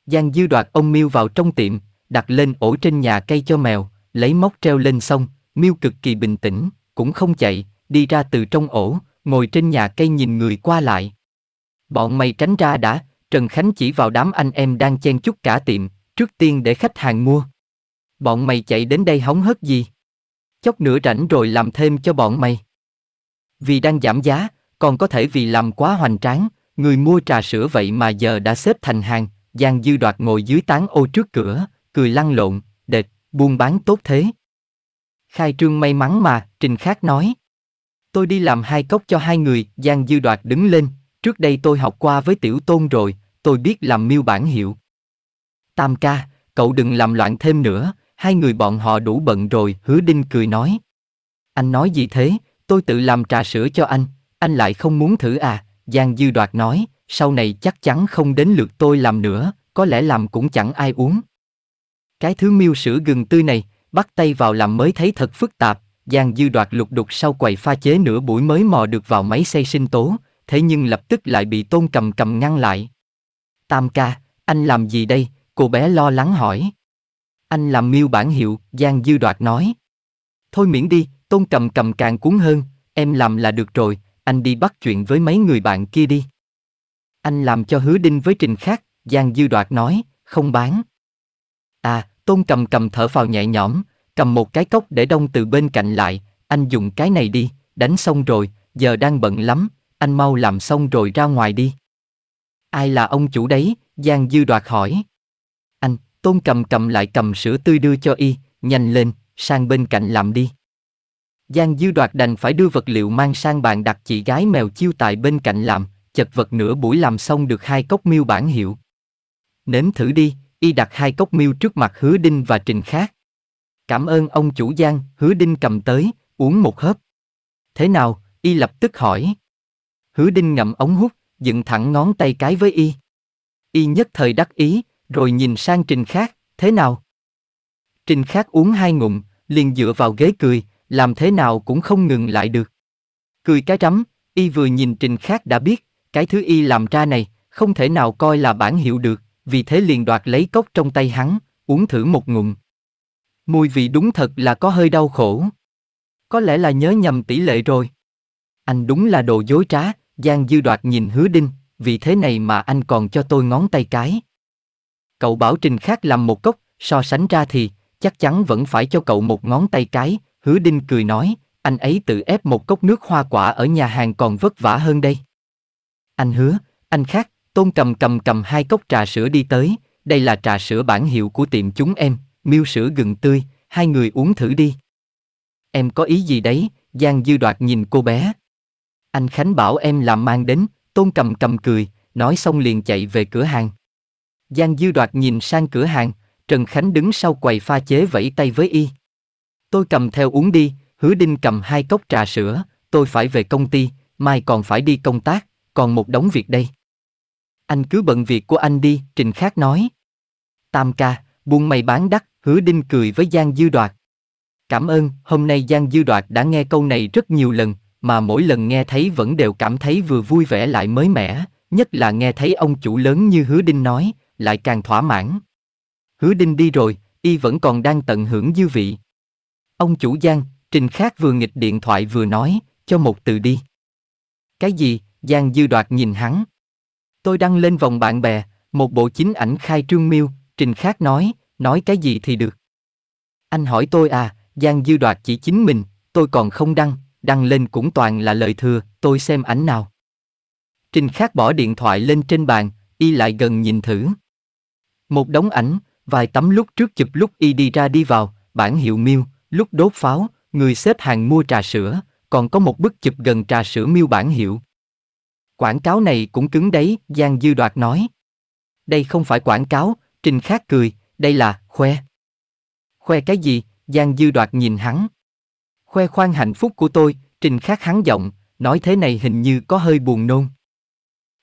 Giang Dư đoạt ông Miêu vào trong tiệm, đặt lên ổ trên nhà cây cho mèo, lấy móc treo lên xong, Miêu cực kỳ bình tĩnh, cũng không chạy, đi ra từ trong ổ, ngồi trên nhà cây nhìn người qua lại. Bọn mày tránh ra đã, Trần Khánh chỉ vào đám anh em đang chen chúc cả tiệm, trước tiên để khách hàng mua. Bọn mày chạy đến đây hóng hớt gì? Chốc nửa rảnh rồi làm thêm cho bọn mày. Vì đang giảm giá, còn có thể vì làm quá hoành tráng, người mua trà sữa vậy mà giờ đã xếp thành hàng, Giang Dư Đoạt ngồi dưới tán ô trước cửa, cười lăn lộn, đệt, buôn bán tốt thế. Khai trương may mắn mà, Trình Khác nói. Tôi đi làm hai cốc cho hai người, Giang Dư Đoạt đứng lên, trước đây tôi học qua với Tiểu Tôn rồi, tôi biết làm miêu bản hiệu. Tam ca, cậu đừng làm loạn thêm nữa, hai người bọn họ đủ bận rồi, Hứa Đinh cười nói. Anh nói gì thế, tôi tự làm trà sữa cho anh, anh lại không muốn thử à, Giang Dư Đoạt nói, sau này chắc chắn không đến lượt tôi làm nữa, có lẽ làm cũng chẳng ai uống. Cái thứ miêu sữa gừng tươi này, bắt tay vào làm mới thấy thật phức tạp, Giang Dư Đoạt lục đục sau quầy pha chế nửa buổi mới mò được vào máy xay sinh tố, thế nhưng lập tức lại bị tôn cầm cầm ngăn lại. Tam ca, anh làm gì đây? Cô bé lo lắng hỏi. Anh làm miêu bản hiệu, Giang Dư Đoạt nói. Thôi miễn đi, tôn cầm cầm càng cuốn hơn, em làm là được rồi, anh đi bắt chuyện với mấy người bạn kia đi. Anh làm cho hứa đinh với trình khác, Giang Dư Đoạt nói, không bán. À, tôn cầm cầm thở phào nhẹ nhõm, cầm một cái cốc để đông từ bên cạnh lại, anh dùng cái này đi, đánh xong rồi, giờ đang bận lắm, anh mau làm xong rồi ra ngoài đi. Ai là ông chủ đấy? Giang Dư Đoạt hỏi. Anh, tôn cầm cầm lại cầm sữa tươi đưa cho y, nhanh lên, sang bên cạnh làm đi. Giang Dư Đoạt đành phải đưa vật liệu mang sang bàn đặt chị gái mèo chiêu tài bên cạnh làm, chật vật nửa buổi làm xong được hai cốc miêu bản hiệu. Nếm thử đi, y đặt hai cốc miêu trước mặt Hứa Đinh và Trình Khác. Cảm ơn ông chủ Giang, Hứa Đinh cầm tới, uống một hớp. Thế nào, y lập tức hỏi. Hứa Đinh ngậm ống hút, dựng thẳng ngón tay cái với y. Y nhất thời đắc ý, rồi nhìn sang Trình Khác, thế nào? Trình Khác uống hai ngụm, liền dựa vào ghế cười, làm thế nào cũng không ngừng lại được. Cười cái rắm, y vừa nhìn trình khác đã biết, cái thứ y làm ra này, không thể nào coi là bản hiệu được, vì thế liền đoạt lấy cốc trong tay hắn, uống thử một ngụm. Mùi vị đúng thật là có hơi đau khổ. Có lẽ là nhớ nhầm tỷ lệ rồi. Anh đúng là đồ dối trá, Giang Dư Đoạt nhìn hứa đinh, vì thế này mà anh còn cho tôi ngón tay cái. Cậu bảo Trình khác làm một cốc, so sánh ra thì, chắc chắn vẫn phải cho cậu một ngón tay cái, Hứa Đinh cười nói, anh ấy tự ép một cốc nước hoa quả ở nhà hàng còn vất vả hơn đây. Anh hứa, anh khác, tôn cầm cầm cầm hai cốc trà sữa đi tới, đây là trà sữa bản hiệu của tiệm chúng em, miêu sữa gừng tươi, hai người uống thử đi. Em có ý gì đấy, Giang Dư Đoạt nhìn cô bé. Anh Khánh bảo em làm mang đến, tôn cầm cầm cười, nói xong liền chạy về cửa hàng. Giang Dư Đoạt nhìn sang cửa hàng, Trần Khánh đứng sau quầy pha chế vẫy tay với y. Tôi cầm theo uống đi, hứa đinh cầm hai cốc trà sữa, tôi phải về công ty, mai còn phải đi công tác, còn một đống việc đây. Anh cứ bận việc của anh đi, Trình Khác nói. Tam ca, buôn mày bán đắt, hứa đinh cười với Giang Dư Đoạt. Cảm ơn, hôm nay Giang Dư Đoạt đã nghe câu này rất nhiều lần, mà mỗi lần nghe thấy vẫn đều cảm thấy vừa vui vẻ lại mới mẻ, nhất là nghe thấy ông chủ lớn như Hứa Đinh nói, lại càng thỏa mãn. Hứa Đinh đi rồi, y vẫn còn đang tận hưởng dư vị. Ông chủ Giang, Trình Khác vừa nghịch điện thoại vừa nói, cho một từ đi. Cái gì? Giang Dư Đoạt nhìn hắn. Tôi đăng lên vòng bạn bè, một bộ chính ảnh khai trương miêu, Trình Khác nói, nói cái gì thì được. Anh hỏi tôi à, Giang Dư Đoạt chỉ chính mình, tôi còn không đăng, đăng lên cũng toàn là lời thừa, tôi xem ảnh nào. Trình Khác bỏ điện thoại lên trên bàn, y lại gần nhìn thử. Một đống ảnh, vài tấm lúc trước chụp lúc y đi ra đi vào, bản hiệu miêu, Lúc đốt pháo, người xếp hàng mua trà sữa, còn có một bức chụp gần trà sữa miêu bản hiệu. Quảng cáo này cũng cứng đấy, Giang Dư Đoạt nói. Đây không phải quảng cáo, Trình Khác cười, đây là khoe. Khoe cái gì? Giang Dư Đoạt nhìn hắn. Khoe khoang hạnh phúc của tôi, Trình Khác hắn giọng, nói thế này hình như có hơi buồn nôn.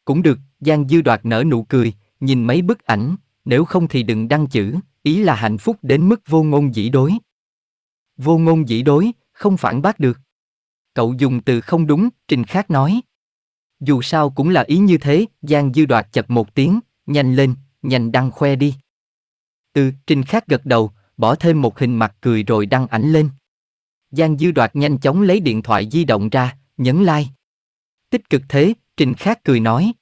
Cũng được, Giang Dư Đoạt nở nụ cười, nhìn mấy bức ảnh, nếu không thì đừng đăng chữ, ý là hạnh phúc đến mức vô ngôn dĩ đối. Vô ngôn dĩ đối, không phản bác được. Cậu dùng từ không đúng, Trình Khác nói. Dù sao cũng là ý như thế, Giang Dư Đoạt chật một tiếng, nhanh lên, nhanh đăng khoe đi. Từ, Trình Khác gật đầu, bỏ thêm một hình mặt cười rồi đăng ảnh lên. Giang Dư Đoạt nhanh chóng lấy điện thoại di động ra, nhấn like. Tích cực thế, Trình Khác cười nói.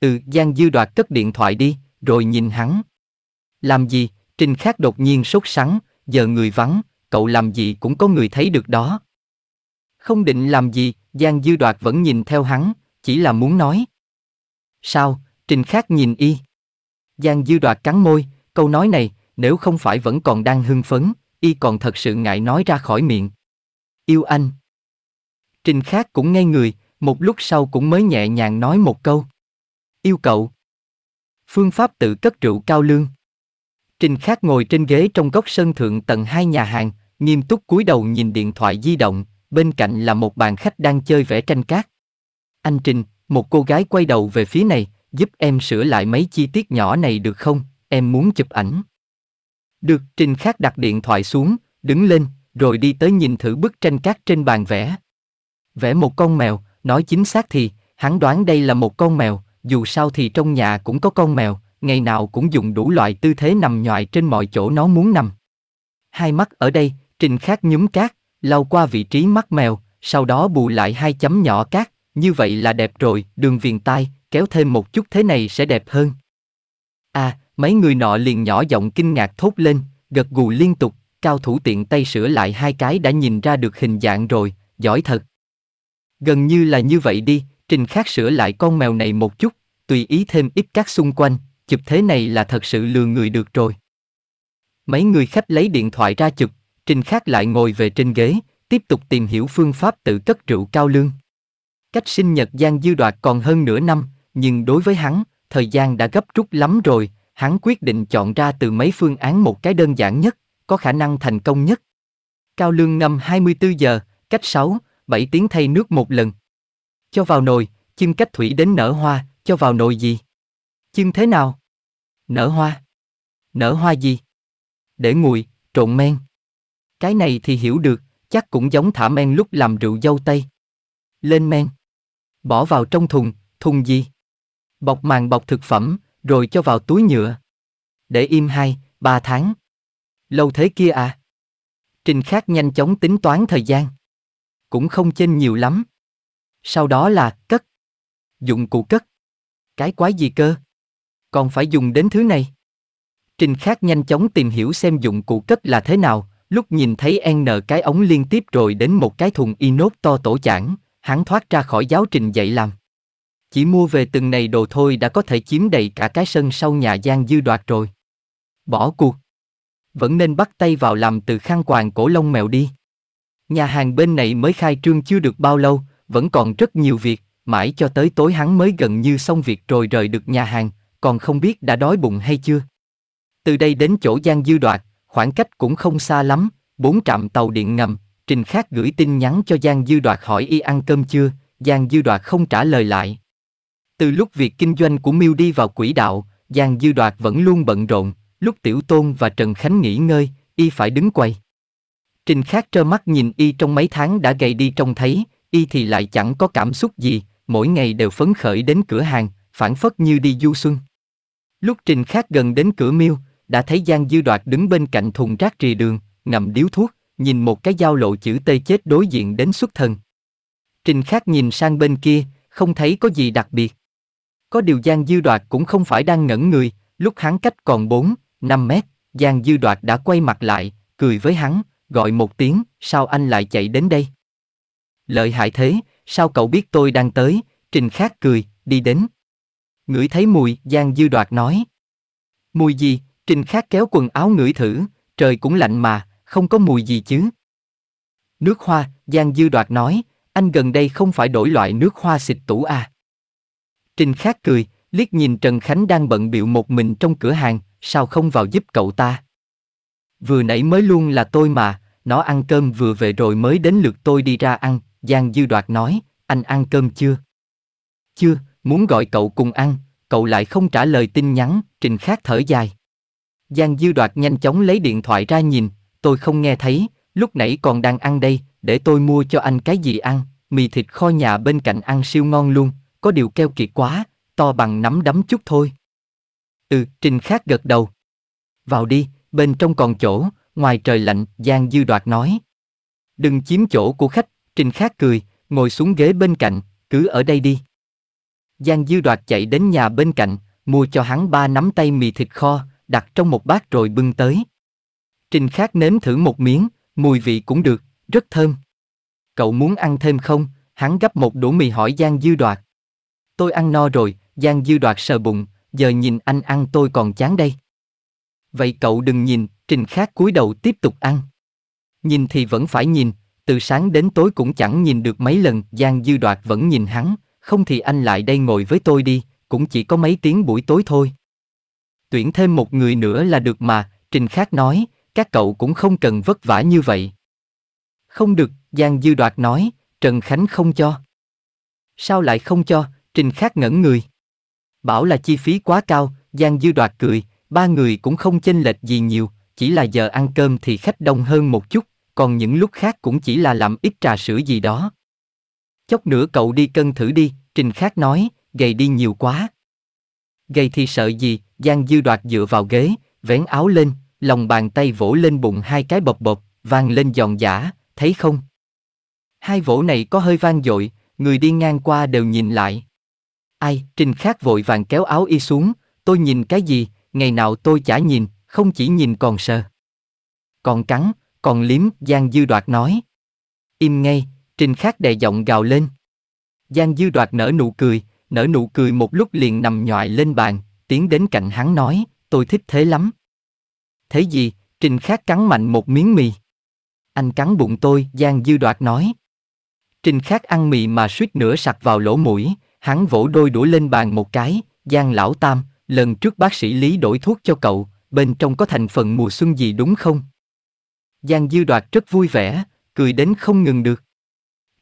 Ừ, Giang Dư Đoạt cất điện thoại đi, rồi nhìn hắn. Làm gì, Trình Khác đột nhiên sốt sắng, giờ người vắng, cậu làm gì cũng có người thấy được đó. Không định làm gì, Giang Dư Đoạt vẫn nhìn theo hắn, chỉ là muốn nói. Sao, Trình Khác nhìn y. Giang Dư Đoạt cắn môi, câu nói này, nếu không phải vẫn còn đang hưng phấn, y còn thật sự ngại nói ra khỏi miệng. Yêu anh. Trình Khác cũng ngây người, một lúc sau cũng mới nhẹ nhàng nói một câu. Yêu cậu. Phương pháp tự cất rượu cao lương. Trình Khắc ngồi trên ghế trong góc sân thượng tầng hai nhà hàng, nghiêm túc cúi đầu nhìn điện thoại di động, bên cạnh là một bàn khách đang chơi vẽ tranh cát. Anh Trình, một cô gái quay đầu về phía này, giúp em sửa lại mấy chi tiết nhỏ này được không, em muốn chụp ảnh. Được, Trình Khắc đặt điện thoại xuống, đứng lên, rồi đi tới nhìn thử bức tranh cát trên bàn vẽ. Vẽ một con mèo, nói chính xác thì, hắn đoán đây là một con mèo, dù sao thì trong nhà cũng có con mèo, ngày nào cũng dùng đủ loại tư thế nằm nhòi trên mọi chỗ nó muốn nằm. Hai mắt ở đây, trình khác nhúm cát, lau qua vị trí mắt mèo, sau đó bù lại hai chấm nhỏ cát, như vậy là đẹp rồi, đường viền tai, kéo thêm một chút thế này sẽ đẹp hơn. À, mấy người nọ liền nhỏ giọng kinh ngạc thốt lên, gật gù liên tục, cao thủ tiện tay sửa lại hai cái đã nhìn ra được hình dạng rồi, giỏi thật. Gần như là như vậy đi, trình khác sửa lại con mèo này một chút, tùy ý thêm ít cát xung quanh, chụp thế này là thật sự lừa người được rồi. Mấy người khách lấy điện thoại ra chụp, Trình Khác lại ngồi về trên ghế, tiếp tục tìm hiểu phương pháp tự cất rượu cao lương. Cách sinh nhật Giang Dư Đoạt còn hơn nửa năm, nhưng đối với hắn, thời gian đã gấp rút lắm rồi, hắn quyết định chọn ra từ mấy phương án một cái đơn giản nhất, có khả năng thành công nhất. Cao lương ngâm 24 giờ, cách 6, 7 tiếng thay nước một lần. Cho vào nồi, chim cách thủy đến nở hoa, cho vào nồi gì? chưng thế nào? Nở hoa. Nở hoa gì? Để nguội, trộn men. Cái này thì hiểu được, chắc cũng giống thả men lúc làm rượu dâu tây. Lên men. Bỏ vào trong thùng, thùng gì? Bọc màng bọc thực phẩm, rồi cho vào túi nhựa. Để im 2, 3 tháng. Lâu thế kia à? Trình Khắc nhanh chóng tính toán thời gian. Cũng không chênh nhiều lắm. Sau đó là cất. Dụng cụ cất. Cái quái gì cơ? còn phải dùng đến thứ này. Trình Khác nhanh chóng tìm hiểu xem dụng cụ cất là thế nào, lúc nhìn thấy N cái ống liên tiếp rồi đến một cái thùng inox to tổ chản, hắn thoát ra khỏi giáo trình dạy làm. Chỉ mua về từng này đồ thôi đã có thể chiếm đầy cả cái sân sau nhà Giang dư đoạt rồi. Bỏ cuộc. Vẫn nên bắt tay vào làm từ khăn quàng cổ lông mèo đi. Nhà hàng bên này mới khai trương chưa được bao lâu, vẫn còn rất nhiều việc, mãi cho tới tối hắn mới gần như xong việc rồi rời được nhà hàng, còn không biết đã đói bụng hay chưa. Từ đây đến chỗ Giang Dư Đoạt, khoảng cách cũng không xa lắm, bốn trạm tàu điện ngầm, Trình Khác gửi tin nhắn cho Giang Dư Đoạt hỏi y ăn cơm chưa, Giang Dư Đoạt không trả lời lại. Từ lúc việc kinh doanh của Miu đi vào quỹ đạo, Giang Dư Đoạt vẫn luôn bận rộn, lúc Tiểu Tôn và Trần Khánh nghỉ ngơi, y phải đứng quay Trình Khác trơ mắt nhìn y trong mấy tháng đã gầy đi trông thấy, y thì lại chẳng có cảm xúc gì, mỗi ngày đều phấn khởi đến cửa hàng, phản phất như đi du xuân. Lúc Trình Khác gần đến cửa miêu, đã thấy Giang Dư Đoạt đứng bên cạnh thùng rác trì đường, ngậm điếu thuốc, nhìn một cái giao lộ chữ T chết đối diện đến xuất thần. Trình Khác nhìn sang bên kia, không thấy có gì đặc biệt. Có điều Giang Dư Đoạt cũng không phải đang ngẩn người, lúc hắn cách còn 4, 5 mét, Giang Dư Đoạt đã quay mặt lại, cười với hắn, gọi một tiếng, sao anh lại chạy đến đây? Lợi hại thế, sao cậu biết tôi đang tới? Trình Khác cười, đi đến, ngửi thấy mùi, Giang Dư Đoạt nói. Mùi gì? Trình Khác kéo quần áo ngửi thử, trời cũng lạnh mà, không có mùi gì chứ. Nước hoa, Giang Dư Đoạt nói, anh gần đây không phải đổi loại nước hoa xịt tủ à. Trình Khác cười, liếc nhìn Trần Khánh đang bận biệu một mình trong cửa hàng, sao không vào giúp cậu ta. Vừa nãy mới luôn là tôi mà, nó ăn cơm vừa về rồi mới đến lượt tôi đi ra ăn, Giang Dư Đoạt nói, anh ăn cơm chưa? Chưa, muốn gọi cậu cùng ăn, cậu lại không trả lời tin nhắn, Trình Khác thở dài. Giang Dư Đoạt nhanh chóng lấy điện thoại ra nhìn, tôi không nghe thấy, lúc nãy còn đang ăn đây, để tôi mua cho anh cái gì ăn, mì thịt kho nhà bên cạnh ăn siêu ngon luôn, có điều keo kiệt quá, to bằng nắm đấm chút thôi. Ừ, Trình Khác gật đầu. Vào đi, bên trong còn chỗ, ngoài trời lạnh, Giang Dư Đoạt nói. Đừng chiếm chỗ của khách, Trình Khác cười, ngồi xuống ghế bên cạnh, cứ ở đây đi. Giang Dư Đoạt chạy đến nhà bên cạnh, mua cho hắn ba nắm tay mì thịt kho, đặt trong một bát rồi bưng tới. Trình Khác nếm thử một miếng, mùi vị cũng được, rất thơm. Cậu muốn ăn thêm không? Hắn gấp một đũa mì hỏi Giang Dư Đoạt. Tôi ăn no rồi, Giang Dư Đoạt sờ bụng, giờ nhìn anh ăn tôi còn chán đây. Vậy cậu đừng nhìn, Trình Khác cúi đầu tiếp tục ăn. Nhìn thì vẫn phải nhìn, từ sáng đến tối cũng chẳng nhìn được mấy lần, Giang Dư Đoạt vẫn nhìn hắn, không thì anh lại đây ngồi với tôi đi, cũng chỉ có mấy tiếng buổi tối thôi. Tuyển thêm một người nữa là được mà, Trình Khác nói, các cậu cũng không cần vất vả như vậy. Không được, Giang Dư Đoạt nói, Trần Khánh không cho. Sao lại không cho, Trình Khác ngẩn người. Bảo là chi phí quá cao, Giang Dư Đoạt cười, ba người cũng không chênh lệch gì nhiều, chỉ là giờ ăn cơm thì khách đông hơn một chút, còn những lúc khác cũng chỉ là làm ít trà sữa gì đó. Chốc nữa cậu đi cân thử đi, Trình Khác nói, gầy đi nhiều quá. Gầy thì sợ gì, Giang Dư đoạt dựa vào ghế, vén áo lên, lòng bàn tay vỗ lên bụng hai cái bập bập, vang lên giòn giả, thấy không? Hai vỗ này có hơi vang dội, người đi ngang qua đều nhìn lại. Ai, Trình Khác vội vàng kéo áo y xuống, tôi nhìn cái gì, ngày nào tôi chả nhìn, không chỉ nhìn còn sờ. Còn cắn, còn liếm, Giang Dư đoạt nói. Im ngay, Trình Khắc đè giọng gào lên. Giang Dư Đoạt nở nụ cười, nở nụ cười một lúc liền nằm nhọại lên bàn, tiến đến cạnh hắn nói, tôi thích thế lắm. Thế gì, Trình Khắc cắn mạnh một miếng mì. Anh cắn bụng tôi, Giang Dư Đoạt nói. Trình Khắc ăn mì mà suýt nữa sặc vào lỗ mũi, hắn vỗ đôi đũa lên bàn một cái, Giang Lão Tam, lần trước bác sĩ Lý đổi thuốc cho cậu, bên trong có thành phần mùa xuân gì đúng không? Giang Dư Đoạt rất vui vẻ, cười đến không ngừng được.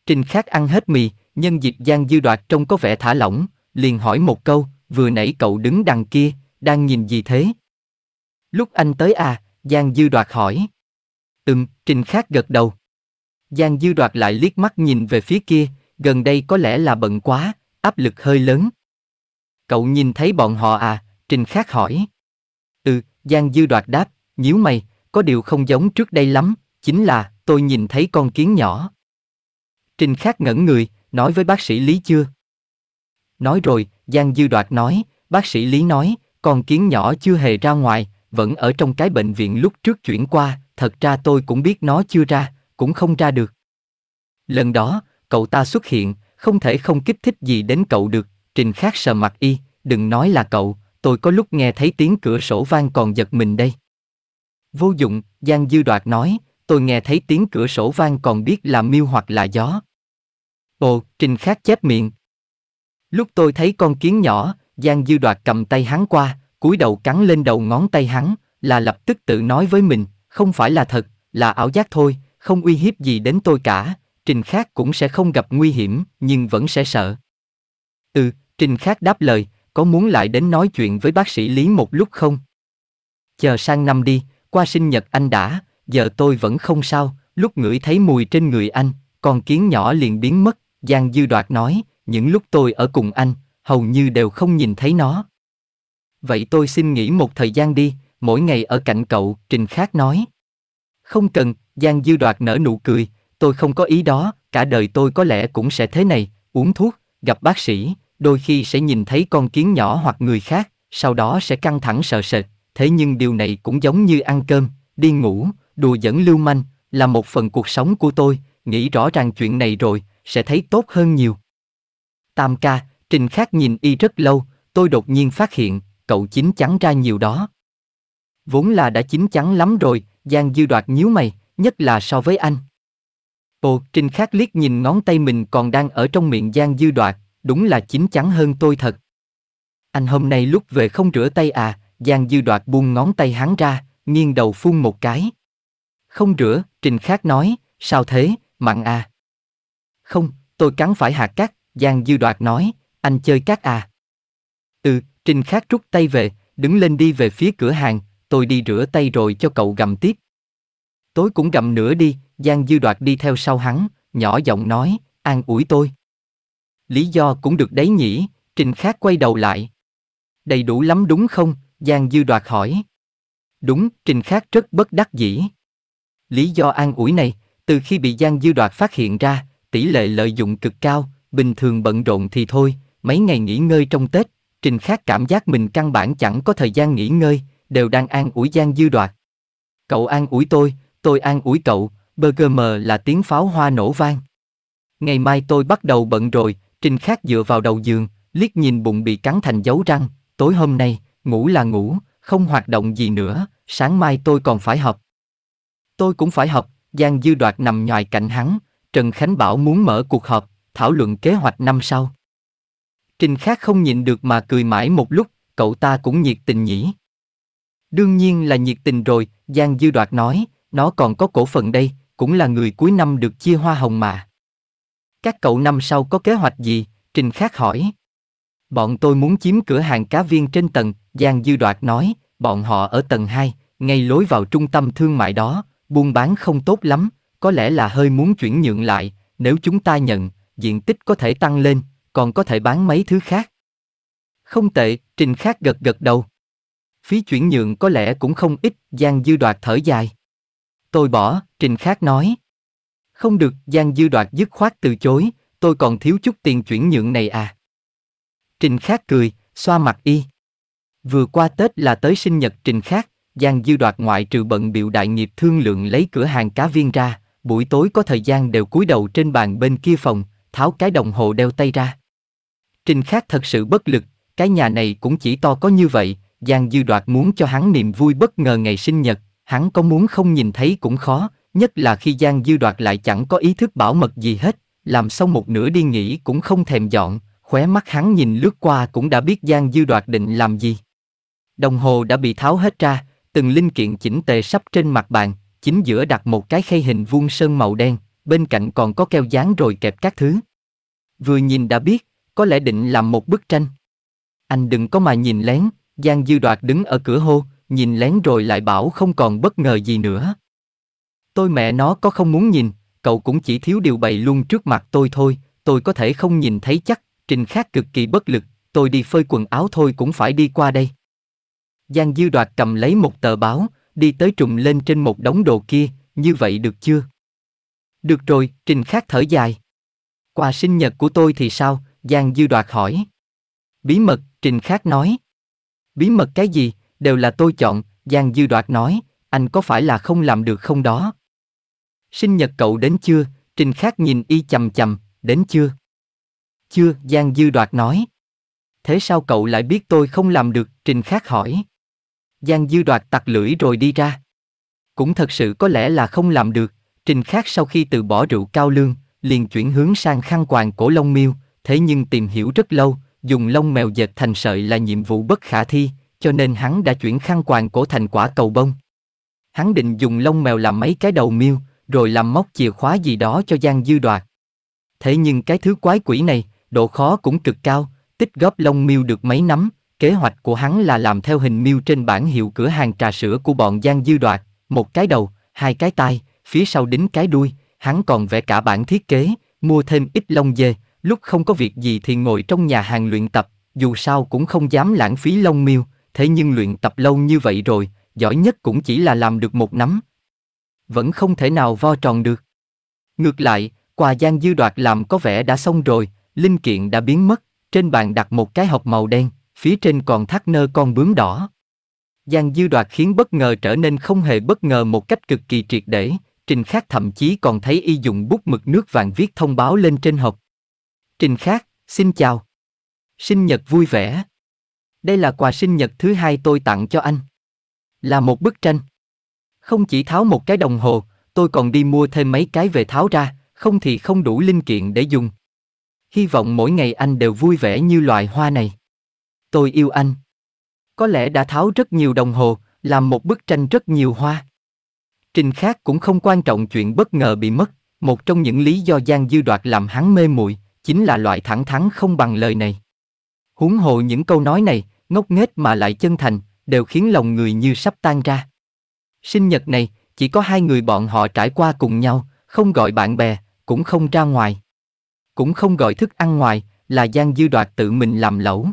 Trình Khắc ăn hết mì, nhân dịp Giang Dư Đoạt trông có vẻ thả lỏng, liền hỏi một câu, vừa nãy cậu đứng đằng kia, đang nhìn gì thế? Lúc anh tới à, Giang Dư Đoạt hỏi. Ừm, Trình Khắc gật đầu. Giang Dư Đoạt lại liếc mắt nhìn về phía kia, gần đây có lẽ là bận quá, áp lực hơi lớn. Cậu nhìn thấy bọn họ à, Trình Khắc hỏi. Ừ, Giang Dư Đoạt đáp, nhíu mày, có điều không giống trước đây lắm, chính là tôi nhìn thấy con kiến nhỏ. Trình Khắc ngẩn người, nói với bác sĩ Lý chưa? Nói rồi, Giang Dư Đoạt nói, bác sĩ Lý nói, con kiến nhỏ chưa hề ra ngoài, vẫn ở trong cái bệnh viện lúc trước chuyển qua, thật ra tôi cũng biết nó chưa ra, cũng không ra được. Lần đó, cậu ta xuất hiện, không thể không kích thích gì đến cậu được, Trình Khắc sờ mặt y, đừng nói là cậu, tôi có lúc nghe thấy tiếng cửa sổ vang còn giật mình đây. Vô dụng, Giang Dư Đoạt nói, tôi nghe thấy tiếng cửa sổ vang còn biết là miêu hoặc là gió, Ồ, Trình Khát chép miệng. Lúc tôi thấy con kiến nhỏ, Giang Dư Đoạt cầm tay hắn qua, cúi đầu cắn lên đầu ngón tay hắn, là lập tức tự nói với mình, không phải là thật, là ảo giác thôi, không uy hiếp gì đến tôi cả, Trình Khát cũng sẽ không gặp nguy hiểm, nhưng vẫn sẽ sợ. Ừ, Trình Khát đáp lời, có muốn lại đến nói chuyện với bác sĩ Lý một lúc không? Chờ sang năm đi, qua sinh nhật anh đã, giờ tôi vẫn không sao, lúc ngửi thấy mùi trên người anh, con kiến nhỏ liền biến mất, Giang Dư Đoạt nói, những lúc tôi ở cùng anh, hầu như đều không nhìn thấy nó. Vậy tôi xin nghỉ một thời gian đi, mỗi ngày ở cạnh cậu, Trình Khác nói. Không cần, Giang Dư Đoạt nở nụ cười, tôi không có ý đó, cả đời tôi có lẽ cũng sẽ thế này, uống thuốc, gặp bác sĩ, đôi khi sẽ nhìn thấy con kiến nhỏ hoặc người khác, sau đó sẽ căng thẳng sợ sệt, thế nhưng điều này cũng giống như ăn cơm, đi ngủ, đùa dẫn lưu manh, là một phần cuộc sống của tôi, nghĩ rõ ràng chuyện này rồi, sẽ thấy tốt hơn nhiều. Tam ca, Trình Khác nhìn y rất lâu, tôi đột nhiên phát hiện, cậu chín chắn ra nhiều đó. Vốn là đã chín chắn lắm rồi, Giang Dư Đoạt nhíu mày, nhất là so với anh. Ồ, Trình Khác liếc nhìn ngón tay mình còn đang ở trong miệng Giang Dư Đoạt, đúng là chín chắn hơn tôi thật. Anh hôm nay lúc về không rửa tay à, Giang Dư Đoạt buông ngón tay hắn ra, nghiêng đầu phun một cái. Không rửa, Trình Khác nói, sao thế, mặn à? Không, tôi cắn phải hạt cát, Giang Dư Đoạt nói, anh chơi cát à? Ừ, Trình Khác rút tay về, đứng lên đi về phía cửa hàng, tôi đi rửa tay rồi cho cậu gầm tiếp. Tối cũng gầm nữa đi, Giang Dư Đoạt đi theo sau hắn, nhỏ giọng nói, an ủi tôi. Lý do cũng được đấy nhỉ, Trình Khác quay đầu lại. Đầy đủ lắm đúng không? Giang Dư Đoạt hỏi. Đúng, Trình Khác rất bất đắc dĩ. Lý do an ủi này, từ khi bị Giang Dư Đoạt phát hiện ra, tỷ lệ lợi dụng cực cao, bình thường bận rộn thì thôi, mấy ngày nghỉ ngơi trong Tết, Trình Khắc cảm giác mình căn bản chẳng có thời gian nghỉ ngơi, đều đang an ủi Giang Dư Đoạt. Cậu an ủi tôi, tôi an ủi cậu, BGM là tiếng pháo hoa nổ vang. Ngày mai tôi bắt đầu bận rồi, Trình Khắc dựa vào đầu giường, liếc nhìn bụng bị cắn thành dấu răng, tối hôm nay, ngủ là ngủ, không hoạt động gì nữa, sáng mai tôi còn phải học. Tôi cũng phải học, Giang Dư Đoạt nằm nhòi cạnh hắn, Trần Khánh Bảo muốn mở cuộc họp, thảo luận kế hoạch năm sau. Trình Khác không nhịn được mà cười mãi một lúc, cậu ta cũng nhiệt tình nhỉ. Đương nhiên là nhiệt tình rồi, Giang Dư Đoạt nói, nó còn có cổ phần đây, cũng là người cuối năm được chia hoa hồng mà. Các cậu năm sau có kế hoạch gì? Trình Khác hỏi. Bọn tôi muốn chiếm cửa hàng cá viên trên tầng, Giang Dư Đoạt nói, bọn họ ở tầng 2, ngay lối vào trung tâm thương mại đó, buôn bán không tốt lắm, có lẽ là hơi muốn chuyển nhượng lại, nếu chúng ta nhận, diện tích có thể tăng lên, còn có thể bán mấy thứ khác. Không tệ, Trình Khác gật gật đầu. Phí chuyển nhượng có lẽ cũng không ít, Giang Dư Đoạt thở dài. Tôi bỏ, Trình Khác nói. Không được, Giang Dư Đoạt dứt khoát từ chối, tôi còn thiếu chút tiền chuyển nhượng này à. Trình Khác cười, xoa mặt y. Vừa qua Tết là tới sinh nhật Trình Khác, Giang Dư Đoạt ngoại trừ bận biểu đại nghiệp thương lượng lấy cửa hàng cá viên ra, buổi tối có thời gian đều cúi đầu trên bàn bên kia phòng, tháo cái đồng hồ đeo tay ra. Trình Khác thật sự bất lực, cái nhà này cũng chỉ to có như vậy, Giang Dư Đoạt muốn cho hắn niềm vui bất ngờ ngày sinh nhật, hắn có muốn không nhìn thấy cũng khó, nhất là khi Giang Dư Đoạt lại chẳng có ý thức bảo mật gì hết, làm xong một nửa đi nghỉ cũng không thèm dọn, khóe mắt hắn nhìn lướt qua cũng đã biết Giang Dư Đoạt định làm gì. Đồng hồ đã bị tháo hết ra, từng linh kiện chỉnh tề sắp trên mặt bàn, chính giữa đặt một cái khay hình vuông sơn màu đen, bên cạnh còn có keo dán rồi kẹp các thứ. Vừa nhìn đã biết, có lẽ định làm một bức tranh. Anh đừng có mà nhìn lén, Giang Dư Đoạt đứng ở cửa hô, nhìn lén rồi lại bảo không còn bất ngờ gì nữa. Tôi mẹ nó có không muốn nhìn, cậu cũng chỉ thiếu điều bày luôn trước mặt tôi thôi, tôi có thể không nhìn thấy chắc, trình khác cực kỳ bất lực, tôi đi phơi quần áo thôi cũng phải đi qua đây. Giang Dư Đoạt cầm lấy một tờ báo, đi tới trùm lên trên một đống đồ kia, như vậy được chưa? Được rồi, Trình Khác thở dài. Quà sinh nhật của tôi thì sao? Giang Dư Đoạt hỏi. Bí mật, Trình Khác nói. Bí mật cái gì, đều là tôi chọn, Giang Dư Đoạt nói, anh có phải là không làm được không đó? Sinh nhật cậu đến chưa? Trình Khác nhìn y chầm chầm, đến chưa? Chưa, Giang Dư Đoạt nói. Thế sao cậu lại biết tôi không làm được? Trình Khác hỏi. Giang Dư đoạt tặc lưỡi rồi đi ra. Cũng thật sự có lẽ là không làm được, Trình Khác sau khi từ bỏ rượu cao lương, liền chuyển hướng sang khăn quàng cổ lông miêu, thế nhưng tìm hiểu rất lâu, dùng lông mèo dệt thành sợi là nhiệm vụ bất khả thi, cho nên hắn đã chuyển khăn quàng cổ thành quả cầu bông. Hắn định dùng lông mèo làm mấy cái đầu miêu, rồi làm móc chìa khóa gì đó cho Giang Dư đoạt. Thế nhưng cái thứ quái quỷ này, độ khó cũng cực cao, tích góp lông miêu được mấy nắm, Kế hoạch của hắn là làm theo hình miêu trên bản hiệu cửa hàng trà sữa của bọn Giang Dư Đoạt, một cái đầu, hai cái tai, phía sau đính cái đuôi, hắn còn vẽ cả bản thiết kế, mua thêm ít lông dê, lúc không có việc gì thì ngồi trong nhà hàng luyện tập, dù sao cũng không dám lãng phí lông miêu, thế nhưng luyện tập lâu như vậy rồi, giỏi nhất cũng chỉ là làm được một nắm. Vẫn không thể nào vo tròn được. Ngược lại, quà Giang Dư Đoạt làm có vẻ đã xong rồi, linh kiện đã biến mất, trên bàn đặt một cái hộp màu đen, phía trên còn thắt nơ con bướm đỏ. Giang dư đoạt khiến bất ngờ trở nên không hề bất ngờ một cách cực kỳ triệt để, Trình Khác thậm chí còn thấy y dùng bút mực nước vàng viết thông báo lên trên hộp. Trình Khác, xin chào. Sinh nhật vui vẻ. Đây là quà sinh nhật thứ hai tôi tặng cho anh. Là một bức tranh. Không chỉ tháo một cái đồng hồ, tôi còn đi mua thêm mấy cái về tháo ra, không thì không đủ linh kiện để dùng. Hy vọng mỗi ngày anh đều vui vẻ như loài hoa này. Tôi yêu anh. Có lẽ đã tháo rất nhiều đồng hồ, làm một bức tranh rất nhiều hoa. Trình khác cũng không quan trọng chuyện bất ngờ bị mất, một trong những lý do giang dư đoạt làm hắn mê muội chính là loại thẳng thắn không bằng lời này. Huống hồ những câu nói này, ngốc nghếch mà lại chân thành, đều khiến lòng người như sắp tan ra. Sinh nhật này, chỉ có hai người bọn họ trải qua cùng nhau, không gọi bạn bè, cũng không ra ngoài. Cũng không gọi thức ăn ngoài, là Giang Dư Đoạt tự mình làm lẩu.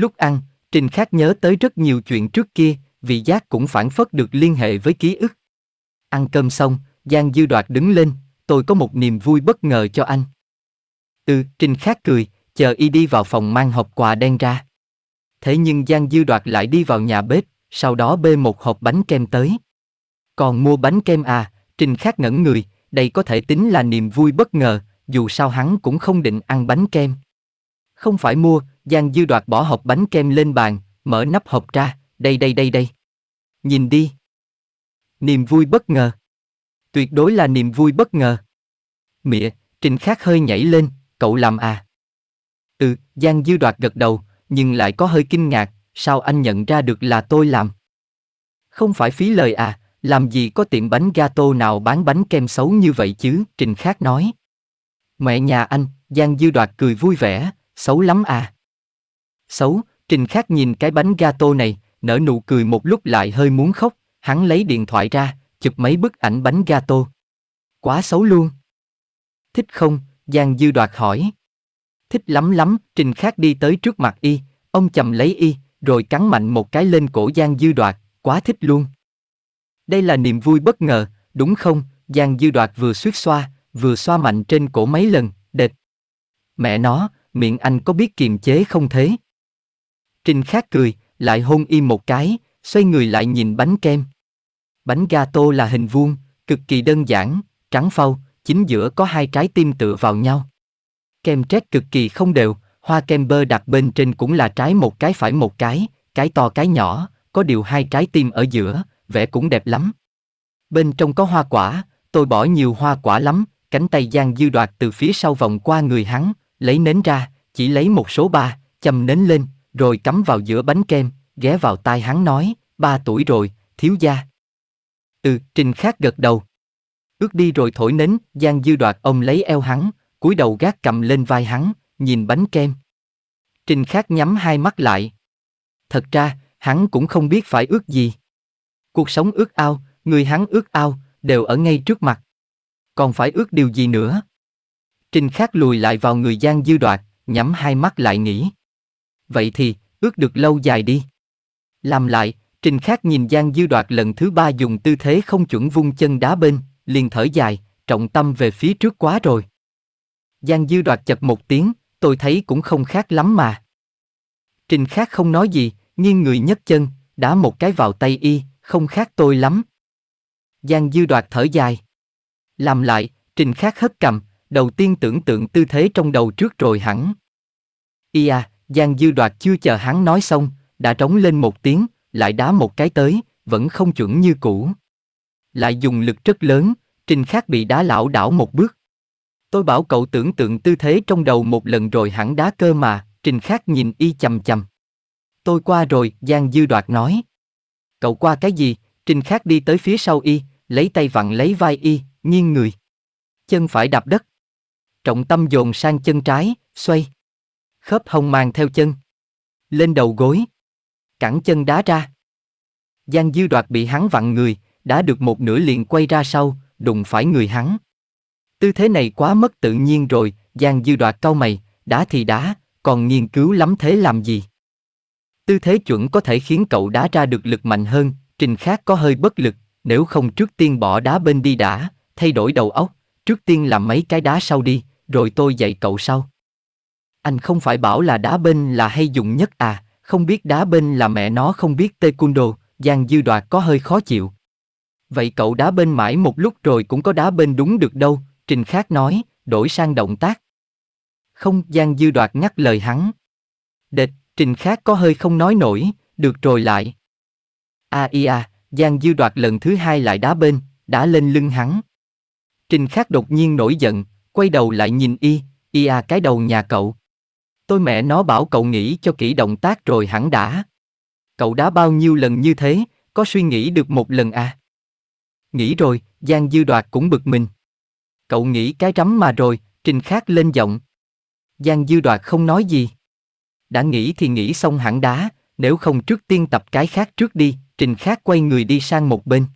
Lúc ăn, Trình Khắc nhớ tới rất nhiều chuyện trước kia, vị giác cũng phản phất được liên hệ với ký ức. Ăn cơm xong, Giang Dư Đoạt đứng lên, tôi có một niềm vui bất ngờ cho anh. Ừ, Trình Khắc cười, chờ y đi vào phòng mang hộp quà đen ra. Thế nhưng Giang Dư Đoạt lại đi vào nhà bếp, sau đó bê một hộp bánh kem tới. Còn mua bánh kem à, Trình Khắc ngẩn người, đây có thể tính là niềm vui bất ngờ, dù sao hắn cũng không định ăn bánh kem. Không phải mua, Giang Dư đoạt bỏ hộp bánh kem lên bàn, mở nắp hộp ra, đây đây đây đây. Nhìn đi. Niềm vui bất ngờ. Tuyệt đối là niềm vui bất ngờ. Mịa, Trình Khác hơi nhảy lên, cậu làm à? Ừ, Giang Dư đoạt gật đầu, nhưng lại có hơi kinh ngạc, sao anh nhận ra được là tôi làm? Không phải phí lời à, làm gì có tiệm bánh gato nào bán bánh kem xấu như vậy chứ, Trình Khác nói. Mẹ nhà anh, Giang Dư đoạt cười vui vẻ, xấu lắm à. Xấu, Trình khắc nhìn cái bánh gato này, nở nụ cười một lúc lại hơi muốn khóc, hắn lấy điện thoại ra, chụp mấy bức ảnh bánh gato. Quá xấu luôn. Thích không? Giang Dư đoạt hỏi. Thích lắm lắm, Trình khắc đi tới trước mặt y, ông chậm lấy y, rồi cắn mạnh một cái lên cổ Giang Dư đoạt, quá thích luôn. Đây là niềm vui bất ngờ, đúng không? Giang Dư đoạt vừa suýt xoa, vừa xoa mạnh trên cổ mấy lần, đệt. Mẹ nó, miệng anh có biết kiềm chế không thế? Trinh Khát cười, lại hôn y một cái, xoay người lại nhìn bánh kem. Bánh gato là hình vuông, cực kỳ đơn giản, trắng phau, chính giữa có hai trái tim tựa vào nhau. Kem trét cực kỳ không đều, hoa kem bơ đặt bên trên cũng là trái một cái phải một cái, cái to cái nhỏ, có điều hai trái tim ở giữa, vẽ cũng đẹp lắm. Bên trong có hoa quả, tôi bỏ nhiều hoa quả lắm, cánh tay Giang Dư đoạt từ phía sau vòng qua người hắn, lấy nến ra, chỉ lấy một số ba, châm nến lên, rồi cắm vào giữa bánh kem, ghé vào tai hắn nói, ba tuổi rồi, thiếu gia. Ừ, Trình Khác gật đầu. Ước đi rồi thổi nến, Giang Dư Đoạt ông lấy eo hắn, cúi đầu gác cầm lên vai hắn, nhìn bánh kem. Trình Khác nhắm hai mắt lại. Thật ra, hắn cũng không biết phải ước gì. Cuộc sống ước ao, người hắn ước ao, đều ở ngay trước mặt. Còn phải ước điều gì nữa? Trình Khác lùi lại vào người Giang Dư Đoạt, nhắm hai mắt lại nghĩ vậy thì, ước được lâu dài đi. Làm lại, Trình Khác nhìn Giang Dư Đoạt lần thứ ba dùng tư thế không chuẩn vung chân đá bên, liền thở dài, trọng tâm về phía trước quá rồi. Giang Dư Đoạt chập một tiếng, tôi thấy cũng không khác lắm mà. Trình Khác không nói gì, nghiêng người nhấc chân, đá một cái vào tay y, không khác tôi lắm. Giang Dư Đoạt thở dài. Làm lại, Trình Khác hất cầm, đầu tiên tưởng tượng tư thế trong đầu trước rồi hẳn. Y à, Giang Dư Đoạt chưa chờ hắn nói xong, đã trống lên một tiếng, lại đá một cái tới, vẫn không chuẩn như cũ. Lại dùng lực rất lớn, Trình Khác bị đá lão đảo một bước. Tôi bảo cậu tưởng tượng tư thế trong đầu một lần rồi hẳn đá cơ mà, Trình Khác nhìn y chầm chầm. Tôi qua rồi, Giang Dư Đoạt nói. Cậu qua cái gì? Trình Khác đi tới phía sau y, lấy tay vặn lấy vai y, nghiêng người. Chân phải đạp đất. Trọng tâm dồn sang chân trái, xoay khớp hồng màng theo chân. Lên đầu gối. Cẳng chân đá ra. Giang dư đoạt bị hắn vặn người, đã được một nửa liền quay ra sau, đụng phải người hắn. Tư thế này quá mất tự nhiên rồi, Giang dư đoạt cau mày, đá thì đá, còn nghiên cứu lắm thế làm gì. Tư thế chuẩn có thể khiến cậu đá ra được lực mạnh hơn, trình khác có hơi bất lực, nếu không trước tiên bỏ đá bên đi đã, thay đổi đầu óc, trước tiên làm mấy cái đá sau đi, rồi tôi dạy cậu sau. Anh không phải bảo là đá bên là hay dùng nhất à, không biết đá bên là mẹ nó không biết tê cun đồ, Giang Dư Đoạt có hơi khó chịu. Vậy cậu đá bên mãi một lúc rồi cũng có đá bên đúng được đâu, Trình Khác nói, đổi sang động tác. Không, Giang Dư Đoạt ngắt lời hắn. Địch, Trình Khác có hơi không nói nổi, được rồi lại. A i a, Giang Dư Đoạt lần thứ hai lại đá bên, đá lên lưng hắn. Trình Khác đột nhiên nổi giận, quay đầu lại nhìn y, y a à cái đầu nhà cậu, Tôi mẹ nó bảo cậu nghĩ cho kỹ động tác rồi hẳn đã. Cậu đã bao nhiêu lần như thế, có suy nghĩ được một lần à? Nghĩ rồi, Giang Dư Đoạt cũng bực mình. Cậu nghĩ cái rắm mà rồi, Trình khác lên giọng. Giang Dư Đoạt không nói gì. Đã nghĩ thì nghĩ xong hẳn đá, nếu không trước tiên tập cái khác trước đi, Trình khác quay người đi sang một bên.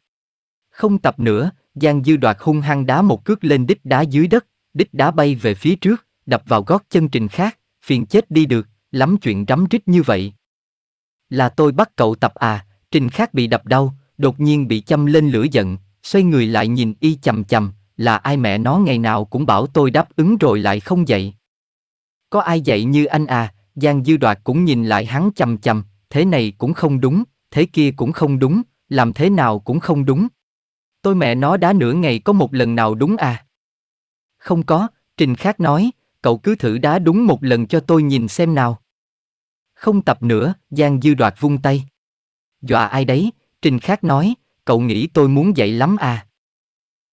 Không tập nữa, Giang Dư Đoạt hung hăng đá một cước lên đít đá dưới đất, đít đá bay về phía trước, đập vào gót chân Trình khác phiền chết đi được, lắm chuyện rắm rít như vậy. Là tôi bắt cậu tập à, trình khác bị đập đau, đột nhiên bị châm lên lửa giận, xoay người lại nhìn y chầm chầm, là ai mẹ nó ngày nào cũng bảo tôi đáp ứng rồi lại không dậy. Có ai dậy như anh à, Giang Dư Đoạt cũng nhìn lại hắn chầm chầm, thế này cũng không đúng, thế kia cũng không đúng, làm thế nào cũng không đúng. Tôi mẹ nó đã nửa ngày có một lần nào đúng à? Không có, Trình Khác nói, cậu cứ thử đá đúng một lần cho tôi nhìn xem nào. Không tập nữa, Giang Dư Đoạt vung tay. Dọa ai đấy, Trình Khác nói, cậu nghĩ tôi muốn dậy lắm à.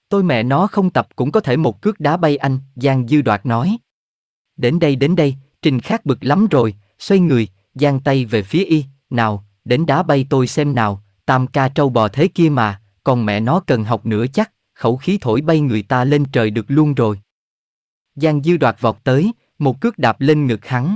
Tôi mẹ nó không tập cũng có thể một cước đá bay anh, Giang Dư Đoạt nói. Đến đây đến đây, Trình Khác bực lắm rồi, xoay người, giang tay về phía y, nào, đến đá bay tôi xem nào, tam ca trâu bò thế kia mà, còn mẹ nó cần học nữa chắc, khẩu khí thổi bay người ta lên trời được luôn rồi. Giang Dư đoạt vọt tới, một cước đạp lên ngực hắn.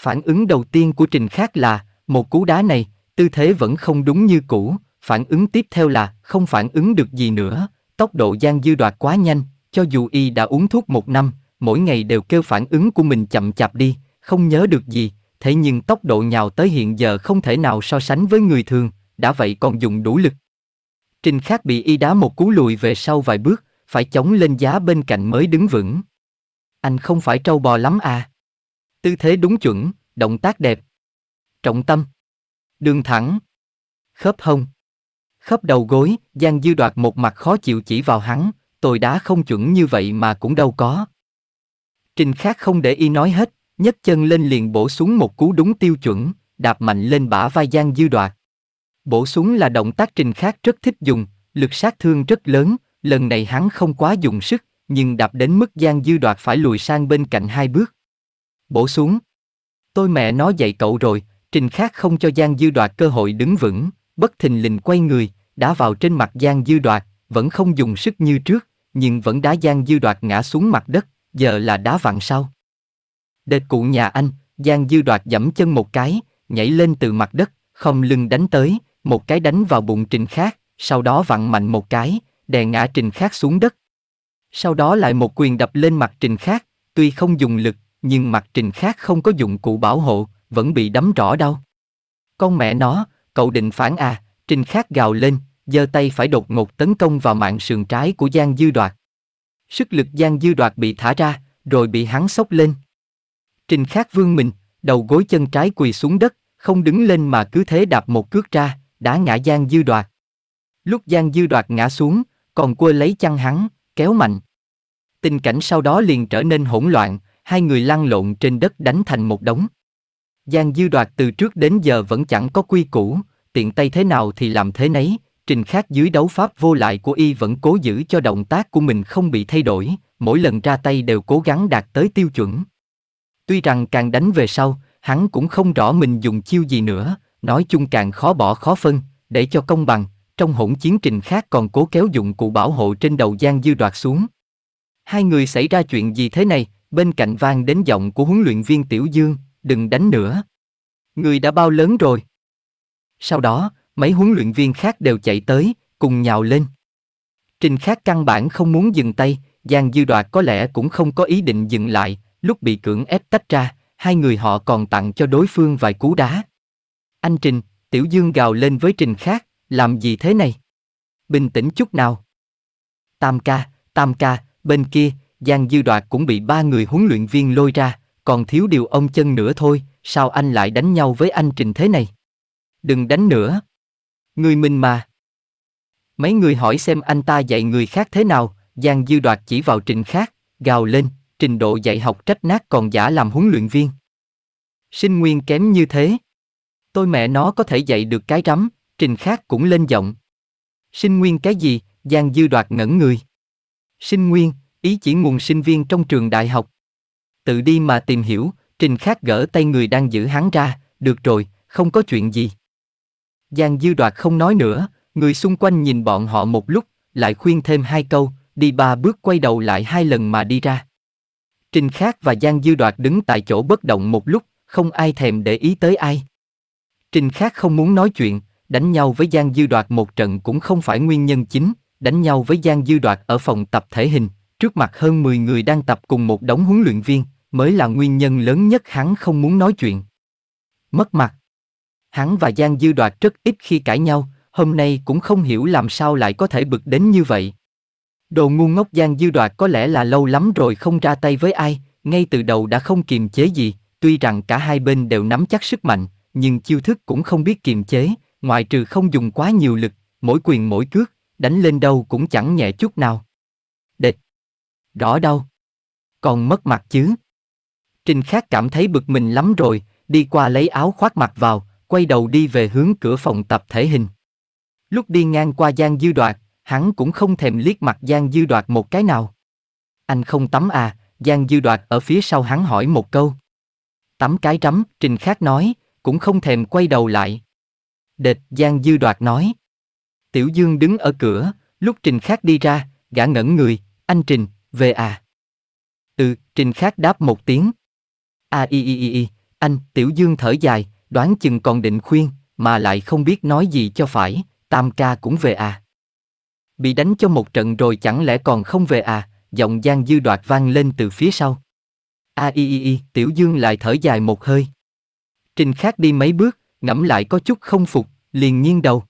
Phản ứng đầu tiên của Trình Khác là, một cú đá này, tư thế vẫn không đúng như cũ, phản ứng tiếp theo là, không phản ứng được gì nữa, tốc độ Giang Dư đoạt quá nhanh, cho dù y đã uống thuốc một năm, mỗi ngày đều kêu phản ứng của mình chậm chạp đi, không nhớ được gì, thế nhưng tốc độ nhào tới hiện giờ không thể nào so sánh với người thường, đã vậy còn dùng đủ lực. Trình Khác bị y đá một cú lùi về sau vài bước, phải chống lên giá bên cạnh mới đứng vững. Anh không phải trâu bò lắm à. Tư thế đúng chuẩn, động tác đẹp. Trọng tâm. Đường thẳng. Khớp hông. Khớp đầu gối, Giang Dư Đoạt một mặt khó chịu chỉ vào hắn, tôi đã không chuẩn như vậy mà cũng đâu có. Trình khác không để ý nói hết, nhấc chân lên liền bổ xuống một cú đúng tiêu chuẩn, đạp mạnh lên bả vai Giang Dư Đoạt. Bổ xuống là động tác trình khác rất thích dùng, lực sát thương rất lớn, lần này hắn không quá dùng sức, nhưng đạp đến mức Giang Dư Đoạt phải lùi sang bên cạnh hai bước. Bổ xuống. Tôi mẹ nó dạy cậu rồi, Trình Khác không cho Giang Dư Đoạt cơ hội đứng vững, bất thình lình quay người, đá vào trên mặt Giang Dư Đoạt, vẫn không dùng sức như trước, nhưng vẫn đá Giang Dư Đoạt ngã xuống mặt đất, giờ là đá vặn sau. Đệt cụ nhà anh, Giang Dư Đoạt dẫm chân một cái, nhảy lên từ mặt đất, không lưng đánh tới, một cái đánh vào bụng Trình Khác, sau đó vặn mạnh một cái, đè ngã Trình Khác xuống đất, sau đó lại một quyền đập lên mặt trình khác, tuy không dùng lực, nhưng mặt trình khác không có dụng cụ bảo hộ, vẫn bị đấm rõ đau. Con mẹ nó, cậu định phản à, trình khác gào lên, giơ tay phải đột ngột tấn công vào mạng sườn trái của Giang Dư Đoạt. Sức lực Giang Dư Đoạt bị thả ra, rồi bị hắn sốc lên. Trình khác vương mình, đầu gối chân trái quỳ xuống đất, không đứng lên mà cứ thế đạp một cước ra, đã ngã Giang Dư Đoạt. Lúc Giang Dư Đoạt ngã xuống, còn quơ lấy chăn hắn, kéo mạnh. Tình cảnh sau đó liền trở nên hỗn loạn, hai người lăn lộn trên đất đánh thành một đống. Giang Dư Đoạt từ trước đến giờ vẫn chẳng có quy củ, tiện tay thế nào thì làm thế nấy, trình khác dưới đấu pháp vô lại của y vẫn cố giữ cho động tác của mình không bị thay đổi, mỗi lần ra tay đều cố gắng đạt tới tiêu chuẩn. Tuy rằng càng đánh về sau, hắn cũng không rõ mình dùng chiêu gì nữa, nói chung càng khó bỏ khó phân, để cho công bằng, trong hỗn chiến trình khác còn cố kéo dụng cụ bảo hộ trên đầu Giang Dư đoạt xuống. Hai người xảy ra chuyện gì thế này, bên cạnh vang đến giọng của huấn luyện viên Tiểu Dương, đừng đánh nữa. Người đã bao lớn rồi. Sau đó, mấy huấn luyện viên khác đều chạy tới, cùng nhào lên. Trình Khác căn bản không muốn dừng tay, Giang Dư Đoạt có lẽ cũng không có ý định dừng lại, lúc bị cưỡng ép tách ra, hai người họ còn tặng cho đối phương vài cú đá. Anh Trình, Tiểu Dương gào lên với Trình Khác, làm gì thế này? Bình tĩnh chút nào. Tam ca, tam ca, bên kia, Giang Dư Đoạt cũng bị ba người huấn luyện viên lôi ra, còn thiếu điều ông chân nữa thôi, sao anh lại đánh nhau với anh Trình thế này? Đừng đánh nữa. Người mình mà. Mấy người hỏi xem anh ta dạy người khác thế nào, Giang Dư Đoạt chỉ vào Trình khác, gào lên, trình độ dạy học trách nát còn giả làm huấn luyện viên. Sinh nguyên kém như thế. Tôi mẹ nó có thể dạy được cái rắm, Trình khác cũng lên giọng. Sinh nguyên cái gì? Giang Dư Đoạt ngẩn người. Sinh nguyên, ý chỉ nguồn sinh viên trong trường đại học. Tự đi mà tìm hiểu, Trình khác gỡ tay người đang giữ hắn ra, được rồi, không có chuyện gì. Giang Dư Đoạt không nói nữa, người xung quanh nhìn bọn họ một lúc, lại khuyên thêm hai câu, đi ba bước quay đầu lại hai lần mà đi ra. Trình Khác và Giang Dư Đoạt đứng tại chỗ bất động một lúc, không ai thèm để ý tới ai. Trình Khác không muốn nói chuyện, đánh nhau với Giang Dư Đoạt một trận cũng không phải nguyên nhân chính, đánh nhau với Giang Dư Đoạt ở phòng tập thể hình, trước mặt hơn 10 người đang tập cùng một đống huấn luyện viên, mới là nguyên nhân lớn nhất hắn không muốn nói chuyện. Mất mặt. Hắn và Giang Dư Đoạt rất ít khi cãi nhau, hôm nay cũng không hiểu làm sao lại có thể bực đến như vậy. Đồ ngu ngốc Giang Dư Đoạt có lẽ là lâu lắm rồi không ra tay với ai, ngay từ đầu đã không kiềm chế gì, tuy rằng cả hai bên đều nắm chắc sức mạnh, nhưng chiêu thức cũng không biết kiềm chế, ngoại trừ không dùng quá nhiều lực, mỗi quyền mỗi cước, đánh lên đâu cũng chẳng nhẹ chút nào. Địch. Rõ đâu. Còn mất mặt chứ. Trình Khắc cảm thấy bực mình lắm rồi, đi qua lấy áo khoác mặt vào, quay đầu đi về hướng cửa phòng tập thể hình. Lúc đi ngang qua Giang Dư Đoạt, hắn cũng không thèm liếc mặt Giang Dư Đoạt một cái nào. Anh không tắm à, Giang Dư Đoạt ở phía sau hắn hỏi một câu. Tắm cái rắm, Trình Khắc nói, cũng không thèm quay đầu lại. Địch Giang dư đoạt nói. Tiểu Dương đứng ở cửa, lúc Trình Khác đi ra, gã ngẩn người, anh Trình, về à. Ừ, Trình Khác đáp một tiếng. A i i i i, anh, Tiểu Dương thở dài, đoán chừng còn định khuyên, mà lại không biết nói gì cho phải, Tam ca cũng về à. Bị đánh cho một trận rồi chẳng lẽ còn không về à, giọng Giang dư đoạt vang lên từ phía sau. A i i i, Tiểu Dương lại thở dài một hơi. Trình Khác đi mấy bước, ngẫm lại có chút không phục, liền nghiêng đầu.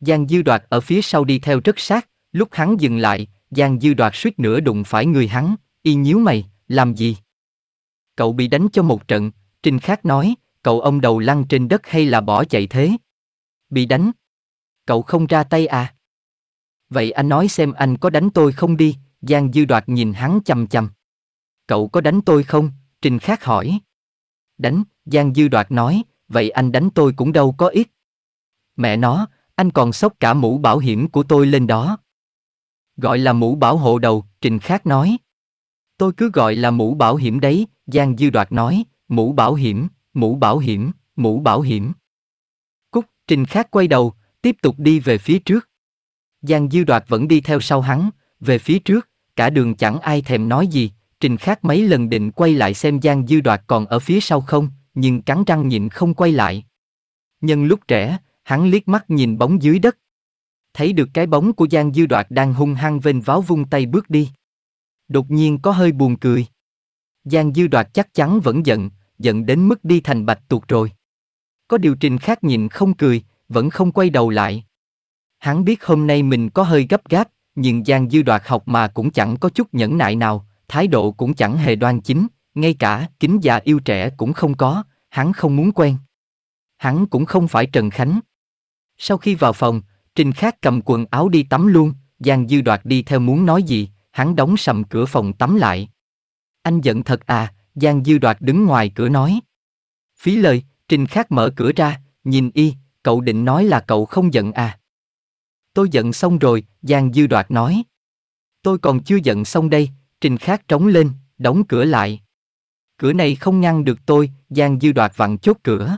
Giang Dư Đoạt ở phía sau đi theo rất sát, lúc hắn dừng lại, Giang Dư Đoạt suýt nữa đụng phải người hắn, y nhíu mày, làm gì? Cậu bị đánh cho một trận, Trình Khác nói, cậu ông đầu lăn trên đất hay là bỏ chạy thế? Bị đánh. Cậu không ra tay à? Vậy anh nói xem anh có đánh tôi không đi, Giang Dư Đoạt nhìn hắn chầm chầm. Cậu có đánh tôi không? Trình Khác hỏi. Đánh, Giang Dư Đoạt nói, vậy anh đánh tôi cũng đâu có ít. Mẹ nó, anh còn sốc cả mũ bảo hiểm của tôi lên đó. Gọi là mũ bảo hộ đầu, Trình Khác nói. Tôi cứ gọi là mũ bảo hiểm đấy, Giang Dư Đoạt nói, mũ bảo hiểm, mũ bảo hiểm, mũ bảo hiểm. Cúc, Trình Khác quay đầu, tiếp tục đi về phía trước. Giang Dư Đoạt vẫn đi theo sau hắn, về phía trước, cả đường chẳng ai thèm nói gì, Trình Khác mấy lần định quay lại xem Giang Dư Đoạt còn ở phía sau không, nhưng cắn răng nhịn không quay lại. Nhân lúc trẻ, hắn liếc mắt nhìn bóng dưới đất. Thấy được cái bóng của Giang Dư Đoạt đang hung hăng vênh váo vung tay bước đi. Đột nhiên có hơi buồn cười. Giang Dư Đoạt chắc chắn vẫn giận, giận đến mức đi thành bạch tuột rồi. Có điều trình khác nhìn không cười, vẫn không quay đầu lại. Hắn biết hôm nay mình có hơi gấp gáp, nhưng Giang Dư Đoạt học mà cũng chẳng có chút nhẫn nại nào, thái độ cũng chẳng hề đoan chính ngay cả kính già yêu trẻ cũng không có, hắn không muốn quen. Hắn cũng không phải Trần Khánh. Sau khi vào phòng, Trình Khác cầm quần áo đi tắm luôn, Giang Dư Đoạt đi theo muốn nói gì, hắn đóng sầm cửa phòng tắm lại. Anh giận thật à, Giang Dư Đoạt đứng ngoài cửa nói. Phí lời, Trình Khác mở cửa ra, nhìn y, cậu định nói là cậu không giận à. Tôi giận xong rồi, Giang Dư Đoạt nói. Tôi còn chưa giận xong đây, Trình Khác trống lên, đóng cửa lại cửa này không ngăn được tôi, Giang Dư đoạt vặn chốt cửa.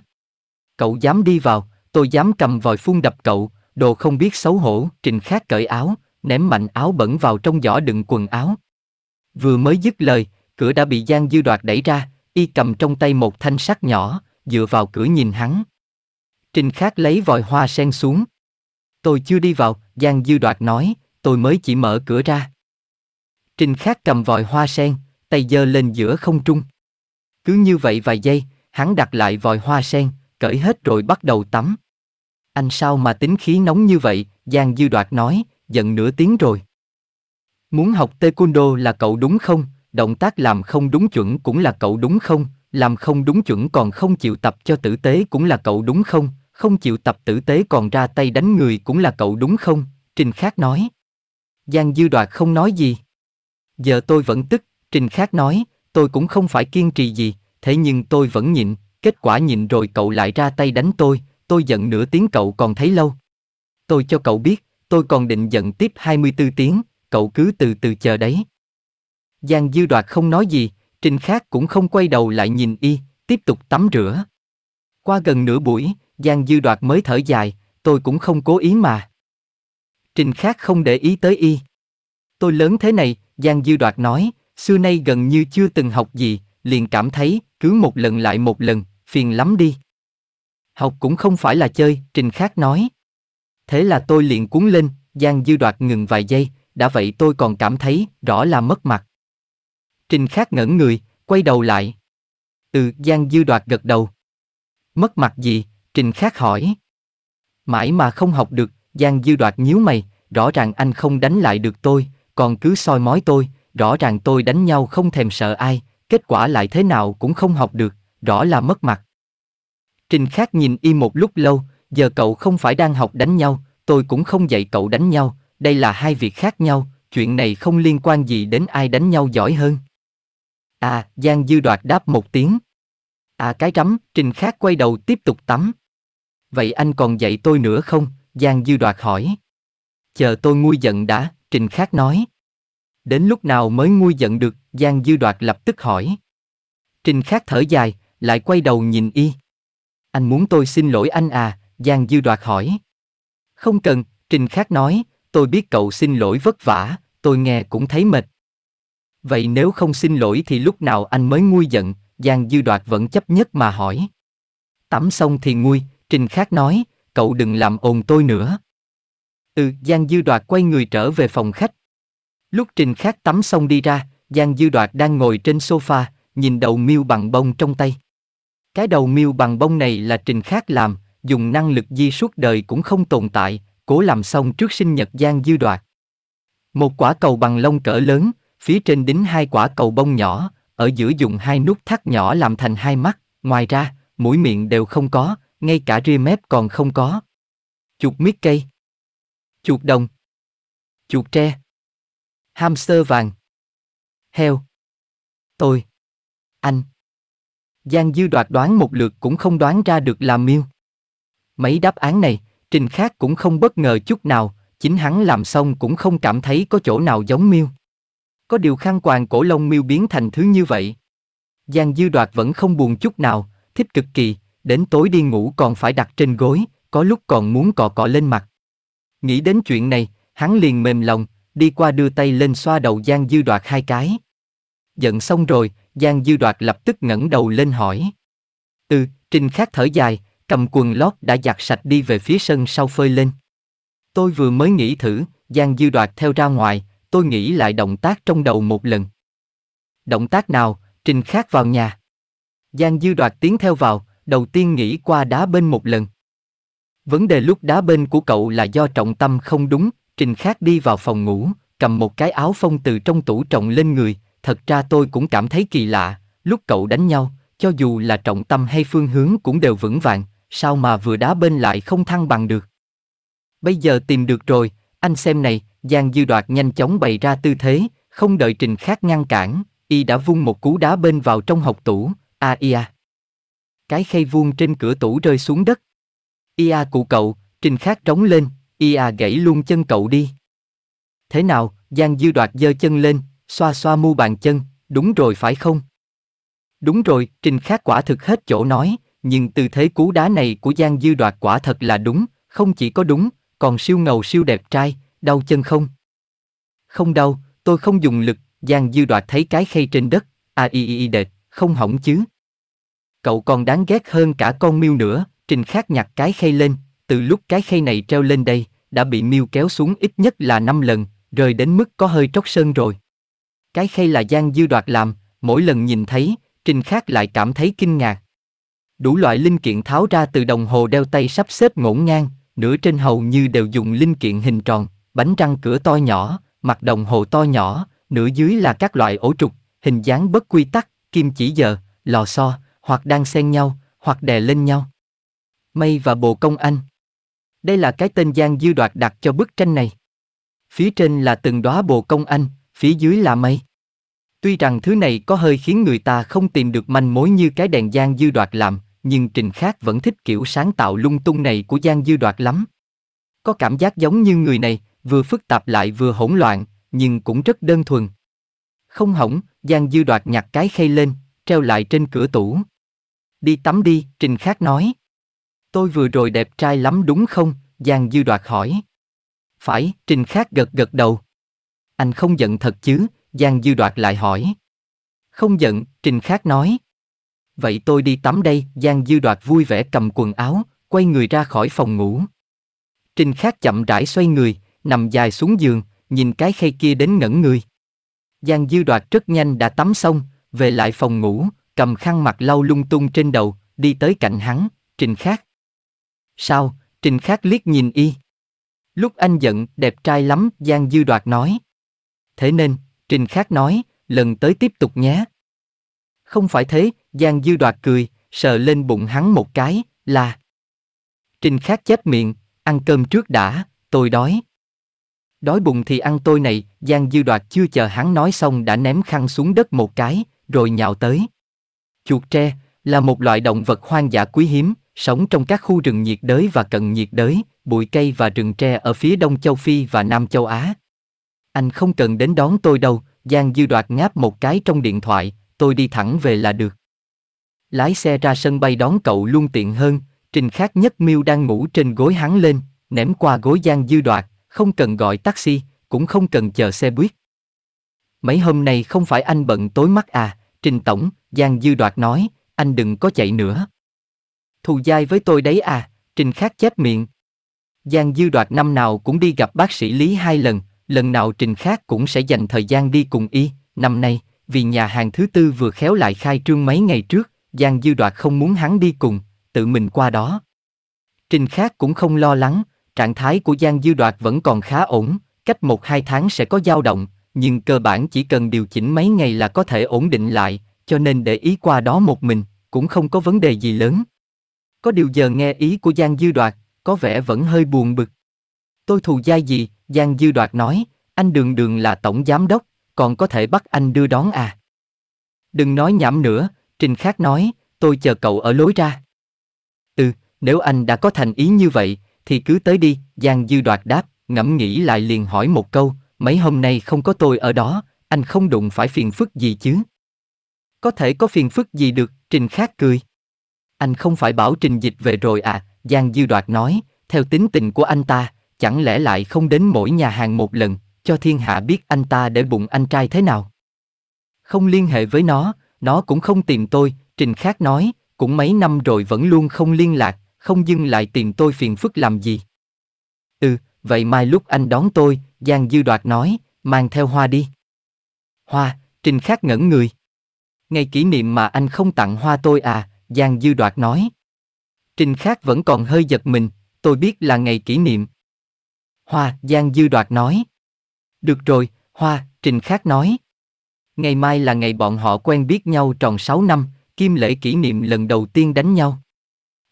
Cậu dám đi vào, tôi dám cầm vòi phun đập cậu, đồ không biết xấu hổ, trình khác cởi áo, ném mạnh áo bẩn vào trong giỏ đựng quần áo. Vừa mới dứt lời, cửa đã bị Giang Dư đoạt đẩy ra, y cầm trong tay một thanh sắt nhỏ, dựa vào cửa nhìn hắn. Trình khác lấy vòi hoa sen xuống. Tôi chưa đi vào, Giang Dư đoạt nói, tôi mới chỉ mở cửa ra. Trình khác cầm vòi hoa sen, tay giơ lên giữa không trung. Cứ như vậy vài giây, hắn đặt lại vòi hoa sen, cởi hết rồi bắt đầu tắm. Anh sao mà tính khí nóng như vậy, Giang Dư Đoạt nói, giận nửa tiếng rồi. Muốn học taekwondo là cậu đúng không? Động tác làm không đúng chuẩn cũng là cậu đúng không? Làm không đúng chuẩn còn không chịu tập cho tử tế cũng là cậu đúng không? Không chịu tập tử tế còn ra tay đánh người cũng là cậu đúng không? Trình Khác nói. Giang Dư Đoạt không nói gì. Giờ tôi vẫn tức, Trình Khác nói, tôi cũng không phải kiên trì gì, thế nhưng tôi vẫn nhịn, kết quả nhịn rồi cậu lại ra tay đánh tôi, tôi giận nửa tiếng cậu còn thấy lâu. Tôi cho cậu biết, tôi còn định giận tiếp 24 tiếng, cậu cứ từ từ chờ đấy. Giang Dư Đoạt không nói gì, Trình Khác cũng không quay đầu lại nhìn y, tiếp tục tắm rửa. Qua gần nửa buổi, Giang Dư Đoạt mới thở dài, tôi cũng không cố ý mà. Trình Khác không để ý tới y. Tôi lớn thế này, Giang Dư Đoạt nói, xưa nay gần như chưa từng học gì, liền cảm thấy, cứ một lần lại một lần, phiền lắm đi. Học cũng không phải là chơi, Trình Khác nói. Thế là tôi liền cuốn lên, Giang Dư Đoạt ngừng vài giây, đã vậy tôi còn cảm thấy, rõ là mất mặt. Trình Khác ngẩn người, quay đầu lại. Ừ, Giang Dư Đoạt gật đầu. Mất mặt gì? Trình Khác hỏi. Mãi mà không học được, Giang Dư Đoạt nhíu mày, rõ ràng anh không đánh lại được tôi, còn cứ soi mói tôi, rõ ràng tôi đánh nhau không thèm sợ ai, kết quả lại thế nào cũng không học được, rõ là mất mặt. Trình Khắc nhìn y một lúc lâu, giờ cậu không phải đang học đánh nhau, tôi cũng không dạy cậu đánh nhau, đây là hai việc khác nhau, chuyện này không liên quan gì đến ai đánh nhau giỏi hơn. À, Giang Dư Đoạt đáp một tiếng. À cái rắm, Trình Khắc quay đầu tiếp tục tắm. Vậy anh còn dạy tôi nữa không? Giang Dư Đoạt hỏi. Chờ tôi nguôi giận đã, Trình Khắc nói. Đến lúc nào mới nguôi giận được, Giang Dư Đoạt lập tức hỏi. Trình Khác thở dài, lại quay đầu nhìn y. Anh muốn tôi xin lỗi anh à, Giang Dư Đoạt hỏi. Không cần, Trình Khác nói, tôi biết cậu xin lỗi vất vả, tôi nghe cũng thấy mệt. Vậy nếu không xin lỗi thì lúc nào anh mới nguôi giận, Giang Dư Đoạt vẫn chấp nhất mà hỏi. Tắm xong thì nguôi, Trình Khác nói, cậu đừng làm ồn tôi nữa. Ừ, Giang Dư Đoạt quay người trở về phòng khách, Lúc Trình Khắc tắm xong đi ra, Giang Dư Đoạt đang ngồi trên sofa, nhìn đầu miêu bằng bông trong tay. Cái đầu miêu bằng bông này là Trình Khắc làm, dùng năng lực di suốt đời cũng không tồn tại, cố làm xong trước sinh nhật Giang Dư Đoạt. Một quả cầu bằng lông cỡ lớn, phía trên đính hai quả cầu bông nhỏ, ở giữa dùng hai nút thắt nhỏ làm thành hai mắt, ngoài ra, mũi miệng đều không có, ngay cả ria mép còn không có. Chuột mít cây. Chuột đồng. Chuột tre. Hamster vàng. Heo. Tôi. Anh. Giang Dư đoạt đoán một lượt cũng không đoán ra được là miêu. Mấy đáp án này, Trình Khác cũng không bất ngờ chút nào, chính hắn làm xong cũng không cảm thấy có chỗ nào giống miêu. Có điều khăn quàng cổ lông miêu biến thành thứ như vậy. Giang Dư đoạt vẫn không buồn chút nào, thích cực kỳ, đến tối đi ngủ còn phải đặt trên gối, có lúc còn muốn cọ cọ lên mặt. Nghĩ đến chuyện này, hắn liền mềm lòng, đi qua đưa tay lên xoa đầu Giang Dư Đoạt hai cái. Giận xong rồi, Giang Dư Đoạt lập tức ngẩng đầu lên hỏi. Ừ, Trình Khác thở dài, cầm quần lót đã giặt sạch đi về phía sân sau phơi lên. Tôi vừa mới nghĩ thử, Giang Dư Đoạt theo ra ngoài, tôi nghĩ lại động tác trong đầu một lần. Động tác nào, Trình Khác vào nhà. Giang Dư Đoạt tiến theo vào, đầu tiên nghĩ qua đá bên một lần. Vấn đề lúc đá bên của cậu là do trọng tâm không đúng, Trình Khác đi vào phòng ngủ, cầm một cái áo phông từ trong tủ trọng lên người, thật ra tôi cũng cảm thấy kỳ lạ, lúc cậu đánh nhau, cho dù là trọng tâm hay phương hướng cũng đều vững vàng, sao mà vừa đá bên lại không thăng bằng được. Bây giờ tìm được rồi, anh xem này, Giang Dư Đoạt nhanh chóng bày ra tư thế, không đợi Trình Khác ngăn cản, y đã vung một cú đá bên vào trong hộc tủ, a ia. Cái khay vuông trên cửa tủ rơi xuống đất. Ia cụ cậu, Trình Khác trống lên, ia gãy luôn chân cậu đi. Thế nào, Giang Dư Đoạt giơ chân lên, xoa xoa mu bàn chân, đúng rồi phải không? Đúng rồi, Trình Khác quả thực hết chỗ nói, nhưng tư thế cú đá này của Giang Dư Đoạt quả thật là đúng, không chỉ có đúng, còn siêu ngầu siêu đẹp trai, đau chân không? Không đau, tôi không dùng lực, Giang Dư Đoạt thấy cái khay trên đất, a i i đệt, không hỏng chứ. Cậu còn đáng ghét hơn cả con miêu nữa, Trình Khác nhặt cái khay lên, từ lúc cái khay này treo lên đây, đã bị miêu kéo xuống ít nhất là 5 lần, rơi đến mức có hơi tróc sơn rồi. Cái khay là Giang Dư Đoạt làm, mỗi lần nhìn thấy, Trình Khác lại cảm thấy kinh ngạc. Đủ loại linh kiện tháo ra từ đồng hồ đeo tay sắp xếp ngổn ngang, nửa trên hầu như đều dùng linh kiện hình tròn, bánh răng cửa to nhỏ, mặt đồng hồ to nhỏ, nửa dưới là các loại ổ trục, hình dáng bất quy tắc, kim chỉ giờ, lò xo, hoặc đang xen nhau, hoặc đè lên nhau. Mây và bồ công anh đây là cái tên Giang Dư Đoạt đặt cho bức tranh này. Phía trên là từng đóa bồ công anh, phía dưới là mây. Tuy rằng thứ này có hơi khiến người ta không tìm được manh mối như cái đèn Giang Dư Đoạt làm, nhưng Trình Khác vẫn thích kiểu sáng tạo lung tung này của Giang Dư Đoạt lắm. Có cảm giác giống như người này, vừa phức tạp lại vừa hỗn loạn, nhưng cũng rất đơn thuần. Không hỏng, Giang Dư Đoạt nhặt cái khay lên, treo lại trên cửa tủ. Đi tắm đi, Trình Khác nói. Tôi vừa rồi đẹp trai lắm đúng không? Giang Dư Đoạt hỏi. Phải, Trình Khác gật gật đầu. Anh không giận thật chứ? Giang Dư Đoạt lại hỏi. Không giận, Trình Khác nói. Vậy tôi đi tắm đây, Giang Dư Đoạt vui vẻ cầm quần áo, quay người ra khỏi phòng ngủ. Trình Khác chậm rãi xoay người, nằm dài xuống giường, nhìn cái khay kia đến ngẩn người. Giang Dư Đoạt rất nhanh đã tắm xong, về lại phòng ngủ, cầm khăn mặt lau lung tung trên đầu, đi tới cạnh hắn, Trình Khác. Sao? Trình Khắc liếc nhìn y. Lúc anh giận, đẹp trai lắm, Giang Dư Đoạt nói. Thế nên, Trình Khắc nói, lần tới tiếp tục nhé. Không phải thế, Giang Dư Đoạt cười, sờ lên bụng hắn một cái, là. Trình Khắc chép miệng, ăn cơm trước đã, tôi đói. Đói bụng thì ăn tôi này, Giang Dư Đoạt chưa chờ hắn nói xong đã ném khăn xuống đất một cái, rồi nhào tới. Chuột tre là một loại động vật hoang dã quý hiếm, sống trong các khu rừng nhiệt đới và cận nhiệt đới, bụi cây và rừng tre ở phía đông châu Phi và nam châu Á. Anh không cần đến đón tôi đâu, Giang Dư Đoạt ngáp một cái trong điện thoại, tôi đi thẳng về là được. Lái xe ra sân bay đón cậu luôn tiện hơn, Trình Khắc Nhất Miêu đang ngủ trên gối hắn lên, ném qua gối Giang Dư Đoạt, không cần gọi taxi, cũng không cần chờ xe buýt. Mấy hôm nay không phải anh bận tối mắt à, Trình Tổng, Giang Dư Đoạt nói, anh đừng có chạy nữa thù dai với tôi đấy à, Trình Khắc chép miệng. Giang Dư Đoạt năm nào cũng đi gặp bác sĩ Lý hai lần, lần nào Trình Khắc cũng sẽ dành thời gian đi cùng y, năm nay, vì nhà hàng thứ tư vừa khéo lại khai trương mấy ngày trước, Giang Dư Đoạt không muốn hắn đi cùng, tự mình qua đó. Trình Khắc cũng không lo lắng, trạng thái của Giang Dư Đoạt vẫn còn khá ổn, cách một hai tháng sẽ có dao động, nhưng cơ bản chỉ cần điều chỉnh mấy ngày là có thể ổn định lại, cho nên để ý qua đó một mình, cũng không có vấn đề gì lớn. Có điều giờ nghe ý của Giang Dư Đoạt, có vẻ vẫn hơi buồn bực. Tôi thù dai gì, Giang Dư Đoạt nói, anh đường đường là tổng giám đốc, còn có thể bắt anh đưa đón à. Đừng nói nhảm nữa, Trình Khác nói, tôi chờ cậu ở lối ra. Ừ, nếu anh đã có thành ý như vậy, thì cứ tới đi, Giang Dư Đoạt đáp, ngẫm nghĩ lại liền hỏi một câu, mấy hôm nay không có tôi ở đó, anh không đụng phải phiền phức gì chứ. Có thể có phiền phức gì được, Trình Khác cười. Anh không phải bảo trình dịch về rồi à, Giang Dư Đoạt nói, theo tính tình của anh ta, chẳng lẽ lại không đến mỗi nhà hàng một lần, cho thiên hạ biết anh ta để bụng anh trai thế nào. Không liên hệ với nó, nó cũng không tìm tôi, Trình Khác nói, cũng mấy năm rồi vẫn luôn không liên lạc, không dừng lại tìm tôi phiền phức làm gì. Ừ, vậy mai lúc anh đón tôi, Giang Dư Đoạt nói, mang theo hoa đi. Hoa, Trình Khác ngẩn người. Ngày kỷ niệm mà anh không tặng hoa tôi à, Giang Dư Đoạt nói. Trình Khác vẫn còn hơi giật mình, tôi biết là ngày kỷ niệm. Hoa, Giang Dư Đoạt nói. Được rồi, Hoa, Trình Khác nói. Ngày mai là ngày bọn họ quen biết nhau tròn 6 năm, kim lễ kỷ niệm lần đầu tiên đánh nhau.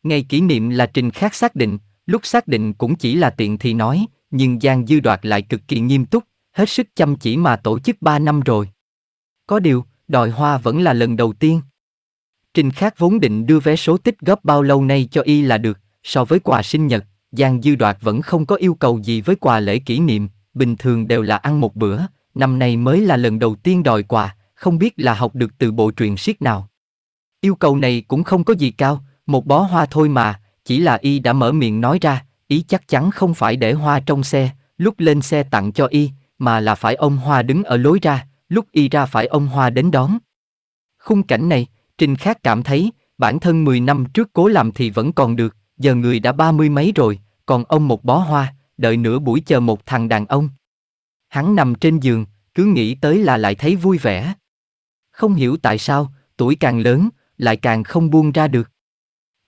Ngày kỷ niệm là Trình Khác xác định, lúc xác định cũng chỉ là tiện thì nói, nhưng Giang Dư Đoạt lại cực kỳ nghiêm túc, hết sức chăm chỉ mà tổ chức 3 năm rồi. Có điều, đòi hoa vẫn là lần đầu tiên. Trình Khác vốn định đưa vé số tích góp bao lâu nay cho y là được, so với quà sinh nhật, Giang Dư Đoạt vẫn không có yêu cầu gì với quà lễ kỷ niệm, bình thường đều là ăn một bữa, năm nay mới là lần đầu tiên đòi quà, không biết là học được từ bộ truyền siết nào. Yêu cầu này cũng không có gì cao, một bó hoa thôi mà, chỉ là y đã mở miệng nói ra, ý chắc chắn không phải để hoa trong xe, lúc lên xe tặng cho y, mà là phải ông hoa đứng ở lối ra, lúc y ra phải ông hoa đến đón. Khung cảnh này, Trinh Khác cảm thấy, bản thân 10 năm trước cố làm thì vẫn còn được, giờ người đã ba mươi mấy rồi, còn ông một bó hoa, đợi nửa buổi chờ một thằng đàn ông. Hắn nằm trên giường, cứ nghĩ tới là lại thấy vui vẻ. Không hiểu tại sao, tuổi càng lớn, lại càng không buông ra được.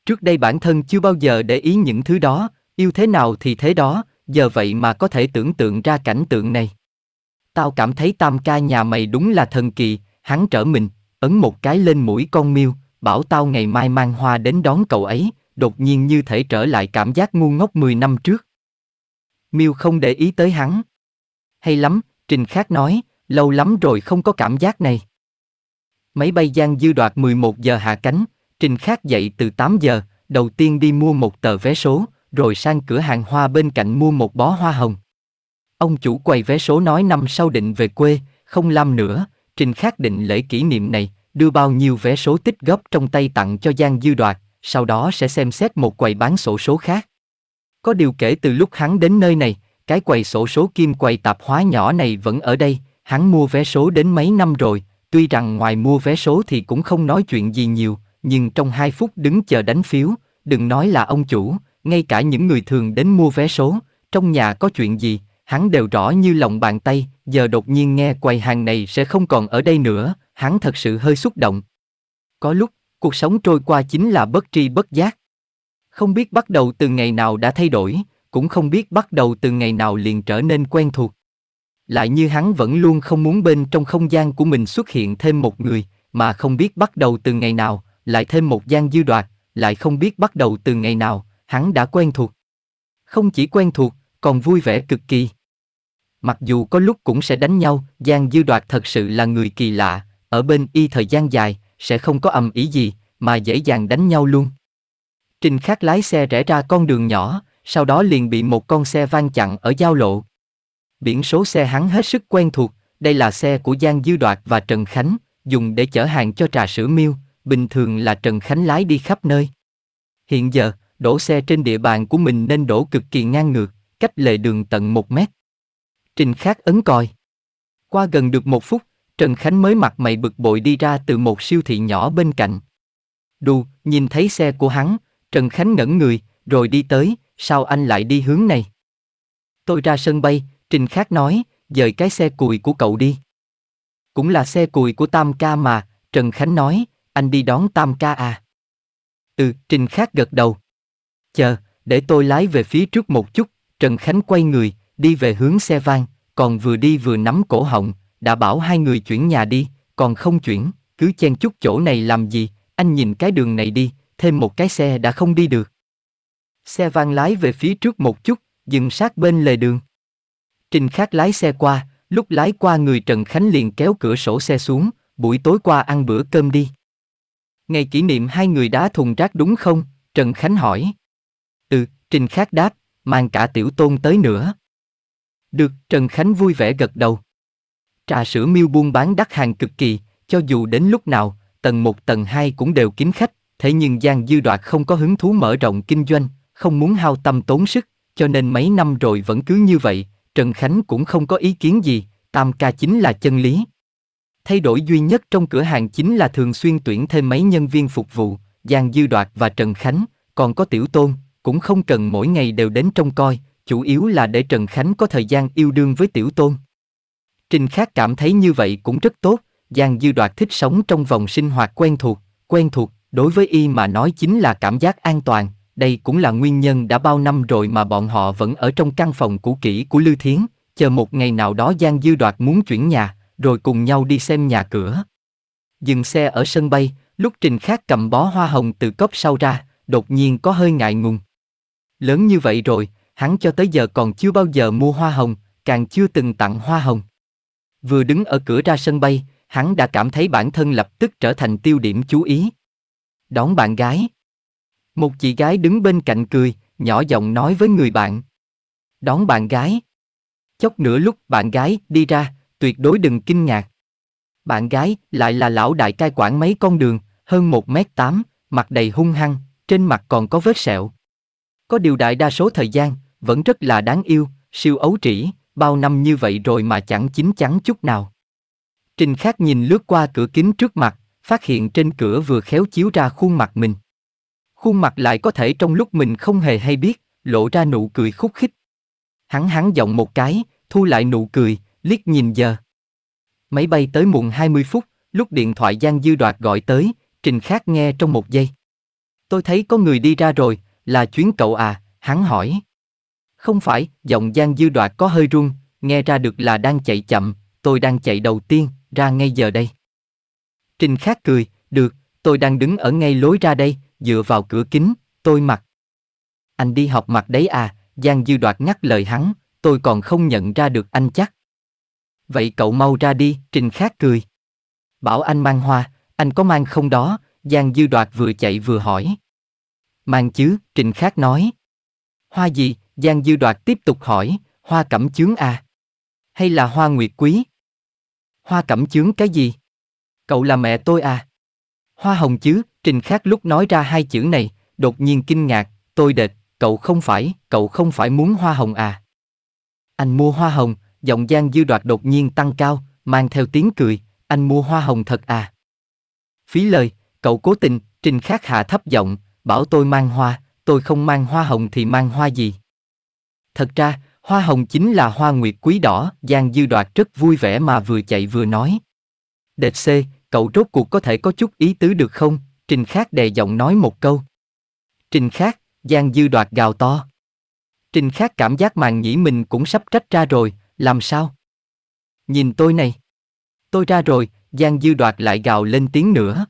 Trước đây bản thân chưa bao giờ để ý những thứ đó, yêu thế nào thì thế đó, giờ vậy mà có thể tưởng tượng ra cảnh tượng này. Tao cảm thấy tam ca nhà mày đúng là thần kỳ, hắn trở mình, ấn một cái lên mũi con miêu, bảo tao ngày mai mang hoa đến đón cậu ấy, đột nhiên như thể trở lại cảm giác ngu ngốc 10 năm trước. Miêu không để ý tới hắn. Hay lắm, Trình Khác nói, lâu lắm rồi không có cảm giác này. Máy bay Giang dư đoạt 11 giờ hạ cánh, Trình Khác dậy từ 8 giờ, đầu tiên đi mua một tờ vé số, rồi sang cửa hàng hoa bên cạnh mua một bó hoa hồng. Ông chủ quầy vé số nói năm sau định về quê, không làm nữa, Trình Khắc định lễ kỷ niệm này, đưa bao nhiêu vé số tích góp trong tay tặng cho Giang Dư Đoạt, sau đó sẽ xem xét một quầy bán sổ số khác. Có điều kể từ lúc hắn đến nơi này, cái quầy sổ số kim quầy tạp hóa nhỏ này vẫn ở đây, hắn mua vé số đến mấy năm rồi, tuy rằng ngoài mua vé số thì cũng không nói chuyện gì nhiều, nhưng trong 2 phút đứng chờ đánh phiếu, đừng nói là ông chủ, ngay cả những người thường đến mua vé số, trong nhà có chuyện gì, hắn đều rõ như lòng bàn tay, giờ đột nhiên nghe quầy hàng này sẽ không còn ở đây nữa, hắn thật sự hơi xúc động. Có lúc, cuộc sống trôi qua chính là bất tri bất giác. Không biết bắt đầu từ ngày nào đã thay đổi, cũng không biết bắt đầu từ ngày nào liền trở nên quen thuộc. Lại như hắn vẫn luôn không muốn bên trong không gian của mình xuất hiện thêm một người, mà không biết bắt đầu từ ngày nào, lại thêm một gian dư đoạt, lại không biết bắt đầu từ ngày nào, hắn đã quen thuộc. Không chỉ quen thuộc, còn vui vẻ cực kỳ. Mặc dù có lúc cũng sẽ đánh nhau, Giang Dư Đoạt thật sự là người kỳ lạ, ở bên y thời gian dài, sẽ không có ầm ý gì, mà dễ dàng đánh nhau luôn. Trình Khắc lái xe rẽ ra con đường nhỏ, sau đó liền bị một con xe van chặn ở giao lộ. Biển số xe hắn hết sức quen thuộc, đây là xe của Giang Dư Đoạt và Trần Khánh, dùng để chở hàng cho trà sữa miêu, bình thường là Trần Khánh lái đi khắp nơi. Hiện giờ, đổ xe trên địa bàn của mình nên đổ cực kỳ ngang ngược, cách lề đường tận một mét. Trình Khắc ấn coi. Qua gần được một phút, Trần Khánh mới mặt mày bực bội đi ra từ một siêu thị nhỏ bên cạnh. Đù, nhìn thấy xe của hắn, Trần Khánh ngẩn người, rồi đi tới, sao anh lại đi hướng này? Tôi ra sân bay, Trình Khắc nói, dời cái xe cùi của cậu đi. Cũng là xe cùi của Tam Ca mà, Trần Khánh nói, anh đi đón Tam Ca à? Ừ, Trình Khắc gật đầu. Chờ, để tôi lái về phía trước một chút, Trần Khánh quay người, đi về hướng xe van, còn vừa đi vừa nắm cổ họng, đã bảo hai người chuyển nhà đi, còn không chuyển, cứ chen chút chỗ này làm gì, anh nhìn cái đường này đi, thêm một cái xe đã không đi được. Xe van lái về phía trước một chút, dừng sát bên lề đường. Trình Khắc lái xe qua, lúc lái qua người Trần Khánh liền kéo cửa sổ xe xuống, buổi tối qua ăn bữa cơm đi. Ngày kỷ niệm hai người đá thùng rác đúng không? Trần Khánh hỏi. Ừ, Trình Khắc đáp, mang cả tiểu tôn tới nữa. Được, Trần Khánh vui vẻ gật đầu. Trà sữa miêu buôn bán đắt hàng cực kỳ, cho dù đến lúc nào, tầng 1 tầng 2 cũng đều kín khách, thế nhưng Giang Dư Đoạt không có hứng thú mở rộng kinh doanh, không muốn hao tâm tốn sức, cho nên mấy năm rồi vẫn cứ như vậy, Trần Khánh cũng không có ý kiến gì, tam ca chính là chân lý. Thay đổi duy nhất trong cửa hàng chính là thường xuyên tuyển thêm mấy nhân viên phục vụ, Giang Dư Đoạt và Trần Khánh, còn có Tiểu Tôn, cũng không cần mỗi ngày đều đến trông coi, chủ yếu là để Trần Khánh có thời gian yêu đương với Tiểu Tôn. Trình Khác cảm thấy như vậy cũng rất tốt, Giang Dư Đoạt thích sống trong vòng sinh hoạt quen thuộc, quen thuộc, đối với y mà nói chính là cảm giác an toàn, đây cũng là nguyên nhân đã bao năm rồi mà bọn họ vẫn ở trong căn phòng cũ kỹ của Lưu Thiến, chờ một ngày nào đó Giang Dư Đoạt muốn chuyển nhà, rồi cùng nhau đi xem nhà cửa. Dừng xe ở sân bay, lúc Trình Khác cầm bó hoa hồng từ cốc sau ra, đột nhiên có hơi ngại ngùng. Lớn như vậy rồi, hắn cho tới giờ còn chưa bao giờ mua hoa hồng, càng chưa từng tặng hoa hồng. Vừa đứng ở cửa ra sân bay, hắn đã cảm thấy bản thân lập tức trở thành tiêu điểm chú ý. Đón bạn gái. Một chị gái đứng bên cạnh cười, nhỏ giọng nói với người bạn. Đón bạn gái. Chốc nửa lúc bạn gái đi ra, tuyệt đối đừng kinh ngạc. Bạn gái lại là lão đại cai quản mấy con đường, hơn 1m8, mặt đầy hung hăng, trên mặt còn có vết sẹo. Có điều đại đa số thời gian, vẫn rất là đáng yêu, siêu ấu trĩ, bao năm như vậy rồi mà chẳng chín chắn chút nào. Trình Khắc nhìn lướt qua cửa kính trước mặt, phát hiện trên cửa vừa khéo chiếu ra khuôn mặt mình. Khuôn mặt lại có thể trong lúc mình không hề hay biết, lộ ra nụ cười khúc khích. Hắn hắn giọng một cái, thu lại nụ cười, liếc nhìn giờ. Máy bay tới muộn 20 phút, lúc điện thoại Giang Dư Đoạt gọi tới, Trình Khắc nghe trong một giây. Tôi thấy có người đi ra rồi, là chuyến cậu à, hắn hỏi. Không phải, giọng Giang Dư Đoạt có hơi run, nghe ra được là đang chạy chậm, tôi đang chạy đầu tiên, ra ngay giờ đây. Trình Khác cười, được, tôi đang đứng ở ngay lối ra đây, dựa vào cửa kính, tôi mặc. Anh đi học mặc đấy à, Giang Dư Đoạt nhắc lời hắn, tôi còn không nhận ra được anh chắc. Vậy cậu mau ra đi, Trình Khác cười. Bảo anh mang hoa, anh có mang không đó, Giang Dư Đoạt vừa chạy vừa hỏi. Mang chứ, Trình Khác nói. Hoa gì? Giang Dư Đoạt tiếp tục hỏi, hoa cẩm chướng à? Hay là hoa nguyệt quý? Hoa cẩm chướng cái gì? Cậu là mẹ tôi à? Hoa hồng chứ, Trình Khác lúc nói ra hai chữ này, đột nhiên kinh ngạc, tôi đệt, cậu không phải, cậu không phải muốn hoa hồng à? Anh mua hoa hồng, giọng Giang Dư Đoạt đột nhiên tăng cao, mang theo tiếng cười, anh mua hoa hồng thật à? Phí lời, cậu cố tình, Trình Khác hạ thấp giọng, bảo tôi mang hoa, tôi không mang hoa hồng thì mang hoa gì? Thật ra, hoa hồng chính là hoa nguyệt quý đỏ, Giang Dư Đoạt rất vui vẻ mà vừa chạy vừa nói. Đệt C, cậu rốt cuộc có thể có chút ý tứ được không? Trình Khác đè giọng nói một câu. Trình Khác, Giang Dư Đoạt gào to. Trình Khác cảm giác màn nhĩ mình cũng sắp trách ra rồi, làm sao? Nhìn tôi này. Tôi ra rồi, Giang Dư Đoạt lại gào lên tiếng nữa.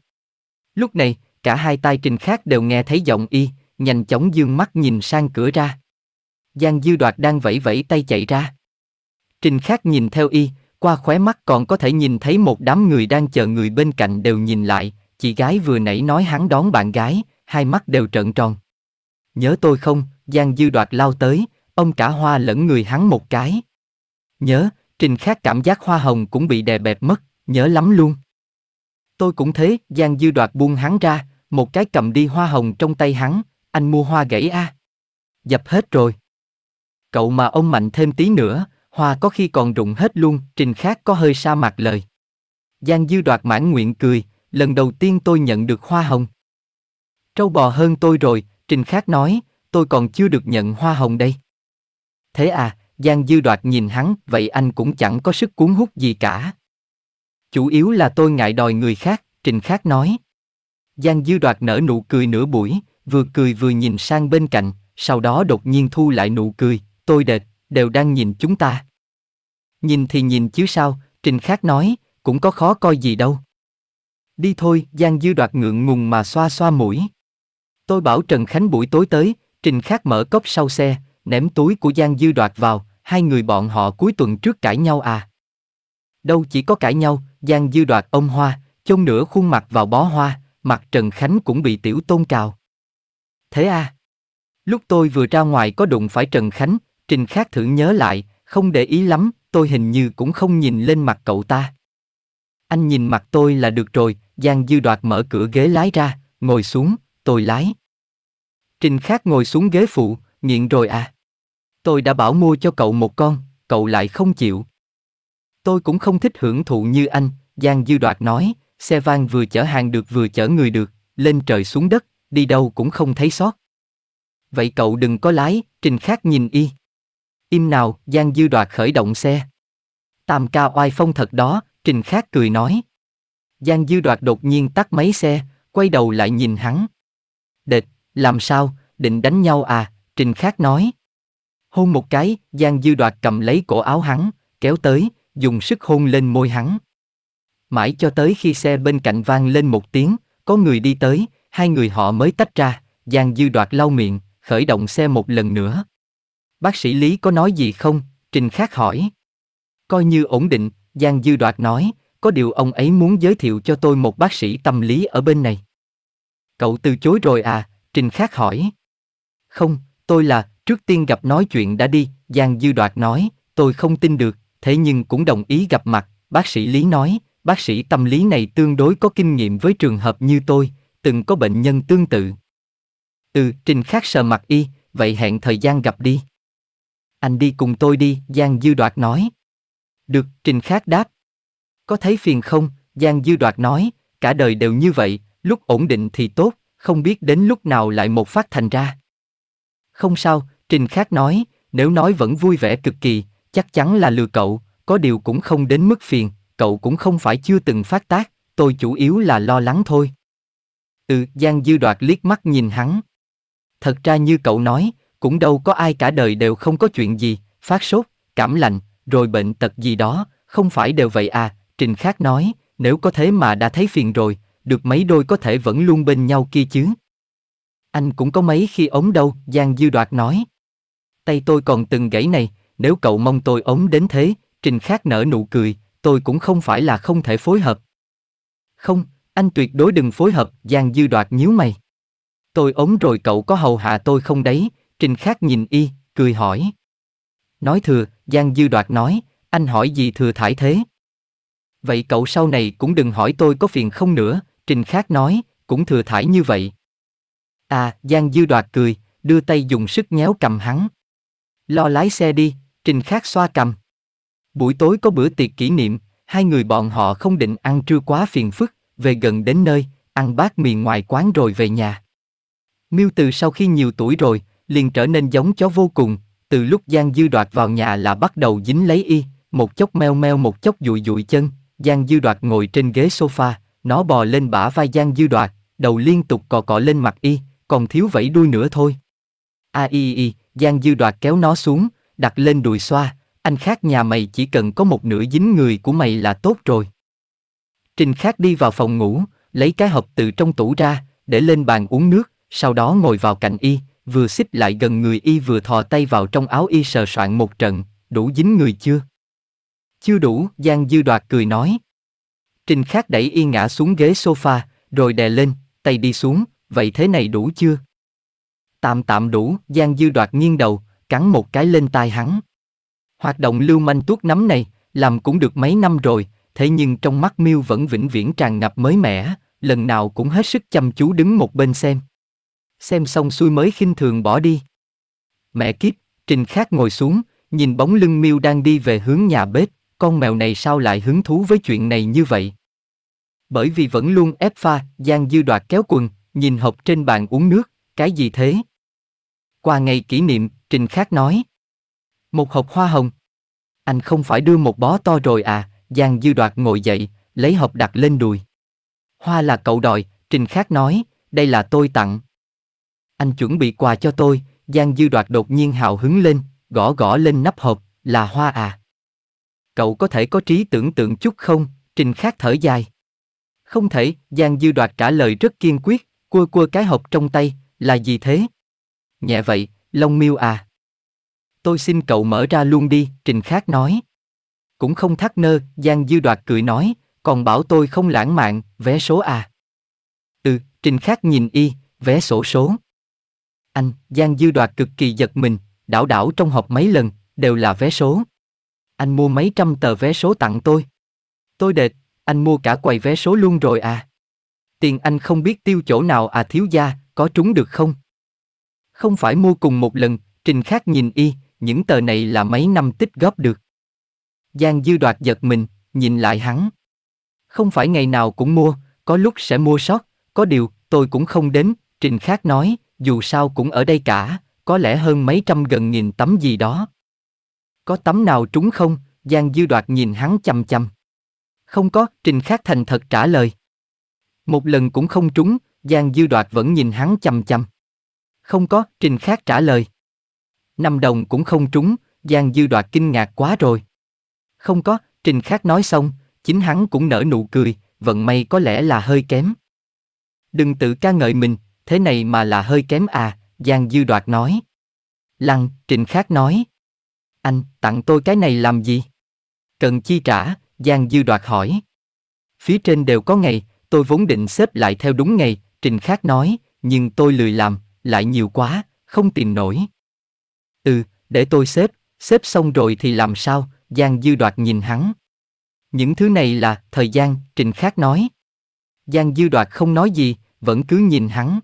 Lúc này, cả hai tai trình khác đều nghe thấy giọng y, nhanh chóng dương mắt nhìn sang cửa ra. Giang Dư Đoạt đang vẫy vẫy tay chạy ra. Trình khác nhìn theo y, qua khóe mắt còn có thể nhìn thấy một đám người đang chờ người bên cạnh đều nhìn lại, chị gái vừa nãy nói hắn đón bạn gái, hai mắt đều trợn tròn. Nhớ tôi không, Giang Dư Đoạt lao tới, ông cả hoa lẫn người hắn một cái. Nhớ, Trình khác cảm giác hoa hồng cũng bị đè bẹp mất, nhớ lắm luôn. Tôi cũng thế, Giang Dư Đoạt buông hắn ra, một cái cầm đi hoa hồng trong tay hắn, anh mua hoa gãy À? Dập hết rồi. Cậu mà ông mạnh thêm tí nữa, hoa có khi còn rụng hết luôn, trình khác có hơi xa mặt lời. Giang dư đoạt mãn nguyện cười, lần đầu tiên tôi nhận được hoa hồng. Trâu bò hơn tôi rồi, trình khác nói, tôi còn chưa được nhận hoa hồng đây. Thế à, Giang Dư Đoạt nhìn hắn, vậy anh cũng chẳng có sức cuốn hút gì cả. Chủ yếu là tôi ngại đòi người khác, Trình Khác nói. Giang Dư Đoạt nở nụ cười nửa buổi, vừa cười vừa nhìn sang bên cạnh, sau đó đột nhiên thu lại nụ cười, tôi đệt, đều đang nhìn chúng ta. Nhìn thì nhìn chứ sao, Trình Khác nói, cũng có khó coi gì đâu. Đi thôi, Giang Dư Đoạt ngượng ngùng mà xoa xoa mũi. Tôi bảo Trần Khánh buổi tối tới, Trình Khác mở cốc sau xe, ném túi của Giang Dư Đoạt vào, hai người bọn họ cuối tuần trước cãi nhau à. Đâu chỉ có cãi nhau, Giang Dư Đoạt ôm hoa, chôn nửa khuôn mặt vào bó hoa, mặt Trần Khánh cũng bị tiểu tôn cào. Thế à? Lúc tôi vừa ra ngoài có đụng phải Trần Khánh, Trình Khác thử nhớ lại, không để ý lắm, tôi hình như cũng không nhìn lên mặt cậu ta. Anh nhìn mặt tôi là được rồi, Giang Dư Đoạt mở cửa ghế lái ra, ngồi xuống, tôi lái. Trình Khác ngồi xuống ghế phụ, nghiện rồi à? Tôi đã bảo mua cho cậu một con, cậu lại không chịu. Tôi cũng không thích hưởng thụ như anh, Giang Dư Đoạt nói, Xe van vừa chở hàng được vừa chở người được, lên trời xuống đất, đi đâu cũng không thấy sót. Vậy cậu đừng có lái, Trình khác nhìn y. Im nào, Giang Dư Đoạt khởi động xe. Tam ca oai phong thật đó, Trình khác cười nói. Giang Dư Đoạt đột nhiên tắt máy xe, quay đầu lại nhìn hắn. Địch, làm sao, định đánh nhau à, Trình khác nói. Hôn một cái, Giang Dư Đoạt cầm lấy cổ áo hắn, kéo tới, dùng sức hôn lên môi hắn mãi cho tới khi xe bên cạnh vang lên một tiếng, có người đi tới, hai người họ mới tách ra, Giang Dư Đoạt lau miệng, khởi động xe một lần nữa. Bác sĩ Lý có nói gì không? Trình Khắc hỏi. Coi như ổn định, Giang Dư Đoạt nói, có điều ông ấy muốn giới thiệu cho tôi một bác sĩ tâm lý ở bên này. Cậu từ chối rồi à? Trình Khắc hỏi. Không, tôi là, trước tiên gặp nói chuyện đã đi, Giang Dư Đoạt nói, tôi không tin được, thế nhưng cũng đồng ý gặp mặt, bác sĩ Lý nói, Bác sĩ tâm lý này tương đối có kinh nghiệm với trường hợp như tôi, từng có bệnh nhân tương tự. Ừ, Trình Khắc sờ mặt y, vậy hẹn thời gian gặp đi. Anh đi cùng tôi đi, Giang Dư Đoạt nói. Được, Trình Khắc đáp. Có thấy phiền không, Giang Dư Đoạt nói, cả đời đều như vậy, lúc ổn định thì tốt, không biết đến lúc nào lại một phát thành ra. Không sao, Trình Khắc nói, nếu nói vẫn vui vẻ cực kỳ, chắc chắn là lừa cậu, có điều cũng không đến mức phiền, cậu cũng không phải chưa từng phát tác, tôi chủ yếu là lo lắng thôi. Ừ, Giang Dư Đoạt liếc mắt nhìn hắn. Thật ra như cậu nói, cũng đâu có ai cả đời đều không có chuyện gì, phát sốt, cảm lạnh, rồi bệnh tật gì đó, không phải đều vậy à, Trình Khác nói, nếu có thế mà đã thấy phiền rồi, được mấy đôi có thể vẫn luôn bên nhau kia chứ. Anh cũng có mấy khi ống đâu, Giang Dư Đoạt nói. Tay tôi còn từng gãy này, nếu cậu mong tôi ống đến thế, Trình Khác nở nụ cười, tôi cũng không phải là không thể phối hợp. Không, anh tuyệt đối đừng phối hợp, Giang Dư Đoạt nhíu mày. Tôi ốm rồi cậu có hầu hạ tôi không đấy, Trình khác nhìn y, cười hỏi. Nói thừa, Giang Dư Đoạt nói, anh hỏi gì thừa thải thế? Vậy cậu sau này cũng đừng hỏi tôi có phiền không nữa, Trình khác nói, cũng thừa thải như vậy. À, Giang Dư Đoạt cười, đưa tay dùng sức nhéo cầm hắn. Lo lái xe đi, Trình khác xoa cầm. Buổi tối có bữa tiệc kỷ niệm, hai người bọn họ không định ăn trưa quá phiền phức, về gần đến nơi, ăn bát mì ngoài quán rồi về nhà. Miêu từ sau khi nhiều tuổi rồi, liền trở nên giống chó vô cùng, từ lúc Giang Dư Đoạt vào nhà là bắt đầu dính lấy y, một chốc meo meo một chốc dụi dụi chân, Giang Dư Đoạt ngồi trên ghế sofa, nó bò lên bả vai Giang Dư Đoạt, đầu liên tục cò cọ lên mặt y, còn thiếu vẫy đuôi nữa thôi. A y y, Giang Dư Đoạt kéo nó xuống, đặt lên đùi xoa, anh khác nhà mày chỉ cần có một nửa dính người của mày là tốt rồi. Trình khác đi vào phòng ngủ, lấy cái hộp từ trong tủ ra, để lên bàn uống nước, sau đó ngồi vào cạnh y, vừa xích lại gần người y vừa thò tay vào trong áo y sờ soạn một trận, đủ dính người chưa? Chưa đủ, Giang Dư Đoạt cười nói. Trình khác đẩy y ngã xuống ghế sofa, rồi đè lên, tay đi xuống, vậy thế này đủ chưa? Tạm tạm đủ, Giang Dư Đoạt nghiêng đầu, cắn một cái lên tai hắn. Hoạt động lưu manh tuốt nắm này, làm cũng được mấy năm rồi, thế nhưng trong mắt Miêu vẫn vĩnh viễn tràn ngập mới mẻ, lần nào cũng hết sức chăm chú đứng một bên xem. Xem xong xuôi mới khinh thường bỏ đi. Mẹ kiếp, Trình Khác ngồi xuống, nhìn bóng lưng Miêu đang đi về hướng nhà bếp, con mèo này sao lại hứng thú với chuyện này như vậy? Bởi vì vẫn luôn ép pha, Giang Dư Đoạt kéo quần, nhìn hộp trên bàn uống nước, cái gì thế? Qua ngày kỷ niệm, Trình Khác nói. Một hộp hoa hồng. Anh không phải đưa một bó to rồi à, Giang Dư Đoạt ngồi dậy, lấy hộp đặt lên đùi. Hoa là cậu đòi, Trình Khác nói, đây là tôi tặng. Anh chuẩn bị quà cho tôi, Giang Dư Đoạt đột nhiên hào hứng lên, gõ gõ lên nắp hộp, là hoa à. Cậu có thể có trí tưởng tượng chút không, Trình Khác thở dài. Không thể, Giang Dư Đoạt trả lời rất kiên quyết, cua cua cái hộp trong tay, là gì thế? Nhẹ vậy, Long Miêu à tôi xin cậu mở ra luôn đi, Trình Khác nói. Cũng không thắc nơ, Giang Dư Đoạt cười nói, còn bảo tôi không lãng mạn, vé số à. Ừ, Trình Khác nhìn y, vé sổ số. Anh, Giang Dư Đoạt cực kỳ giật mình, đảo đảo trong hộp mấy lần, đều là vé số. Anh mua mấy trăm tờ vé số tặng tôi. Tôi đệt, anh mua cả quầy vé số luôn rồi à. Tiền anh không biết tiêu chỗ nào à thiếu gia, có trúng được không? Không phải mua cùng một lần, Trình Khác nhìn y, những tờ này là mấy năm tích góp được. Giang Dư Đoạt giật mình, nhìn lại hắn. Không phải ngày nào cũng mua, có lúc sẽ mua sót, có điều, tôi cũng không đến, Trình Khác nói, dù sao cũng ở đây cả, có lẽ hơn mấy trăm gần nghìn tấm gì đó. Có tấm nào trúng không? Giang Dư Đoạt nhìn hắn chăm chăm. Không có, Trình Khác thành thật trả lời. Một lần cũng không trúng, Giang Dư Đoạt vẫn nhìn hắn chăm chăm. Không có, Trình Khác trả lời năm đồng cũng không trúng, Giang Dư Đoạt kinh ngạc quá rồi. Không có, Trình Khác nói xong, chính hắn cũng nở nụ cười, vận may có lẽ là hơi kém. Đừng tự ca ngợi mình, thế này mà là hơi kém à, Giang Dư Đoạt nói. Lăng, Trình Khác nói. Anh, tặng tôi cái này làm gì? Cần chi trả, Giang Dư Đoạt hỏi. Phía trên đều có ngày, tôi vốn định xếp lại theo đúng ngày, Trình Khác nói, nhưng tôi lười làm, lại nhiều quá, không tìm nổi. Ừ, để tôi xếp, xếp xong rồi thì làm sao, Giang Dư Đoạt nhìn hắn. Những thứ này là thời gian, Trình Khác nói. Giang Dư Đoạt không nói gì, vẫn cứ nhìn hắn.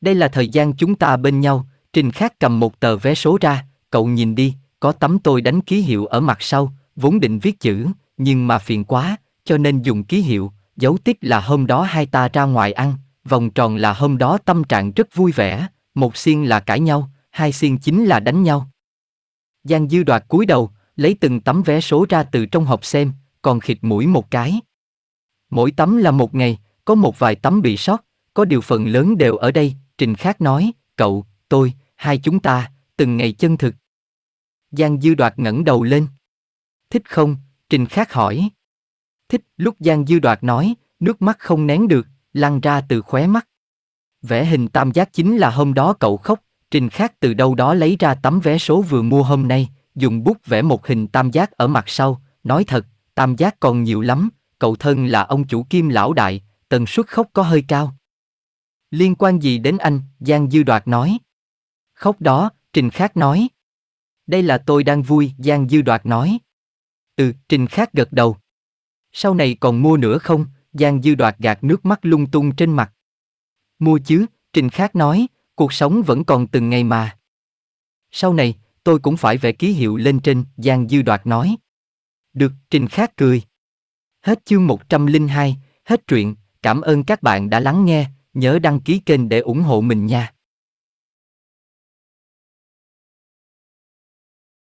Đây là thời gian chúng ta bên nhau, Trình Khác cầm một tờ vé số ra, cậu nhìn đi, có tấm tôi đánh ký hiệu ở mặt sau, vốn định viết chữ, nhưng mà phiền quá, cho nên dùng ký hiệu, dấu tích là hôm đó hai ta ra ngoài ăn, vòng tròn là hôm đó tâm trạng rất vui vẻ, một xiên là cãi nhau, hai xiên chính là đánh nhau. Giang Dư đoạt cúi đầu, lấy từng tấm vé số ra từ trong hộp xem, còn khịt mũi một cái. Mỗi tấm là một ngày, có một vài tấm bị sót, có điều phần lớn đều ở đây, Trình Khác nói, cậu, tôi, hai chúng ta, từng ngày chân thực. Giang Dư đoạt ngẩng đầu lên. Thích không? Trình Khác hỏi. Thích, lúc Giang Dư đoạt nói, nước mắt không nén được, lăn ra từ khóe mắt. Vẽ hình tam giác chính là hôm đó cậu khóc, Trình Khác từ đâu đó lấy ra tấm vé số vừa mua hôm nay, dùng bút vẽ một hình tam giác ở mặt sau, nói thật, tam giác còn nhiều lắm, cậu thân là ông chủ kim lão đại, tần suất khóc có hơi cao. Liên quan gì đến anh, Giang Dư Đoạt nói. Khóc đó, Trình Khác nói. Đây là tôi đang vui, Giang Dư Đoạt nói. Ừ, Trình Khác gật đầu. Sau này còn mua nữa không? Giang Dư Đoạt gạt nước mắt lung tung trên mặt. Mua chứ, Trình Khác nói, Cuộc sống vẫn còn từng ngày mà. Sau này, tôi cũng phải vẽ ký hiệu lên trên, Giang Dư Đoạt nói. Được, Trình Khác cười. Hết chương 102, hết truyện, cảm ơn các bạn đã lắng nghe, nhớ đăng ký kênh để ủng hộ mình nha.